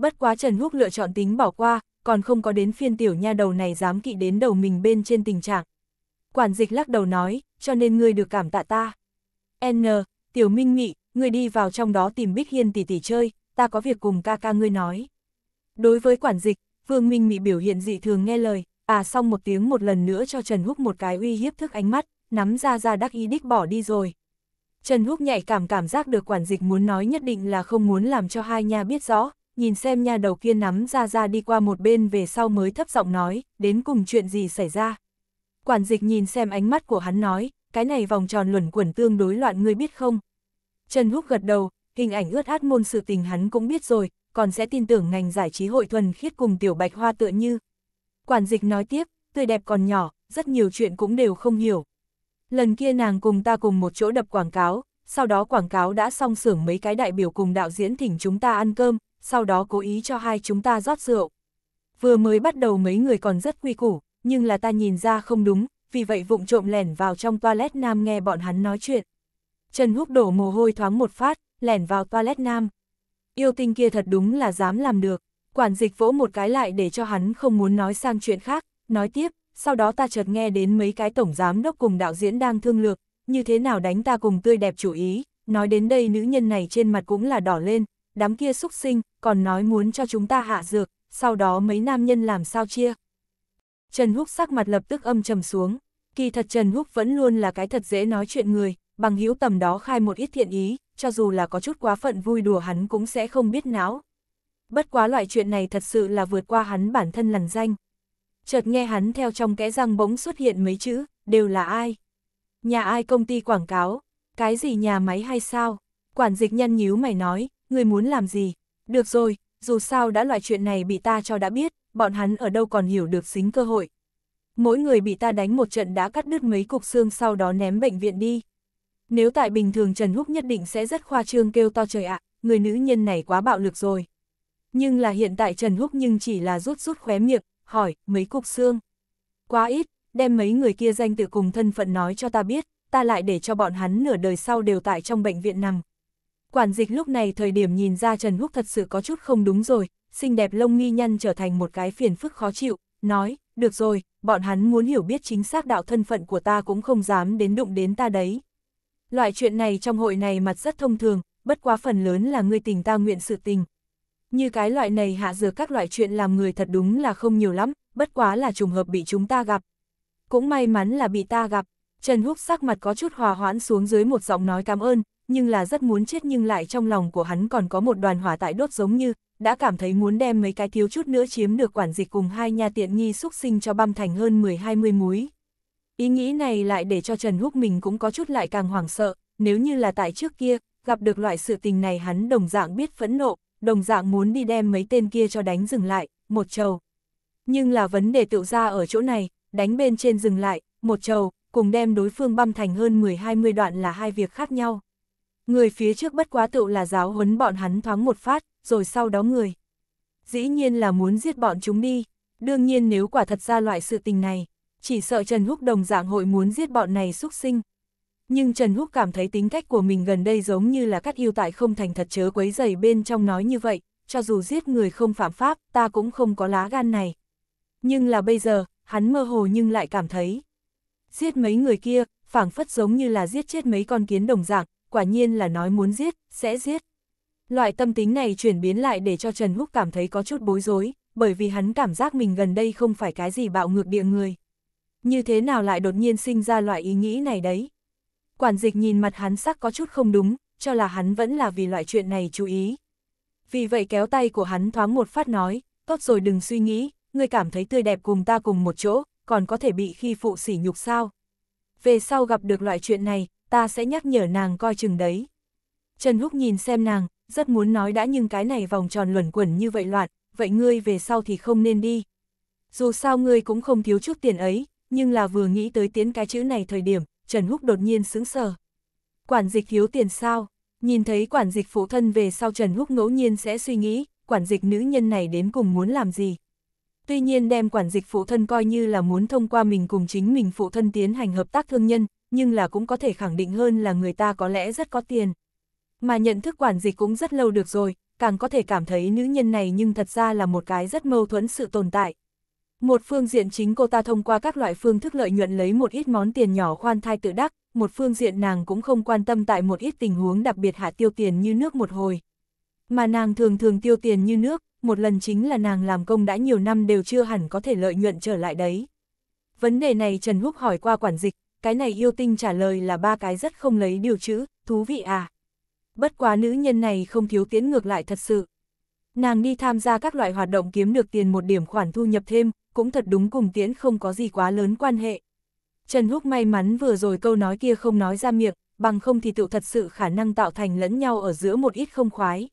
bất quá Trần Húc lựa chọn tính bỏ qua, còn không có đến phiên tiểu nha đầu này dám kỵ đến đầu mình bên trên tình trạng. Quản dịch lắc đầu nói, cho nên ngươi được cảm tạ ta. N, tiểu minh nghị, ngươi đi vào trong đó tìm Bích Hiên tỷ tỷ chơi, ta có việc cùng ca ca ngươi nói. Đối với quản dịch, Vương Minh Mị biểu hiện dị thường nghe lời, à xong một tiếng một lần nữa cho Trần Húc một cái uy hiếp thức ánh mắt, nắm ra ra đắc ý đích bỏ đi rồi. Trần Húc nhạy cảm cảm giác được quản dịch muốn nói nhất định là không muốn làm cho hai nha biết rõ, nhìn xem nhà đầu kia nắm ra ra đi qua một bên về sau mới thấp giọng nói, đến cùng chuyện gì xảy ra. Quản dịch nhìn xem ánh mắt của hắn nói, cái này vòng tròn luẩn quẩn tương đối loạn ngươi biết không? Trần Húc gật đầu, hình ảnh ướt át môn sự tình hắn cũng biết rồi, còn sẽ tin tưởng ngành giải trí hội thuần khiết cùng tiểu bạch hoa tựa như. Quản dịch nói tiếp, tươi đẹp còn nhỏ, rất nhiều chuyện cũng đều không hiểu. Lần kia nàng cùng ta cùng một chỗ đập quảng cáo, sau đó quảng cáo đã xong xưởng mấy cái đại biểu cùng đạo diễn thỉnh chúng ta ăn cơm, sau đó cố ý cho hai chúng ta rót rượu. Vừa mới bắt đầu mấy người còn rất quy củ, nhưng là ta nhìn ra không đúng, vì vậy vụng trộm lẻn vào trong toilet nam nghe bọn hắn nói chuyện. Trần Húc đổ mồ hôi thoáng một phát, lẻn vào toilet nam. Yêu tinh kia thật đúng là dám làm được, quản dịch vỗ một cái lại để cho hắn không muốn nói sang chuyện khác, nói tiếp, sau đó ta chợt nghe đến mấy cái tổng giám đốc cùng đạo diễn đang thương lược, như thế nào đánh ta cùng tươi đẹp chủ ý, nói đến đây nữ nhân này trên mặt cũng là đỏ lên, đám kia xúc sinh, còn nói muốn cho chúng ta hạ dược, sau đó mấy nam nhân làm sao chia. Trần Húc sắc mặt lập tức âm trầm xuống, kỳ thật Trần Húc vẫn luôn là cái thật dễ nói chuyện người, bằng hữu tầm đó khai một ít thiện ý, cho dù là có chút quá phận vui đùa hắn cũng sẽ không biết não. Bất quá loại chuyện này thật sự là vượt qua hắn bản thân lằn danh. Chợt nghe hắn theo trong kẽ răng bỗng xuất hiện mấy chữ, đều là ai? Nhà ai công ty quảng cáo? Cái gì nhà máy hay sao? Quản dịch nhân nhíu mày nói, người muốn làm gì? Được rồi, dù sao đã loại chuyện này bị ta cho đã biết, bọn hắn ở đâu còn hiểu được xính cơ hội. Mỗi người bị ta đánh một trận đã cắt đứt mấy cục xương sau đó ném bệnh viện đi. Nếu tại bình thường Trần Húc nhất định sẽ rất khoa trương kêu to trời ạ, người nữ nhân này quá bạo lực rồi. Nhưng là hiện tại Trần Húc nhưng chỉ là rút rút khóe miệng, hỏi, mấy cục xương. Quá ít, đem mấy người kia danh tự cùng thân phận nói cho ta biết, ta lại để cho bọn hắn nửa đời sau đều tại trong bệnh viện nằm, Quản dịch lúc này thời điểm nhìn ra Trần Húc thật sự có chút không đúng rồi, xinh đẹp lông nghi nhân trở thành một cái phiền phức khó chịu, nói, được rồi, bọn hắn muốn hiểu biết chính xác đạo thân phận của ta cũng không dám đến đụng đến ta đấy. Loại chuyện này trong hội này mặt rất thông thường, bất quá phần lớn là người tình ta nguyện sự tình. Như cái loại này hạ dừa các loại chuyện làm người thật đúng là không nhiều lắm, bất quá là trùng hợp bị chúng ta gặp. Cũng may mắn là bị ta gặp, Trần Húc sắc mặt có chút hòa hoãn xuống dưới một giọng nói cảm ơn, nhưng là rất muốn chết nhưng lại trong lòng của hắn còn có một đoàn hỏa tại đốt giống như, đã cảm thấy muốn đem mấy cái thiếu chút nữa chiếm được quản dịch cùng hai nhà tiện nghi xúc sinh cho băm thành hơn 10-20 múi. Ý nghĩ này lại để cho Trần Húc mình cũng có chút lại càng hoảng sợ, nếu như là tại trước kia, gặp được loại sự tình này hắn đồng dạng biết phẫn nộ, đồng dạng muốn đi đem mấy tên kia cho đánh dừng lại, một trầu. Nhưng là vấn đề tự ra ở chỗ này, đánh bên trên dừng lại, một trầu, cùng đem đối phương băm thành hơn 10-20 đoạn là hai việc khác nhau. Người phía trước bất quá tựu là giáo huấn bọn hắn thoáng một phát, rồi sau đó người. Dĩ nhiên là muốn giết bọn chúng đi, đương nhiên nếu quả thật ra loại sự tình này, chỉ sợ Trần Húc đồng dạng hội muốn giết bọn này xúc sinh. Nhưng Trần Húc cảm thấy tính cách của mình gần đây giống như là cắt yêu tại không thành thật chớ quấy dày bên trong nói như vậy, cho dù giết người không phạm pháp, ta cũng không có lá gan này. Nhưng là bây giờ, hắn mơ hồ nhưng lại cảm thấy. Giết mấy người kia, phảng phất giống như là giết chết mấy con kiến đồng dạng, quả nhiên là nói muốn giết, sẽ giết. Loại tâm tính này chuyển biến lại để cho Trần Húc cảm thấy có chút bối rối, bởi vì hắn cảm giác mình gần đây không phải cái gì bạo ngược địa người. Như thế nào lại đột nhiên sinh ra loại ý nghĩ này đấy? Quản dịch nhìn mặt hắn sắc có chút không đúng, cho là hắn vẫn là vì loại chuyện này chú ý. Vì vậy kéo tay của hắn thoáng một phát nói, tốt rồi đừng suy nghĩ, người cảm thấy tươi đẹp cùng ta cùng một chỗ, còn có thể bị khi phụ sỉ nhục sao. Về sau gặp được loại chuyện này, ta sẽ nhắc nhở nàng coi chừng đấy. Trần Húc nhìn xem nàng, rất muốn nói đã nhưng cái này vòng tròn luẩn quẩn như vậy loạn, vậy ngươi về sau thì không nên đi. Dù sao ngươi cũng không thiếu chút tiền ấy, nhưng là vừa nghĩ tới tiến cái chữ này thời điểm, Trần Húc đột nhiên sững sờ. Quản dịch thiếu tiền sao? Nhìn thấy quản dịch phụ thân về sau Trần Húc ngẫu nhiên sẽ suy nghĩ, quản dịch nữ nhân này đến cùng muốn làm gì? Tuy nhiên đem quản dịch phụ thân coi như là muốn thông qua mình cùng chính mình phụ thân tiến hành hợp tác thương nhân, nhưng là cũng có thể khẳng định hơn là người ta có lẽ rất có tiền. Mà nhận thức quản dịch cũng rất lâu được rồi, càng có thể cảm thấy nữ nhân này nhưng thật ra là một cái rất mâu thuẫn sự tồn tại. Một phương diện chính cô ta thông qua các loại phương thức lợi nhuận lấy một ít món tiền nhỏ khoan thai tự đắc, một phương diện nàng cũng không quan tâm tại một ít tình huống đặc biệt hạ tiêu tiền như nước một hồi. Mà nàng thường thường tiêu tiền như nước, một lần chính là nàng làm công đã nhiều năm đều chưa hẳn có thể lợi nhuận trở lại đấy. Vấn đề này Trần Húc hỏi qua quản dịch, cái này yêu tinh trả lời là ba cái rất không lấy điều chữ, thú vị à. Bất quá nữ nhân này không thiếu tiến ngược lại thật sự. Nàng đi tham gia các loại hoạt động kiếm được tiền một điểm khoản thu nhập thêm, cũng thật đúng cùng tiễn không có gì quá lớn quan hệ. Trần Húc may mắn vừa rồi câu nói kia không nói ra miệng, bằng không thì tựu thật sự khả năng tạo thành lẫn nhau ở giữa một ít không khoái.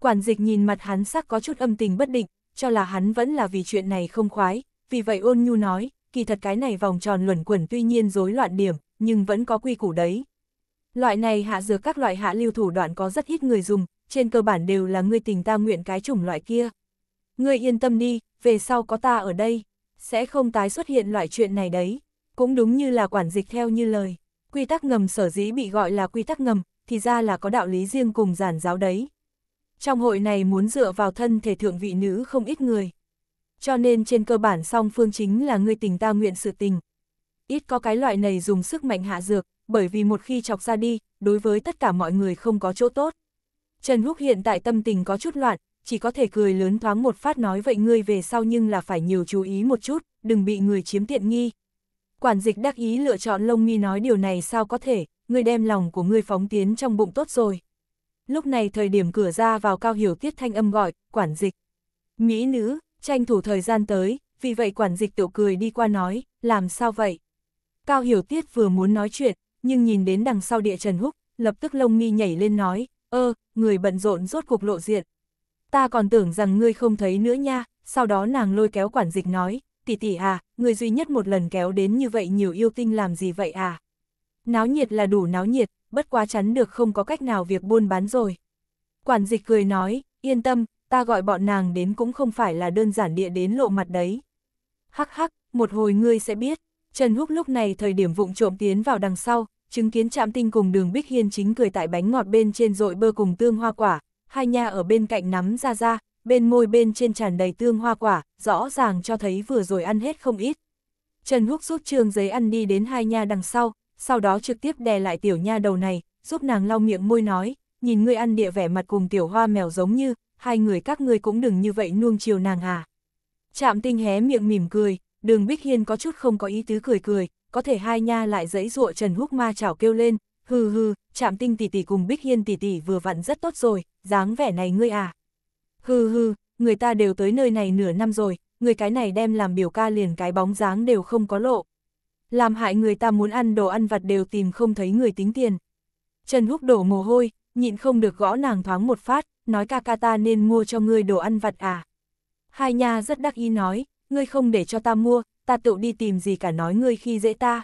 Quản dịch nhìn mặt hắn sắc có chút âm tình bất định, cho là hắn vẫn là vì chuyện này không khoái, vì vậy ôn nhu nói, kỳ thật cái này vòng tròn luẩn quẩn tuy nhiên rối loạn điểm, nhưng vẫn có quy củ đấy. Loại này hạ dược các loại hạ lưu thủ đoạn có rất ít người dùng, trên cơ bản đều là người tình ta nguyện cái chủng loại kia. Ngươi yên tâm đi, về sau có ta ở đây, sẽ không tái xuất hiện loại chuyện này đấy. Cũng đúng như là quản dịch theo như lời, quy tắc ngầm sở dĩ bị gọi là quy tắc ngầm, thì ra là có đạo lý riêng cùng giản giáo đấy. Trong hội này muốn dựa vào thân thể thượng vị nữ không ít người cho nên trên cơ bản song phương chính là ngươi tình ta nguyện sự tình. Ít có cái loại này dùng sức mạnh hạ dược, bởi vì một khi chọc ra đi, đối với tất cả mọi người không có chỗ tốt. Trần Húc hiện tại tâm tình có chút loạn, chỉ có thể cười lớn thoáng một phát nói vậy ngươi về sau nhưng là phải nhiều chú ý một chút, đừng bị người chiếm tiện nghi. Quản dịch đắc ý lựa chọn lông mi nói điều này sao có thể, ngươi đem lòng của ngươi phóng tiến trong bụng tốt rồi. Lúc này thời điểm cửa ra vào cao hiểu tiết thanh âm gọi, quản dịch. Mỹ nữ, tranh thủ thời gian tới, vì vậy quản dịch tiểu cười đi qua nói, làm sao vậy? Cao Hiểu Tiết vừa muốn nói chuyện, nhưng nhìn đến đằng sau địa Trần Húc, lập tức lông mi nhảy lên nói, ơ, người bận rộn rốt cuộc lộ diện. Ta còn tưởng rằng ngươi không thấy nữa nha, sau đó nàng lôi kéo quản dịch nói, tỷ tỷ à, người duy nhất một lần kéo đến như vậy nhiều yêu tinh làm gì vậy à? Náo nhiệt là đủ náo nhiệt, bất quá chắn được không có cách nào việc buôn bán rồi. Quản dịch cười nói, yên tâm, ta gọi bọn nàng đến cũng không phải là đơn giản địa đến lộ mặt đấy. Hắc hắc, một hồi ngươi sẽ biết, Trần Húc lúc này thời điểm vụng trộm tiến vào đằng sau, chứng kiến chạm tinh cùng đường Bích Hiên chính cười tại bánh ngọt bên trên rội bơ cùng tương hoa quả, hai nha ở bên cạnh nắm ra ra, bên môi bên trên tràn đầy tương hoa quả, rõ ràng cho thấy vừa rồi ăn hết không ít. Trần Húc rút trường giấy ăn đi đến hai nha đằng sau, sau đó trực tiếp đè lại tiểu nha đầu này, giúp nàng lau miệng môi nói, nhìn ngươi ăn địa vẻ mặt cùng tiểu hoa mèo giống như, hai người các ngươi cũng đừng như vậy nuông chiều nàng à. Trạm tinh hé miệng mỉm cười, đường Bích Hiên có chút không có ý tứ cười cười, có thể hai nha lại dẫy dụa Trần Húc Ma chảo kêu lên, hừ hừ, Trạm tinh tỷ tỷ cùng Bích Hiên tỷ tỷ vừa vặn rất tốt rồi, dáng vẻ này ngươi à. Hừ hừ, người ta đều tới nơi này nửa năm rồi, người cái này đem làm biểu ca liền cái bóng dáng đều không có lộ. Làm hại người ta muốn ăn đồ ăn vặt đều tìm không thấy người tính tiền. Trần Húc đổ mồ hôi, nhịn không được gõ nàng thoáng một phát, nói ca ca ta nên mua cho ngươi đồ ăn vặt à. Hai nha rất đắc ý nói, ngươi không để cho ta mua, ta tự đi tìm gì cả nói ngươi khi dễ ta.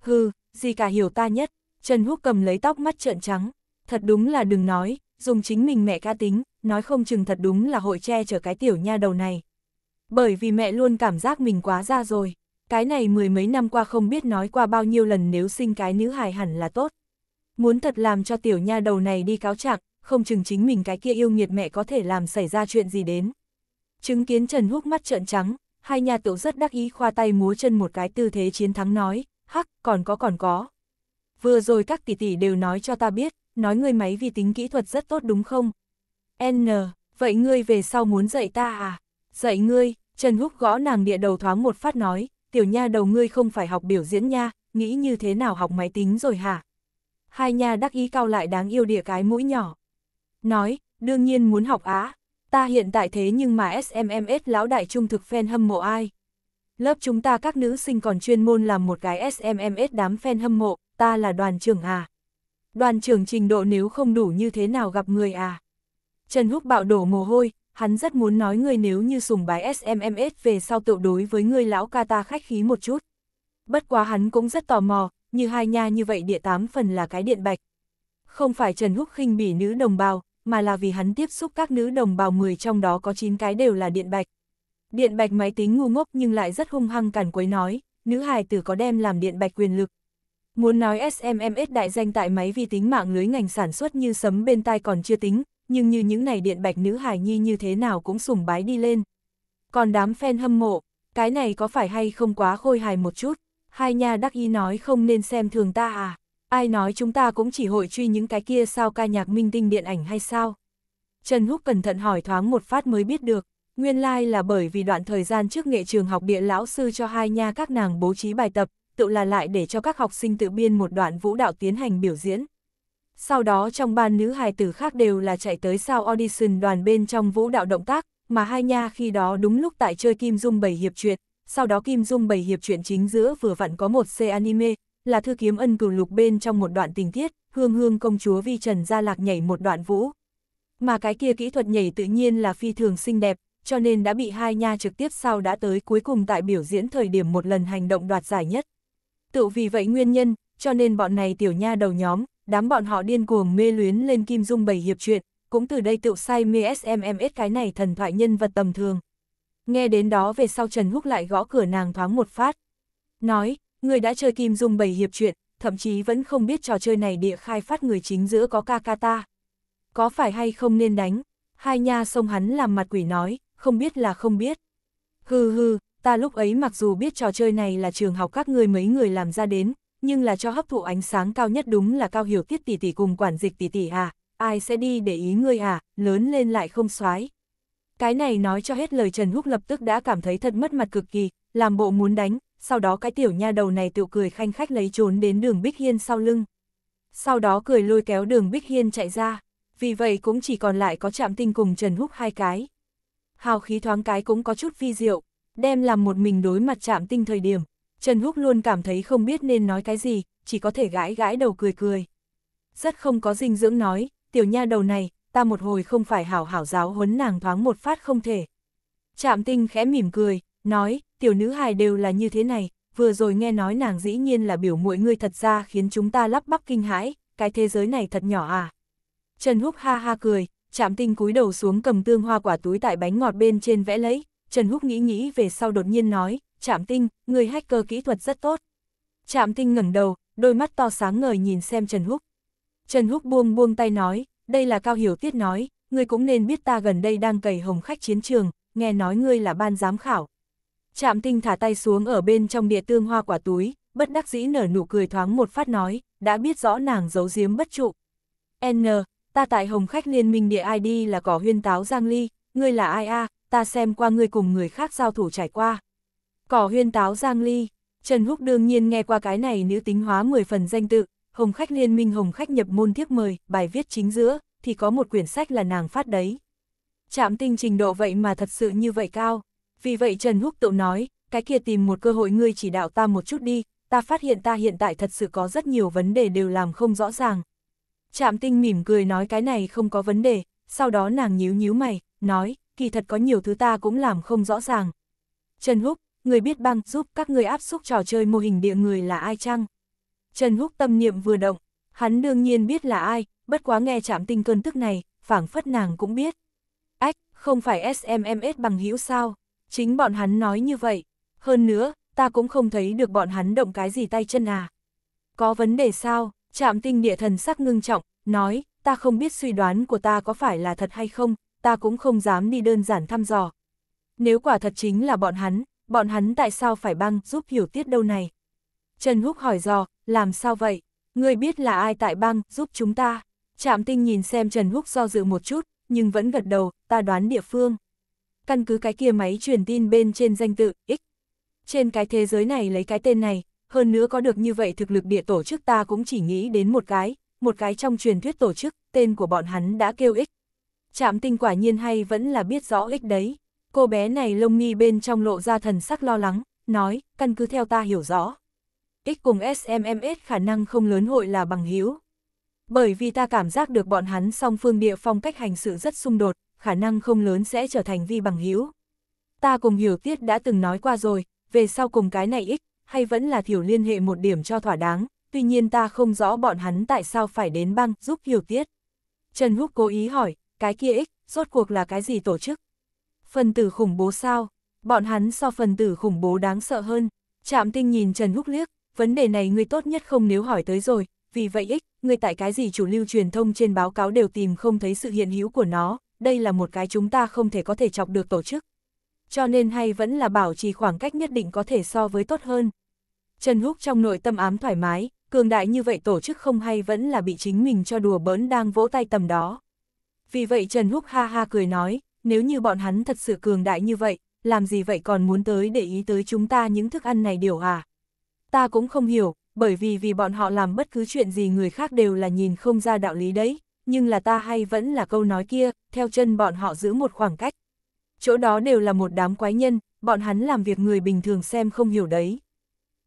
Hừ, gì cả hiểu ta nhất, Trần Húc cầm lấy tóc mắt trợn trắng, thật đúng là đừng nói, dùng chính mình mẹ ca tính, nói không chừng thật đúng là hội che chở cái tiểu nha đầu này. Bởi vì mẹ luôn cảm giác mình quá ra rồi, cái này mười mấy năm qua không biết nói qua bao nhiêu lần nếu sinh cái nữ hài hẳn là tốt. Muốn thật làm cho tiểu nha đầu này đi cáo trạng, không chừng chính mình cái kia yêu nghiệt mẹ có thể làm xảy ra chuyện gì đến. Chứng kiến Trần Húc mắt trợn trắng, hai nhà tiểu rất đắc ý khoa tay múa chân một cái tư thế chiến thắng nói, hắc, còn có còn có. Vừa rồi các tỷ tỷ đều nói cho ta biết, nói ngươi máy vi tính kỹ thuật rất tốt đúng không? N, vậy ngươi về sau muốn dạy ta à? Dạy ngươi, Trần Húc gõ nàng địa đầu thoáng một phát nói, tiểu nha đầu ngươi không phải học biểu diễn nha, nghĩ như thế nào học máy tính rồi hả? Hai nhà đắc ý cao lại đáng yêu địa cái mũi nhỏ nói, đương nhiên muốn học Á, ta hiện tại thế nhưng mà SMMS lão đại trung thực fan hâm mộ ai. Lớp chúng ta các nữ sinh còn chuyên môn làm một cái SMMS đám fan hâm mộ, ta là đoàn trưởng à. Đoàn trưởng trình độ nếu không đủ như thế nào gặp người à. Trần Húc bạo đổ mồ hôi, hắn rất muốn nói người nếu như sùng bái SMMS về sau tự đối với người lão ca ta khách khí một chút. Bất quá hắn cũng rất tò mò, như hai nha như vậy địa tám phần là cái điện bạch. Không phải Trần Húc khinh bỉ nữ đồng bào, mà là vì hắn tiếp xúc các nữ đồng bào 10 trong đó có 9 cái đều là điện bạch. Điện bạch máy tính ngu ngốc nhưng lại rất hung hăng cản quấy nói, nữ hài tử có đem làm điện bạch quyền lực. Muốn nói SMMS đại danh tại máy vi tính mạng lưới ngành sản xuất như sấm bên tai còn chưa tính, nhưng như những này điện bạch nữ hài nhi như thế nào cũng sùng bái đi lên. Còn đám fan hâm mộ, cái này có phải hay không quá khôi hài một chút, hai nha đắc ý nói không nên xem thường ta à. Ai nói chúng ta cũng chỉ hội truy những cái kia sao ca nhạc minh tinh điện ảnh hay sao? Trần Húc cẩn thận hỏi thoáng một phát mới biết được, nguyên lai like là bởi vì đoạn thời gian trước nghệ trường học địa lão sư cho hai nha các nàng bố trí bài tập, tự là lại để cho các học sinh tự biên một đoạn vũ đạo tiến hành biểu diễn. Sau đó trong ban nữ hài tử khác đều là chạy tới sao audition đoàn bên trong vũ đạo động tác, mà hai nha khi đó đúng lúc tại chơi Kim Dung bảy hiệp truyện, sau đó Kim Dung bảy hiệp truyện chính giữa vừa vặn có một C anime, là thư kiếm ân cửu lục bên trong một đoạn tình tiết, hương hương công chúa vi trần gia lạc nhảy một đoạn vũ. Mà cái kia kỹ thuật nhảy tự nhiên là phi thường xinh đẹp, cho nên đã bị hai nha trực tiếp sau đã tới cuối cùng tại biểu diễn thời điểm một lần hành động đoạt giải nhất. Tự vì vậy nguyên nhân, cho nên bọn này tiểu nha đầu nhóm, đám bọn họ điên cuồng mê luyến lên Kim Dung bảy hiệp truyện, cũng từ đây tựu say mê SMMS cái này thần thoại nhân vật tầm thường. Nghe đến đó về sau Trần Húc lại gõ cửa nàng thoáng một phát. Nói, người đã chơi Kim Dung bảy hiệp chuyện, thậm chí vẫn không biết trò chơi này địa khai phát người chính giữa có Kakata. Có phải hay không nên đánh? Hai nha sông hắn làm mặt quỷ nói, không biết là không biết. Hừ hừ, ta lúc ấy mặc dù biết trò chơi này là trường học các người mấy người làm ra đến, nhưng là cho hấp thụ ánh sáng cao nhất đúng là cao hiểu tiết tỷ tỷ cùng quản dịch tỷ tỷ à, ai sẽ đi để ý ngươi à, lớn lên lại không xoái. Cái này nói cho hết lời Trần Húc lập tức đã cảm thấy thật mất mặt cực kỳ, làm bộ muốn đánh, sau đó cái tiểu nha đầu này tiểu cười khanh khách lấy trốn đến đường Bích Hiên sau lưng. Sau đó cười lôi kéo đường Bích Hiên chạy ra, vì vậy cũng chỉ còn lại có chạm tinh cùng Trần Húc hai cái. Hào khí thoáng cái cũng có chút vi diệu, đem làm một mình đối mặt chạm tinh thời điểm, Trần Húc luôn cảm thấy không biết nên nói cái gì, chỉ có thể gãi gãi đầu cười cười. Rất không có dinh dưỡng nói, tiểu nha đầu này, ta một hồi không phải hảo hảo giáo huấn nàng thoáng một phát không thể. Chạm tinh khẽ mỉm cười, nói, tiểu nữ hài đều là như thế này, vừa rồi nghe nói nàng dĩ nhiên là biểu muội ngươi thật ra khiến chúng ta lắp bắp kinh hãi, cái thế giới này thật nhỏ à. Trần Húc ha ha cười, chạm tinh cúi đầu xuống cầm tương hoa quả túi tại bánh ngọt bên trên vẽ lấy, Trần Húc nghĩ nghĩ về sau đột nhiên nói, chạm tinh, người hacker kỹ thuật rất tốt. Chạm tinh ngẩng đầu, đôi mắt to sáng ngời nhìn xem Trần Húc. Trần Húc buông buông tay nói, đây là Cao Hiểu Tiết nói, ngươi cũng nên biết ta gần đây đang cày hồng khách chiến trường, nghe nói ngươi là ban giám khảo, Trạm tinh thả tay xuống ở bên trong địa tương hoa quả túi, bất đắc dĩ nở nụ cười thoáng một phát nói, đã biết rõ nàng giấu giếm bất trụ. N, ta tại hồng khách liên minh địa ID là cỏ huyên táo Giang Ly, ngươi là ai a ta xem qua ngươi cùng người khác giao thủ trải qua. Cỏ huyên táo Giang Ly, Trần Húc đương nhiên nghe qua cái này nữ tính hóa 10 phần danh tự, hồng khách liên minh hồng khách nhập môn thiếp mời, bài viết chính giữa, thì có một quyển sách là nàng phát đấy. Trạm tinh trình độ vậy mà thật sự như vậy cao. Vì vậy Trần Húc Tụ nói, cái kia tìm một cơ hội ngươi chỉ đạo ta một chút đi, ta phát hiện ta hiện tại thật sự có rất nhiều vấn đề đều làm không rõ ràng. Trạm tinh mỉm cười nói cái này không có vấn đề, sau đó nàng nhíu nhíu mày, nói, kỳ thật có nhiều thứ ta cũng làm không rõ ràng. Trần Húc, người biết băng giúp các người áp xúc trò chơi mô hình địa người là ai chăng? Trần Húc tâm niệm vừa động, hắn đương nhiên biết là ai, bất quá nghe trạm tinh cơn tức này, phảng phất nàng cũng biết. Ách, không phải SMMS bằng hữu sao? Chính bọn hắn nói như vậy. Hơn nữa, ta cũng không thấy được bọn hắn động cái gì tay chân à. Có vấn đề sao? Trạm tinh địa thần sắc ngưng trọng, nói, ta không biết suy đoán của ta có phải là thật hay không, ta cũng không dám đi đơn giản thăm dò. Nếu quả thật chính là bọn hắn, bọn hắn tại sao phải băng giúp hiểu tiết đâu này? Trần Húc hỏi dò, làm sao vậy? Ngươi biết là ai tại băng giúp chúng ta? Trạm tinh nhìn xem Trần Húc do dự một chút, nhưng vẫn gật đầu, ta đoán địa phương căn cứ cái kia máy truyền tin bên trên danh tự, X. Trên cái thế giới này lấy cái tên này, hơn nữa có được như vậy thực lực địa tổ chức ta cũng chỉ nghĩ đến một cái, một cái trong truyền thuyết tổ chức, tên của bọn hắn đã kêu X. trạm tinh quả nhiên hay vẫn là biết rõ X đấy. Cô bé này lông nghi bên trong lộ ra thần sắc lo lắng, nói, căn cứ theo ta hiểu rõ. X cùng SMMS khả năng không lớn hội là bằng hiếu Bởi vì ta cảm giác được bọn hắn song phương địa phong cách hành sự rất xung đột, khả năng không lớn sẽ trở thành vi bằng hữu. Ta cùng hiểu tiết đã từng nói qua rồi, về sau cùng cái này ích, hay vẫn là thiểu liên hệ một điểm cho thỏa đáng, tuy nhiên ta không rõ bọn hắn tại sao phải đến băng giúp hiểu tiết. Trần Húc cố ý hỏi, cái kia ích, rốt cuộc là cái gì tổ chức? Phần tử khủng bố sao? Bọn hắn so phần tử khủng bố đáng sợ hơn. chạm tinh nhìn Trần Húc liếc, vấn đề này người tốt nhất không nếu hỏi tới rồi, vì vậy ích, người tại cái gì chủ lưu truyền thông trên báo cáo đều tìm không thấy sự hiện hữu của nó, đây là một cái chúng ta không thể có thể chọc được tổ chức. Cho nên hay vẫn là bảo trì khoảng cách nhất định có thể so với tốt hơn. Trần Húc trong nội tâm ám thoải mái, cường đại như vậy tổ chức không hay vẫn là bị chính mình cho đùa bỡn đang vỗ tay tầm đó. Vì vậy Trần Húc ha ha cười nói, nếu như bọn hắn thật sự cường đại như vậy, làm gì vậy còn muốn tới để ý tới chúng ta những thức ăn này điều à? Ta cũng không hiểu, bởi vì vì bọn họ làm bất cứ chuyện gì người khác đều là nhìn không ra đạo lý đấy nhưng là ta hay vẫn là câu nói kia, theo chân bọn họ giữ một khoảng cách. Chỗ đó đều là một đám quái nhân, bọn hắn làm việc người bình thường xem không hiểu đấy.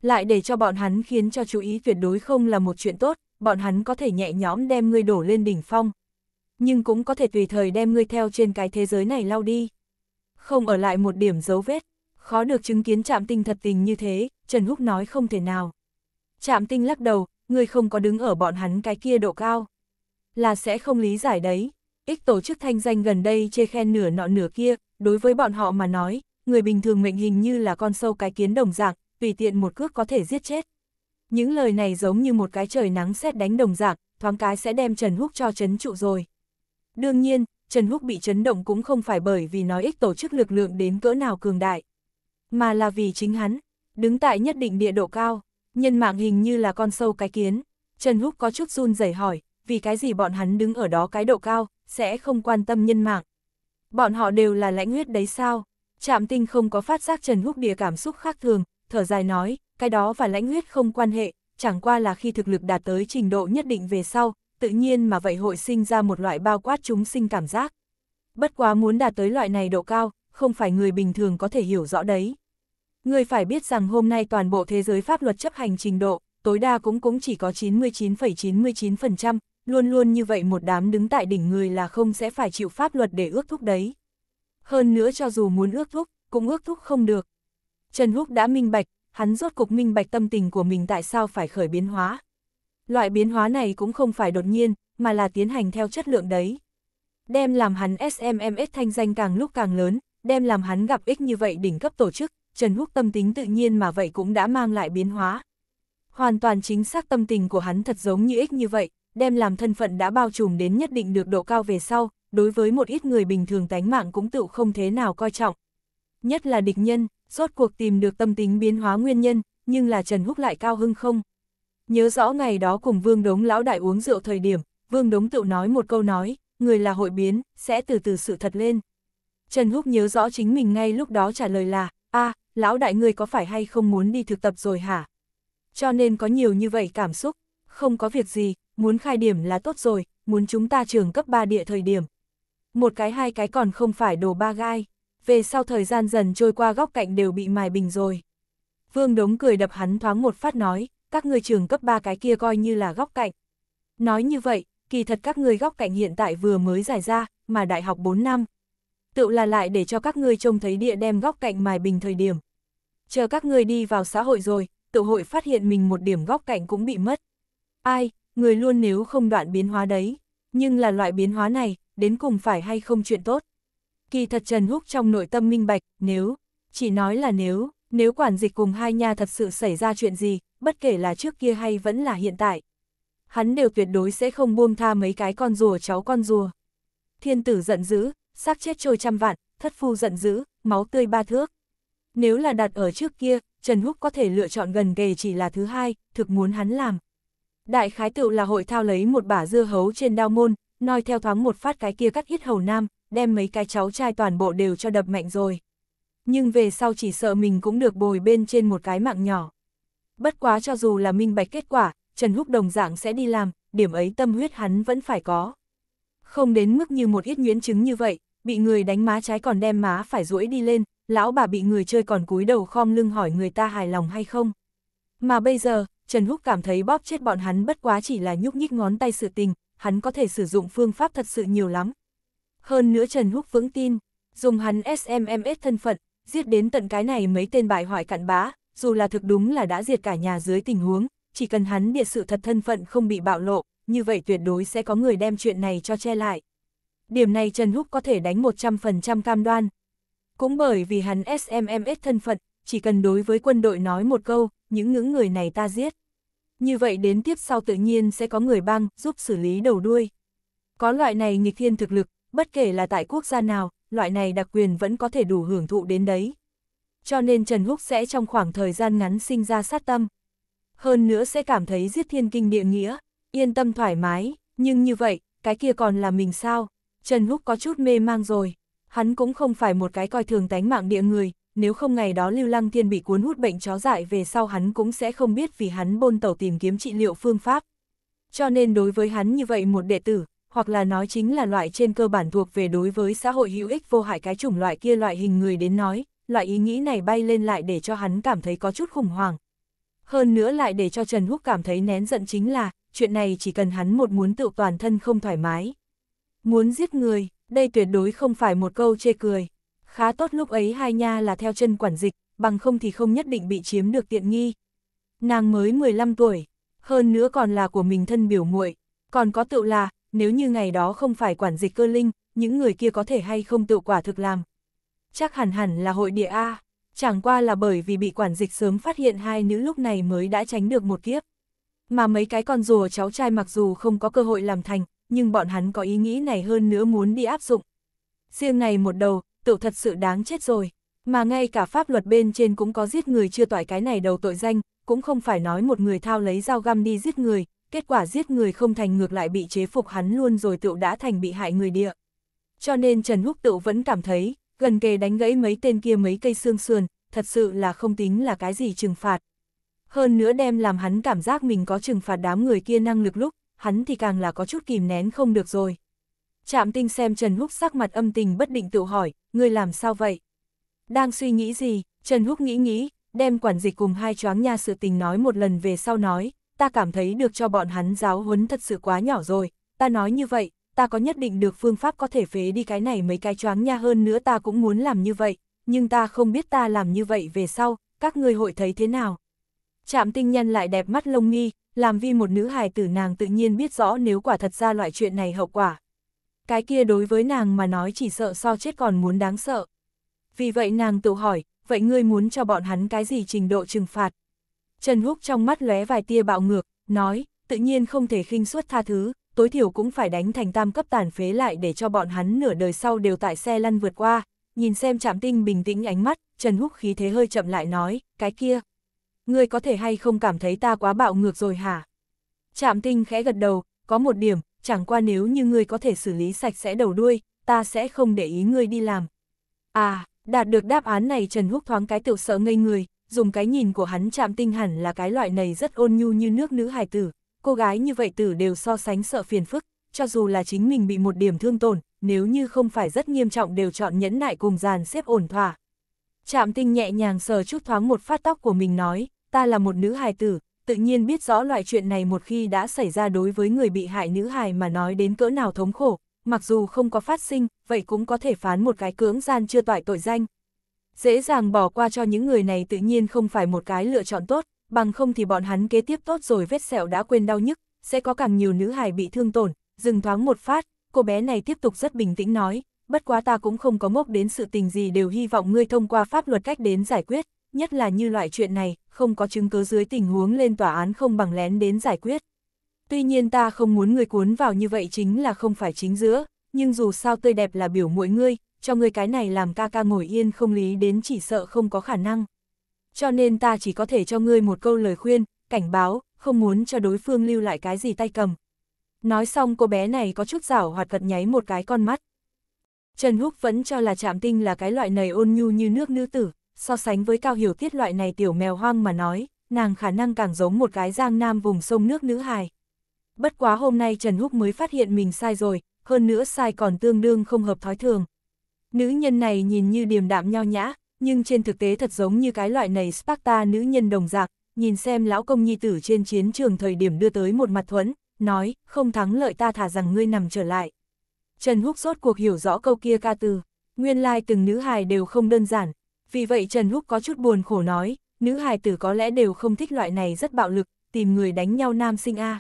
Lại để cho bọn hắn khiến cho chú ý tuyệt đối không là một chuyện tốt, bọn hắn có thể nhẹ nhõm đem ngươi đổ lên đỉnh phong. Nhưng cũng có thể tùy thời đem ngươi theo trên cái thế giới này lao đi. Không ở lại một điểm dấu vết, khó được chứng kiến chạm tinh thật tình như thế, Trần Húc nói không thể nào. Chạm tinh lắc đầu, ngươi không có đứng ở bọn hắn cái kia độ cao là sẽ không lý giải đấy. Ích tổ chức thanh danh gần đây chê khen nửa nọ nửa kia, đối với bọn họ mà nói, người bình thường mệnh hình như là con sâu cái kiến đồng dạng, tùy tiện một cước có thể giết chết. Những lời này giống như một cái trời nắng xét đánh đồng dạng, thoáng cái sẽ đem Trần Húc cho chấn trụ rồi. Đương nhiên, Trần Húc bị chấn động cũng không phải bởi vì nói ích tổ chức lực lượng đến cỡ nào cường đại, mà là vì chính hắn, đứng tại nhất định địa độ cao, nhân mạng hình như là con sâu cái kiến. Trần Húc có chút run rẩy hỏi, vì cái gì bọn hắn đứng ở đó cái độ cao, sẽ không quan tâm nhân mạng. Bọn họ đều là lãnh huyết đấy sao? Trạm tinh không có phát giác Trần Húc Địa cảm xúc khác thường, thở dài nói, cái đó và lãnh huyết không quan hệ, chẳng qua là khi thực lực đạt tới trình độ nhất định về sau, tự nhiên mà vậy hội sinh ra một loại bao quát chúng sinh cảm giác. Bất quá muốn đạt tới loại này độ cao, không phải người bình thường có thể hiểu rõ đấy. Người phải biết rằng hôm nay toàn bộ thế giới pháp luật chấp hành trình độ, tối đa cũng cũng chỉ có 99,99%, ,99%, luôn luôn như vậy một đám đứng tại đỉnh người là không sẽ phải chịu pháp luật để ước thúc đấy. Hơn nữa cho dù muốn ước thúc, cũng ước thúc không được. Trần Húc đã minh bạch, hắn rốt cục minh bạch tâm tình của mình tại sao phải khởi biến hóa. Loại biến hóa này cũng không phải đột nhiên, mà là tiến hành theo chất lượng đấy. Đem làm hắn SMMS thanh danh càng lúc càng lớn, đem làm hắn gặp ích như vậy đỉnh cấp tổ chức, Trần Húc tâm tính tự nhiên mà vậy cũng đã mang lại biến hóa. Hoàn toàn chính xác tâm tình của hắn thật giống như ích như vậy, đem làm thân phận đã bao trùm đến nhất định được độ cao về sau, đối với một ít người bình thường tánh mạng cũng tự không thế nào coi trọng. Nhất là địch nhân, rốt cuộc tìm được tâm tính biến hóa nguyên nhân, nhưng là Trần Húc lại cao hưng không. Nhớ rõ ngày đó cùng Vương Đống lão đại uống rượu thời điểm, Vương Đống tự nói một câu nói, người là hội biến, sẽ từ từ sự thật lên. Trần Húc nhớ rõ chính mình ngay lúc đó trả lời là, a lão đại người có phải hay không muốn đi thực tập rồi hả? Cho nên có nhiều như vậy cảm xúc, không có việc gì, muốn khai điểm là tốt rồi, muốn chúng ta trường cấp 3 địa thời điểm. Một cái hai cái còn không phải đồ ba gai, về sau thời gian dần trôi qua góc cạnh đều bị mài bình rồi. Vương Đống cười đập hắn thoáng một phát nói, các người trường cấp 3 cái kia coi như là góc cạnh. Nói như vậy, kỳ thật các người góc cạnh hiện tại vừa mới giải ra, mà đại học 4 năm. Tự là lại để cho các ngươi trông thấy địa đem góc cạnh mài bình thời điểm. Chờ các ngươi đi vào xã hội rồi, tự hội phát hiện mình một điểm góc cạnh cũng bị mất. Ai, người luôn nếu không đoạn biến hóa đấy, nhưng là loại biến hóa này, đến cùng phải hay không chuyện tốt. Kỳ thật Trần Húc trong nội tâm minh bạch, nếu, chỉ nói là nếu, nếu quản dịch cùng hai nha thật sự xảy ra chuyện gì, bất kể là trước kia hay vẫn là hiện tại. Hắn đều tuyệt đối sẽ không buông tha mấy cái con rùa cháu con rùa. Thiên tử giận dữ, xác chết trôi trăm vạn, thất phu giận dữ, máu tươi ba thước. Nếu là đặt ở trước kia, Trần Húc có thể lựa chọn gần kề chỉ là thứ hai, thực muốn hắn làm, Đại khái tựu là hội thao lấy một bả dưa hấu trên đao môn, noi theo thoáng một phát cái kia cắt hít hầu nam, đem mấy cái cháu trai toàn bộ đều cho đập mạnh rồi. Nhưng về sau chỉ sợ mình cũng được bồi bên trên một cái mạng nhỏ. Bất quá cho dù là minh bạch kết quả, Trần Húc đồng dạng sẽ đi làm, điểm ấy tâm huyết hắn vẫn phải có. Không đến mức như một ít nhuyễn chứng như vậy, bị người đánh má trái còn đem má phải duỗi đi lên, lão bà bị người chơi còn cúi đầu khom lưng hỏi người ta hài lòng hay không. Mà bây giờ, Trần Húc cảm thấy bóp chết bọn hắn bất quá chỉ là nhúc nhích ngón tay sự tình, hắn có thể sử dụng phương pháp thật sự nhiều lắm. Hơn nữa Trần Húc vững tin, dùng hắn SMMS thân phận, giết đến tận cái này mấy tên bại hoại cặn bã, dù là thực đúng là đã diệt cả nhà dưới tình huống, chỉ cần hắn địa sự thật thân phận không bị bạo lộ, như vậy tuyệt đối sẽ có người đem chuyện này cho che lại. Điểm này Trần Húc có thể đánh 100% cam đoan. Cũng bởi vì hắn SMMS thân phận, chỉ cần đối với quân đội nói một câu, những ngưỡng người này ta giết. Như vậy đến tiếp sau tự nhiên sẽ có người băng giúp xử lý đầu đuôi. Có loại này nghịch thiên thực lực, bất kể là tại quốc gia nào, loại này đặc quyền vẫn có thể đủ hưởng thụ đến đấy. Cho nên Trần Húc sẽ trong khoảng thời gian ngắn sinh ra sát tâm. Hơn nữa sẽ cảm thấy giết thiên kinh địa nghĩa, yên tâm thoải mái, nhưng như vậy, cái kia còn là mình sao? Trần Húc có chút mê mang rồi, hắn cũng không phải một cái coi thường tánh mạng địa người, nếu không ngày đó Lưu Lăng Thiên bị cuốn hút bệnh chó dại về sau hắn cũng sẽ không biết vì hắn bôn tẩu tìm kiếm trị liệu phương pháp. Cho nên đối với hắn như vậy một đệ tử, hoặc là nói chính là loại trên cơ bản thuộc về đối với xã hội hữu ích vô hại cái chủng loại kia loại hình người đến nói, loại ý nghĩ này bay lên lại để cho hắn cảm thấy có chút khủng hoảng. Hơn nữa lại để cho Trần Húc cảm thấy nén giận chính là, chuyện này chỉ cần hắn một muốn tự toàn thân không thoải mái. Muốn giết người, đây tuyệt đối không phải một câu chê cười khá tốt lúc ấy hai nha là theo chân quản dịch, bằng không thì không nhất định bị chiếm được tiện nghi. Nàng mới 15 tuổi, hơn nữa còn là của mình thân biểu muội còn có tựu là, nếu như ngày đó không phải quản dịch cơ linh, những người kia có thể hay không tự quả thực làm. Chắc hẳn hẳn là hội địa A, chẳng qua là bởi vì bị quản dịch sớm phát hiện hai nữ lúc này mới đã tránh được một kiếp. Mà mấy cái con rùa cháu trai mặc dù không có cơ hội làm thành, nhưng bọn hắn có ý nghĩ này hơn nữa muốn đi áp dụng. Riêng này một đầu, tự thật sự đáng chết rồi. Mà ngay cả pháp luật bên trên cũng có giết người chưa tỏi cái này đầu tội danh, cũng không phải nói một người thao lấy dao găm đi giết người, kết quả giết người không thành ngược lại bị chế phục hắn luôn rồi tựu đã thành bị hại người địa. Cho nên Trần Húc tựu vẫn cảm thấy, gần kề đánh gãy mấy tên kia mấy cây xương sườn, thật sự là không tính là cái gì trừng phạt. Hơn nữa đem làm hắn cảm giác mình có trừng phạt đám người kia năng lực lúc, hắn thì càng là có chút kìm nén không được rồi. Trạm tinh xem Trần Húc sắc mặt âm tình bất định tự hỏi, ngươi làm sao vậy? Đang suy nghĩ gì? Trần Húc nghĩ nghĩ, đem quản dịch cùng hai choáng nha sự tình nói một lần về sau nói, ta cảm thấy được cho bọn hắn giáo huấn thật sự quá nhỏ rồi, ta nói như vậy, ta có nhất định được phương pháp có thể phế đi cái này mấy cái choáng nha hơn nữa ta cũng muốn làm như vậy, nhưng ta không biết ta làm như vậy về sau, các ngươi hội thấy thế nào. Trạm tinh nhân lại đẹp mắt lông nghi, làm vì một nữ hài tử nàng tự nhiên biết rõ nếu quả thật ra loại chuyện này hậu quả, cái kia đối với nàng mà nói chỉ sợ so chết còn muốn đáng sợ. Vì vậy nàng tự hỏi, vậy ngươi muốn cho bọn hắn cái gì trình độ trừng phạt? Trần Húc trong mắt lóe vài tia bạo ngược, nói, tự nhiên không thể khinh suất tha thứ, tối thiểu cũng phải đánh thành tam cấp tàn phế lại để cho bọn hắn nửa đời sau đều tại xe lăn vượt qua. Nhìn xem chạm tinh bình tĩnh ánh mắt, Trần Húc khí thế hơi chậm lại nói, cái kia. Ngươi có thể hay không cảm thấy ta quá bạo ngược rồi hả? Chạm tinh khẽ gật đầu, có một điểm, chẳng qua nếu như ngươi có thể xử lý sạch sẽ đầu đuôi, ta sẽ không để ý ngươi đi làm. À, đạt được đáp án này Trần Húc thoáng cái tiểu sợ ngây người, dùng cái nhìn của hắn chạm tinh hẳn là cái loại này rất ôn nhu như nước nữ hài tử, cô gái như vậy tử đều so sánh sợ phiền phức, cho dù là chính mình bị một điểm thương tổn, nếu như không phải rất nghiêm trọng đều chọn nhẫn nại cùng dàn xếp ổn thỏa. Trạm tinh nhẹ nhàng sờ chút thoáng một phát tóc của mình nói, ta là một nữ hài tử, tự nhiên biết rõ loại chuyện này một khi đã xảy ra đối với người bị hại nữ hài mà nói đến cỡ nào thống khổ, mặc dù không có phát sinh, vậy cũng có thể phán một cái cưỡng gian chưa tỏi tội danh. Dễ dàng bỏ qua cho những người này tự nhiên không phải một cái lựa chọn tốt, bằng không thì bọn hắn kế tiếp tốt rồi vết sẹo đã quên đau nhức, sẽ có càng nhiều nữ hài bị thương tổn, dừng thoáng một phát, cô bé này tiếp tục rất bình tĩnh nói, bất quá ta cũng không có ngốc đến sự tình gì đều hy vọng ngươi thông qua pháp luật cách đến giải quyết, nhất là như loại chuyện này, không có chứng cứ dưới tình huống lên tòa án không bằng lén đến giải quyết. Tuy nhiên ta không muốn người cuốn vào như vậy chính là không phải chính giữa, nhưng dù sao tươi đẹp là biểu mỗi ngươi, cho ngươi cái này làm ca ca ngồi yên không lý đến chỉ sợ không có khả năng. Cho nên ta chỉ có thể cho ngươi một câu lời khuyên, cảnh báo, không muốn cho đối phương lưu lại cái gì tay cầm. Nói xong cô bé này có chút rảo hoạt gật nháy một cái con mắt. Trần Húc vẫn cho là chạm tinh là cái loại này ôn nhu như nước nữ tử so sánh với cao hiểu tiết loại này tiểu mèo hoang mà nói, nàng khả năng càng giống một cái giang nam vùng sông nước nữ hài. Bất quá hôm nay Trần Húc mới phát hiện mình sai rồi, hơn nữa sai còn tương đương không hợp thói thường. Nữ nhân này nhìn như điềm đạm nho nhã, nhưng trên thực tế thật giống như cái loại này Sparta nữ nhân đồng dạng. nhìn xem lão công nhi tử trên chiến trường thời điểm đưa tới một mặt thuẫn, nói, không thắng lợi ta thả rằng ngươi nằm trở lại. Trần Húc rốt cuộc hiểu rõ câu kia ca từ, nguyên lai từng nữ hài đều không đơn giản, vì vậy Trần Húc có chút buồn khổ nói, nữ hài tử có lẽ đều không thích loại này rất bạo lực, tìm người đánh nhau nam sinh a.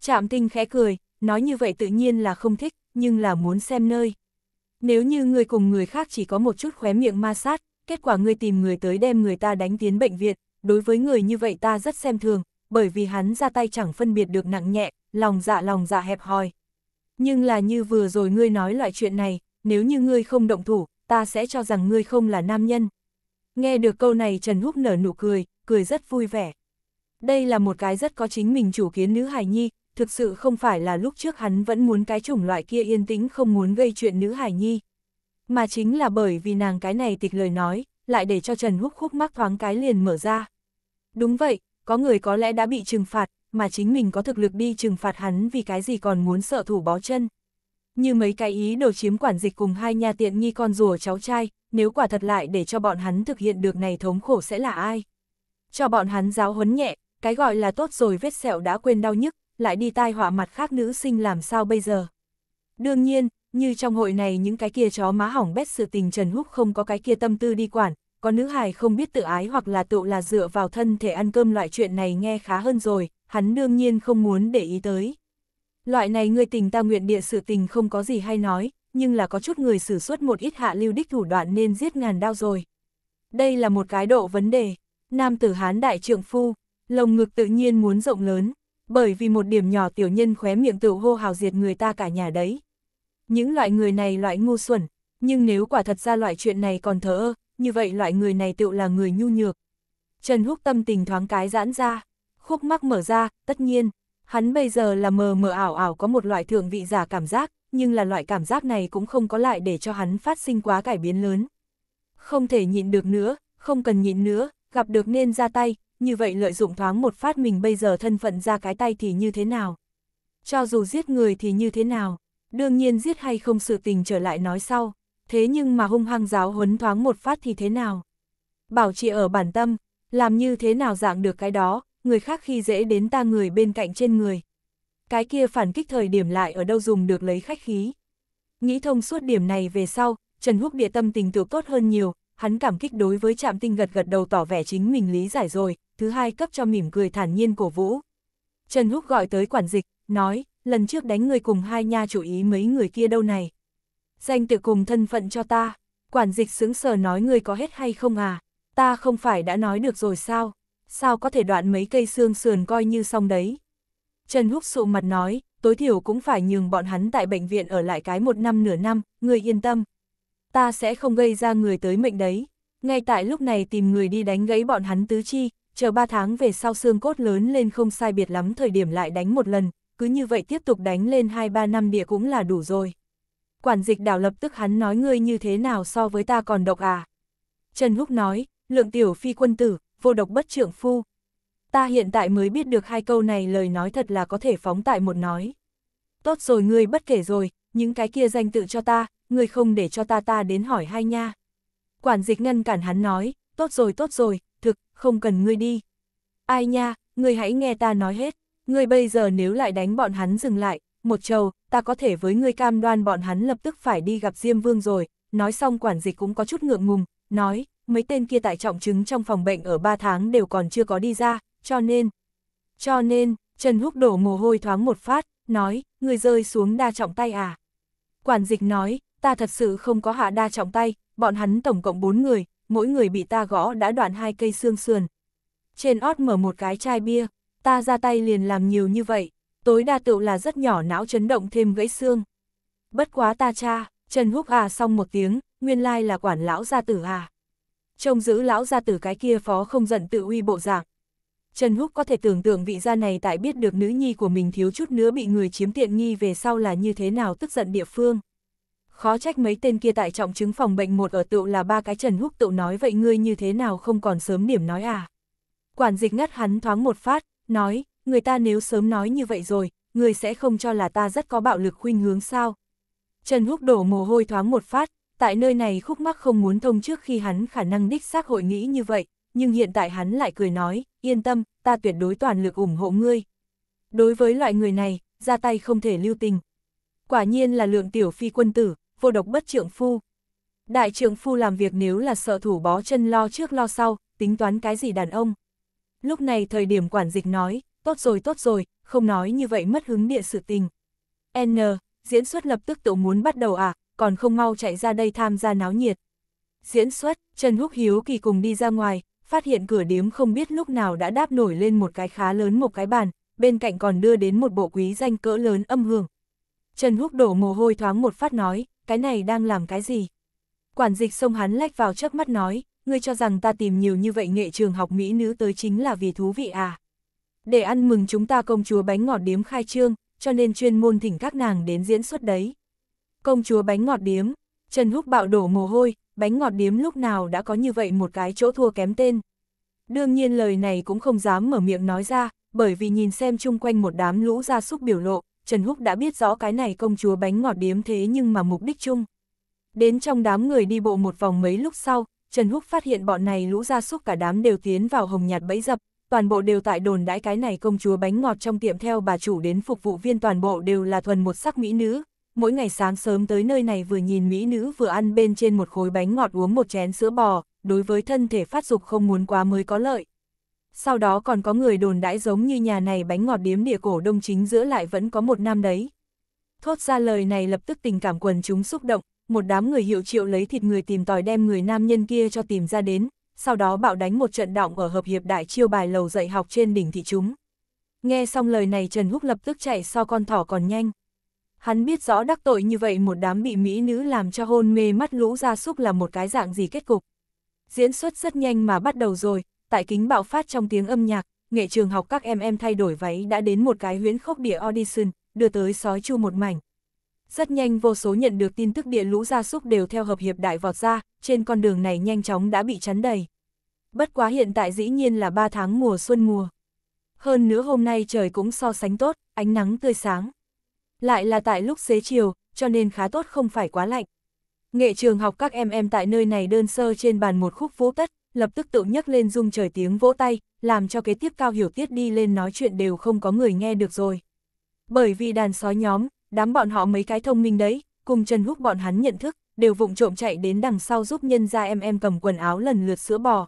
Trạm tinh khẽ cười, nói như vậy tự nhiên là không thích, nhưng là muốn xem nơi. Nếu như người cùng người khác chỉ có một chút khóe miệng ma sát, kết quả người tìm người tới đem người ta đánh tiến bệnh viện, đối với người như vậy ta rất xem thường, bởi vì hắn ra tay chẳng phân biệt được nặng nhẹ, lòng dạ lòng dạ hẹp hòi. Nhưng là như vừa rồi ngươi nói loại chuyện này, nếu như ngươi không động thủ, ta sẽ cho rằng ngươi không là nam nhân. Nghe được câu này Trần Húc nở nụ cười, cười rất vui vẻ. Đây là một cái rất có chính mình chủ kiến nữ hài nhi, thực sự không phải là lúc trước hắn vẫn muốn cái chủng loại kia yên tĩnh không muốn gây chuyện nữ hài nhi. Mà chính là bởi vì nàng cái này tịch lời nói, lại để cho Trần Húc khúc mắc thoáng cái liền mở ra. Đúng vậy, có người có lẽ đã bị trừng phạt, mà chính mình có thực lực đi trừng phạt hắn vì cái gì còn muốn sợ thủ bó chân như mấy cái ý đồ chiếm quản dịch cùng hai nhà tiện nghi con rùa cháu trai, nếu quả thật lại để cho bọn hắn thực hiện được này thống khổ sẽ là ai? Cho bọn hắn giáo huấn nhẹ, cái gọi là tốt rồi vết sẹo đã quên đau nhức, lại đi tai họa mặt khác nữ sinh làm sao bây giờ? Đương nhiên, như trong hội này những cái kia chó má hỏng bét sự tình Trần Húc không có cái kia tâm tư đi quản, có nữ hài không biết tự ái hoặc là tự là dựa vào thân thể ăn cơm loại chuyện này nghe khá hơn rồi, hắn đương nhiên không muốn để ý tới. Loại này người tình ta nguyện địa sự tình không có gì hay nói, nhưng là có chút người sử xuất một ít hạ lưu đích thủ đoạn nên giết ngàn đao rồi. Đây là một cái độ vấn đề. Nam tử Hán đại trượng phu, lồng ngực tự nhiên muốn rộng lớn, bởi vì một điểm nhỏ tiểu nhân khóe miệng tự hô hào diệt người ta cả nhà đấy. Những loại người này loại ngu xuẩn, nhưng nếu quả thật ra loại chuyện này còn thờ ơ, như vậy loại người này tự là người nhu nhược. Trần Húc tâm tình thoáng cái giãn ra, khúc mắc mở ra, tất nhiên, Hắn bây giờ là mờ mờ ảo ảo có một loại thượng vị giả cảm giác, nhưng là loại cảm giác này cũng không có lại để cho hắn phát sinh quá cải biến lớn. Không thể nhịn được nữa, không cần nhịn nữa, gặp được nên ra tay, như vậy lợi dụng thoáng một phát mình bây giờ thân phận ra cái tay thì như thế nào? Cho dù giết người thì như thế nào? Đương nhiên giết hay không sự tình trở lại nói sau, thế nhưng mà hung hăng giáo huấn thoáng một phát thì thế nào? Bảo trì ở bản tâm, làm như thế nào dạng được cái đó, người khác khi dễ đến ta người bên cạnh trên người. Cái kia phản kích thời điểm lại ở đâu dùng được lấy khách khí. Nghĩ thông suốt điểm này về sau, Trần Húc địa tâm tình tự tốt hơn nhiều, hắn cảm kích đối với trạm tinh gật gật đầu tỏ vẻ chính mình lý giải rồi, thứ hai cấp cho mỉm cười thản nhiên cổ vũ. Trần Húc gọi tới quản dịch, nói, lần trước đánh người cùng hai nha chủ ý mấy người kia đâu này. Danh tự cùng thân phận cho ta, quản dịch sướng sờ nói người có hết hay không à, ta không phải đã nói được rồi sao sao có thể đoạn mấy cây xương sườn coi như xong đấy. Trần Húc sụ mặt nói, tối thiểu cũng phải nhường bọn hắn tại bệnh viện ở lại cái một năm nửa năm, người yên tâm. Ta sẽ không gây ra người tới mệnh đấy. Ngay tại lúc này tìm người đi đánh gãy bọn hắn tứ chi, chờ ba tháng về sau xương cốt lớn lên không sai biệt lắm thời điểm lại đánh một lần, cứ như vậy tiếp tục đánh lên 2-3 năm địa cũng là đủ rồi. Quản dịch đảo lập tức hắn nói ngươi như thế nào so với ta còn độc à? Trần Húc nói, lượng tiểu phi quân tử, vô độc bất trưởng phu. Ta hiện tại mới biết được hai câu này lời nói thật là có thể phóng tại một nói. Tốt rồi ngươi bất kể rồi, những cái kia danh tự cho ta, ngươi không để cho ta ta đến hỏi hai nha. Quản dịch ngăn cản hắn nói, tốt rồi tốt rồi, thực, không cần ngươi đi. Ai nha, ngươi hãy nghe ta nói hết, ngươi bây giờ nếu lại đánh bọn hắn dừng lại, một trầu, ta có thể với ngươi cam đoan bọn hắn lập tức phải đi gặp Diêm Vương rồi, nói xong quản dịch cũng có chút ngượng ngùng, nói, mấy tên kia tại trọng chứng trong phòng bệnh ở 3 tháng đều còn chưa có đi ra, cho nên... Cho nên, Trần Húc đổ mồ hôi thoáng một phát, nói, người rơi xuống đa trọng tay à? Quản dịch nói, ta thật sự không có hạ đa trọng tay, bọn hắn tổng cộng 4 người, mỗi người bị ta gõ đã đoạn hai cây xương sườn. Trên ót mở một cái chai bia, ta ra tay liền làm nhiều như vậy, tối đa tựu là rất nhỏ não chấn động thêm gãy xương. Bất quá ta cha, Trần Húc à xong một tiếng, nguyên lai là quản lão gia tử à. Trông giữ lão gia tử cái kia phó không giận tự uy bộ dạng. Trần Húc có thể tưởng tượng vị gia này tại biết được nữ nhi của mình thiếu chút nữa bị người chiếm tiện nghi về sau là như thế nào tức giận địa phương. Khó trách mấy tên kia tại trọng chứng phòng bệnh một ở tựu là ba cái Trần Húc tựu nói vậy ngươi như thế nào không còn sớm điểm nói à. Quản dịch ngắt hắn thoáng một phát, nói, người ta nếu sớm nói như vậy rồi, người sẽ không cho là ta rất có bạo lực khuynh hướng sao. Trần Húc đổ mồ hôi thoáng một phát, Tại nơi này khúc mắc không muốn thông trước khi hắn khả năng đích xác hội nghĩ như vậy, nhưng hiện tại hắn lại cười nói, yên tâm, ta tuyệt đối toàn lực ủng hộ ngươi. Đối với loại người này, ra tay không thể lưu tình. Quả nhiên là lượng tiểu phi quân tử, vô độc bất trượng phu. Đại trượng phu làm việc nếu là sợ thủ bó chân lo trước lo sau, tính toán cái gì đàn ông. Lúc này thời điểm quản dịch nói, tốt rồi tốt rồi, không nói như vậy mất hứng địa sự tình. N, diễn xuất lập tức tự muốn bắt đầu à, còn không mau chạy ra đây tham gia náo nhiệt. Diễn xuất, Trần Húc Hiếu kỳ cùng đi ra ngoài, phát hiện cửa điếm không biết lúc nào đã đáp nổi lên một cái khá lớn một cái bàn, bên cạnh còn đưa đến một bộ quý danh cỡ lớn âm hưởng. Trần Húc đổ mồ hôi thoáng một phát nói, cái này đang làm cái gì? Quản dịch xông hắn lách vào trước mắt nói, ngươi cho rằng ta tìm nhiều như vậy nghệ trường học mỹ nữ tới chính là vì thú vị à? Để ăn mừng chúng ta công chúa bánh ngọt điếm khai trương, cho nên chuyên môn thỉnh các nàng đến diễn xuất đấy. Công chúa bánh ngọt điếm, Trần Húc bạo đổ mồ hôi, bánh ngọt điếm lúc nào đã có như vậy một cái chỗ thua kém tên. Đương nhiên lời này cũng không dám mở miệng nói ra, bởi vì nhìn xem chung quanh một đám lũ gia súc biểu lộ, Trần Húc đã biết rõ cái này công chúa bánh ngọt điếm thế nhưng mà mục đích chung. Đến trong đám người đi bộ một vòng mấy lúc sau, Trần Húc phát hiện bọn này lũ gia súc cả đám đều tiến vào hồng nhạt bẫy dập, toàn bộ đều tại đồn đãi cái này công chúa bánh ngọt trong tiệm theo bà chủ đến phục vụ viên toàn bộ đều là thuần một sắc mỹ nữ, mỗi ngày sáng sớm tới nơi này vừa nhìn mỹ nữ vừa ăn bên trên một khối bánh ngọt uống một chén sữa bò, đối với thân thể phát dục không muốn quá mới có lợi. Sau đó còn có người đồn đãi giống như nhà này bánh ngọt điếm địa cổ đông chính giữa lại vẫn có một nam đấy. Thốt ra lời này lập tức tình cảm quần chúng xúc động, một đám người hiệu triệu lấy thịt người tìm tòi đem người nam nhân kia cho tìm ra đến, sau đó bạo đánh một trận động ở hợp hiệp đại chiêu bài lầu dạy học trên đỉnh thị chúng. Nghe xong lời này Trần Húc lập tức chạy so con thỏ còn nhanh. Hắn biết rõ đắc tội như vậy một đám bị mỹ nữ làm cho hôn mê mắt lũ ra súc là một cái dạng gì kết cục. Diễn xuất rất nhanh mà bắt đầu rồi, tại kính bạo phát trong tiếng âm nhạc, nghệ trường học các em em thay đổi váy đã đến một cái huyến khốc địa audition, đưa tới sói chu một mảnh. Rất nhanh vô số nhận được tin tức địa lũ gia súc đều theo hợp hiệp đại vọt ra, trên con đường này nhanh chóng đã bị chắn đầy. Bất quá hiện tại dĩ nhiên là 3 tháng mùa xuân mùa. Hơn nữa hôm nay trời cũng so sánh tốt, ánh nắng tươi sáng. Lại là tại lúc xế chiều, cho nên khá tốt không phải quá lạnh. Nghệ trường học các em em tại nơi này đơn sơ trên bàn một khúc vũ tất, lập tức tự nhấc lên rung trời tiếng vỗ tay, làm cho kế tiếp cao hiểu tiết đi lên nói chuyện đều không có người nghe được rồi. Bởi vì đàn sói nhóm, đám bọn họ mấy cái thông minh đấy, cùng Trần Húc bọn hắn nhận thức, đều vụng trộm chạy đến đằng sau giúp nhân ra em em cầm quần áo lần lượt sữa bò.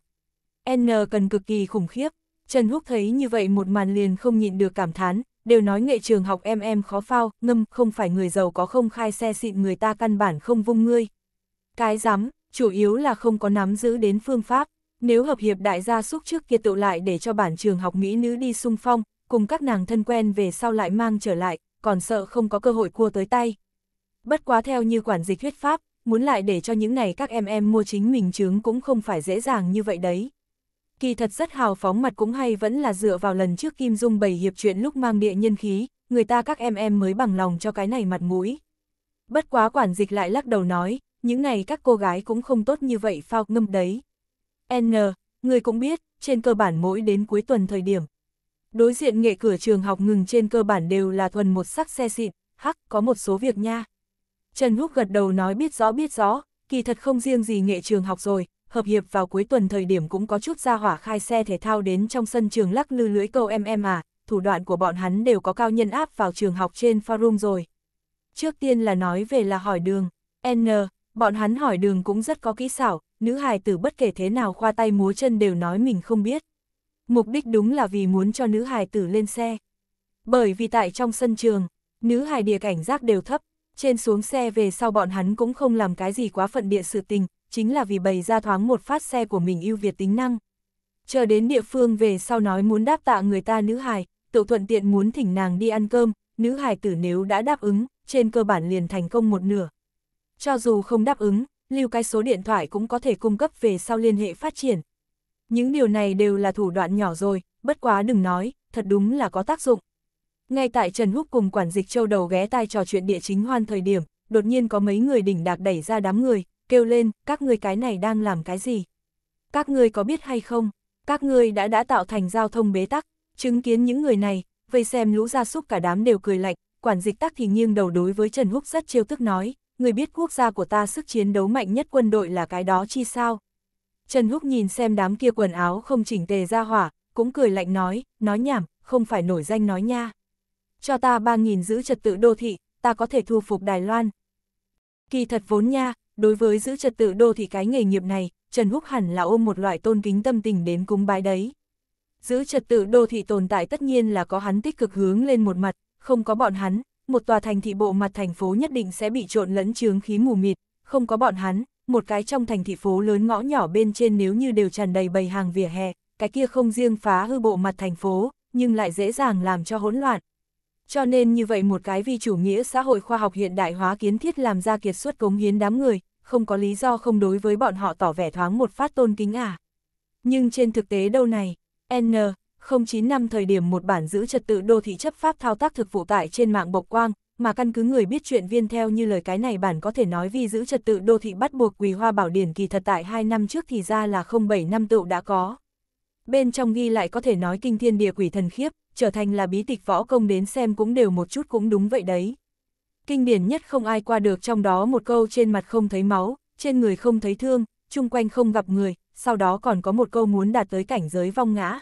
N cần cực kỳ khủng khiếp, Trần Húc thấy như vậy một màn liền không nhịn được cảm thán, đều nói nghệ trường học em em khó phao, ngâm, không phải người giàu có không khai xe xịn người ta căn bản không vung ngươi. Cái rắm chủ yếu là không có nắm giữ đến phương pháp, nếu hợp hiệp đại gia xúc trước kia tụ lại để cho bản trường học Mỹ nữ đi sung phong, cùng các nàng thân quen về sau lại mang trở lại, còn sợ không có cơ hội cua tới tay. Bất quá theo như quản dịch huyết pháp, muốn lại để cho những này các em em mua chính mình chứng cũng không phải dễ dàng như vậy đấy kỳ thật rất hào phóng mặt cũng hay vẫn là dựa vào lần trước Kim Dung bày hiệp chuyện lúc mang địa nhân khí, người ta các em em mới bằng lòng cho cái này mặt mũi. Bất quá quản dịch lại lắc đầu nói, những này các cô gái cũng không tốt như vậy phao ngâm đấy. N, người cũng biết, trên cơ bản mỗi đến cuối tuần thời điểm. Đối diện nghệ cửa trường học ngừng trên cơ bản đều là thuần một sắc xe xịn, hắc, có một số việc nha. Trần Húc gật đầu nói biết rõ biết rõ, kỳ thật không riêng gì nghệ trường học rồi, hợp hiệp vào cuối tuần thời điểm cũng có chút ra hỏa khai xe thể thao đến trong sân trường lắc lư lưới câu em em à, thủ đoạn của bọn hắn đều có cao nhân áp vào trường học trên forum rồi. Trước tiên là nói về là hỏi đường, N, bọn hắn hỏi đường cũng rất có kỹ xảo, nữ hài tử bất kể thế nào khoa tay múa chân đều nói mình không biết. Mục đích đúng là vì muốn cho nữ hài tử lên xe. Bởi vì tại trong sân trường, nữ hài địa cảnh giác đều thấp, trên xuống xe về sau bọn hắn cũng không làm cái gì quá phận địa sự tình, chính là vì bày ra thoáng một phát xe của mình ưu việt tính năng. Chờ đến địa phương về sau nói muốn đáp tạ người ta nữ hài, tự thuận tiện muốn thỉnh nàng đi ăn cơm, nữ hài tử nếu đã đáp ứng, trên cơ bản liền thành công một nửa. Cho dù không đáp ứng, lưu cái số điện thoại cũng có thể cung cấp về sau liên hệ phát triển. Những điều này đều là thủ đoạn nhỏ rồi, bất quá đừng nói, thật đúng là có tác dụng. Ngay tại Trần Húc cùng quản dịch châu đầu ghé tai trò chuyện địa chính hoan thời điểm, đột nhiên có mấy người đỉnh đạc đẩy ra đám người, kêu lên, các người cái này đang làm cái gì? Các ngươi có biết hay không? Các ngươi đã đã tạo thành giao thông bế tắc, chứng kiến những người này, vây xem lũ gia súc cả đám đều cười lạnh, quản dịch tắc thì nghiêng đầu đối với Trần Húc rất trêu tức nói, người biết quốc gia của ta sức chiến đấu mạnh nhất quân đội là cái đó chi sao? Trần Húc nhìn xem đám kia quần áo không chỉnh tề ra hỏa, cũng cười lạnh nói, nói nhảm, không phải nổi danh nói nha. Cho ta 3.000 giữ trật tự đô thị, ta có thể thu phục Đài Loan, Kỳ thật vốn nha, đối với giữ trật tự đô thị cái nghề nghiệp này, Trần Húc hẳn là ôm một loại tôn kính tâm tình đến cúng bái đấy. Giữ trật tự đô thị tồn tại tất nhiên là có hắn tích cực hướng lên một mặt, không có bọn hắn, một tòa thành thị bộ mặt thành phố nhất định sẽ bị trộn lẫn chướng khí mù mịt, không có bọn hắn, một cái trong thành thị phố lớn ngõ nhỏ bên trên nếu như đều tràn đầy bầy hàng vỉa hè, cái kia không riêng phá hư bộ mặt thành phố, nhưng lại dễ dàng làm cho hỗn loạn, cho nên như vậy một cái vì chủ nghĩa xã hội khoa học hiện đại hóa kiến thiết làm ra kiệt xuất cống hiến đám người, không có lý do không đối với bọn họ tỏ vẻ thoáng một phát tôn kính à. Nhưng trên thực tế đâu này, N, 09 năm thời điểm một bản giữ trật tự đô thị chấp pháp thao tác thực vụ tại trên mạng Bộc Quang, mà căn cứ người biết chuyện viên theo như lời cái này bản có thể nói vì giữ trật tự đô thị bắt buộc quỳ hoa bảo điển kỳ thật tại 2 năm trước thì ra là 07 năm tựu đã có. Bên trong ghi lại có thể nói kinh thiên địa quỷ thần khiếp, trở thành là bí tịch võ công đến xem cũng đều một chút cũng đúng vậy đấy. Kinh điển nhất không ai qua được trong đó một câu trên mặt không thấy máu, trên người không thấy thương, chung quanh không gặp người, sau đó còn có một câu muốn đạt tới cảnh giới vong ngã.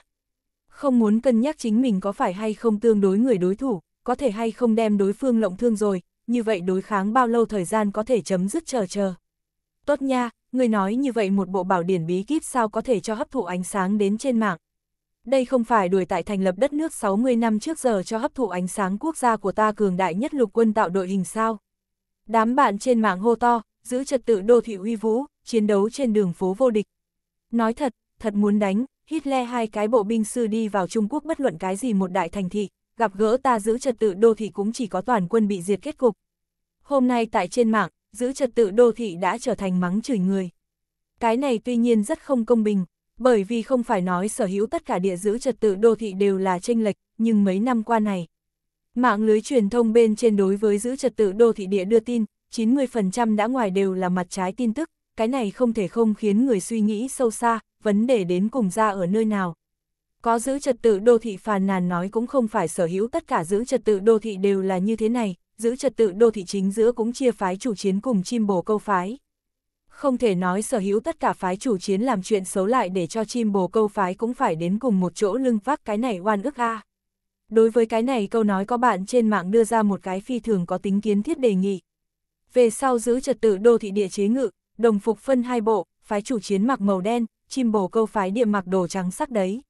Không muốn cân nhắc chính mình có phải hay không tương đối người đối thủ, có thể hay không đem đối phương lộng thương rồi, như vậy đối kháng bao lâu thời gian có thể chấm dứt chờ chờ. Tốt nha, người nói như vậy một bộ bảo điển bí kíp sao có thể cho hấp thụ ánh sáng đến trên mạng đây không phải đuổi tại thành lập đất nước 60 năm trước giờ cho hấp thụ ánh sáng quốc gia của ta cường đại nhất lục quân tạo đội hình sao. Đám bạn trên mạng hô to, giữ trật tự đô thị uy vũ, chiến đấu trên đường phố vô địch. Nói thật, thật muốn đánh, Hitler hai cái bộ binh sư đi vào Trung Quốc bất luận cái gì một đại thành thị, gặp gỡ ta giữ trật tự đô thị cũng chỉ có toàn quân bị diệt kết cục. Hôm nay tại trên mạng, giữ trật tự đô thị đã trở thành mắng chửi người. Cái này tuy nhiên rất không công bình, bởi vì không phải nói sở hữu tất cả địa giữ trật tự đô thị đều là tranh lệch, nhưng mấy năm qua này. Mạng lưới truyền thông bên trên đối với giữ trật tự đô thị địa đưa tin, 90% đã ngoài đều là mặt trái tin tức, cái này không thể không khiến người suy nghĩ sâu xa, vấn đề đến cùng ra ở nơi nào. Có giữ trật tự đô thị phàn nàn nói cũng không phải sở hữu tất cả giữ trật tự đô thị đều là như thế này, giữ trật tự đô thị chính giữa cũng chia phái chủ chiến cùng chim bồ câu phái. Không thể nói sở hữu tất cả phái chủ chiến làm chuyện xấu lại để cho chim bồ câu phái cũng phải đến cùng một chỗ lưng vác cái này oan ức a. À. Đối với cái này câu nói có bạn trên mạng đưa ra một cái phi thường có tính kiến thiết đề nghị. Về sau giữ trật tự đô thị địa chế ngự, đồng phục phân hai bộ, phái chủ chiến mặc màu đen, chim bồ câu phái địa mặc đồ trắng sắc đấy.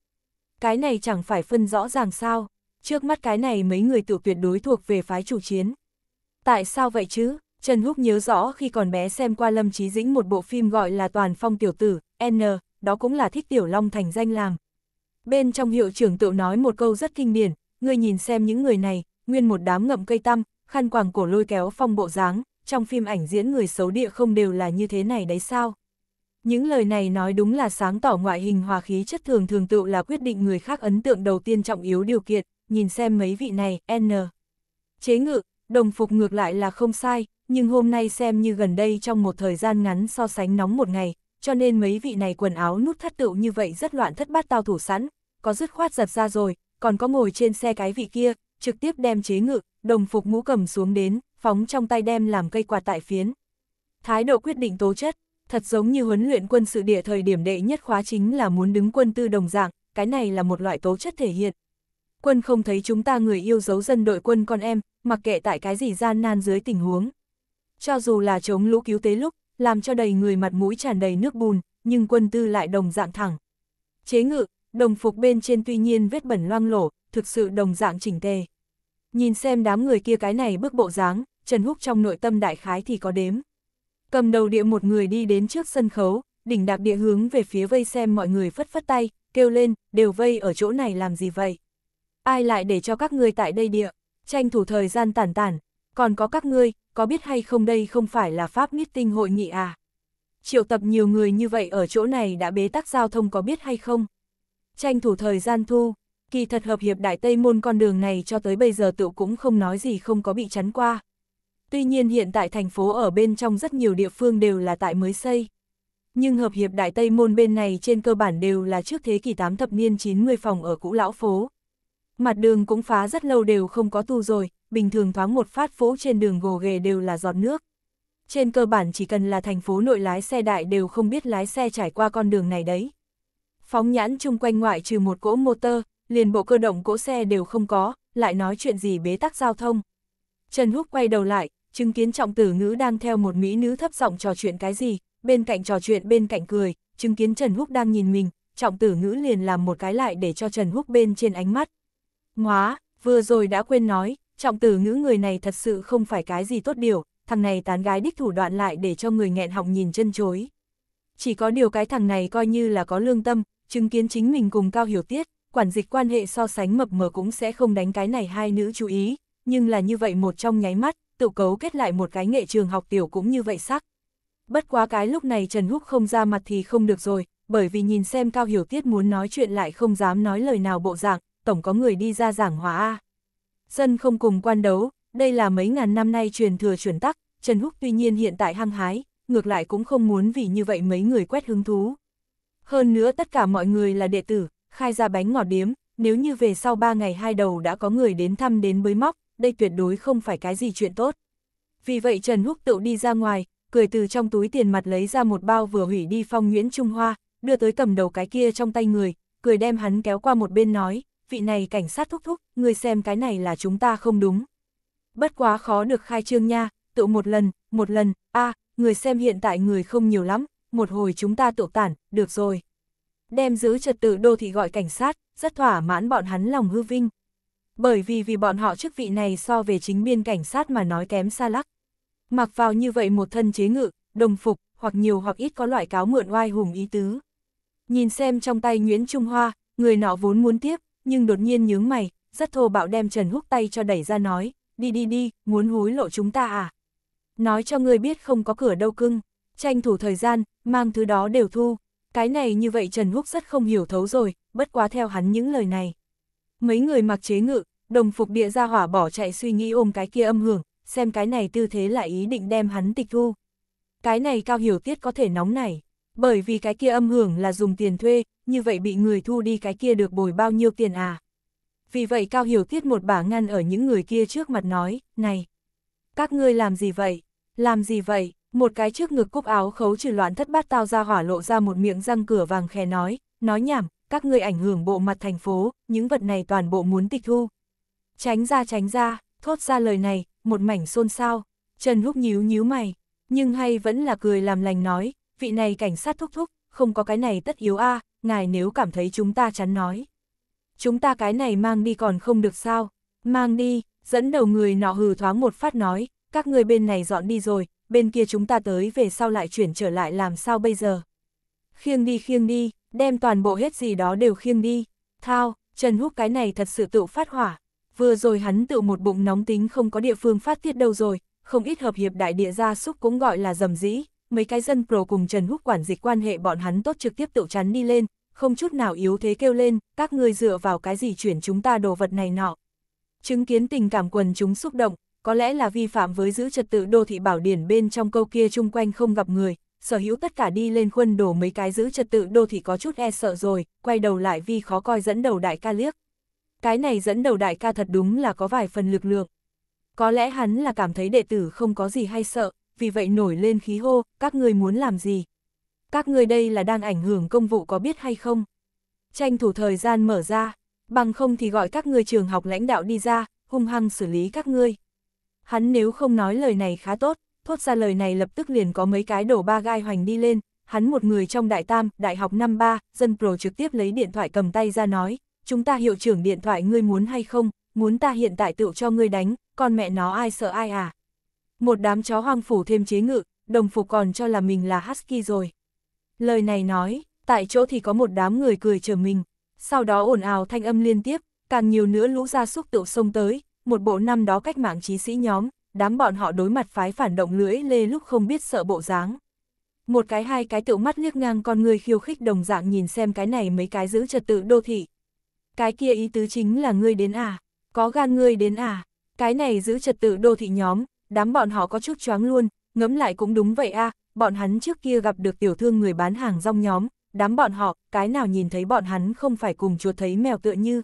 Cái này chẳng phải phân rõ ràng sao, trước mắt cái này mấy người tự tuyệt đối thuộc về phái chủ chiến. Tại sao vậy chứ? Trần Húc nhớ rõ khi còn bé xem qua Lâm Chí Dĩnh một bộ phim gọi là Toàn Phong Tiểu Tử, N, đó cũng là thích Tiểu Long thành danh làm. Bên trong hiệu trưởng tự nói một câu rất kinh điển, người nhìn xem những người này, nguyên một đám ngậm cây tăm, khăn quàng cổ lôi kéo phong bộ dáng, trong phim ảnh diễn người xấu địa không đều là như thế này đấy sao. Những lời này nói đúng là sáng tỏ ngoại hình hòa khí chất thường thường tự là quyết định người khác ấn tượng đầu tiên trọng yếu điều kiện, nhìn xem mấy vị này, N. Chế ngự, đồng phục ngược lại là không sai, nhưng hôm nay xem như gần đây trong một thời gian ngắn so sánh nóng một ngày, cho nên mấy vị này quần áo nút thắt tựu như vậy rất loạn thất bát tao thủ sẵn, có dứt khoát giật ra rồi, còn có ngồi trên xe cái vị kia, trực tiếp đem chế ngự, đồng phục mũ cầm xuống đến, phóng trong tay đem làm cây quạt tại phiến. Thái độ quyết định tố chất, thật giống như huấn luyện quân sự địa thời điểm đệ nhất khóa chính là muốn đứng quân tư đồng dạng, cái này là một loại tố chất thể hiện. Quân không thấy chúng ta người yêu dấu dân đội quân con em, mặc kệ tại cái gì gian nan dưới tình huống, cho dù là chống lũ cứu tế lúc, làm cho đầy người mặt mũi tràn đầy nước bùn, nhưng quân tư lại đồng dạng thẳng. Chế ngự, đồng phục bên trên tuy nhiên vết bẩn loang lổ, thực sự đồng dạng chỉnh tề. Nhìn xem đám người kia cái này bước bộ dáng, Trần Húc trong nội tâm đại khái thì có đếm. Cầm đầu địa một người đi đến trước sân khấu, đỉnh đạc địa hướng về phía vây xem mọi người phất phất tay, kêu lên, đều vây ở chỗ này làm gì vậy? Ai lại để cho các ngươi tại đây địa, tranh thủ thời gian tản tản, còn có các ngươi, có biết hay không đây không phải là Pháp meeting hội nghị à? Triệu tập nhiều người như vậy ở chỗ này đã bế tắc giao thông có biết hay không? Tranh thủ thời gian thu, kỳ thật hợp hiệp Đại Tây Môn con đường này cho tới bây giờ tựu cũng không nói gì không có bị chắn qua. Tuy nhiên hiện tại thành phố ở bên trong rất nhiều địa phương đều là tại mới xây. Nhưng hợp hiệp Đại Tây Môn bên này trên cơ bản đều là trước thế kỷ 8 thập niên 90 phòng ở cũ lão phố mặt đường cũng phá rất lâu đều không có tu rồi, bình thường thoáng một phát phố trên đường gồ ghề đều là giọt nước. Trên cơ bản chỉ cần là thành phố nội lái xe đại đều không biết lái xe trải qua con đường này đấy. Phóng nhãn chung quanh ngoại trừ một cỗ motor, liền bộ cơ động cỗ xe đều không có, lại nói chuyện gì bế tắc giao thông. Trần Húc quay đầu lại, chứng kiến trọng tử ngữ đang theo một mỹ nữ thấp giọng trò chuyện cái gì, bên cạnh trò chuyện bên cạnh cười, chứng kiến Trần Húc đang nhìn mình, trọng tử ngữ liền làm một cái lại để cho Trần Húc bên trên ánh mắt, Ngóa, vừa rồi đã quên nói, trọng tử ngữ người này thật sự không phải cái gì tốt điều, thằng này tán gái đích thủ đoạn lại để cho người nghẹn họng nhìn chân chối. Chỉ có điều cái thằng này coi như là có lương tâm, chứng kiến chính mình cùng Cao Hiểu Tiết, quản dịch quan hệ so sánh mập mờ cũng sẽ không đánh cái này hai nữ chú ý, nhưng là như vậy một trong nháy mắt, tự cấu kết lại một cái nghệ trường học tiểu cũng như vậy sắc. Bất quá cái lúc này Trần Húc không ra mặt thì không được rồi, bởi vì nhìn xem Cao Hiểu Tiết muốn nói chuyện lại không dám nói lời nào bộ dạng, tổng có người đi ra giảng hòa A. Dân không cùng quan đấu, đây là mấy ngàn năm nay truyền thừa truyền tắc, Trần Húc tuy nhiên hiện tại hăng hái, ngược lại cũng không muốn vì như vậy mấy người quét hứng thú. Hơn nữa tất cả mọi người là đệ tử, khai ra bánh ngọt điếm, nếu như về sau ba ngày hai đầu đã có người đến thăm đến bới móc, đây tuyệt đối không phải cái gì chuyện tốt. Vì vậy Trần Húc tự đi ra ngoài, cười từ trong túi tiền mặt lấy ra một bao vừa hủy đi phong Nguyễn Trung Hoa, đưa tới cầm đầu cái kia trong tay người, cười đem hắn kéo qua một bên nói, vị này cảnh sát thúc thúc, người xem cái này là chúng ta không đúng. Bất quá khó được khai trương nha, tụ một lần, một lần, a người xem hiện tại người không nhiều lắm, một hồi chúng ta tụ tản, được rồi. Đem giữ trật tự đô thị gọi cảnh sát, rất thỏa mãn bọn hắn lòng hư vinh. Bởi vì vì bọn họ chức vị này so về chính biên cảnh sát mà nói kém xa lắc. Mặc vào như vậy một thân chế ngự, đồng phục, hoặc nhiều hoặc ít có loại cáo mượn oai hùng ý tứ. Nhìn xem trong tay Nguyễn Trung Hoa, người nọ vốn muốn tiếp, nhưng đột nhiên nhướng mày, rất thô bạo đem Trần Húc tay cho đẩy ra nói, đi đi đi, muốn hối lộ chúng ta à? Nói cho ngươi biết không có cửa đâu cưng, tranh thủ thời gian, mang thứ đó đều thu. Cái này như vậy Trần Húc rất không hiểu thấu rồi, bất quá theo hắn những lời này. Mấy người mặc chế ngự, đồng phục địa ra hỏa bỏ chạy suy nghĩ ôm cái kia âm hưởng, xem cái này tư thế là ý định đem hắn tịch thu. Cái này cao hiểu tiết có thể nóng này bởi vì cái kia âm hưởng là dùng tiền thuê, như vậy bị người thu đi cái kia được bồi bao nhiêu tiền à? Vì vậy Cao Hiểu Thiết một bả ngăn ở những người kia trước mặt nói, này, các ngươi làm gì vậy? Làm gì vậy? Một cái trước ngực cúc áo khấu trừ loạn thất bát tao ra hỏa lộ ra một miệng răng cửa vàng khè nói, nói nhảm, các ngươi ảnh hưởng bộ mặt thành phố, những vật này toàn bộ muốn tịch thu. Tránh ra tránh ra, thốt ra lời này, một mảnh xôn xao, Trần Húc nhíu nhíu mày, nhưng hay vẫn là cười làm lành nói, vị này cảnh sát thúc thúc, không có cái này tất yếu a à, ngài nếu cảm thấy chúng ta chán nói. Chúng ta cái này mang đi còn không được sao, mang đi, dẫn đầu người nọ hừ thoáng một phát nói, các người bên này dọn đi rồi, bên kia chúng ta tới về sau lại chuyển trở lại làm sao bây giờ. Khiêng đi khiêng đi, đem toàn bộ hết gì đó đều khiêng đi, thao, Trần Húc cái này thật sự tự phát hỏa, vừa rồi hắn tự một bụng nóng tính không có địa phương phát tiết đâu rồi, không ít hợp hiệp đại địa gia súc cũng gọi là dầm dĩ, mấy cái dân pro cùng Trần Húc quản dịch quan hệ bọn hắn tốt trực tiếp tự chắn đi lên, không chút nào yếu thế kêu lên, các ngươi dựa vào cái gì chuyển chúng ta đồ vật này nọ. Chứng kiến tình cảm quần chúng xúc động, có lẽ là vi phạm với giữ trật tự đô thị bảo điển bên trong câu kia chung quanh không gặp người, sở hữu tất cả đi lên khuân đổ mấy cái giữ trật tự đô thị có chút e sợ rồi, quay đầu lại vi khó coi dẫn đầu đại ca liếc. Cái này dẫn đầu đại ca thật đúng là có vài phần lực lượng. Có lẽ hắn là cảm thấy đệ tử không có gì hay sợ, vì vậy nổi lên khí hô, các người muốn làm gì? Các người đây là đang ảnh hưởng công vụ có biết hay không? Tranh thủ thời gian mở ra, bằng không thì gọi các người trường học lãnh đạo đi ra, hung hăng xử lý các ngươi. Hắn nếu không nói lời này khá tốt, thốt ra lời này lập tức liền có mấy cái đổ ba gai hoành đi lên, hắn một người trong đại tam, đại học năm ba, dân pro trực tiếp lấy điện thoại cầm tay ra nói, chúng ta hiệu trưởng điện thoại ngươi muốn hay không, muốn ta hiện tại tự cho ngươi đánh, con mẹ nó ai sợ ai à, một đám chó hoang phủ thêm chế ngự, đồng phục còn cho là mình là Husky rồi. Lời này nói, tại chỗ thì có một đám người cười chờ mình, sau đó ồn ào thanh âm liên tiếp, càng nhiều nữa lũ gia súc tựu sông tới, một bộ năm đó cách mạng trí sĩ nhóm, đám bọn họ đối mặt phái phản động lưỡi lê lúc không biết sợ bộ dáng. Một cái hai cái tựu mắt liếc ngang con người khiêu khích đồng dạng nhìn xem cái này mấy cái giữ trật tự đô thị. Cái kia ý tứ chính là ngươi đến à, có gan ngươi đến à, cái này giữ trật tự đô thị nhóm, đám bọn họ có chút choáng luôn, ngẫm lại cũng đúng vậy a, bọn hắn trước kia gặp được tiểu thương người bán hàng rong nhóm, đám bọn họ, cái nào nhìn thấy bọn hắn không phải cùng chuột thấy mèo tựa như.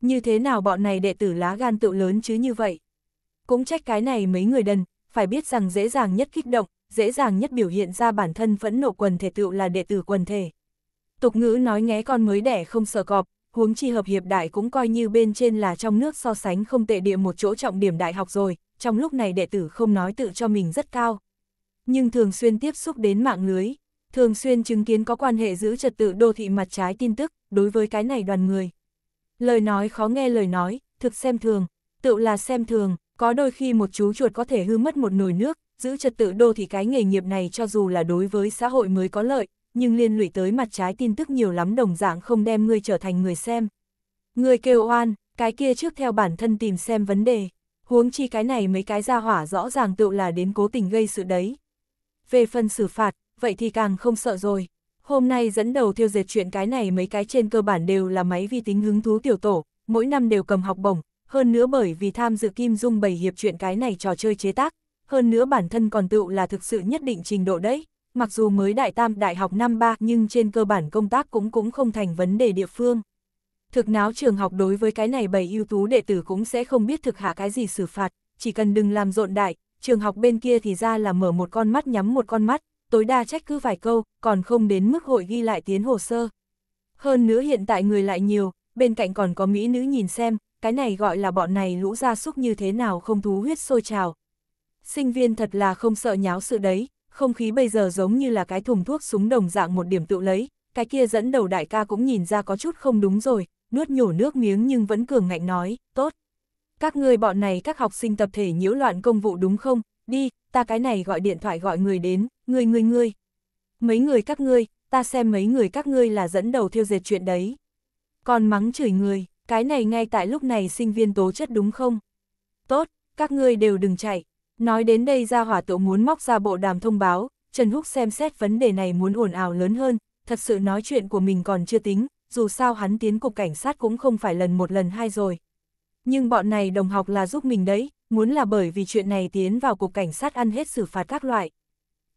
Như thế nào bọn này đệ tử lá gan tự lớn chứ như vậy? Cũng trách cái này mấy người đần, phải biết rằng dễ dàng nhất kích động, dễ dàng nhất biểu hiện ra bản thân phẫn nộ quần thể tựu là đệ tử quần thể. Tục ngữ nói nghé con mới đẻ không sợ cọp, huống chi hợp hiệp đại cũng coi như bên trên là trong nước so sánh không tệ địa một chỗ trọng điểm đại học rồi, trong lúc này đệ tử không nói tự cho mình rất cao. Nhưng thường xuyên tiếp xúc đến mạng lưới, thường xuyên chứng kiến có quan hệ giữ trật tự đô thị mặt trái tin tức, đối với cái này đoàn người. Lời nói khó nghe lời nói, thực xem thường, tự là xem thường, có đôi khi một chú chuột có thể hư mất một nồi nước, giữ trật tự đô thị cái nghề nghiệp này cho dù là đối với xã hội mới có lợi, nhưng liên lụy tới mặt trái tin tức nhiều lắm đồng dạng không đem ngươi trở thành người xem. Người kêu oan, cái kia trước theo bản thân tìm xem vấn đề huống chi cái này mấy cái ra hỏa rõ ràng tựu là đến cố tình gây sự đấy. Về phần xử phạt, vậy thì càng không sợ rồi. Hôm nay dẫn đầu thiêu dệt chuyện cái này mấy cái trên cơ bản đều là máy vi tính hứng thú tiểu tổ, mỗi năm đều cầm học bổng, hơn nữa bởi vì tham dự Kim Dung bảy hiệp chuyện cái này trò chơi chế tác, hơn nữa bản thân còn tựu là thực sự nhất định trình độ đấy. Mặc dù mới đại tam đại học năm ba nhưng trên cơ bản công tác cũng cũng không thành vấn đề địa phương. Thực náo trường học đối với cái này bảy ưu tú đệ tử cũng sẽ không biết thực hạ cái gì xử phạt, chỉ cần đừng làm rộn đại, trường học bên kia thì ra là mở một con mắt nhắm một con mắt, tối đa trách cứ vài câu, còn không đến mức hội ghi lại tiến hồ sơ. Hơn nữa hiện tại người lại nhiều, bên cạnh còn có mỹ nữ nhìn xem, cái này gọi là bọn này lũ ra súc như thế nào không thú huyết sôi trào. Sinh viên thật là không sợ nháo sự đấy, không khí bây giờ giống như là cái thùng thuốc súng đồng dạng một điểm tự lấy, cái kia dẫn đầu đại ca cũng nhìn ra có chút không đúng rồi, nuốt nhổ nước miếng nhưng vẫn cường ngạnh nói, tốt. Các người bọn này các học sinh tập thể nhiễu loạn công vụ đúng không, đi, ta cái này gọi điện thoại gọi người đến, người người người. Mấy người các ngươi, ta xem mấy người các ngươi là dẫn đầu thiêu diệt chuyện đấy. Còn mắng chửi người, cái này ngay tại lúc này sinh viên tố chất đúng không? Tốt, các ngươi đều đừng chạy. Nói đến đây ra hỏa tổ muốn móc ra bộ đàm thông báo, Trần Húc xem xét vấn đề này muốn ồn ào lớn hơn, thật sự nói chuyện của mình còn chưa tính, dù sao hắn tiến cục cảnh sát cũng không phải lần một lần hai rồi. Nhưng bọn này đồng học là giúp mình đấy, muốn là bởi vì chuyện này tiến vào cục cảnh sát ăn hết xử phạt các loại.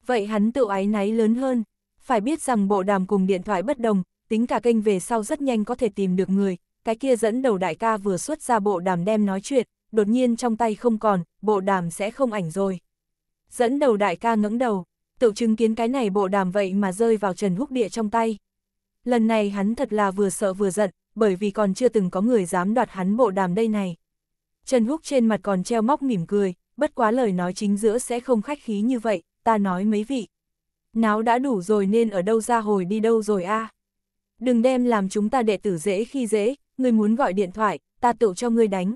Vậy hắn tự ái náy lớn hơn, phải biết rằng bộ đàm cùng điện thoại bất đồng, tính cả kênh về sau rất nhanh có thể tìm được người, cái kia dẫn đầu đại ca vừa xuất ra bộ đàm đem nói chuyện, đột nhiên trong tay không còn, bộ đàm sẽ không ảnh rồi. Dẫn đầu đại ca ngẫng đầu, tự chứng kiến cái này bộ đàm vậy mà rơi vào Trần Húc Địa trong tay lần này hắn thật là vừa sợ vừa giận, bởi vì còn chưa từng có người dám đoạt hắn bộ đàm đây này. Trần Húc trên mặt còn treo móc mỉm cười, bất quá lời nói chính giữa sẽ không khách khí như vậy, ta nói mấy vị. Náo đã đủ rồi nên ở đâu ra hồi đi đâu rồi a à? Đừng đem làm chúng ta đệ tử dễ khi dễ, người muốn gọi điện thoại, ta tự cho ngươi đánh.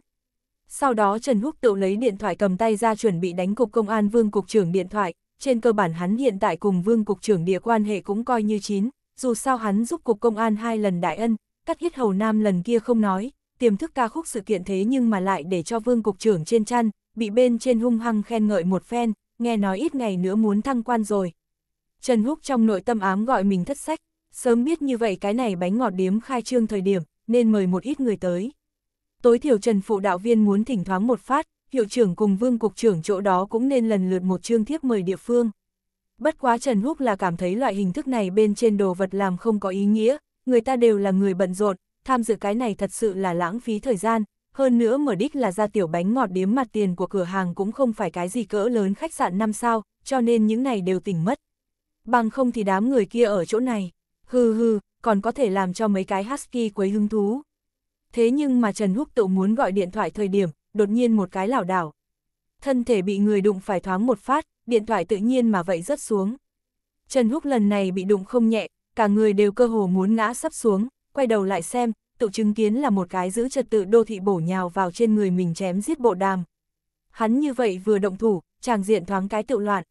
Sau đó Trần Húc tự lấy điện thoại cầm tay ra chuẩn bị đánh cục công an vương cục trưởng điện thoại, trên cơ bản hắn hiện tại cùng vương cục trưởng địa quan hệ cũng coi như chín, dù sao hắn giúp cục công an hai lần đại ân, cắt hết hầu nam lần kia không nói, tiềm thức ca khúc sự kiện thế nhưng mà lại để cho vương cục trưởng trên chăn, bị bên trên hung hăng khen ngợi một phen, nghe nói ít ngày nữa muốn thăng quan rồi. Trần Húc trong nội tâm ám gọi mình thất sách, sớm biết như vậy cái này bánh ngọt điếm khai trương thời điểm, nên mời một ít người tới. Tối thiểu Trần Phụ đạo viên muốn thỉnh thoáng một phát, hiệu trưởng cùng vương cục trưởng chỗ đó cũng nên lần lượt một chương thiếp mời địa phương bất quá Trần Húc là cảm thấy loại hình thức này bên trên đồ vật làm không có ý nghĩa, người ta đều là người bận rộn, tham dự cái này thật sự là lãng phí thời gian, hơn nữa mở đích là ra tiểu bánh ngọt điếm mặt tiền của cửa hàng cũng không phải cái gì cỡ lớn khách sạn năm sao, cho nên những này đều tỉnh mất. Bằng không thì đám người kia ở chỗ này, hừ hừ, còn có thể làm cho mấy cái husky quấy hứng thú. Thế nhưng mà Trần Húc tự muốn gọi điện thoại thời điểm, đột nhiên một cái lảo đảo. Thân thể bị người đụng phải thoáng một phát, điện thoại tự nhiên mà vậy rớt xuống. Trần Húc lần này bị đụng không nhẹ, cả người đều cơ hồ muốn ngã sắp xuống, quay đầu lại xem, tự chứng kiến là một cái giữ trật tự đô thị bổ nhào vào trên người mình chém giết bộ đàm. Hắn như vậy vừa động thủ, chàng diện thoáng cái tự loạn.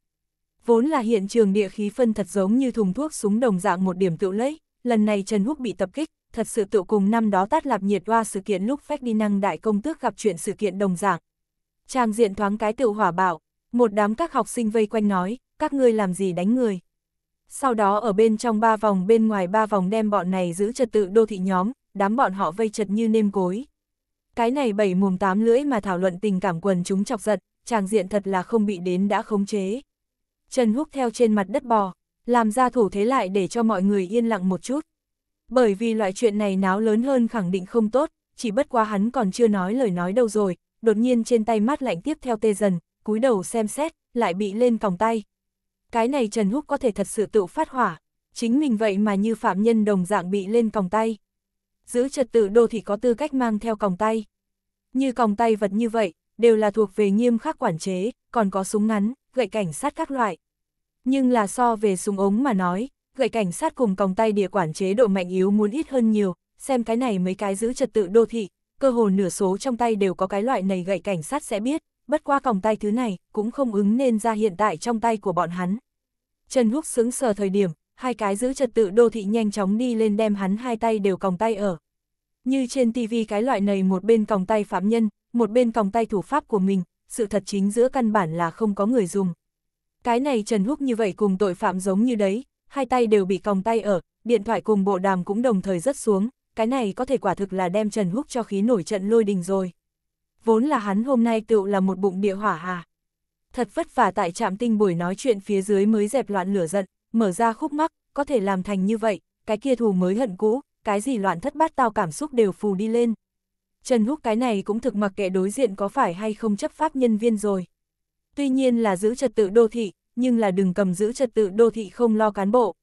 Vốn là hiện trường địa khí phân thật giống như thùng thuốc súng đồng dạng một điểm tự lấy, lần này Trần Húc bị tập kích, thật sự tự cùng năm đó tát lạp nhiệt hoa sự kiện lúc đi năng Đại Công Tước gặp chuyện sự kiện đồng dạng. Chàng diện thoáng cái tự hỏa bạo, một đám các học sinh vây quanh nói, các ngươi làm gì đánh người. Sau đó ở bên trong ba vòng bên ngoài ba vòng đem bọn này giữ trật tự đô thị nhóm, đám bọn họ vây chật như nêm cối. Cái này bảy mồm tám lưỡi mà thảo luận tình cảm quần chúng chọc giật, chàng diện thật là không bị đến đã khống chế. Trần Húc theo trên mặt đất bò, làm ra thủ thế lại để cho mọi người yên lặng một chút. Bởi vì loại chuyện này náo lớn hơn khẳng định không tốt, chỉ bất quá hắn còn chưa nói lời nói đâu rồi, đột nhiên trên tay mát lạnh tiếp theo tê dần, cúi đầu xem xét, lại bị lên vòng tay. Cái này Trần Húc có thể thật sự tự phát hỏa, chính mình vậy mà như phạm nhân đồng dạng bị lên vòng tay. Giữ trật tự đô thì có tư cách mang theo còng tay. Như còng tay vật như vậy, đều là thuộc về nghiêm khắc quản chế, còn có súng ngắn, gậy cảnh sát các loại. Nhưng là so về súng ống mà nói, gậy cảnh sát cùng còng tay địa quản chế độ mạnh yếu muốn ít hơn nhiều, xem cái này mấy cái giữ trật tự đô thị, cơ hồ nửa số trong tay đều có cái loại này gậy cảnh sát sẽ biết, bất qua còng tay thứ này cũng không ứng nên ra hiện tại trong tay của bọn hắn. Trần Húc sững sờ thời điểm, hai cái giữ trật tự đô thị nhanh chóng đi lên đem hắn hai tay đều còng tay ở. Như trên tivi cái loại này một bên còng tay phạm nhân, một bên còng tay thủ pháp của mình, sự thật chính giữa căn bản là không có người dùng. Cái này Trần Húc như vậy cùng tội phạm giống như đấy, hai tay đều bị còng tay ở, điện thoại cùng bộ đàm cũng đồng thời rớt xuống, cái này có thể quả thực là đem Trần Húc cho khí nổi trận lôi đình rồi vốn là hắn hôm nay tựu là một bụng địa hỏa hà. Thật vất vả tại trạm tinh buổi nói chuyện phía dưới mới dẹp loạn lửa giận, mở ra khúc mắc, có thể làm thành như vậy, cái kia thù mới hận cũ, cái gì loạn thất bát tao cảm xúc đều phù đi lên. Trần Húc cái này cũng thực mặc kệ đối diện có phải hay không chấp pháp nhân viên rồi. Tuy nhiên là giữ trật tự đô thị, nhưng là đừng cầm giữ trật tự đô thị không lo cán bộ.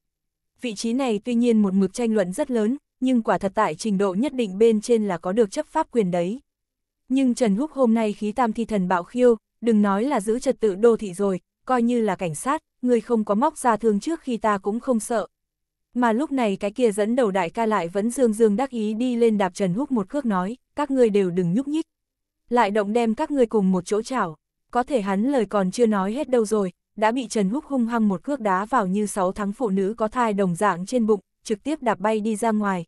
Vị trí này tuy nhiên một mực tranh luận rất lớn, nhưng quả thật tại trình độ nhất định bên trên là có được chấp pháp quyền đấy nhưng Trần Húc hôm nay khí tam thi thần bạo khiêu, đừng nói là giữ trật tự đô thị rồi, coi như là cảnh sát, người không có móc ra thương trước khi ta cũng không sợ. Mà lúc này cái kia dẫn đầu đại ca lại vẫn dương dương đắc ý đi lên đạp Trần Húc một cước nói, các ngươi đều đừng nhúc nhích. Lại động đem các ngươi cùng một chỗ chảo, có thể hắn lời còn chưa nói hết đâu rồi, đã bị Trần Húc hung hăng một cước đá vào như sáu tháng phụ nữ có thai đồng dạng trên bụng, trực tiếp đạp bay đi ra ngoài.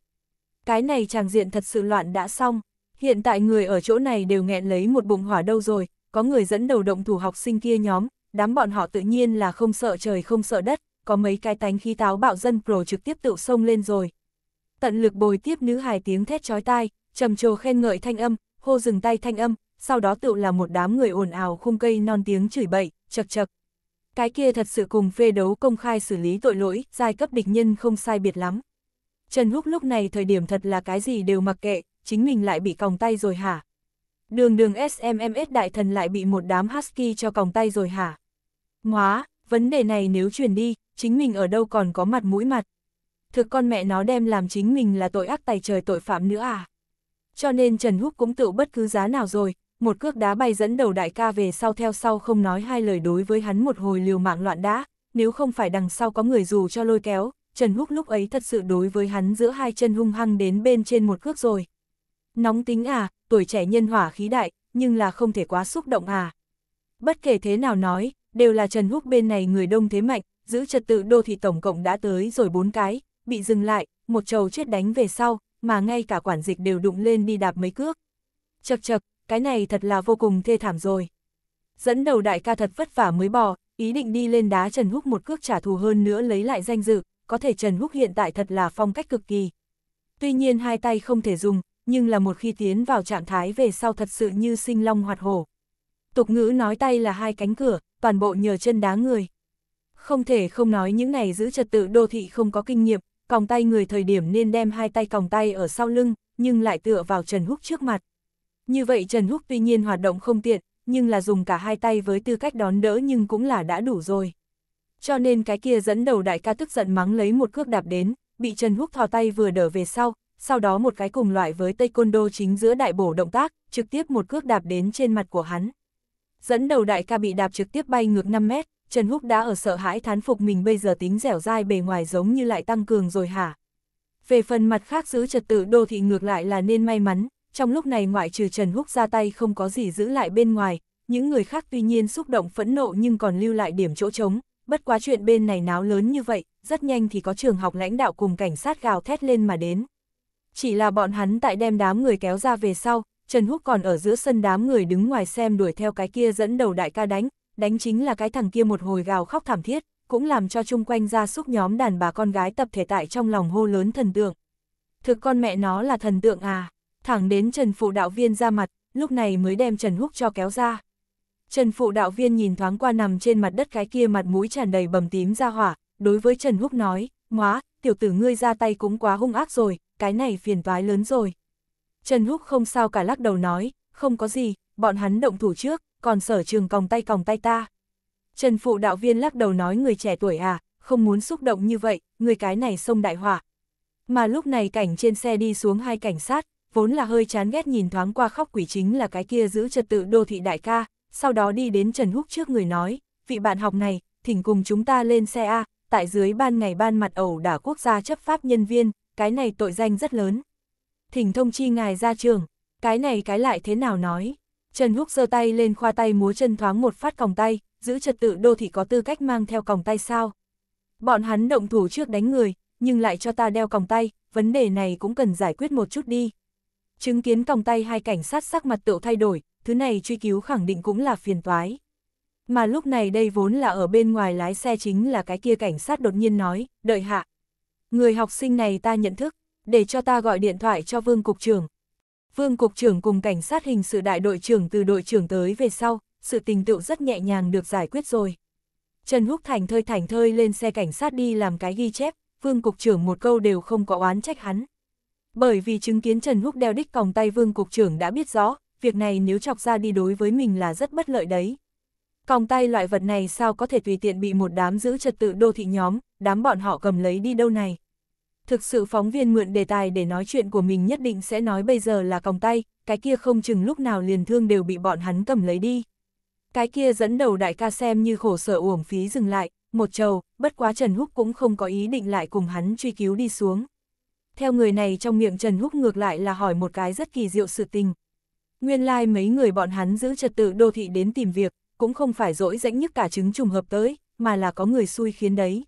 Cái này chàng diện thật sự loạn đã xong. Hiện tại người ở chỗ này đều nghẹn lấy một bụng hỏa đâu rồi, có người dẫn đầu động thủ học sinh kia nhóm, đám bọn họ tự nhiên là không sợ trời không sợ đất, có mấy cái tánh khí táo bạo dân pro trực tiếp tự sông lên rồi. Tận lực bồi tiếp nữ hài tiếng thét chói tai, trầm trồ khen ngợi thanh âm, hô dừng tay thanh âm, sau đó tự là một đám người ồn ào khung cây non tiếng chửi bậy, chật chật. Cái kia thật sự cùng phê đấu công khai xử lý tội lỗi, giai cấp địch nhân không sai biệt lắm. Trần Húc lúc này thời điểm thật là cái gì đều mặc kệ, chính mình lại bị còng tay rồi hả? Đường đường SMMS đại thần lại bị một đám husky cho còng tay rồi hả? Móa, vấn đề này nếu truyền đi, chính mình ở đâu còn có mặt mũi mặt. Thực con mẹ nó đem làm chính mình là tội ác tài trời tội phạm nữa à? Cho nên Trần Húc cũng tự bất cứ giá nào rồi, một cước đá bay dẫn đầu đại ca về sau theo sau không nói hai lời đối với hắn một hồi liều mạng loạn đá, nếu không phải đằng sau có người dù cho lôi kéo, Trần Húc lúc ấy thật sự đối với hắn giữa hai chân hung hăng đến bên trên một cước rồi. Nóng tính à, tuổi trẻ nhân hỏa khí đại, nhưng là không thể quá xúc động à. Bất kể thế nào nói, đều là Trần Húc bên này người đông thế mạnh, giữ trật tự đô thị tổng cộng đã tới rồi bốn cái, bị dừng lại, một trầu chết đánh về sau, mà ngay cả quản dịch đều đụng lên đi đạp mấy cước. Chật chật, cái này thật là vô cùng thê thảm rồi. Dẫn đầu đại ca thật vất vả mới bỏ, ý định đi lên đá Trần Húc một cước trả thù hơn nữa lấy lại danh dự, có thể Trần Húc hiện tại thật là phong cách cực kỳ. Tuy nhiên hai tay không thể dùng, nhưng là một khi tiến vào trạng thái về sau thật sự như sinh long hoạt hổ. Tục ngữ nói tay là hai cánh cửa, toàn bộ nhờ chân đá người. Không thể không nói những này giữ trật tự đô thị không có kinh nghiệm, còng tay người thời điểm nên đem hai tay còng tay ở sau lưng, nhưng lại tựa vào Trần Húc trước mặt. Như vậy Trần Húc tuy nhiên hoạt động không tiện, nhưng là dùng cả hai tay với tư cách đón đỡ nhưng cũng là đã đủ rồi. Cho nên cái kia dẫn đầu đại ca tức giận mắng lấy một cước đạp đến, bị Trần Húc thò tay vừa đỡ về sau, sau đó một cái cùng loại với taekwondo chính giữa đại bổ động tác, trực tiếp một cước đạp đến trên mặt của hắn. Dẫn đầu đại ca bị đạp trực tiếp bay ngược 5 mét, Trần Húc đã ở sợ hãi thán phục mình bây giờ tính dẻo dai bề ngoài giống như lại tăng cường rồi hả. Về phần mặt khác giữ trật tự đô thị ngược lại là nên may mắn, trong lúc này ngoại trừ Trần Húc ra tay không có gì giữ lại bên ngoài, những người khác tuy nhiên xúc động phẫn nộ nhưng còn lưu lại điểm chỗ trống, bất quá chuyện bên này náo lớn như vậy, rất nhanh thì có trường học lãnh đạo cùng cảnh sát gào thét lên mà đến. Chỉ là bọn hắn tại đem đám người kéo ra về sau, Trần Húc còn ở giữa sân đám người đứng ngoài xem đuổi theo cái kia dẫn đầu đại ca đánh, đánh chính là cái thằng kia một hồi gào khóc thảm thiết, cũng làm cho chung quanh ra súc nhóm đàn bà con gái tập thể tại trong lòng hô lớn thần tượng. Thực con mẹ nó là thần tượng à, thẳng đến Trần Phụ đạo viên ra mặt, lúc này mới đem Trần Húc cho kéo ra. Trần Phụ đạo viên nhìn thoáng qua nằm trên mặt đất cái kia mặt mũi tràn đầy bầm tím ra hỏa, đối với Trần Húc nói, ngóa, tiểu tử ngươi ra tay cũng quá hung ác rồi, cái này phiền toái lớn rồi. Trần Húc không sao cả lắc đầu nói, không có gì, bọn hắn động thủ trước, còn sở trường còng tay còng tay ta. Trần Phụ đạo viên lắc đầu nói người trẻ tuổi à, không muốn xúc động như vậy, người cái này sông đại hỏa. Mà lúc này cảnh trên xe đi xuống hai cảnh sát, vốn là hơi chán ghét nhìn thoáng qua khóc quỷ chính là cái kia giữ trật tự đô thị đại ca, sau đó đi đến Trần Húc trước người nói, vị bạn học này, thỉnh cùng chúng ta lên xe A, tại dưới ban ngày ban mặt ẩu đả quốc gia chấp pháp nhân viên, cái này tội danh rất lớn. Thỉnh thông chi ngài ra trường, cái này cái lại thế nào nói. Trần Húc giơ tay lên khoa tay múa chân thoáng một phát còng tay, giữ trật tự đô thị có tư cách mang theo còng tay sao. Bọn hắn động thủ trước đánh người, nhưng lại cho ta đeo còng tay, vấn đề này cũng cần giải quyết một chút đi. Chứng kiến còng tay hai cảnh sát sắc mặt tựu thay đổi, thứ này truy cứu khẳng định cũng là phiền toái. Mà lúc này đây vốn là ở bên ngoài lái xe chính là cái kia cảnh sát đột nhiên nói, đợi hạ, Người học sinh này ta nhận thức, để cho ta gọi điện thoại cho Vương Cục trưởng. Vương Cục trưởng cùng cảnh sát hình sự đại đội trưởng từ đội trưởng tới về sau, sự tình tựu rất nhẹ nhàng được giải quyết rồi. Trần Húc Thành thơi thảnh thơi lên xe cảnh sát đi làm cái ghi chép, Vương Cục trưởng một câu đều không có oán trách hắn. Bởi vì chứng kiến Trần Húc đeo đích còng tay Vương Cục trưởng đã biết rõ, việc này nếu chọc ra đi đối với mình là rất bất lợi đấy. Còng tay loại vật này sao có thể tùy tiện bị một đám giữ trật tự đô thị nhóm, đám bọn họ cầm lấy đi đâu này. Thực sự phóng viên mượn đề tài để nói chuyện của mình nhất định sẽ nói bây giờ là còng tay, cái kia không chừng lúc nào liền thương đều bị bọn hắn cầm lấy đi. Cái kia dẫn đầu đại ca xem như khổ sở uổng phí dừng lại, một trầu, bất quá Trần Húc cũng không có ý định lại cùng hắn truy cứu đi xuống. Theo người này trong miệng Trần Húc ngược lại là hỏi một cái rất kỳ diệu sự tình. Nguyên lai like mấy người bọn hắn giữ trật tự đô thị đến tìm việc, cũng không phải dỗi dãnh nhất cả chứng trùng hợp tới, mà là có người xui khiến đấy.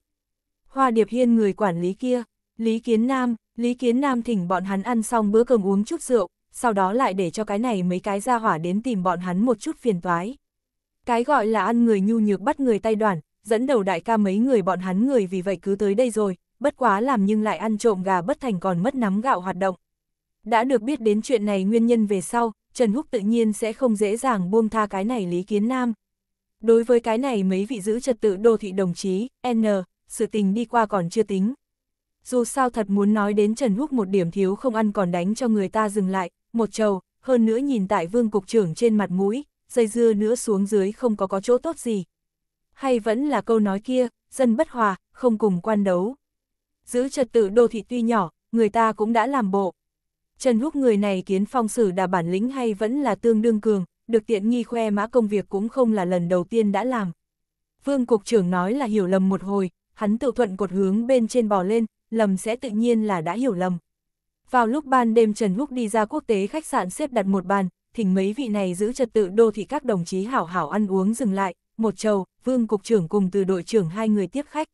Hoa Điệp Hiên người quản lý kia, Lý Kiến Nam, Lý Kiến Nam thỉnh bọn hắn ăn xong bữa cơm uống chút rượu, sau đó lại để cho cái này mấy cái ra hỏa đến tìm bọn hắn một chút phiền toái. Cái gọi là ăn người nhu nhược bắt người tay đoàn, dẫn đầu đại ca mấy người bọn hắn người vì vậy cứ tới đây rồi, bất quá làm nhưng lại ăn trộm gà bất thành còn mất nắm gạo hoạt động. Đã được biết đến chuyện này nguyên nhân về sau, Trần Húc tự nhiên sẽ không dễ dàng buông tha cái này Lý Kiến Nam. Đối với cái này mấy vị giữ trật tự đô thị đồng chí, N, sự tình đi qua còn chưa tính. Dù sao thật muốn nói đến Trần Húc một điểm thiếu không ăn còn đánh cho người ta dừng lại, một trầu, hơn nữa nhìn tại vương cục trưởng trên mặt mũi, dây dưa nữa xuống dưới không có có chỗ tốt gì. Hay vẫn là câu nói kia, dân bất hòa, không cùng quan đấu. Giữ trật tự đô thị tuy nhỏ, người ta cũng đã làm bộ. Trần Húc người này kiến phong sử đà bản lĩnh hay vẫn là tương đương cường, được tiện nghi khoe mã công việc cũng không là lần đầu tiên đã làm. Vương Cục trưởng nói là hiểu lầm một hồi, hắn tự thuận cột hướng bên trên bò lên, lầm sẽ tự nhiên là đã hiểu lầm. Vào lúc ban đêm Trần Húc đi ra quốc tế khách sạn xếp đặt một bàn, thỉnh mấy vị này giữ trật tự đô thị các đồng chí hảo hảo ăn uống dừng lại, một trầu, vương cục trưởng cùng từ đội trưởng hai người tiếp khách.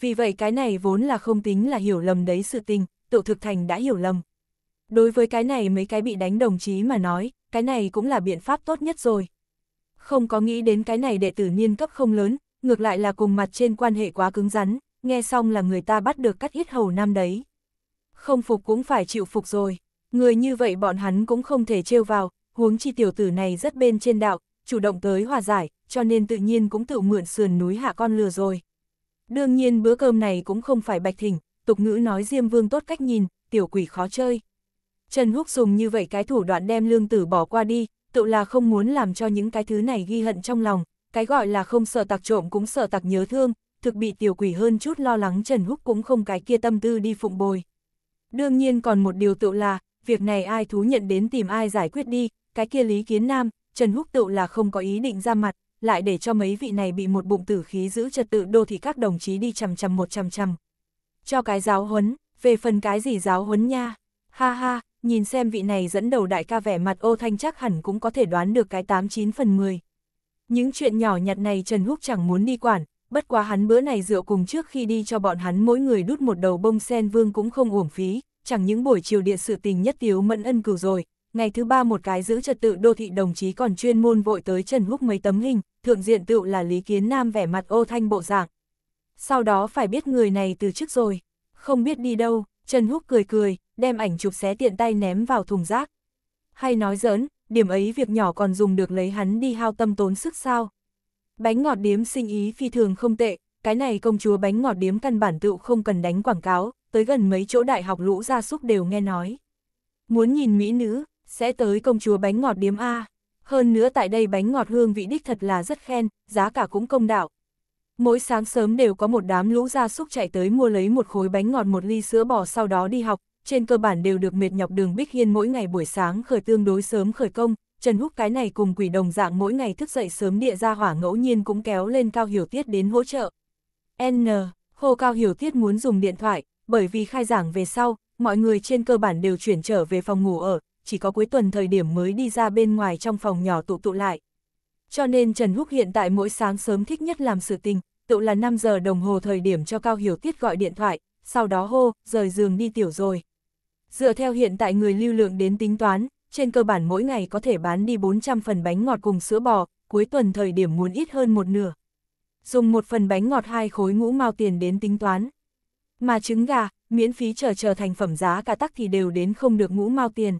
Vì vậy cái này vốn là không tính là hiểu lầm đấy sự tình, tự thực thành đã hiểu lầm. Đối với cái này mấy cái bị đánh đồng chí mà nói, cái này cũng là biện pháp tốt nhất rồi. Không có nghĩ đến cái này đệ tử niên cấp không lớn, ngược lại là cùng mặt trên quan hệ quá cứng rắn, nghe xong là người ta bắt được cắt ít hầu năm đấy. Không phục cũng phải chịu phục rồi, người như vậy bọn hắn cũng không thể trêu vào, huống chi tiểu tử này rất bên trên đạo, chủ động tới hòa giải, cho nên tự nhiên cũng tự mượn sườn núi hạ con lừa rồi. Đương nhiên bữa cơm này cũng không phải bạch thỉnh, tục ngữ nói Diêm Vương tốt cách nhìn, tiểu quỷ khó chơi. Trần Húc dùng như vậy cái thủ đoạn đem lương tử bỏ qua đi, tự là không muốn làm cho những cái thứ này ghi hận trong lòng, cái gọi là không sợ tặc trộm cũng sợ tặc nhớ thương, thực bị tiểu quỷ hơn chút lo lắng Trần Húc cũng không cái kia tâm tư đi phụng bồi. Đương nhiên còn một điều tự là, việc này ai thú nhận đến tìm ai giải quyết đi, cái kia Lý Kiến Nam, Trần Húc tự là không có ý định ra mặt, lại để cho mấy vị này bị một bụng tử khí giữ trật tự đô thì các đồng chí đi chằm chằm một chằm chằm. Cho cái giáo huấn, về phần cái gì giáo huấn nha, ha ha, nhìn xem vị này dẫn đầu đại ca vẻ mặt ô thanh chắc hẳn cũng có thể đoán được cái 89 phần 10. Những chuyện nhỏ nhặt này Trần Húc chẳng muốn đi quản, bất quá hắn bữa này rượu cùng trước khi đi cho bọn hắn mỗi người đút một đầu bông sen vương cũng không uổng phí, chẳng những buổi chiều địa sự tình nhất tiếu mẫn ân cửu rồi, ngày thứ ba một cái giữ trật tự đô thị đồng chí còn chuyên môn vội tới Trần Húc mấy tấm hình, thượng diện tựu là Lý Kiến Nam vẻ mặt ô thanh bộ dạng. Sau đó phải biết người này từ trước rồi, không biết đi đâu, Trần Húc cười cười, đem ảnh chụp xé tiện tay ném vào thùng rác. Hay nói giỡn, điểm ấy việc nhỏ còn dùng được lấy hắn đi hao tâm tốn sức sao. Bánh ngọt điếm sinh ý phi thường không tệ, cái này công chúa bánh ngọt điếm căn bản tựu không cần đánh quảng cáo, tới gần mấy chỗ đại học lũ gia súc đều nghe nói. Muốn nhìn mỹ nữ, sẽ tới công chúa bánh ngọt điếm A. Hơn nữa tại đây bánh ngọt hương vị đích thật là rất khen, giá cả cũng công đạo. Mỗi sáng sớm đều có một đám lũ gia súc chạy tới mua lấy một khối bánh ngọt một ly sữa bò sau đó đi học, trên cơ bản đều được mệt nhọc đường Bích Hiên mỗi ngày buổi sáng khởi tương đối sớm khởi công, Trần Húc cái này cùng quỷ đồng dạng mỗi ngày thức dậy sớm địa ra hỏa ngẫu nhiên cũng kéo lên Cao Hiểu Tiết đến hỗ trợ. N. Hồ Cao Hiểu Tiết muốn dùng điện thoại, bởi vì khai giảng về sau, mọi người trên cơ bản đều chuyển trở về phòng ngủ ở, chỉ có cuối tuần thời điểm mới đi ra bên ngoài trong phòng nhỏ tụ tụ lại. Cho nên Trần Húc hiện tại mỗi sáng sớm thích nhất làm sự tình, tụ là 5 giờ đồng hồ thời điểm cho Cao Hiểu Tiết gọi điện thoại, sau đó hô, rời giường đi tiểu rồi. Dựa theo hiện tại người lưu lượng đến tính toán, trên cơ bản mỗi ngày có thể bán đi 400 phần bánh ngọt cùng sữa bò, cuối tuần thời điểm muốn ít hơn một nửa. Dùng một phần bánh ngọt hai khối ngũ mao tiền đến tính toán. Mà trứng gà, miễn phí chờ chờ thành phẩm giá cả tắc thì đều đến không được ngũ mao tiền.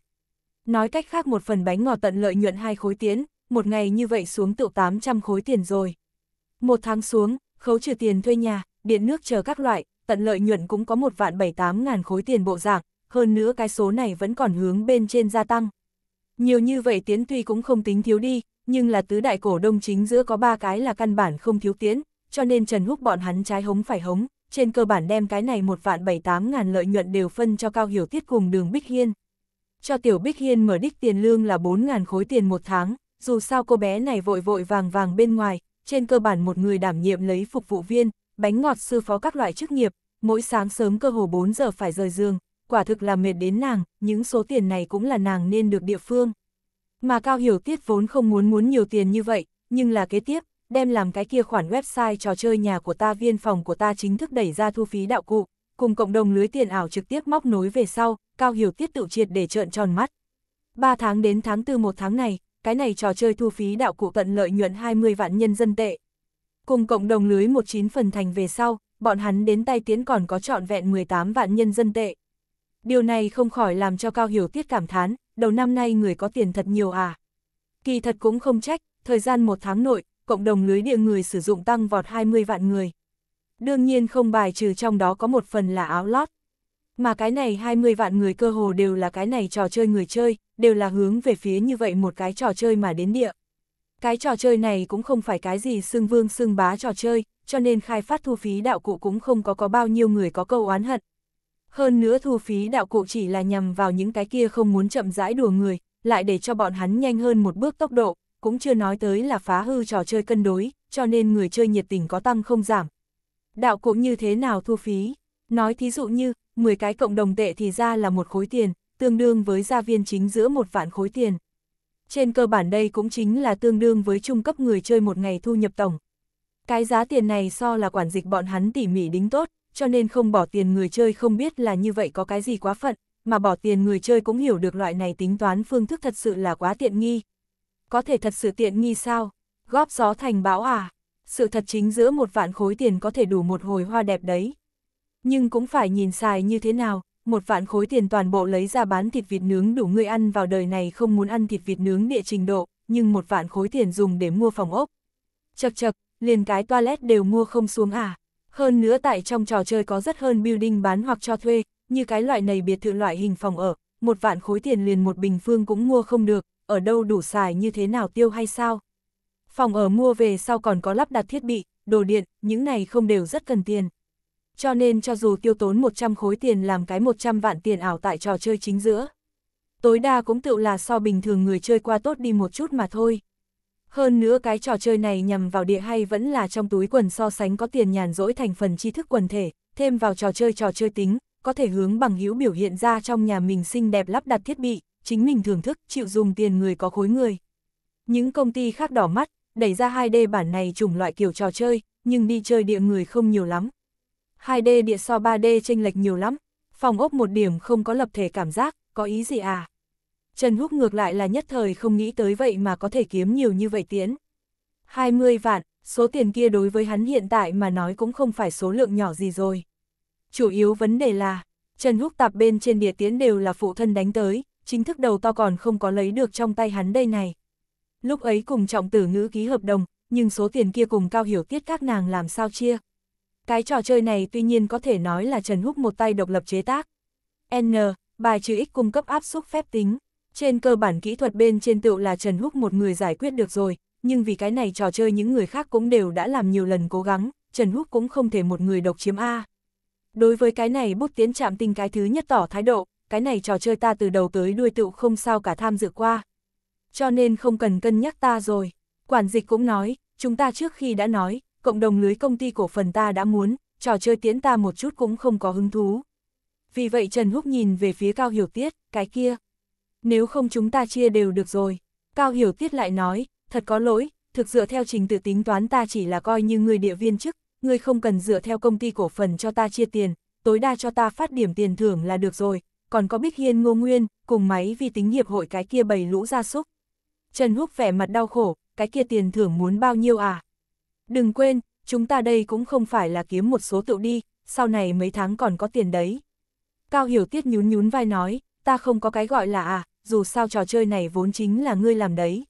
Nói cách khác một phần bánh ngọt tận lợi nhuận hai khối tiến, một ngày như vậy xuống tựu 800 khối tiền rồi. Một tháng xuống, khấu trừ tiền thuê nhà, điện nước chờ các loại, tận lợi nhuận cũng có một vạn bảy tám ngàn khối tiền bộ dạng, hơn nữa cái số này vẫn còn hướng bên trên gia tăng. Nhiều như vậy tiến tuy cũng không tính thiếu đi, nhưng là tứ đại cổ đông chính giữa có ba cái là căn bản không thiếu tiến, cho nên Trần Húc bọn hắn trái hống phải hống, trên cơ bản đem cái này một vạn bảy tám ngàn lợi nhuận đều phân cho Cao Hiểu Tiết cùng đường Bích Hiên. Cho Tiểu Bích Hiên mở đích tiền lương là bốn ngàn khối tiền một tháng, dù sao cô bé này vội vội vàng vàng bên ngoài, trên cơ bản một người đảm nhiệm lấy phục vụ viên, bánh ngọt sư phó các loại chức nghiệp, mỗi sáng sớm cơ hồ 4 giờ phải rời giường, quả thực là mệt đến nàng, những số tiền này cũng là nàng nên được địa phương. Mà Cao Hiểu Tiết vốn không muốn muốn nhiều tiền như vậy, nhưng là kế tiếp, đem làm cái kia khoản website trò chơi nhà của ta viên phòng của ta chính thức đẩy ra thu phí đạo cụ, cùng cộng đồng lưới tiền ảo trực tiếp móc nối về sau, Cao Hiểu Tiết tự triệt để trợn tròn mắt. 3 tháng đến tháng 4 một tháng này, cái này trò chơi thu phí đạo cụ tận lợi nhuận 20 vạn nhân dân tệ. Cùng cộng đồng lưới 19 phần thành về sau, bọn hắn đến tay tiến còn có trọn vẹn 18 vạn nhân dân tệ. Điều này không khỏi làm cho Cao Hiểu Tiết cảm thán, đầu năm nay người có tiền thật nhiều à. Kỳ thật cũng không trách, thời gian một tháng nội, cộng đồng lưới địa người sử dụng tăng vọt 20 vạn người. Đương nhiên không bài trừ trong đó có một phần là áo lót. Mà cái này 20 vạn người cơ hồ đều là cái này trò chơi người chơi, đều là hướng về phía như vậy một cái trò chơi mà đến địa. Cái trò chơi này cũng không phải cái gì xưng vương xưng bá trò chơi, cho nên khai phát thu phí đạo cụ cũng không có có bao nhiêu người có câu oán hận, hơn nữa thu phí đạo cụ chỉ là nhằm vào những cái kia không muốn chậm rãi đùa người, lại để cho bọn hắn nhanh hơn một bước tốc độ, cũng chưa nói tới là phá hư trò chơi cân đối, cho nên người chơi nhiệt tình có tăng không giảm. Đạo cụ như thế nào thu phí? Nói thí dụ như, 10 cái cộng đồng tệ thì ra là một khối tiền, tương đương với gia viên chính giữa một vạn khối tiền. Trên cơ bản đây cũng chính là tương đương với trung cấp người chơi một ngày thu nhập tổng. Cái giá tiền này so là quản dịch bọn hắn tỉ mỉ đính tốt, cho nên không bỏ tiền người chơi không biết là như vậy có cái gì quá phận, mà bỏ tiền người chơi cũng hiểu được loại này tính toán phương thức thật sự là quá tiện nghi. Có thể thật sự tiện nghi sao? Góp gió thành bão à? Sự thật chính giữa một vạn khối tiền có thể đủ một hồi hoa đẹp đấy. Nhưng cũng phải nhìn xài như thế nào, một vạn khối tiền toàn bộ lấy ra bán thịt vịt nướng đủ người ăn vào đời này không muốn ăn thịt vịt nướng địa trình độ, nhưng một vạn khối tiền dùng để mua phòng ốc. Chật chật, liền cái toilet đều mua không xuống à? Hơn nữa tại trong trò chơi có rất hơn building bán hoặc cho thuê, như cái loại này biệt thự loại hình phòng ở, một vạn khối tiền liền một bình phương cũng mua không được, ở đâu đủ xài như thế nào tiêu hay sao. Phòng ở mua về sau còn có lắp đặt thiết bị, đồ điện, những này không đều rất cần tiền. Cho nên cho dù tiêu tốn 100 khối tiền làm cái 100 vạn tiền ảo tại trò chơi chính giữa, tối đa cũng tự là so bình thường người chơi qua tốt đi một chút mà thôi. Hơn nữa cái trò chơi này nhằm vào địa hay vẫn là trong túi quần so sánh có tiền nhàn rỗi thành phần tri thức quần thể, thêm vào trò chơi trò chơi tính, có thể hướng bằng hữu biểu hiện ra trong nhà mình xinh đẹp lắp đặt thiết bị, chính mình thưởng thức, chịu dùng tiền người có khối người. Những công ty khác đỏ mắt, đẩy ra 2D bản này chủng loại kiểu trò chơi, nhưng đi chơi địa người không nhiều lắm. 2D địa so 3D chênh lệch nhiều lắm, phòng ốc một điểm không có lập thể cảm giác, có ý gì à? Trần Húc ngược lại là nhất thời không nghĩ tới vậy mà có thể kiếm nhiều như vậy tiễn. 20 vạn, số tiền kia đối với hắn hiện tại mà nói cũng không phải số lượng nhỏ gì rồi. Chủ yếu vấn đề là, Trần Húc tạp bên trên địa tiến đều là phụ thân đánh tới, chính thức đầu to còn không có lấy được trong tay hắn đây này. Lúc ấy cùng trọng tử ngữ ký hợp đồng, nhưng số tiền kia cùng cao hiểu tiết các nàng làm sao chia. Cái trò chơi này tuy nhiên có thể nói là Trần Húc một tay độc lập chế tác. N, bài trừ x cung cấp áp suất phép tính, trên cơ bản kỹ thuật bên trên tựu là Trần Húc một người giải quyết được rồi, nhưng vì cái này trò chơi những người khác cũng đều đã làm nhiều lần cố gắng, Trần Húc cũng không thể một người độc chiếm A. Đối với cái này bút tiến chạm tinh cái thứ nhất tỏ thái độ, cái này trò chơi ta từ đầu tới đuôi tựu không sao cả tham dự qua. Cho nên không cần cân nhắc ta rồi. Quản dịch cũng nói, chúng ta trước khi đã nói, cộng đồng lưới công ty cổ phần ta đã muốn, trò chơi tiến ta một chút cũng không có hứng thú. Vì vậy Trần Húc nhìn về phía Cao Hiểu Tiết, cái kia, nếu không chúng ta chia đều được rồi. Cao Hiểu Tiết lại nói, thật có lỗi, thực dựa theo trình tự tính toán ta chỉ là coi như người địa viên chức, người không cần dựa theo công ty cổ phần cho ta chia tiền, tối đa cho ta phát điểm tiền thưởng là được rồi, còn có Bích Hiên Ngô Nguyên, cùng máy vì tính hiệp hội cái kia bầy lũ gia súc. Trần Húc vẻ mặt đau khổ, cái kia tiền thưởng muốn bao nhiêu à? Đừng quên, chúng ta đây cũng không phải là kiếm một số tựu đi, sau này mấy tháng còn có tiền đấy. Cao Hiểu Tiết nhún nhún vai nói, ta không có cái gọi là à, dù sao trò chơi này vốn chính là ngươi làm đấy.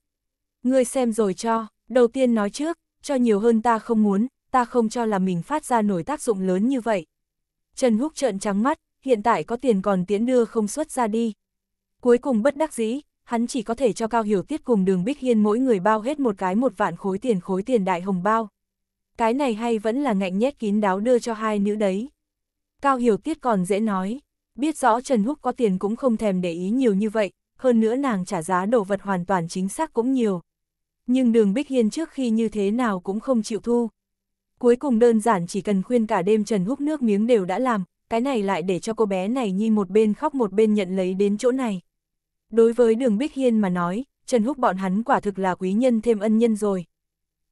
Ngươi xem rồi cho, đầu tiên nói trước, cho nhiều hơn ta không muốn, ta không cho là mình phát ra nổi tác dụng lớn như vậy. Trần Húc trợn trắng mắt, hiện tại có tiền còn tiễn đưa không xuất ra đi. Cuối cùng bất đắc dĩ, hắn chỉ có thể cho Cao Hiểu Tiết cùng đường Bích Hiên mỗi người bao hết một cái một vạn khối tiền khối tiền đại hồng bao. Cái này hay vẫn là ngạnh nhét kín đáo đưa cho hai nữ đấy. Cao Hiểu Tiết còn dễ nói, biết rõ Trần Húc có tiền cũng không thèm để ý nhiều như vậy, hơn nữa nàng trả giá đồ vật hoàn toàn chính xác cũng nhiều. Nhưng đường Bích Hiên trước khi như thế nào cũng không chịu thu. Cuối cùng đơn giản chỉ cần khuyên cả đêm Trần Húc nước miếng đều đã làm, cái này lại để cho cô bé này nhi một bên khóc một bên nhận lấy đến chỗ này. Đối với đường Bích Hiên mà nói, Trần Húc bọn hắn quả thực là quý nhân thêm ân nhân rồi.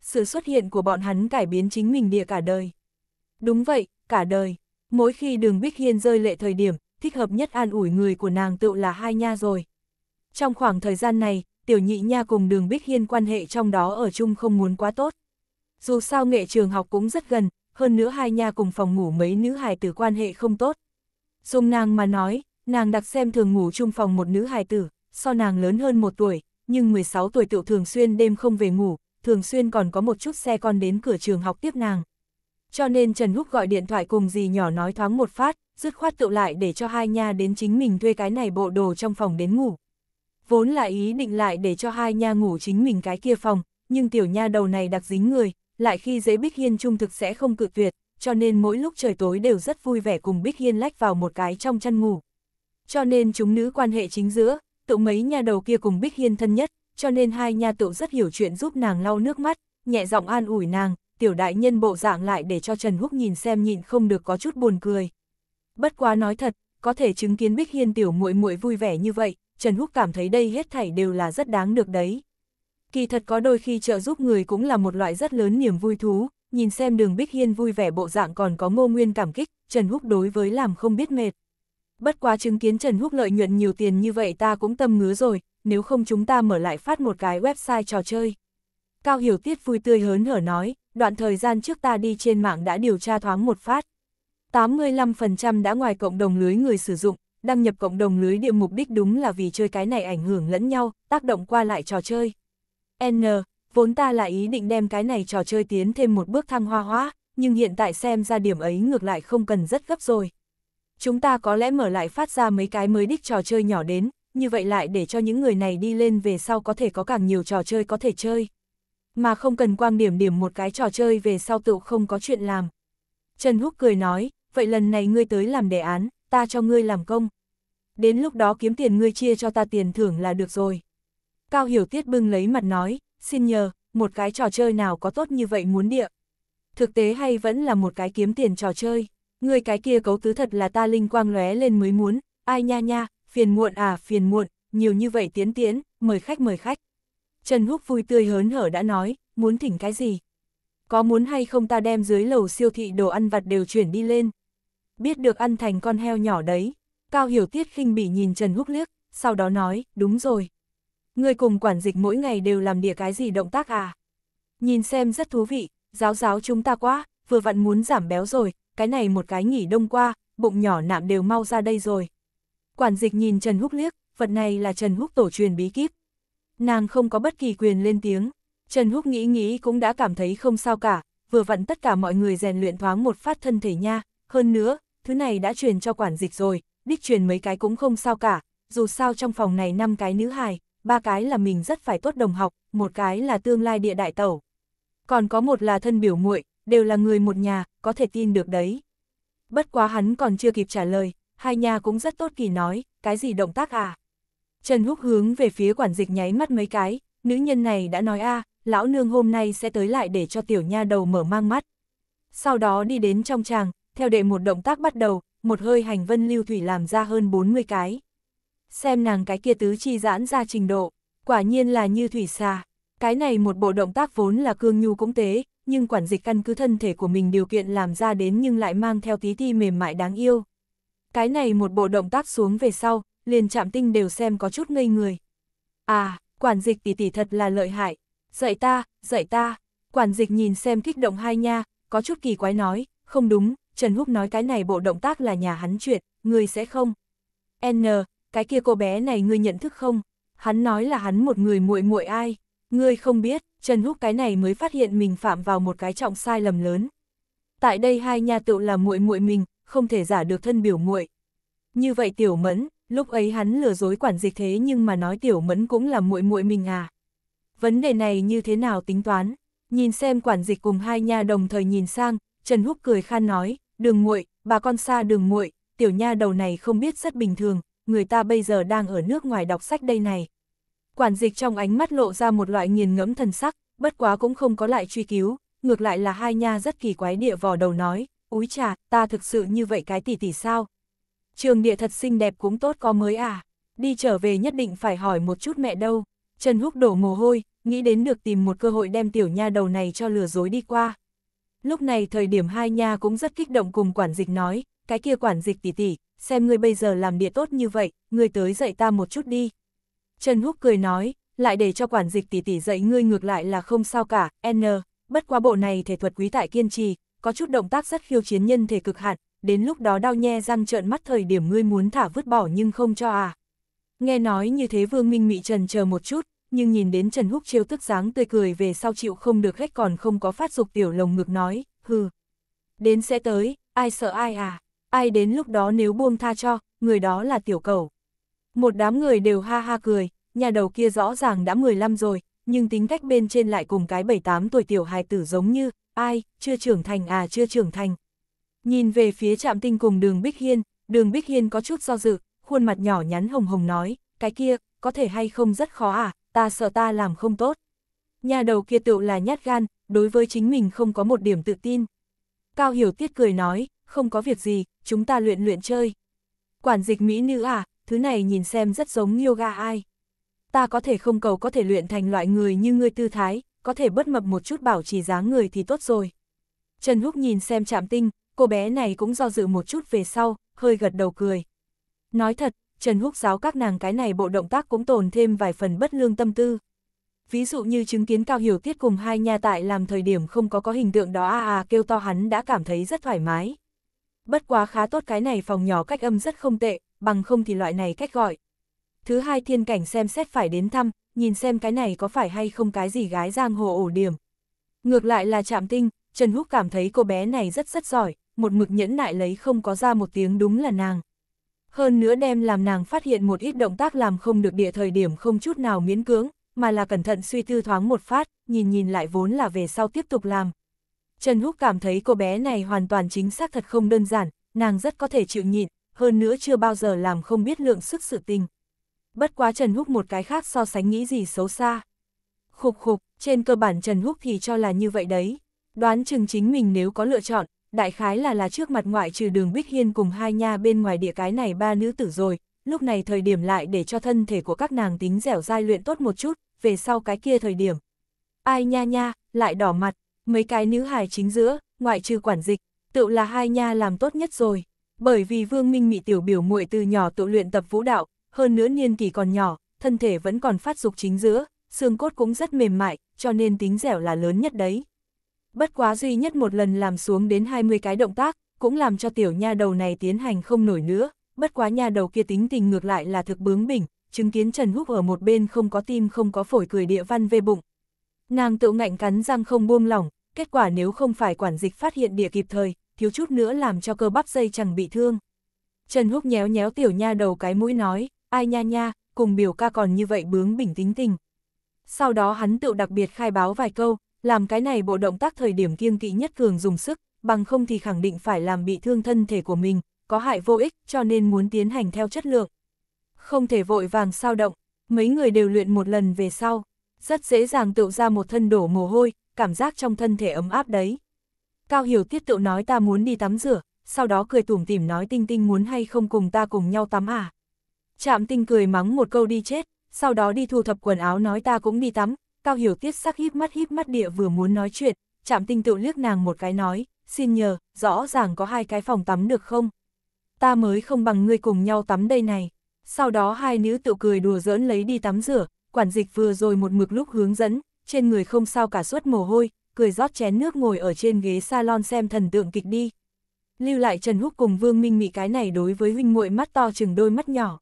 Sự xuất hiện của bọn hắn cải biến chính mình địa cả đời. Đúng vậy, cả đời. Mỗi khi đường Bích Hiên rơi lệ thời điểm, thích hợp nhất an ủi người của nàng tự là hai nha rồi. Trong khoảng thời gian này, tiểu nhị nha cùng đường Bích Hiên quan hệ trong đó ở chung không muốn quá tốt. Dù sao nghệ trường học cũng rất gần, hơn nữa hai nha cùng phòng ngủ mấy nữ hài tử quan hệ không tốt. Dùng nàng mà nói, nàng đặc xem thường ngủ chung phòng một nữ hài tử, so nàng lớn hơn một tuổi, nhưng 16 tuổi tiểu thường xuyên đêm không về ngủ, thường xuyên còn có một chút xe con đến cửa trường học tiếp nàng. Cho nên Trần Húc gọi điện thoại cùng dì nhỏ nói thoáng một phát, dứt khoát tự lại để cho hai nha đến chính mình thuê cái này bộ đồ trong phòng đến ngủ vốn là ý định lại để cho hai nha ngủ chính mình cái kia phòng, nhưng tiểu nha đầu này đặc dính người, lại khi dễ Bích Hiên trung thực sẽ không cự tuyệt, cho nên mỗi lúc trời tối đều rất vui vẻ cùng Bích Hiên lách vào một cái trong chăn ngủ. Cho nên chúng nữ quan hệ chính giữa, tụ mấy nha đầu kia cùng Bích Hiên thân nhất, cho nên hai nha tụ rất hiểu chuyện giúp nàng lau nước mắt, nhẹ giọng an ủi nàng, tiểu đại nhân bộ dạng lại để cho Trần Húc nhìn xem nhịn không được có chút buồn cười. Bất quá nói thật, có thể chứng kiến Bích Hiên tiểu muội muội vui vẻ như vậy, Trần Húc cảm thấy đây hết thảy đều là rất đáng được đấy. Kỳ thật có đôi khi trợ giúp người cũng là một loại rất lớn niềm vui thú, nhìn xem đường Bích Hiên vui vẻ bộ dạng còn có ngô nguyên cảm kích, Trần Húc đối với làm không biết mệt. Bất quá chứng kiến Trần Húc lợi nhuận nhiều tiền như vậy ta cũng tâm ngứa rồi, nếu không chúng ta mở lại phát một cái website trò chơi. Cao Hiểu Tiết vui tươi hớn hở nói, đoạn thời gian trước ta đi trên mạng đã điều tra thoáng một phát. 85% đã ngoài cộng đồng lưới người sử dụng, đăng nhập cộng đồng lưới địa mục đích đúng là vì chơi cái này ảnh hưởng lẫn nhau, tác động qua lại trò chơi. N, vốn ta là ý định đem cái này trò chơi tiến thêm một bước thăng hoa hóa, nhưng hiện tại xem ra điểm ấy ngược lại không cần rất gấp rồi. Chúng ta có lẽ mở lại phát ra mấy cái mới đích trò chơi nhỏ đến, như vậy lại để cho những người này đi lên về sau có thể có càng nhiều trò chơi có thể chơi. Mà không cần quang điểm điểm một cái trò chơi về sau tự không có chuyện làm. Trần Húc cười nói, vậy lần này ngươi tới làm đề án, ta cho ngươi làm công. Đến lúc đó kiếm tiền ngươi chia cho ta tiền thưởng là được rồi. Cao Hiểu Tiết bưng lấy mặt nói, xin nhờ, một cái trò chơi nào có tốt như vậy muốn địa. Thực tế hay vẫn là một cái kiếm tiền trò chơi, ngươi cái kia cấu tứ thật là ta linh quang lóe lên mới muốn, ai nha nha, phiền muộn à, phiền muộn, nhiều như vậy tiến tiến, mời khách mời khách. Trần Húc vui tươi hớn hở đã nói, muốn thỉnh cái gì? Có muốn hay không ta đem dưới lầu siêu thị đồ ăn vặt đều chuyển đi lên? biết được ăn thành con heo nhỏ đấy. Cao Hiểu Tiết khinh bỉ nhìn Trần Húc liếc, sau đó nói, đúng rồi. Người cùng quản dịch mỗi ngày đều làm địa cái gì động tác à? Nhìn xem rất thú vị, giáo giáo chúng ta quá, vừa vặn muốn giảm béo rồi, cái này một cái nghỉ đông qua, bụng nhỏ nạm đều mau ra đây rồi. Quản dịch nhìn Trần Húc liếc, vật này là Trần Húc tổ truyền bí kíp. Nàng không có bất kỳ quyền lên tiếng, Trần Húc nghĩ nghĩ cũng đã cảm thấy không sao cả, vừa vặn tất cả mọi người rèn luyện thoáng một phát thân thể nha, hơn nữa, thứ này đã truyền cho quản dịch rồi, đích truyền mấy cái cũng không sao cả, dù sao trong phòng này năm cái nữ hài, ba cái là mình rất phải tốt đồng học, một cái là tương lai địa đại tẩu. Còn có một là thân biểu muội, đều là người một nhà, có thể tin được đấy. Bất quá hắn còn chưa kịp trả lời, hai nhà cũng rất tốt kỳ nói, cái gì động tác à? Trần Húc hướng về phía quản dịch nháy mắt mấy cái, nữ nhân này đã nói a, lão nương hôm nay sẽ tới lại để cho tiểu nha đầu mở mang mắt. Sau đó đi đến trong tràng, theo đệ một động tác bắt đầu, một hơi hành vân lưu thủy làm ra hơn 40 cái. Xem nàng cái kia tứ chi giãn ra trình độ, quả nhiên là như thủy xà. Cái này một bộ động tác vốn là cương nhu cũng tế, nhưng quản dịch căn cứ thân thể của mình điều kiện làm ra đến nhưng lại mang theo tí thi mềm mại đáng yêu. Cái này một bộ động tác xuống về sau, liền chạm tinh đều xem có chút ngây người. À, quản dịch tỷ tỷ thật là lợi hại, dạy ta, dạy ta. Quản dịch nhìn xem kích động hai nha, có chút kỳ quái nói, không đúng, Trần Húc nói cái này bộ động tác là nhà hắn chuyện, ngươi sẽ không. N, cái kia cô bé này ngươi nhận thức không? Hắn nói là hắn một người muội muội ai? Ngươi không biết, Trần Húc cái này mới phát hiện mình phạm vào một cái trọng sai lầm lớn. Tại đây hai nhà tựu là muội muội mình, không thể giả được thân biểu muội. Như vậy tiểu mẫn, lúc ấy hắn lừa dối quản dịch thế nhưng mà nói tiểu mẫn cũng là muội muội mình à. Vấn đề này như thế nào tính toán? Nhìn xem quản dịch cùng hai nhà đồng thời nhìn sang, Trần Húc cười khan nói, Đường muội, bà con xa đường muội, tiểu nha đầu này không biết rất bình thường, người ta bây giờ đang ở nước ngoài đọc sách đây này. Quản dịch trong ánh mắt lộ ra một loại nghiền ngẫm thần sắc, bất quá cũng không có lại truy cứu, ngược lại là hai nha rất kỳ quái địa vò đầu nói, úi trà, ta thực sự như vậy cái tỷ tỷ sao? Trường địa thật xinh đẹp cũng tốt có mới à, đi trở về nhất định phải hỏi một chút mẹ đâu. Trần Húc đổ mồ hôi, nghĩ đến được tìm một cơ hội đem tiểu nha đầu này cho lừa dối đi qua. Lúc này thời điểm hai nha cũng rất kích động cùng quản dịch nói, cái kia quản dịch tỷ tỷ, xem ngươi bây giờ làm địa tốt như vậy, ngươi tới dạy ta một chút đi. Trần Húc cười nói, lại để cho quản dịch tỷ tỷ dạy ngươi ngược lại là không sao cả, n, bất quá bộ này thể thuật quý tại kiên trì, có chút động tác rất khiêu chiến nhân thể cực hạn, đến lúc đó đau nhe răng trợn mắt thời điểm ngươi muốn thả vứt bỏ nhưng không cho à. Nghe nói như thế Vương Minh Mị trần chờ một chút, nhưng nhìn đến Trần Húc chiêu tức dáng tươi cười về sau chịu không được hết còn không có phát dục tiểu lồng ngực nói, hừ. Đến sẽ tới, ai sợ ai à, ai đến lúc đó nếu buông tha cho, người đó là tiểu cầu. Một đám người đều ha ha cười, nhà đầu kia rõ ràng đã 15 rồi, nhưng tính cách bên trên lại cùng cái 7-8 tuổi tiểu hài tử giống như, ai, chưa trưởng thành à chưa trưởng thành. Nhìn về phía trạm tinh cùng đường Bích Hiên, đường Bích Hiên có chút do dự, khuôn mặt nhỏ nhắn hồng hồng nói, cái kia, có thể hay không rất khó à, ta sợ ta làm không tốt. Nhà đầu kia tựu là nhát gan, đối với chính mình không có một điểm tự tin. Cao Hiểu Tiết cười nói, không có việc gì, chúng ta luyện luyện chơi. Quản dịch Mỹ nữ à, thứ này nhìn xem rất giống yoga ai. Ta có thể không cầu có thể luyện thành loại người như ngươi tư thái, có thể bất mập một chút bảo trì dáng người thì tốt rồi. Trần Húc nhìn xem chạm tinh, cô bé này cũng do dự một chút về sau, hơi gật đầu cười. Nói thật, Trần Húc giáo các nàng cái này bộ động tác cũng tồn thêm vài phần bất lương tâm tư. Ví dụ như chứng kiến Cao Hiểu Tiết cùng hai nha tại làm thời điểm không có có hình tượng đó a à a à kêu to hắn đã cảm thấy rất thoải mái. Bất quá khá tốt cái này phòng nhỏ cách âm rất không tệ, bằng không thì loại này cách gọi. Thứ hai thiên cảnh xem xét phải đến thăm, nhìn xem cái này có phải hay không cái gì gái giang hồ ổ điểm. Ngược lại là chạm tinh, Trần Húc cảm thấy cô bé này rất rất giỏi, một mực nhẫn nại lấy không có ra một tiếng đúng là nàng hơn nữa đem làm nàng phát hiện một ít động tác làm không được địa thời điểm không chút nào miễn cưỡng, mà là cẩn thận suy tư thoáng một phát, nhìn nhìn lại vốn là về sau tiếp tục làm. Trần Húc cảm thấy cô bé này hoàn toàn chính xác thật không đơn giản, nàng rất có thể chịu nhịn, hơn nữa chưa bao giờ làm không biết lượng sức sự tình. Bất quá Trần Húc một cái khác so sánh nghĩ gì xấu xa. Khục khục, trên cơ bản Trần Húc thì cho là như vậy đấy. Đoán chừng chính mình nếu có lựa chọn, đại khái là là trước mặt ngoại trừ đường Bích Hiên cùng hai nha bên ngoài địa cái này ba nữ tử rồi, lúc này thời điểm lại để cho thân thể của các nàng tính dẻo dai luyện tốt một chút, về sau cái kia thời điểm. Ai nha nha, lại đỏ mặt, mấy cái nữ hài chính giữa, ngoại trừ quản dịch, tự là hai nha làm tốt nhất rồi. Bởi vì Vương Minh Mị tiểu biểu muội từ nhỏ tự luyện tập vũ đạo, hơn nữa niên kỳ còn nhỏ, thân thể vẫn còn phát dục chính giữa, xương cốt cũng rất mềm mại, cho nên tính dẻo là lớn nhất đấy bất quá duy nhất một lần làm xuống đến 20 cái động tác, cũng làm cho tiểu nha đầu này tiến hành không nổi nữa, bất quá nha đầu kia tính tình ngược lại là thực bướng bỉnh, chứng kiến Trần Húc ở một bên không có tim không có phổi cười địa văn về bụng. Nàng tự ngạnh cắn răng không buông lỏng, kết quả nếu không phải quản dịch phát hiện địa kịp thời, thiếu chút nữa làm cho cơ bắp dây chẳng bị thương. Trần Húc nhéo nhéo tiểu nha đầu cái mũi nói, ai nha nha, cùng biểu ca còn như vậy bướng bỉnh tính tình. Sau đó hắn tự đặc biệt khai báo vài câu, làm cái này bộ động tác thời điểm kiêng kỵ nhất cường dùng sức, bằng không thì khẳng định phải làm bị thương thân thể của mình, có hại vô ích cho nên muốn tiến hành theo chất lượng. Không thể vội vàng sao động, mấy người đều luyện một lần về sau, rất dễ dàng tựu ra một thân đổ mồ hôi, cảm giác trong thân thể ấm áp đấy. Cao Hiểu Tiết tựu nói ta muốn đi tắm rửa, sau đó cười tủm tỉm nói Tinh Tinh muốn hay không cùng ta cùng nhau tắm à. chạm Tinh cười mắng một câu đi chết, sau đó đi thu thập quần áo nói ta cũng đi tắm, Cao Hiểu Tiết sắc híp mắt híp mắt địa vừa muốn nói chuyện, chạm tinh tự liếc nàng một cái nói, xin nhờ, rõ ràng có hai cái phòng tắm được không? Ta mới không bằng ngươi cùng nhau tắm đây này. Sau đó hai nữ tự cười đùa giỡn lấy đi tắm rửa, quản dịch vừa rồi một mực lúc hướng dẫn, trên người không sao cả suốt mồ hôi, cười rót chén nước ngồi ở trên ghế salon xem thần tượng kịch đi. Lưu lại Trần Húc cùng Vương Minh Mị cái này đối với huynh muội mắt to chừng đôi mắt nhỏ.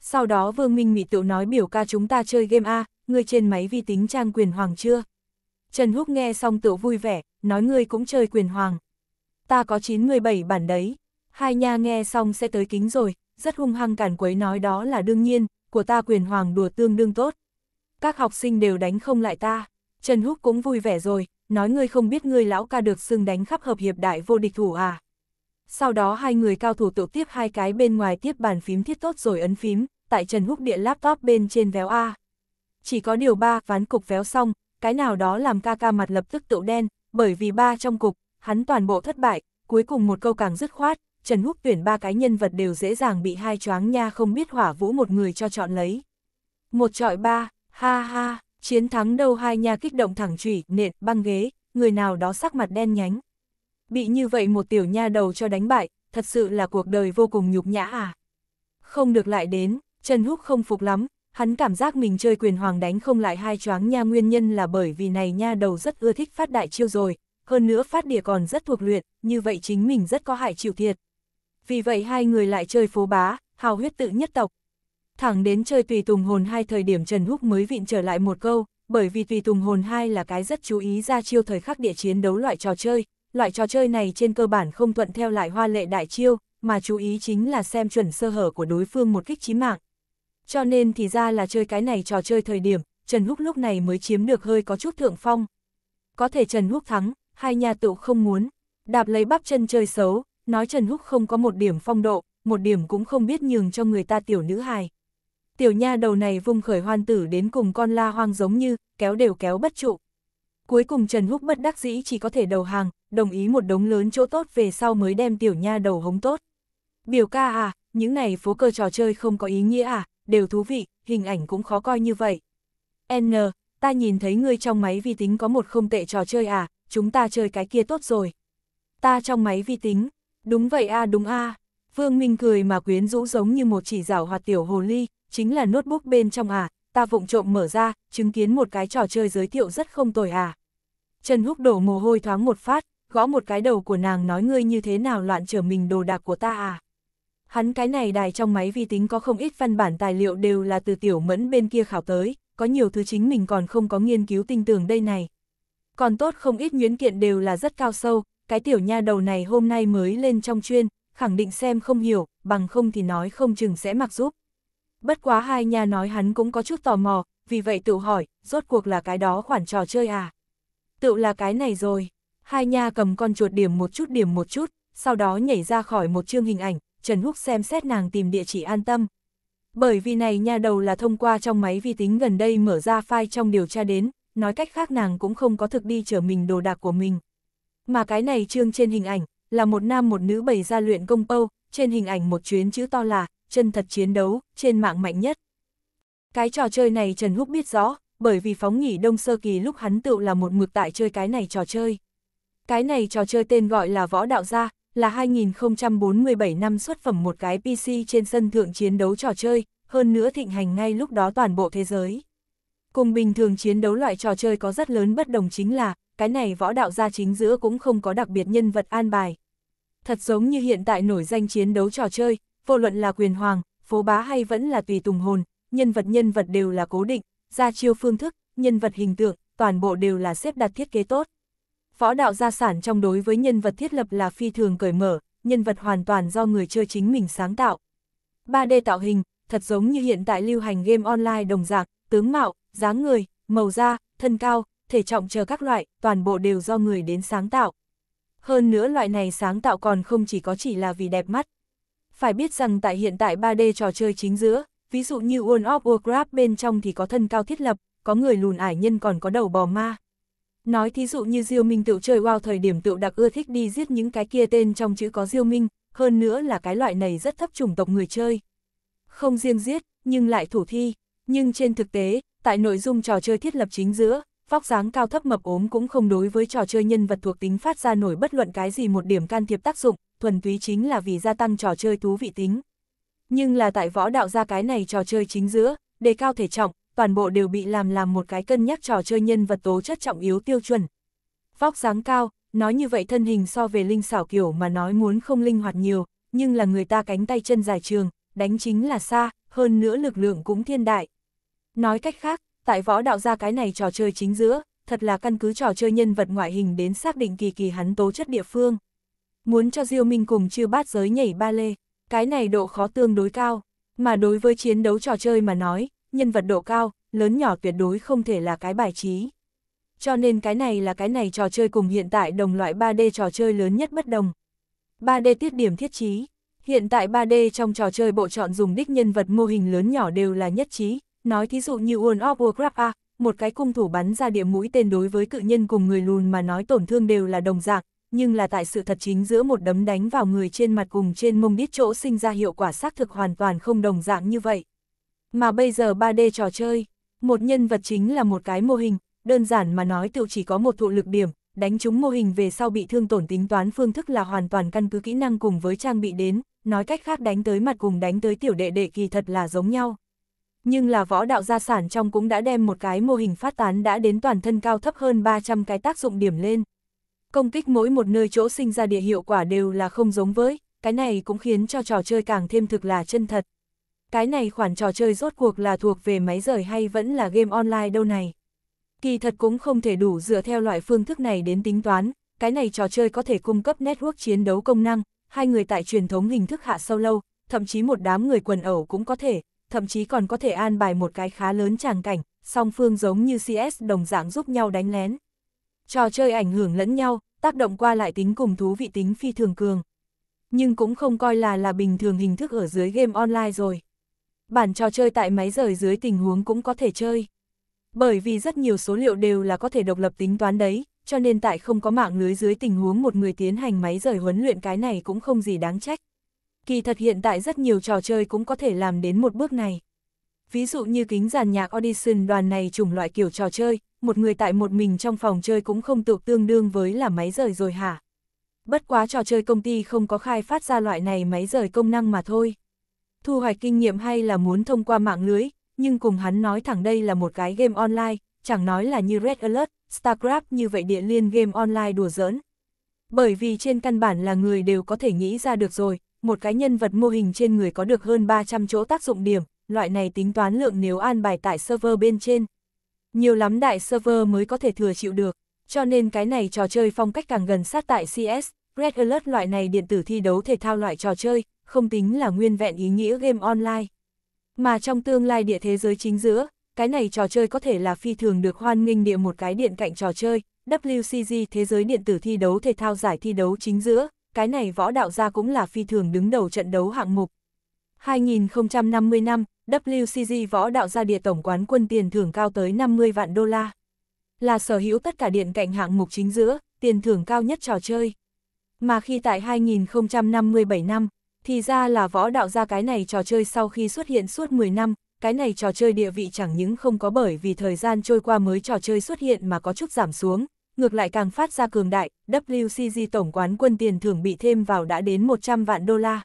Sau đó Vương Minh Mị tiểu nói biểu ca chúng ta chơi game A, ngươi trên máy vi tính trang quyền hoàng chưa? Trần Húc nghe xong tự vui vẻ, nói ngươi cũng chơi quyền hoàng. Ta có 97 bản đấy, hai nha nghe xong sẽ tới kính rồi, rất hung hăng cản quấy nói đó là đương nhiên, của ta quyền hoàng đùa tương đương tốt. Các học sinh đều đánh không lại ta, Trần Húc cũng vui vẻ rồi, nói ngươi không biết ngươi lão ca được xưng đánh khắp hợp hiệp đại vô địch thủ à. Sau đó hai người cao thủ tự tiếp hai cái bên ngoài tiếp bàn phím thiết tốt rồi ấn phím, tại Trần Húc địa laptop bên trên véo A chỉ có điều ba ván cục véo xong, cái nào đó làm ca ca mặt lập tức tựu đen, bởi vì ba trong cục, hắn toàn bộ thất bại, cuối cùng một câu càng dứt khoát, Trần Húc tuyển ba cái nhân vật đều dễ dàng bị hai choáng nha không biết hỏa vũ một người cho chọn lấy. Một trọi ba, ha ha, chiến thắng đâu hai nha kích động thẳng chủy, nện, băng ghế, người nào đó sắc mặt đen nhánh. Bị như vậy một tiểu nha đầu cho đánh bại, thật sự là cuộc đời vô cùng nhục nhã à. Không được lại đến, Trần Húc không phục lắm, hắn cảm giác mình chơi quyền hoàng đánh không lại hai choáng nha nguyên nhân là bởi vì này nha đầu rất ưa thích phát đại chiêu rồi, hơn nữa phát địa còn rất thuộc luyện, như vậy chính mình rất có hại chịu thiệt. Vì vậy hai người lại chơi phố bá, hào huyết tự nhất tộc. Thẳng đến chơi tùy tùng hồn hai thời điểm Trần Húc mới vịn trở lại một câu, bởi vì tùy tùng hồn hai là cái rất chú ý ra chiêu thời khắc địa chiến đấu loại trò chơi, loại trò chơi này trên cơ bản không thuận theo lại hoa lệ đại chiêu, mà chú ý chính là xem chuẩn sơ hở của đối phương một kích chí mạng, cho nên thì ra là chơi cái này trò chơi thời điểm, Trần Húc lúc này mới chiếm được hơi có chút thượng phong. Có thể Trần Húc thắng, hai nhà tựu không muốn, đạp lấy bắp chân chơi xấu, nói Trần Húc không có một điểm phong độ, một điểm cũng không biết nhường cho người ta tiểu nữ hài. Tiểu nha đầu này vung khởi hoan tử đến cùng con la hoang giống như, kéo đều kéo bất trụ. Cuối cùng Trần Húc bất đắc dĩ chỉ có thể đầu hàng, đồng ý một đống lớn chỗ tốt về sau mới đem tiểu nha đầu hống tốt. Biểu ca à, những này phố cơ trò chơi không có ý nghĩa à, đều thú vị, hình ảnh cũng khó coi như vậy. N, ta nhìn thấy ngươi trong máy vi tính có một không tệ trò chơi à, chúng ta chơi cái kia tốt rồi. Ta trong máy vi tính, đúng vậy a à, đúng a à. Vương Minh cười mà quyến rũ giống như một chỉ rảo hoạt tiểu hồ ly, chính là notebook bên trong à, ta vụng trộm mở ra, chứng kiến một cái trò chơi giới thiệu rất không tồi à. Trần Húc đổ mồ hôi thoáng một phát, gõ một cái đầu của nàng nói ngươi như thế nào loạn trở mình đồ đạc của ta à. Hắn cái này đài trong máy vi tính có không ít văn bản tài liệu đều là từ tiểu mẫn bên kia khảo tới, có nhiều thứ chính mình còn không có nghiên cứu tinh tường đây này. Còn tốt không ít nhuyễn kiện đều là rất cao sâu, cái tiểu nha đầu này hôm nay mới lên trong chuyên, khẳng định xem không hiểu, bằng không thì nói không chừng sẽ mặc giúp. Bất quá hai nhà nói hắn cũng có chút tò mò, vì vậy tự hỏi, rốt cuộc là cái đó khoản trò chơi à? Tự là cái này rồi. Hai nha cầm con chuột điểm một chút điểm một chút, sau đó nhảy ra khỏi một chương hình ảnh, Trần Húc xem xét nàng tìm địa chỉ an tâm. Bởi vì này nha đầu là thông qua trong máy vi tính gần đây mở ra file trong điều tra đến, nói cách khác nàng cũng không có thực đi chở mình đồ đạc của mình. Mà cái này trương trên hình ảnh, là một nam một nữ bày ra luyện công pâu, trên hình ảnh một chuyến chữ to là, chân thật chiến đấu, trên mạng mạnh nhất. Cái trò chơi này Trần Húc biết rõ, bởi vì phóng nghỉ đông sơ kỳ lúc hắn tự là một mực tại chơi cái này trò chơi. Cái này trò chơi tên gọi là võ đạo gia, là 2047 năm xuất phẩm một cái PC trên sân thượng chiến đấu trò chơi, hơn nữa thịnh hành ngay lúc đó toàn bộ thế giới. Cùng bình thường chiến đấu loại trò chơi có rất lớn bất đồng chính là, cái này võ đạo gia chính giữa cũng không có đặc biệt nhân vật an bài. Thật giống như hiện tại nổi danh chiến đấu trò chơi, vô luận là quyền hoàng, phố bá hay vẫn là tùy tùng hồn, nhân vật nhân vật đều là cố định, gia chiêu phương thức, nhân vật hình tượng, toàn bộ đều là xếp đặt thiết kế tốt. Võ đạo gia sản trong đối với nhân vật thiết lập là phi thường cởi mở, nhân vật hoàn toàn do người chơi chính mình sáng tạo. 3D tạo hình, thật giống như hiện tại lưu hành game online đồng dạng, tướng mạo, dáng người, màu da, thân cao, thể trọng chờ các loại, toàn bộ đều do người đến sáng tạo. Hơn nữa loại này sáng tạo còn không chỉ có chỉ là vì đẹp mắt. Phải biết rằng tại hiện tại 3D trò chơi chính giữa, ví dụ như World of Warcraft bên trong thì có thân cao thiết lập, có người lùn ải nhân còn có đầu bò ma. Nói thí dụ như Diêu Minh tựu chơi WoW thời điểm tựu đặc ưa thích đi giết những cái kia tên trong chữ có Diêu Minh, hơn nữa là cái loại này rất thấp chủng tộc người chơi. Không riêng giết, nhưng lại thủ thi, nhưng trên thực tế, tại nội dung trò chơi thiết lập chính giữa, vóc dáng cao thấp mập ốm cũng không đối với trò chơi nhân vật thuộc tính phát ra nổi bất luận cái gì một điểm can thiệp tác dụng, thuần túy chính là vì gia tăng trò chơi thú vị tính. Nhưng là tại võ đạo ra cái này trò chơi chính giữa, đề cao thể trọng, toàn bộ đều bị làm làm một cái cân nhắc trò chơi nhân vật tố chất trọng yếu tiêu chuẩn. Vóc dáng cao, nói như vậy thân hình so về linh xảo kiểu mà nói muốn không linh hoạt nhiều, nhưng là người ta cánh tay chân dài trường, đánh chính là xa, hơn nữa lực lượng cũng thiên đại. Nói cách khác, tại võ đạo ra cái này trò chơi chính giữa, thật là căn cứ trò chơi nhân vật ngoại hình đến xác định kỳ kỳ hắn tố chất địa phương. Muốn cho Diêu Minh cùng chưa bát giới nhảy ba lê, cái này độ khó tương đối cao, mà đối với chiến đấu trò chơi mà nói, nhân vật độ cao, lớn nhỏ tuyệt đối không thể là cái bài trí. Cho nên cái này là cái này trò chơi cùng hiện tại đồng loại 3D trò chơi lớn nhất bất đồng. 3D tiết điểm thiết trí. Hiện tại 3D trong trò chơi bộ chọn dùng đích nhân vật mô hình lớn nhỏ đều là nhất trí. Nói thí dụ như World of Warcraft A, một cái cung thủ bắn ra địa mũi tên đối với cự nhân cùng người lùn mà nói tổn thương đều là đồng dạng, nhưng là tại sự thật chính giữa một đấm đánh vào người trên mặt cùng trên mông biết chỗ sinh ra hiệu quả xác thực hoàn toàn không đồng dạng như vậy. Mà bây giờ 3D trò chơi, một nhân vật chính là một cái mô hình, đơn giản mà nói tiểu chỉ có một thụ lực điểm, đánh trúng mô hình về sau bị thương tổn tính toán phương thức là hoàn toàn căn cứ kỹ năng cùng với trang bị đến, nói cách khác đánh tới mặt cùng đánh tới tiểu đệ đệ kỳ thật là giống nhau. Nhưng là võ đạo gia sản trong cũng đã đem một cái mô hình phát tán đã đến toàn thân cao thấp hơn 300 cái tác dụng điểm lên. Công kích mỗi một nơi chỗ sinh ra địa hiệu quả đều là không giống với, cái này cũng khiến cho trò chơi càng thêm thực là chân thật cái này khoản trò chơi rốt cuộc là thuộc về máy rời hay vẫn là game online đâu này. Kỳ thật cũng không thể đủ dựa theo loại phương thức này đến tính toán, cái này trò chơi có thể cung cấp network chiến đấu công năng, hai người tại truyền thống hình thức hạ sâu lâu, thậm chí một đám người quần ẩu cũng có thể, thậm chí còn có thể an bài một cái khá lớn tràng cảnh, song phương giống như CS đồng dạng giúp nhau đánh lén. Trò chơi ảnh hưởng lẫn nhau, tác động qua lại tính cùng thú vị tính phi thường cường. Nhưng cũng không coi là là bình thường hình thức ở dưới game online rồi bản trò chơi tại máy rời dưới tình huống cũng có thể chơi. Bởi vì rất nhiều số liệu đều là có thể độc lập tính toán đấy, cho nên tại không có mạng lưới dưới tình huống một người tiến hành máy rời huấn luyện cái này cũng không gì đáng trách. Kỳ thật hiện tại rất nhiều trò chơi cũng có thể làm đến một bước này. Ví dụ như kính giàn nhạc audition đoàn này chủng loại kiểu trò chơi, một người tại một mình trong phòng chơi cũng không tự tương đương với là máy rời rồi hả? Bất quá trò chơi công ty không có khai phát ra loại này máy rời công năng mà thôi thu hoạch kinh nghiệm hay là muốn thông qua mạng lưới, nhưng cùng hắn nói thẳng đây là một cái game online, chẳng nói là như Red Alert, StarCraft như vậy địa liên game online đùa giỡn. Bởi vì trên căn bản là người đều có thể nghĩ ra được rồi, một cái nhân vật mô hình trên người có được hơn 300 chỗ tác dụng điểm, loại này tính toán lượng nếu an bài tại server bên trên. Nhiều lắm đại server mới có thể thừa chịu được, cho nên cái này trò chơi phong cách càng gần sát tại CS, Red Alert loại này điện tử thi đấu thể thao loại trò chơi, không tính là nguyên vẹn ý nghĩa game online. Mà trong tương lai địa thế giới chính giữa, cái này trò chơi có thể là phi thường được hoan nghênh địa một cái điện cạnh trò chơi, WCG Thế giới điện tử thi đấu thể thao giải thi đấu chính giữa, cái này võ đạo gia cũng là phi thường đứng đầu trận đấu hạng mục. 2050 năm, WCG võ đạo gia địa tổng quán quân tiền thưởng cao tới 50 vạn đô la. Là sở hữu tất cả điện cạnh hạng mục chính giữa, tiền thưởng cao nhất trò chơi. Mà khi tại 2057 năm, thì ra là võ đạo ra cái này trò chơi sau khi xuất hiện suốt 10 năm, cái này trò chơi địa vị chẳng những không có bởi vì thời gian trôi qua mới trò chơi xuất hiện mà có chút giảm xuống, ngược lại càng phát ra cường đại, WCG tổng quán quân tiền thưởng bị thêm vào đã đến 100 vạn đô la.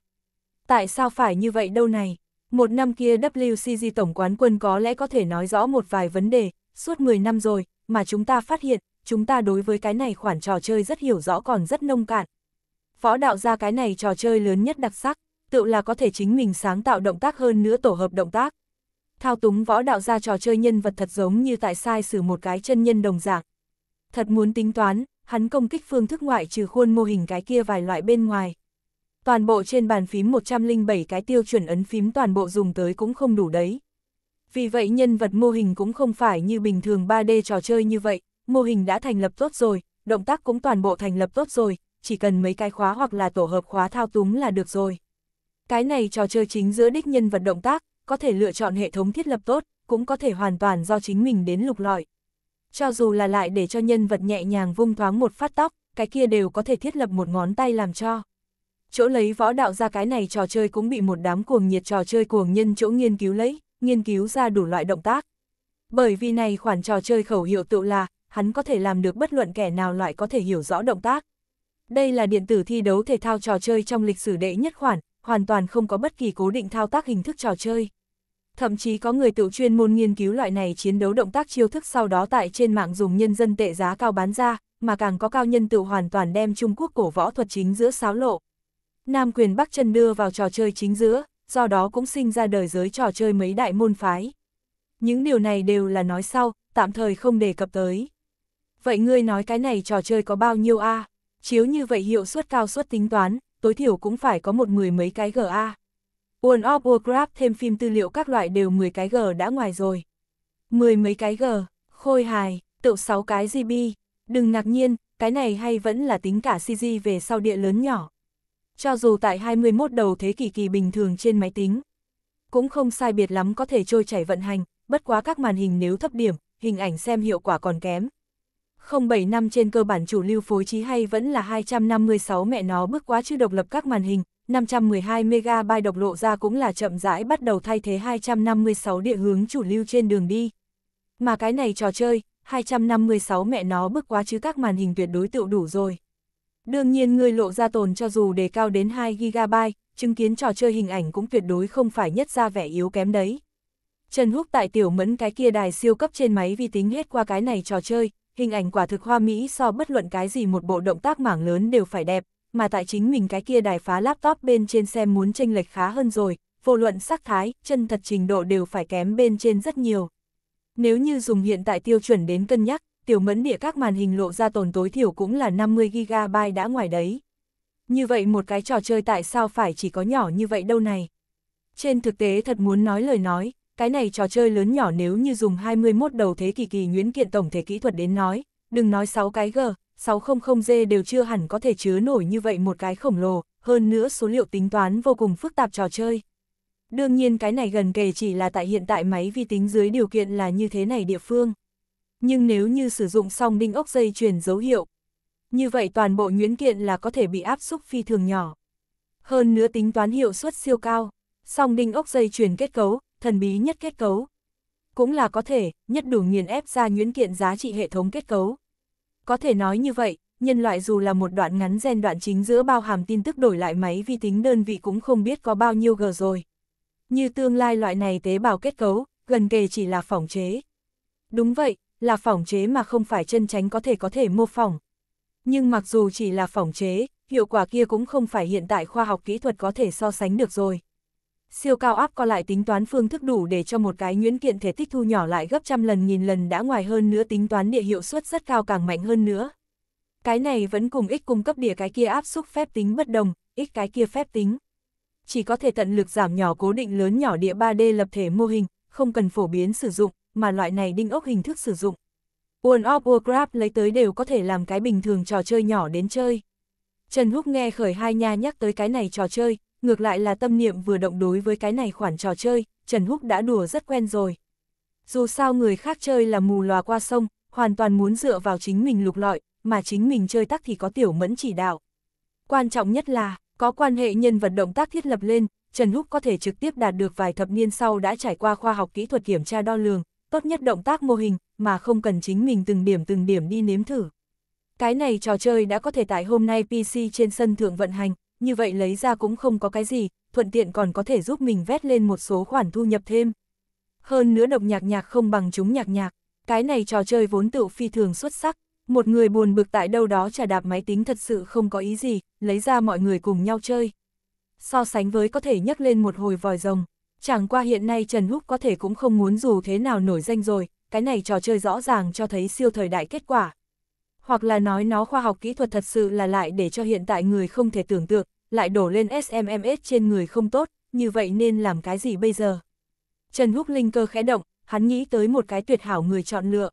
Tại sao phải như vậy đâu này? Một năm kia WCG tổng quán quân có lẽ có thể nói rõ một vài vấn đề, suốt 10 năm rồi, mà chúng ta phát hiện, chúng ta đối với cái này khoản trò chơi rất hiểu rõ còn rất nông cạn, Phó đạo ra cái này trò chơi lớn nhất đặc sắc, tự là có thể chính mình sáng tạo động tác hơn nữa tổ hợp động tác. Thao túng võ đạo ra trò chơi nhân vật thật giống như tại sai sử một cái chân nhân đồng dạng. Thật muốn tính toán, hắn công kích phương thức ngoại trừ khuôn mô hình cái kia vài loại bên ngoài. Toàn bộ trên bàn phím 107 cái tiêu chuẩn ấn phím toàn bộ dùng tới cũng không đủ đấy. Vì vậy nhân vật mô hình cũng không phải như bình thường 3D trò chơi như vậy, mô hình đã thành lập tốt rồi, động tác cũng toàn bộ thành lập tốt rồi, chỉ cần mấy cái khóa hoặc là tổ hợp khóa thao túng là được rồi. Cái này trò chơi chính giữa đích nhân vật động tác, có thể lựa chọn hệ thống thiết lập tốt, cũng có thể hoàn toàn do chính mình đến lục lọi. Cho dù là lại để cho nhân vật nhẹ nhàng vung thoáng một phát tóc, cái kia đều có thể thiết lập một ngón tay làm cho. Chỗ lấy võ đạo ra cái này trò chơi cũng bị một đám cuồng nhiệt trò chơi cuồng nhân chỗ nghiên cứu lấy, nghiên cứu ra đủ loại động tác. Bởi vì này khoản trò chơi khẩu hiệu tự là, hắn có thể làm được bất luận kẻ nào loại có thể hiểu rõ động tác, đây là điện tử thi đấu thể thao trò chơi trong lịch sử đệ nhất khoản, hoàn toàn không có bất kỳ cố định thao tác hình thức trò chơi. Thậm chí có người tự chuyên môn nghiên cứu loại này chiến đấu động tác chiêu thức sau đó tại trên mạng dùng nhân dân tệ giá cao bán ra, mà càng có cao nhân tự hoàn toàn đem Trung Quốc cổ võ thuật chính giữa sáo lộ. Nam quyền Bắc chân đưa vào trò chơi chính giữa, do đó cũng sinh ra đời giới trò chơi mấy đại môn phái. Những điều này đều là nói sau, tạm thời không đề cập tới. Vậy ngươi nói cái này trò chơi có bao nhiêu a à? chiếu như vậy hiệu suất cao suất tính toán, tối thiểu cũng phải có một mười mấy cái GA. World of Warcraft thêm phim tư liệu các loại đều 10 cái G đã ngoài rồi. Mười mấy cái G, khôi hài, tự 6 cái GB. Đừng ngạc nhiên, cái này hay vẫn là tính cả CG về sau địa lớn nhỏ. Cho dù tại 21 đầu thế kỷ kỳ bình thường trên máy tính, cũng không sai biệt lắm có thể trôi chảy vận hành, bất quá các màn hình nếu thấp điểm, hình ảnh xem hiệu quả còn kém, không bảy năm trên cơ bản chủ lưu phối trí hay vẫn là 256 mẹ nó bước quá chứ độc lập các màn hình, 512 MB độc lộ ra cũng là chậm rãi bắt đầu thay thế 256 địa hướng chủ lưu trên đường đi. Mà cái này trò chơi, 256 mẹ nó bước quá chứ các màn hình tuyệt đối tự đủ rồi. Đương nhiên người lộ ra tồn cho dù đề cao đến 2GB, chứng kiến trò chơi hình ảnh cũng tuyệt đối không phải nhất ra vẻ yếu kém đấy. Trần Húc tại tiểu mẫn cái kia đài siêu cấp trên máy vi tính hết qua cái này trò chơi, hình ảnh quả thực hoa mỹ so bất luận cái gì một bộ động tác mảng lớn đều phải đẹp, mà tại chính mình cái kia đài phá laptop bên trên xem muốn tranh lệch khá hơn rồi, vô luận sắc thái, chân thật trình độ đều phải kém bên trên rất nhiều. Nếu như dùng hiện tại tiêu chuẩn đến cân nhắc, tiểu mẫn địa các màn hình lộ ra tồn tối thiểu cũng là 50GB đã ngoài đấy. Như vậy một cái trò chơi tại sao phải chỉ có nhỏ như vậy đâu này? Trên thực tế thật muốn nói lời nói, cái này trò chơi lớn nhỏ nếu như dùng 21 đầu thế kỷ kỳ nguyễn kiện tổng thể kỹ thuật đến nói, đừng nói 6 cái G, 600G đều chưa hẳn có thể chứa nổi như vậy một cái khổng lồ, hơn nữa số liệu tính toán vô cùng phức tạp trò chơi. Đương nhiên cái này gần kề chỉ là tại hiện tại máy vi tính dưới điều kiện là như thế này địa phương. Nhưng nếu như sử dụng xong đinh ốc dây truyền dấu hiệu, như vậy toàn bộ nguyễn kiện là có thể bị áp xúc phi thường nhỏ. Hơn nữa tính toán hiệu suất siêu cao, song đinh ốc dây truyền kết cấu, thần bí nhất kết cấu. Cũng là có thể, nhất đủ nghiền ép ra nhuyễn kiện giá trị hệ thống kết cấu. Có thể nói như vậy, nhân loại dù là một đoạn ngắn gen đoạn chính giữa bao hàm tin tức đổi lại máy vi tính đơn vị cũng không biết có bao nhiêu gờ rồi. Như tương lai loại này tế bào kết cấu, gần kề chỉ là phỏng chế. Đúng vậy, là phỏng chế mà không phải chân tránh có thể có thể mô phỏng. Nhưng mặc dù chỉ là phỏng chế, hiệu quả kia cũng không phải hiện tại khoa học kỹ thuật có thể so sánh được rồi siêu cao áp co lại tính toán phương thức đủ để cho một cái nhuyễn kiện thể tích thu nhỏ lại gấp trăm lần nghìn lần đã ngoài hơn nữa tính toán địa hiệu suất rất cao càng mạnh hơn nữa. Cái này vẫn cùng x cung cấp địa cái kia áp xúc phép tính bất đồng, x cái kia phép tính. Chỉ có thể tận lực giảm nhỏ cố định lớn nhỏ địa 3D lập thể mô hình, không cần phổ biến sử dụng, mà loại này đinh ốc hình thức sử dụng. World of Warcraft lấy tới đều có thể làm cái bình thường trò chơi nhỏ đến chơi. Trần Húc nghe khởi hai nha nhắc tới cái này trò chơi, ngược lại là tâm niệm vừa động đối với cái này khoản trò chơi, Trần Húc đã đùa rất quen rồi. Dù sao người khác chơi là mù lòa qua sông, hoàn toàn muốn dựa vào chính mình lục lọi, mà chính mình chơi tắc thì có tiểu mẫn chỉ đạo. Quan trọng nhất là, có quan hệ nhân vật động tác thiết lập lên, Trần Húc có thể trực tiếp đạt được vài thập niên sau đã trải qua khoa học kỹ thuật kiểm tra đo lường, tốt nhất động tác mô hình, mà không cần chính mình từng điểm từng điểm đi nếm thử. Cái này trò chơi đã có thể tại hôm nay PC trên sân thượng vận hành, như vậy lấy ra cũng không có cái gì, thuận tiện còn có thể giúp mình vét lên một số khoản thu nhập thêm. Hơn nữa độc nhạc nhạc không bằng chúng nhạc nhạc, cái này trò chơi vốn tự phi thường xuất sắc, một người buồn bực tại đâu đó trả đạp máy tính thật sự không có ý gì, lấy ra mọi người cùng nhau chơi. So sánh với có thể nhấc lên một hồi vòi rồng, chẳng qua hiện nay Trần Húc có thể cũng không muốn dù thế nào nổi danh rồi, cái này trò chơi rõ ràng cho thấy siêu thời đại kết quả hoặc là nói nó khoa học kỹ thuật thật sự là lại để cho hiện tại người không thể tưởng tượng, lại đổ lên SMMS trên người không tốt, như vậy nên làm cái gì bây giờ? Trần Húc Linh cơ khẽ động, hắn nghĩ tới một cái tuyệt hảo người chọn lựa.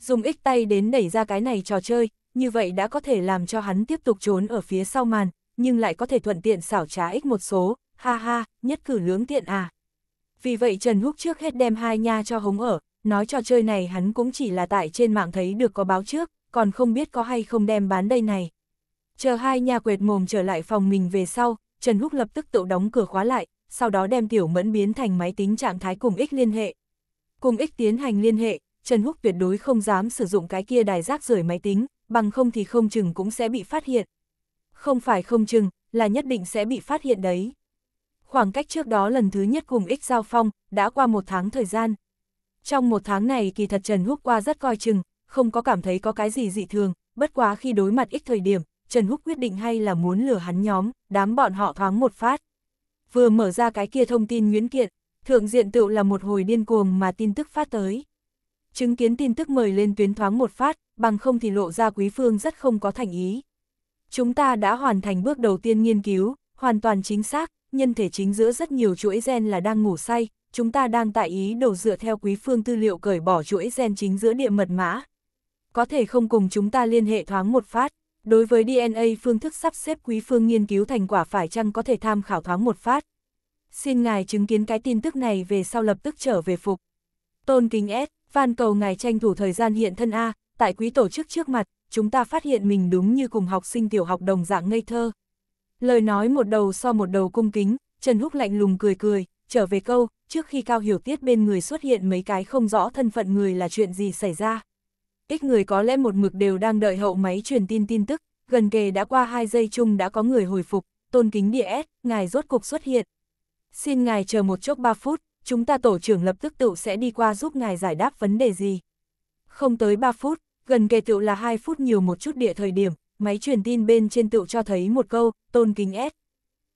Dùng ích tay đến đẩy ra cái này trò chơi, như vậy đã có thể làm cho hắn tiếp tục trốn ở phía sau màn, nhưng lại có thể thuận tiện xảo trá ích một số, ha ha, nhất cử lưỡng tiện à. Vì vậy Trần Húc trước hết đem hai nha cho hống ở, nói trò chơi này hắn cũng chỉ là tại trên mạng thấy được có báo trước, còn không biết có hay không đem bán đây này. Chờ hai nhà quệt mồm trở lại phòng mình về sau, Trần Húc lập tức tự đóng cửa khóa lại, sau đó đem tiểu mẫn biến thành máy tính trạng thái cùng ích liên hệ. Cùng ích tiến hành liên hệ, Trần Húc tuyệt đối không dám sử dụng cái kia đài rác rời máy tính, bằng không thì không chừng cũng sẽ bị phát hiện. Không phải không chừng, là nhất định sẽ bị phát hiện đấy. Khoảng cách trước đó lần thứ nhất cùng ích giao phong, đã qua một tháng thời gian. Trong một tháng này kỳ thật Trần Húc qua rất coi chừng, không có cảm thấy có cái gì dị thường, bất quá khi đối mặt ít thời điểm, Trần Húc quyết định hay là muốn lừa hắn nhóm, đám bọn họ thoáng một phát. Vừa mở ra cái kia thông tin nguyễn kiện, thượng diện tựu là một hồi điên cuồng mà tin tức phát tới. Chứng kiến tin tức mời lên tuyến thoáng một phát, bằng không thì lộ ra quý phương rất không có thành ý. Chúng ta đã hoàn thành bước đầu tiên nghiên cứu, hoàn toàn chính xác, nhân thể chính giữa rất nhiều chuỗi gen là đang ngủ say, chúng ta đang tại ý đầu dựa theo quý phương tư liệu cởi bỏ chuỗi gen chính giữa địa mật mã, có thể không cùng chúng ta liên hệ thoáng một phát. Đối với DNA phương thức sắp xếp quý phương nghiên cứu thành quả phải chăng có thể tham khảo thoáng một phát. Xin ngài chứng kiến cái tin tức này về sau lập tức trở về phục. Tôn kính S, van cầu ngài tranh thủ thời gian hiện thân A, tại quý tổ chức trước mặt, chúng ta phát hiện mình đúng như cùng học sinh tiểu học đồng dạng ngây thơ. Lời nói một đầu so một đầu cung kính, Trần Húc lạnh lùng cười cười, trở về câu, trước khi Cao Hiểu Tiết bên người xuất hiện mấy cái không rõ thân phận người là chuyện gì xảy ra ít người có lẽ một mực đều đang đợi hậu máy truyền tin tin tức, gần kề đã qua hai giây chung đã có người hồi phục, tôn kính địa S, ngài rốt cục xuất hiện. Xin ngài chờ một chốc 3 phút, chúng ta tổ trưởng lập tức tựu sẽ đi qua giúp ngài giải đáp vấn đề gì. Không tới 3 phút, gần kề tựu là 2 phút nhiều một chút địa thời điểm, máy truyền tin bên trên tựu cho thấy một câu, tôn kính S.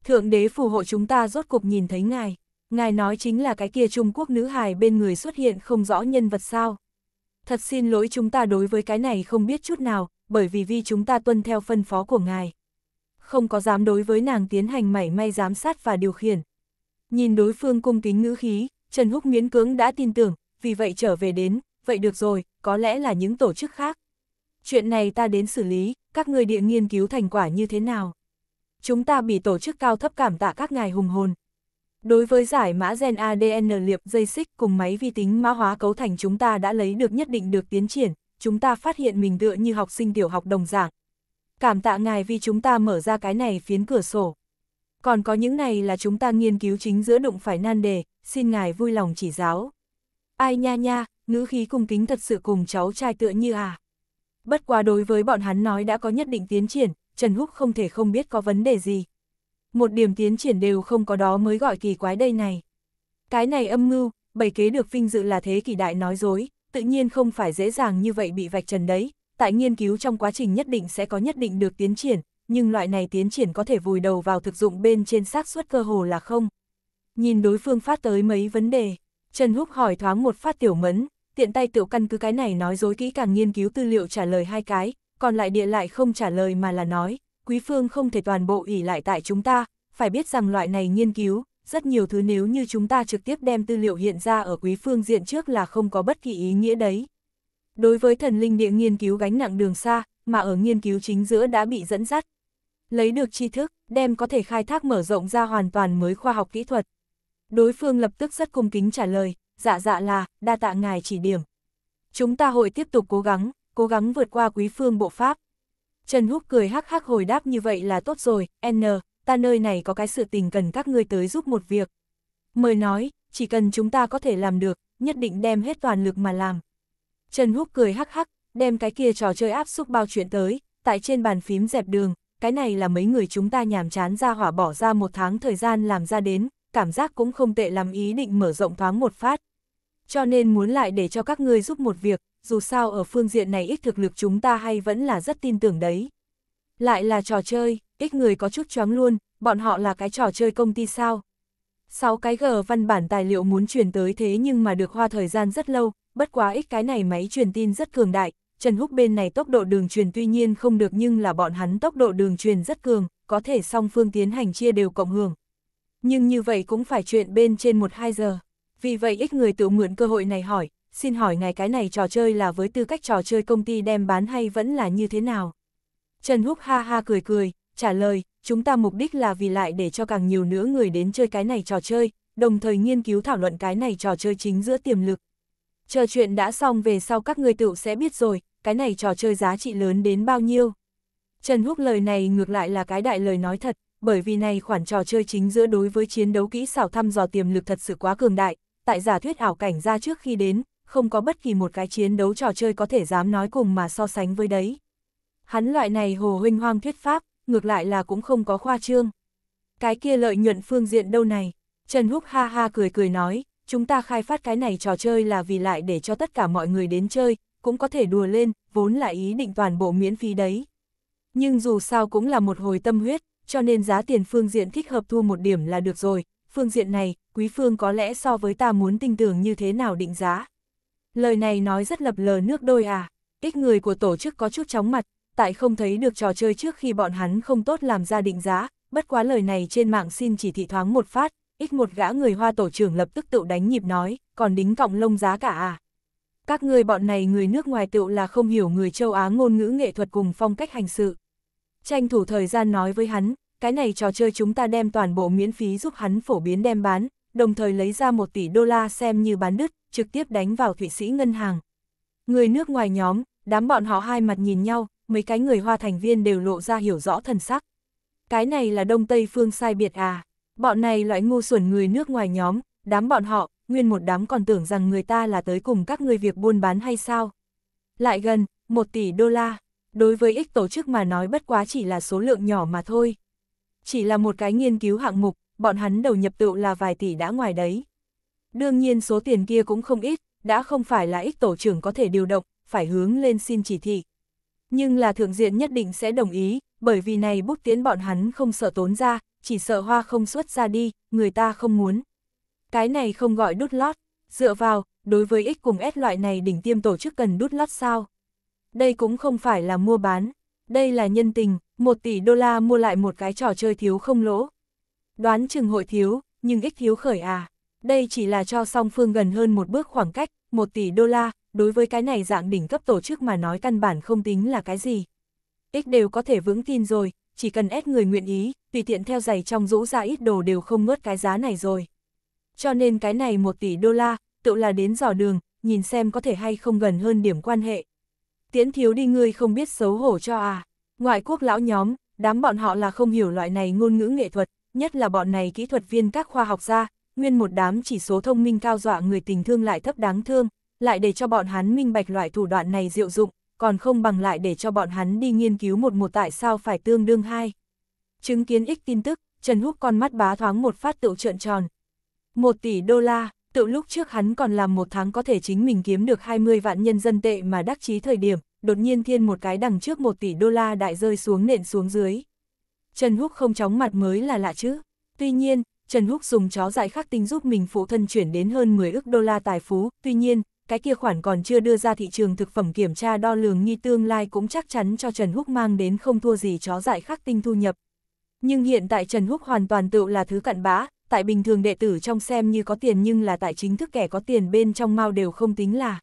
Thượng đế phù hộ chúng ta rốt cục nhìn thấy ngài, ngài nói chính là cái kia Trung Quốc nữ hài bên người xuất hiện không rõ nhân vật sao thật xin lỗi chúng ta đối với cái này không biết chút nào, bởi vì vì chúng ta tuân theo phân phó của ngài. Không có dám đối với nàng tiến hành mảy may giám sát và điều khiển. Nhìn đối phương cung kính ngữ khí, Trần Húc miễn cưỡng đã tin tưởng, vì vậy trở về đến, vậy được rồi, có lẽ là những tổ chức khác. Chuyện này ta đến xử lý, các người địa nghiên cứu thành quả như thế nào? Chúng ta bị tổ chức cao thấp cảm tạ các ngài hùng hồn, Đối với giải mã gen ADN liệp dây xích cùng máy vi tính mã hóa cấu thành chúng ta đã lấy được nhất định được tiến triển, chúng ta phát hiện mình tựa như học sinh tiểu học đồng giảng. Cảm tạ ngài vì chúng ta mở ra cái này phiến cửa sổ. Còn có những này là chúng ta nghiên cứu chính giữa đụng phải nan đề, xin ngài vui lòng chỉ giáo. Ai nha nha, ngữ khí cung kính thật sự cùng cháu trai tựa như à. Bất quá đối với bọn hắn nói đã có nhất định tiến triển, Trần Húc không thể không biết có vấn đề gì một điểm tiến triển đều không có đó mới gọi kỳ quái đây này. Cái này âm mưu, bảy kế được vinh dự là thế kỷ đại nói dối, tự nhiên không phải dễ dàng như vậy bị vạch trần đấy, tại nghiên cứu trong quá trình nhất định sẽ có nhất định được tiến triển, nhưng loại này tiến triển có thể vùi đầu vào thực dụng bên trên xác suất cơ hồ là không. Nhìn đối phương phát tới mấy vấn đề, Trần Húc hỏi thoáng một phát tiểu mẫn, tiện tay tiểu căn cứ cái này nói dối kỹ càng nghiên cứu tư liệu trả lời hai cái, còn lại địa lại không trả lời mà là nói, quý phương không thể toàn bộ ỉ lại tại chúng ta, phải biết rằng loại này nghiên cứu, rất nhiều thứ nếu như chúng ta trực tiếp đem tư liệu hiện ra ở quý phương diện trước là không có bất kỳ ý nghĩa đấy. Đối với thần linh địa nghiên cứu gánh nặng đường xa, mà ở nghiên cứu chính giữa đã bị dẫn dắt. Lấy được tri thức, đem có thể khai thác mở rộng ra hoàn toàn mới khoa học kỹ thuật. Đối phương lập tức rất cung kính trả lời, dạ dạ là, đa tạ ngài chỉ điểm. Chúng ta hội tiếp tục cố gắng, cố gắng vượt qua quý phương bộ pháp, Trần Húc cười hắc hắc hồi đáp như vậy là tốt rồi, N, ta nơi này có cái sự tình cần các ngươi tới giúp một việc. Mời nói, chỉ cần chúng ta có thể làm được, nhất định đem hết toàn lực mà làm. Trần Húc cười hắc hắc, đem cái kia trò chơi áp xúc bao chuyện tới, tại trên bàn phím dẹp đường, cái này là mấy người chúng ta nhàm chán ra hỏa bỏ ra một tháng thời gian làm ra đến, cảm giác cũng không tệ làm ý định mở rộng thoáng một phát cho nên muốn lại để cho các ngươi giúp một việc, dù sao ở phương diện này ít thực lực chúng ta hay vẫn là rất tin tưởng đấy. Lại là trò chơi, ít người có chút choáng luôn, bọn họ là cái trò chơi công ty sao. Sáu cái gờ văn bản tài liệu muốn truyền tới thế nhưng mà được hoa thời gian rất lâu, bất quá ít cái này máy truyền tin rất cường đại, Trần Húc bên này tốc độ đường truyền tuy nhiên không được nhưng là bọn hắn tốc độ đường truyền rất cường, có thể song phương tiến hành chia đều cộng hưởng. Nhưng như vậy cũng phải chuyện bên trên 1-2 giờ vì vậy ít người tự mượn cơ hội này hỏi, xin hỏi ngài cái này trò chơi là với tư cách trò chơi công ty đem bán hay vẫn là như thế nào? Trần Húc ha ha cười cười, trả lời, chúng ta mục đích là vì lại để cho càng nhiều nữa người đến chơi cái này trò chơi, đồng thời nghiên cứu thảo luận cái này trò chơi chính giữa tiềm lực. Chờ chuyện đã xong về sau các người tự sẽ biết rồi, cái này trò chơi giá trị lớn đến bao nhiêu. Trần Húc lời này ngược lại là cái đại lời nói thật, bởi vì này khoản trò chơi chính giữa đối với chiến đấu kỹ xảo thăm dò tiềm lực thật sự quá cường đại, tại giả thuyết ảo cảnh ra trước khi đến, không có bất kỳ một cái chiến đấu trò chơi có thể dám nói cùng mà so sánh với đấy. Hắn loại này hồ huynh hoang thuyết pháp, ngược lại là cũng không có khoa trương. Cái kia lợi nhuận phương diện đâu này? Trần Húc ha ha cười cười nói, chúng ta khai phát cái này trò chơi là vì lại để cho tất cả mọi người đến chơi, cũng có thể đùa lên, vốn là ý định toàn bộ miễn phí đấy. Nhưng dù sao cũng là một hồi tâm huyết, cho nên giá tiền phương diện thích hợp thu một điểm là được rồi, phương diện này, quý phương có lẽ so với ta muốn tin tưởng như thế nào định giá. Lời này nói rất lập lờ nước đôi à, ít người của tổ chức có chút chóng mặt, tại không thấy được trò chơi trước khi bọn hắn không tốt làm ra định giá, bất quá lời này trên mạng xin chỉ thị thoáng một phát, ít một gã người hoa tổ trưởng lập tức tự đánh nhịp nói, còn đính cọng lông giá cả à. Các người bọn này người nước ngoài tựu là không hiểu người châu Á ngôn ngữ nghệ thuật cùng phong cách hành sự. Tranh thủ thời gian nói với hắn, cái này trò chơi chúng ta đem toàn bộ miễn phí giúp hắn phổ biến đem bán, đồng thời lấy ra 1 tỷ đô la xem như bán đứt, trực tiếp đánh vào Thụy Sĩ ngân hàng. Người nước ngoài nhóm, đám bọn họ hai mặt nhìn nhau, mấy cái người hoa thành viên đều lộ ra hiểu rõ thần sắc. Cái này là đông tây phương sai biệt à, bọn này loại ngu xuẩn người nước ngoài nhóm, đám bọn họ, nguyên một đám còn tưởng rằng người ta là tới cùng các người việc buôn bán hay sao. Lại gần, 1 tỷ đô la, đối với ích tổ chức mà nói bất quá chỉ là số lượng nhỏ mà thôi. Chỉ là một cái nghiên cứu hạng mục, bọn hắn đầu nhập tựu là vài tỷ đã ngoài đấy. Đương nhiên số tiền kia cũng không ít, đã không phải là ích tổ trưởng có thể điều động, phải hướng lên xin chỉ thị. Nhưng là thượng diện nhất định sẽ đồng ý, bởi vì này bút tiến bọn hắn không sợ tốn ra, chỉ sợ hoa không xuất ra đi, người ta không muốn. Cái này không gọi đút lót, dựa vào, đối với ích cùng S loại này đỉnh tiêm tổ chức cần đút lót sao. Đây cũng không phải là mua bán, đây là nhân tình, một tỷ đô la mua lại một cái trò chơi thiếu không lỗ, Đoán chừng hội thiếu, nhưng ích thiếu khởi à. Đây chỉ là cho song phương gần hơn một bước khoảng cách, một tỷ đô la, đối với cái này dạng đỉnh cấp tổ chức mà nói căn bản không tính là cái gì. Ích đều có thể vững tin rồi, chỉ cần ép người nguyện ý, tùy tiện theo giày trong rũ ra ít đồ đều không ngớt cái giá này rồi. Cho nên cái này một tỷ đô la, tự là đến dò đường, nhìn xem có thể hay không gần hơn điểm quan hệ. Tiễn thiếu đi ngươi không biết xấu hổ cho à. Ngoại quốc lão nhóm, đám bọn họ là không hiểu loại này ngôn ngữ nghệ thuật, nhất là bọn này kỹ thuật viên các khoa học gia, nguyên một đám chỉ số thông minh cao dọa người tình thương lại thấp đáng thương, lại để cho bọn hắn minh bạch loại thủ đoạn này diệu dụng, còn không bằng lại để cho bọn hắn đi nghiên cứu một một tại sao phải tương đương hai. Chứng kiến ích tin tức, Trần Húc con mắt bá thoáng một phát tựu trợn tròn. Một tỷ đô la, tựu lúc trước hắn còn làm một tháng có thể chính mình kiếm được 20 vạn nhân dân tệ mà đắc chí thời điểm, đột nhiên thiên một cái đằng trước một tỷ đô la đại rơi xuống nện xuống dưới. Trần Húc không chóng mặt mới là lạ chứ. Tuy nhiên, Trần Húc dùng chó giải khắc tinh giúp mình phụ thân chuyển đến hơn 10 ức đô la tài phú, tuy nhiên, cái kia khoản còn chưa đưa ra thị trường thực phẩm kiểm tra đo lường nghi tương lai cũng chắc chắn cho Trần Húc mang đến không thua gì chó giải khắc tinh thu nhập. Nhưng hiện tại Trần Húc hoàn toàn tự là thứ cặn bã, tại bình thường đệ tử trong xem như có tiền nhưng là tại chính thức kẻ có tiền bên trong mau đều không tính là.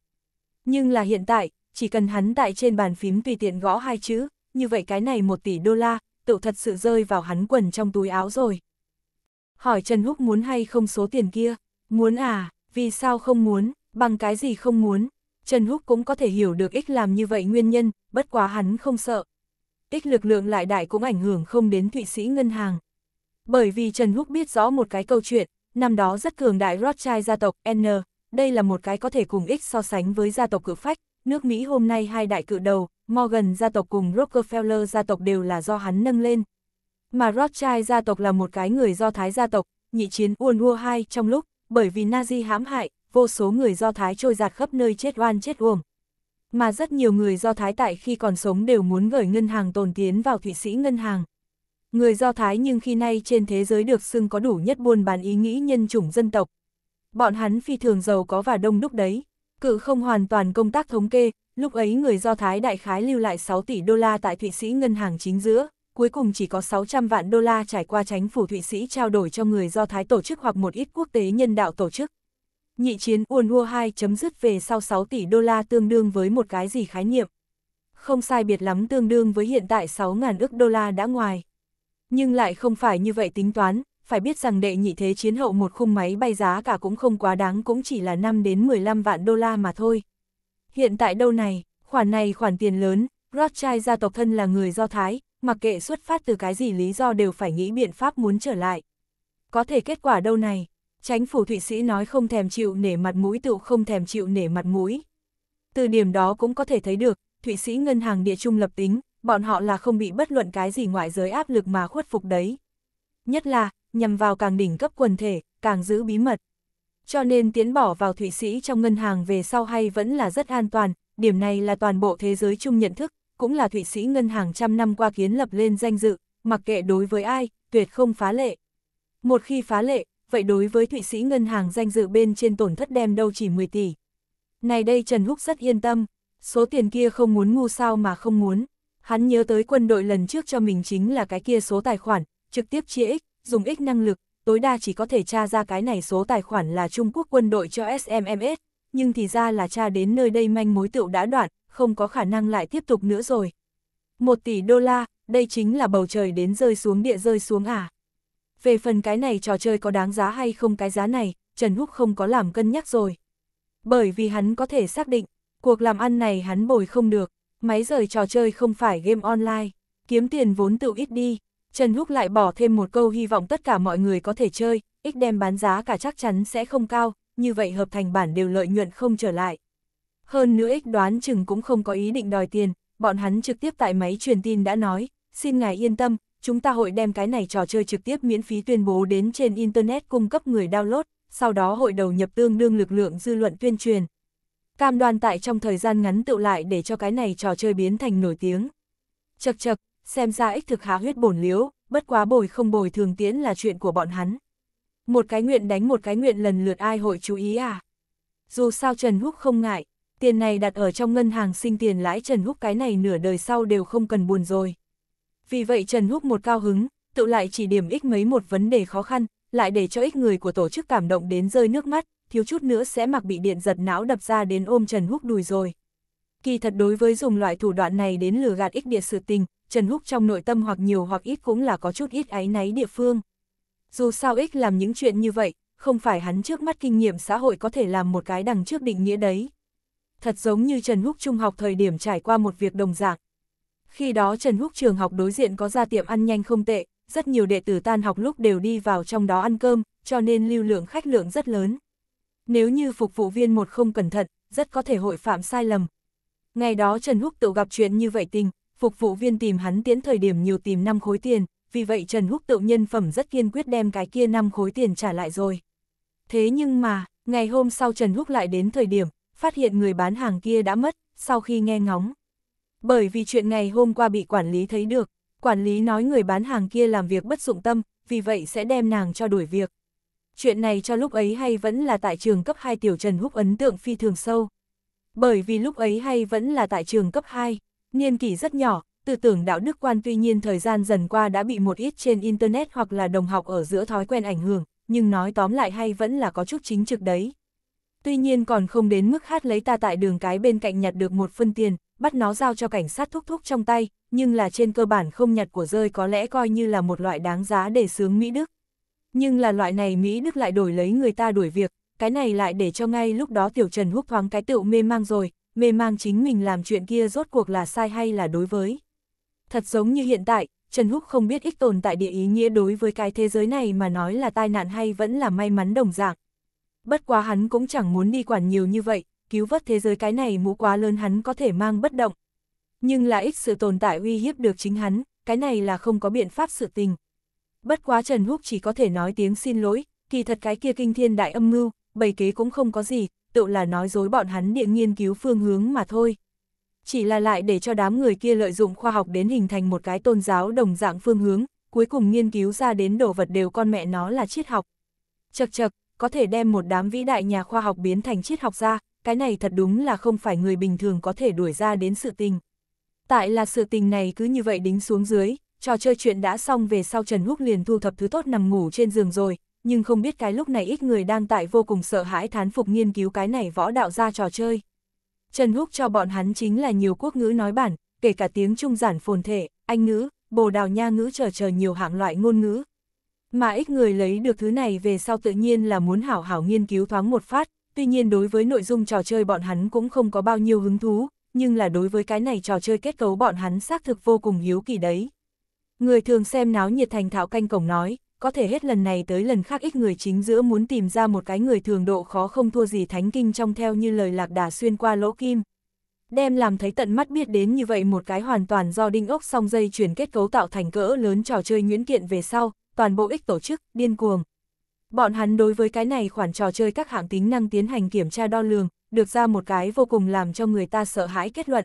Nhưng là hiện tại, chỉ cần hắn tại trên bàn phím tùy tiện gõ hai chữ, như vậy cái này một tỷ đô la, tựu thật sự rơi vào hắn quần trong túi áo rồi. Hỏi Trần Húc muốn hay không số tiền kia, muốn à, vì sao không muốn, bằng cái gì không muốn, Trần Húc cũng có thể hiểu được ích làm như vậy nguyên nhân, bất quá hắn không sợ. Ích lực lượng lại đại cũng ảnh hưởng không đến Thụy Sĩ Ngân hàng. Bởi vì Trần Húc biết rõ một cái câu chuyện, năm đó rất cường đại Rothschild gia tộc N, đây là một cái có thể cùng ích so sánh với gia tộc cự phách, nước Mỹ hôm nay hai đại cự đầu, Morgan gia tộc cùng Rockefeller gia tộc đều là do hắn nâng lên. Mà Rothschild gia tộc là một cái người do Thái gia tộc, nhị chiến World War II trong lúc, bởi vì Nazi hãm hại, vô số người do Thái trôi giạt khắp nơi chết oan chết uổng. Mà rất nhiều người do Thái tại khi còn sống đều muốn gửi ngân hàng tồn tiến vào Thụy Sĩ ngân hàng. Người do Thái nhưng khi nay trên thế giới được xưng có đủ nhất buôn bán ý nghĩ nhân chủng dân tộc. Bọn hắn phi thường giàu có và đông đúc đấy. Cự không hoàn toàn công tác thống kê, lúc ấy người Do Thái đại khái lưu lại 6 tỷ đô la tại Thụy Sĩ ngân hàng chính giữa, cuối cùng chỉ có 600 vạn đô la trải qua chính phủ Thụy Sĩ trao đổi cho người Do Thái tổ chức hoặc một ít quốc tế nhân đạo tổ chức. Nhị chiến World War 2 chấm dứt về sau 6 tỷ đô la tương đương với một cái gì khái niệm. Không sai biệt lắm tương đương với hiện tại 6.000 ức đô la đã ngoài. Nhưng lại không phải như vậy tính toán, phải biết rằng đệ nhị thế chiến hậu một khung máy bay giá cả cũng không quá đáng cũng chỉ là 5 đến 15 vạn đô la mà thôi. Hiện tại đâu này, khoản này khoản tiền lớn, Rothschild gia tộc thân là người Do Thái, mặc kệ xuất phát từ cái gì lý do đều phải nghĩ biện pháp muốn trở lại. Có thể kết quả đâu này, tránh phủ Thụy Sĩ nói không thèm chịu nể mặt mũi tự không thèm chịu nể mặt mũi. Từ điểm đó cũng có thể thấy được, Thụy Sĩ ngân hàng địa trung lập tính, bọn họ là không bị bất luận cái gì ngoại giới áp lực mà khuất phục đấy. Nhất là, nhằm vào càng đỉnh cấp quần thể, càng giữ bí mật. Cho nên tiến bỏ vào Thụy Sĩ trong ngân hàng về sau hay vẫn là rất an toàn, điểm này là toàn bộ thế giới chung nhận thức, cũng là Thụy Sĩ ngân hàng trăm năm qua kiến lập lên danh dự, mặc kệ đối với ai, tuyệt không phá lệ. Một khi phá lệ, vậy đối với Thụy Sĩ ngân hàng danh dự bên trên tổn thất đem đâu chỉ 10 tỷ. Này đây Trần Húc rất yên tâm, số tiền kia không muốn ngu sao mà không muốn. Hắn nhớ tới quân đội lần trước cho mình chính là cái kia số tài khoản, trực tiếp chia ích, dùng ích năng lực, tối đa chỉ có thể tra ra cái này số tài khoản là Trung Quốc quân đội cho SMMS, nhưng thì ra là tra đến nơi đây manh mối tựu đã đoạn, không có khả năng lại tiếp tục nữa rồi. Một tỷ đô la, đây chính là bầu trời đến rơi xuống địa rơi xuống à. Về phần cái này trò chơi có đáng giá hay không cái giá này, Trần Húc không có làm cân nhắc rồi. Bởi vì hắn có thể xác định, cuộc làm ăn này hắn bồi không được, máy rời trò chơi không phải game online, kiếm tiền vốn tự ít đi, Trần Húc lại bỏ thêm một câu hy vọng tất cả mọi người có thể chơi, ít đem bán giá cả chắc chắn sẽ không cao, như vậy hợp thành bản đều lợi nhuận không trở lại. Hơn nữa ích đoán chừng cũng không có ý định đòi tiền, bọn hắn trực tiếp tại máy truyền tin đã nói, xin ngài yên tâm, chúng ta hội đem cái này trò chơi trực tiếp miễn phí tuyên bố đến trên Internet cung cấp người download, sau đó hội đầu nhập tương đương lực lượng dư luận tuyên truyền. Cam đoan tại trong thời gian ngắn tự lại để cho cái này trò chơi biến thành nổi tiếng. Chật chật, xem ra ích thực há huyết bổn liếu, bất quá bồi không bồi thường tiễn là chuyện của bọn hắn. Một cái nguyện đánh một cái nguyện lần lượt ai hội chú ý à? Dù sao Trần Húc không ngại, tiền này đặt ở trong ngân hàng sinh tiền lãi Trần Húc cái này nửa đời sau đều không cần buồn rồi. Vì vậy Trần Húc một cao hứng, tự lại chỉ điểm ích mấy một vấn đề khó khăn, lại để cho ích người của tổ chức cảm động đến rơi nước mắt, thiếu chút nữa sẽ mặc bị điện giật não đập ra đến ôm Trần Húc đùi rồi. Kỳ thật đối với dùng loại thủ đoạn này đến lừa gạt ích địa sự tình, Trần Húc trong nội tâm hoặc nhiều hoặc ít cũng là có chút ít áy náy địa phương. Dù sao ích làm những chuyện như vậy, không phải hắn trước mắt kinh nghiệm xã hội có thể làm một cái đằng trước định nghĩa đấy. Thật giống như Trần Húc trung học thời điểm trải qua một việc đồng dạng. Khi đó Trần Húc trường học đối diện có ra tiệm ăn nhanh không tệ, rất nhiều đệ tử tan học lúc đều đi vào trong đó ăn cơm, cho nên lưu lượng khách lượng rất lớn. Nếu như phục vụ viên một không cẩn thận, rất có thể hội phạm sai lầm. Ngày đó Trần Húc tự gặp chuyện như vậy tình, phục vụ viên tìm hắn tiến thời điểm nhiều tìm 5 khối tiền, vì vậy Trần Húc tự nhân phẩm rất kiên quyết đem cái kia 5 khối tiền trả lại rồi. Thế nhưng mà, ngày hôm sau Trần Húc lại đến thời điểm, phát hiện người bán hàng kia đã mất, sau khi nghe ngóng. Bởi vì chuyện ngày hôm qua bị quản lý thấy được, quản lý nói người bán hàng kia làm việc bất dụng tâm, vì vậy sẽ đem nàng cho đuổi việc. Chuyện này cho lúc ấy hay vẫn là tại trường cấp 2 tiểu Trần Húc ấn tượng phi thường sâu. Bởi vì lúc ấy hay vẫn là tại trường cấp 2, Niên kỷ rất nhỏ, tư tưởng đạo đức quan tuy nhiên thời gian dần qua đã bị một ít trên Internet hoặc là đồng học ở giữa thói quen ảnh hưởng, nhưng nói tóm lại hay vẫn là có chút chính trực đấy. Tuy nhiên còn không đến mức hát lấy ta tại đường cái bên cạnh nhặt được một phân tiền, bắt nó giao cho cảnh sát thúc thúc trong tay, nhưng là trên cơ bản không nhặt của rơi có lẽ coi như là một loại đáng giá để sướng Mỹ Đức. Nhưng là loại này Mỹ Đức lại đổi lấy người ta đuổi việc, cái này lại để cho ngay lúc đó Tiểu Trần hút thoáng cái tựu mê mang rồi, mê mang chính mình làm chuyện kia rốt cuộc là sai hay là đối với. Thật giống như hiện tại, Trần Húc không biết ích tồn tại địa ý nghĩa đối với cái thế giới này mà nói là tai nạn hay vẫn là may mắn đồng dạng. Bất quá hắn cũng chẳng muốn đi quản nhiều như vậy, cứu vớt thế giới cái này mũ quá lớn hắn có thể mang bất động. Nhưng là ích sự tồn tại uy hiếp được chính hắn, cái này là không có biện pháp sự tình. Bất quá Trần Húc chỉ có thể nói tiếng xin lỗi, kỳ thật cái kia kinh thiên đại âm mưu, bày kế cũng không có gì, tự là nói dối bọn hắn địa nghiên cứu phương hướng mà thôi. Chỉ là lại để cho đám người kia lợi dụng khoa học đến hình thành một cái tôn giáo đồng dạng phương hướng, cuối cùng nghiên cứu ra đến đồ vật đều con mẹ nó là triết học. Chật chật, có thể đem một đám vĩ đại nhà khoa học biến thành triết học ra, cái này thật đúng là không phải người bình thường có thể đuổi ra đến sự tình. Tại là sự tình này cứ như vậy đính xuống dưới, trò chơi chuyện đã xong về sau Trần Húc liền thu thập thứ tốt nằm ngủ trên giường rồi, nhưng không biết cái lúc này ít người đang tại vô cùng sợ hãi thán phục nghiên cứu cái này võ đạo ra trò chơi. Trần Húc cho bọn hắn chính là nhiều quốc ngữ nói bản, kể cả tiếng Trung giản phồn thể, Anh ngữ, Bồ Đào Nha ngữ chờ chờ nhiều hạng loại ngôn ngữ. Mà ít người lấy được thứ này về sau tự nhiên là muốn hảo hảo nghiên cứu thoáng một phát, tuy nhiên đối với nội dung trò chơi bọn hắn cũng không có bao nhiêu hứng thú, nhưng là đối với cái này trò chơi kết cấu bọn hắn xác thực vô cùng hiếu kỳ đấy. Người thường xem náo nhiệt thành thảo canh cổng nói, có thể hết lần này tới lần khác ít người chính giữa muốn tìm ra một cái người thường độ khó không thua gì thánh kinh trong theo như lời lạc đà xuyên qua lỗ kim. Đem làm thấy tận mắt biết đến như vậy một cái hoàn toàn do đinh ốc song dây chuyển kết cấu tạo thành cỡ lớn trò chơi nguyễn kiện về sau, toàn bộ ích tổ chức, điên cuồng. Bọn hắn đối với cái này khoản trò chơi các hạng tính năng tiến hành kiểm tra đo lường, được ra một cái vô cùng làm cho người ta sợ hãi kết luận.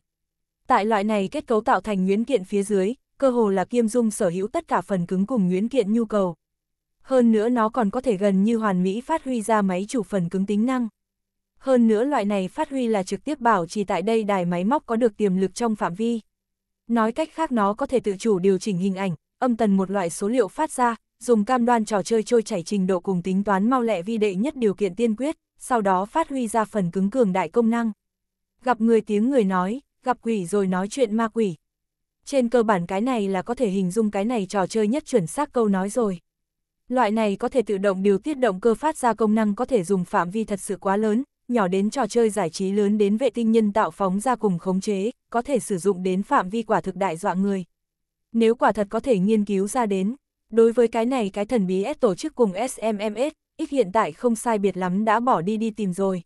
Tại loại này kết cấu tạo thành nguyễn kiện phía dưới, cơ hồ là kiêm dung sở hữu tất cả phần cứng cùng nguyễn kiện nhu cầu hơn nữa nó còn có thể gần như hoàn mỹ phát huy ra máy chủ phần cứng tính năng. Hơn nữa loại này phát huy là trực tiếp bảo trì tại đây đài máy móc có được tiềm lực trong phạm vi. Nói cách khác nó có thể tự chủ điều chỉnh hình ảnh, âm tần một loại số liệu phát ra, dùng cam đoan trò chơi trôi chảy trình độ cùng tính toán mau lẹ vi đệ nhất điều kiện tiên quyết, sau đó phát huy ra phần cứng cường đại công năng. Gặp người tiếng người nói, gặp quỷ rồi nói chuyện ma quỷ. Trên cơ bản cái này là có thể hình dung cái này trò chơi nhất chuẩn xác câu nói rồi. Loại này có thể tự động điều tiết động cơ phát ra công năng có thể dùng phạm vi thật sự quá lớn, nhỏ đến trò chơi giải trí lớn đến vệ tinh nhân tạo phóng ra cùng khống chế, có thể sử dụng đến phạm vi quả thực đại dọa người. Nếu quả thật có thể nghiên cứu ra đến, đối với cái này cái thần bí S tổ chức cùng SMMS, ít hiện tại không sai biệt lắm đã bỏ đi đi tìm rồi.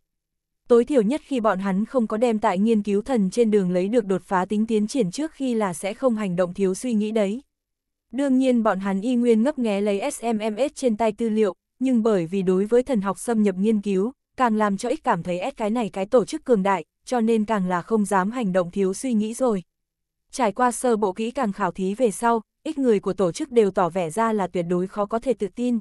Tối thiểu nhất khi bọn hắn không có đem tại nghiên cứu thần trên đường lấy được đột phá tính tiến triển trước khi là sẽ không hành động thiếu suy nghĩ đấy. Đương nhiên bọn hắn y nguyên ngấp nghé lấy SMMS trên tay tư liệu, nhưng bởi vì đối với thần học xâm nhập nghiên cứu, càng làm cho ích cảm thấy S cái này cái tổ chức cường đại, cho nên càng là không dám hành động thiếu suy nghĩ rồi. Trải qua sơ bộ kỹ càng khảo thí về sau, ít người của tổ chức đều tỏ vẻ ra là tuyệt đối khó có thể tự tin.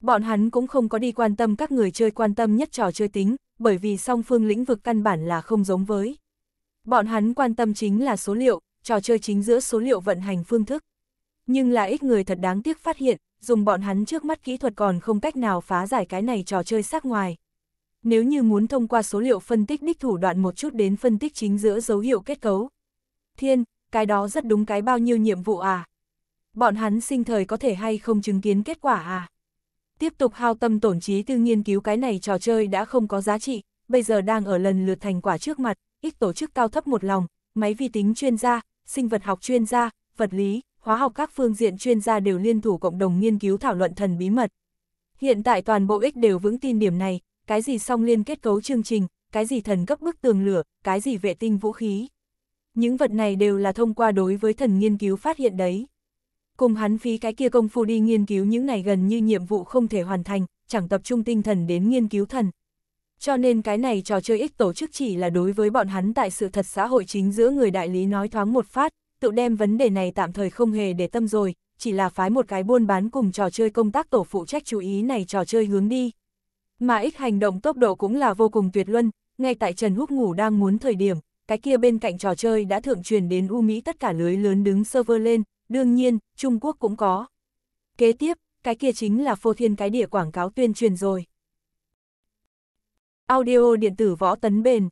Bọn hắn cũng không có đi quan tâm các người chơi quan tâm nhất trò chơi tính, bởi vì song phương lĩnh vực căn bản là không giống với. Bọn hắn quan tâm chính là số liệu, trò chơi chính giữa số liệu vận hành phương thức nhưng là ít người thật đáng tiếc phát hiện, dùng bọn hắn trước mắt kỹ thuật còn không cách nào phá giải cái này trò chơi sắc ngoài. Nếu như muốn thông qua số liệu phân tích đích thủ đoạn một chút đến phân tích chính giữa dấu hiệu kết cấu. Thiên, cái đó rất đúng cái bao nhiêu nhiệm vụ à? Bọn hắn sinh thời có thể hay không chứng kiến kết quả à? Tiếp tục hao tâm tổn trí tư nghiên cứu cái này trò chơi đã không có giá trị, bây giờ đang ở lần lượt thành quả trước mặt, ít tổ chức cao thấp một lòng, máy vi tính chuyên gia, sinh vật học chuyên gia, vật lý, khóa học các phương diện chuyên gia đều liên thủ cộng đồng nghiên cứu thảo luận thần bí mật. Hiện tại toàn bộ ích đều vững tin điểm này, cái gì song liên kết cấu chương trình, cái gì thần cấp bức tường lửa, cái gì vệ tinh vũ khí. Những vật này đều là thông qua đối với thần nghiên cứu phát hiện đấy. Cùng hắn phí cái kia công phu đi nghiên cứu những này gần như nhiệm vụ không thể hoàn thành, chẳng tập trung tinh thần đến nghiên cứu thần. Cho nên cái này trò chơi ích tổ chức chỉ là đối với bọn hắn tại sự thật xã hội chính giữa người đại lý nói thoáng một phát, tự đem vấn đề này tạm thời không hề để tâm rồi, chỉ là phái một cái buôn bán cùng trò chơi công tác tổ phụ trách chú ý này trò chơi hướng đi. Mà ít hành động tốc độ cũng là vô cùng tuyệt luân, ngay tại Trần Húc ngủ đang muốn thời điểm, cái kia bên cạnh trò chơi đã thượng truyền đến U Mỹ tất cả lưới lớn đứng server lên, đương nhiên, Trung Quốc cũng có. Kế tiếp, cái kia chính là phô thiên cái địa quảng cáo tuyên truyền rồi. Audio điện tử võ tấn bền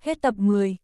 Hết tập 10